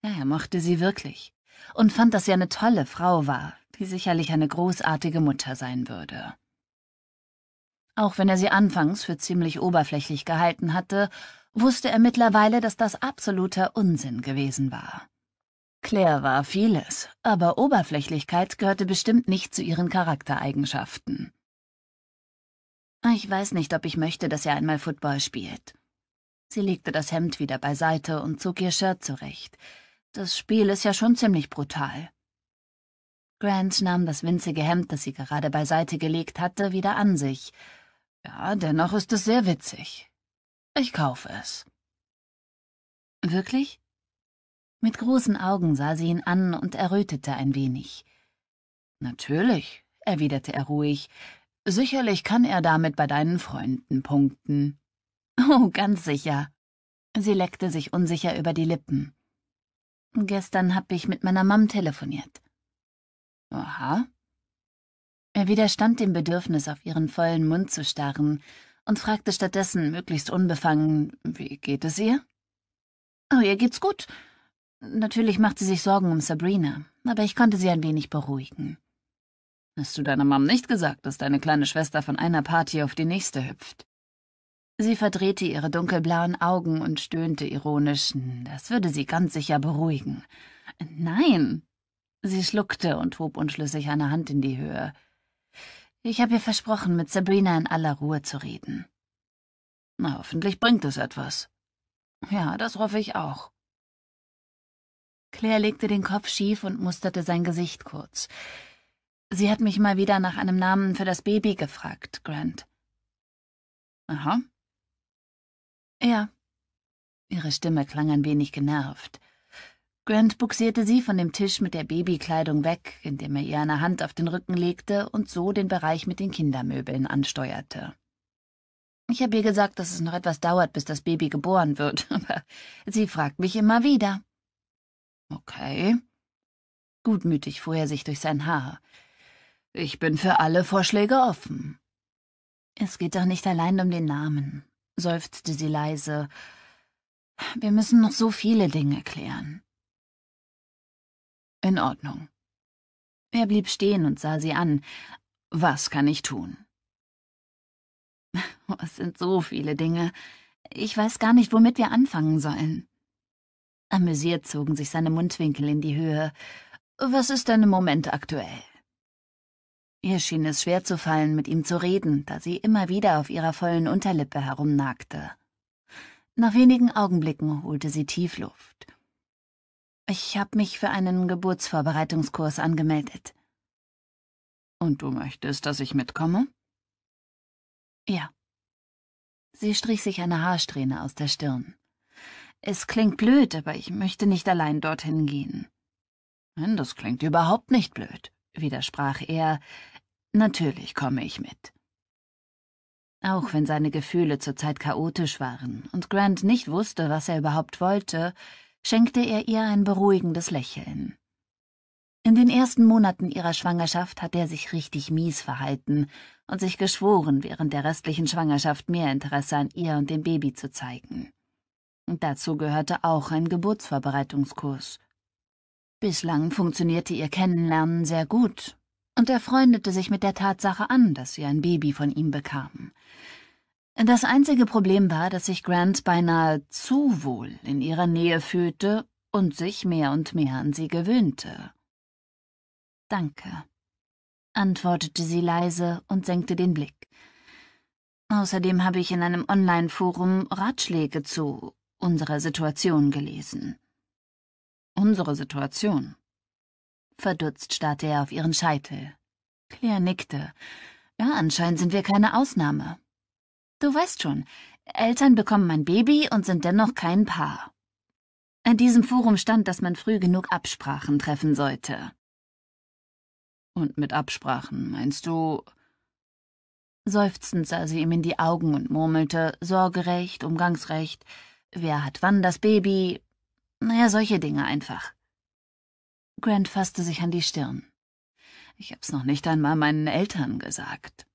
Ja, er mochte sie wirklich und fand, dass sie eine tolle Frau war, die sicherlich eine großartige Mutter sein würde. Auch wenn er sie anfangs für ziemlich oberflächlich gehalten hatte, wusste er mittlerweile, dass das absoluter Unsinn gewesen war. Claire war vieles, aber Oberflächlichkeit gehörte bestimmt nicht zu ihren Charaktereigenschaften. Ich weiß nicht, ob ich möchte, dass er einmal Football spielt. Sie legte das Hemd wieder beiseite und zog ihr Shirt zurecht. Das Spiel ist ja schon ziemlich brutal. Grant nahm das winzige Hemd, das sie gerade beiseite gelegt hatte, wieder an sich. Ja, dennoch ist es sehr witzig. Ich kaufe es. Wirklich? Mit großen Augen sah sie ihn an und errötete ein wenig. Natürlich, erwiderte er ruhig. Sicherlich kann er damit bei deinen Freunden punkten. Oh, ganz sicher. Sie leckte sich unsicher über die Lippen. Gestern hab ich mit meiner Mam telefoniert. Aha. Er widerstand dem Bedürfnis, auf ihren vollen Mund zu starren, und fragte stattdessen möglichst unbefangen, wie geht es ihr? Oh, ihr geht's gut. Natürlich macht sie sich Sorgen um Sabrina, aber ich konnte sie ein wenig beruhigen. Hast du deiner Mom nicht gesagt, dass deine kleine Schwester von einer Party auf die nächste hüpft? Sie verdrehte ihre dunkelblauen Augen und stöhnte ironisch. Das würde sie ganz sicher beruhigen. Nein. Sie schluckte und hob unschlüssig eine Hand in die Höhe. Ich habe ihr versprochen, mit Sabrina in aller Ruhe zu reden. Na, hoffentlich bringt es etwas. Ja, das hoffe ich auch. Claire legte den Kopf schief und musterte sein Gesicht kurz. Sie hat mich mal wieder nach einem Namen für das Baby gefragt, Grant. Aha. Ja. Ihre Stimme klang ein wenig genervt. Grant buxierte sie von dem Tisch mit der Babykleidung weg, indem er ihr eine Hand auf den Rücken legte und so den Bereich mit den Kindermöbeln ansteuerte. Ich habe ihr gesagt, dass es noch etwas dauert, bis das Baby geboren wird, [LAUGHS] aber sie fragt mich immer wieder. Okay. Gutmütig fuhr er sich durch sein Haar. Ich bin für alle Vorschläge offen. Es geht doch nicht allein um den Namen, seufzte sie leise. Wir müssen noch so viele Dinge klären. In Ordnung. Er blieb stehen und sah sie an. Was kann ich tun? [LAUGHS] Es sind so viele Dinge. Ich weiß gar nicht, womit wir anfangen sollen. Amüsiert zogen sich seine Mundwinkel in die Höhe. Was ist denn im Moment aktuell? Ihr schien es schwer zu fallen, mit ihm zu reden, da sie immer wieder auf ihrer vollen Unterlippe herumnagte. Nach wenigen Augenblicken holte sie Tiefluft. Ich habe mich für einen Geburtsvorbereitungskurs angemeldet. Und du möchtest, dass ich mitkomme? Ja. Sie strich sich eine Haarsträhne aus der Stirn. Es klingt blöd, aber ich möchte nicht allein dorthin gehen. Nein, das klingt überhaupt nicht blöd, widersprach er. Natürlich komme ich mit. Auch wenn seine Gefühle zurzeit chaotisch waren und Grant nicht wusste, was er überhaupt wollte, schenkte er ihr ein beruhigendes Lächeln. In den ersten Monaten ihrer Schwangerschaft hat er sich richtig mies verhalten und sich geschworen, während der restlichen Schwangerschaft mehr Interesse an ihr und dem Baby zu zeigen. Und dazu gehörte auch ein Geburtsvorbereitungskurs. Bislang funktionierte ihr Kennenlernen sehr gut, und er freundete sich mit der Tatsache an, dass sie ein Baby von ihm bekam. Das einzige Problem war, dass sich Grant beinahe zu wohl in ihrer Nähe fühlte und sich mehr und mehr an sie gewöhnte. Danke, antwortete sie leise und senkte den Blick. Außerdem habe ich in einem Online-Forum Ratschläge zu unserer Situation gelesen. Unsere Situation? Verdutzt starrte er auf ihren Scheitel. Claire nickte. Ja, anscheinend sind wir keine Ausnahme. Du weißt schon, Eltern bekommen ein Baby und sind dennoch kein Paar. In diesem Forum stand, dass man früh genug Absprachen treffen sollte. Und mit Absprachen meinst du? Seufzend sah sie ihm in die Augen und murmelte Sorgerecht, Umgangsrecht, wer hat wann das Baby, naja, solche Dinge einfach. Grant fasste sich an die Stirn. Ich hab's noch nicht einmal meinen Eltern gesagt.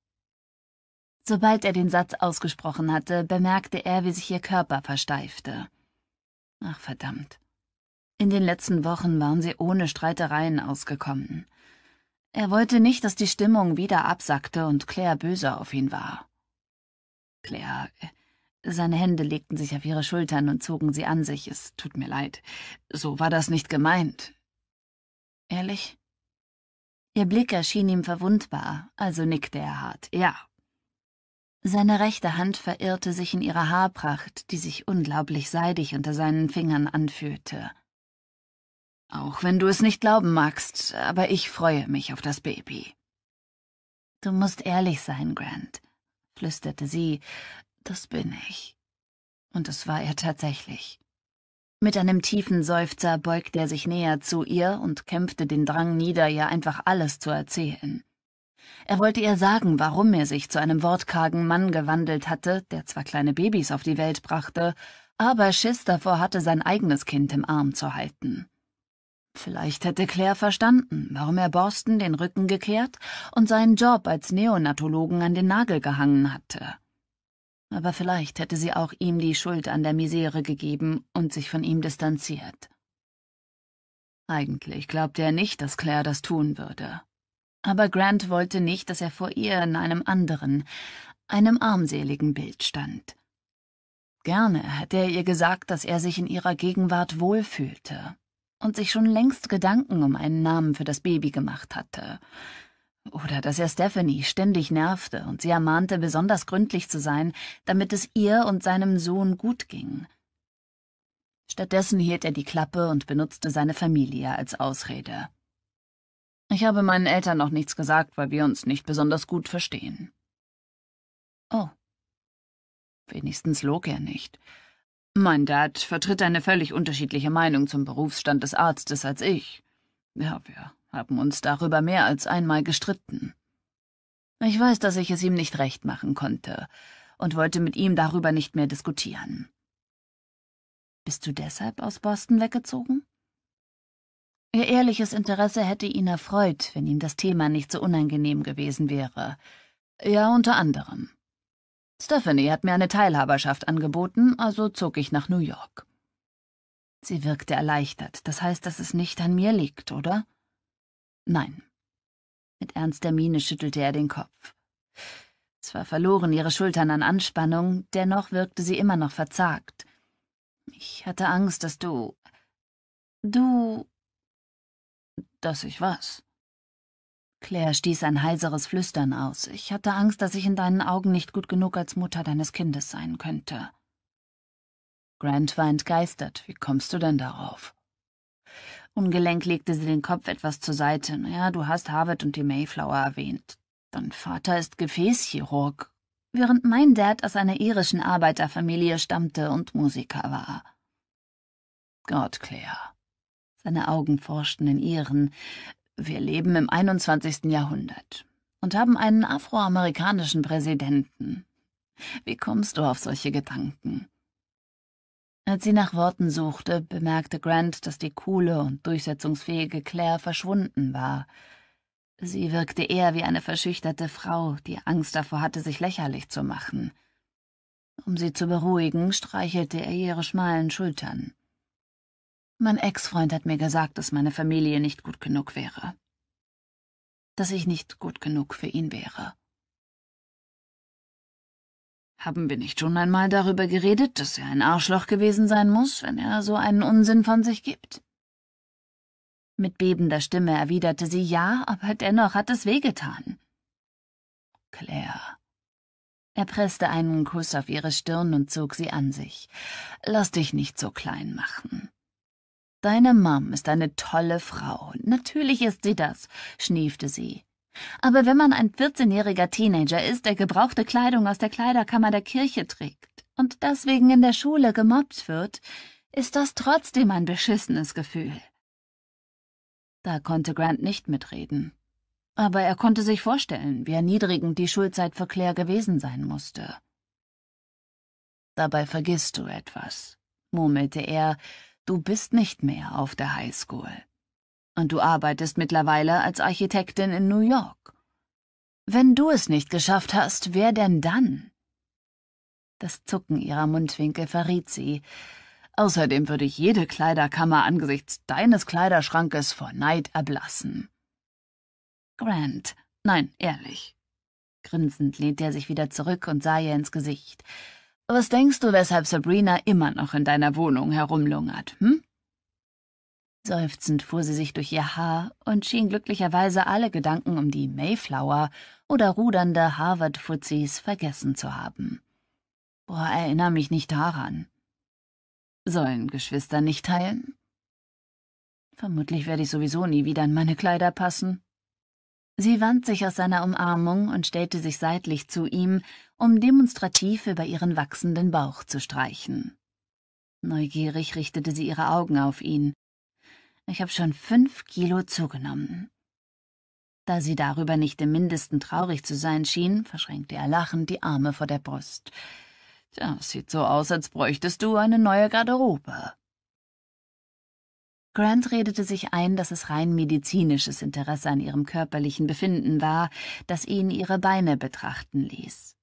Sobald er den Satz ausgesprochen hatte, bemerkte er, wie sich ihr Körper versteifte. Ach verdammt. In den letzten Wochen waren sie ohne Streitereien ausgekommen. Er wollte nicht, dass die Stimmung wieder absackte und Claire böse auf ihn war. Claire. Seine Hände legten sich auf ihre Schultern und zogen sie an sich. Es tut mir leid. So war das nicht gemeint. Ehrlich? Ihr Blick erschien ihm verwundbar, also nickte er hart. Ja, seine rechte Hand verirrte sich in ihrer Haarpracht, die sich unglaublich seidig unter seinen Fingern anfühlte. Auch wenn du es nicht glauben magst, aber ich freue mich auf das Baby. Du musst ehrlich sein, Grant, flüsterte sie. Das bin ich. Und es war er tatsächlich. Mit einem tiefen Seufzer beugte er sich näher zu ihr und kämpfte den Drang nieder, ihr einfach alles zu erzählen er wollte ihr sagen warum er sich zu einem wortkargen mann gewandelt hatte der zwar kleine babys auf die welt brachte aber Schiss davor hatte sein eigenes kind im arm zu halten vielleicht hätte claire verstanden warum er borsten den rücken gekehrt und seinen job als neonatologen an den nagel gehangen hatte aber vielleicht hätte sie auch ihm die Schuld an der Misere gegeben und sich von ihm distanziert. Eigentlich glaubte er nicht, dass Claire das tun würde aber Grant wollte nicht, dass er vor ihr in einem anderen, einem armseligen Bild stand. Gerne hätte er ihr gesagt, dass er sich in ihrer Gegenwart wohlfühlte und sich schon längst Gedanken um einen Namen für das Baby gemacht hatte. Oder dass er Stephanie ständig nervte und sie ermahnte, besonders gründlich zu sein, damit es ihr und seinem Sohn gut ging. Stattdessen hielt er die Klappe und benutzte seine Familie als Ausrede. Ich habe meinen Eltern noch nichts gesagt, weil wir uns nicht besonders gut verstehen. Oh. Wenigstens log er nicht. Mein Dad vertritt eine völlig unterschiedliche Meinung zum Berufsstand des Arztes als ich. Ja, wir haben uns darüber mehr als einmal gestritten. Ich weiß, dass ich es ihm nicht recht machen konnte und wollte mit ihm darüber nicht mehr diskutieren. Bist du deshalb aus Boston weggezogen? Ihr ehrliches Interesse hätte ihn erfreut, wenn ihm das Thema nicht so unangenehm gewesen wäre. Ja, unter anderem. Stephanie hat mir eine Teilhaberschaft angeboten, also zog ich nach New York. Sie wirkte erleichtert. Das heißt, dass es nicht an mir liegt, oder? Nein. Mit ernster Miene schüttelte er den Kopf. Zwar verloren ihre Schultern an Anspannung, dennoch wirkte sie immer noch verzagt. Ich hatte Angst, dass du. Du dass ich was. Claire stieß ein heiseres Flüstern aus. Ich hatte Angst, dass ich in deinen Augen nicht gut genug als Mutter deines Kindes sein könnte. Grant war entgeistert. Wie kommst du denn darauf? Ungelenk legte sie den Kopf etwas zur Seite. Ja, du hast Harvard und die Mayflower erwähnt. Dein Vater ist Gefäßchirurg, während mein Dad aus einer irischen Arbeiterfamilie stammte und Musiker war. Gott, Claire. Seine Augen forschten in ihren. Wir leben im 21. Jahrhundert und haben einen afroamerikanischen Präsidenten. Wie kommst du auf solche Gedanken? Als sie nach Worten suchte, bemerkte Grant, dass die coole und durchsetzungsfähige Claire verschwunden war. Sie wirkte eher wie eine verschüchterte Frau, die Angst davor hatte, sich lächerlich zu machen. Um sie zu beruhigen, streichelte er ihre schmalen Schultern. Mein Ex-Freund hat mir gesagt, dass meine Familie nicht gut genug wäre. Dass ich nicht gut genug für ihn wäre. Haben wir nicht schon einmal darüber geredet, dass er ein Arschloch gewesen sein muss, wenn er so einen Unsinn von sich gibt? Mit bebender Stimme erwiderte sie ja, aber dennoch hat es wehgetan. Claire. Er presste einen Kuss auf ihre Stirn und zog sie an sich. Lass dich nicht so klein machen. Deine Mom ist eine tolle Frau. Natürlich ist sie das, schniefte sie. Aber wenn man ein 14-jähriger Teenager ist, der gebrauchte Kleidung aus der Kleiderkammer der Kirche trägt und deswegen in der Schule gemobbt wird, ist das trotzdem ein beschissenes Gefühl. Da konnte Grant nicht mitreden. Aber er konnte sich vorstellen, wie erniedrigend die Schulzeit für Claire gewesen sein musste. Dabei vergisst du etwas, murmelte er, Du bist nicht mehr auf der Highschool. Und du arbeitest mittlerweile als Architektin in New York. Wenn du es nicht geschafft hast, wer denn dann? Das Zucken ihrer Mundwinkel verriet sie. Außerdem würde jede Kleiderkammer angesichts deines Kleiderschrankes vor Neid erblassen. Grant, nein, ehrlich. Grinsend lehnte er sich wieder zurück und sah ihr ins Gesicht. Was denkst du, weshalb Sabrina immer noch in deiner Wohnung herumlungert, hm? Seufzend fuhr sie sich durch ihr Haar und schien glücklicherweise alle Gedanken um die Mayflower oder rudernde Harvard-Fuzis vergessen zu haben. Boah, erinnere mich nicht daran. Sollen Geschwister nicht teilen? Vermutlich werde ich sowieso nie wieder in meine Kleider passen, Sie wand sich aus seiner Umarmung und stellte sich seitlich zu ihm, um demonstrativ über ihren wachsenden Bauch zu streichen. Neugierig richtete sie ihre Augen auf ihn. Ich habe schon fünf Kilo zugenommen. Da sie darüber nicht im mindesten traurig zu sein schien, verschränkte er lachend die Arme vor der Brust. Das sieht so aus, als bräuchtest du eine neue Garderobe. Grant redete sich ein, dass es rein medizinisches Interesse an ihrem körperlichen Befinden war, das ihn ihre Beine betrachten ließ.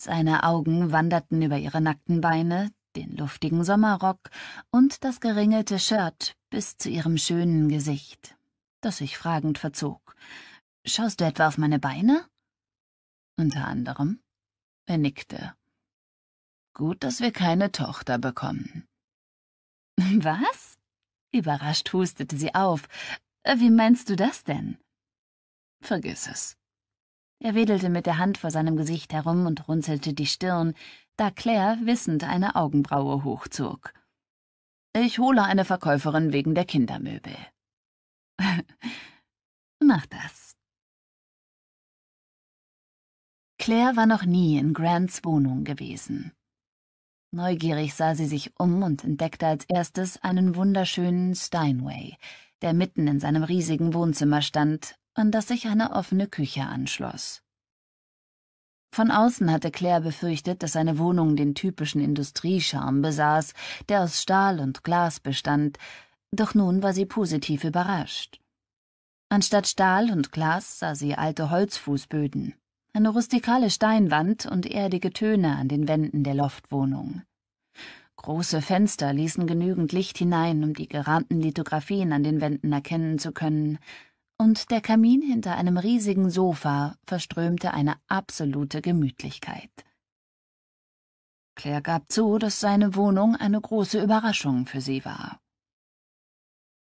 Seine Augen wanderten über ihre nackten Beine, den luftigen Sommerrock und das geringelte Shirt bis zu ihrem schönen Gesicht, das sich fragend verzog. Schaust du etwa auf meine Beine? Unter anderem. Er nickte. Gut, dass wir keine Tochter bekommen. Was? Überrascht hustete sie auf. Äh, wie meinst du das denn? Vergiss es. Er wedelte mit der Hand vor seinem Gesicht herum und runzelte die Stirn, da Claire wissend eine Augenbraue hochzog. Ich hole eine Verkäuferin wegen der Kindermöbel. [LAUGHS] Mach das. Claire war noch nie in Grants Wohnung gewesen. Neugierig sah sie sich um und entdeckte als erstes einen wunderschönen Steinway, der mitten in seinem riesigen Wohnzimmer stand, an das sich eine offene Küche anschloss. Von außen hatte Claire befürchtet, dass seine Wohnung den typischen Industriescharm besaß, der aus Stahl und Glas bestand, doch nun war sie positiv überrascht. Anstatt Stahl und Glas sah sie alte Holzfußböden, eine rustikale Steinwand und erdige Töne an den Wänden der Loftwohnung. Große Fenster ließen genügend Licht hinein, um die gerahmten Lithografien an den Wänden erkennen zu können, und der Kamin hinter einem riesigen Sofa verströmte eine absolute Gemütlichkeit. Claire gab zu, dass seine Wohnung eine große Überraschung für sie war.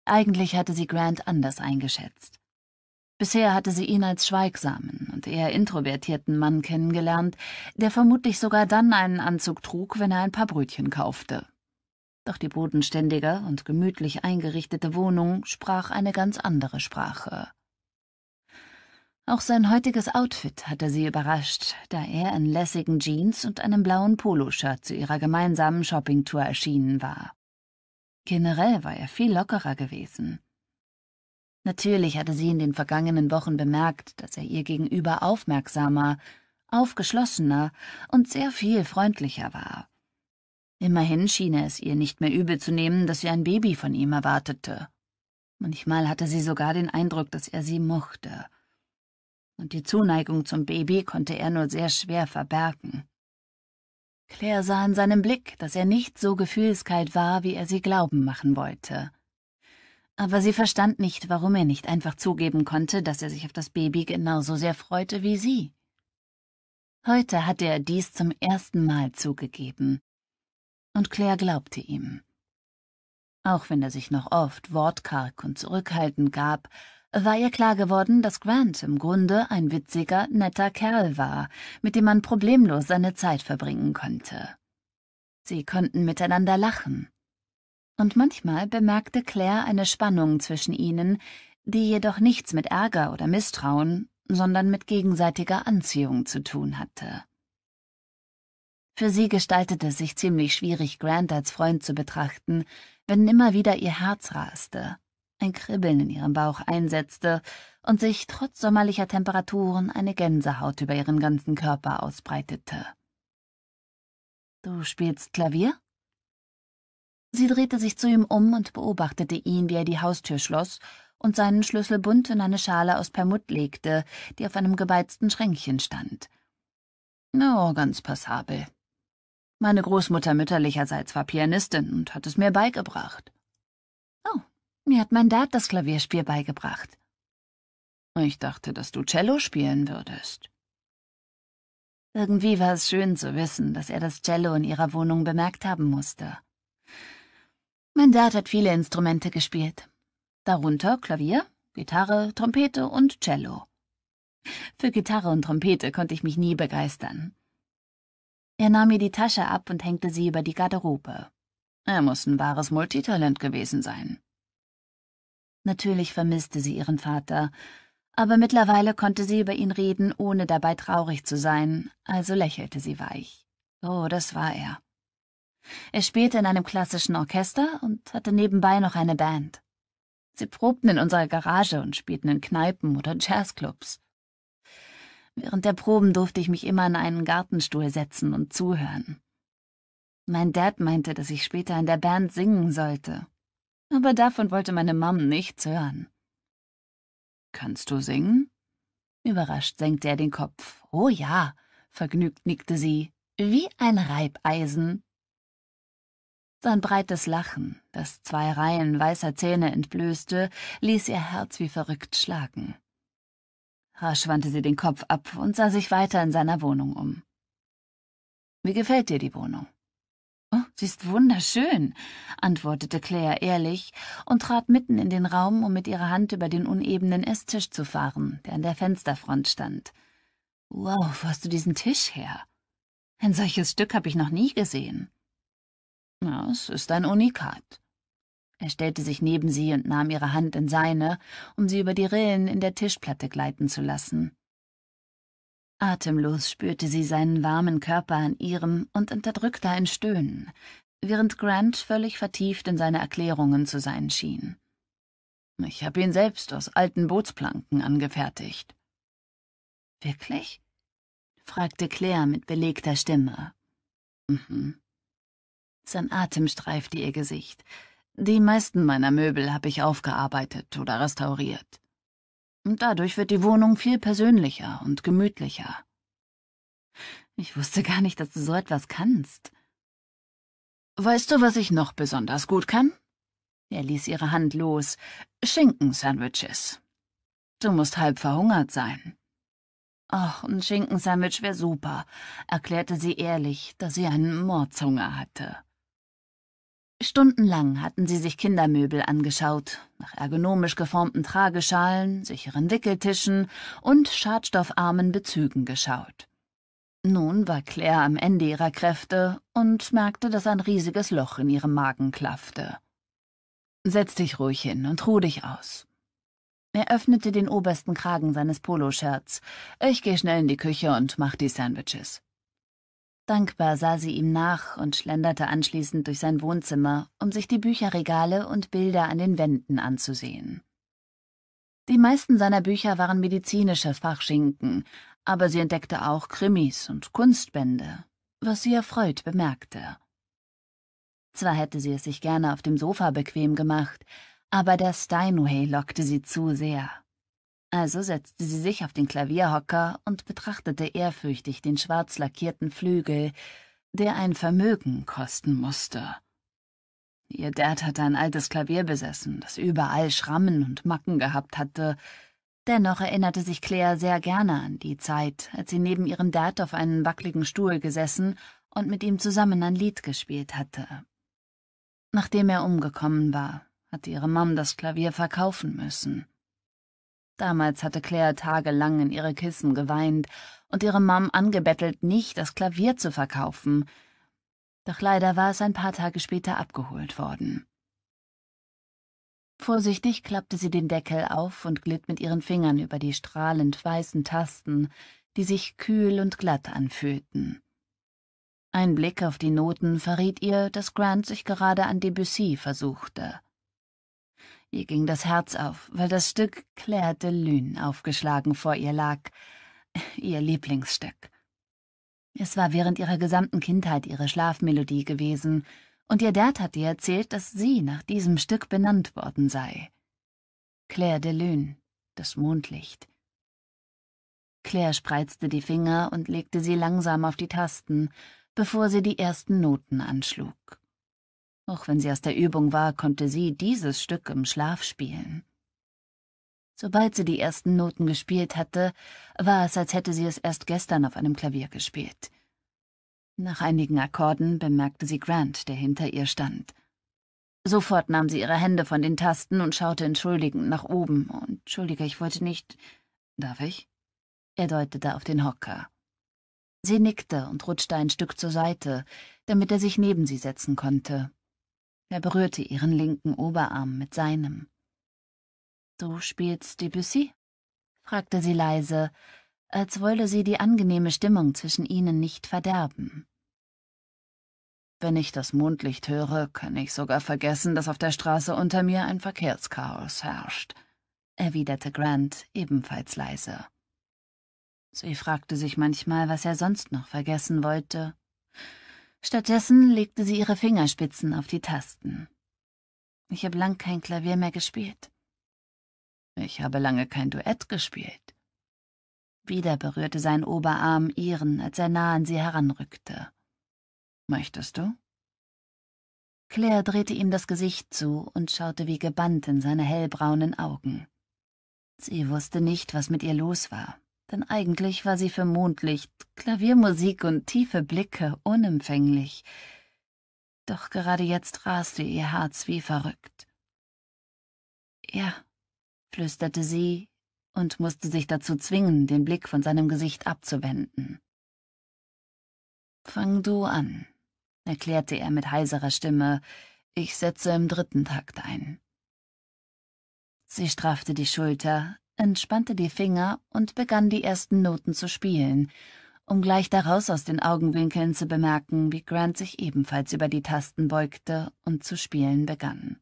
Eigentlich hatte sie Grant anders eingeschätzt. Bisher hatte sie ihn als schweigsamen und eher introvertierten Mann kennengelernt, der vermutlich sogar dann einen Anzug trug, wenn er ein paar Brötchen kaufte. Doch die bodenständige und gemütlich eingerichtete Wohnung sprach eine ganz andere Sprache. Auch sein heutiges Outfit hatte sie überrascht, da er in lässigen Jeans und einem blauen Poloshirt zu ihrer gemeinsamen Shoppingtour erschienen war. Generell war er viel lockerer gewesen, Natürlich hatte sie in den vergangenen Wochen bemerkt, dass er ihr gegenüber aufmerksamer, aufgeschlossener und sehr viel freundlicher war. Immerhin schien er es ihr nicht mehr übel zu nehmen, dass sie ein Baby von ihm erwartete. Manchmal hatte sie sogar den Eindruck, dass er sie mochte. Und die Zuneigung zum Baby konnte er nur sehr schwer verbergen. Claire sah in seinem Blick, dass er nicht so gefühlskalt war, wie er sie glauben machen wollte. Aber sie verstand nicht, warum er nicht einfach zugeben konnte, dass er sich auf das Baby genauso sehr freute wie sie. Heute hatte er dies zum ersten Mal zugegeben. Und Claire glaubte ihm. Auch wenn er sich noch oft wortkarg und zurückhaltend gab, war ihr klar geworden, dass Grant im Grunde ein witziger, netter Kerl war, mit dem man problemlos seine Zeit verbringen konnte. Sie konnten miteinander lachen und manchmal bemerkte Claire eine Spannung zwischen ihnen, die jedoch nichts mit Ärger oder Misstrauen, sondern mit gegenseitiger Anziehung zu tun hatte. Für sie gestaltete es sich ziemlich schwierig, Grant als Freund zu betrachten, wenn immer wieder ihr Herz raste, ein Kribbeln in ihrem Bauch einsetzte und sich trotz sommerlicher Temperaturen eine Gänsehaut über ihren ganzen Körper ausbreitete. Du spielst Klavier? Sie drehte sich zu ihm um und beobachtete ihn, wie er die Haustür schloss und seinen Schlüssel bunt in eine Schale aus Permut legte, die auf einem gebeizten Schränkchen stand. »Oh, ganz passabel. Meine Großmutter mütterlicherseits war Pianistin und hat es mir beigebracht. Oh, mir hat mein Dad das Klavierspiel beigebracht. Ich dachte, dass du Cello spielen würdest. Irgendwie war es schön zu wissen, dass er das Cello in ihrer Wohnung bemerkt haben musste. Mein Dad hat viele Instrumente gespielt. Darunter Klavier, Gitarre, Trompete und Cello. Für Gitarre und Trompete konnte ich mich nie begeistern. Er nahm mir die Tasche ab und hängte sie über die Garderobe. Er muss ein wahres Multitalent gewesen sein. Natürlich vermisste sie ihren Vater, aber mittlerweile konnte sie über ihn reden, ohne dabei traurig zu sein, also lächelte sie weich. Oh, das war er. Er spielte in einem klassischen Orchester und hatte nebenbei noch eine Band. Sie probten in unserer Garage und spielten in Kneipen oder Jazzclubs. Während der Proben durfte ich mich immer in einen Gartenstuhl setzen und zuhören. Mein Dad meinte, dass ich später in der Band singen sollte. Aber davon wollte meine Mom nichts hören. Kannst du singen? Überrascht senkte er den Kopf. Oh ja, vergnügt nickte sie. Wie ein Reibeisen. Sein breites Lachen, das zwei Reihen weißer Zähne entblößte, ließ ihr Herz wie verrückt schlagen. Rasch wandte sie den Kopf ab und sah sich weiter in seiner Wohnung um. Wie gefällt dir die Wohnung? Oh, sie ist wunderschön, antwortete Claire ehrlich und trat mitten in den Raum, um mit ihrer Hand über den unebenen Esstisch zu fahren, der an der Fensterfront stand. Wow, wo hast du diesen Tisch her? Ein solches Stück habe ich noch nie gesehen. Ja, es ist ein Unikat. Er stellte sich neben sie und nahm ihre Hand in seine, um sie über die Rillen in der Tischplatte gleiten zu lassen. Atemlos spürte sie seinen warmen Körper an ihrem und unterdrückte ein Stöhnen, während Grant völlig vertieft in seine Erklärungen zu sein schien. Ich habe ihn selbst aus alten Bootsplanken angefertigt. Wirklich? fragte Claire mit belegter Stimme. Mhm. Sein Atem streifte ihr Gesicht. Die meisten meiner Möbel habe ich aufgearbeitet oder restauriert. Und dadurch wird die Wohnung viel persönlicher und gemütlicher. Ich wusste gar nicht, dass du so etwas kannst. Weißt du, was ich noch besonders gut kann? Er ließ ihre Hand los. Schinkensandwiches. Du musst halb verhungert sein. Ach, ein Schinkensandwich wäre super, erklärte sie ehrlich, da sie einen Mordshunger hatte. Stundenlang hatten sie sich Kindermöbel angeschaut, nach ergonomisch geformten Trageschalen, sicheren Wickeltischen und schadstoffarmen Bezügen geschaut. Nun war Claire am Ende ihrer Kräfte und merkte, dass ein riesiges Loch in ihrem Magen klaffte. Setz dich ruhig hin und ruh dich aus. Er öffnete den obersten Kragen seines Poloshirts. Ich geh schnell in die Küche und mach die Sandwiches. Dankbar sah sie ihm nach und schlenderte anschließend durch sein Wohnzimmer, um sich die Bücherregale und Bilder an den Wänden anzusehen. Die meisten seiner Bücher waren medizinische Fachschinken, aber sie entdeckte auch Krimis und Kunstbände, was sie erfreut bemerkte. Zwar hätte sie es sich gerne auf dem Sofa bequem gemacht, aber der Steinway lockte sie zu sehr. Also setzte sie sich auf den Klavierhocker und betrachtete ehrfürchtig den schwarz lackierten Flügel, der ein Vermögen kosten musste. Ihr Dad hatte ein altes Klavier besessen, das überall Schrammen und Macken gehabt hatte. Dennoch erinnerte sich Claire sehr gerne an die Zeit, als sie neben ihrem Dad auf einem wackligen Stuhl gesessen und mit ihm zusammen ein Lied gespielt hatte. Nachdem er umgekommen war, hatte ihre Mom das Klavier verkaufen müssen. Damals hatte Claire tagelang in ihre Kissen geweint und ihre Mom angebettelt, nicht das Klavier zu verkaufen. Doch leider war es ein paar Tage später abgeholt worden. Vorsichtig klappte sie den Deckel auf und glitt mit ihren Fingern über die strahlend weißen Tasten, die sich kühl und glatt anfühlten. Ein Blick auf die Noten verriet ihr, dass Grant sich gerade an Debussy versuchte. Ihr ging das Herz auf, weil das Stück Claire de Lune aufgeschlagen vor ihr lag, [LAUGHS] ihr Lieblingsstück. Es war während ihrer gesamten Kindheit ihre Schlafmelodie gewesen, und ihr Dad hatte ihr erzählt, dass sie nach diesem Stück benannt worden sei. Claire de Lune, das Mondlicht. Claire spreizte die Finger und legte sie langsam auf die Tasten, bevor sie die ersten Noten anschlug. Auch wenn sie aus der Übung war, konnte sie dieses Stück im Schlaf spielen. Sobald sie die ersten Noten gespielt hatte, war es, als hätte sie es erst gestern auf einem Klavier gespielt. Nach einigen Akkorden bemerkte sie Grant, der hinter ihr stand. Sofort nahm sie ihre Hände von den Tasten und schaute entschuldigend nach oben. Entschuldige, ich wollte nicht. Darf ich? Er deutete auf den Hocker. Sie nickte und rutschte ein Stück zur Seite, damit er sich neben sie setzen konnte. Er berührte ihren linken Oberarm mit seinem. Du spielst Debussy? fragte sie leise, als wolle sie die angenehme Stimmung zwischen ihnen nicht verderben. Wenn ich das Mondlicht höre, kann ich sogar vergessen, dass auf der Straße unter mir ein Verkehrschaos herrscht, erwiderte Grant ebenfalls leise. Sie fragte sich manchmal, was er sonst noch vergessen wollte. Stattdessen legte sie ihre Fingerspitzen auf die Tasten. Ich habe lang kein Klavier mehr gespielt. Ich habe lange kein Duett gespielt. Wieder berührte sein Oberarm ihren, als er nah an sie heranrückte. Möchtest du? Claire drehte ihm das Gesicht zu und schaute wie gebannt in seine hellbraunen Augen. Sie wusste nicht, was mit ihr los war denn eigentlich war sie für Mondlicht, Klaviermusik und tiefe Blicke unempfänglich. Doch gerade jetzt raste ihr Herz wie verrückt. Ja, flüsterte sie und musste sich dazu zwingen, den Blick von seinem Gesicht abzuwenden. Fang du an, erklärte er mit heiserer Stimme, ich setze im dritten Takt ein. Sie straffte die Schulter, entspannte die Finger und begann die ersten Noten zu spielen, um gleich daraus aus den Augenwinkeln zu bemerken, wie Grant sich ebenfalls über die Tasten beugte und zu spielen begann.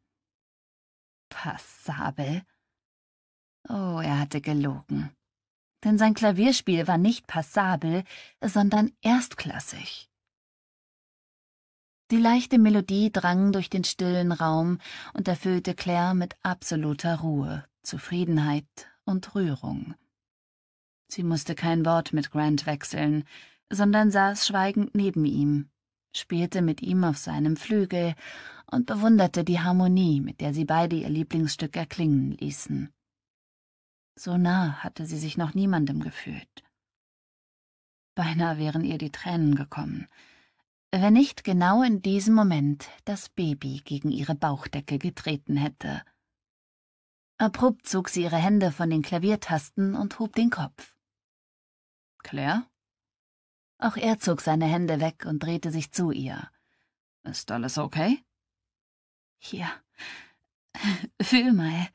Passabel. Oh, er hatte gelogen. Denn sein Klavierspiel war nicht passabel, sondern erstklassig. Die leichte Melodie drang durch den stillen Raum und erfüllte Claire mit absoluter Ruhe, Zufriedenheit und Rührung. Sie musste kein Wort mit Grant wechseln, sondern saß schweigend neben ihm, spielte mit ihm auf seinem Flügel und bewunderte die Harmonie, mit der sie beide ihr Lieblingsstück erklingen ließen. So nah hatte sie sich noch niemandem gefühlt. Beinahe wären ihr die Tränen gekommen, wenn nicht genau in diesem Moment das Baby gegen ihre Bauchdecke getreten hätte. Abrupt zog sie ihre Hände von den Klaviertasten und hob den Kopf. Claire? Auch er zog seine Hände weg und drehte sich zu ihr. Ist alles okay? Hier. [LAUGHS] Fühl mal.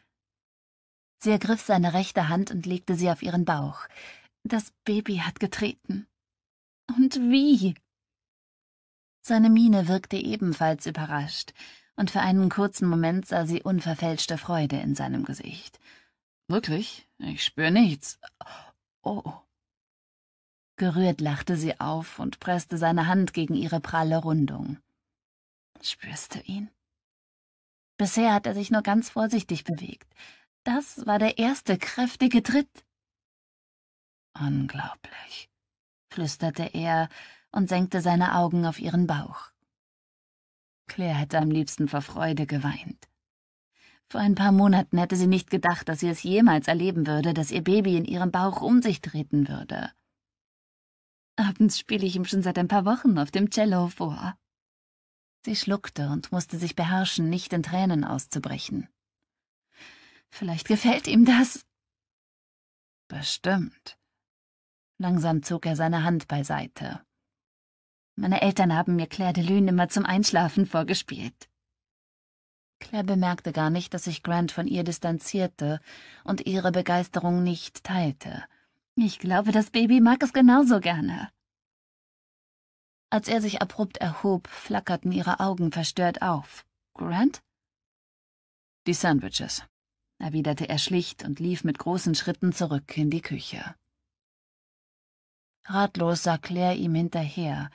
Sie ergriff seine rechte Hand und legte sie auf ihren Bauch. Das Baby hat getreten. Und wie? Seine Miene wirkte ebenfalls überrascht und für einen kurzen Moment sah sie unverfälschte Freude in seinem Gesicht. Wirklich? Ich spüre nichts. Oh. Gerührt lachte sie auf und presste seine Hand gegen ihre pralle Rundung. Spürst du ihn? Bisher hat er sich nur ganz vorsichtig bewegt. Das war der erste kräftige Tritt. Unglaublich, flüsterte er und senkte seine Augen auf ihren Bauch. Claire hätte am liebsten vor Freude geweint. Vor ein paar Monaten hätte sie nicht gedacht, dass sie es jemals erleben würde, dass ihr Baby in ihrem Bauch um sich treten würde. Abends spiele ich ihm schon seit ein paar Wochen auf dem Cello vor. Sie schluckte und musste sich beherrschen, nicht in Tränen auszubrechen. Vielleicht gefällt ihm das. Bestimmt. Langsam zog er seine Hand beiseite. Meine Eltern haben mir Claire de Lune immer zum Einschlafen vorgespielt. Claire bemerkte gar nicht, dass sich Grant von ihr distanzierte und ihre Begeisterung nicht teilte. Ich glaube, das Baby mag es genauso gerne. Als er sich abrupt erhob, flackerten ihre Augen verstört auf. Grant? Die Sandwiches, erwiderte er schlicht und lief mit großen Schritten zurück in die Küche. Ratlos sah Claire ihm hinterher,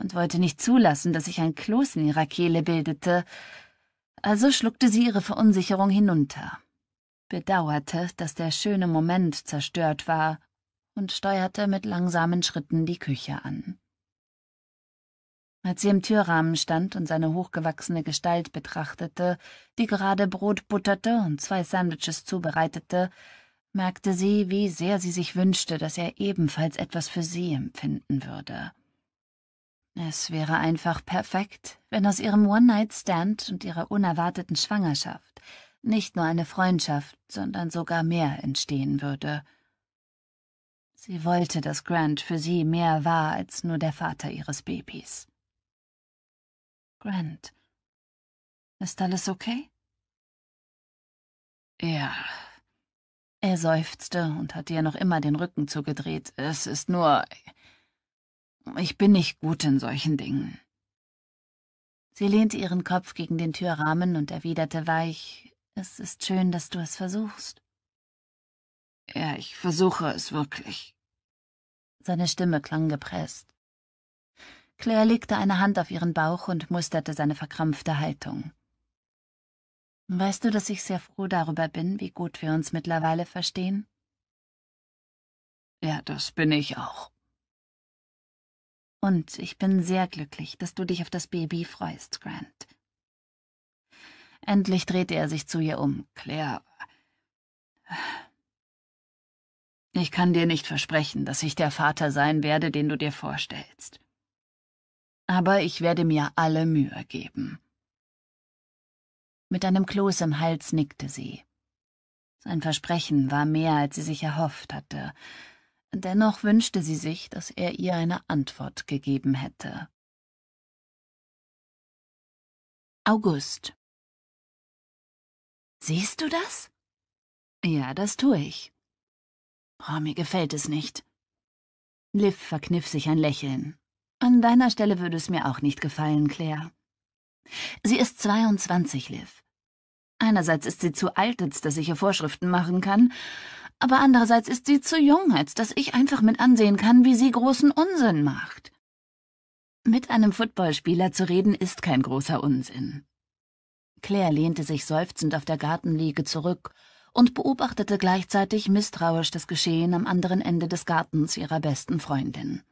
und wollte nicht zulassen, dass sich ein Kloß in ihrer Kehle bildete, also schluckte sie ihre Verunsicherung hinunter, bedauerte, dass der schöne Moment zerstört war und steuerte mit langsamen Schritten die Küche an. Als sie im Türrahmen stand und seine hochgewachsene Gestalt betrachtete, die gerade Brot butterte und zwei Sandwiches zubereitete, merkte sie, wie sehr sie sich wünschte, dass er ebenfalls etwas für sie empfinden würde. Es wäre einfach perfekt, wenn aus ihrem One-Night-Stand und ihrer unerwarteten Schwangerschaft nicht nur eine Freundschaft, sondern sogar mehr entstehen würde. Sie wollte, dass Grant für sie mehr war als nur der Vater ihres Babys. Grant, ist alles okay? Ja. Er seufzte und hatte ihr noch immer den Rücken zugedreht. Es ist nur. Ich bin nicht gut in solchen Dingen. Sie lehnte ihren Kopf gegen den Türrahmen und erwiderte weich, es ist schön, dass du es versuchst. Ja, ich versuche es wirklich. Seine Stimme klang gepresst. Claire legte eine Hand auf ihren Bauch und musterte seine verkrampfte Haltung. Weißt du, dass ich sehr froh darüber bin, wie gut wir uns mittlerweile verstehen? Ja, das bin ich auch. Und ich bin sehr glücklich, dass du dich auf das Baby freust, Grant. Endlich drehte er sich zu ihr um. Claire. Äh, ich kann dir nicht versprechen, dass ich der Vater sein werde, den du dir vorstellst. Aber ich werde mir alle Mühe geben. Mit einem Kloß im Hals nickte sie. Sein Versprechen war mehr, als sie sich erhofft hatte, Dennoch wünschte sie sich, dass er ihr eine Antwort gegeben hätte. August. Siehst du das? Ja, das tue ich. Oh, mir gefällt es nicht. Liv verkniff sich ein Lächeln. An deiner Stelle würde es mir auch nicht gefallen, Claire. Sie ist 22, Liv. Einerseits ist sie zu alt, als dass ich ihr Vorschriften machen kann aber andererseits ist sie zu jung, als dass ich einfach mit ansehen kann, wie sie großen Unsinn macht. Mit einem Footballspieler zu reden ist kein großer Unsinn. Claire lehnte sich seufzend auf der Gartenliege zurück und beobachtete gleichzeitig misstrauisch das Geschehen am anderen Ende des Gartens ihrer besten Freundin.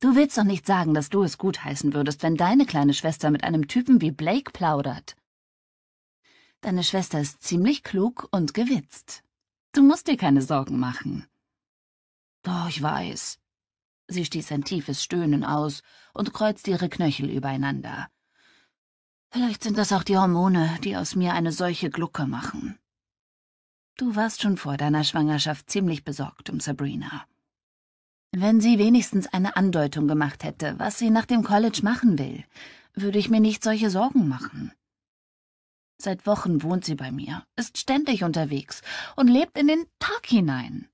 Du willst doch nicht sagen, dass du es gutheißen würdest, wenn deine kleine Schwester mit einem Typen wie Blake plaudert. Deine Schwester ist ziemlich klug und gewitzt. Du musst dir keine Sorgen machen. Doch, ich weiß. Sie stieß ein tiefes Stöhnen aus und kreuzte ihre Knöchel übereinander. Vielleicht sind das auch die Hormone, die aus mir eine solche Glucke machen. Du warst schon vor deiner Schwangerschaft ziemlich besorgt um Sabrina. Wenn sie wenigstens eine Andeutung gemacht hätte, was sie nach dem College machen will, würde ich mir nicht solche Sorgen machen. Seit Wochen wohnt sie bei mir, ist ständig unterwegs und lebt in den Tag hinein.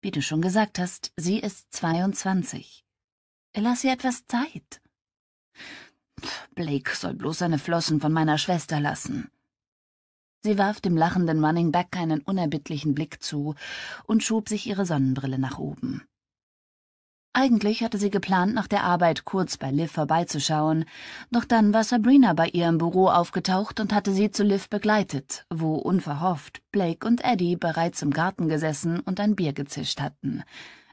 Wie du schon gesagt hast, sie ist 22. Lass ihr etwas Zeit. Blake soll bloß seine Flossen von meiner Schwester lassen. Sie warf dem lachenden Running Back einen unerbittlichen Blick zu und schob sich ihre Sonnenbrille nach oben. Eigentlich hatte sie geplant, nach der Arbeit kurz bei Liv vorbeizuschauen, doch dann war Sabrina bei ihr im Büro aufgetaucht und hatte sie zu Liv begleitet, wo unverhofft Blake und Eddie bereits im Garten gesessen und ein Bier gezischt hatten,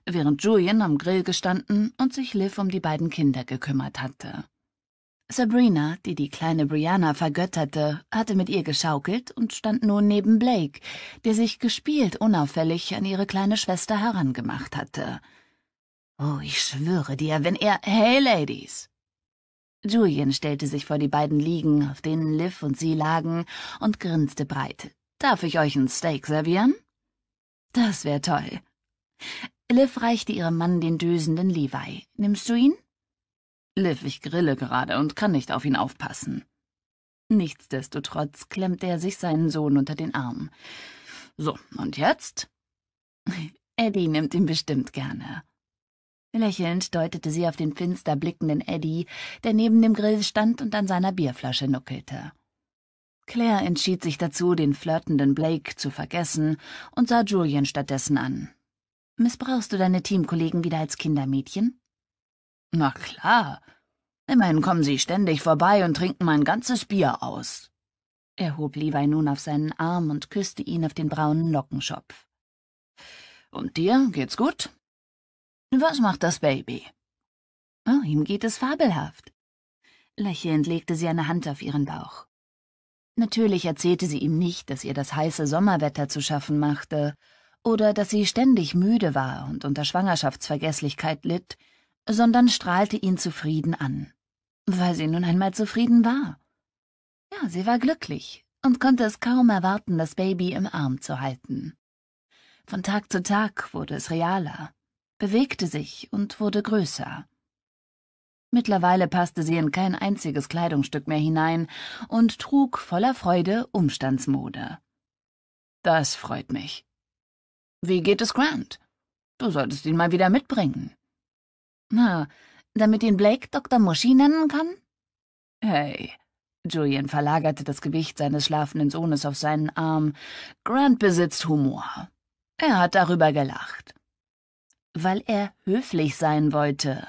während Julian am Grill gestanden und sich Liv um die beiden Kinder gekümmert hatte. Sabrina, die die kleine Brianna vergötterte, hatte mit ihr geschaukelt und stand nun neben Blake, der sich gespielt unauffällig an ihre kleine Schwester herangemacht hatte. Oh, ich schwöre dir, wenn er... Hey, Ladies! Julian stellte sich vor die beiden Liegen, auf denen Liv und sie lagen, und grinste breit. Darf ich euch ein Steak servieren? Das wär toll. Liv reichte ihrem Mann den dösenden Levi. Nimmst du ihn? Liv, ich grille gerade und kann nicht auf ihn aufpassen. Nichtsdestotrotz klemmte er sich seinen Sohn unter den Arm. So, und jetzt? [LAUGHS] Eddie nimmt ihn bestimmt gerne. Lächelnd deutete sie auf den finster blickenden Eddie, der neben dem Grill stand und an seiner Bierflasche nuckelte. Claire entschied sich dazu, den flirtenden Blake zu vergessen und sah Julian stattdessen an. Missbrauchst du deine Teamkollegen wieder als Kindermädchen? Na klar. Immerhin kommen sie ständig vorbei und trinken mein ganzes Bier aus. Er hob Levi nun auf seinen Arm und küsste ihn auf den braunen Lockenschopf. Und dir geht's gut? Was macht das Baby? Oh, ihm geht es fabelhaft. Lächelnd legte sie eine Hand auf ihren Bauch. Natürlich erzählte sie ihm nicht, dass ihr das heiße Sommerwetter zu schaffen machte oder dass sie ständig müde war und unter Schwangerschaftsvergesslichkeit litt, sondern strahlte ihn zufrieden an, weil sie nun einmal zufrieden war. Ja, sie war glücklich und konnte es kaum erwarten, das Baby im Arm zu halten. Von Tag zu Tag wurde es realer bewegte sich und wurde größer. Mittlerweile passte sie in kein einziges Kleidungsstück mehr hinein und trug voller Freude Umstandsmode. Das freut mich. Wie geht es Grant? Du solltest ihn mal wieder mitbringen. Na, damit ihn Blake Dr. Muschi nennen kann? Hey, Julian verlagerte das Gewicht seines schlafenden Sohnes auf seinen Arm. Grant besitzt Humor. Er hat darüber gelacht weil er höflich sein wollte,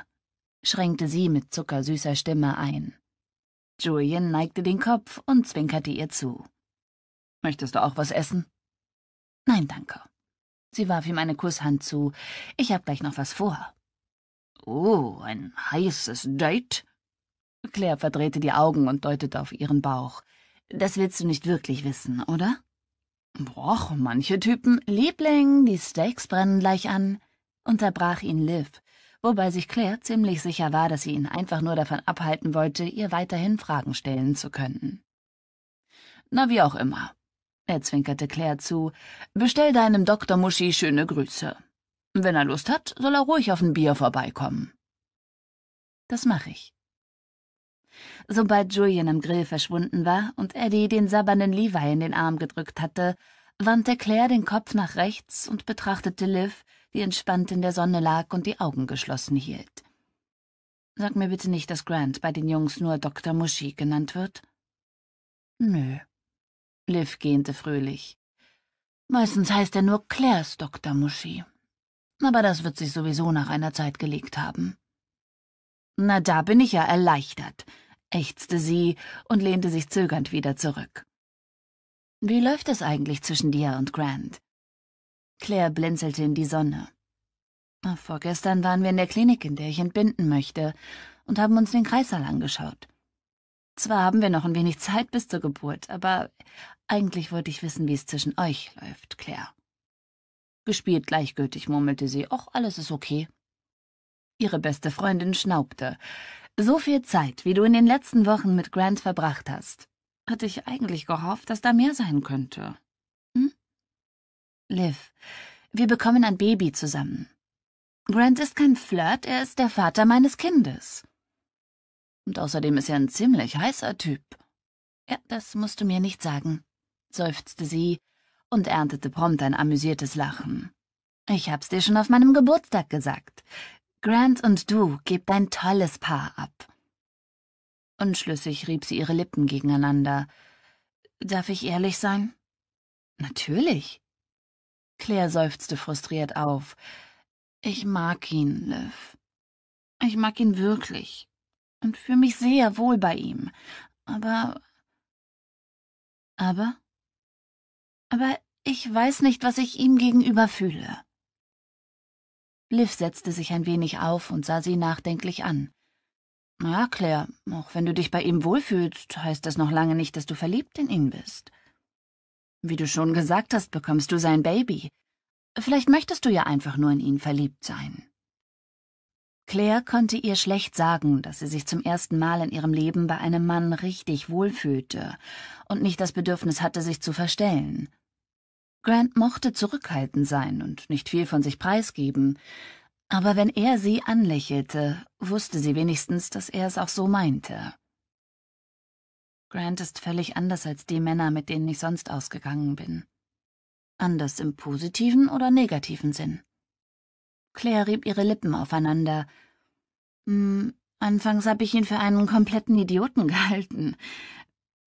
schränkte sie mit zuckersüßer Stimme ein. Julian neigte den Kopf und zwinkerte ihr zu. Möchtest du auch was essen? Nein, danke. Sie warf ihm eine Kusshand zu. Ich hab gleich noch was vor. Oh, ein heißes Date? Claire verdrehte die Augen und deutete auf ihren Bauch. Das willst du nicht wirklich wissen, oder? Boah, manche Typen. Liebling, die Steaks brennen gleich an unterbrach ihn Liv, wobei sich Claire ziemlich sicher war, dass sie ihn einfach nur davon abhalten wollte, ihr weiterhin Fragen stellen zu können. Na, wie auch immer. Er zwinkerte Claire zu. Bestell deinem Doktor Muschi schöne Grüße. Wenn er Lust hat, soll er ruhig auf ein Bier vorbeikommen. Das mache ich. Sobald Julian am Grill verschwunden war und Eddie den sabbernden Levi in den Arm gedrückt hatte, wandte Claire den Kopf nach rechts und betrachtete Liv, die entspannt in der Sonne lag und die Augen geschlossen hielt. Sag mir bitte nicht, dass Grant bei den Jungs nur Dr. Muschi genannt wird. Nö. Liv gähnte fröhlich. Meistens heißt er nur Claires Dr. Muschi. Aber das wird sich sowieso nach einer Zeit gelegt haben. Na, da bin ich ja erleichtert, ächzte sie und lehnte sich zögernd wieder zurück. Wie läuft es eigentlich zwischen dir und Grant? Claire blinzelte in die Sonne. Vorgestern waren wir in der Klinik, in der ich entbinden möchte, und haben uns den Kreissaal angeschaut. Zwar haben wir noch ein wenig Zeit bis zur Geburt, aber eigentlich wollte ich wissen, wie es zwischen euch läuft, Claire. Gespielt gleichgültig murmelte sie, »Och, alles ist okay. Ihre beste Freundin schnaubte. So viel Zeit, wie du in den letzten Wochen mit Grant verbracht hast, hatte ich eigentlich gehofft, dass da mehr sein könnte. Liv, wir bekommen ein Baby zusammen. Grant ist kein Flirt, er ist der Vater meines Kindes. Und außerdem ist er ein ziemlich heißer Typ. Ja, das musst du mir nicht sagen, seufzte sie und erntete prompt ein amüsiertes Lachen. Ich hab's dir schon auf meinem Geburtstag gesagt. Grant und du gebt ein tolles Paar ab. Unschlüssig rieb sie ihre Lippen gegeneinander. Darf ich ehrlich sein? Natürlich. Claire seufzte frustriert auf. Ich mag ihn, Liv. Ich mag ihn wirklich und fühle mich sehr wohl bei ihm. Aber. Aber? Aber ich weiß nicht, was ich ihm gegenüber fühle. Liv setzte sich ein wenig auf und sah sie nachdenklich an. Na, Claire, auch wenn du dich bei ihm wohlfühlst, heißt das noch lange nicht, dass du verliebt in ihn bist. Wie du schon gesagt hast, bekommst du sein Baby. Vielleicht möchtest du ja einfach nur in ihn verliebt sein. Claire konnte ihr schlecht sagen, dass sie sich zum ersten Mal in ihrem Leben bei einem Mann richtig wohlfühlte und nicht das Bedürfnis hatte, sich zu verstellen. Grant mochte zurückhaltend sein und nicht viel von sich preisgeben, aber wenn er sie anlächelte, wusste sie wenigstens, dass er es auch so meinte. Grant ist völlig anders als die Männer, mit denen ich sonst ausgegangen bin. Anders im positiven oder negativen Sinn. Claire rieb ihre Lippen aufeinander. Hm, anfangs habe ich ihn für einen kompletten Idioten [LAUGHS] gehalten.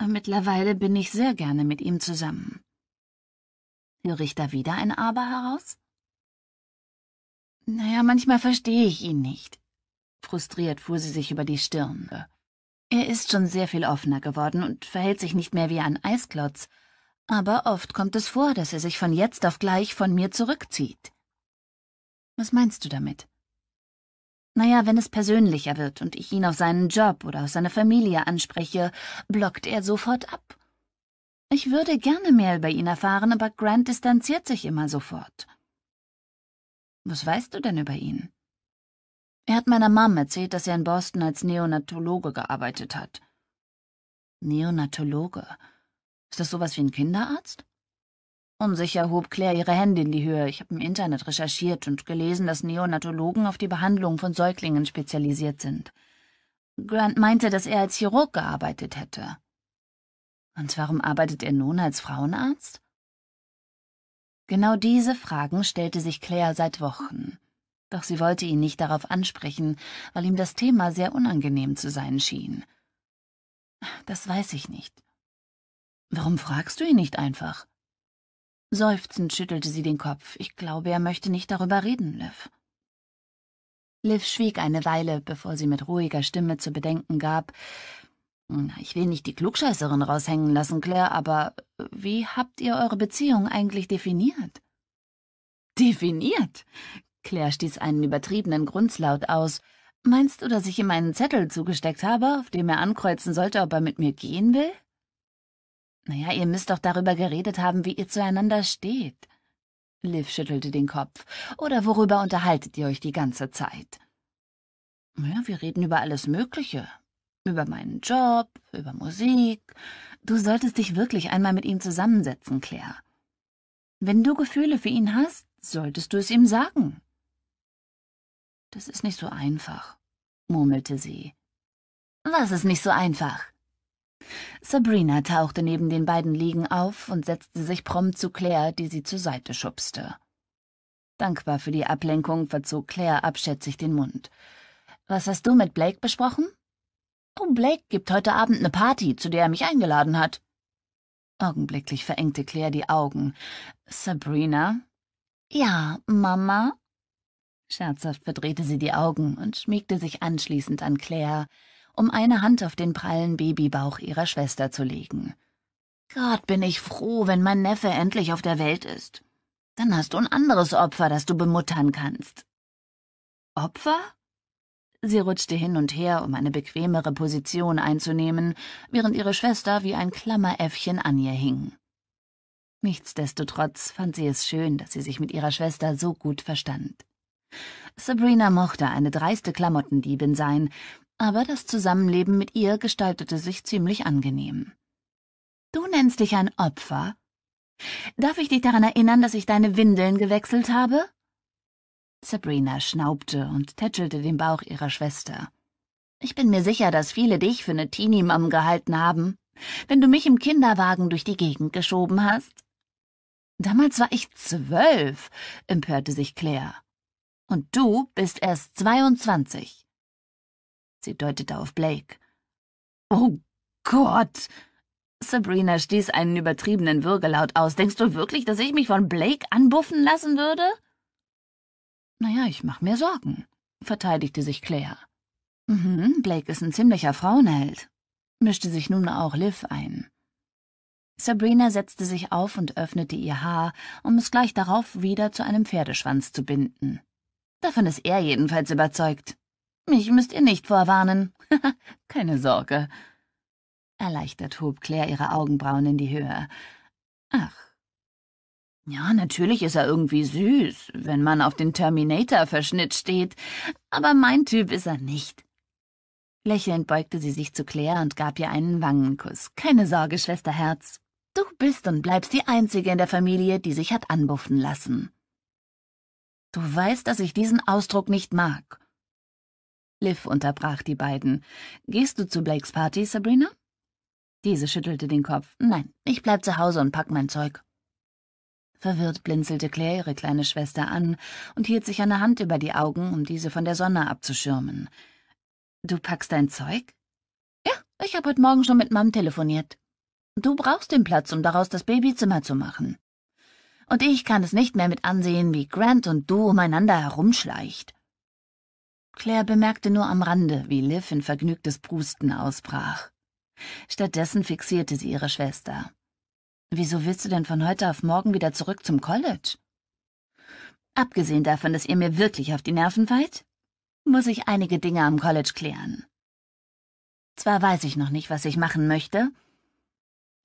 Mittlerweile bin ich sehr gerne mit ihm zusammen. Höre ich da wieder ein Aber heraus? Naja, manchmal verstehe ich ihn nicht. Frustriert fuhr sie sich über die Stirn. Er ist schon sehr viel offener geworden und verhält sich nicht mehr wie ein Eisklotz, aber oft kommt es vor, dass er sich von jetzt auf gleich von mir zurückzieht. Was meinst du damit? Naja, wenn es persönlicher wird und ich ihn auf seinen Job oder auf seine Familie anspreche, blockt er sofort ab. Ich würde gerne mehr über ihn erfahren, aber Grant distanziert sich immer sofort. Was weißt du denn über ihn? Er hat meiner Mom erzählt, dass er in Boston als Neonatologe gearbeitet hat. Neonatologe? Ist das sowas wie ein Kinderarzt? Unsicher hob Claire ihre Hände in die Höhe. Ich habe im Internet recherchiert und gelesen, dass Neonatologen auf die Behandlung von Säuglingen spezialisiert sind. Grant meinte, dass er als Chirurg gearbeitet hätte. Und warum arbeitet er nun als Frauenarzt? Genau diese Fragen stellte sich Claire seit Wochen. Doch sie wollte ihn nicht darauf ansprechen, weil ihm das Thema sehr unangenehm zu sein schien. Das weiß ich nicht. Warum fragst du ihn nicht einfach? Seufzend schüttelte sie den Kopf. Ich glaube, er möchte nicht darüber reden, Liv. Liv schwieg eine Weile, bevor sie mit ruhiger Stimme zu bedenken gab. Ich will nicht die Klugscheißerin raushängen lassen, Claire, aber wie habt ihr eure Beziehung eigentlich definiert? Definiert? Claire stieß einen übertriebenen Grunzlaut aus. Meinst du, dass ich ihm einen Zettel zugesteckt habe, auf dem er ankreuzen sollte, ob er mit mir gehen will? Naja, ihr müsst doch darüber geredet haben, wie ihr zueinander steht. Liv schüttelte den Kopf. Oder worüber unterhaltet ihr euch die ganze Zeit? Ja, wir reden über alles Mögliche. Über meinen Job, über Musik. Du solltest dich wirklich einmal mit ihm zusammensetzen, Claire. Wenn du Gefühle für ihn hast, solltest du es ihm sagen. Das ist nicht so einfach, murmelte sie. Was ist nicht so einfach? Sabrina tauchte neben den beiden Liegen auf und setzte sich prompt zu Claire, die sie zur Seite schubste. Dankbar für die Ablenkung verzog Claire abschätzig den Mund. Was hast du mit Blake besprochen? Oh, Blake gibt heute Abend eine Party, zu der er mich eingeladen hat. Augenblicklich verengte Claire die Augen. Sabrina? Ja, Mama? Scherzhaft verdrehte sie die Augen und schmiegte sich anschließend an Claire, um eine Hand auf den prallen Babybauch ihrer Schwester zu legen. Gott, bin ich froh, wenn mein Neffe endlich auf der Welt ist. Dann hast du ein anderes Opfer, das du bemuttern kannst. Opfer? Sie rutschte hin und her, um eine bequemere Position einzunehmen, während ihre Schwester wie ein Klammeräffchen an ihr hing. Nichtsdestotrotz fand sie es schön, dass sie sich mit ihrer Schwester so gut verstand. Sabrina mochte eine dreiste Klamottendiebin sein, aber das Zusammenleben mit ihr gestaltete sich ziemlich angenehm. Du nennst dich ein Opfer? Darf ich dich daran erinnern, dass ich deine Windeln gewechselt habe? Sabrina schnaubte und tätschelte den Bauch ihrer Schwester. Ich bin mir sicher, dass viele dich für eine Teenie-Mom gehalten haben, wenn du mich im Kinderwagen durch die Gegend geschoben hast. Damals war ich zwölf, empörte sich Claire. Und du bist erst 22. Sie deutete auf Blake. Oh Gott! Sabrina stieß einen übertriebenen Würgelaut aus. Denkst du wirklich, dass ich mich von Blake anbuffen lassen würde? Naja, ich mach mir Sorgen, verteidigte sich Claire. Mhm, Blake ist ein ziemlicher Frauenheld, mischte sich nun auch Liv ein. Sabrina setzte sich auf und öffnete ihr Haar, um es gleich darauf wieder zu einem Pferdeschwanz zu binden. Davon ist er jedenfalls überzeugt. Mich müsst ihr nicht vorwarnen. [LAUGHS] Keine Sorge. Erleichtert hob Claire ihre Augenbrauen in die Höhe. Ach. Ja, natürlich ist er irgendwie süß, wenn man auf den Terminator-Verschnitt steht, aber mein Typ ist er nicht. Lächelnd beugte sie sich zu Claire und gab ihr einen Wangenkuss. Keine Sorge, Schwesterherz. Du bist und bleibst die Einzige in der Familie, die sich hat anbuffen lassen. Du weißt, dass ich diesen Ausdruck nicht mag. Liv unterbrach die beiden. Gehst du zu Blakes Party, Sabrina? Diese schüttelte den Kopf. Nein, ich bleib zu Hause und pack mein Zeug. Verwirrt blinzelte Claire ihre kleine Schwester an und hielt sich eine Hand über die Augen, um diese von der Sonne abzuschirmen. Du packst dein Zeug? Ja, ich habe heute Morgen schon mit Mom telefoniert. Du brauchst den Platz, um daraus das Babyzimmer zu machen und ich kann es nicht mehr mit ansehen, wie Grant und du umeinander herumschleicht. Claire bemerkte nur am Rande, wie Liv in vergnügtes Prusten ausbrach. Stattdessen fixierte sie ihre Schwester. Wieso willst du denn von heute auf morgen wieder zurück zum College? Abgesehen davon, dass ihr mir wirklich auf die Nerven fallt, muss ich einige Dinge am College klären. Zwar weiß ich noch nicht, was ich machen möchte,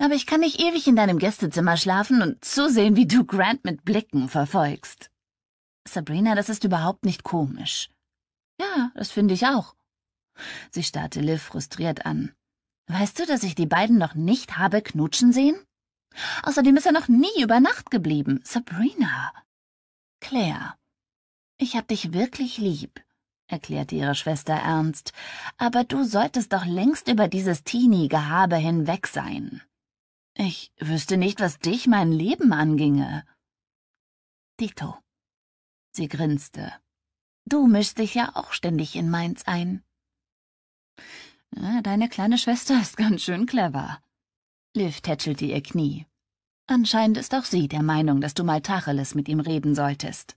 aber ich kann nicht ewig in deinem Gästezimmer schlafen und zusehen, wie du Grant mit Blicken verfolgst. Sabrina, das ist überhaupt nicht komisch. Ja, das finde ich auch. Sie starrte Liv frustriert an. Weißt du, dass ich die beiden noch nicht habe knutschen sehen? Außerdem ist er noch nie über Nacht geblieben. Sabrina. Claire. Ich hab dich wirklich lieb, erklärte ihre Schwester ernst, aber du solltest doch längst über dieses Teenie-Gehabe hinweg sein. Ich wüsste nicht, was dich mein Leben anginge. Dito. Sie grinste. Du mischst dich ja auch ständig in meins ein. Ah, deine kleine Schwester ist ganz schön clever. Liv tätschelte ihr Knie. Anscheinend ist auch sie der Meinung, dass du mal Tacheles mit ihm reden solltest.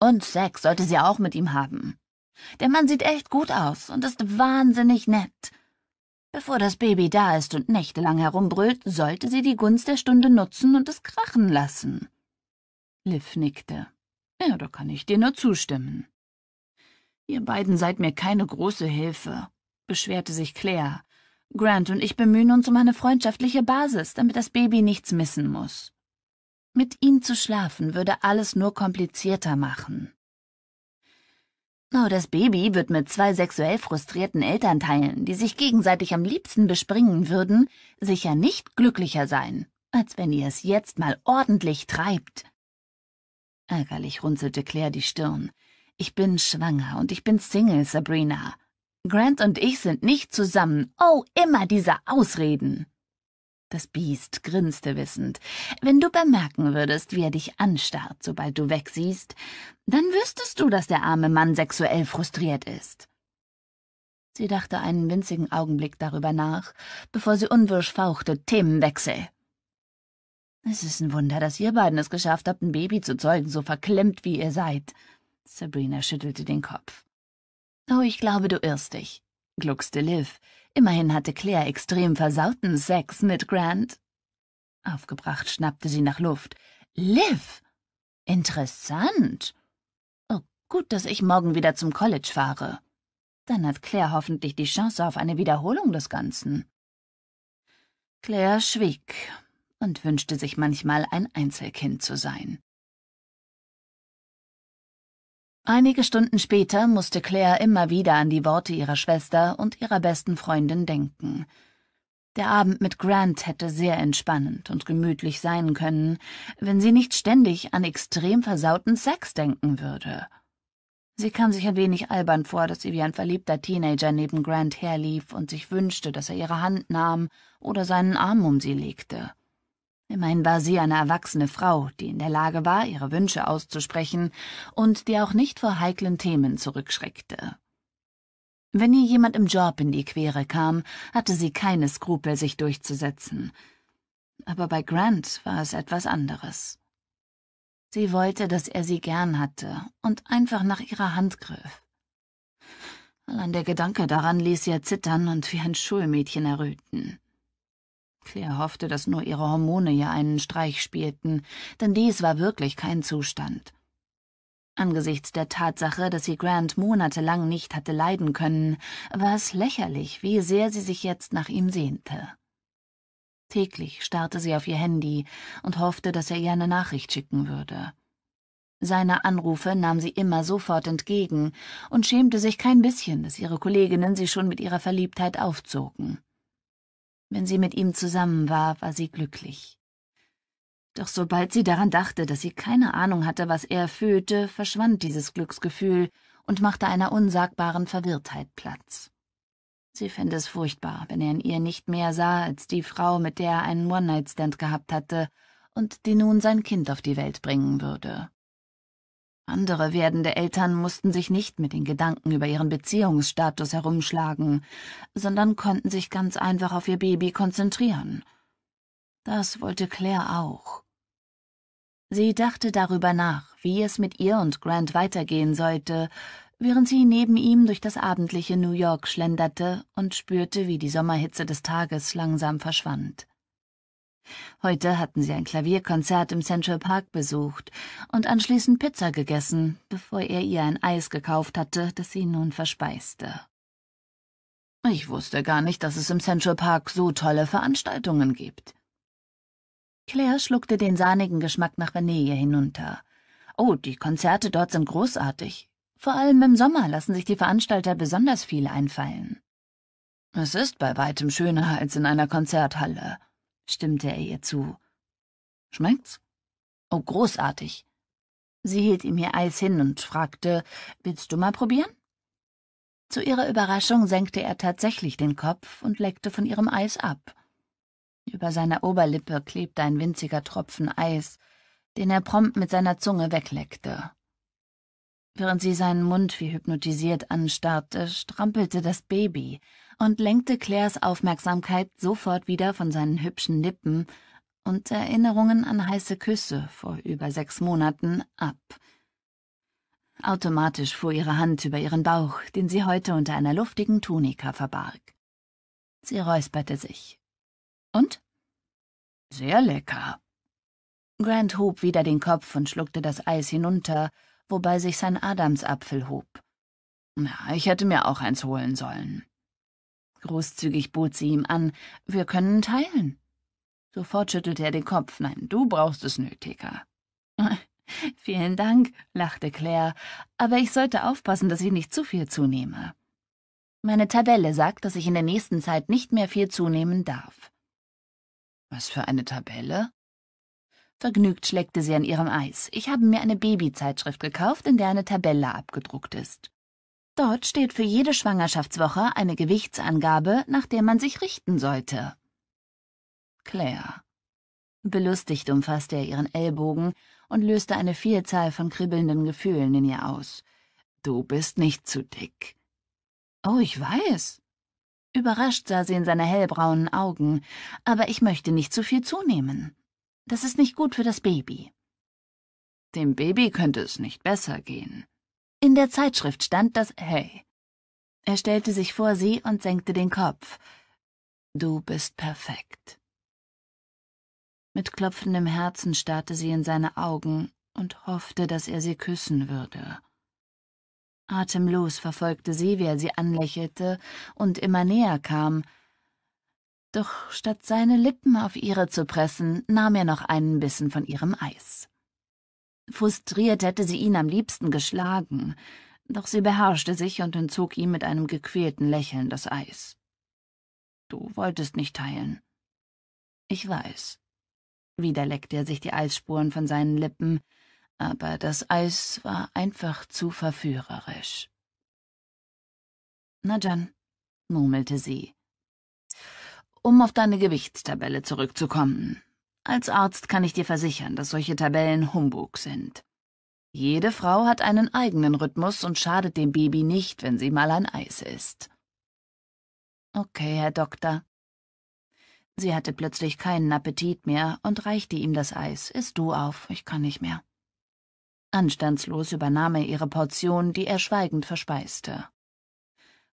Und Sex sollte sie auch mit ihm haben. Der Mann sieht echt gut aus und ist wahnsinnig nett. Bevor das Baby da ist und nächtelang herumbrüllt, sollte sie die Gunst der Stunde nutzen und es krachen lassen. Liv nickte. Ja, da kann ich dir nur zustimmen. Ihr beiden seid mir keine große Hilfe, beschwerte sich Claire. Grant und ich bemühen uns um eine freundschaftliche Basis, damit das Baby nichts missen muss. Mit ihm zu schlafen würde alles nur komplizierter machen. Nur oh, das Baby wird mit zwei sexuell frustrierten Elternteilen, die sich gegenseitig am liebsten bespringen würden, sicher nicht glücklicher sein, als wenn ihr es jetzt mal ordentlich treibt. Ärgerlich runzelte Claire die Stirn. Ich bin schwanger und ich bin Single, Sabrina. Grant und ich sind nicht zusammen. Oh, immer diese Ausreden. Das Biest grinste wissend. Wenn du bemerken würdest, wie er dich anstarrt, sobald du wegsiehst, dann wüsstest du, dass der arme Mann sexuell frustriert ist. Sie dachte einen winzigen Augenblick darüber nach, bevor sie unwirsch fauchte, Themenwechsel. Es ist ein Wunder, dass ihr beiden es geschafft habt, ein Baby zu zeugen, so verklemmt wie ihr seid. Sabrina schüttelte den Kopf. Oh, ich glaube, du irrst dich, gluckste Liv, Immerhin hatte Claire extrem versauten Sex mit Grant. Aufgebracht schnappte sie nach Luft. Liv! Interessant! Oh, gut, dass ich morgen wieder zum College fahre. Dann hat Claire hoffentlich die Chance auf eine Wiederholung des Ganzen. Claire schwieg und wünschte sich manchmal ein Einzelkind zu sein. Einige Stunden später musste Claire immer wieder an die Worte ihrer Schwester und ihrer besten Freundin denken. Der Abend mit Grant hätte sehr entspannend und gemütlich sein können, wenn sie nicht ständig an extrem versauten Sex denken würde. Sie kam sich ein wenig albern vor, dass sie wie ein verliebter Teenager neben Grant herlief und sich wünschte, dass er ihre Hand nahm oder seinen Arm um sie legte. Immerhin war sie eine erwachsene Frau, die in der Lage war, ihre Wünsche auszusprechen und die auch nicht vor heiklen Themen zurückschreckte. Wenn ihr jemand im Job in die Quere kam, hatte sie keine Skrupel, sich durchzusetzen. Aber bei Grant war es etwas anderes. Sie wollte, dass er sie gern hatte und einfach nach ihrer Hand griff. Allein der Gedanke daran ließ sie erzittern und wie ein Schulmädchen erröten. Claire hoffte, dass nur ihre Hormone ihr einen Streich spielten, denn dies war wirklich kein Zustand. Angesichts der Tatsache, dass sie Grant monatelang nicht hatte leiden können, war es lächerlich, wie sehr sie sich jetzt nach ihm sehnte. Täglich starrte sie auf ihr Handy und hoffte, dass er ihr eine Nachricht schicken würde. Seine Anrufe nahm sie immer sofort entgegen und schämte sich kein bisschen, dass ihre Kolleginnen sie schon mit ihrer Verliebtheit aufzogen. Wenn sie mit ihm zusammen war, war sie glücklich. Doch sobald sie daran dachte, dass sie keine Ahnung hatte, was er fühlte, verschwand dieses Glücksgefühl und machte einer unsagbaren Verwirrtheit Platz. Sie fände es furchtbar, wenn er in ihr nicht mehr sah als die Frau, mit der er einen One-Night-Stand gehabt hatte und die nun sein Kind auf die Welt bringen würde. Andere werdende Eltern mussten sich nicht mit den Gedanken über ihren Beziehungsstatus herumschlagen, sondern konnten sich ganz einfach auf ihr Baby konzentrieren. Das wollte Claire auch. Sie dachte darüber nach, wie es mit ihr und Grant weitergehen sollte, während sie neben ihm durch das abendliche New York schlenderte und spürte, wie die Sommerhitze des Tages langsam verschwand. Heute hatten sie ein Klavierkonzert im Central Park besucht und anschließend Pizza gegessen, bevor er ihr ein Eis gekauft hatte, das sie nun verspeiste. Ich wusste gar nicht, dass es im Central Park so tolle Veranstaltungen gibt. Claire schluckte den sahnigen Geschmack nach Vanille hinunter. Oh, die Konzerte dort sind großartig. Vor allem im Sommer lassen sich die Veranstalter besonders viel einfallen. Es ist bei weitem schöner als in einer Konzerthalle stimmte er ihr zu. Schmeckt's? Oh, großartig. Sie hielt ihm ihr Eis hin und fragte, willst du mal probieren? Zu ihrer Überraschung senkte er tatsächlich den Kopf und leckte von ihrem Eis ab. Über seiner Oberlippe klebte ein winziger Tropfen Eis, den er prompt mit seiner Zunge wegleckte. Während sie seinen Mund wie hypnotisiert anstarrte, strampelte das Baby, und lenkte Claires Aufmerksamkeit sofort wieder von seinen hübschen Lippen und Erinnerungen an heiße Küsse vor über sechs Monaten ab. Automatisch fuhr ihre Hand über ihren Bauch, den sie heute unter einer luftigen Tunika verbarg. Sie räusperte sich. Und? Sehr lecker. Grant hob wieder den Kopf und schluckte das Eis hinunter, wobei sich sein Adamsapfel hob. Na, ich hätte mir auch eins holen sollen. Großzügig bot sie ihm an, wir können teilen. Sofort schüttelte er den Kopf. Nein, du brauchst es nötiger. [LAUGHS] Vielen Dank, lachte Claire, aber ich sollte aufpassen, dass ich nicht zu viel zunehme. Meine Tabelle sagt, dass ich in der nächsten Zeit nicht mehr viel zunehmen darf. Was für eine Tabelle? Vergnügt schleckte sie an ihrem Eis. Ich habe mir eine Babyzeitschrift gekauft, in der eine Tabelle abgedruckt ist. Dort steht für jede Schwangerschaftswoche eine Gewichtsangabe, nach der man sich richten sollte. Claire. Belustigt umfasste er ihren Ellbogen und löste eine Vielzahl von kribbelnden Gefühlen in ihr aus. Du bist nicht zu dick. Oh, ich weiß. Überrascht sah sie in seine hellbraunen Augen, aber ich möchte nicht zu viel zunehmen. Das ist nicht gut für das Baby. Dem Baby könnte es nicht besser gehen. In der Zeitschrift stand das Hey. Er stellte sich vor sie und senkte den Kopf. Du bist perfekt. Mit klopfendem Herzen starrte sie in seine Augen und hoffte, dass er sie küssen würde. Atemlos verfolgte sie, wie er sie anlächelte und immer näher kam. Doch statt seine Lippen auf ihre zu pressen, nahm er noch einen Bissen von ihrem Eis. Frustriert hätte sie ihn am liebsten geschlagen, doch sie beherrschte sich und entzog ihm mit einem gequälten Lächeln das Eis. Du wolltest nicht teilen. Ich weiß. Wieder leckte er sich die Eisspuren von seinen Lippen, aber das Eis war einfach zu verführerisch. Na Jan«, murmelte sie. Um auf deine Gewichtstabelle zurückzukommen. Als Arzt kann ich dir versichern, dass solche Tabellen Humbug sind. Jede Frau hat einen eigenen Rhythmus und schadet dem Baby nicht, wenn sie mal ein Eis isst. Okay, Herr Doktor. Sie hatte plötzlich keinen Appetit mehr und reichte ihm das Eis. Iss du auf, ich kann nicht mehr. Anstandslos übernahm er ihre Portion, die er schweigend verspeiste.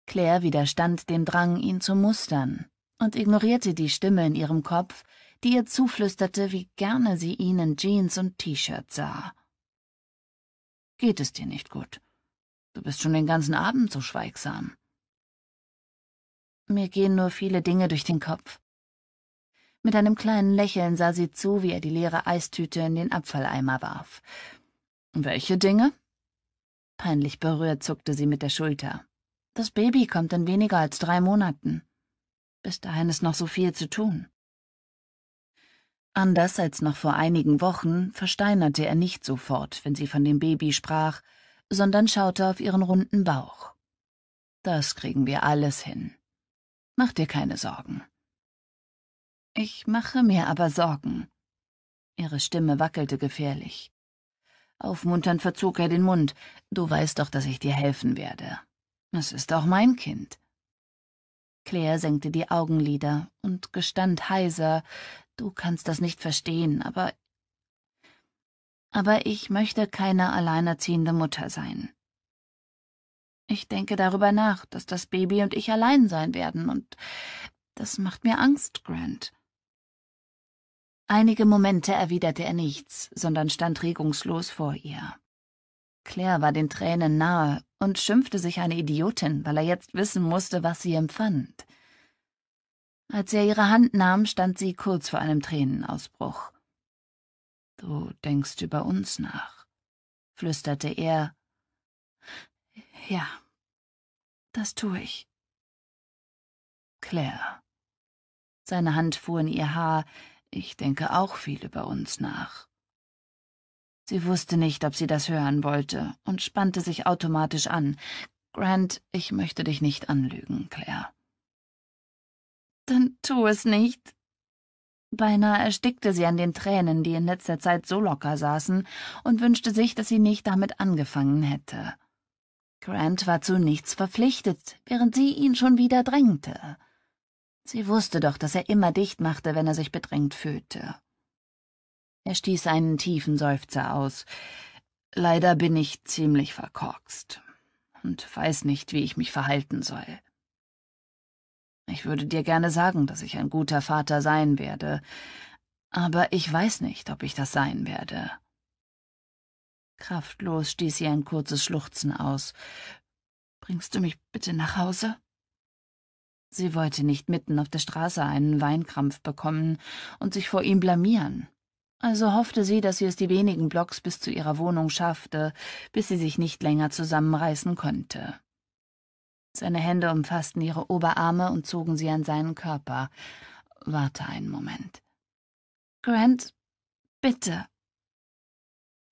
Claire widerstand dem Drang, ihn zu mustern, und ignorierte die Stimme in ihrem Kopf, die ihr zuflüsterte, wie gerne sie ihn in Jeans und T-Shirt sah. Geht es dir nicht gut? Du bist schon den ganzen Abend so schweigsam. Mir gehen nur viele Dinge durch den Kopf. Mit einem kleinen Lächeln sah sie zu, wie er die leere Eistüte in den Abfalleimer warf. Welche Dinge? Peinlich berührt zuckte sie mit der Schulter. Das Baby kommt in weniger als drei Monaten. Bis dahin ist noch so viel zu tun. Anders als noch vor einigen Wochen versteinerte er nicht sofort, wenn sie von dem Baby sprach, sondern schaute auf ihren runden Bauch. Das kriegen wir alles hin. Mach dir keine Sorgen. Ich mache mir aber Sorgen. Ihre Stimme wackelte gefährlich. Aufmunternd verzog er den Mund. Du weißt doch, dass ich dir helfen werde. Es ist auch mein Kind. Claire senkte die Augenlider und gestand heiser, Du kannst das nicht verstehen, aber... Aber ich möchte keine alleinerziehende Mutter sein. Ich denke darüber nach, dass das Baby und ich allein sein werden, und das macht mir Angst, Grant. Einige Momente erwiderte er nichts, sondern stand regungslos vor ihr. Claire war den Tränen nahe und schimpfte sich eine Idiotin, weil er jetzt wissen musste, was sie empfand. Als er ihre Hand nahm, stand sie kurz vor einem Tränenausbruch. Du denkst über uns nach, flüsterte er. Ja, das tue ich. Claire. Seine Hand fuhr in ihr Haar. Ich denke auch viel über uns nach. Sie wusste nicht, ob sie das hören wollte und spannte sich automatisch an. Grant, ich möchte dich nicht anlügen, Claire. Dann tu es nicht. Beinahe erstickte sie an den Tränen, die in letzter Zeit so locker saßen, und wünschte sich, dass sie nicht damit angefangen hätte. Grant war zu nichts verpflichtet, während sie ihn schon wieder drängte. Sie wusste doch, dass er immer dicht machte, wenn er sich bedrängt fühlte. Er stieß einen tiefen Seufzer aus. Leider bin ich ziemlich verkorkst und weiß nicht, wie ich mich verhalten soll. Ich würde dir gerne sagen, dass ich ein guter Vater sein werde, aber ich weiß nicht, ob ich das sein werde. Kraftlos stieß sie ein kurzes Schluchzen aus. Bringst du mich bitte nach Hause? Sie wollte nicht mitten auf der Straße einen Weinkrampf bekommen und sich vor ihm blamieren. Also hoffte sie, dass sie es die wenigen Blocks bis zu ihrer Wohnung schaffte, bis sie sich nicht länger zusammenreißen konnte. Seine Hände umfassten ihre Oberarme und zogen sie an seinen Körper. Warte einen Moment. Grant, bitte.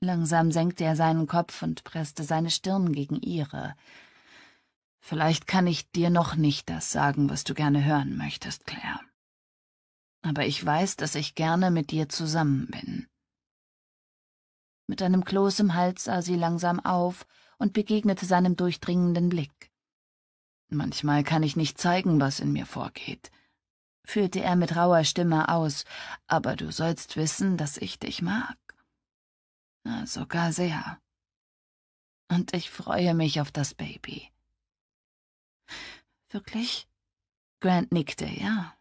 Langsam senkte er seinen Kopf und presste seine Stirn gegen ihre. Vielleicht kann ich dir noch nicht das sagen, was du gerne hören möchtest, Claire. Aber ich weiß, dass ich gerne mit dir zusammen bin. Mit einem Kloß im Hals sah sie langsam auf und begegnete seinem durchdringenden Blick. Manchmal kann ich nicht zeigen, was in mir vorgeht, führte er mit rauer Stimme aus, aber du sollst wissen, dass ich dich mag. Na, sogar sehr. Und ich freue mich auf das Baby. Wirklich? Grant nickte, ja.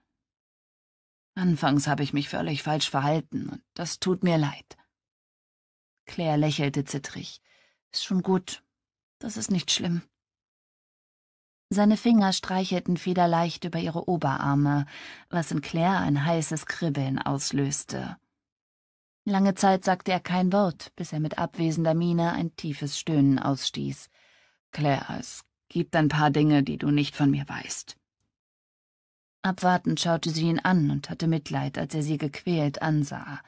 Anfangs habe ich mich völlig falsch verhalten und das tut mir leid. Claire lächelte zittrig. Ist schon gut. Das ist nicht schlimm. Seine Finger streichelten federleicht über ihre Oberarme, was in Claire ein heißes Kribbeln auslöste. Lange Zeit sagte er kein Wort, bis er mit abwesender Miene ein tiefes Stöhnen ausstieß. Claire, es gibt ein paar Dinge, die du nicht von mir weißt. Abwartend schaute sie ihn an und hatte Mitleid, als er sie gequält ansah.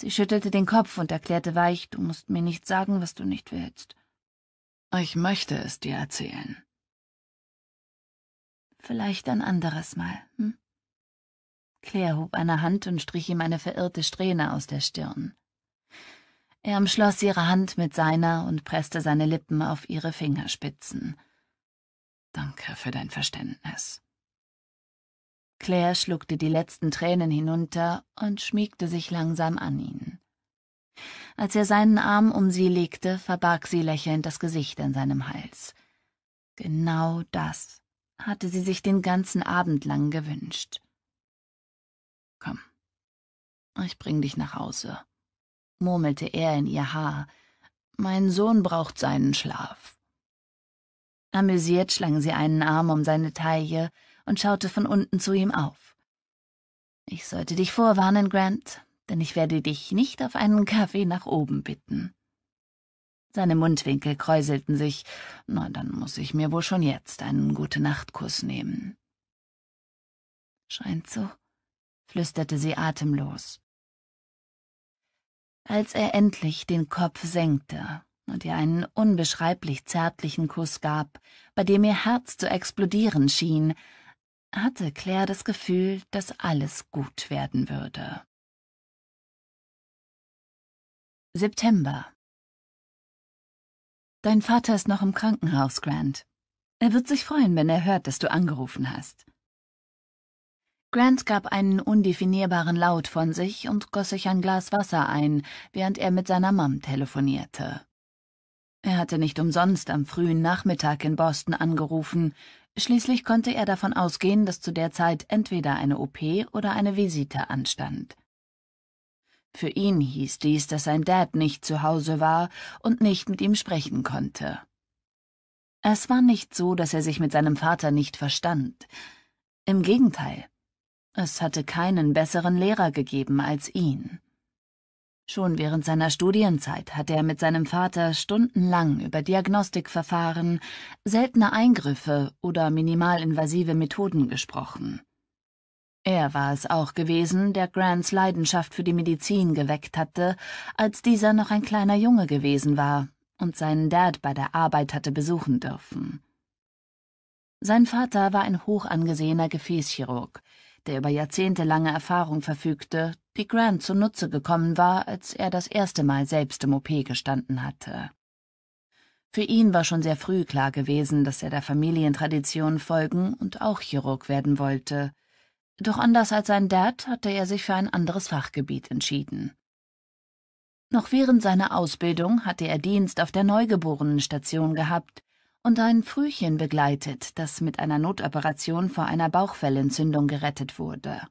Sie schüttelte den Kopf und erklärte weich, du musst mir nicht sagen, was du nicht willst. Ich möchte es dir erzählen. Vielleicht ein anderes Mal, hm? Claire hob eine Hand und strich ihm eine verirrte Strähne aus der Stirn. Er umschloss ihre Hand mit seiner und presste seine Lippen auf ihre Fingerspitzen. Danke für dein Verständnis. Claire schluckte die letzten Tränen hinunter und schmiegte sich langsam an ihn. Als er seinen Arm um sie legte, verbarg sie lächelnd das Gesicht an seinem Hals. Genau das hatte sie sich den ganzen Abend lang gewünscht. Komm, ich bring dich nach Hause, murmelte er in ihr Haar. Mein Sohn braucht seinen Schlaf. Amüsiert schlang sie einen Arm um seine Taille und schaute von unten zu ihm auf. Ich sollte dich vorwarnen, Grant, denn ich werde dich nicht auf einen Kaffee nach oben bitten. Seine Mundwinkel kräuselten sich. Na, dann muss ich mir wohl schon jetzt einen Gute-Nacht-Kuss nehmen. Scheint so, flüsterte sie atemlos. Als er endlich den Kopf senkte und ihr einen unbeschreiblich zärtlichen Kuss gab, bei dem ihr Herz zu explodieren schien, hatte Claire das Gefühl, dass alles gut werden würde. September Dein Vater ist noch im Krankenhaus, Grant. Er wird sich freuen, wenn er hört, dass du angerufen hast. Grant gab einen undefinierbaren Laut von sich und goss sich ein Glas Wasser ein, während er mit seiner Mom telefonierte. Er hatte nicht umsonst am frühen Nachmittag in Boston angerufen, schließlich konnte er davon ausgehen, dass zu der Zeit entweder eine OP oder eine Visite anstand. Für ihn hieß dies, dass sein Dad nicht zu Hause war und nicht mit ihm sprechen konnte. Es war nicht so, dass er sich mit seinem Vater nicht verstand. Im Gegenteil, es hatte keinen besseren Lehrer gegeben als ihn. Schon während seiner Studienzeit hatte er mit seinem Vater stundenlang über Diagnostikverfahren, seltene Eingriffe oder minimalinvasive Methoden gesprochen. Er war es auch gewesen, der Grants Leidenschaft für die Medizin geweckt hatte, als dieser noch ein kleiner Junge gewesen war und seinen Dad bei der Arbeit hatte besuchen dürfen. Sein Vater war ein hochangesehener Gefäßchirurg, der über jahrzehntelange Erfahrung verfügte, die Grant zunutze gekommen war, als er das erste Mal selbst im OP gestanden hatte. Für ihn war schon sehr früh klar gewesen, dass er der Familientradition folgen und auch Chirurg werden wollte. Doch anders als sein Dad hatte er sich für ein anderes Fachgebiet entschieden. Noch während seiner Ausbildung hatte er Dienst auf der Neugeborenenstation gehabt und ein Frühchen begleitet, das mit einer Notoperation vor einer Bauchfellentzündung gerettet wurde.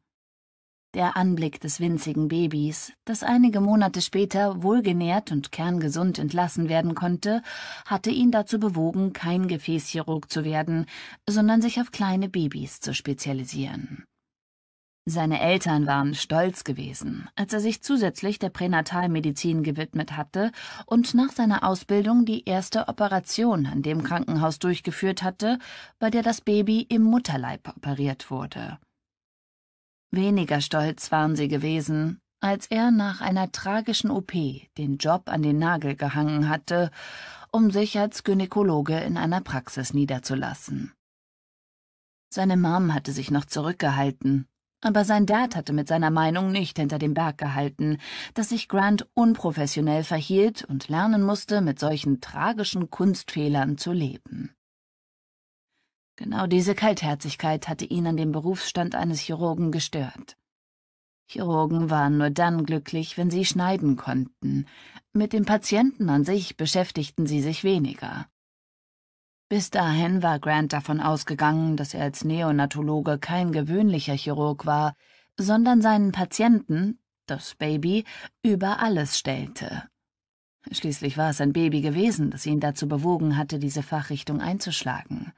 Der Anblick des winzigen Babys, das einige Monate später wohlgenährt und kerngesund entlassen werden konnte, hatte ihn dazu bewogen, kein Gefäßchirurg zu werden, sondern sich auf kleine Babys zu spezialisieren. Seine Eltern waren stolz gewesen, als er sich zusätzlich der Pränatalmedizin gewidmet hatte und nach seiner Ausbildung die erste Operation an dem Krankenhaus durchgeführt hatte, bei der das Baby im Mutterleib operiert wurde. Weniger stolz waren sie gewesen, als er nach einer tragischen OP den Job an den Nagel gehangen hatte, um sich als Gynäkologe in einer Praxis niederzulassen. Seine Mom hatte sich noch zurückgehalten, aber sein Dad hatte mit seiner Meinung nicht hinter dem Berg gehalten, dass sich Grant unprofessionell verhielt und lernen musste, mit solchen tragischen Kunstfehlern zu leben. Genau diese Kaltherzigkeit hatte ihn an dem Berufsstand eines Chirurgen gestört. Chirurgen waren nur dann glücklich, wenn sie schneiden konnten. Mit dem Patienten an sich beschäftigten sie sich weniger. Bis dahin war Grant davon ausgegangen, dass er als Neonatologe kein gewöhnlicher Chirurg war, sondern seinen Patienten, das Baby, über alles stellte. Schließlich war es ein Baby gewesen, das ihn dazu bewogen hatte, diese Fachrichtung einzuschlagen.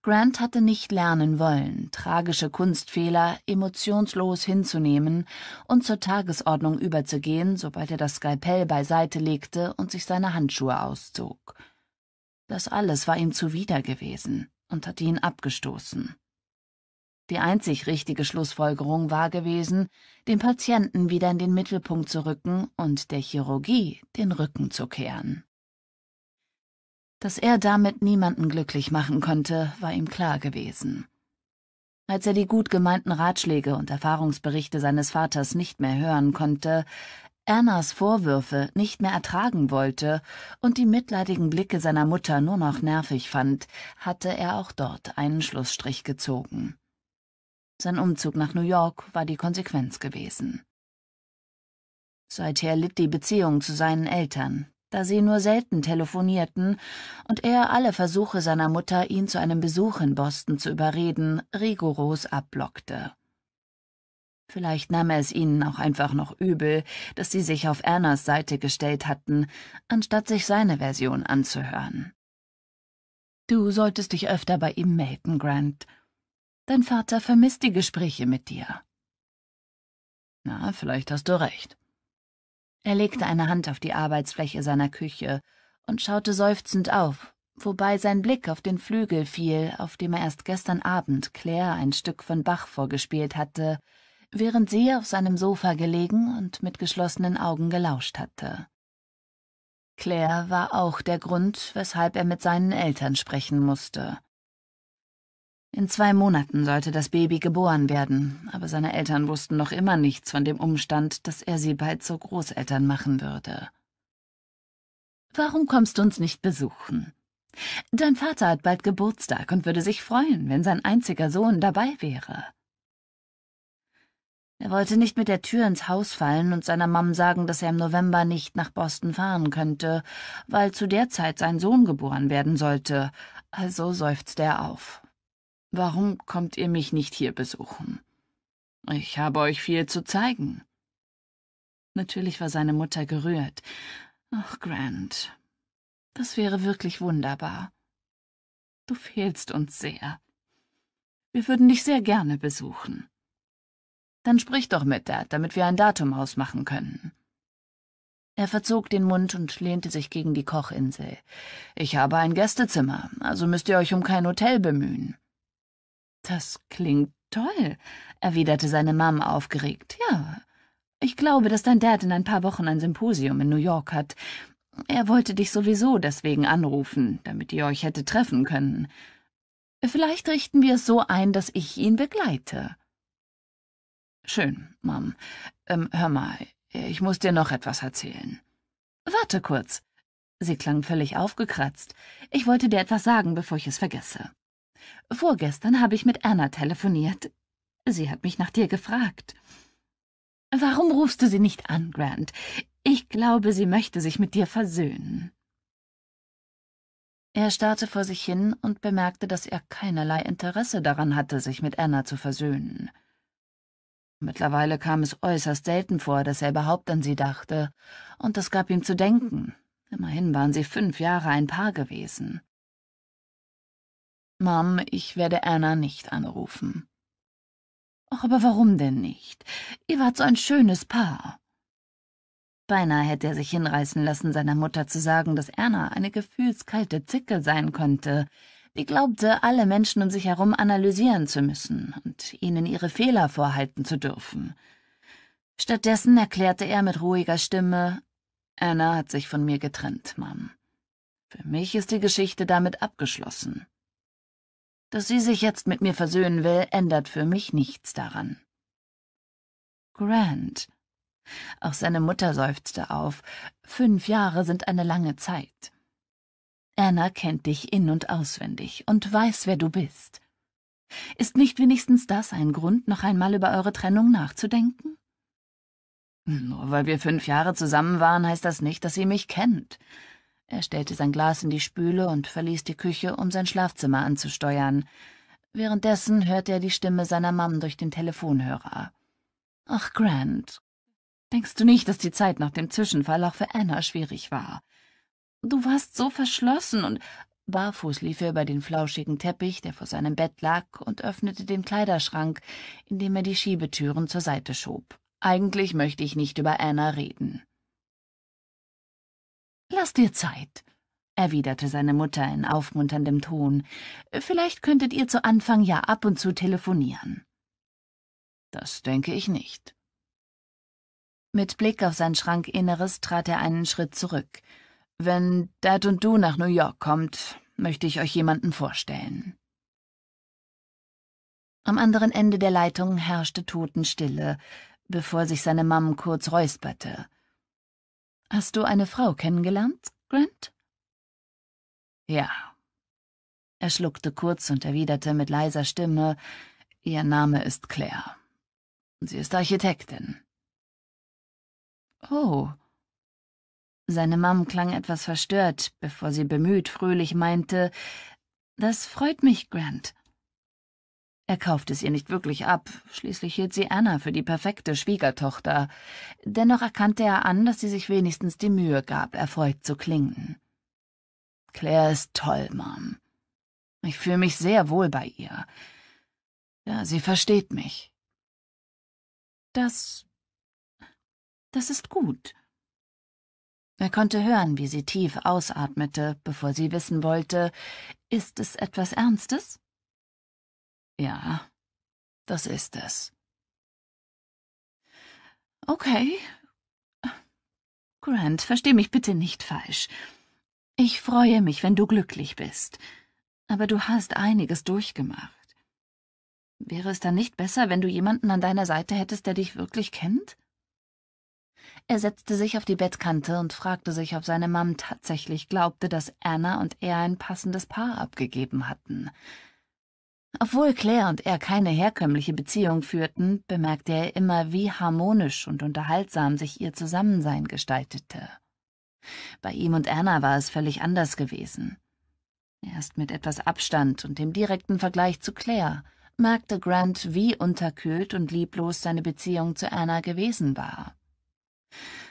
Grant hatte nicht lernen wollen, tragische Kunstfehler emotionslos hinzunehmen und zur Tagesordnung überzugehen, sobald er das Skalpell beiseite legte und sich seine Handschuhe auszog. Das alles war ihm zuwider gewesen und hatte ihn abgestoßen. Die einzig richtige Schlussfolgerung war gewesen, den Patienten wieder in den Mittelpunkt zu rücken und der Chirurgie den Rücken zu kehren. Dass er damit niemanden glücklich machen konnte, war ihm klar gewesen. Als er die gut gemeinten Ratschläge und Erfahrungsberichte seines Vaters nicht mehr hören konnte, Ernas Vorwürfe nicht mehr ertragen wollte und die mitleidigen Blicke seiner Mutter nur noch nervig fand, hatte er auch dort einen Schlussstrich gezogen. Sein Umzug nach New York war die Konsequenz gewesen. Seither litt die Beziehung zu seinen Eltern, da sie nur selten telefonierten und er alle Versuche seiner Mutter, ihn zu einem Besuch in Boston zu überreden, rigoros abblockte. Vielleicht nahm er es ihnen auch einfach noch übel, dass sie sich auf Annas Seite gestellt hatten, anstatt sich seine Version anzuhören. Du solltest dich öfter bei ihm melden, Grant. Dein Vater vermisst die Gespräche mit dir. Na, vielleicht hast du recht. Er legte eine Hand auf die Arbeitsfläche seiner Küche und schaute seufzend auf, wobei sein Blick auf den Flügel fiel, auf dem er erst gestern Abend Claire ein Stück von Bach vorgespielt hatte, während sie auf seinem Sofa gelegen und mit geschlossenen Augen gelauscht hatte. Claire war auch der Grund, weshalb er mit seinen Eltern sprechen musste. In zwei Monaten sollte das Baby geboren werden, aber seine Eltern wussten noch immer nichts von dem Umstand, dass er sie bald zu Großeltern machen würde. Warum kommst du uns nicht besuchen? Dein Vater hat bald Geburtstag und würde sich freuen, wenn sein einziger Sohn dabei wäre. Er wollte nicht mit der Tür ins Haus fallen und seiner Mam sagen, dass er im November nicht nach Boston fahren könnte, weil zu der Zeit sein Sohn geboren werden sollte, also seufzte er auf. Warum kommt ihr mich nicht hier besuchen? Ich habe euch viel zu zeigen. Natürlich war seine Mutter gerührt. Ach, Grant, das wäre wirklich wunderbar. Du fehlst uns sehr. Wir würden dich sehr gerne besuchen. Dann sprich doch mit Dad, damit wir ein Datum ausmachen können. Er verzog den Mund und lehnte sich gegen die Kochinsel. Ich habe ein Gästezimmer, also müsst ihr euch um kein Hotel bemühen. Das klingt toll, erwiderte seine Mom aufgeregt. Ja, ich glaube, dass dein Dad in ein paar Wochen ein Symposium in New York hat. Er wollte dich sowieso deswegen anrufen, damit ihr euch hätte treffen können. Vielleicht richten wir es so ein, dass ich ihn begleite. Schön, Mom. Ähm, hör mal, ich muss dir noch etwas erzählen. Warte kurz. Sie klang völlig aufgekratzt. Ich wollte dir etwas sagen, bevor ich es vergesse. Vorgestern habe ich mit Anna telefoniert. Sie hat mich nach dir gefragt. Warum rufst du sie nicht an, Grant? Ich glaube, sie möchte sich mit dir versöhnen. Er starrte vor sich hin und bemerkte, dass er keinerlei Interesse daran hatte, sich mit Anna zu versöhnen. Mittlerweile kam es äußerst selten vor, dass er überhaupt an sie dachte, und das gab ihm zu denken. Immerhin waren sie fünf Jahre ein Paar gewesen. Mom, ich werde Anna nicht anrufen. Ach, aber warum denn nicht? Ihr wart so ein schönes Paar. Beinahe hätte er sich hinreißen lassen, seiner Mutter zu sagen, dass Erna eine gefühlskalte Zicke sein könnte, Sie glaubte, alle Menschen um sich herum analysieren zu müssen und ihnen ihre Fehler vorhalten zu dürfen. Stattdessen erklärte er mit ruhiger Stimme, Anna hat sich von mir getrennt, Mom. Für mich ist die Geschichte damit abgeschlossen. Dass sie sich jetzt mit mir versöhnen will, ändert für mich nichts daran. Grant. Auch seine Mutter seufzte auf. Fünf Jahre sind eine lange Zeit. Anna kennt dich in und auswendig und weiß, wer du bist. Ist nicht wenigstens das ein Grund, noch einmal über eure Trennung nachzudenken? Nur weil wir fünf Jahre zusammen waren, heißt das nicht, dass sie mich kennt. Er stellte sein Glas in die Spüle und verließ die Küche, um sein Schlafzimmer anzusteuern. Währenddessen hörte er die Stimme seiner Mam durch den Telefonhörer. Ach, Grant, denkst du nicht, dass die Zeit nach dem Zwischenfall auch für Anna schwierig war? Du warst so verschlossen und. Barfuß lief er über den flauschigen Teppich, der vor seinem Bett lag, und öffnete den Kleiderschrank, indem er die Schiebetüren zur Seite schob. Eigentlich möchte ich nicht über Anna reden. Lass dir Zeit, erwiderte seine Mutter in aufmunterndem Ton. Vielleicht könntet ihr zu Anfang ja ab und zu telefonieren. Das denke ich nicht. Mit Blick auf sein Schrankinneres trat er einen Schritt zurück. Wenn Dad und du nach New York kommt, möchte ich euch jemanden vorstellen. Am anderen Ende der Leitung herrschte Totenstille, bevor sich seine Mam kurz räusperte. Hast du eine Frau kennengelernt, Grant? Ja. Er schluckte kurz und erwiderte mit leiser Stimme, ihr Name ist Claire. Sie ist Architektin. Oh, seine Mam klang etwas verstört, bevor sie bemüht fröhlich meinte, »Das freut mich, Grant.« Er kaufte es ihr nicht wirklich ab, schließlich hielt sie Anna für die perfekte Schwiegertochter. Dennoch erkannte er an, dass sie sich wenigstens die Mühe gab, erfreut zu klingen. »Claire ist toll, Mom. Ich fühle mich sehr wohl bei ihr. Ja, sie versteht mich.« »Das... das ist gut.« er konnte hören, wie sie tief ausatmete, bevor sie wissen wollte, ist es etwas Ernstes? Ja, das ist es. Okay. Grant, versteh mich bitte nicht falsch. Ich freue mich, wenn du glücklich bist. Aber du hast einiges durchgemacht. Wäre es dann nicht besser, wenn du jemanden an deiner Seite hättest, der dich wirklich kennt? Er setzte sich auf die Bettkante und fragte sich, ob seine Mam tatsächlich glaubte, dass Anna und er ein passendes Paar abgegeben hatten. Obwohl Claire und er keine herkömmliche Beziehung führten, bemerkte er immer, wie harmonisch und unterhaltsam sich ihr Zusammensein gestaltete. Bei ihm und Anna war es völlig anders gewesen. Erst mit etwas Abstand und dem direkten Vergleich zu Claire merkte Grant, wie unterkühlt und lieblos seine Beziehung zu Anna gewesen war.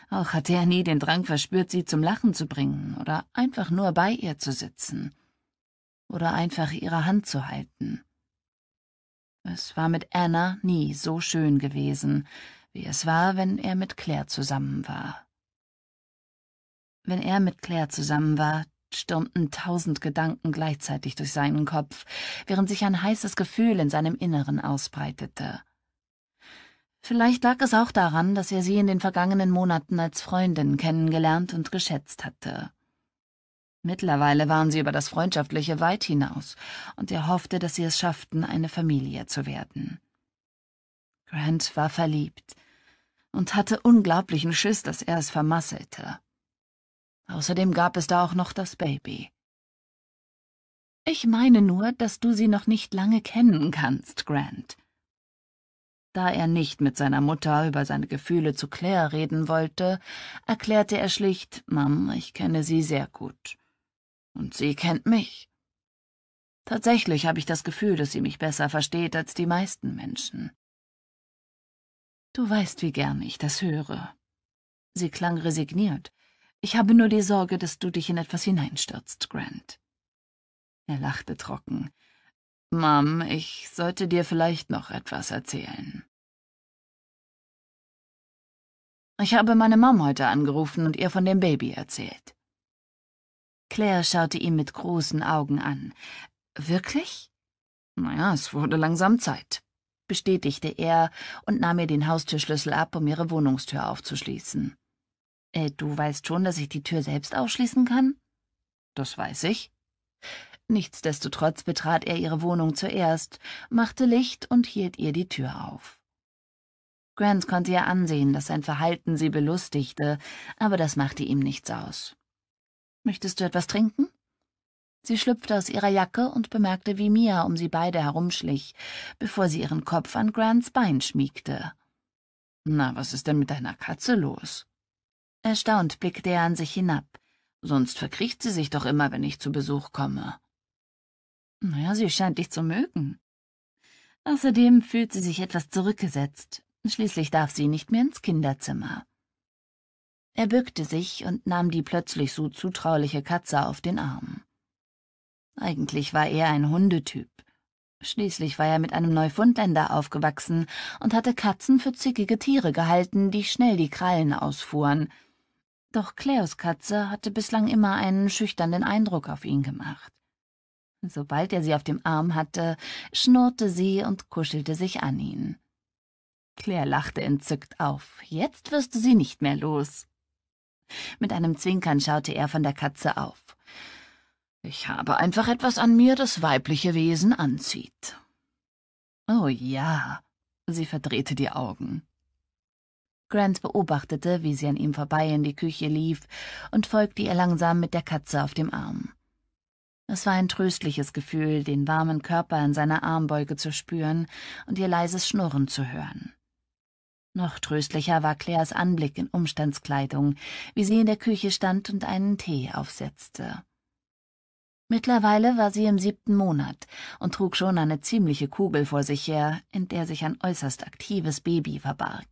Auch hatte er nie den Drang verspürt, sie zum Lachen zu bringen oder einfach nur bei ihr zu sitzen oder einfach ihre Hand zu halten. Es war mit Anna nie so schön gewesen, wie es war, wenn er mit Claire zusammen war. Wenn er mit Claire zusammen war, stürmten tausend Gedanken gleichzeitig durch seinen Kopf, während sich ein heißes Gefühl in seinem Inneren ausbreitete. Vielleicht lag es auch daran, dass er sie in den vergangenen Monaten als Freundin kennengelernt und geschätzt hatte. Mittlerweile waren sie über das Freundschaftliche weit hinaus, und er hoffte, dass sie es schafften, eine Familie zu werden. Grant war verliebt und hatte unglaublichen Schiss, dass er es vermasselte. Außerdem gab es da auch noch das Baby. Ich meine nur, dass du sie noch nicht lange kennen kannst, Grant. Da er nicht mit seiner Mutter über seine Gefühle zu Claire reden wollte, erklärte er schlicht, Mom, ich kenne Sie sehr gut. Und sie kennt mich. Tatsächlich habe ich das Gefühl, dass sie mich besser versteht als die meisten Menschen. Du weißt, wie gern ich das höre. Sie klang resigniert. Ich habe nur die Sorge, dass du dich in etwas hineinstürzt, Grant. Er lachte trocken. Mom, ich sollte dir vielleicht noch etwas erzählen. Ich habe meine Mom heute angerufen und ihr von dem Baby erzählt. Claire schaute ihn mit großen Augen an. Wirklich? Naja, es wurde langsam Zeit, bestätigte er und nahm ihr den Haustürschlüssel ab, um ihre Wohnungstür aufzuschließen. Äh, du weißt schon, dass ich die Tür selbst aufschließen kann? Das weiß ich nichtsdestotrotz betrat er ihre wohnung zuerst machte licht und hielt ihr die tür auf grant konnte ihr ansehen daß sein verhalten sie belustigte aber das machte ihm nichts aus möchtest du etwas trinken sie schlüpfte aus ihrer jacke und bemerkte wie mia um sie beide herumschlich bevor sie ihren kopf an grants bein schmiegte na was ist denn mit deiner katze los erstaunt blickte er an sich hinab sonst verkriecht sie sich doch immer wenn ich zu besuch komme naja, sie scheint dich zu mögen. Außerdem fühlt sie sich etwas zurückgesetzt. Schließlich darf sie nicht mehr ins Kinderzimmer. Er bückte sich und nahm die plötzlich so zutrauliche Katze auf den Arm. Eigentlich war er ein Hundetyp. Schließlich war er mit einem Neufundländer aufgewachsen und hatte Katzen für zickige Tiere gehalten, die schnell die Krallen ausfuhren. Doch Claires Katze hatte bislang immer einen schüchternden Eindruck auf ihn gemacht. Sobald er sie auf dem Arm hatte, schnurrte sie und kuschelte sich an ihn. Claire lachte entzückt auf. Jetzt wirst du sie nicht mehr los. Mit einem Zwinkern schaute er von der Katze auf. Ich habe einfach etwas an mir, das weibliche Wesen anzieht. Oh ja, sie verdrehte die Augen. Grant beobachtete, wie sie an ihm vorbei in die Küche lief und folgte ihr langsam mit der Katze auf dem Arm. Es war ein tröstliches Gefühl, den warmen Körper in seiner Armbeuge zu spüren und ihr leises Schnurren zu hören. Noch tröstlicher war Claires Anblick in Umstandskleidung, wie sie in der Küche stand und einen Tee aufsetzte. Mittlerweile war sie im siebten Monat und trug schon eine ziemliche Kugel vor sich her, in der sich ein äußerst aktives Baby verbarg.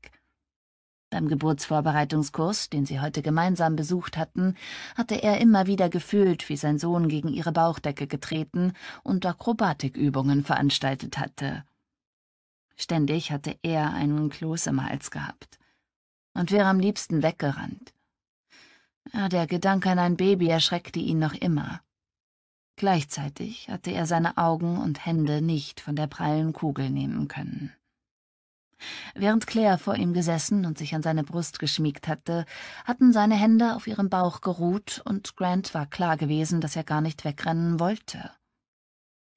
Beim Geburtsvorbereitungskurs, den sie heute gemeinsam besucht hatten, hatte er immer wieder gefühlt, wie sein Sohn gegen ihre Bauchdecke getreten und Akrobatikübungen veranstaltet hatte. Ständig hatte er einen Kloß im Hals gehabt und wäre am liebsten weggerannt. Ja, ah, der Gedanke an ein Baby erschreckte ihn noch immer. Gleichzeitig hatte er seine Augen und Hände nicht von der prallen Kugel nehmen können. Während Claire vor ihm gesessen und sich an seine Brust geschmiegt hatte, hatten seine Hände auf ihrem Bauch geruht, und Grant war klar gewesen, dass er gar nicht wegrennen wollte.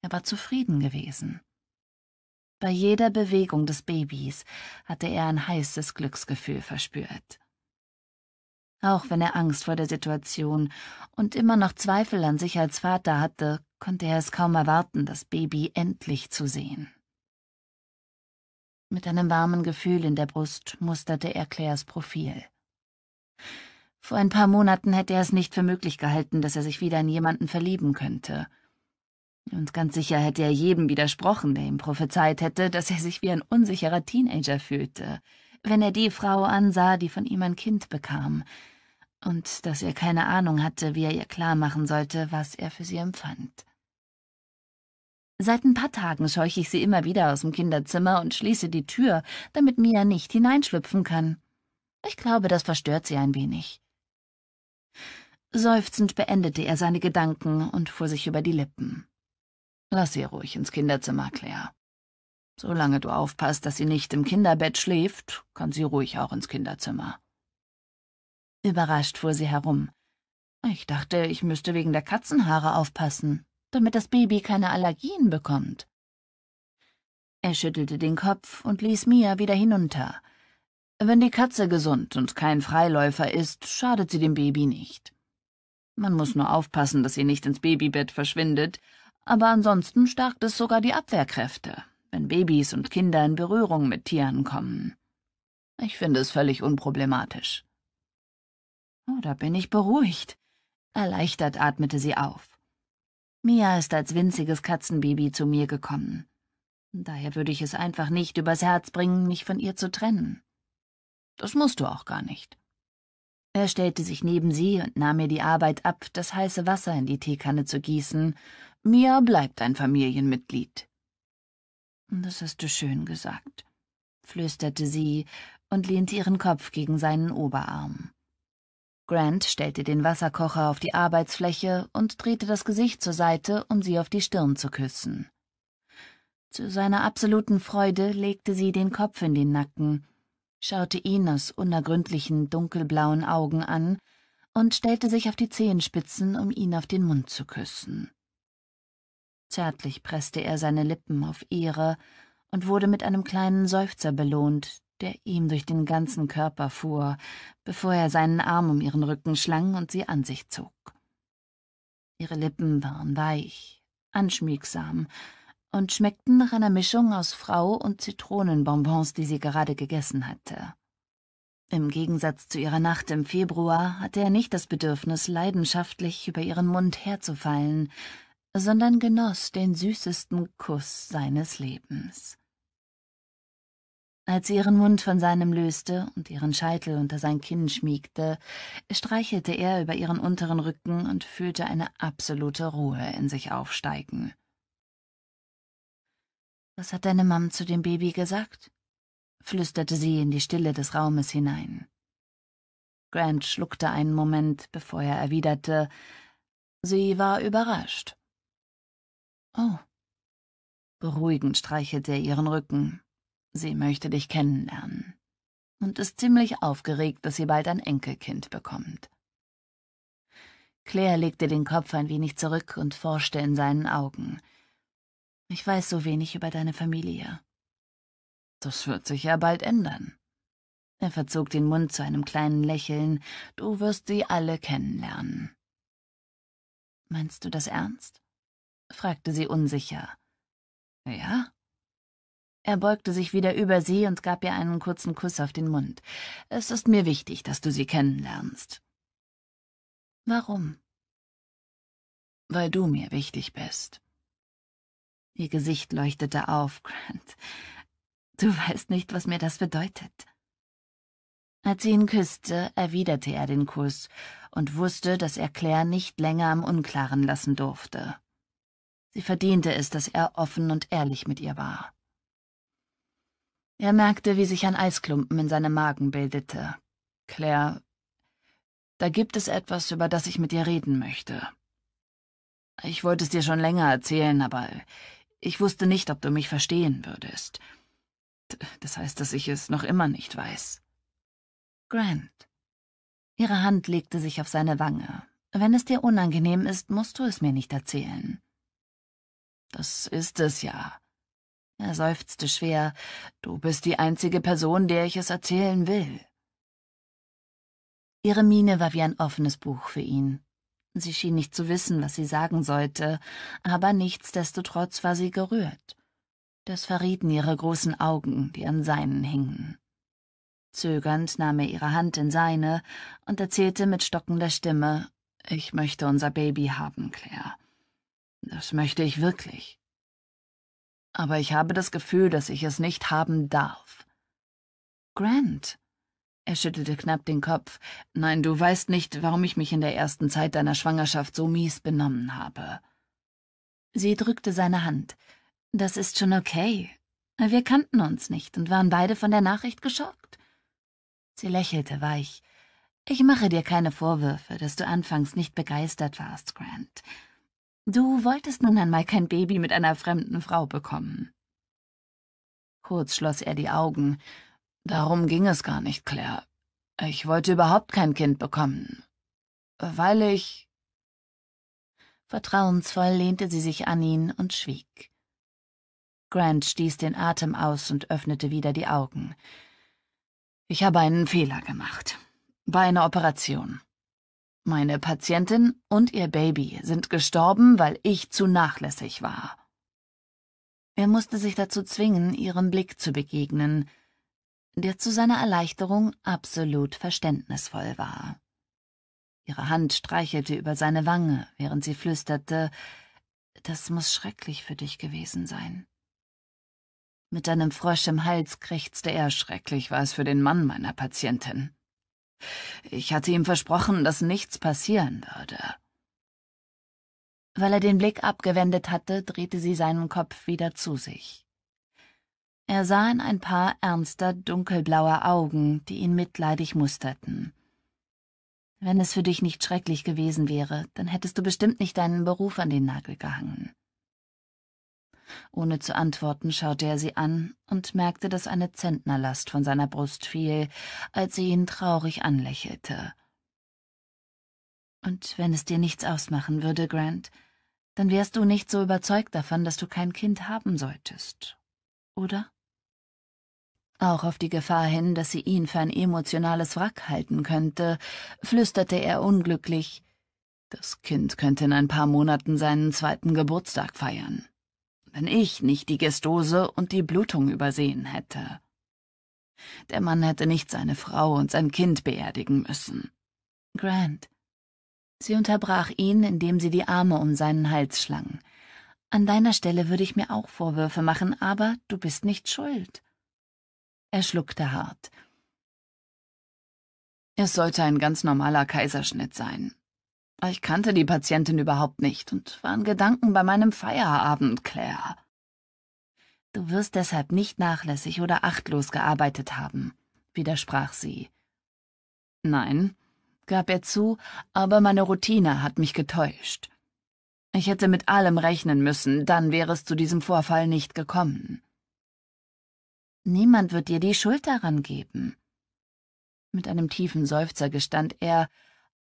Er war zufrieden gewesen. Bei jeder Bewegung des Babys hatte er ein heißes Glücksgefühl verspürt. Auch wenn er Angst vor der Situation und immer noch Zweifel an sich als Vater hatte, konnte er es kaum erwarten, das Baby endlich zu sehen. Mit einem warmen Gefühl in der Brust musterte er Claires Profil. Vor ein paar Monaten hätte er es nicht für möglich gehalten, dass er sich wieder in jemanden verlieben könnte. Und ganz sicher hätte er jedem widersprochen, der ihm prophezeit hätte, dass er sich wie ein unsicherer Teenager fühlte, wenn er die Frau ansah, die von ihm ein Kind bekam, und dass er keine Ahnung hatte, wie er ihr klarmachen sollte, was er für sie empfand. Seit ein paar Tagen scheuche ich sie immer wieder aus dem Kinderzimmer und schließe die Tür, damit Mia nicht hineinschlüpfen kann. Ich glaube, das verstört sie ein wenig. Seufzend beendete er seine Gedanken und fuhr sich über die Lippen. Lass sie ruhig ins Kinderzimmer, Claire. Solange du aufpasst, dass sie nicht im Kinderbett schläft, kann sie ruhig auch ins Kinderzimmer. Überrascht fuhr sie herum. Ich dachte, ich müsste wegen der Katzenhaare aufpassen damit das Baby keine Allergien bekommt. Er schüttelte den Kopf und ließ Mia wieder hinunter. Wenn die Katze gesund und kein Freiläufer ist, schadet sie dem Baby nicht. Man muss nur aufpassen, dass sie nicht ins Babybett verschwindet, aber ansonsten stärkt es sogar die Abwehrkräfte, wenn Babys und Kinder in Berührung mit Tieren kommen. Ich finde es völlig unproblematisch. Oh, da bin ich beruhigt. Erleichtert atmete sie auf. Mia ist als winziges Katzenbaby zu mir gekommen. Daher würde ich es einfach nicht übers Herz bringen, mich von ihr zu trennen. Das musst du auch gar nicht. Er stellte sich neben sie und nahm mir die Arbeit ab, das heiße Wasser in die Teekanne zu gießen. Mia bleibt ein Familienmitglied. Das hast du schön gesagt, flüsterte sie und lehnte ihren Kopf gegen seinen Oberarm. Grant stellte den Wasserkocher auf die Arbeitsfläche und drehte das Gesicht zur Seite, um sie auf die Stirn zu küssen. Zu seiner absoluten Freude legte sie den Kopf in den Nacken, schaute ihn aus unergründlichen, dunkelblauen Augen an und stellte sich auf die Zehenspitzen, um ihn auf den Mund zu küssen. Zärtlich presste er seine Lippen auf ihre und wurde mit einem kleinen Seufzer belohnt, der ihm durch den ganzen Körper fuhr, bevor er seinen Arm um ihren Rücken schlang und sie an sich zog. Ihre Lippen waren weich, anschmiegsam und schmeckten nach einer Mischung aus Frau und Zitronenbonbons, die sie gerade gegessen hatte. Im Gegensatz zu ihrer Nacht im Februar hatte er nicht das Bedürfnis, leidenschaftlich über ihren Mund herzufallen, sondern genoss den süßesten Kuss seines Lebens. Als sie ihren Mund von seinem löste und ihren Scheitel unter sein Kinn schmiegte, streichelte er über ihren unteren Rücken und fühlte eine absolute Ruhe in sich aufsteigen. Was hat deine Mom zu dem Baby gesagt? flüsterte sie in die Stille des Raumes hinein. Grant schluckte einen Moment, bevor er erwiderte, sie war überrascht. Oh. Beruhigend streichelte er ihren Rücken. Sie möchte dich kennenlernen und ist ziemlich aufgeregt, dass sie bald ein Enkelkind bekommt. Claire legte den Kopf ein wenig zurück und forschte in seinen Augen. Ich weiß so wenig über deine Familie. Das wird sich ja bald ändern. Er verzog den Mund zu einem kleinen Lächeln. Du wirst sie alle kennenlernen. Meinst du das ernst? fragte sie unsicher. Ja, er beugte sich wieder über sie und gab ihr einen kurzen Kuss auf den Mund. Es ist mir wichtig, dass du sie kennenlernst. Warum? Weil du mir wichtig bist. Ihr Gesicht leuchtete auf, [LAUGHS] Grant. Du weißt nicht, was mir das bedeutet. Als sie ihn küsste, erwiderte er den Kuss und wusste, dass er Claire nicht länger am Unklaren lassen durfte. Sie verdiente es, dass er offen und ehrlich mit ihr war. Er merkte, wie sich ein Eisklumpen in seinem Magen bildete. Claire, da gibt es etwas, über das ich mit dir reden möchte. Ich wollte es dir schon länger erzählen, aber ich wusste nicht, ob du mich verstehen würdest. Das heißt, dass ich es noch immer nicht weiß. Grant. Ihre Hand legte sich auf seine Wange. Wenn es dir unangenehm ist, musst du es mir nicht erzählen. Das ist es ja. Er seufzte schwer. Du bist die einzige Person, der ich es erzählen will. Ihre Miene war wie ein offenes Buch für ihn. Sie schien nicht zu wissen, was sie sagen sollte, aber nichtsdestotrotz war sie gerührt. Das verrieten ihre großen Augen, die an seinen hingen. Zögernd nahm er ihre Hand in seine und erzählte mit stockender Stimme, »Ich möchte unser Baby haben, Claire. Das möchte ich wirklich.« aber ich habe das Gefühl, dass ich es nicht haben darf. Grant. Er schüttelte knapp den Kopf. Nein, du weißt nicht, warum ich mich in der ersten Zeit deiner Schwangerschaft so mies benommen habe. Sie drückte seine Hand. Das ist schon okay. Wir kannten uns nicht und waren beide von der Nachricht geschockt. Sie lächelte weich. Ich mache dir keine Vorwürfe, dass du anfangs nicht begeistert warst, Grant. Du wolltest nun einmal kein Baby mit einer fremden Frau bekommen. Kurz schloss er die Augen. Darum ging es gar nicht, Claire. Ich wollte überhaupt kein Kind bekommen. Weil ich. Vertrauensvoll lehnte sie sich an ihn und schwieg. Grant stieß den Atem aus und öffnete wieder die Augen. Ich habe einen Fehler gemacht. Bei einer Operation. Meine Patientin und ihr Baby sind gestorben, weil ich zu nachlässig war. Er musste sich dazu zwingen, ihrem Blick zu begegnen, der zu seiner Erleichterung absolut verständnisvoll war. Ihre Hand streichelte über seine Wange, während sie flüsterte, das muss schrecklich für dich gewesen sein. Mit einem Frosch im Hals krächzte er, schrecklich war es für den Mann meiner Patientin. Ich hatte ihm versprochen, dass nichts passieren würde. Weil er den Blick abgewendet hatte, drehte sie seinen Kopf wieder zu sich. Er sah in ein paar ernster, dunkelblauer Augen, die ihn mitleidig musterten. Wenn es für dich nicht schrecklich gewesen wäre, dann hättest du bestimmt nicht deinen Beruf an den Nagel gehangen. Ohne zu antworten schaute er sie an und merkte, dass eine Zentnerlast von seiner Brust fiel, als sie ihn traurig anlächelte. Und wenn es dir nichts ausmachen würde, Grant, dann wärst du nicht so überzeugt davon, dass du kein Kind haben solltest, oder? Auch auf die Gefahr hin, dass sie ihn für ein emotionales Wrack halten könnte, flüsterte er unglücklich, das Kind könnte in ein paar Monaten seinen zweiten Geburtstag feiern wenn ich nicht die Gestose und die Blutung übersehen hätte. Der Mann hätte nicht seine Frau und sein Kind beerdigen müssen. Grant. Sie unterbrach ihn, indem sie die Arme um seinen Hals schlang. An deiner Stelle würde ich mir auch Vorwürfe machen, aber du bist nicht schuld. Er schluckte hart. Es sollte ein ganz normaler Kaiserschnitt sein. Ich kannte die Patientin überhaupt nicht und war in Gedanken bei meinem Feierabend, Claire. Du wirst deshalb nicht nachlässig oder achtlos gearbeitet haben, widersprach sie. Nein, gab er zu, aber meine Routine hat mich getäuscht. Ich hätte mit allem rechnen müssen, dann wäre es zu diesem Vorfall nicht gekommen. Niemand wird dir die Schuld daran geben. Mit einem tiefen Seufzer gestand er,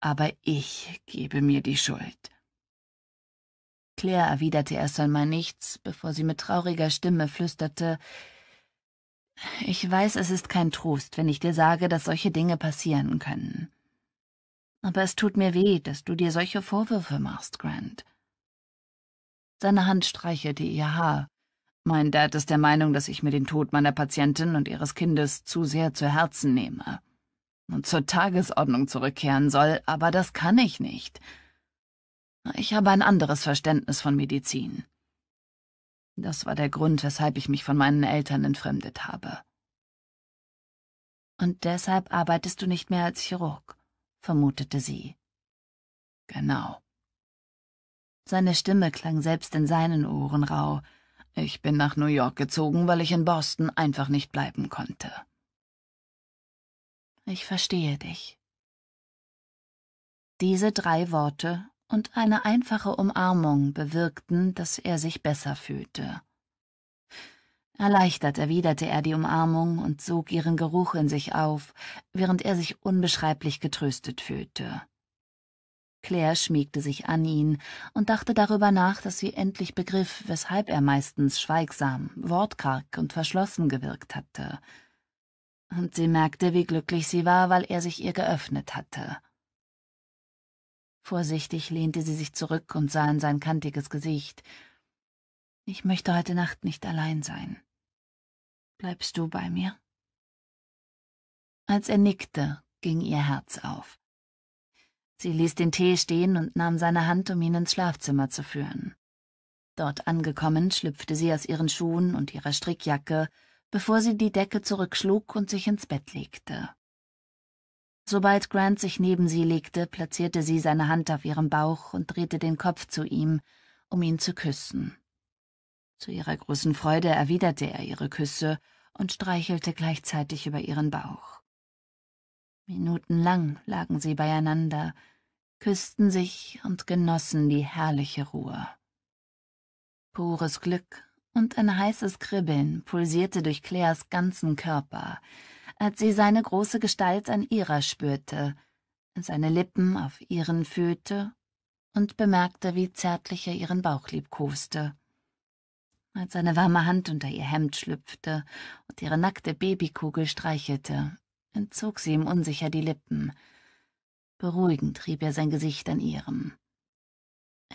aber ich gebe mir die Schuld. Claire erwiderte erst einmal nichts, bevor sie mit trauriger Stimme flüsterte Ich weiß, es ist kein Trost, wenn ich dir sage, dass solche Dinge passieren können. Aber es tut mir weh, dass du dir solche Vorwürfe machst, Grant. Seine Hand streichelte ihr Haar. Mein Dad ist der Meinung, dass ich mir den Tod meiner Patientin und ihres Kindes zu sehr zu Herzen nehme und zur Tagesordnung zurückkehren soll, aber das kann ich nicht. Ich habe ein anderes Verständnis von Medizin. Das war der Grund, weshalb ich mich von meinen Eltern entfremdet habe. Und deshalb arbeitest du nicht mehr als Chirurg, vermutete sie. Genau. Seine Stimme klang selbst in seinen Ohren rau. Ich bin nach New York gezogen, weil ich in Boston einfach nicht bleiben konnte ich verstehe dich. Diese drei Worte und eine einfache Umarmung bewirkten, dass er sich besser fühlte. Erleichtert erwiderte er die Umarmung und sog ihren Geruch in sich auf, während er sich unbeschreiblich getröstet fühlte. Claire schmiegte sich an ihn und dachte darüber nach, dass sie endlich begriff, weshalb er meistens schweigsam, wortkarg und verschlossen gewirkt hatte und sie merkte, wie glücklich sie war, weil er sich ihr geöffnet hatte. Vorsichtig lehnte sie sich zurück und sah in sein kantiges Gesicht. Ich möchte heute Nacht nicht allein sein. Bleibst du bei mir? Als er nickte, ging ihr Herz auf. Sie ließ den Tee stehen und nahm seine Hand, um ihn ins Schlafzimmer zu führen. Dort angekommen, schlüpfte sie aus ihren Schuhen und ihrer Strickjacke bevor sie die Decke zurückschlug und sich ins Bett legte. Sobald Grant sich neben sie legte, platzierte sie seine Hand auf ihrem Bauch und drehte den Kopf zu ihm, um ihn zu küssen. Zu ihrer großen Freude erwiderte er ihre Küsse und streichelte gleichzeitig über ihren Bauch. Minutenlang lagen sie beieinander, küssten sich und genossen die herrliche Ruhe. Pures Glück und ein heißes Kribbeln pulsierte durch Claires ganzen Körper, als sie seine große Gestalt an ihrer spürte, seine Lippen auf ihren fühlte und bemerkte, wie zärtlich er ihren Bauch liebkoste. Als seine warme Hand unter ihr Hemd schlüpfte und ihre nackte Babykugel streichelte, entzog sie ihm unsicher die Lippen. Beruhigend rieb er sein Gesicht an ihrem.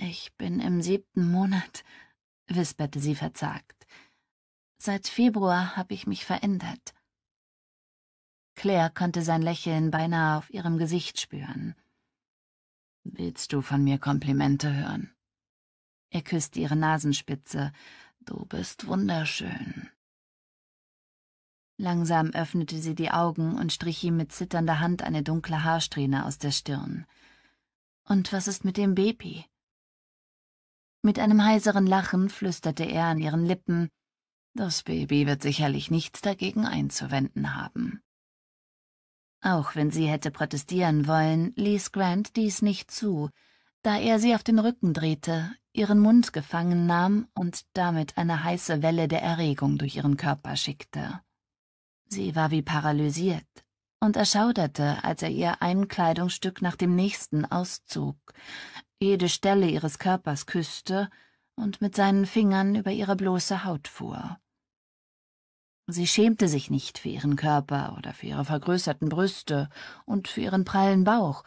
Ich bin im siebten Monat, wisperte sie verzagt. Seit Februar habe ich mich verändert. Claire konnte sein Lächeln beinahe auf ihrem Gesicht spüren. Willst du von mir Komplimente hören? Er küsste ihre Nasenspitze. Du bist wunderschön. Langsam öffnete sie die Augen und strich ihm mit zitternder Hand eine dunkle Haarsträhne aus der Stirn. Und was ist mit dem Baby? Mit einem heiseren Lachen flüsterte er an ihren Lippen, das Baby wird sicherlich nichts dagegen einzuwenden haben. Auch wenn sie hätte protestieren wollen, ließ Grant dies nicht zu, da er sie auf den Rücken drehte, ihren Mund gefangen nahm und damit eine heiße Welle der Erregung durch ihren Körper schickte. Sie war wie paralysiert und erschauderte, als er ihr ein Kleidungsstück nach dem nächsten auszog, jede Stelle ihres Körpers küsste und mit seinen Fingern über ihre bloße Haut fuhr. Sie schämte sich nicht für ihren Körper oder für ihre vergrößerten Brüste und für ihren prallen Bauch,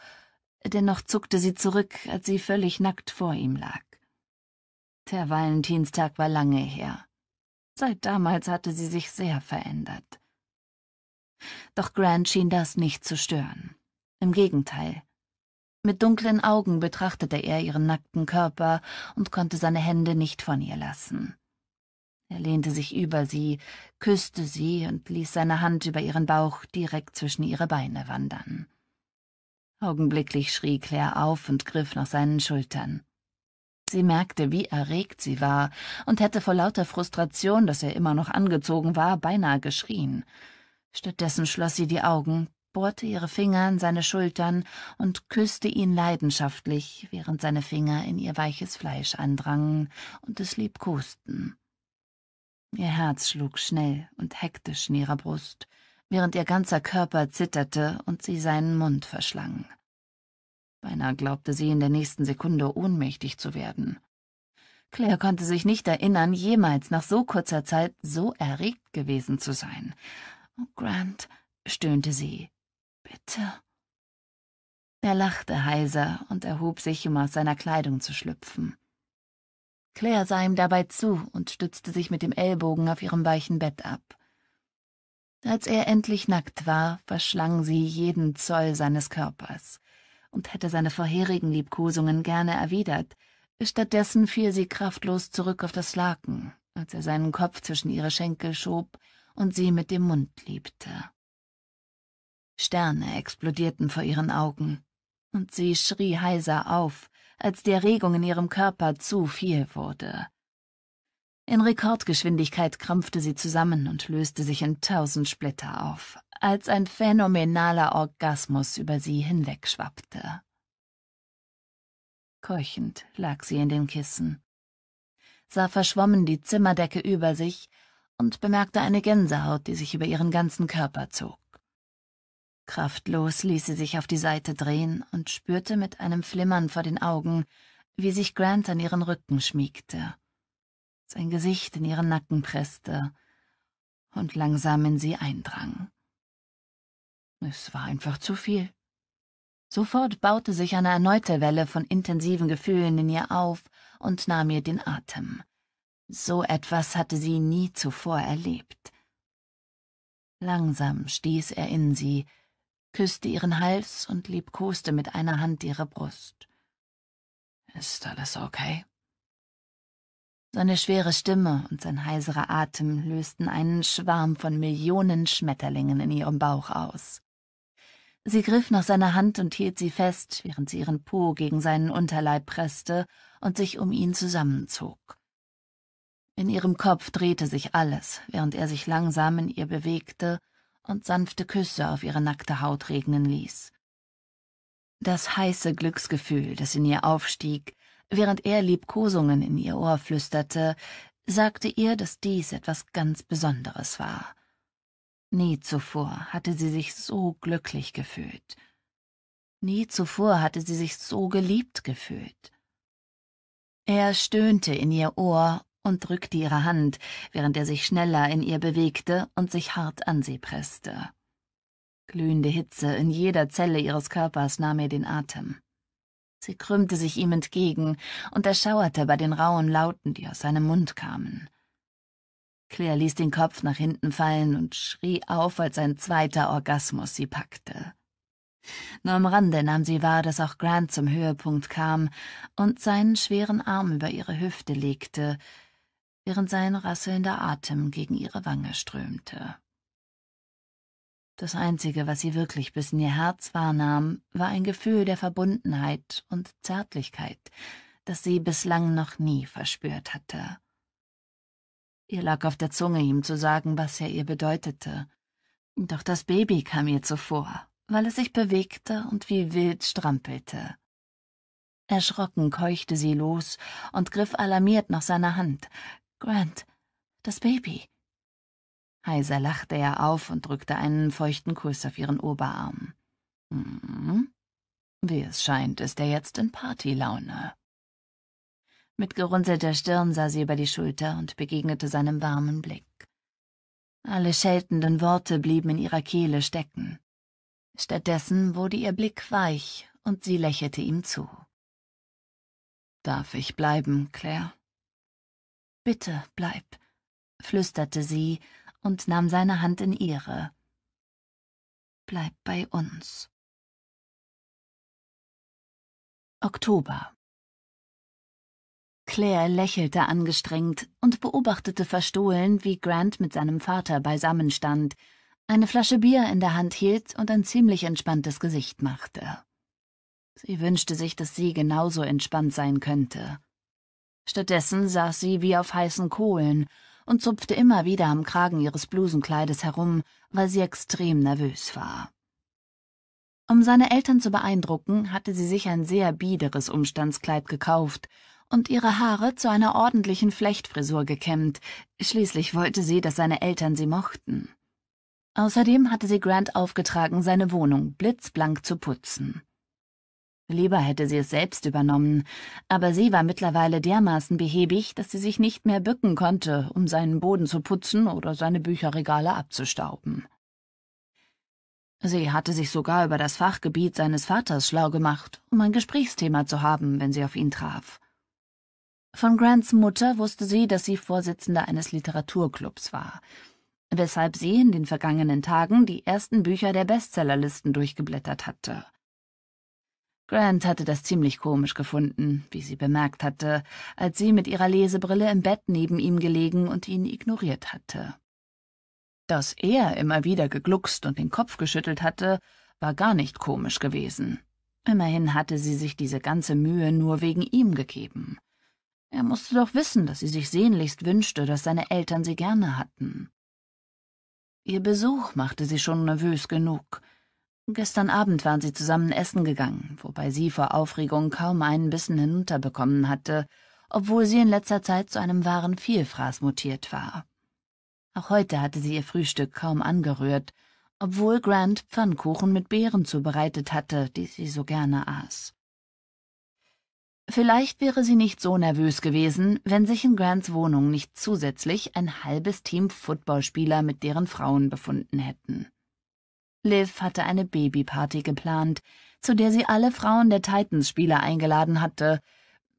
dennoch zuckte sie zurück, als sie völlig nackt vor ihm lag. Der Valentinstag war lange her. Seit damals hatte sie sich sehr verändert. Doch Grant schien das nicht zu stören. Im Gegenteil, mit dunklen Augen betrachtete er ihren nackten Körper und konnte seine Hände nicht von ihr lassen. Er lehnte sich über sie, küsste sie und ließ seine Hand über ihren Bauch direkt zwischen ihre Beine wandern. Augenblicklich schrie Claire auf und griff nach seinen Schultern. Sie merkte, wie erregt sie war, und hätte vor lauter Frustration, dass er immer noch angezogen war, beinahe geschrien. Stattdessen schloss sie die Augen, bohrte ihre Finger an seine Schultern und küßte ihn leidenschaftlich, während seine Finger in ihr weiches Fleisch andrangen und es liebkosten. Ihr Herz schlug schnell und hektisch in ihrer Brust, während ihr ganzer Körper zitterte und sie seinen Mund verschlang. Beinahe glaubte sie in der nächsten Sekunde ohnmächtig zu werden. Claire konnte sich nicht erinnern, jemals nach so kurzer Zeit so erregt gewesen zu sein. Oh, Grant, stöhnte sie, Bitte. Er lachte heiser und erhob sich, um aus seiner Kleidung zu schlüpfen. Claire sah ihm dabei zu und stützte sich mit dem Ellbogen auf ihrem weichen Bett ab. Als er endlich nackt war, verschlang sie jeden Zoll seines Körpers und hätte seine vorherigen Liebkosungen gerne erwidert, stattdessen fiel sie kraftlos zurück auf das Laken, als er seinen Kopf zwischen ihre Schenkel schob und sie mit dem Mund liebte. Sterne explodierten vor ihren Augen, und sie schrie heiser auf, als die Erregung in ihrem Körper zu viel wurde. In Rekordgeschwindigkeit krampfte sie zusammen und löste sich in tausend Splitter auf, als ein phänomenaler Orgasmus über sie hinwegschwappte. Keuchend lag sie in den Kissen, sah verschwommen die Zimmerdecke über sich und bemerkte eine Gänsehaut, die sich über ihren ganzen Körper zog. Kraftlos ließ sie sich auf die Seite drehen und spürte mit einem Flimmern vor den Augen, wie sich Grant an ihren Rücken schmiegte, sein Gesicht in ihren Nacken presste und langsam in sie eindrang. Es war einfach zu viel. Sofort baute sich eine erneute Welle von intensiven Gefühlen in ihr auf und nahm ihr den Atem. So etwas hatte sie nie zuvor erlebt. Langsam stieß er in sie, küßte ihren Hals und liebkoste mit einer Hand ihre Brust. Ist alles okay? Seine schwere Stimme und sein heiserer Atem lösten einen Schwarm von Millionen Schmetterlingen in ihrem Bauch aus. Sie griff nach seiner Hand und hielt sie fest, während sie ihren Po gegen seinen Unterleib presste und sich um ihn zusammenzog. In ihrem Kopf drehte sich alles, während er sich langsam in ihr bewegte und sanfte Küsse auf ihre nackte Haut regnen ließ. Das heiße Glücksgefühl, das in ihr aufstieg, während er Liebkosungen in ihr Ohr flüsterte, sagte ihr, dass dies etwas ganz Besonderes war. Nie zuvor hatte sie sich so glücklich gefühlt. Nie zuvor hatte sie sich so geliebt gefühlt. Er stöhnte in ihr Ohr und drückte ihre Hand, während er sich schneller in ihr bewegte und sich hart an sie presste. Glühende Hitze in jeder Zelle ihres Körpers nahm ihr den Atem. Sie krümmte sich ihm entgegen und erschauerte bei den rauen Lauten, die aus seinem Mund kamen. Claire ließ den Kopf nach hinten fallen und schrie auf, als ein zweiter Orgasmus sie packte. Nur am Rande nahm sie wahr, dass auch Grant zum Höhepunkt kam und seinen schweren Arm über ihre Hüfte legte, während sein rasselnder Atem gegen ihre Wange strömte. Das Einzige, was sie wirklich bis in ihr Herz wahrnahm, war ein Gefühl der Verbundenheit und Zärtlichkeit, das sie bislang noch nie verspürt hatte. Ihr lag auf der Zunge, ihm zu sagen, was er ihr bedeutete. Doch das Baby kam ihr zuvor, weil es sich bewegte und wie wild strampelte. Erschrocken keuchte sie los und griff alarmiert nach seiner Hand, Grant, das Baby. Heiser lachte er auf und drückte einen feuchten Kuss auf ihren Oberarm. Hm. Wie es scheint, ist er jetzt in Partylaune. Mit gerunzelter Stirn sah sie über die Schulter und begegnete seinem warmen Blick. Alle scheltenden Worte blieben in ihrer Kehle stecken. Stattdessen wurde ihr Blick weich und sie lächelte ihm zu. Darf ich bleiben, Claire? Bitte bleib, flüsterte sie und nahm seine Hand in ihre. Bleib bei uns. Oktober. Claire lächelte angestrengt und beobachtete verstohlen, wie Grant mit seinem Vater beisammen stand, eine Flasche Bier in der Hand hielt und ein ziemlich entspanntes Gesicht machte. Sie wünschte sich, dass sie genauso entspannt sein könnte. Stattdessen saß sie wie auf heißen Kohlen und zupfte immer wieder am Kragen ihres Blusenkleides herum, weil sie extrem nervös war. Um seine Eltern zu beeindrucken, hatte sie sich ein sehr biederes Umstandskleid gekauft und ihre Haare zu einer ordentlichen Flechtfrisur gekämmt. Schließlich wollte sie, dass seine Eltern sie mochten. Außerdem hatte sie Grant aufgetragen, seine Wohnung blitzblank zu putzen. Lieber hätte sie es selbst übernommen, aber sie war mittlerweile dermaßen behäbig, dass sie sich nicht mehr bücken konnte, um seinen Boden zu putzen oder seine Bücherregale abzustauben. Sie hatte sich sogar über das Fachgebiet seines Vaters schlau gemacht, um ein Gesprächsthema zu haben, wenn sie auf ihn traf. Von Grants Mutter wusste sie, dass sie Vorsitzende eines Literaturclubs war, weshalb sie in den vergangenen Tagen die ersten Bücher der Bestsellerlisten durchgeblättert hatte. Grant hatte das ziemlich komisch gefunden, wie sie bemerkt hatte, als sie mit ihrer Lesebrille im Bett neben ihm gelegen und ihn ignoriert hatte. Dass er immer wieder gegluckst und den Kopf geschüttelt hatte, war gar nicht komisch gewesen. Immerhin hatte sie sich diese ganze Mühe nur wegen ihm gegeben. Er musste doch wissen, dass sie sich sehnlichst wünschte, dass seine Eltern sie gerne hatten. Ihr Besuch machte sie schon nervös genug, Gestern Abend waren sie zusammen essen gegangen, wobei sie vor Aufregung kaum einen Bissen hinunterbekommen hatte, obwohl sie in letzter Zeit zu einem wahren Vielfraß mutiert war. Auch heute hatte sie ihr Frühstück kaum angerührt, obwohl Grant Pfannkuchen mit Beeren zubereitet hatte, die sie so gerne aß. Vielleicht wäre sie nicht so nervös gewesen, wenn sich in Grants Wohnung nicht zusätzlich ein halbes Team Footballspieler mit deren Frauen befunden hätten. Liv hatte eine Babyparty geplant, zu der sie alle Frauen der Titans-Spieler eingeladen hatte.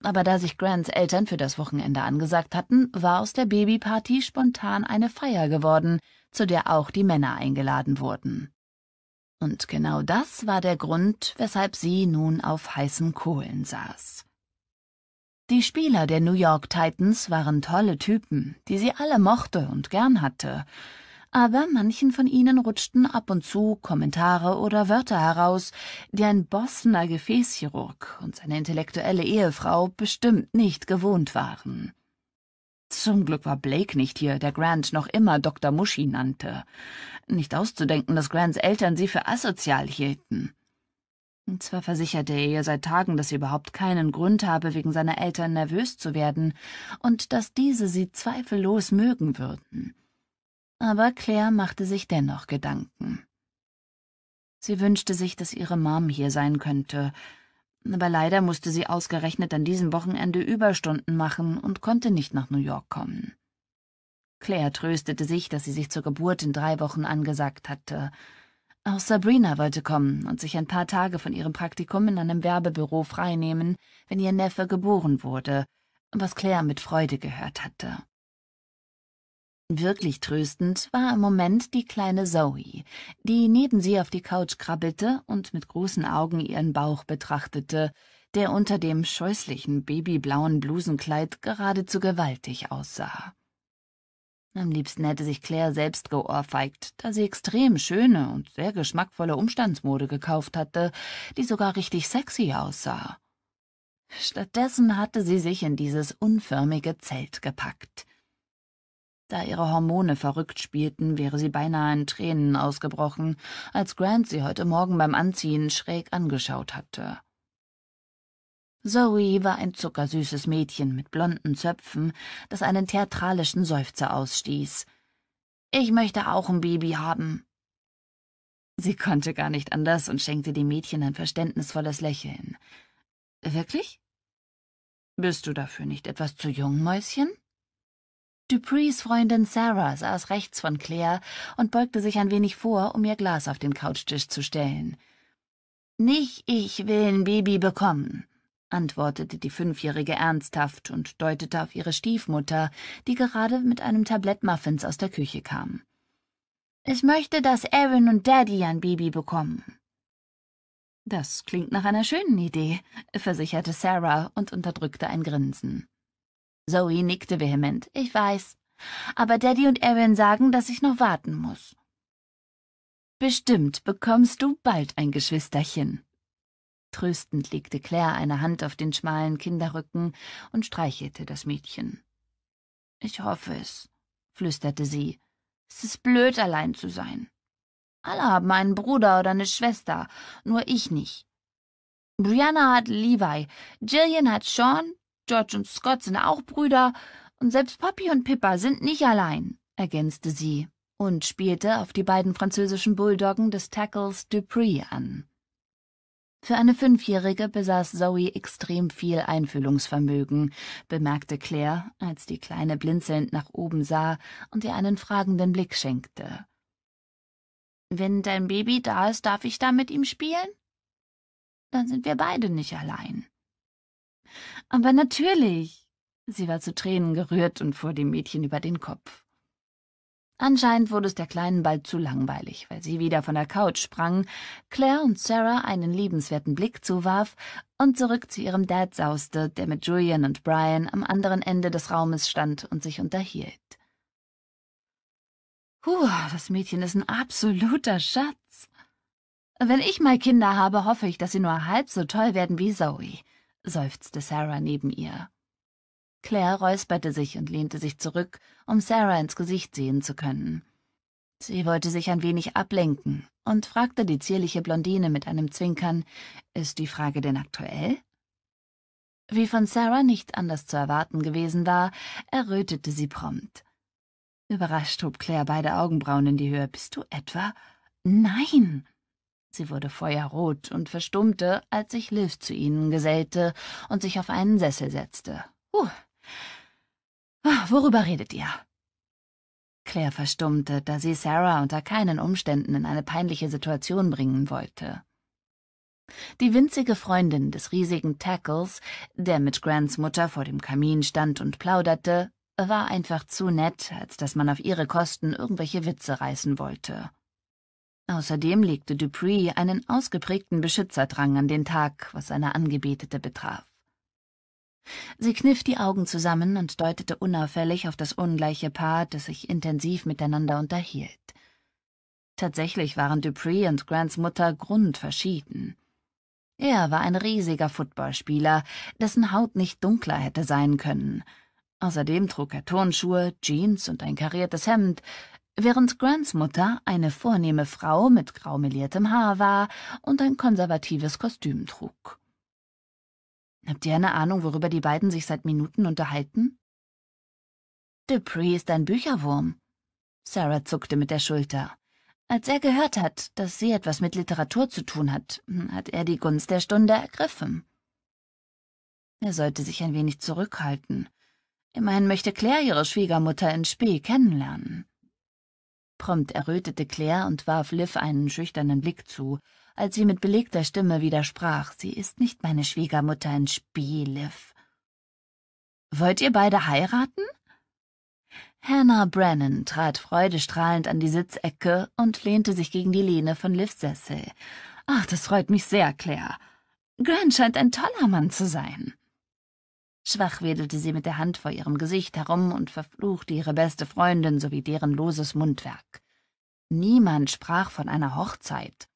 Aber da sich Grants Eltern für das Wochenende angesagt hatten, war aus der Babyparty spontan eine Feier geworden, zu der auch die Männer eingeladen wurden. Und genau das war der Grund, weshalb sie nun auf heißen Kohlen saß. Die Spieler der New York Titans waren tolle Typen, die sie alle mochte und gern hatte aber manchen von ihnen rutschten ab und zu Kommentare oder Wörter heraus, die ein Bossener Gefäßchirurg und seine intellektuelle Ehefrau bestimmt nicht gewohnt waren. Zum Glück war Blake nicht hier, der Grant noch immer Dr. Muschi nannte. Nicht auszudenken, dass Grants Eltern sie für asozial hielten. Und zwar versicherte er ihr seit Tagen, dass sie überhaupt keinen Grund habe, wegen seiner Eltern nervös zu werden und dass diese sie zweifellos mögen würden. Aber Claire machte sich dennoch Gedanken. Sie wünschte sich, dass ihre Mom hier sein könnte, aber leider musste sie ausgerechnet an diesem Wochenende Überstunden machen und konnte nicht nach New York kommen. Claire tröstete sich, dass sie sich zur Geburt in drei Wochen angesagt hatte. Auch Sabrina wollte kommen und sich ein paar Tage von ihrem Praktikum in einem Werbebüro freinehmen, wenn ihr Neffe geboren wurde, was Claire mit Freude gehört hatte. Wirklich tröstend war im Moment die kleine Zoe, die neben sie auf die Couch krabbelte und mit großen Augen ihren Bauch betrachtete, der unter dem scheußlichen babyblauen Blusenkleid geradezu gewaltig aussah. Am liebsten hätte sich Claire selbst geohrfeigt, da sie extrem schöne und sehr geschmackvolle Umstandsmode gekauft hatte, die sogar richtig sexy aussah. Stattdessen hatte sie sich in dieses unförmige Zelt gepackt, da ihre Hormone verrückt spielten, wäre sie beinahe in Tränen ausgebrochen, als Grant sie heute Morgen beim Anziehen schräg angeschaut hatte. Zoe war ein zuckersüßes Mädchen mit blonden Zöpfen, das einen theatralischen Seufzer ausstieß. Ich möchte auch ein Baby haben. Sie konnte gar nicht anders und schenkte dem Mädchen ein verständnisvolles Lächeln. Wirklich? Bist du dafür nicht etwas zu jung, Mäuschen? Duprees Freundin Sarah saß rechts von Claire und beugte sich ein wenig vor, um ihr Glas auf den Couchtisch zu stellen. Nicht ich will ein Baby bekommen, antwortete die Fünfjährige ernsthaft und deutete auf ihre Stiefmutter, die gerade mit einem Tablett Muffins aus der Küche kam. Ich möchte, dass Aaron und Daddy ein Baby bekommen. Das klingt nach einer schönen Idee, versicherte Sarah und unterdrückte ein Grinsen. Zoe nickte vehement. Ich weiß. Aber Daddy und Erin sagen, dass ich noch warten muss. Bestimmt bekommst du bald ein Geschwisterchen. Tröstend legte Claire eine Hand auf den schmalen Kinderrücken und streichelte das Mädchen. Ich hoffe es, flüsterte sie. Es ist blöd, allein zu sein. Alle haben einen Bruder oder eine Schwester, nur ich nicht. Brianna hat Levi, Jillian hat Sean, George und Scott sind auch Brüder, und selbst Poppy und Pippa sind nicht allein, ergänzte sie und spielte auf die beiden französischen Bulldoggen des Tackles Dupree an. Für eine Fünfjährige besaß Zoe extrem viel Einfühlungsvermögen, bemerkte Claire, als die Kleine blinzelnd nach oben sah und ihr einen fragenden Blick schenkte. Wenn dein Baby da ist, darf ich da mit ihm spielen? Dann sind wir beide nicht allein. Aber natürlich. Sie war zu Tränen gerührt und fuhr dem Mädchen über den Kopf. Anscheinend wurde es der Kleinen bald zu langweilig, weil sie wieder von der Couch sprang, Claire und Sarah einen liebenswerten Blick zuwarf und zurück zu ihrem Dad sauste, der mit Julian und Brian am anderen Ende des Raumes stand und sich unterhielt. Puh, das Mädchen ist ein absoluter Schatz. Wenn ich mal Kinder habe, hoffe ich, dass sie nur halb so toll werden wie Zoe seufzte Sarah neben ihr. Claire räusperte sich und lehnte sich zurück, um Sarah ins Gesicht sehen zu können. Sie wollte sich ein wenig ablenken und fragte die zierliche Blondine mit einem Zwinkern, ist die Frage denn aktuell? Wie von Sarah nicht anders zu erwarten gewesen war, errötete sie prompt. Überrascht hob Claire beide Augenbrauen in die Höhe. Bist du etwa? Nein! Sie wurde feuerrot und verstummte, als sich Liv zu ihnen gesellte und sich auf einen Sessel setzte. Huh. Ah, worüber redet ihr? Claire verstummte, da sie Sarah unter keinen Umständen in eine peinliche Situation bringen wollte. Die winzige Freundin des riesigen Tackles, der mit Grants Mutter vor dem Kamin stand und plauderte, war einfach zu nett, als dass man auf ihre Kosten irgendwelche Witze reißen wollte. Außerdem legte Dupree einen ausgeprägten Beschützerdrang an den Tag, was seine Angebetete betraf. Sie kniff die Augen zusammen und deutete unauffällig auf das ungleiche Paar, das sich intensiv miteinander unterhielt. Tatsächlich waren Dupree und Grants Mutter grundverschieden. Er war ein riesiger Footballspieler, dessen Haut nicht dunkler hätte sein können. Außerdem trug er Turnschuhe, Jeans und ein kariertes Hemd, Während Grants Mutter eine vornehme Frau mit graumeliertem Haar war und ein konservatives Kostüm trug. Habt ihr eine Ahnung, worüber die beiden sich seit Minuten unterhalten? Dupree ist ein Bücherwurm. Sarah zuckte mit der Schulter. Als er gehört hat, dass sie etwas mit Literatur zu tun hat, hat er die Gunst der Stunde ergriffen. Er sollte sich ein wenig zurückhalten. Immerhin möchte Claire ihre Schwiegermutter in Spee kennenlernen. Prompt errötete Claire und warf Liv einen schüchternen Blick zu, als sie mit belegter Stimme widersprach. Sie ist nicht meine Schwiegermutter in Spiel, Liv. Wollt ihr beide heiraten? Hannah Brennan trat freudestrahlend an die Sitzecke und lehnte sich gegen die Lehne von Livs Sessel. Ach, das freut mich sehr, Claire. Grant scheint ein toller Mann zu sein. Schwach wedelte sie mit der Hand vor ihrem Gesicht herum und verfluchte ihre beste Freundin sowie deren loses Mundwerk. Niemand sprach von einer Hochzeit.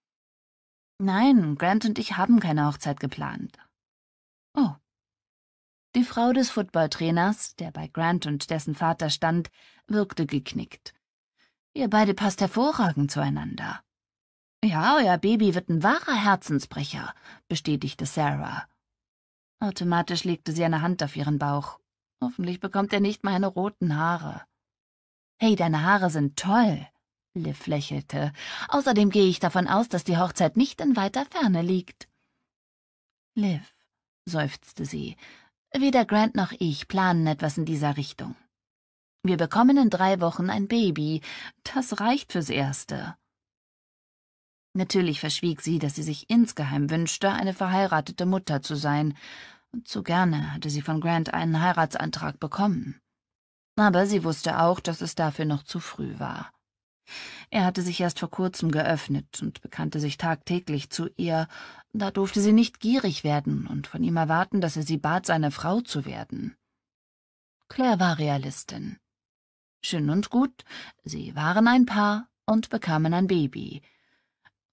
Nein, Grant und ich haben keine Hochzeit geplant. Oh. Die Frau des Footballtrainers, der bei Grant und dessen Vater stand, wirkte geknickt. Ihr beide passt hervorragend zueinander. Ja, euer Baby wird ein wahrer Herzensbrecher, bestätigte Sarah. Automatisch legte sie eine Hand auf ihren Bauch. Hoffentlich bekommt er nicht meine roten Haare. Hey, deine Haare sind toll, Liv lächelte. Außerdem gehe ich davon aus, dass die Hochzeit nicht in weiter Ferne liegt. Liv, seufzte sie, weder Grant noch ich planen etwas in dieser Richtung. Wir bekommen in drei Wochen ein Baby. Das reicht fürs Erste. Natürlich verschwieg sie, dass sie sich insgeheim wünschte, eine verheiratete Mutter zu sein, und zu gerne hatte sie von Grant einen Heiratsantrag bekommen. Aber sie wusste auch, dass es dafür noch zu früh war. Er hatte sich erst vor kurzem geöffnet und bekannte sich tagtäglich zu ihr, da durfte sie nicht gierig werden und von ihm erwarten, dass er sie bat, seine Frau zu werden. Claire war Realistin. Schön und gut, sie waren ein Paar und bekamen ein Baby,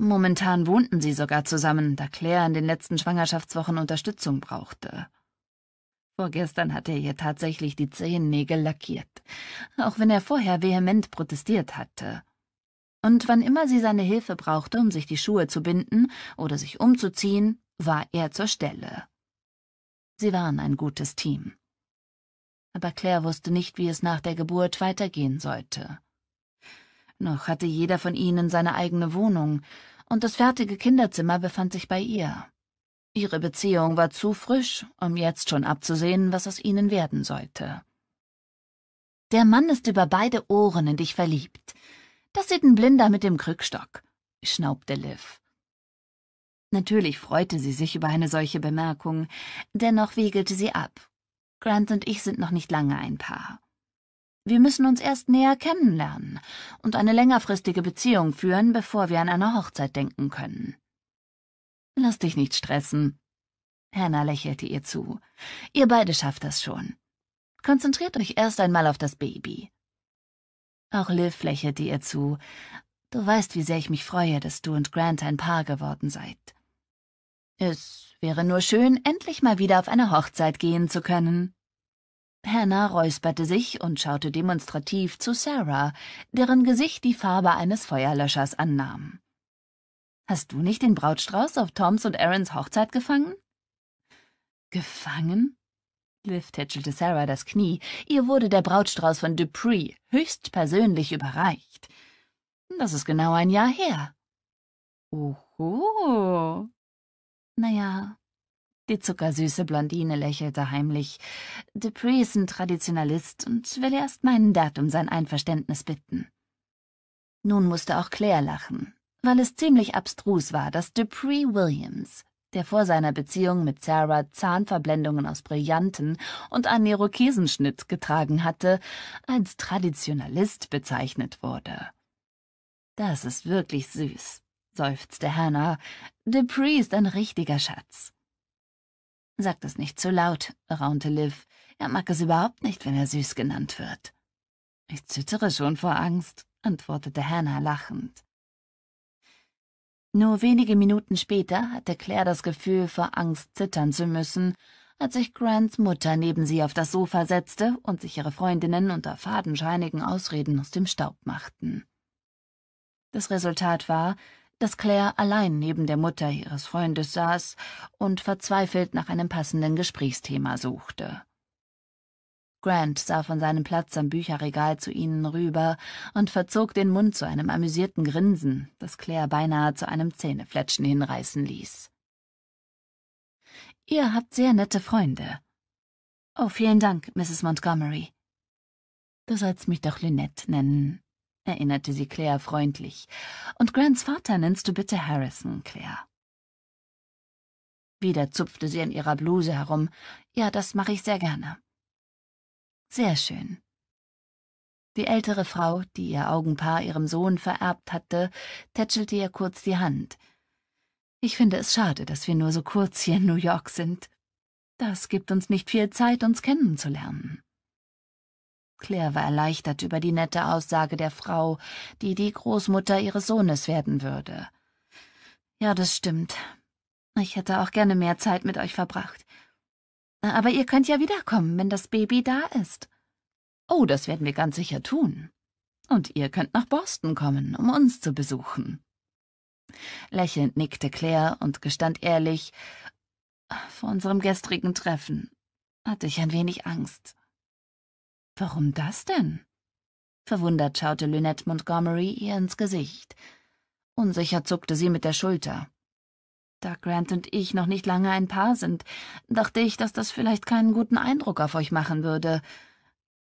Momentan wohnten sie sogar zusammen, da Claire in den letzten Schwangerschaftswochen Unterstützung brauchte. Vorgestern hatte er ihr tatsächlich die Zehennägel lackiert, auch wenn er vorher vehement protestiert hatte. Und wann immer sie seine Hilfe brauchte, um sich die Schuhe zu binden oder sich umzuziehen, war er zur Stelle. Sie waren ein gutes Team. Aber Claire wusste nicht, wie es nach der Geburt weitergehen sollte. Noch hatte jeder von ihnen seine eigene Wohnung, und das fertige Kinderzimmer befand sich bei ihr. Ihre Beziehung war zu frisch, um jetzt schon abzusehen, was aus ihnen werden sollte. Der Mann ist über beide Ohren in dich verliebt. Das sieht ein Blinder mit dem Krückstock, schnaubte Liv. Natürlich freute sie sich über eine solche Bemerkung, dennoch wiegelte sie ab. Grant und ich sind noch nicht lange ein Paar. Wir müssen uns erst näher kennenlernen und eine längerfristige Beziehung führen, bevor wir an eine Hochzeit denken können. Lass dich nicht stressen. Hannah lächelte ihr zu. Ihr beide schafft das schon. Konzentriert euch erst einmal auf das Baby. Auch Liv lächelte ihr zu. Du weißt, wie sehr ich mich freue, dass du und Grant ein Paar geworden seid. Es wäre nur schön, endlich mal wieder auf eine Hochzeit gehen zu können. Hannah räusperte sich und schaute demonstrativ zu Sarah, deren Gesicht die Farbe eines Feuerlöschers annahm. Hast du nicht den Brautstrauß auf Toms und Aarons Hochzeit gefangen? Gefangen? Liv tätschelte Sarah das Knie. Ihr wurde der Brautstrauß von Dupree höchstpersönlich überreicht. Das ist genau ein Jahr her. Oho. Naja, die zuckersüße Blondine lächelte heimlich. Dupree ist ein Traditionalist und will erst meinen Dad um sein Einverständnis bitten. Nun musste auch Claire lachen, weil es ziemlich abstrus war, dass Dupree Williams, der vor seiner Beziehung mit Sarah Zahnverblendungen aus Brillanten und einen Irokesenschnitt getragen hatte, als Traditionalist bezeichnet wurde. Das ist wirklich süß, seufzte Hannah. Dupree ist ein richtiger Schatz. Sag das nicht zu laut, raunte Liv. Er mag es überhaupt nicht, wenn er süß genannt wird. Ich zittere schon vor Angst, antwortete Hannah lachend. Nur wenige Minuten später hatte Claire das Gefühl, vor Angst zittern zu müssen, als sich Grants Mutter neben sie auf das Sofa setzte und sich ihre Freundinnen unter fadenscheinigen Ausreden aus dem Staub machten. Das Resultat war, dass Claire allein neben der Mutter ihres Freundes saß und verzweifelt nach einem passenden Gesprächsthema suchte. Grant sah von seinem Platz am Bücherregal zu ihnen rüber und verzog den Mund zu einem amüsierten Grinsen, das Claire beinahe zu einem Zähnefletschen hinreißen ließ. Ihr habt sehr nette Freunde. Oh, vielen Dank, Mrs. Montgomery. Du sollst mich doch Lynette nennen, erinnerte sie Claire freundlich. Und Grants Vater nennst du bitte Harrison, Claire. Wieder zupfte sie an ihrer Bluse herum. Ja, das mache ich sehr gerne. Sehr schön. Die ältere Frau, die ihr Augenpaar ihrem Sohn vererbt hatte, tätschelte ihr kurz die Hand. Ich finde es schade, dass wir nur so kurz hier in New York sind. Das gibt uns nicht viel Zeit, uns kennenzulernen. Claire war erleichtert über die nette Aussage der Frau, die die Großmutter ihres Sohnes werden würde. Ja, das stimmt. Ich hätte auch gerne mehr Zeit mit euch verbracht. Aber ihr könnt ja wiederkommen, wenn das Baby da ist. Oh, das werden wir ganz sicher tun. Und ihr könnt nach Boston kommen, um uns zu besuchen. Lächelnd nickte Claire und gestand ehrlich, vor unserem gestrigen Treffen hatte ich ein wenig Angst. Warum das denn? Verwundert schaute Lynette Montgomery ihr ins Gesicht. Unsicher zuckte sie mit der Schulter. Da Grant und ich noch nicht lange ein Paar sind, dachte ich, dass das vielleicht keinen guten Eindruck auf euch machen würde.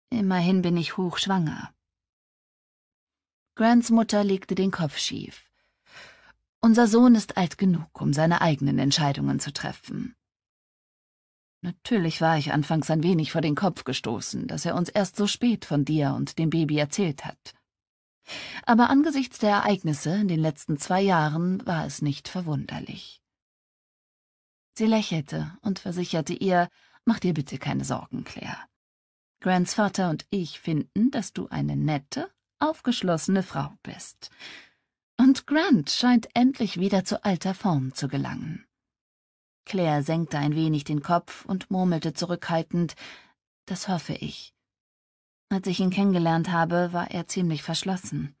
Immerhin bin ich hochschwanger. Grants Mutter legte den Kopf schief. Unser Sohn ist alt genug, um seine eigenen Entscheidungen zu treffen. Natürlich war ich anfangs ein wenig vor den Kopf gestoßen, dass er uns erst so spät von dir und dem Baby erzählt hat. Aber angesichts der Ereignisse in den letzten zwei Jahren war es nicht verwunderlich. Sie lächelte und versicherte ihr, mach dir bitte keine Sorgen, Claire. Grants Vater und ich finden, dass du eine nette, aufgeschlossene Frau bist. Und Grant scheint endlich wieder zu alter Form zu gelangen. Claire senkte ein wenig den Kopf und murmelte zurückhaltend, das hoffe ich. Als ich ihn kennengelernt habe, war er ziemlich verschlossen.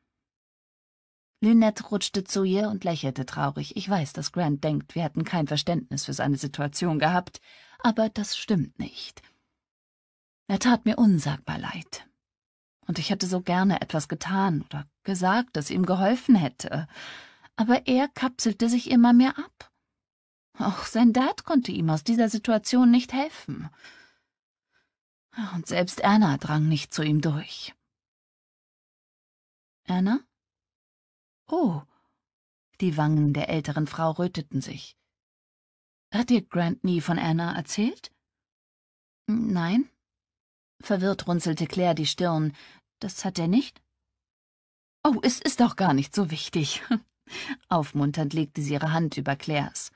Lynette rutschte zu ihr und lächelte traurig. Ich weiß, dass Grant denkt, wir hätten kein Verständnis für seine Situation gehabt, aber das stimmt nicht. Er tat mir unsagbar leid. Und ich hätte so gerne etwas getan oder gesagt, das ihm geholfen hätte. Aber er kapselte sich immer mehr ab. Auch sein Dad konnte ihm aus dieser Situation nicht helfen. Und selbst Erna drang nicht zu ihm durch. Erna? Oh. Die Wangen der älteren Frau röteten sich. Hat dir Grant nie von Anna erzählt? Nein. Verwirrt runzelte Claire die Stirn. Das hat er nicht? Oh, es ist auch gar nicht so wichtig. [LAUGHS] Aufmunternd legte sie ihre Hand über Claires.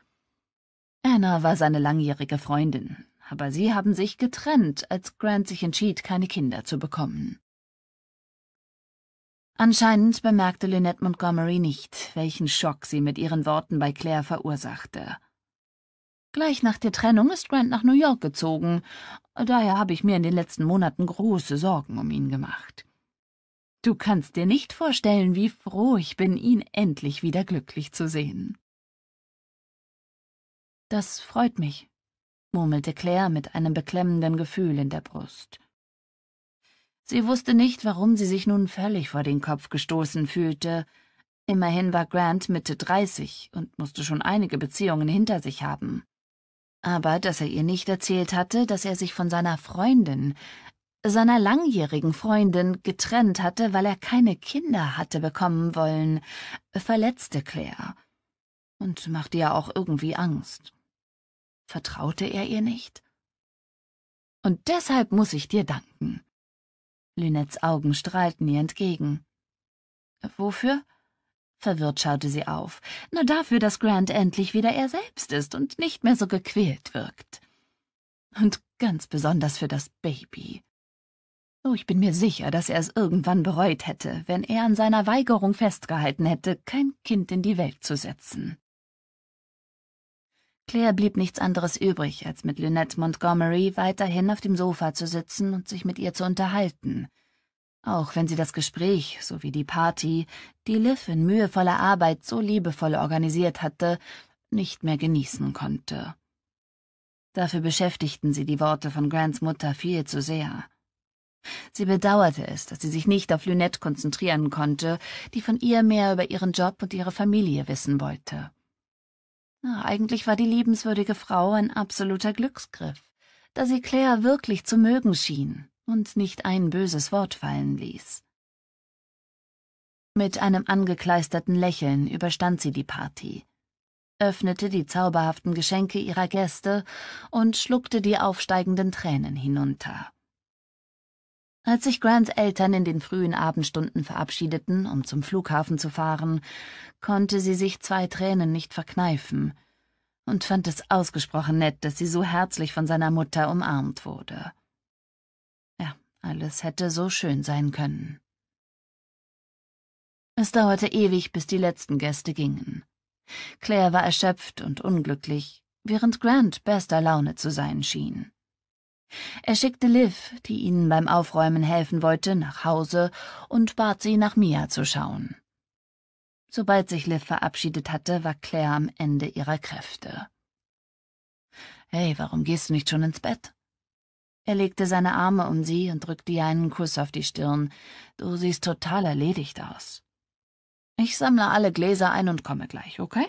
Anna war seine langjährige Freundin, aber sie haben sich getrennt, als Grant sich entschied, keine Kinder zu bekommen. Anscheinend bemerkte Lynette Montgomery nicht, welchen Schock sie mit ihren Worten bei Claire verursachte. Gleich nach der Trennung ist Grant nach New York gezogen, daher habe ich mir in den letzten Monaten große Sorgen um ihn gemacht. Du kannst dir nicht vorstellen, wie froh ich bin, ihn endlich wieder glücklich zu sehen. Das freut mich, murmelte Claire mit einem beklemmenden Gefühl in der Brust. Sie wusste nicht, warum sie sich nun völlig vor den Kopf gestoßen fühlte. Immerhin war Grant Mitte 30 und musste schon einige Beziehungen hinter sich haben. Aber dass er ihr nicht erzählt hatte, dass er sich von seiner Freundin, seiner langjährigen Freundin, getrennt hatte, weil er keine Kinder hatte bekommen wollen, verletzte Claire und machte ihr auch irgendwie Angst. Vertraute er ihr nicht? Und deshalb muss ich dir danken. Lynettes Augen strahlten ihr entgegen. Wofür? Verwirrt schaute sie auf. Nur dafür, dass Grant endlich wieder er selbst ist und nicht mehr so gequält wirkt. Und ganz besonders für das Baby. Oh, ich bin mir sicher, dass er es irgendwann bereut hätte, wenn er an seiner Weigerung festgehalten hätte, kein Kind in die Welt zu setzen. Claire blieb nichts anderes übrig, als mit Lynette Montgomery weiterhin auf dem Sofa zu sitzen und sich mit ihr zu unterhalten. Auch wenn sie das Gespräch sowie die Party, die Liv in mühevoller Arbeit so liebevoll organisiert hatte, nicht mehr genießen konnte. Dafür beschäftigten sie die Worte von Grants Mutter viel zu sehr. Sie bedauerte es, dass sie sich nicht auf Lynette konzentrieren konnte, die von ihr mehr über ihren Job und ihre Familie wissen wollte. Eigentlich war die liebenswürdige Frau ein absoluter Glücksgriff, da sie Claire wirklich zu mögen schien und nicht ein böses Wort fallen ließ. Mit einem angekleisterten Lächeln überstand sie die Party, öffnete die zauberhaften Geschenke ihrer Gäste und schluckte die aufsteigenden Tränen hinunter. Als sich Grants Eltern in den frühen Abendstunden verabschiedeten, um zum Flughafen zu fahren, konnte sie sich zwei Tränen nicht verkneifen und fand es ausgesprochen nett, dass sie so herzlich von seiner Mutter umarmt wurde. Ja, alles hätte so schön sein können. Es dauerte ewig, bis die letzten Gäste gingen. Claire war erschöpft und unglücklich, während Grant bester Laune zu sein schien. Er schickte Liv, die ihnen beim Aufräumen helfen wollte, nach Hause und bat sie, nach Mia zu schauen. Sobald sich Liv verabschiedet hatte, war Claire am Ende ihrer Kräfte. Hey, warum gehst du nicht schon ins Bett? Er legte seine Arme um sie und drückte ihr einen Kuss auf die Stirn. Du siehst total erledigt aus. Ich sammle alle Gläser ein und komme gleich, okay?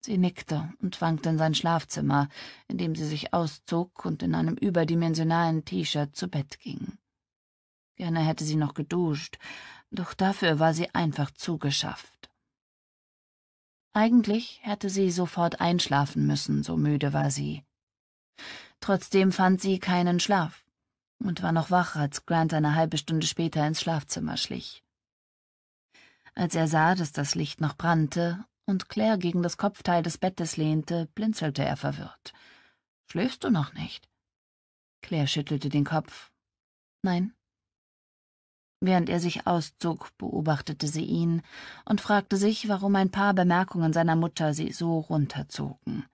Sie nickte und wankte in sein Schlafzimmer, in dem sie sich auszog und in einem überdimensionalen T-Shirt zu Bett ging. Gerne hätte sie noch geduscht, doch dafür war sie einfach zugeschafft. Eigentlich hätte sie sofort einschlafen müssen, so müde war sie. Trotzdem fand sie keinen Schlaf und war noch wach, als Grant eine halbe Stunde später ins Schlafzimmer schlich. Als er sah, dass das Licht noch brannte und Claire gegen das Kopfteil des Bettes lehnte, blinzelte er verwirrt. Schläfst du noch nicht? Claire schüttelte den Kopf. Nein. Während er sich auszog, beobachtete sie ihn und fragte sich, warum ein paar Bemerkungen seiner Mutter sie so runterzogen.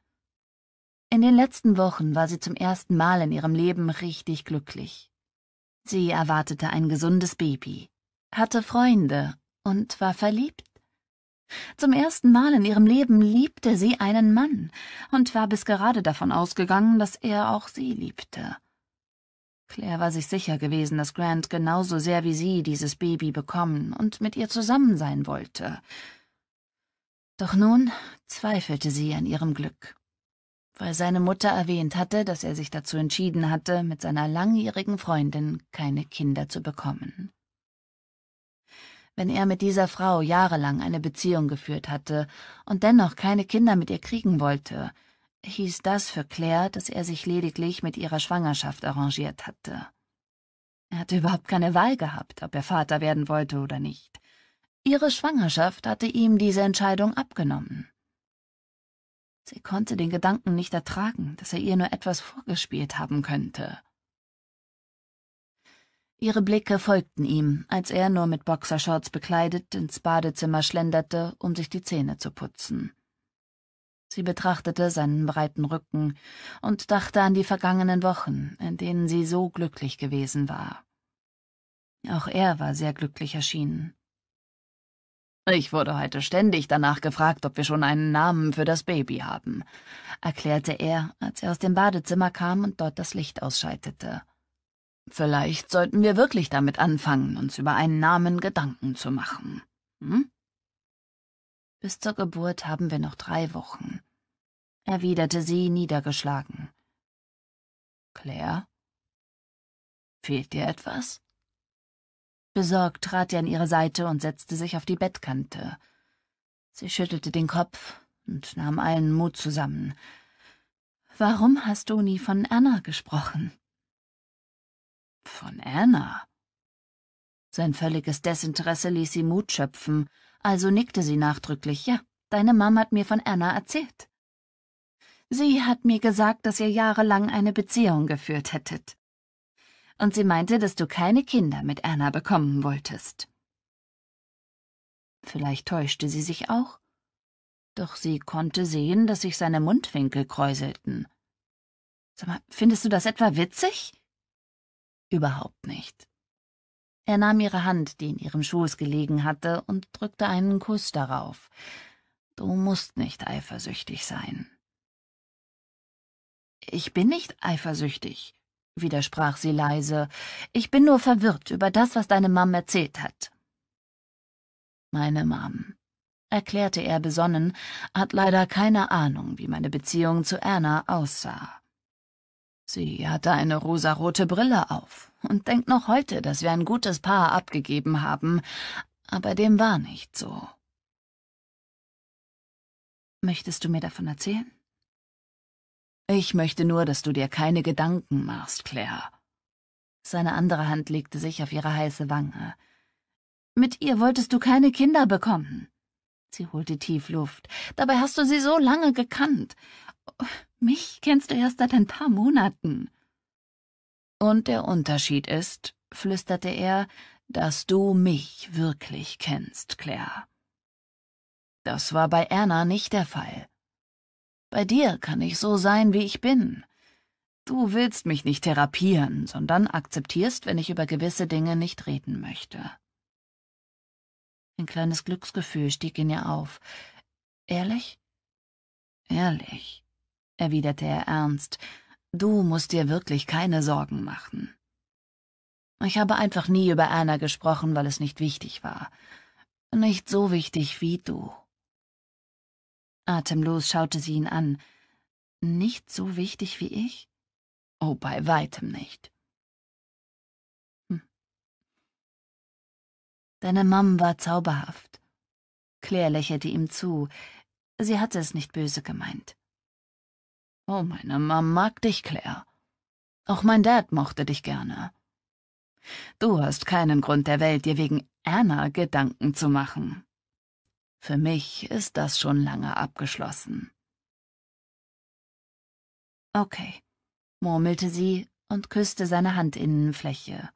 In den letzten Wochen war sie zum ersten Mal in ihrem Leben richtig glücklich. Sie erwartete ein gesundes Baby, hatte Freunde und war verliebt. Zum ersten Mal in ihrem Leben liebte sie einen Mann und war bis gerade davon ausgegangen, dass er auch sie liebte. Claire war sich sicher gewesen, dass Grant genauso sehr wie sie dieses Baby bekommen und mit ihr zusammen sein wollte. Doch nun zweifelte sie an ihrem Glück. Weil seine Mutter erwähnt hatte, dass er sich dazu entschieden hatte, mit seiner langjährigen Freundin keine Kinder zu bekommen wenn er mit dieser Frau jahrelang eine Beziehung geführt hatte und dennoch keine Kinder mit ihr kriegen wollte, hieß das für Claire, dass er sich lediglich mit ihrer Schwangerschaft arrangiert hatte. Er hatte überhaupt keine Wahl gehabt, ob er Vater werden wollte oder nicht. Ihre Schwangerschaft hatte ihm diese Entscheidung abgenommen. Sie konnte den Gedanken nicht ertragen, dass er ihr nur etwas vorgespielt haben könnte. Ihre Blicke folgten ihm, als er nur mit Boxershorts bekleidet ins Badezimmer schlenderte, um sich die Zähne zu putzen. Sie betrachtete seinen breiten Rücken und dachte an die vergangenen Wochen, in denen sie so glücklich gewesen war. Auch er war sehr glücklich erschienen. Ich wurde heute ständig danach gefragt, ob wir schon einen Namen für das Baby haben, erklärte er, als er aus dem Badezimmer kam und dort das Licht ausschaltete. Vielleicht sollten wir wirklich damit anfangen, uns über einen Namen Gedanken zu machen. Hm? Bis zur Geburt haben wir noch drei Wochen, erwiderte sie niedergeschlagen. Claire? Fehlt dir etwas? Besorgt trat er an ihre Seite und setzte sich auf die Bettkante. Sie schüttelte den Kopf und nahm allen Mut zusammen. Warum hast du nie von Anna gesprochen? Von Anna. Sein völliges Desinteresse ließ sie Mut schöpfen, also nickte sie nachdrücklich. Ja, deine Mom hat mir von Anna erzählt. Sie hat mir gesagt, dass ihr jahrelang eine Beziehung geführt hättet. Und sie meinte, dass du keine Kinder mit Anna bekommen wolltest. Vielleicht täuschte sie sich auch. Doch sie konnte sehen, dass sich seine Mundwinkel kräuselten. Sag mal, findest du das etwa witzig? Überhaupt nicht. Er nahm ihre Hand, die in ihrem Schoß gelegen hatte, und drückte einen Kuss darauf. Du musst nicht eifersüchtig sein. Ich bin nicht eifersüchtig, widersprach sie leise. Ich bin nur verwirrt über das, was deine Mom erzählt hat. Meine Mom«, erklärte er besonnen, hat leider keine Ahnung, wie meine Beziehung zu Erna aussah. Sie hatte eine rosarote Brille auf und denkt noch heute, dass wir ein gutes Paar abgegeben haben, aber dem war nicht so. Möchtest du mir davon erzählen? Ich möchte nur, dass du dir keine Gedanken machst, Claire. Seine andere Hand legte sich auf ihre heiße Wange. Mit ihr wolltest du keine Kinder bekommen. Sie holte tief Luft. Dabei hast du sie so lange gekannt. Mich kennst du erst seit ein paar Monaten. Und der Unterschied ist, flüsterte er, dass du mich wirklich kennst, Claire. Das war bei Anna nicht der Fall. Bei dir kann ich so sein, wie ich bin. Du willst mich nicht therapieren, sondern akzeptierst, wenn ich über gewisse Dinge nicht reden möchte. Ein kleines Glücksgefühl stieg in ihr auf. Ehrlich? Ehrlich erwiderte er ernst, du musst dir wirklich keine Sorgen machen. Ich habe einfach nie über Anna gesprochen, weil es nicht wichtig war. Nicht so wichtig wie du. Atemlos schaute sie ihn an. Nicht so wichtig wie ich? Oh, bei weitem nicht. Hm. Deine Mom war zauberhaft. Claire lächelte ihm zu. Sie hatte es nicht böse gemeint. Oh, meine Mom mag dich, Claire. Auch mein Dad mochte dich gerne. Du hast keinen Grund der Welt, dir wegen Anna Gedanken zu machen. Für mich ist das schon lange abgeschlossen. Okay, murmelte sie und küsste seine Handinnenfläche.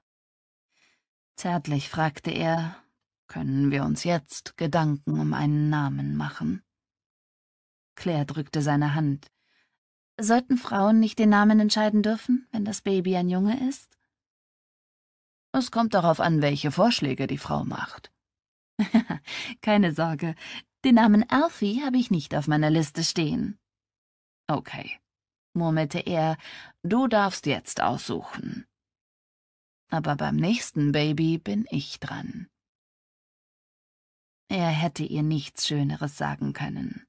Zärtlich fragte er, können wir uns jetzt Gedanken um einen Namen machen? Claire drückte seine Hand. Sollten Frauen nicht den Namen entscheiden dürfen, wenn das Baby ein Junge ist? Es kommt darauf an, welche Vorschläge die Frau macht. [LAUGHS] Keine Sorge, den Namen Alfie habe ich nicht auf meiner Liste stehen. Okay, murmelte er, du darfst jetzt aussuchen. Aber beim nächsten Baby bin ich dran. Er hätte ihr nichts Schöneres sagen können.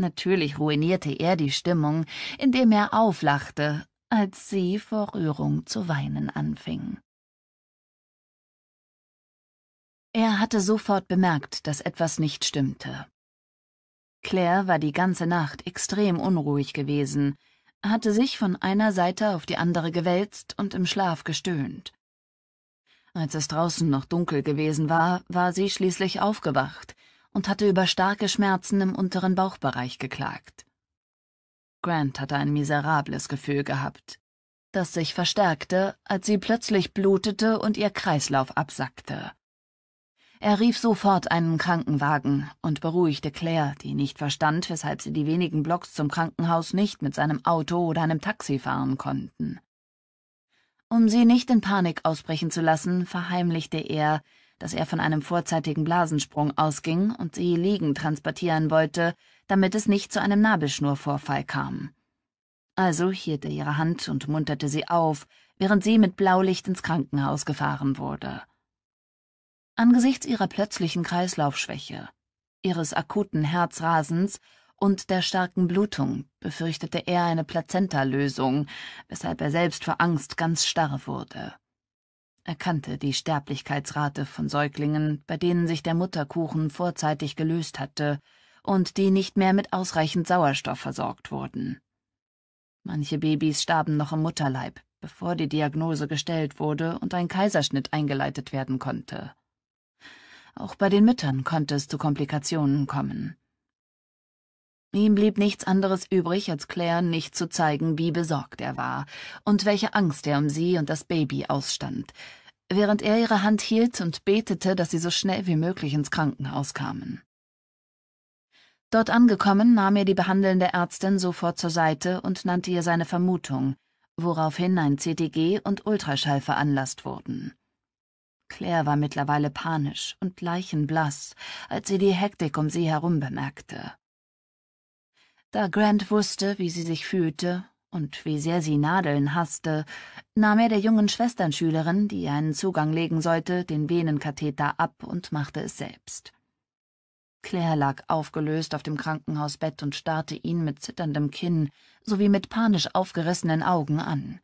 Natürlich ruinierte er die Stimmung, indem er auflachte, als sie vor Rührung zu weinen anfing. Er hatte sofort bemerkt, dass etwas nicht stimmte. Claire war die ganze Nacht extrem unruhig gewesen, hatte sich von einer Seite auf die andere gewälzt und im Schlaf gestöhnt. Als es draußen noch dunkel gewesen war, war sie schließlich aufgewacht, und hatte über starke Schmerzen im unteren Bauchbereich geklagt. Grant hatte ein miserables Gefühl gehabt, das sich verstärkte, als sie plötzlich blutete und ihr Kreislauf absackte. Er rief sofort einen Krankenwagen und beruhigte Claire, die nicht verstand, weshalb sie die wenigen Blocks zum Krankenhaus nicht mit seinem Auto oder einem Taxi fahren konnten. Um sie nicht in Panik ausbrechen zu lassen, verheimlichte er, dass er von einem vorzeitigen Blasensprung ausging und sie liegen transportieren wollte, damit es nicht zu einem Nabelschnurvorfall kam. Also hielt er ihre Hand und munterte sie auf, während sie mit Blaulicht ins Krankenhaus gefahren wurde. Angesichts ihrer plötzlichen Kreislaufschwäche, ihres akuten Herzrasens und der starken Blutung befürchtete er eine plazenta weshalb er selbst vor Angst ganz starr wurde erkannte die Sterblichkeitsrate von Säuglingen, bei denen sich der Mutterkuchen vorzeitig gelöst hatte und die nicht mehr mit ausreichend Sauerstoff versorgt wurden. Manche Babys starben noch im Mutterleib, bevor die Diagnose gestellt wurde und ein Kaiserschnitt eingeleitet werden konnte. Auch bei den Müttern konnte es zu Komplikationen kommen. Ihm blieb nichts anderes übrig, als Claire nicht zu zeigen, wie besorgt er war und welche Angst er um sie und das Baby ausstand, während er ihre Hand hielt und betete, dass sie so schnell wie möglich ins Krankenhaus kamen. Dort angekommen, nahm er die behandelnde Ärztin sofort zur Seite und nannte ihr seine Vermutung, woraufhin ein CTG und Ultraschall veranlasst wurden. Claire war mittlerweile panisch und leichenblass, als sie die Hektik um sie herum bemerkte. Da Grant wusste, wie sie sich fühlte und wie sehr sie Nadeln hasste, nahm er der jungen Schwesternschülerin, die einen Zugang legen sollte, den Venenkatheter ab und machte es selbst. Claire lag aufgelöst auf dem Krankenhausbett und starrte ihn mit zitterndem Kinn sowie mit panisch aufgerissenen Augen an.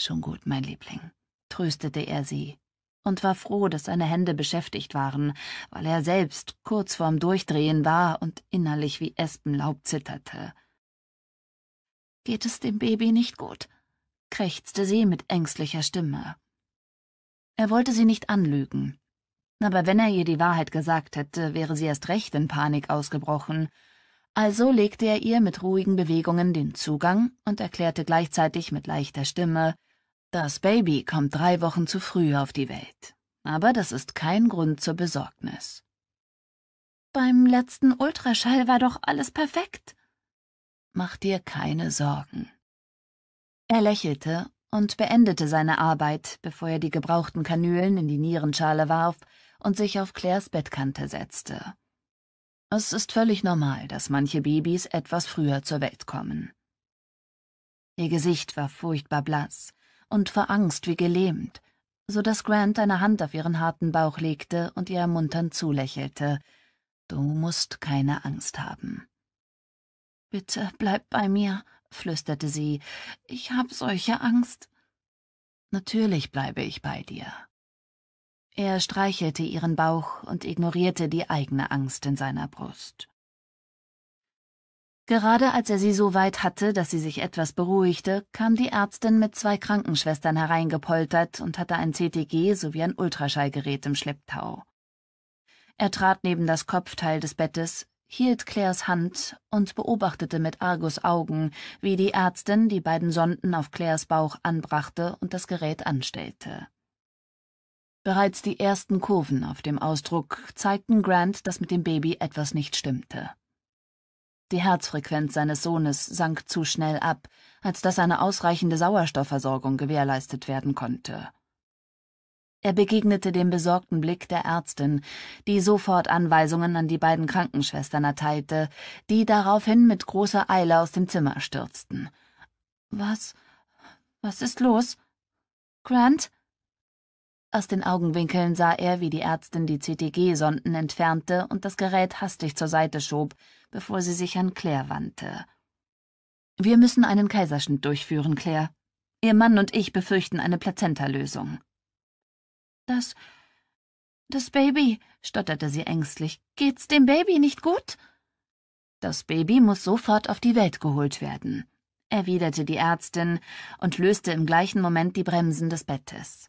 Schon gut, mein Liebling, tröstete er sie und war froh, dass seine Hände beschäftigt waren, weil er selbst kurz vorm Durchdrehen war und innerlich wie Espenlaub zitterte. Geht es dem Baby nicht gut? krächzte sie mit ängstlicher Stimme. Er wollte sie nicht anlügen. Aber wenn er ihr die Wahrheit gesagt hätte, wäre sie erst recht in Panik ausgebrochen. Also legte er ihr mit ruhigen Bewegungen den Zugang und erklärte gleichzeitig mit leichter Stimme, das Baby kommt drei Wochen zu früh auf die Welt, aber das ist kein Grund zur Besorgnis. Beim letzten Ultraschall war doch alles perfekt. Mach dir keine Sorgen. Er lächelte und beendete seine Arbeit, bevor er die gebrauchten Kanülen in die Nierenschale warf und sich auf Claires Bettkante setzte. Es ist völlig normal, dass manche Babys etwas früher zur Welt kommen. Ihr Gesicht war furchtbar blass, und vor Angst wie gelähmt, so dass Grant eine Hand auf ihren harten Bauch legte und ihr ermunternd zulächelte. Du musst keine Angst haben. Bitte bleib bei mir, flüsterte sie. Ich hab solche Angst. Natürlich bleibe ich bei dir. Er streichelte ihren Bauch und ignorierte die eigene Angst in seiner Brust. Gerade als er sie so weit hatte, dass sie sich etwas beruhigte, kam die Ärztin mit zwei Krankenschwestern hereingepoltert und hatte ein CTG sowie ein Ultraschallgerät im Schlepptau. Er trat neben das Kopfteil des Bettes, hielt Claires Hand und beobachtete mit Argus Augen, wie die Ärztin die beiden Sonden auf Claires Bauch anbrachte und das Gerät anstellte. Bereits die ersten Kurven auf dem Ausdruck zeigten Grant, dass mit dem Baby etwas nicht stimmte. Die Herzfrequenz seines Sohnes sank zu schnell ab, als dass eine ausreichende Sauerstoffversorgung gewährleistet werden konnte. Er begegnete dem besorgten Blick der Ärztin, die sofort Anweisungen an die beiden Krankenschwestern erteilte, die daraufhin mit großer Eile aus dem Zimmer stürzten. Was? Was ist los? Grant? Aus den Augenwinkeln sah er, wie die Ärztin die CTG-Sonden entfernte und das Gerät hastig zur Seite schob, bevor sie sich an Claire wandte. Wir müssen einen Kaiserschnitt durchführen, Claire. Ihr Mann und ich befürchten eine plazenta Das. Das Baby, stotterte sie ängstlich. Geht's dem Baby nicht gut? Das Baby muss sofort auf die Welt geholt werden, erwiderte die Ärztin und löste im gleichen Moment die Bremsen des Bettes.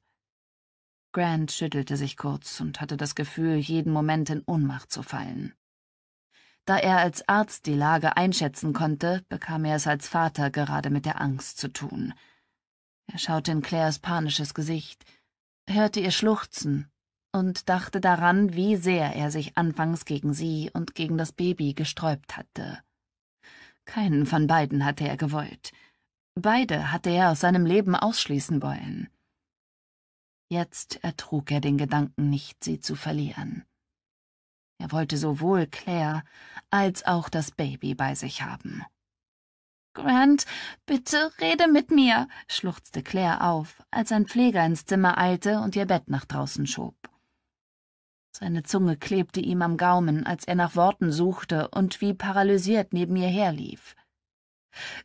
Grant schüttelte sich kurz und hatte das Gefühl, jeden Moment in Ohnmacht zu fallen. Da er als Arzt die Lage einschätzen konnte, bekam er es als Vater gerade mit der Angst zu tun. Er schaute in Claires panisches Gesicht, hörte ihr Schluchzen und dachte daran, wie sehr er sich anfangs gegen sie und gegen das Baby gesträubt hatte. Keinen von beiden hatte er gewollt. Beide hatte er aus seinem Leben ausschließen wollen. Jetzt ertrug er den Gedanken nicht, sie zu verlieren. Er wollte sowohl Claire als auch das Baby bei sich haben. Grant, bitte rede mit mir, schluchzte Claire auf, als ein Pfleger ins Zimmer eilte und ihr Bett nach draußen schob. Seine Zunge klebte ihm am Gaumen, als er nach Worten suchte und wie paralysiert neben ihr herlief.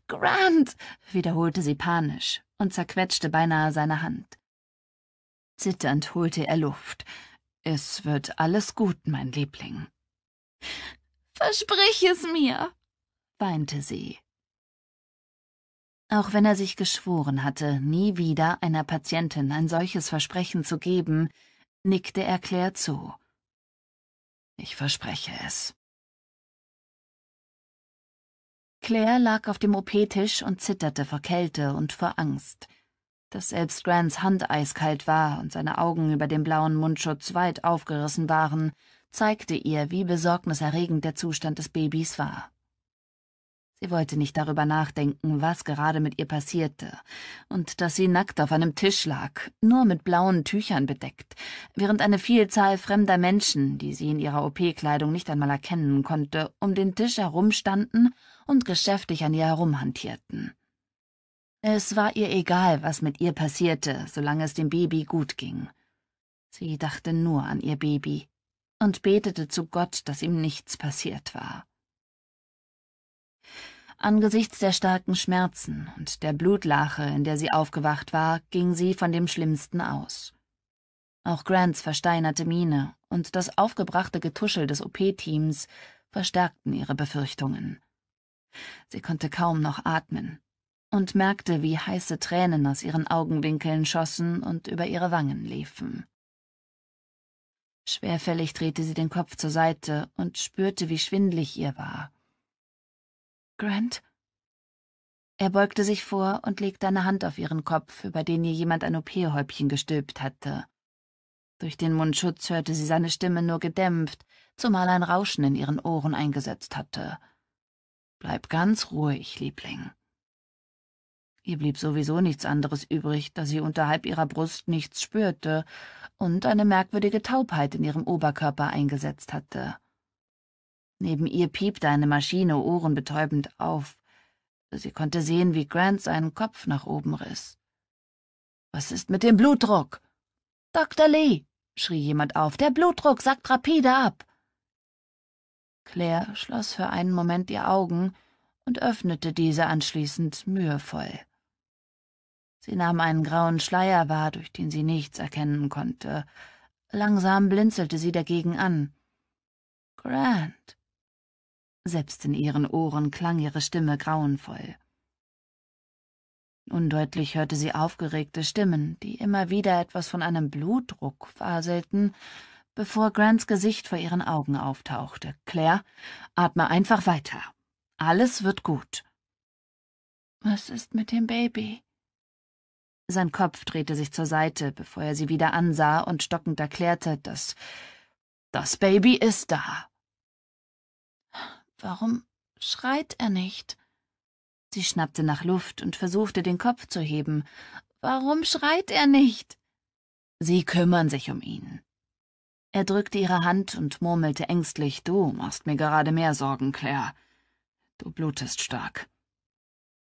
Grant, wiederholte sie panisch und zerquetschte beinahe seine Hand. Zitternd holte er Luft. Es wird alles gut, mein Liebling. Versprich es mir, weinte sie. Auch wenn er sich geschworen hatte, nie wieder einer Patientin ein solches Versprechen zu geben, nickte er Claire zu. Ich verspreche es. Claire lag auf dem OP-Tisch und zitterte vor Kälte und vor Angst dass selbst Grants Hand eiskalt war und seine Augen über dem blauen Mundschutz weit aufgerissen waren, zeigte ihr, wie besorgniserregend der Zustand des Babys war. Sie wollte nicht darüber nachdenken, was gerade mit ihr passierte, und dass sie nackt auf einem Tisch lag, nur mit blauen Tüchern bedeckt, während eine Vielzahl fremder Menschen, die sie in ihrer OP-Kleidung nicht einmal erkennen konnte, um den Tisch herumstanden und geschäftig an ihr herumhantierten. Es war ihr egal, was mit ihr passierte, solange es dem Baby gut ging. Sie dachte nur an ihr Baby und betete zu Gott, dass ihm nichts passiert war. Angesichts der starken Schmerzen und der Blutlache, in der sie aufgewacht war, ging sie von dem Schlimmsten aus. Auch Grants versteinerte Miene und das aufgebrachte Getuschel des OP-Teams verstärkten ihre Befürchtungen. Sie konnte kaum noch atmen und merkte, wie heiße Tränen aus ihren Augenwinkeln schossen und über ihre Wangen liefen. Schwerfällig drehte sie den Kopf zur Seite und spürte, wie schwindlig ihr war. Grant? Er beugte sich vor und legte eine Hand auf ihren Kopf, über den ihr jemand ein OP-Häubchen gestülpt hatte. Durch den Mundschutz hörte sie seine Stimme nur gedämpft, zumal ein Rauschen in ihren Ohren eingesetzt hatte. Bleib ganz ruhig, Liebling. Ihr blieb sowieso nichts anderes übrig, da sie unterhalb ihrer Brust nichts spürte und eine merkwürdige Taubheit in ihrem Oberkörper eingesetzt hatte. Neben ihr piepte eine Maschine ohrenbetäubend auf. Sie konnte sehen, wie Grant seinen Kopf nach oben riss. Was ist mit dem Blutdruck? Dr. Lee, schrie jemand auf, der Blutdruck sackt rapide ab. Claire schloss für einen Moment ihr Augen und öffnete diese anschließend mühevoll. Sie nahm einen grauen Schleier wahr, durch den sie nichts erkennen konnte. Langsam blinzelte sie dagegen an. Grant. Selbst in ihren Ohren klang ihre Stimme grauenvoll. Undeutlich hörte sie aufgeregte Stimmen, die immer wieder etwas von einem Blutdruck faselten, bevor Grants Gesicht vor ihren Augen auftauchte. Claire, atme einfach weiter. Alles wird gut. Was ist mit dem Baby? Sein Kopf drehte sich zur Seite, bevor er sie wieder ansah und stockend erklärte, dass das Baby ist da. Warum schreit er nicht? Sie schnappte nach Luft und versuchte, den Kopf zu heben. Warum schreit er nicht? Sie kümmern sich um ihn. Er drückte ihre Hand und murmelte ängstlich, du machst mir gerade mehr Sorgen, Claire. Du blutest stark.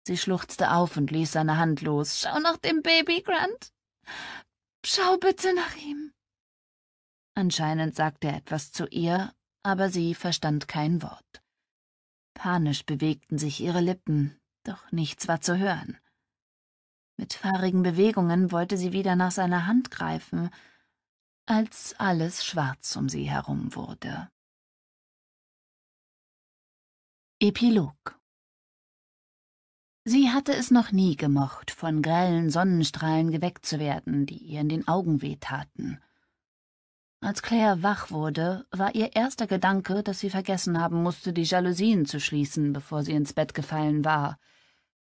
Sie schluchzte auf und ließ seine Hand los. Schau nach dem Baby, Grant. Schau bitte nach ihm. Anscheinend sagte er etwas zu ihr, aber sie verstand kein Wort. Panisch bewegten sich ihre Lippen, doch nichts war zu hören. Mit fahrigen Bewegungen wollte sie wieder nach seiner Hand greifen, als alles schwarz um sie herum wurde. Epilog Sie hatte es noch nie gemocht, von grellen Sonnenstrahlen geweckt zu werden, die ihr in den Augen wehtaten. Als Claire wach wurde, war ihr erster Gedanke, dass sie vergessen haben musste, die Jalousien zu schließen, bevor sie ins Bett gefallen war.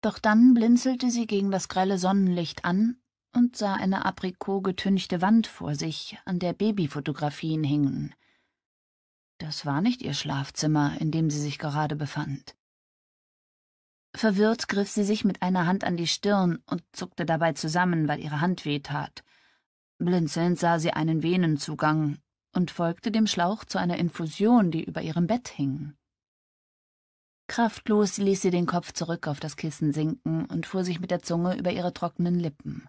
Doch dann blinzelte sie gegen das grelle Sonnenlicht an und sah eine aprikotgetünchte Wand vor sich, an der Babyfotografien hingen. Das war nicht ihr Schlafzimmer, in dem sie sich gerade befand. Verwirrt griff sie sich mit einer Hand an die Stirn und zuckte dabei zusammen, weil ihre Hand weh tat. Blinzelnd sah sie einen Venenzugang und folgte dem Schlauch zu einer Infusion, die über ihrem Bett hing. Kraftlos ließ sie den Kopf zurück auf das Kissen sinken und fuhr sich mit der Zunge über ihre trockenen Lippen.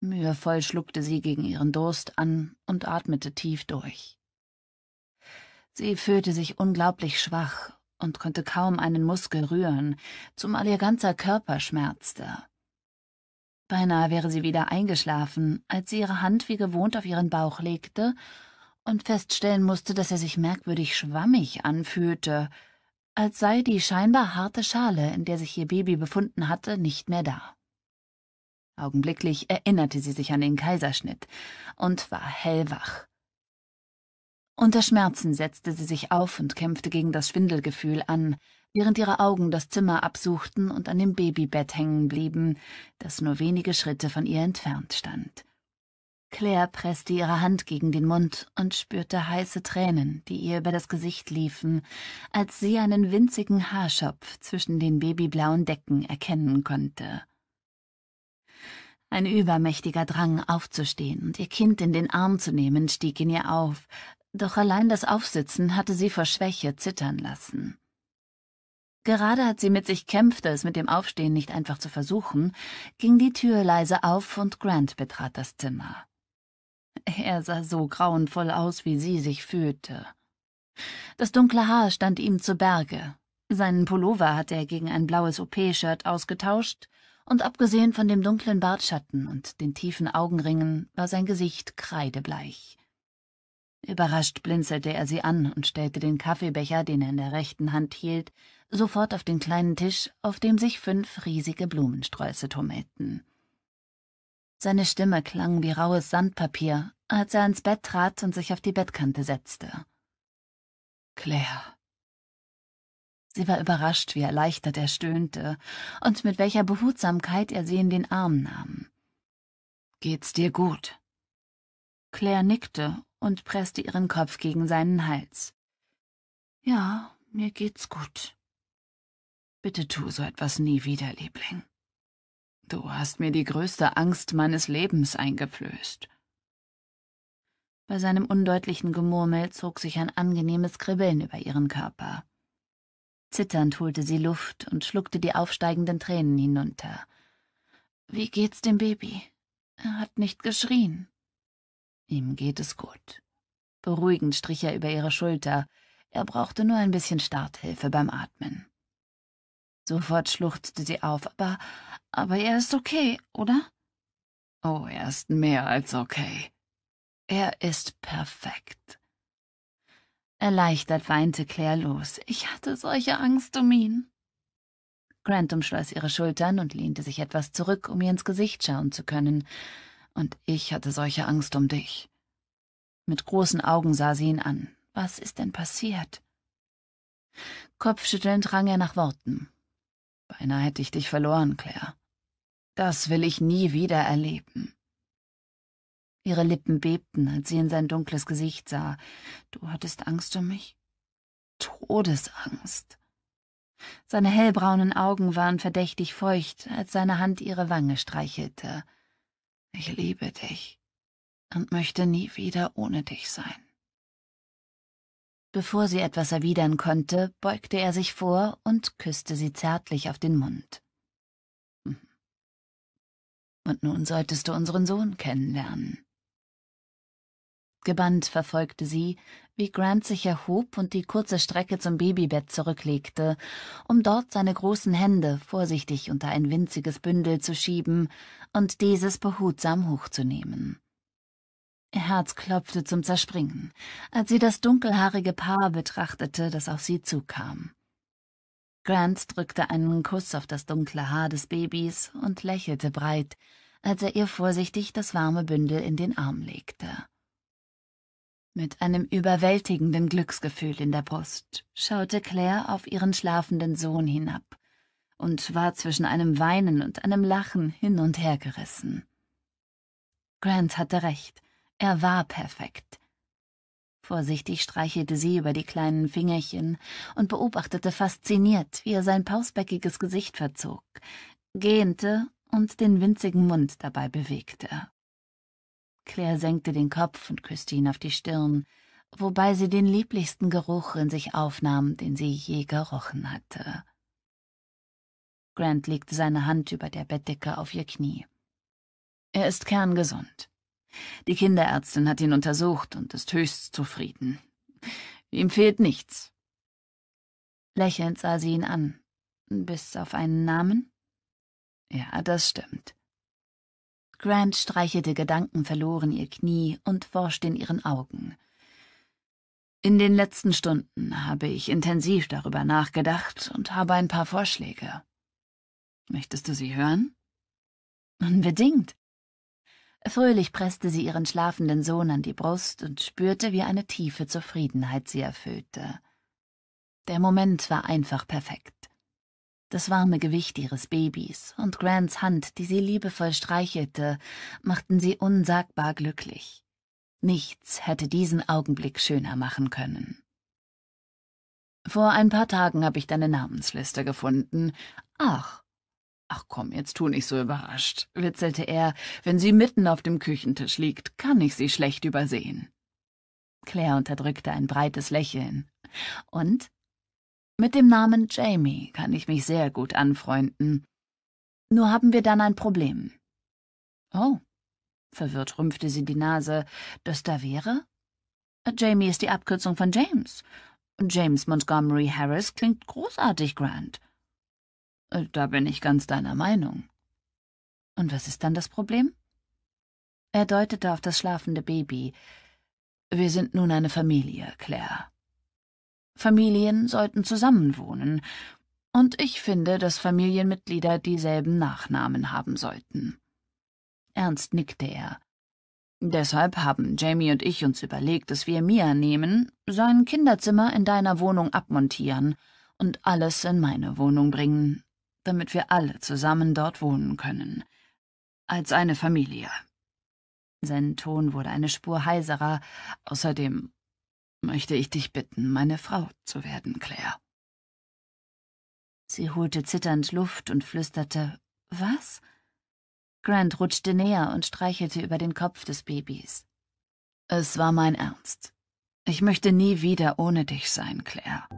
Mühevoll schluckte sie gegen ihren Durst an und atmete tief durch. Sie fühlte sich unglaublich schwach und konnte kaum einen Muskel rühren, zumal ihr ganzer Körper schmerzte. Beinahe wäre sie wieder eingeschlafen, als sie ihre Hand wie gewohnt auf ihren Bauch legte und feststellen musste, dass er sich merkwürdig schwammig anfühlte, als sei die scheinbar harte Schale, in der sich ihr Baby befunden hatte, nicht mehr da. Augenblicklich erinnerte sie sich an den Kaiserschnitt und war hellwach. Unter Schmerzen setzte sie sich auf und kämpfte gegen das Schwindelgefühl an, während ihre Augen das Zimmer absuchten und an dem Babybett hängen blieben, das nur wenige Schritte von ihr entfernt stand. Claire presste ihre Hand gegen den Mund und spürte heiße Tränen, die ihr über das Gesicht liefen, als sie einen winzigen Haarschopf zwischen den babyblauen Decken erkennen konnte. Ein übermächtiger Drang aufzustehen und ihr Kind in den Arm zu nehmen stieg in ihr auf, doch allein das Aufsitzen hatte sie vor Schwäche zittern lassen. Gerade als sie mit sich kämpfte, es mit dem Aufstehen nicht einfach zu versuchen, ging die Tür leise auf und Grant betrat das Zimmer. Er sah so grauenvoll aus, wie sie sich fühlte. Das dunkle Haar stand ihm zu Berge. Seinen Pullover hatte er gegen ein blaues OP-Shirt ausgetauscht, und abgesehen von dem dunklen Bartschatten und den tiefen Augenringen war sein Gesicht kreidebleich. Überrascht blinzelte er sie an und stellte den Kaffeebecher, den er in der rechten Hand hielt, sofort auf den kleinen Tisch, auf dem sich fünf riesige Blumensträuße tummelten. Seine Stimme klang wie raues Sandpapier, als er ins Bett trat und sich auf die Bettkante setzte. Claire. Sie war überrascht, wie erleichtert er stöhnte und mit welcher Behutsamkeit er sie in den Arm nahm. Geht's dir gut? Claire nickte und presste ihren Kopf gegen seinen Hals. Ja, mir geht's gut. Bitte tu so etwas nie wieder, Liebling. Du hast mir die größte Angst meines Lebens eingeflößt. Bei seinem undeutlichen Gemurmel zog sich ein angenehmes Kribbeln über ihren Körper. Zitternd holte sie Luft und schluckte die aufsteigenden Tränen hinunter. Wie geht's dem Baby? Er hat nicht geschrien. Ihm geht es gut. Beruhigend strich er über ihre Schulter. Er brauchte nur ein bisschen Starthilfe beim Atmen. Sofort schluchzte sie auf, aber, aber er ist okay, oder? Oh, er ist mehr als okay. Er ist perfekt. Erleichtert weinte Claire los. Ich hatte solche Angst um ihn. Grant umschloss ihre Schultern und lehnte sich etwas zurück, um ihr ins Gesicht schauen zu können. Und ich hatte solche Angst um dich. Mit großen Augen sah sie ihn an. Was ist denn passiert? Kopfschüttelnd rang er nach Worten. Beinahe hätte ich dich verloren, Claire. Das will ich nie wieder erleben. Ihre Lippen bebten, als sie in sein dunkles Gesicht sah. Du hattest Angst um mich? Todesangst. Seine hellbraunen Augen waren verdächtig feucht, als seine Hand ihre Wange streichelte. Ich liebe dich und möchte nie wieder ohne dich sein. Bevor sie etwas erwidern konnte, beugte er sich vor und küsste sie zärtlich auf den Mund. Hm. Und nun solltest du unseren Sohn kennenlernen. Gebannt verfolgte sie, wie Grant sich erhob und die kurze Strecke zum Babybett zurücklegte, um dort seine großen Hände vorsichtig unter ein winziges Bündel zu schieben und dieses behutsam hochzunehmen. Ihr Herz klopfte zum Zerspringen, als sie das dunkelhaarige Paar betrachtete, das auf sie zukam. Grant drückte einen Kuss auf das dunkle Haar des Babys und lächelte breit, als er ihr vorsichtig das warme Bündel in den Arm legte. Mit einem überwältigenden Glücksgefühl in der Brust schaute Claire auf ihren schlafenden Sohn hinab und war zwischen einem Weinen und einem Lachen hin und her gerissen. Grant hatte recht, er war perfekt. Vorsichtig streichelte sie über die kleinen Fingerchen und beobachtete fasziniert, wie er sein pausbäckiges Gesicht verzog, gähnte und den winzigen Mund dabei bewegte. Claire senkte den Kopf und küsste ihn auf die Stirn, wobei sie den lieblichsten Geruch in sich aufnahm, den sie je gerochen hatte. Grant legte seine Hand über der Bettdecke auf ihr Knie. Er ist kerngesund. Die Kinderärztin hat ihn untersucht und ist höchst zufrieden. Ihm fehlt nichts. Lächelnd sah sie ihn an. Bis auf einen Namen? Ja, das stimmt. Grant streichelte Gedanken verloren ihr Knie und forschte in ihren Augen. In den letzten Stunden habe ich intensiv darüber nachgedacht und habe ein paar Vorschläge. Möchtest du sie hören? Unbedingt. Fröhlich presste sie ihren schlafenden Sohn an die Brust und spürte, wie eine tiefe Zufriedenheit sie erfüllte. Der Moment war einfach perfekt. Das warme Gewicht ihres Babys und Grants Hand, die sie liebevoll streichelte, machten sie unsagbar glücklich. Nichts hätte diesen Augenblick schöner machen können. Vor ein paar Tagen habe ich deine Namensliste gefunden. Ach. Ach komm, jetzt tu nicht so überrascht, witzelte er. Wenn sie mitten auf dem Küchentisch liegt, kann ich sie schlecht übersehen. Claire unterdrückte ein breites Lächeln. Und? Mit dem Namen Jamie kann ich mich sehr gut anfreunden. Nur haben wir dann ein Problem. Oh. Verwirrt rümpfte sie die Nase. Das da wäre? Jamie ist die Abkürzung von James. James Montgomery Harris klingt großartig, Grant. Äh, da bin ich ganz deiner Meinung. Und was ist dann das Problem? Er deutete auf das schlafende Baby. Wir sind nun eine Familie, Claire. Familien sollten zusammenwohnen, und ich finde, dass Familienmitglieder dieselben Nachnamen haben sollten. Ernst nickte er. Deshalb haben Jamie und ich uns überlegt, dass wir Mia nehmen, sein Kinderzimmer in deiner Wohnung abmontieren und alles in meine Wohnung bringen, damit wir alle zusammen dort wohnen können. Als eine Familie. Sein Ton wurde eine Spur heiserer, außerdem möchte ich dich bitten, meine Frau zu werden, Claire. Sie holte zitternd Luft und flüsterte Was? Grant rutschte näher und streichelte über den Kopf des Babys. Es war mein Ernst. Ich möchte nie wieder ohne dich sein, Claire.